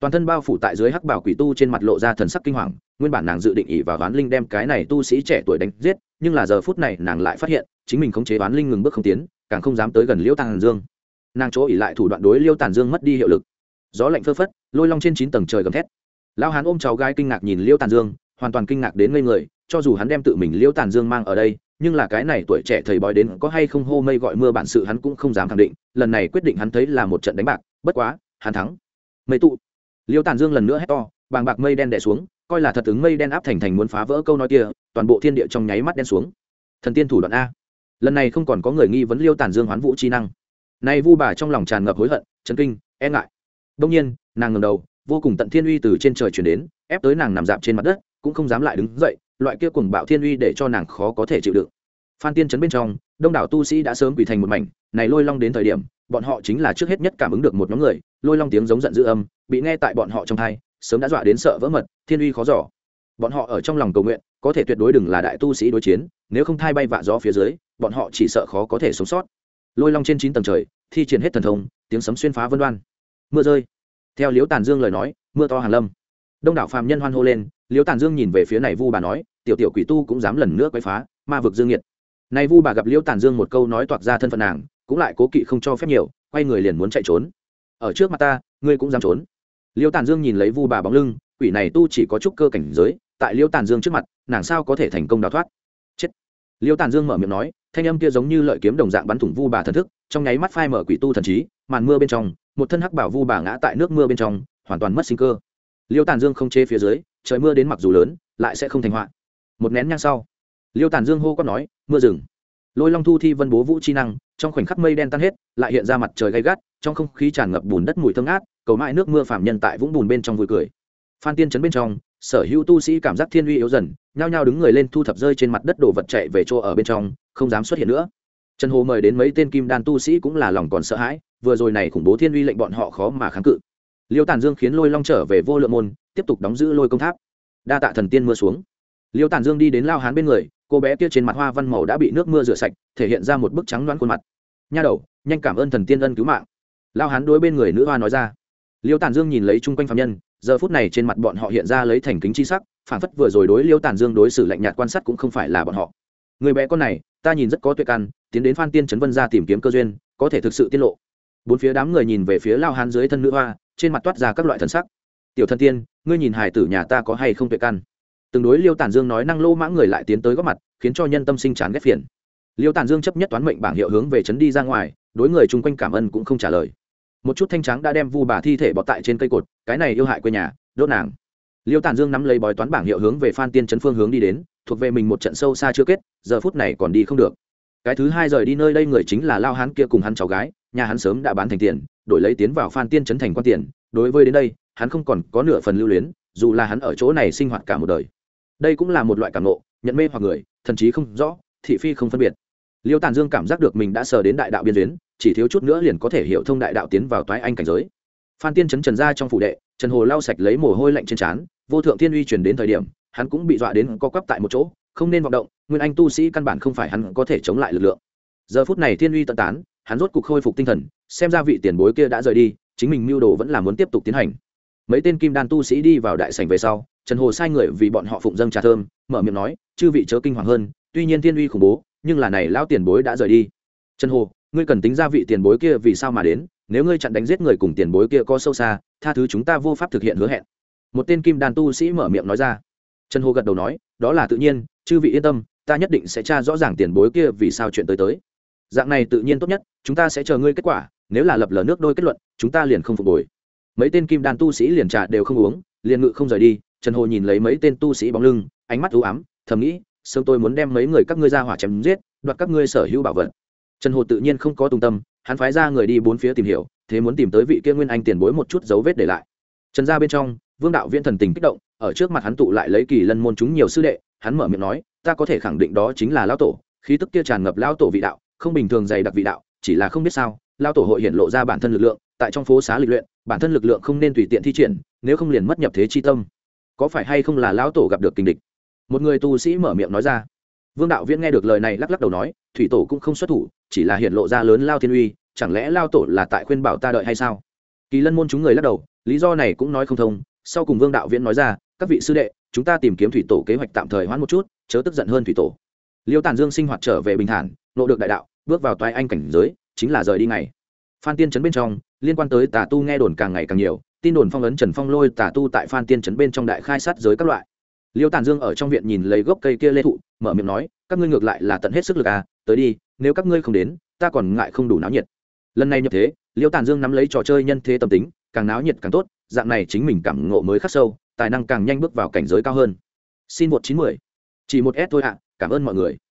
toàn thân bao phủ tại dưới hắc bảo quỷ tu trên mặt lộ ra thần sắc kinh hoàng nguyên bản nàng dự định ỉ và oán linh đem cái này tu sĩ trẻ tuổi đánh giết nhưng là giờ phút này nàng lại phát hiện chính mình khống chế oán linh ngừng bước không tiến càng không dám tới gần liễu tàn dương nàng chỗ ỉ lại thủ đoạn đối liêu tàn dương mất đi hiệu lực gió lạnh phơ phất lôi long trên chín tầng trời gầm thét lao hán ôm cháu gái kinh ngạc nhìn liêu tàn dương hoàn toàn kinh ngạc đến ngây người cho dù hắn đem tự mình liêu tàn dương mang ở đây nhưng là cái này tuổi trẻ thầy bói đến có hay không hô mây gọi mưa bản sự hắn cũng không dám khẳng định lần này quyết định hắn thấy là một trận đánh bạc bất quá hắn thắng mây tụ liêu tàn dương lần nữa hét to bàng bạc mây đen đẻ xuống coi là thật ứng mây đen áp thành thành muốn phá vỡ câu nói kia toàn bộ thiên địa trong nháy mắt đen xuống thần tiên thủ đoạn a lần này không còn có người nghi vấn liêu tàn dương hoán vũ trí năng nay vu bà trong lòng tràn ngập hối hận chấn kinh e ngại đông nhiên nàng ngầm đầu vô cùng tận thiên uy từ trên trời chuyển đến ép tới nàng nằm dạp trên mặt đất cũng không dám lại đứng dậy loại kia cùng bạo thiên uy để cho nàng khó có thể chịu đựng phan tiên chấn bên trong đông đảo tu sĩ đã sớm quỳ thành một mảnh này lôi long đến thời điểm bọn họ chính là trước hết nhất cảm ứng được một nhóm người lôi long tiếng giống giận dữ âm bị nghe tại bọn họ trong thai sớm đã dọa đến sợ vỡ mật thiên uy khó giỏ bọn họ ở trong lòng cầu nguyện có thể tuyệt đối đừng là đại tu sĩ đối chiến nếu không thay bay vạ gió phía dưới bọn họ chỉ sợ khó có thể sống sót lôi long trên chín tầng trời thi triển hết thần thông tiếng sấm xuyên phá vân đoan mưa rơi theo liễu tàn dương lời nói mưa to hàn lâm đông đảo phàm nhân hoan hô lên liễu tàn dương nhìn về phía này vu bà nói tiểu tiểu quỷ tu cũng dám lần nữa quấy phá ma vực dương nhiệt này vu bà gặp liễu tàn dương một câu nói toạc ra thân phận nàng cũng lại cố kỵ không cho phép nhiều quay người liền muốn chạy trốn ở trước mặt ta ngươi cũng dám trốn liêu tàn dương nhìn lấy vu bà bóng lưng quỷ này tu chỉ có chút cơ cảnh giới tại liêu tàn dương trước mặt nàng sao có thể thành công đào thoát chết liêu tàn dương mở miệng nói thanh âm kia giống như lợi kiếm đồng dạng bắn thủng vu bà thần thức trong nháy mắt phai mở quỷ tu thần trí màn mưa bên trong một thân hắc bảo vu bà ngã tại nước mưa bên trong hoàn toàn mất sinh cơ liêu tàn dương không chê phía dưới trời mưa đến mặc dù lớn lại sẽ không thành hoạn. một nén nhang sau liêu tàn dương hô quát nói mưa rừng lôi long thu thi vân bố vũ chi năng trong khoảnh khắc mây đen tan hết lại hiện ra mặt trời gay gắt trong không khí tràn ngập bùn đất mùi thơm át cầu mãi nước mưa phạm nhân tại vũng bùn bên trong vui cười phan tiên trấn bên trong sở hữu tu sĩ cảm giác thiên uy yếu dần nhao nhao đứng người lên thu thập rơi trên mặt đất đồ vật chạy về chỗ ở bên trong không dám xuất hiện nữa trần hồ mời đến mấy tên kim đan tu sĩ cũng là lòng còn sợ hãi vừa rồi này khủng bố thiên uy lệnh bọn họ khó mà kháng cự liêu tàn dương khiến lôi long trở về vô lượng môn tiếp tục đóng giữ lôi công tháp đa tạ thần tiên mưa xuống liêu tàn dương đi đến lao hán bên người cô bé kia trên mặt hoa văn màu đã bị nước mưa rửa sạch thể hiện ra một bức trắng đoán khuôn mặt nha đầu nhanh cảm ơn thần tiên ân cứu mạng lao hán đối bên người nữ hoa nói ra liêu tàn dương nhìn lấy chung quanh phạm nhân giờ phút này trên mặt bọn họ hiện ra lấy thành kính c h i sắc phản phất vừa rồi đối liêu tàn dương đối xử lạnh nhạt quan sát cũng không phải là bọn họ người bé con này ta nhìn rất có tuệ căn tiến đến phan tiên trấn vân ra tìm kiếm cơ duyên có thể thực sự tiết lộ bốn phía đám người nhìn về phía lao hán dưới thân nữ hoa trên mặt toát ra các loại thần sắc tiểu thân tiên ngươi nhìn hài tử nhà ta có hay không tuệ căn từng đối liêu tản dương nói năng lô mã người lại tiến tới góp mặt khiến cho nhân tâm sinh chán ghét phiền liêu tản dương chấp nhất toán mệnh bảng hiệu hướng về trấn đi ra ngoài đối người chung quanh cảm ơn cũng không trả lời một chút thanh trắng đã đem vu bà thi thể bọt tại trên cây cột cái này yêu hại quê nhà đốt nàng liêu tản dương nắm lấy bói toán bảng hiệu hướng về phan tiên trấn phương hướng đi đến thuộc về mình một trận sâu xa chưa kết giờ phút này còn đi không được cái thứ hai rời đi nơi đây người chính là lao hán kia cùng hắn cháu gái nhà hắn sớm đã bán thành tiền đổi lấy tiến vào phan tiên trấn thành quan tiền đối với đến đây hắn không còn có nửa phần lưu luyến dù là hắn ở chỗ này sinh hoạt cả một đời đây cũng là một loại cảm nộ nhận mê hoặc người thần chí không rõ thị phi không phân biệt liêu tàn dương cảm giác được mình đã sờ đến đại đạo biên giới chỉ thiếu chút nữa liền có thể hiểu thông đại đạo tiến vào toái anh cảnh giới phan tiên chấn trần ra trong phủ đệ trần hồ lau sạch lấy mồ hôi lạnh trên trán vô thượng thiên uy truyền đến thời điểm hắn cũng bị dọa đến co quắp tại một chỗ không nên vọng động nguyên anh tu sĩ căn bản không phải hắn có thể chống lại lực lượng giờ phút này thiên uy tận tán hắn rốt cục khôi phục tinh thần xem ra vị tiền bối kia đã rời đi chính mình mưu đồ vẫn là muốn tiếp tục tiến hành mấy tên kim đan tu sĩ đi vào đại sảnh về sau trần hồ sai người vì bọn họ phụng dâng trà thơm mở miệng nói chư vị chớ kinh hoàng hơn tuy nhiên thiên uy khủng bố nhưng là này lão tiền bối đã rời đi trần hồ ngươi cần tính ra vị tiền bối kia vì sao mà đến nếu ngươi chặn đánh giết người cùng tiền bối kia có sâu xa tha thứ chúng ta vô pháp thực hiện hứa hẹn một tên kim đàn tu sĩ mở miệng nói ra trần hồ gật đầu nói đó là tự nhiên chư vị yên tâm ta nhất định sẽ tra rõ ràng tiền bối kia vì sao chuyện tới tới dạng này tự nhiên tốt nhất chúng ta sẽ chờ ngươi kết quả nếu là lập lờ nước đôi kết luận chúng ta liền không phục hồi mấy tên kim đàn tu sĩ liền trà đều không uống liền ngự không rời đi trần hồ nhìn lấy mấy tên tu sĩ bóng lưng ánh mắt ưu ám thầm nghĩ sớm tôi muốn đem mấy người các ngươi ra hỏa chém giết đoạt các ngươi sở hữu bảo vật trần hồ tự nhiên không có tung tâm hắn phái ra người đi bốn phía tìm hiểu thế muốn tìm tới vị kia nguyên anh tiền bối một chút dấu vết để lại trần gia bên trong vương đạo viện thần tình kích động ở trước mặt hắn tụ lại lấy kỳ lân môn chúng nhiều sư đệ hắn mở miệng nói ta có thể khẳng định đó chính là lão tổ khí tức kia tràn ngập lão tổ vị đạo không bình thường dày đặc vị đạo chỉ là không biết sao lão tổ hội hiện lộ ra bản thân lực lượng tại trong phố xá lịch luyện bản thân lực lượng không nên tùy tiện thi triển nếu không liền mất nhập thế chi tâm có phải hay không là lão tổ gặp được kinh địch một người tu sĩ mở miệng nói ra vương đạo viện nghe được lời này lắc lắc đầu nói thủy tổ cũng không xuất thủ chỉ là hiện lộ ra lớn lao thiên uy chẳng lẽ lao tổ là tại khuyên bảo ta đợi hay sao kỳ lân môn chúng người lắc đầu lý do này cũng nói không thông sau cùng vương đạo viễn nói ra các vị sư đệ chúng ta tìm kiếm thủy tổ kế hoạch tạm thời hoãn một chút chớ tức giận hơn thủy tổ liêu tàn dương sinh hoạt trở về bình thản nộ được đại đạo bước vào toai anh cảnh giới chính là rời đi ngày phan tiên trấn bên trong liên quan tới tà tu nghe đồn càng ngày càng nhiều tin đồn phong ấn trần phong lôi tà tu tại phan tiên trấn bên trong đại khai sát giới các loại liêu tàn dương ở trong viện nhìn lấy gốc cây kia lê thụ mở miệng nói các ngươi ngược lại là tận hết sức lực à tới đi nếu các ngươi không đến ta còn ngại không đủ náo nhiệt lần này nhập thế liễu tàn dương nắm lấy trò chơi nhân thế tâm tính càng náo nhiệt càng tốt dạng này chính mình cảm ngộ mới khắc sâu tài năng càng nhanh bước vào cảnh giới cao hơn xin một chín mươi chỉ một s thôi ạ cảm ơn mọi người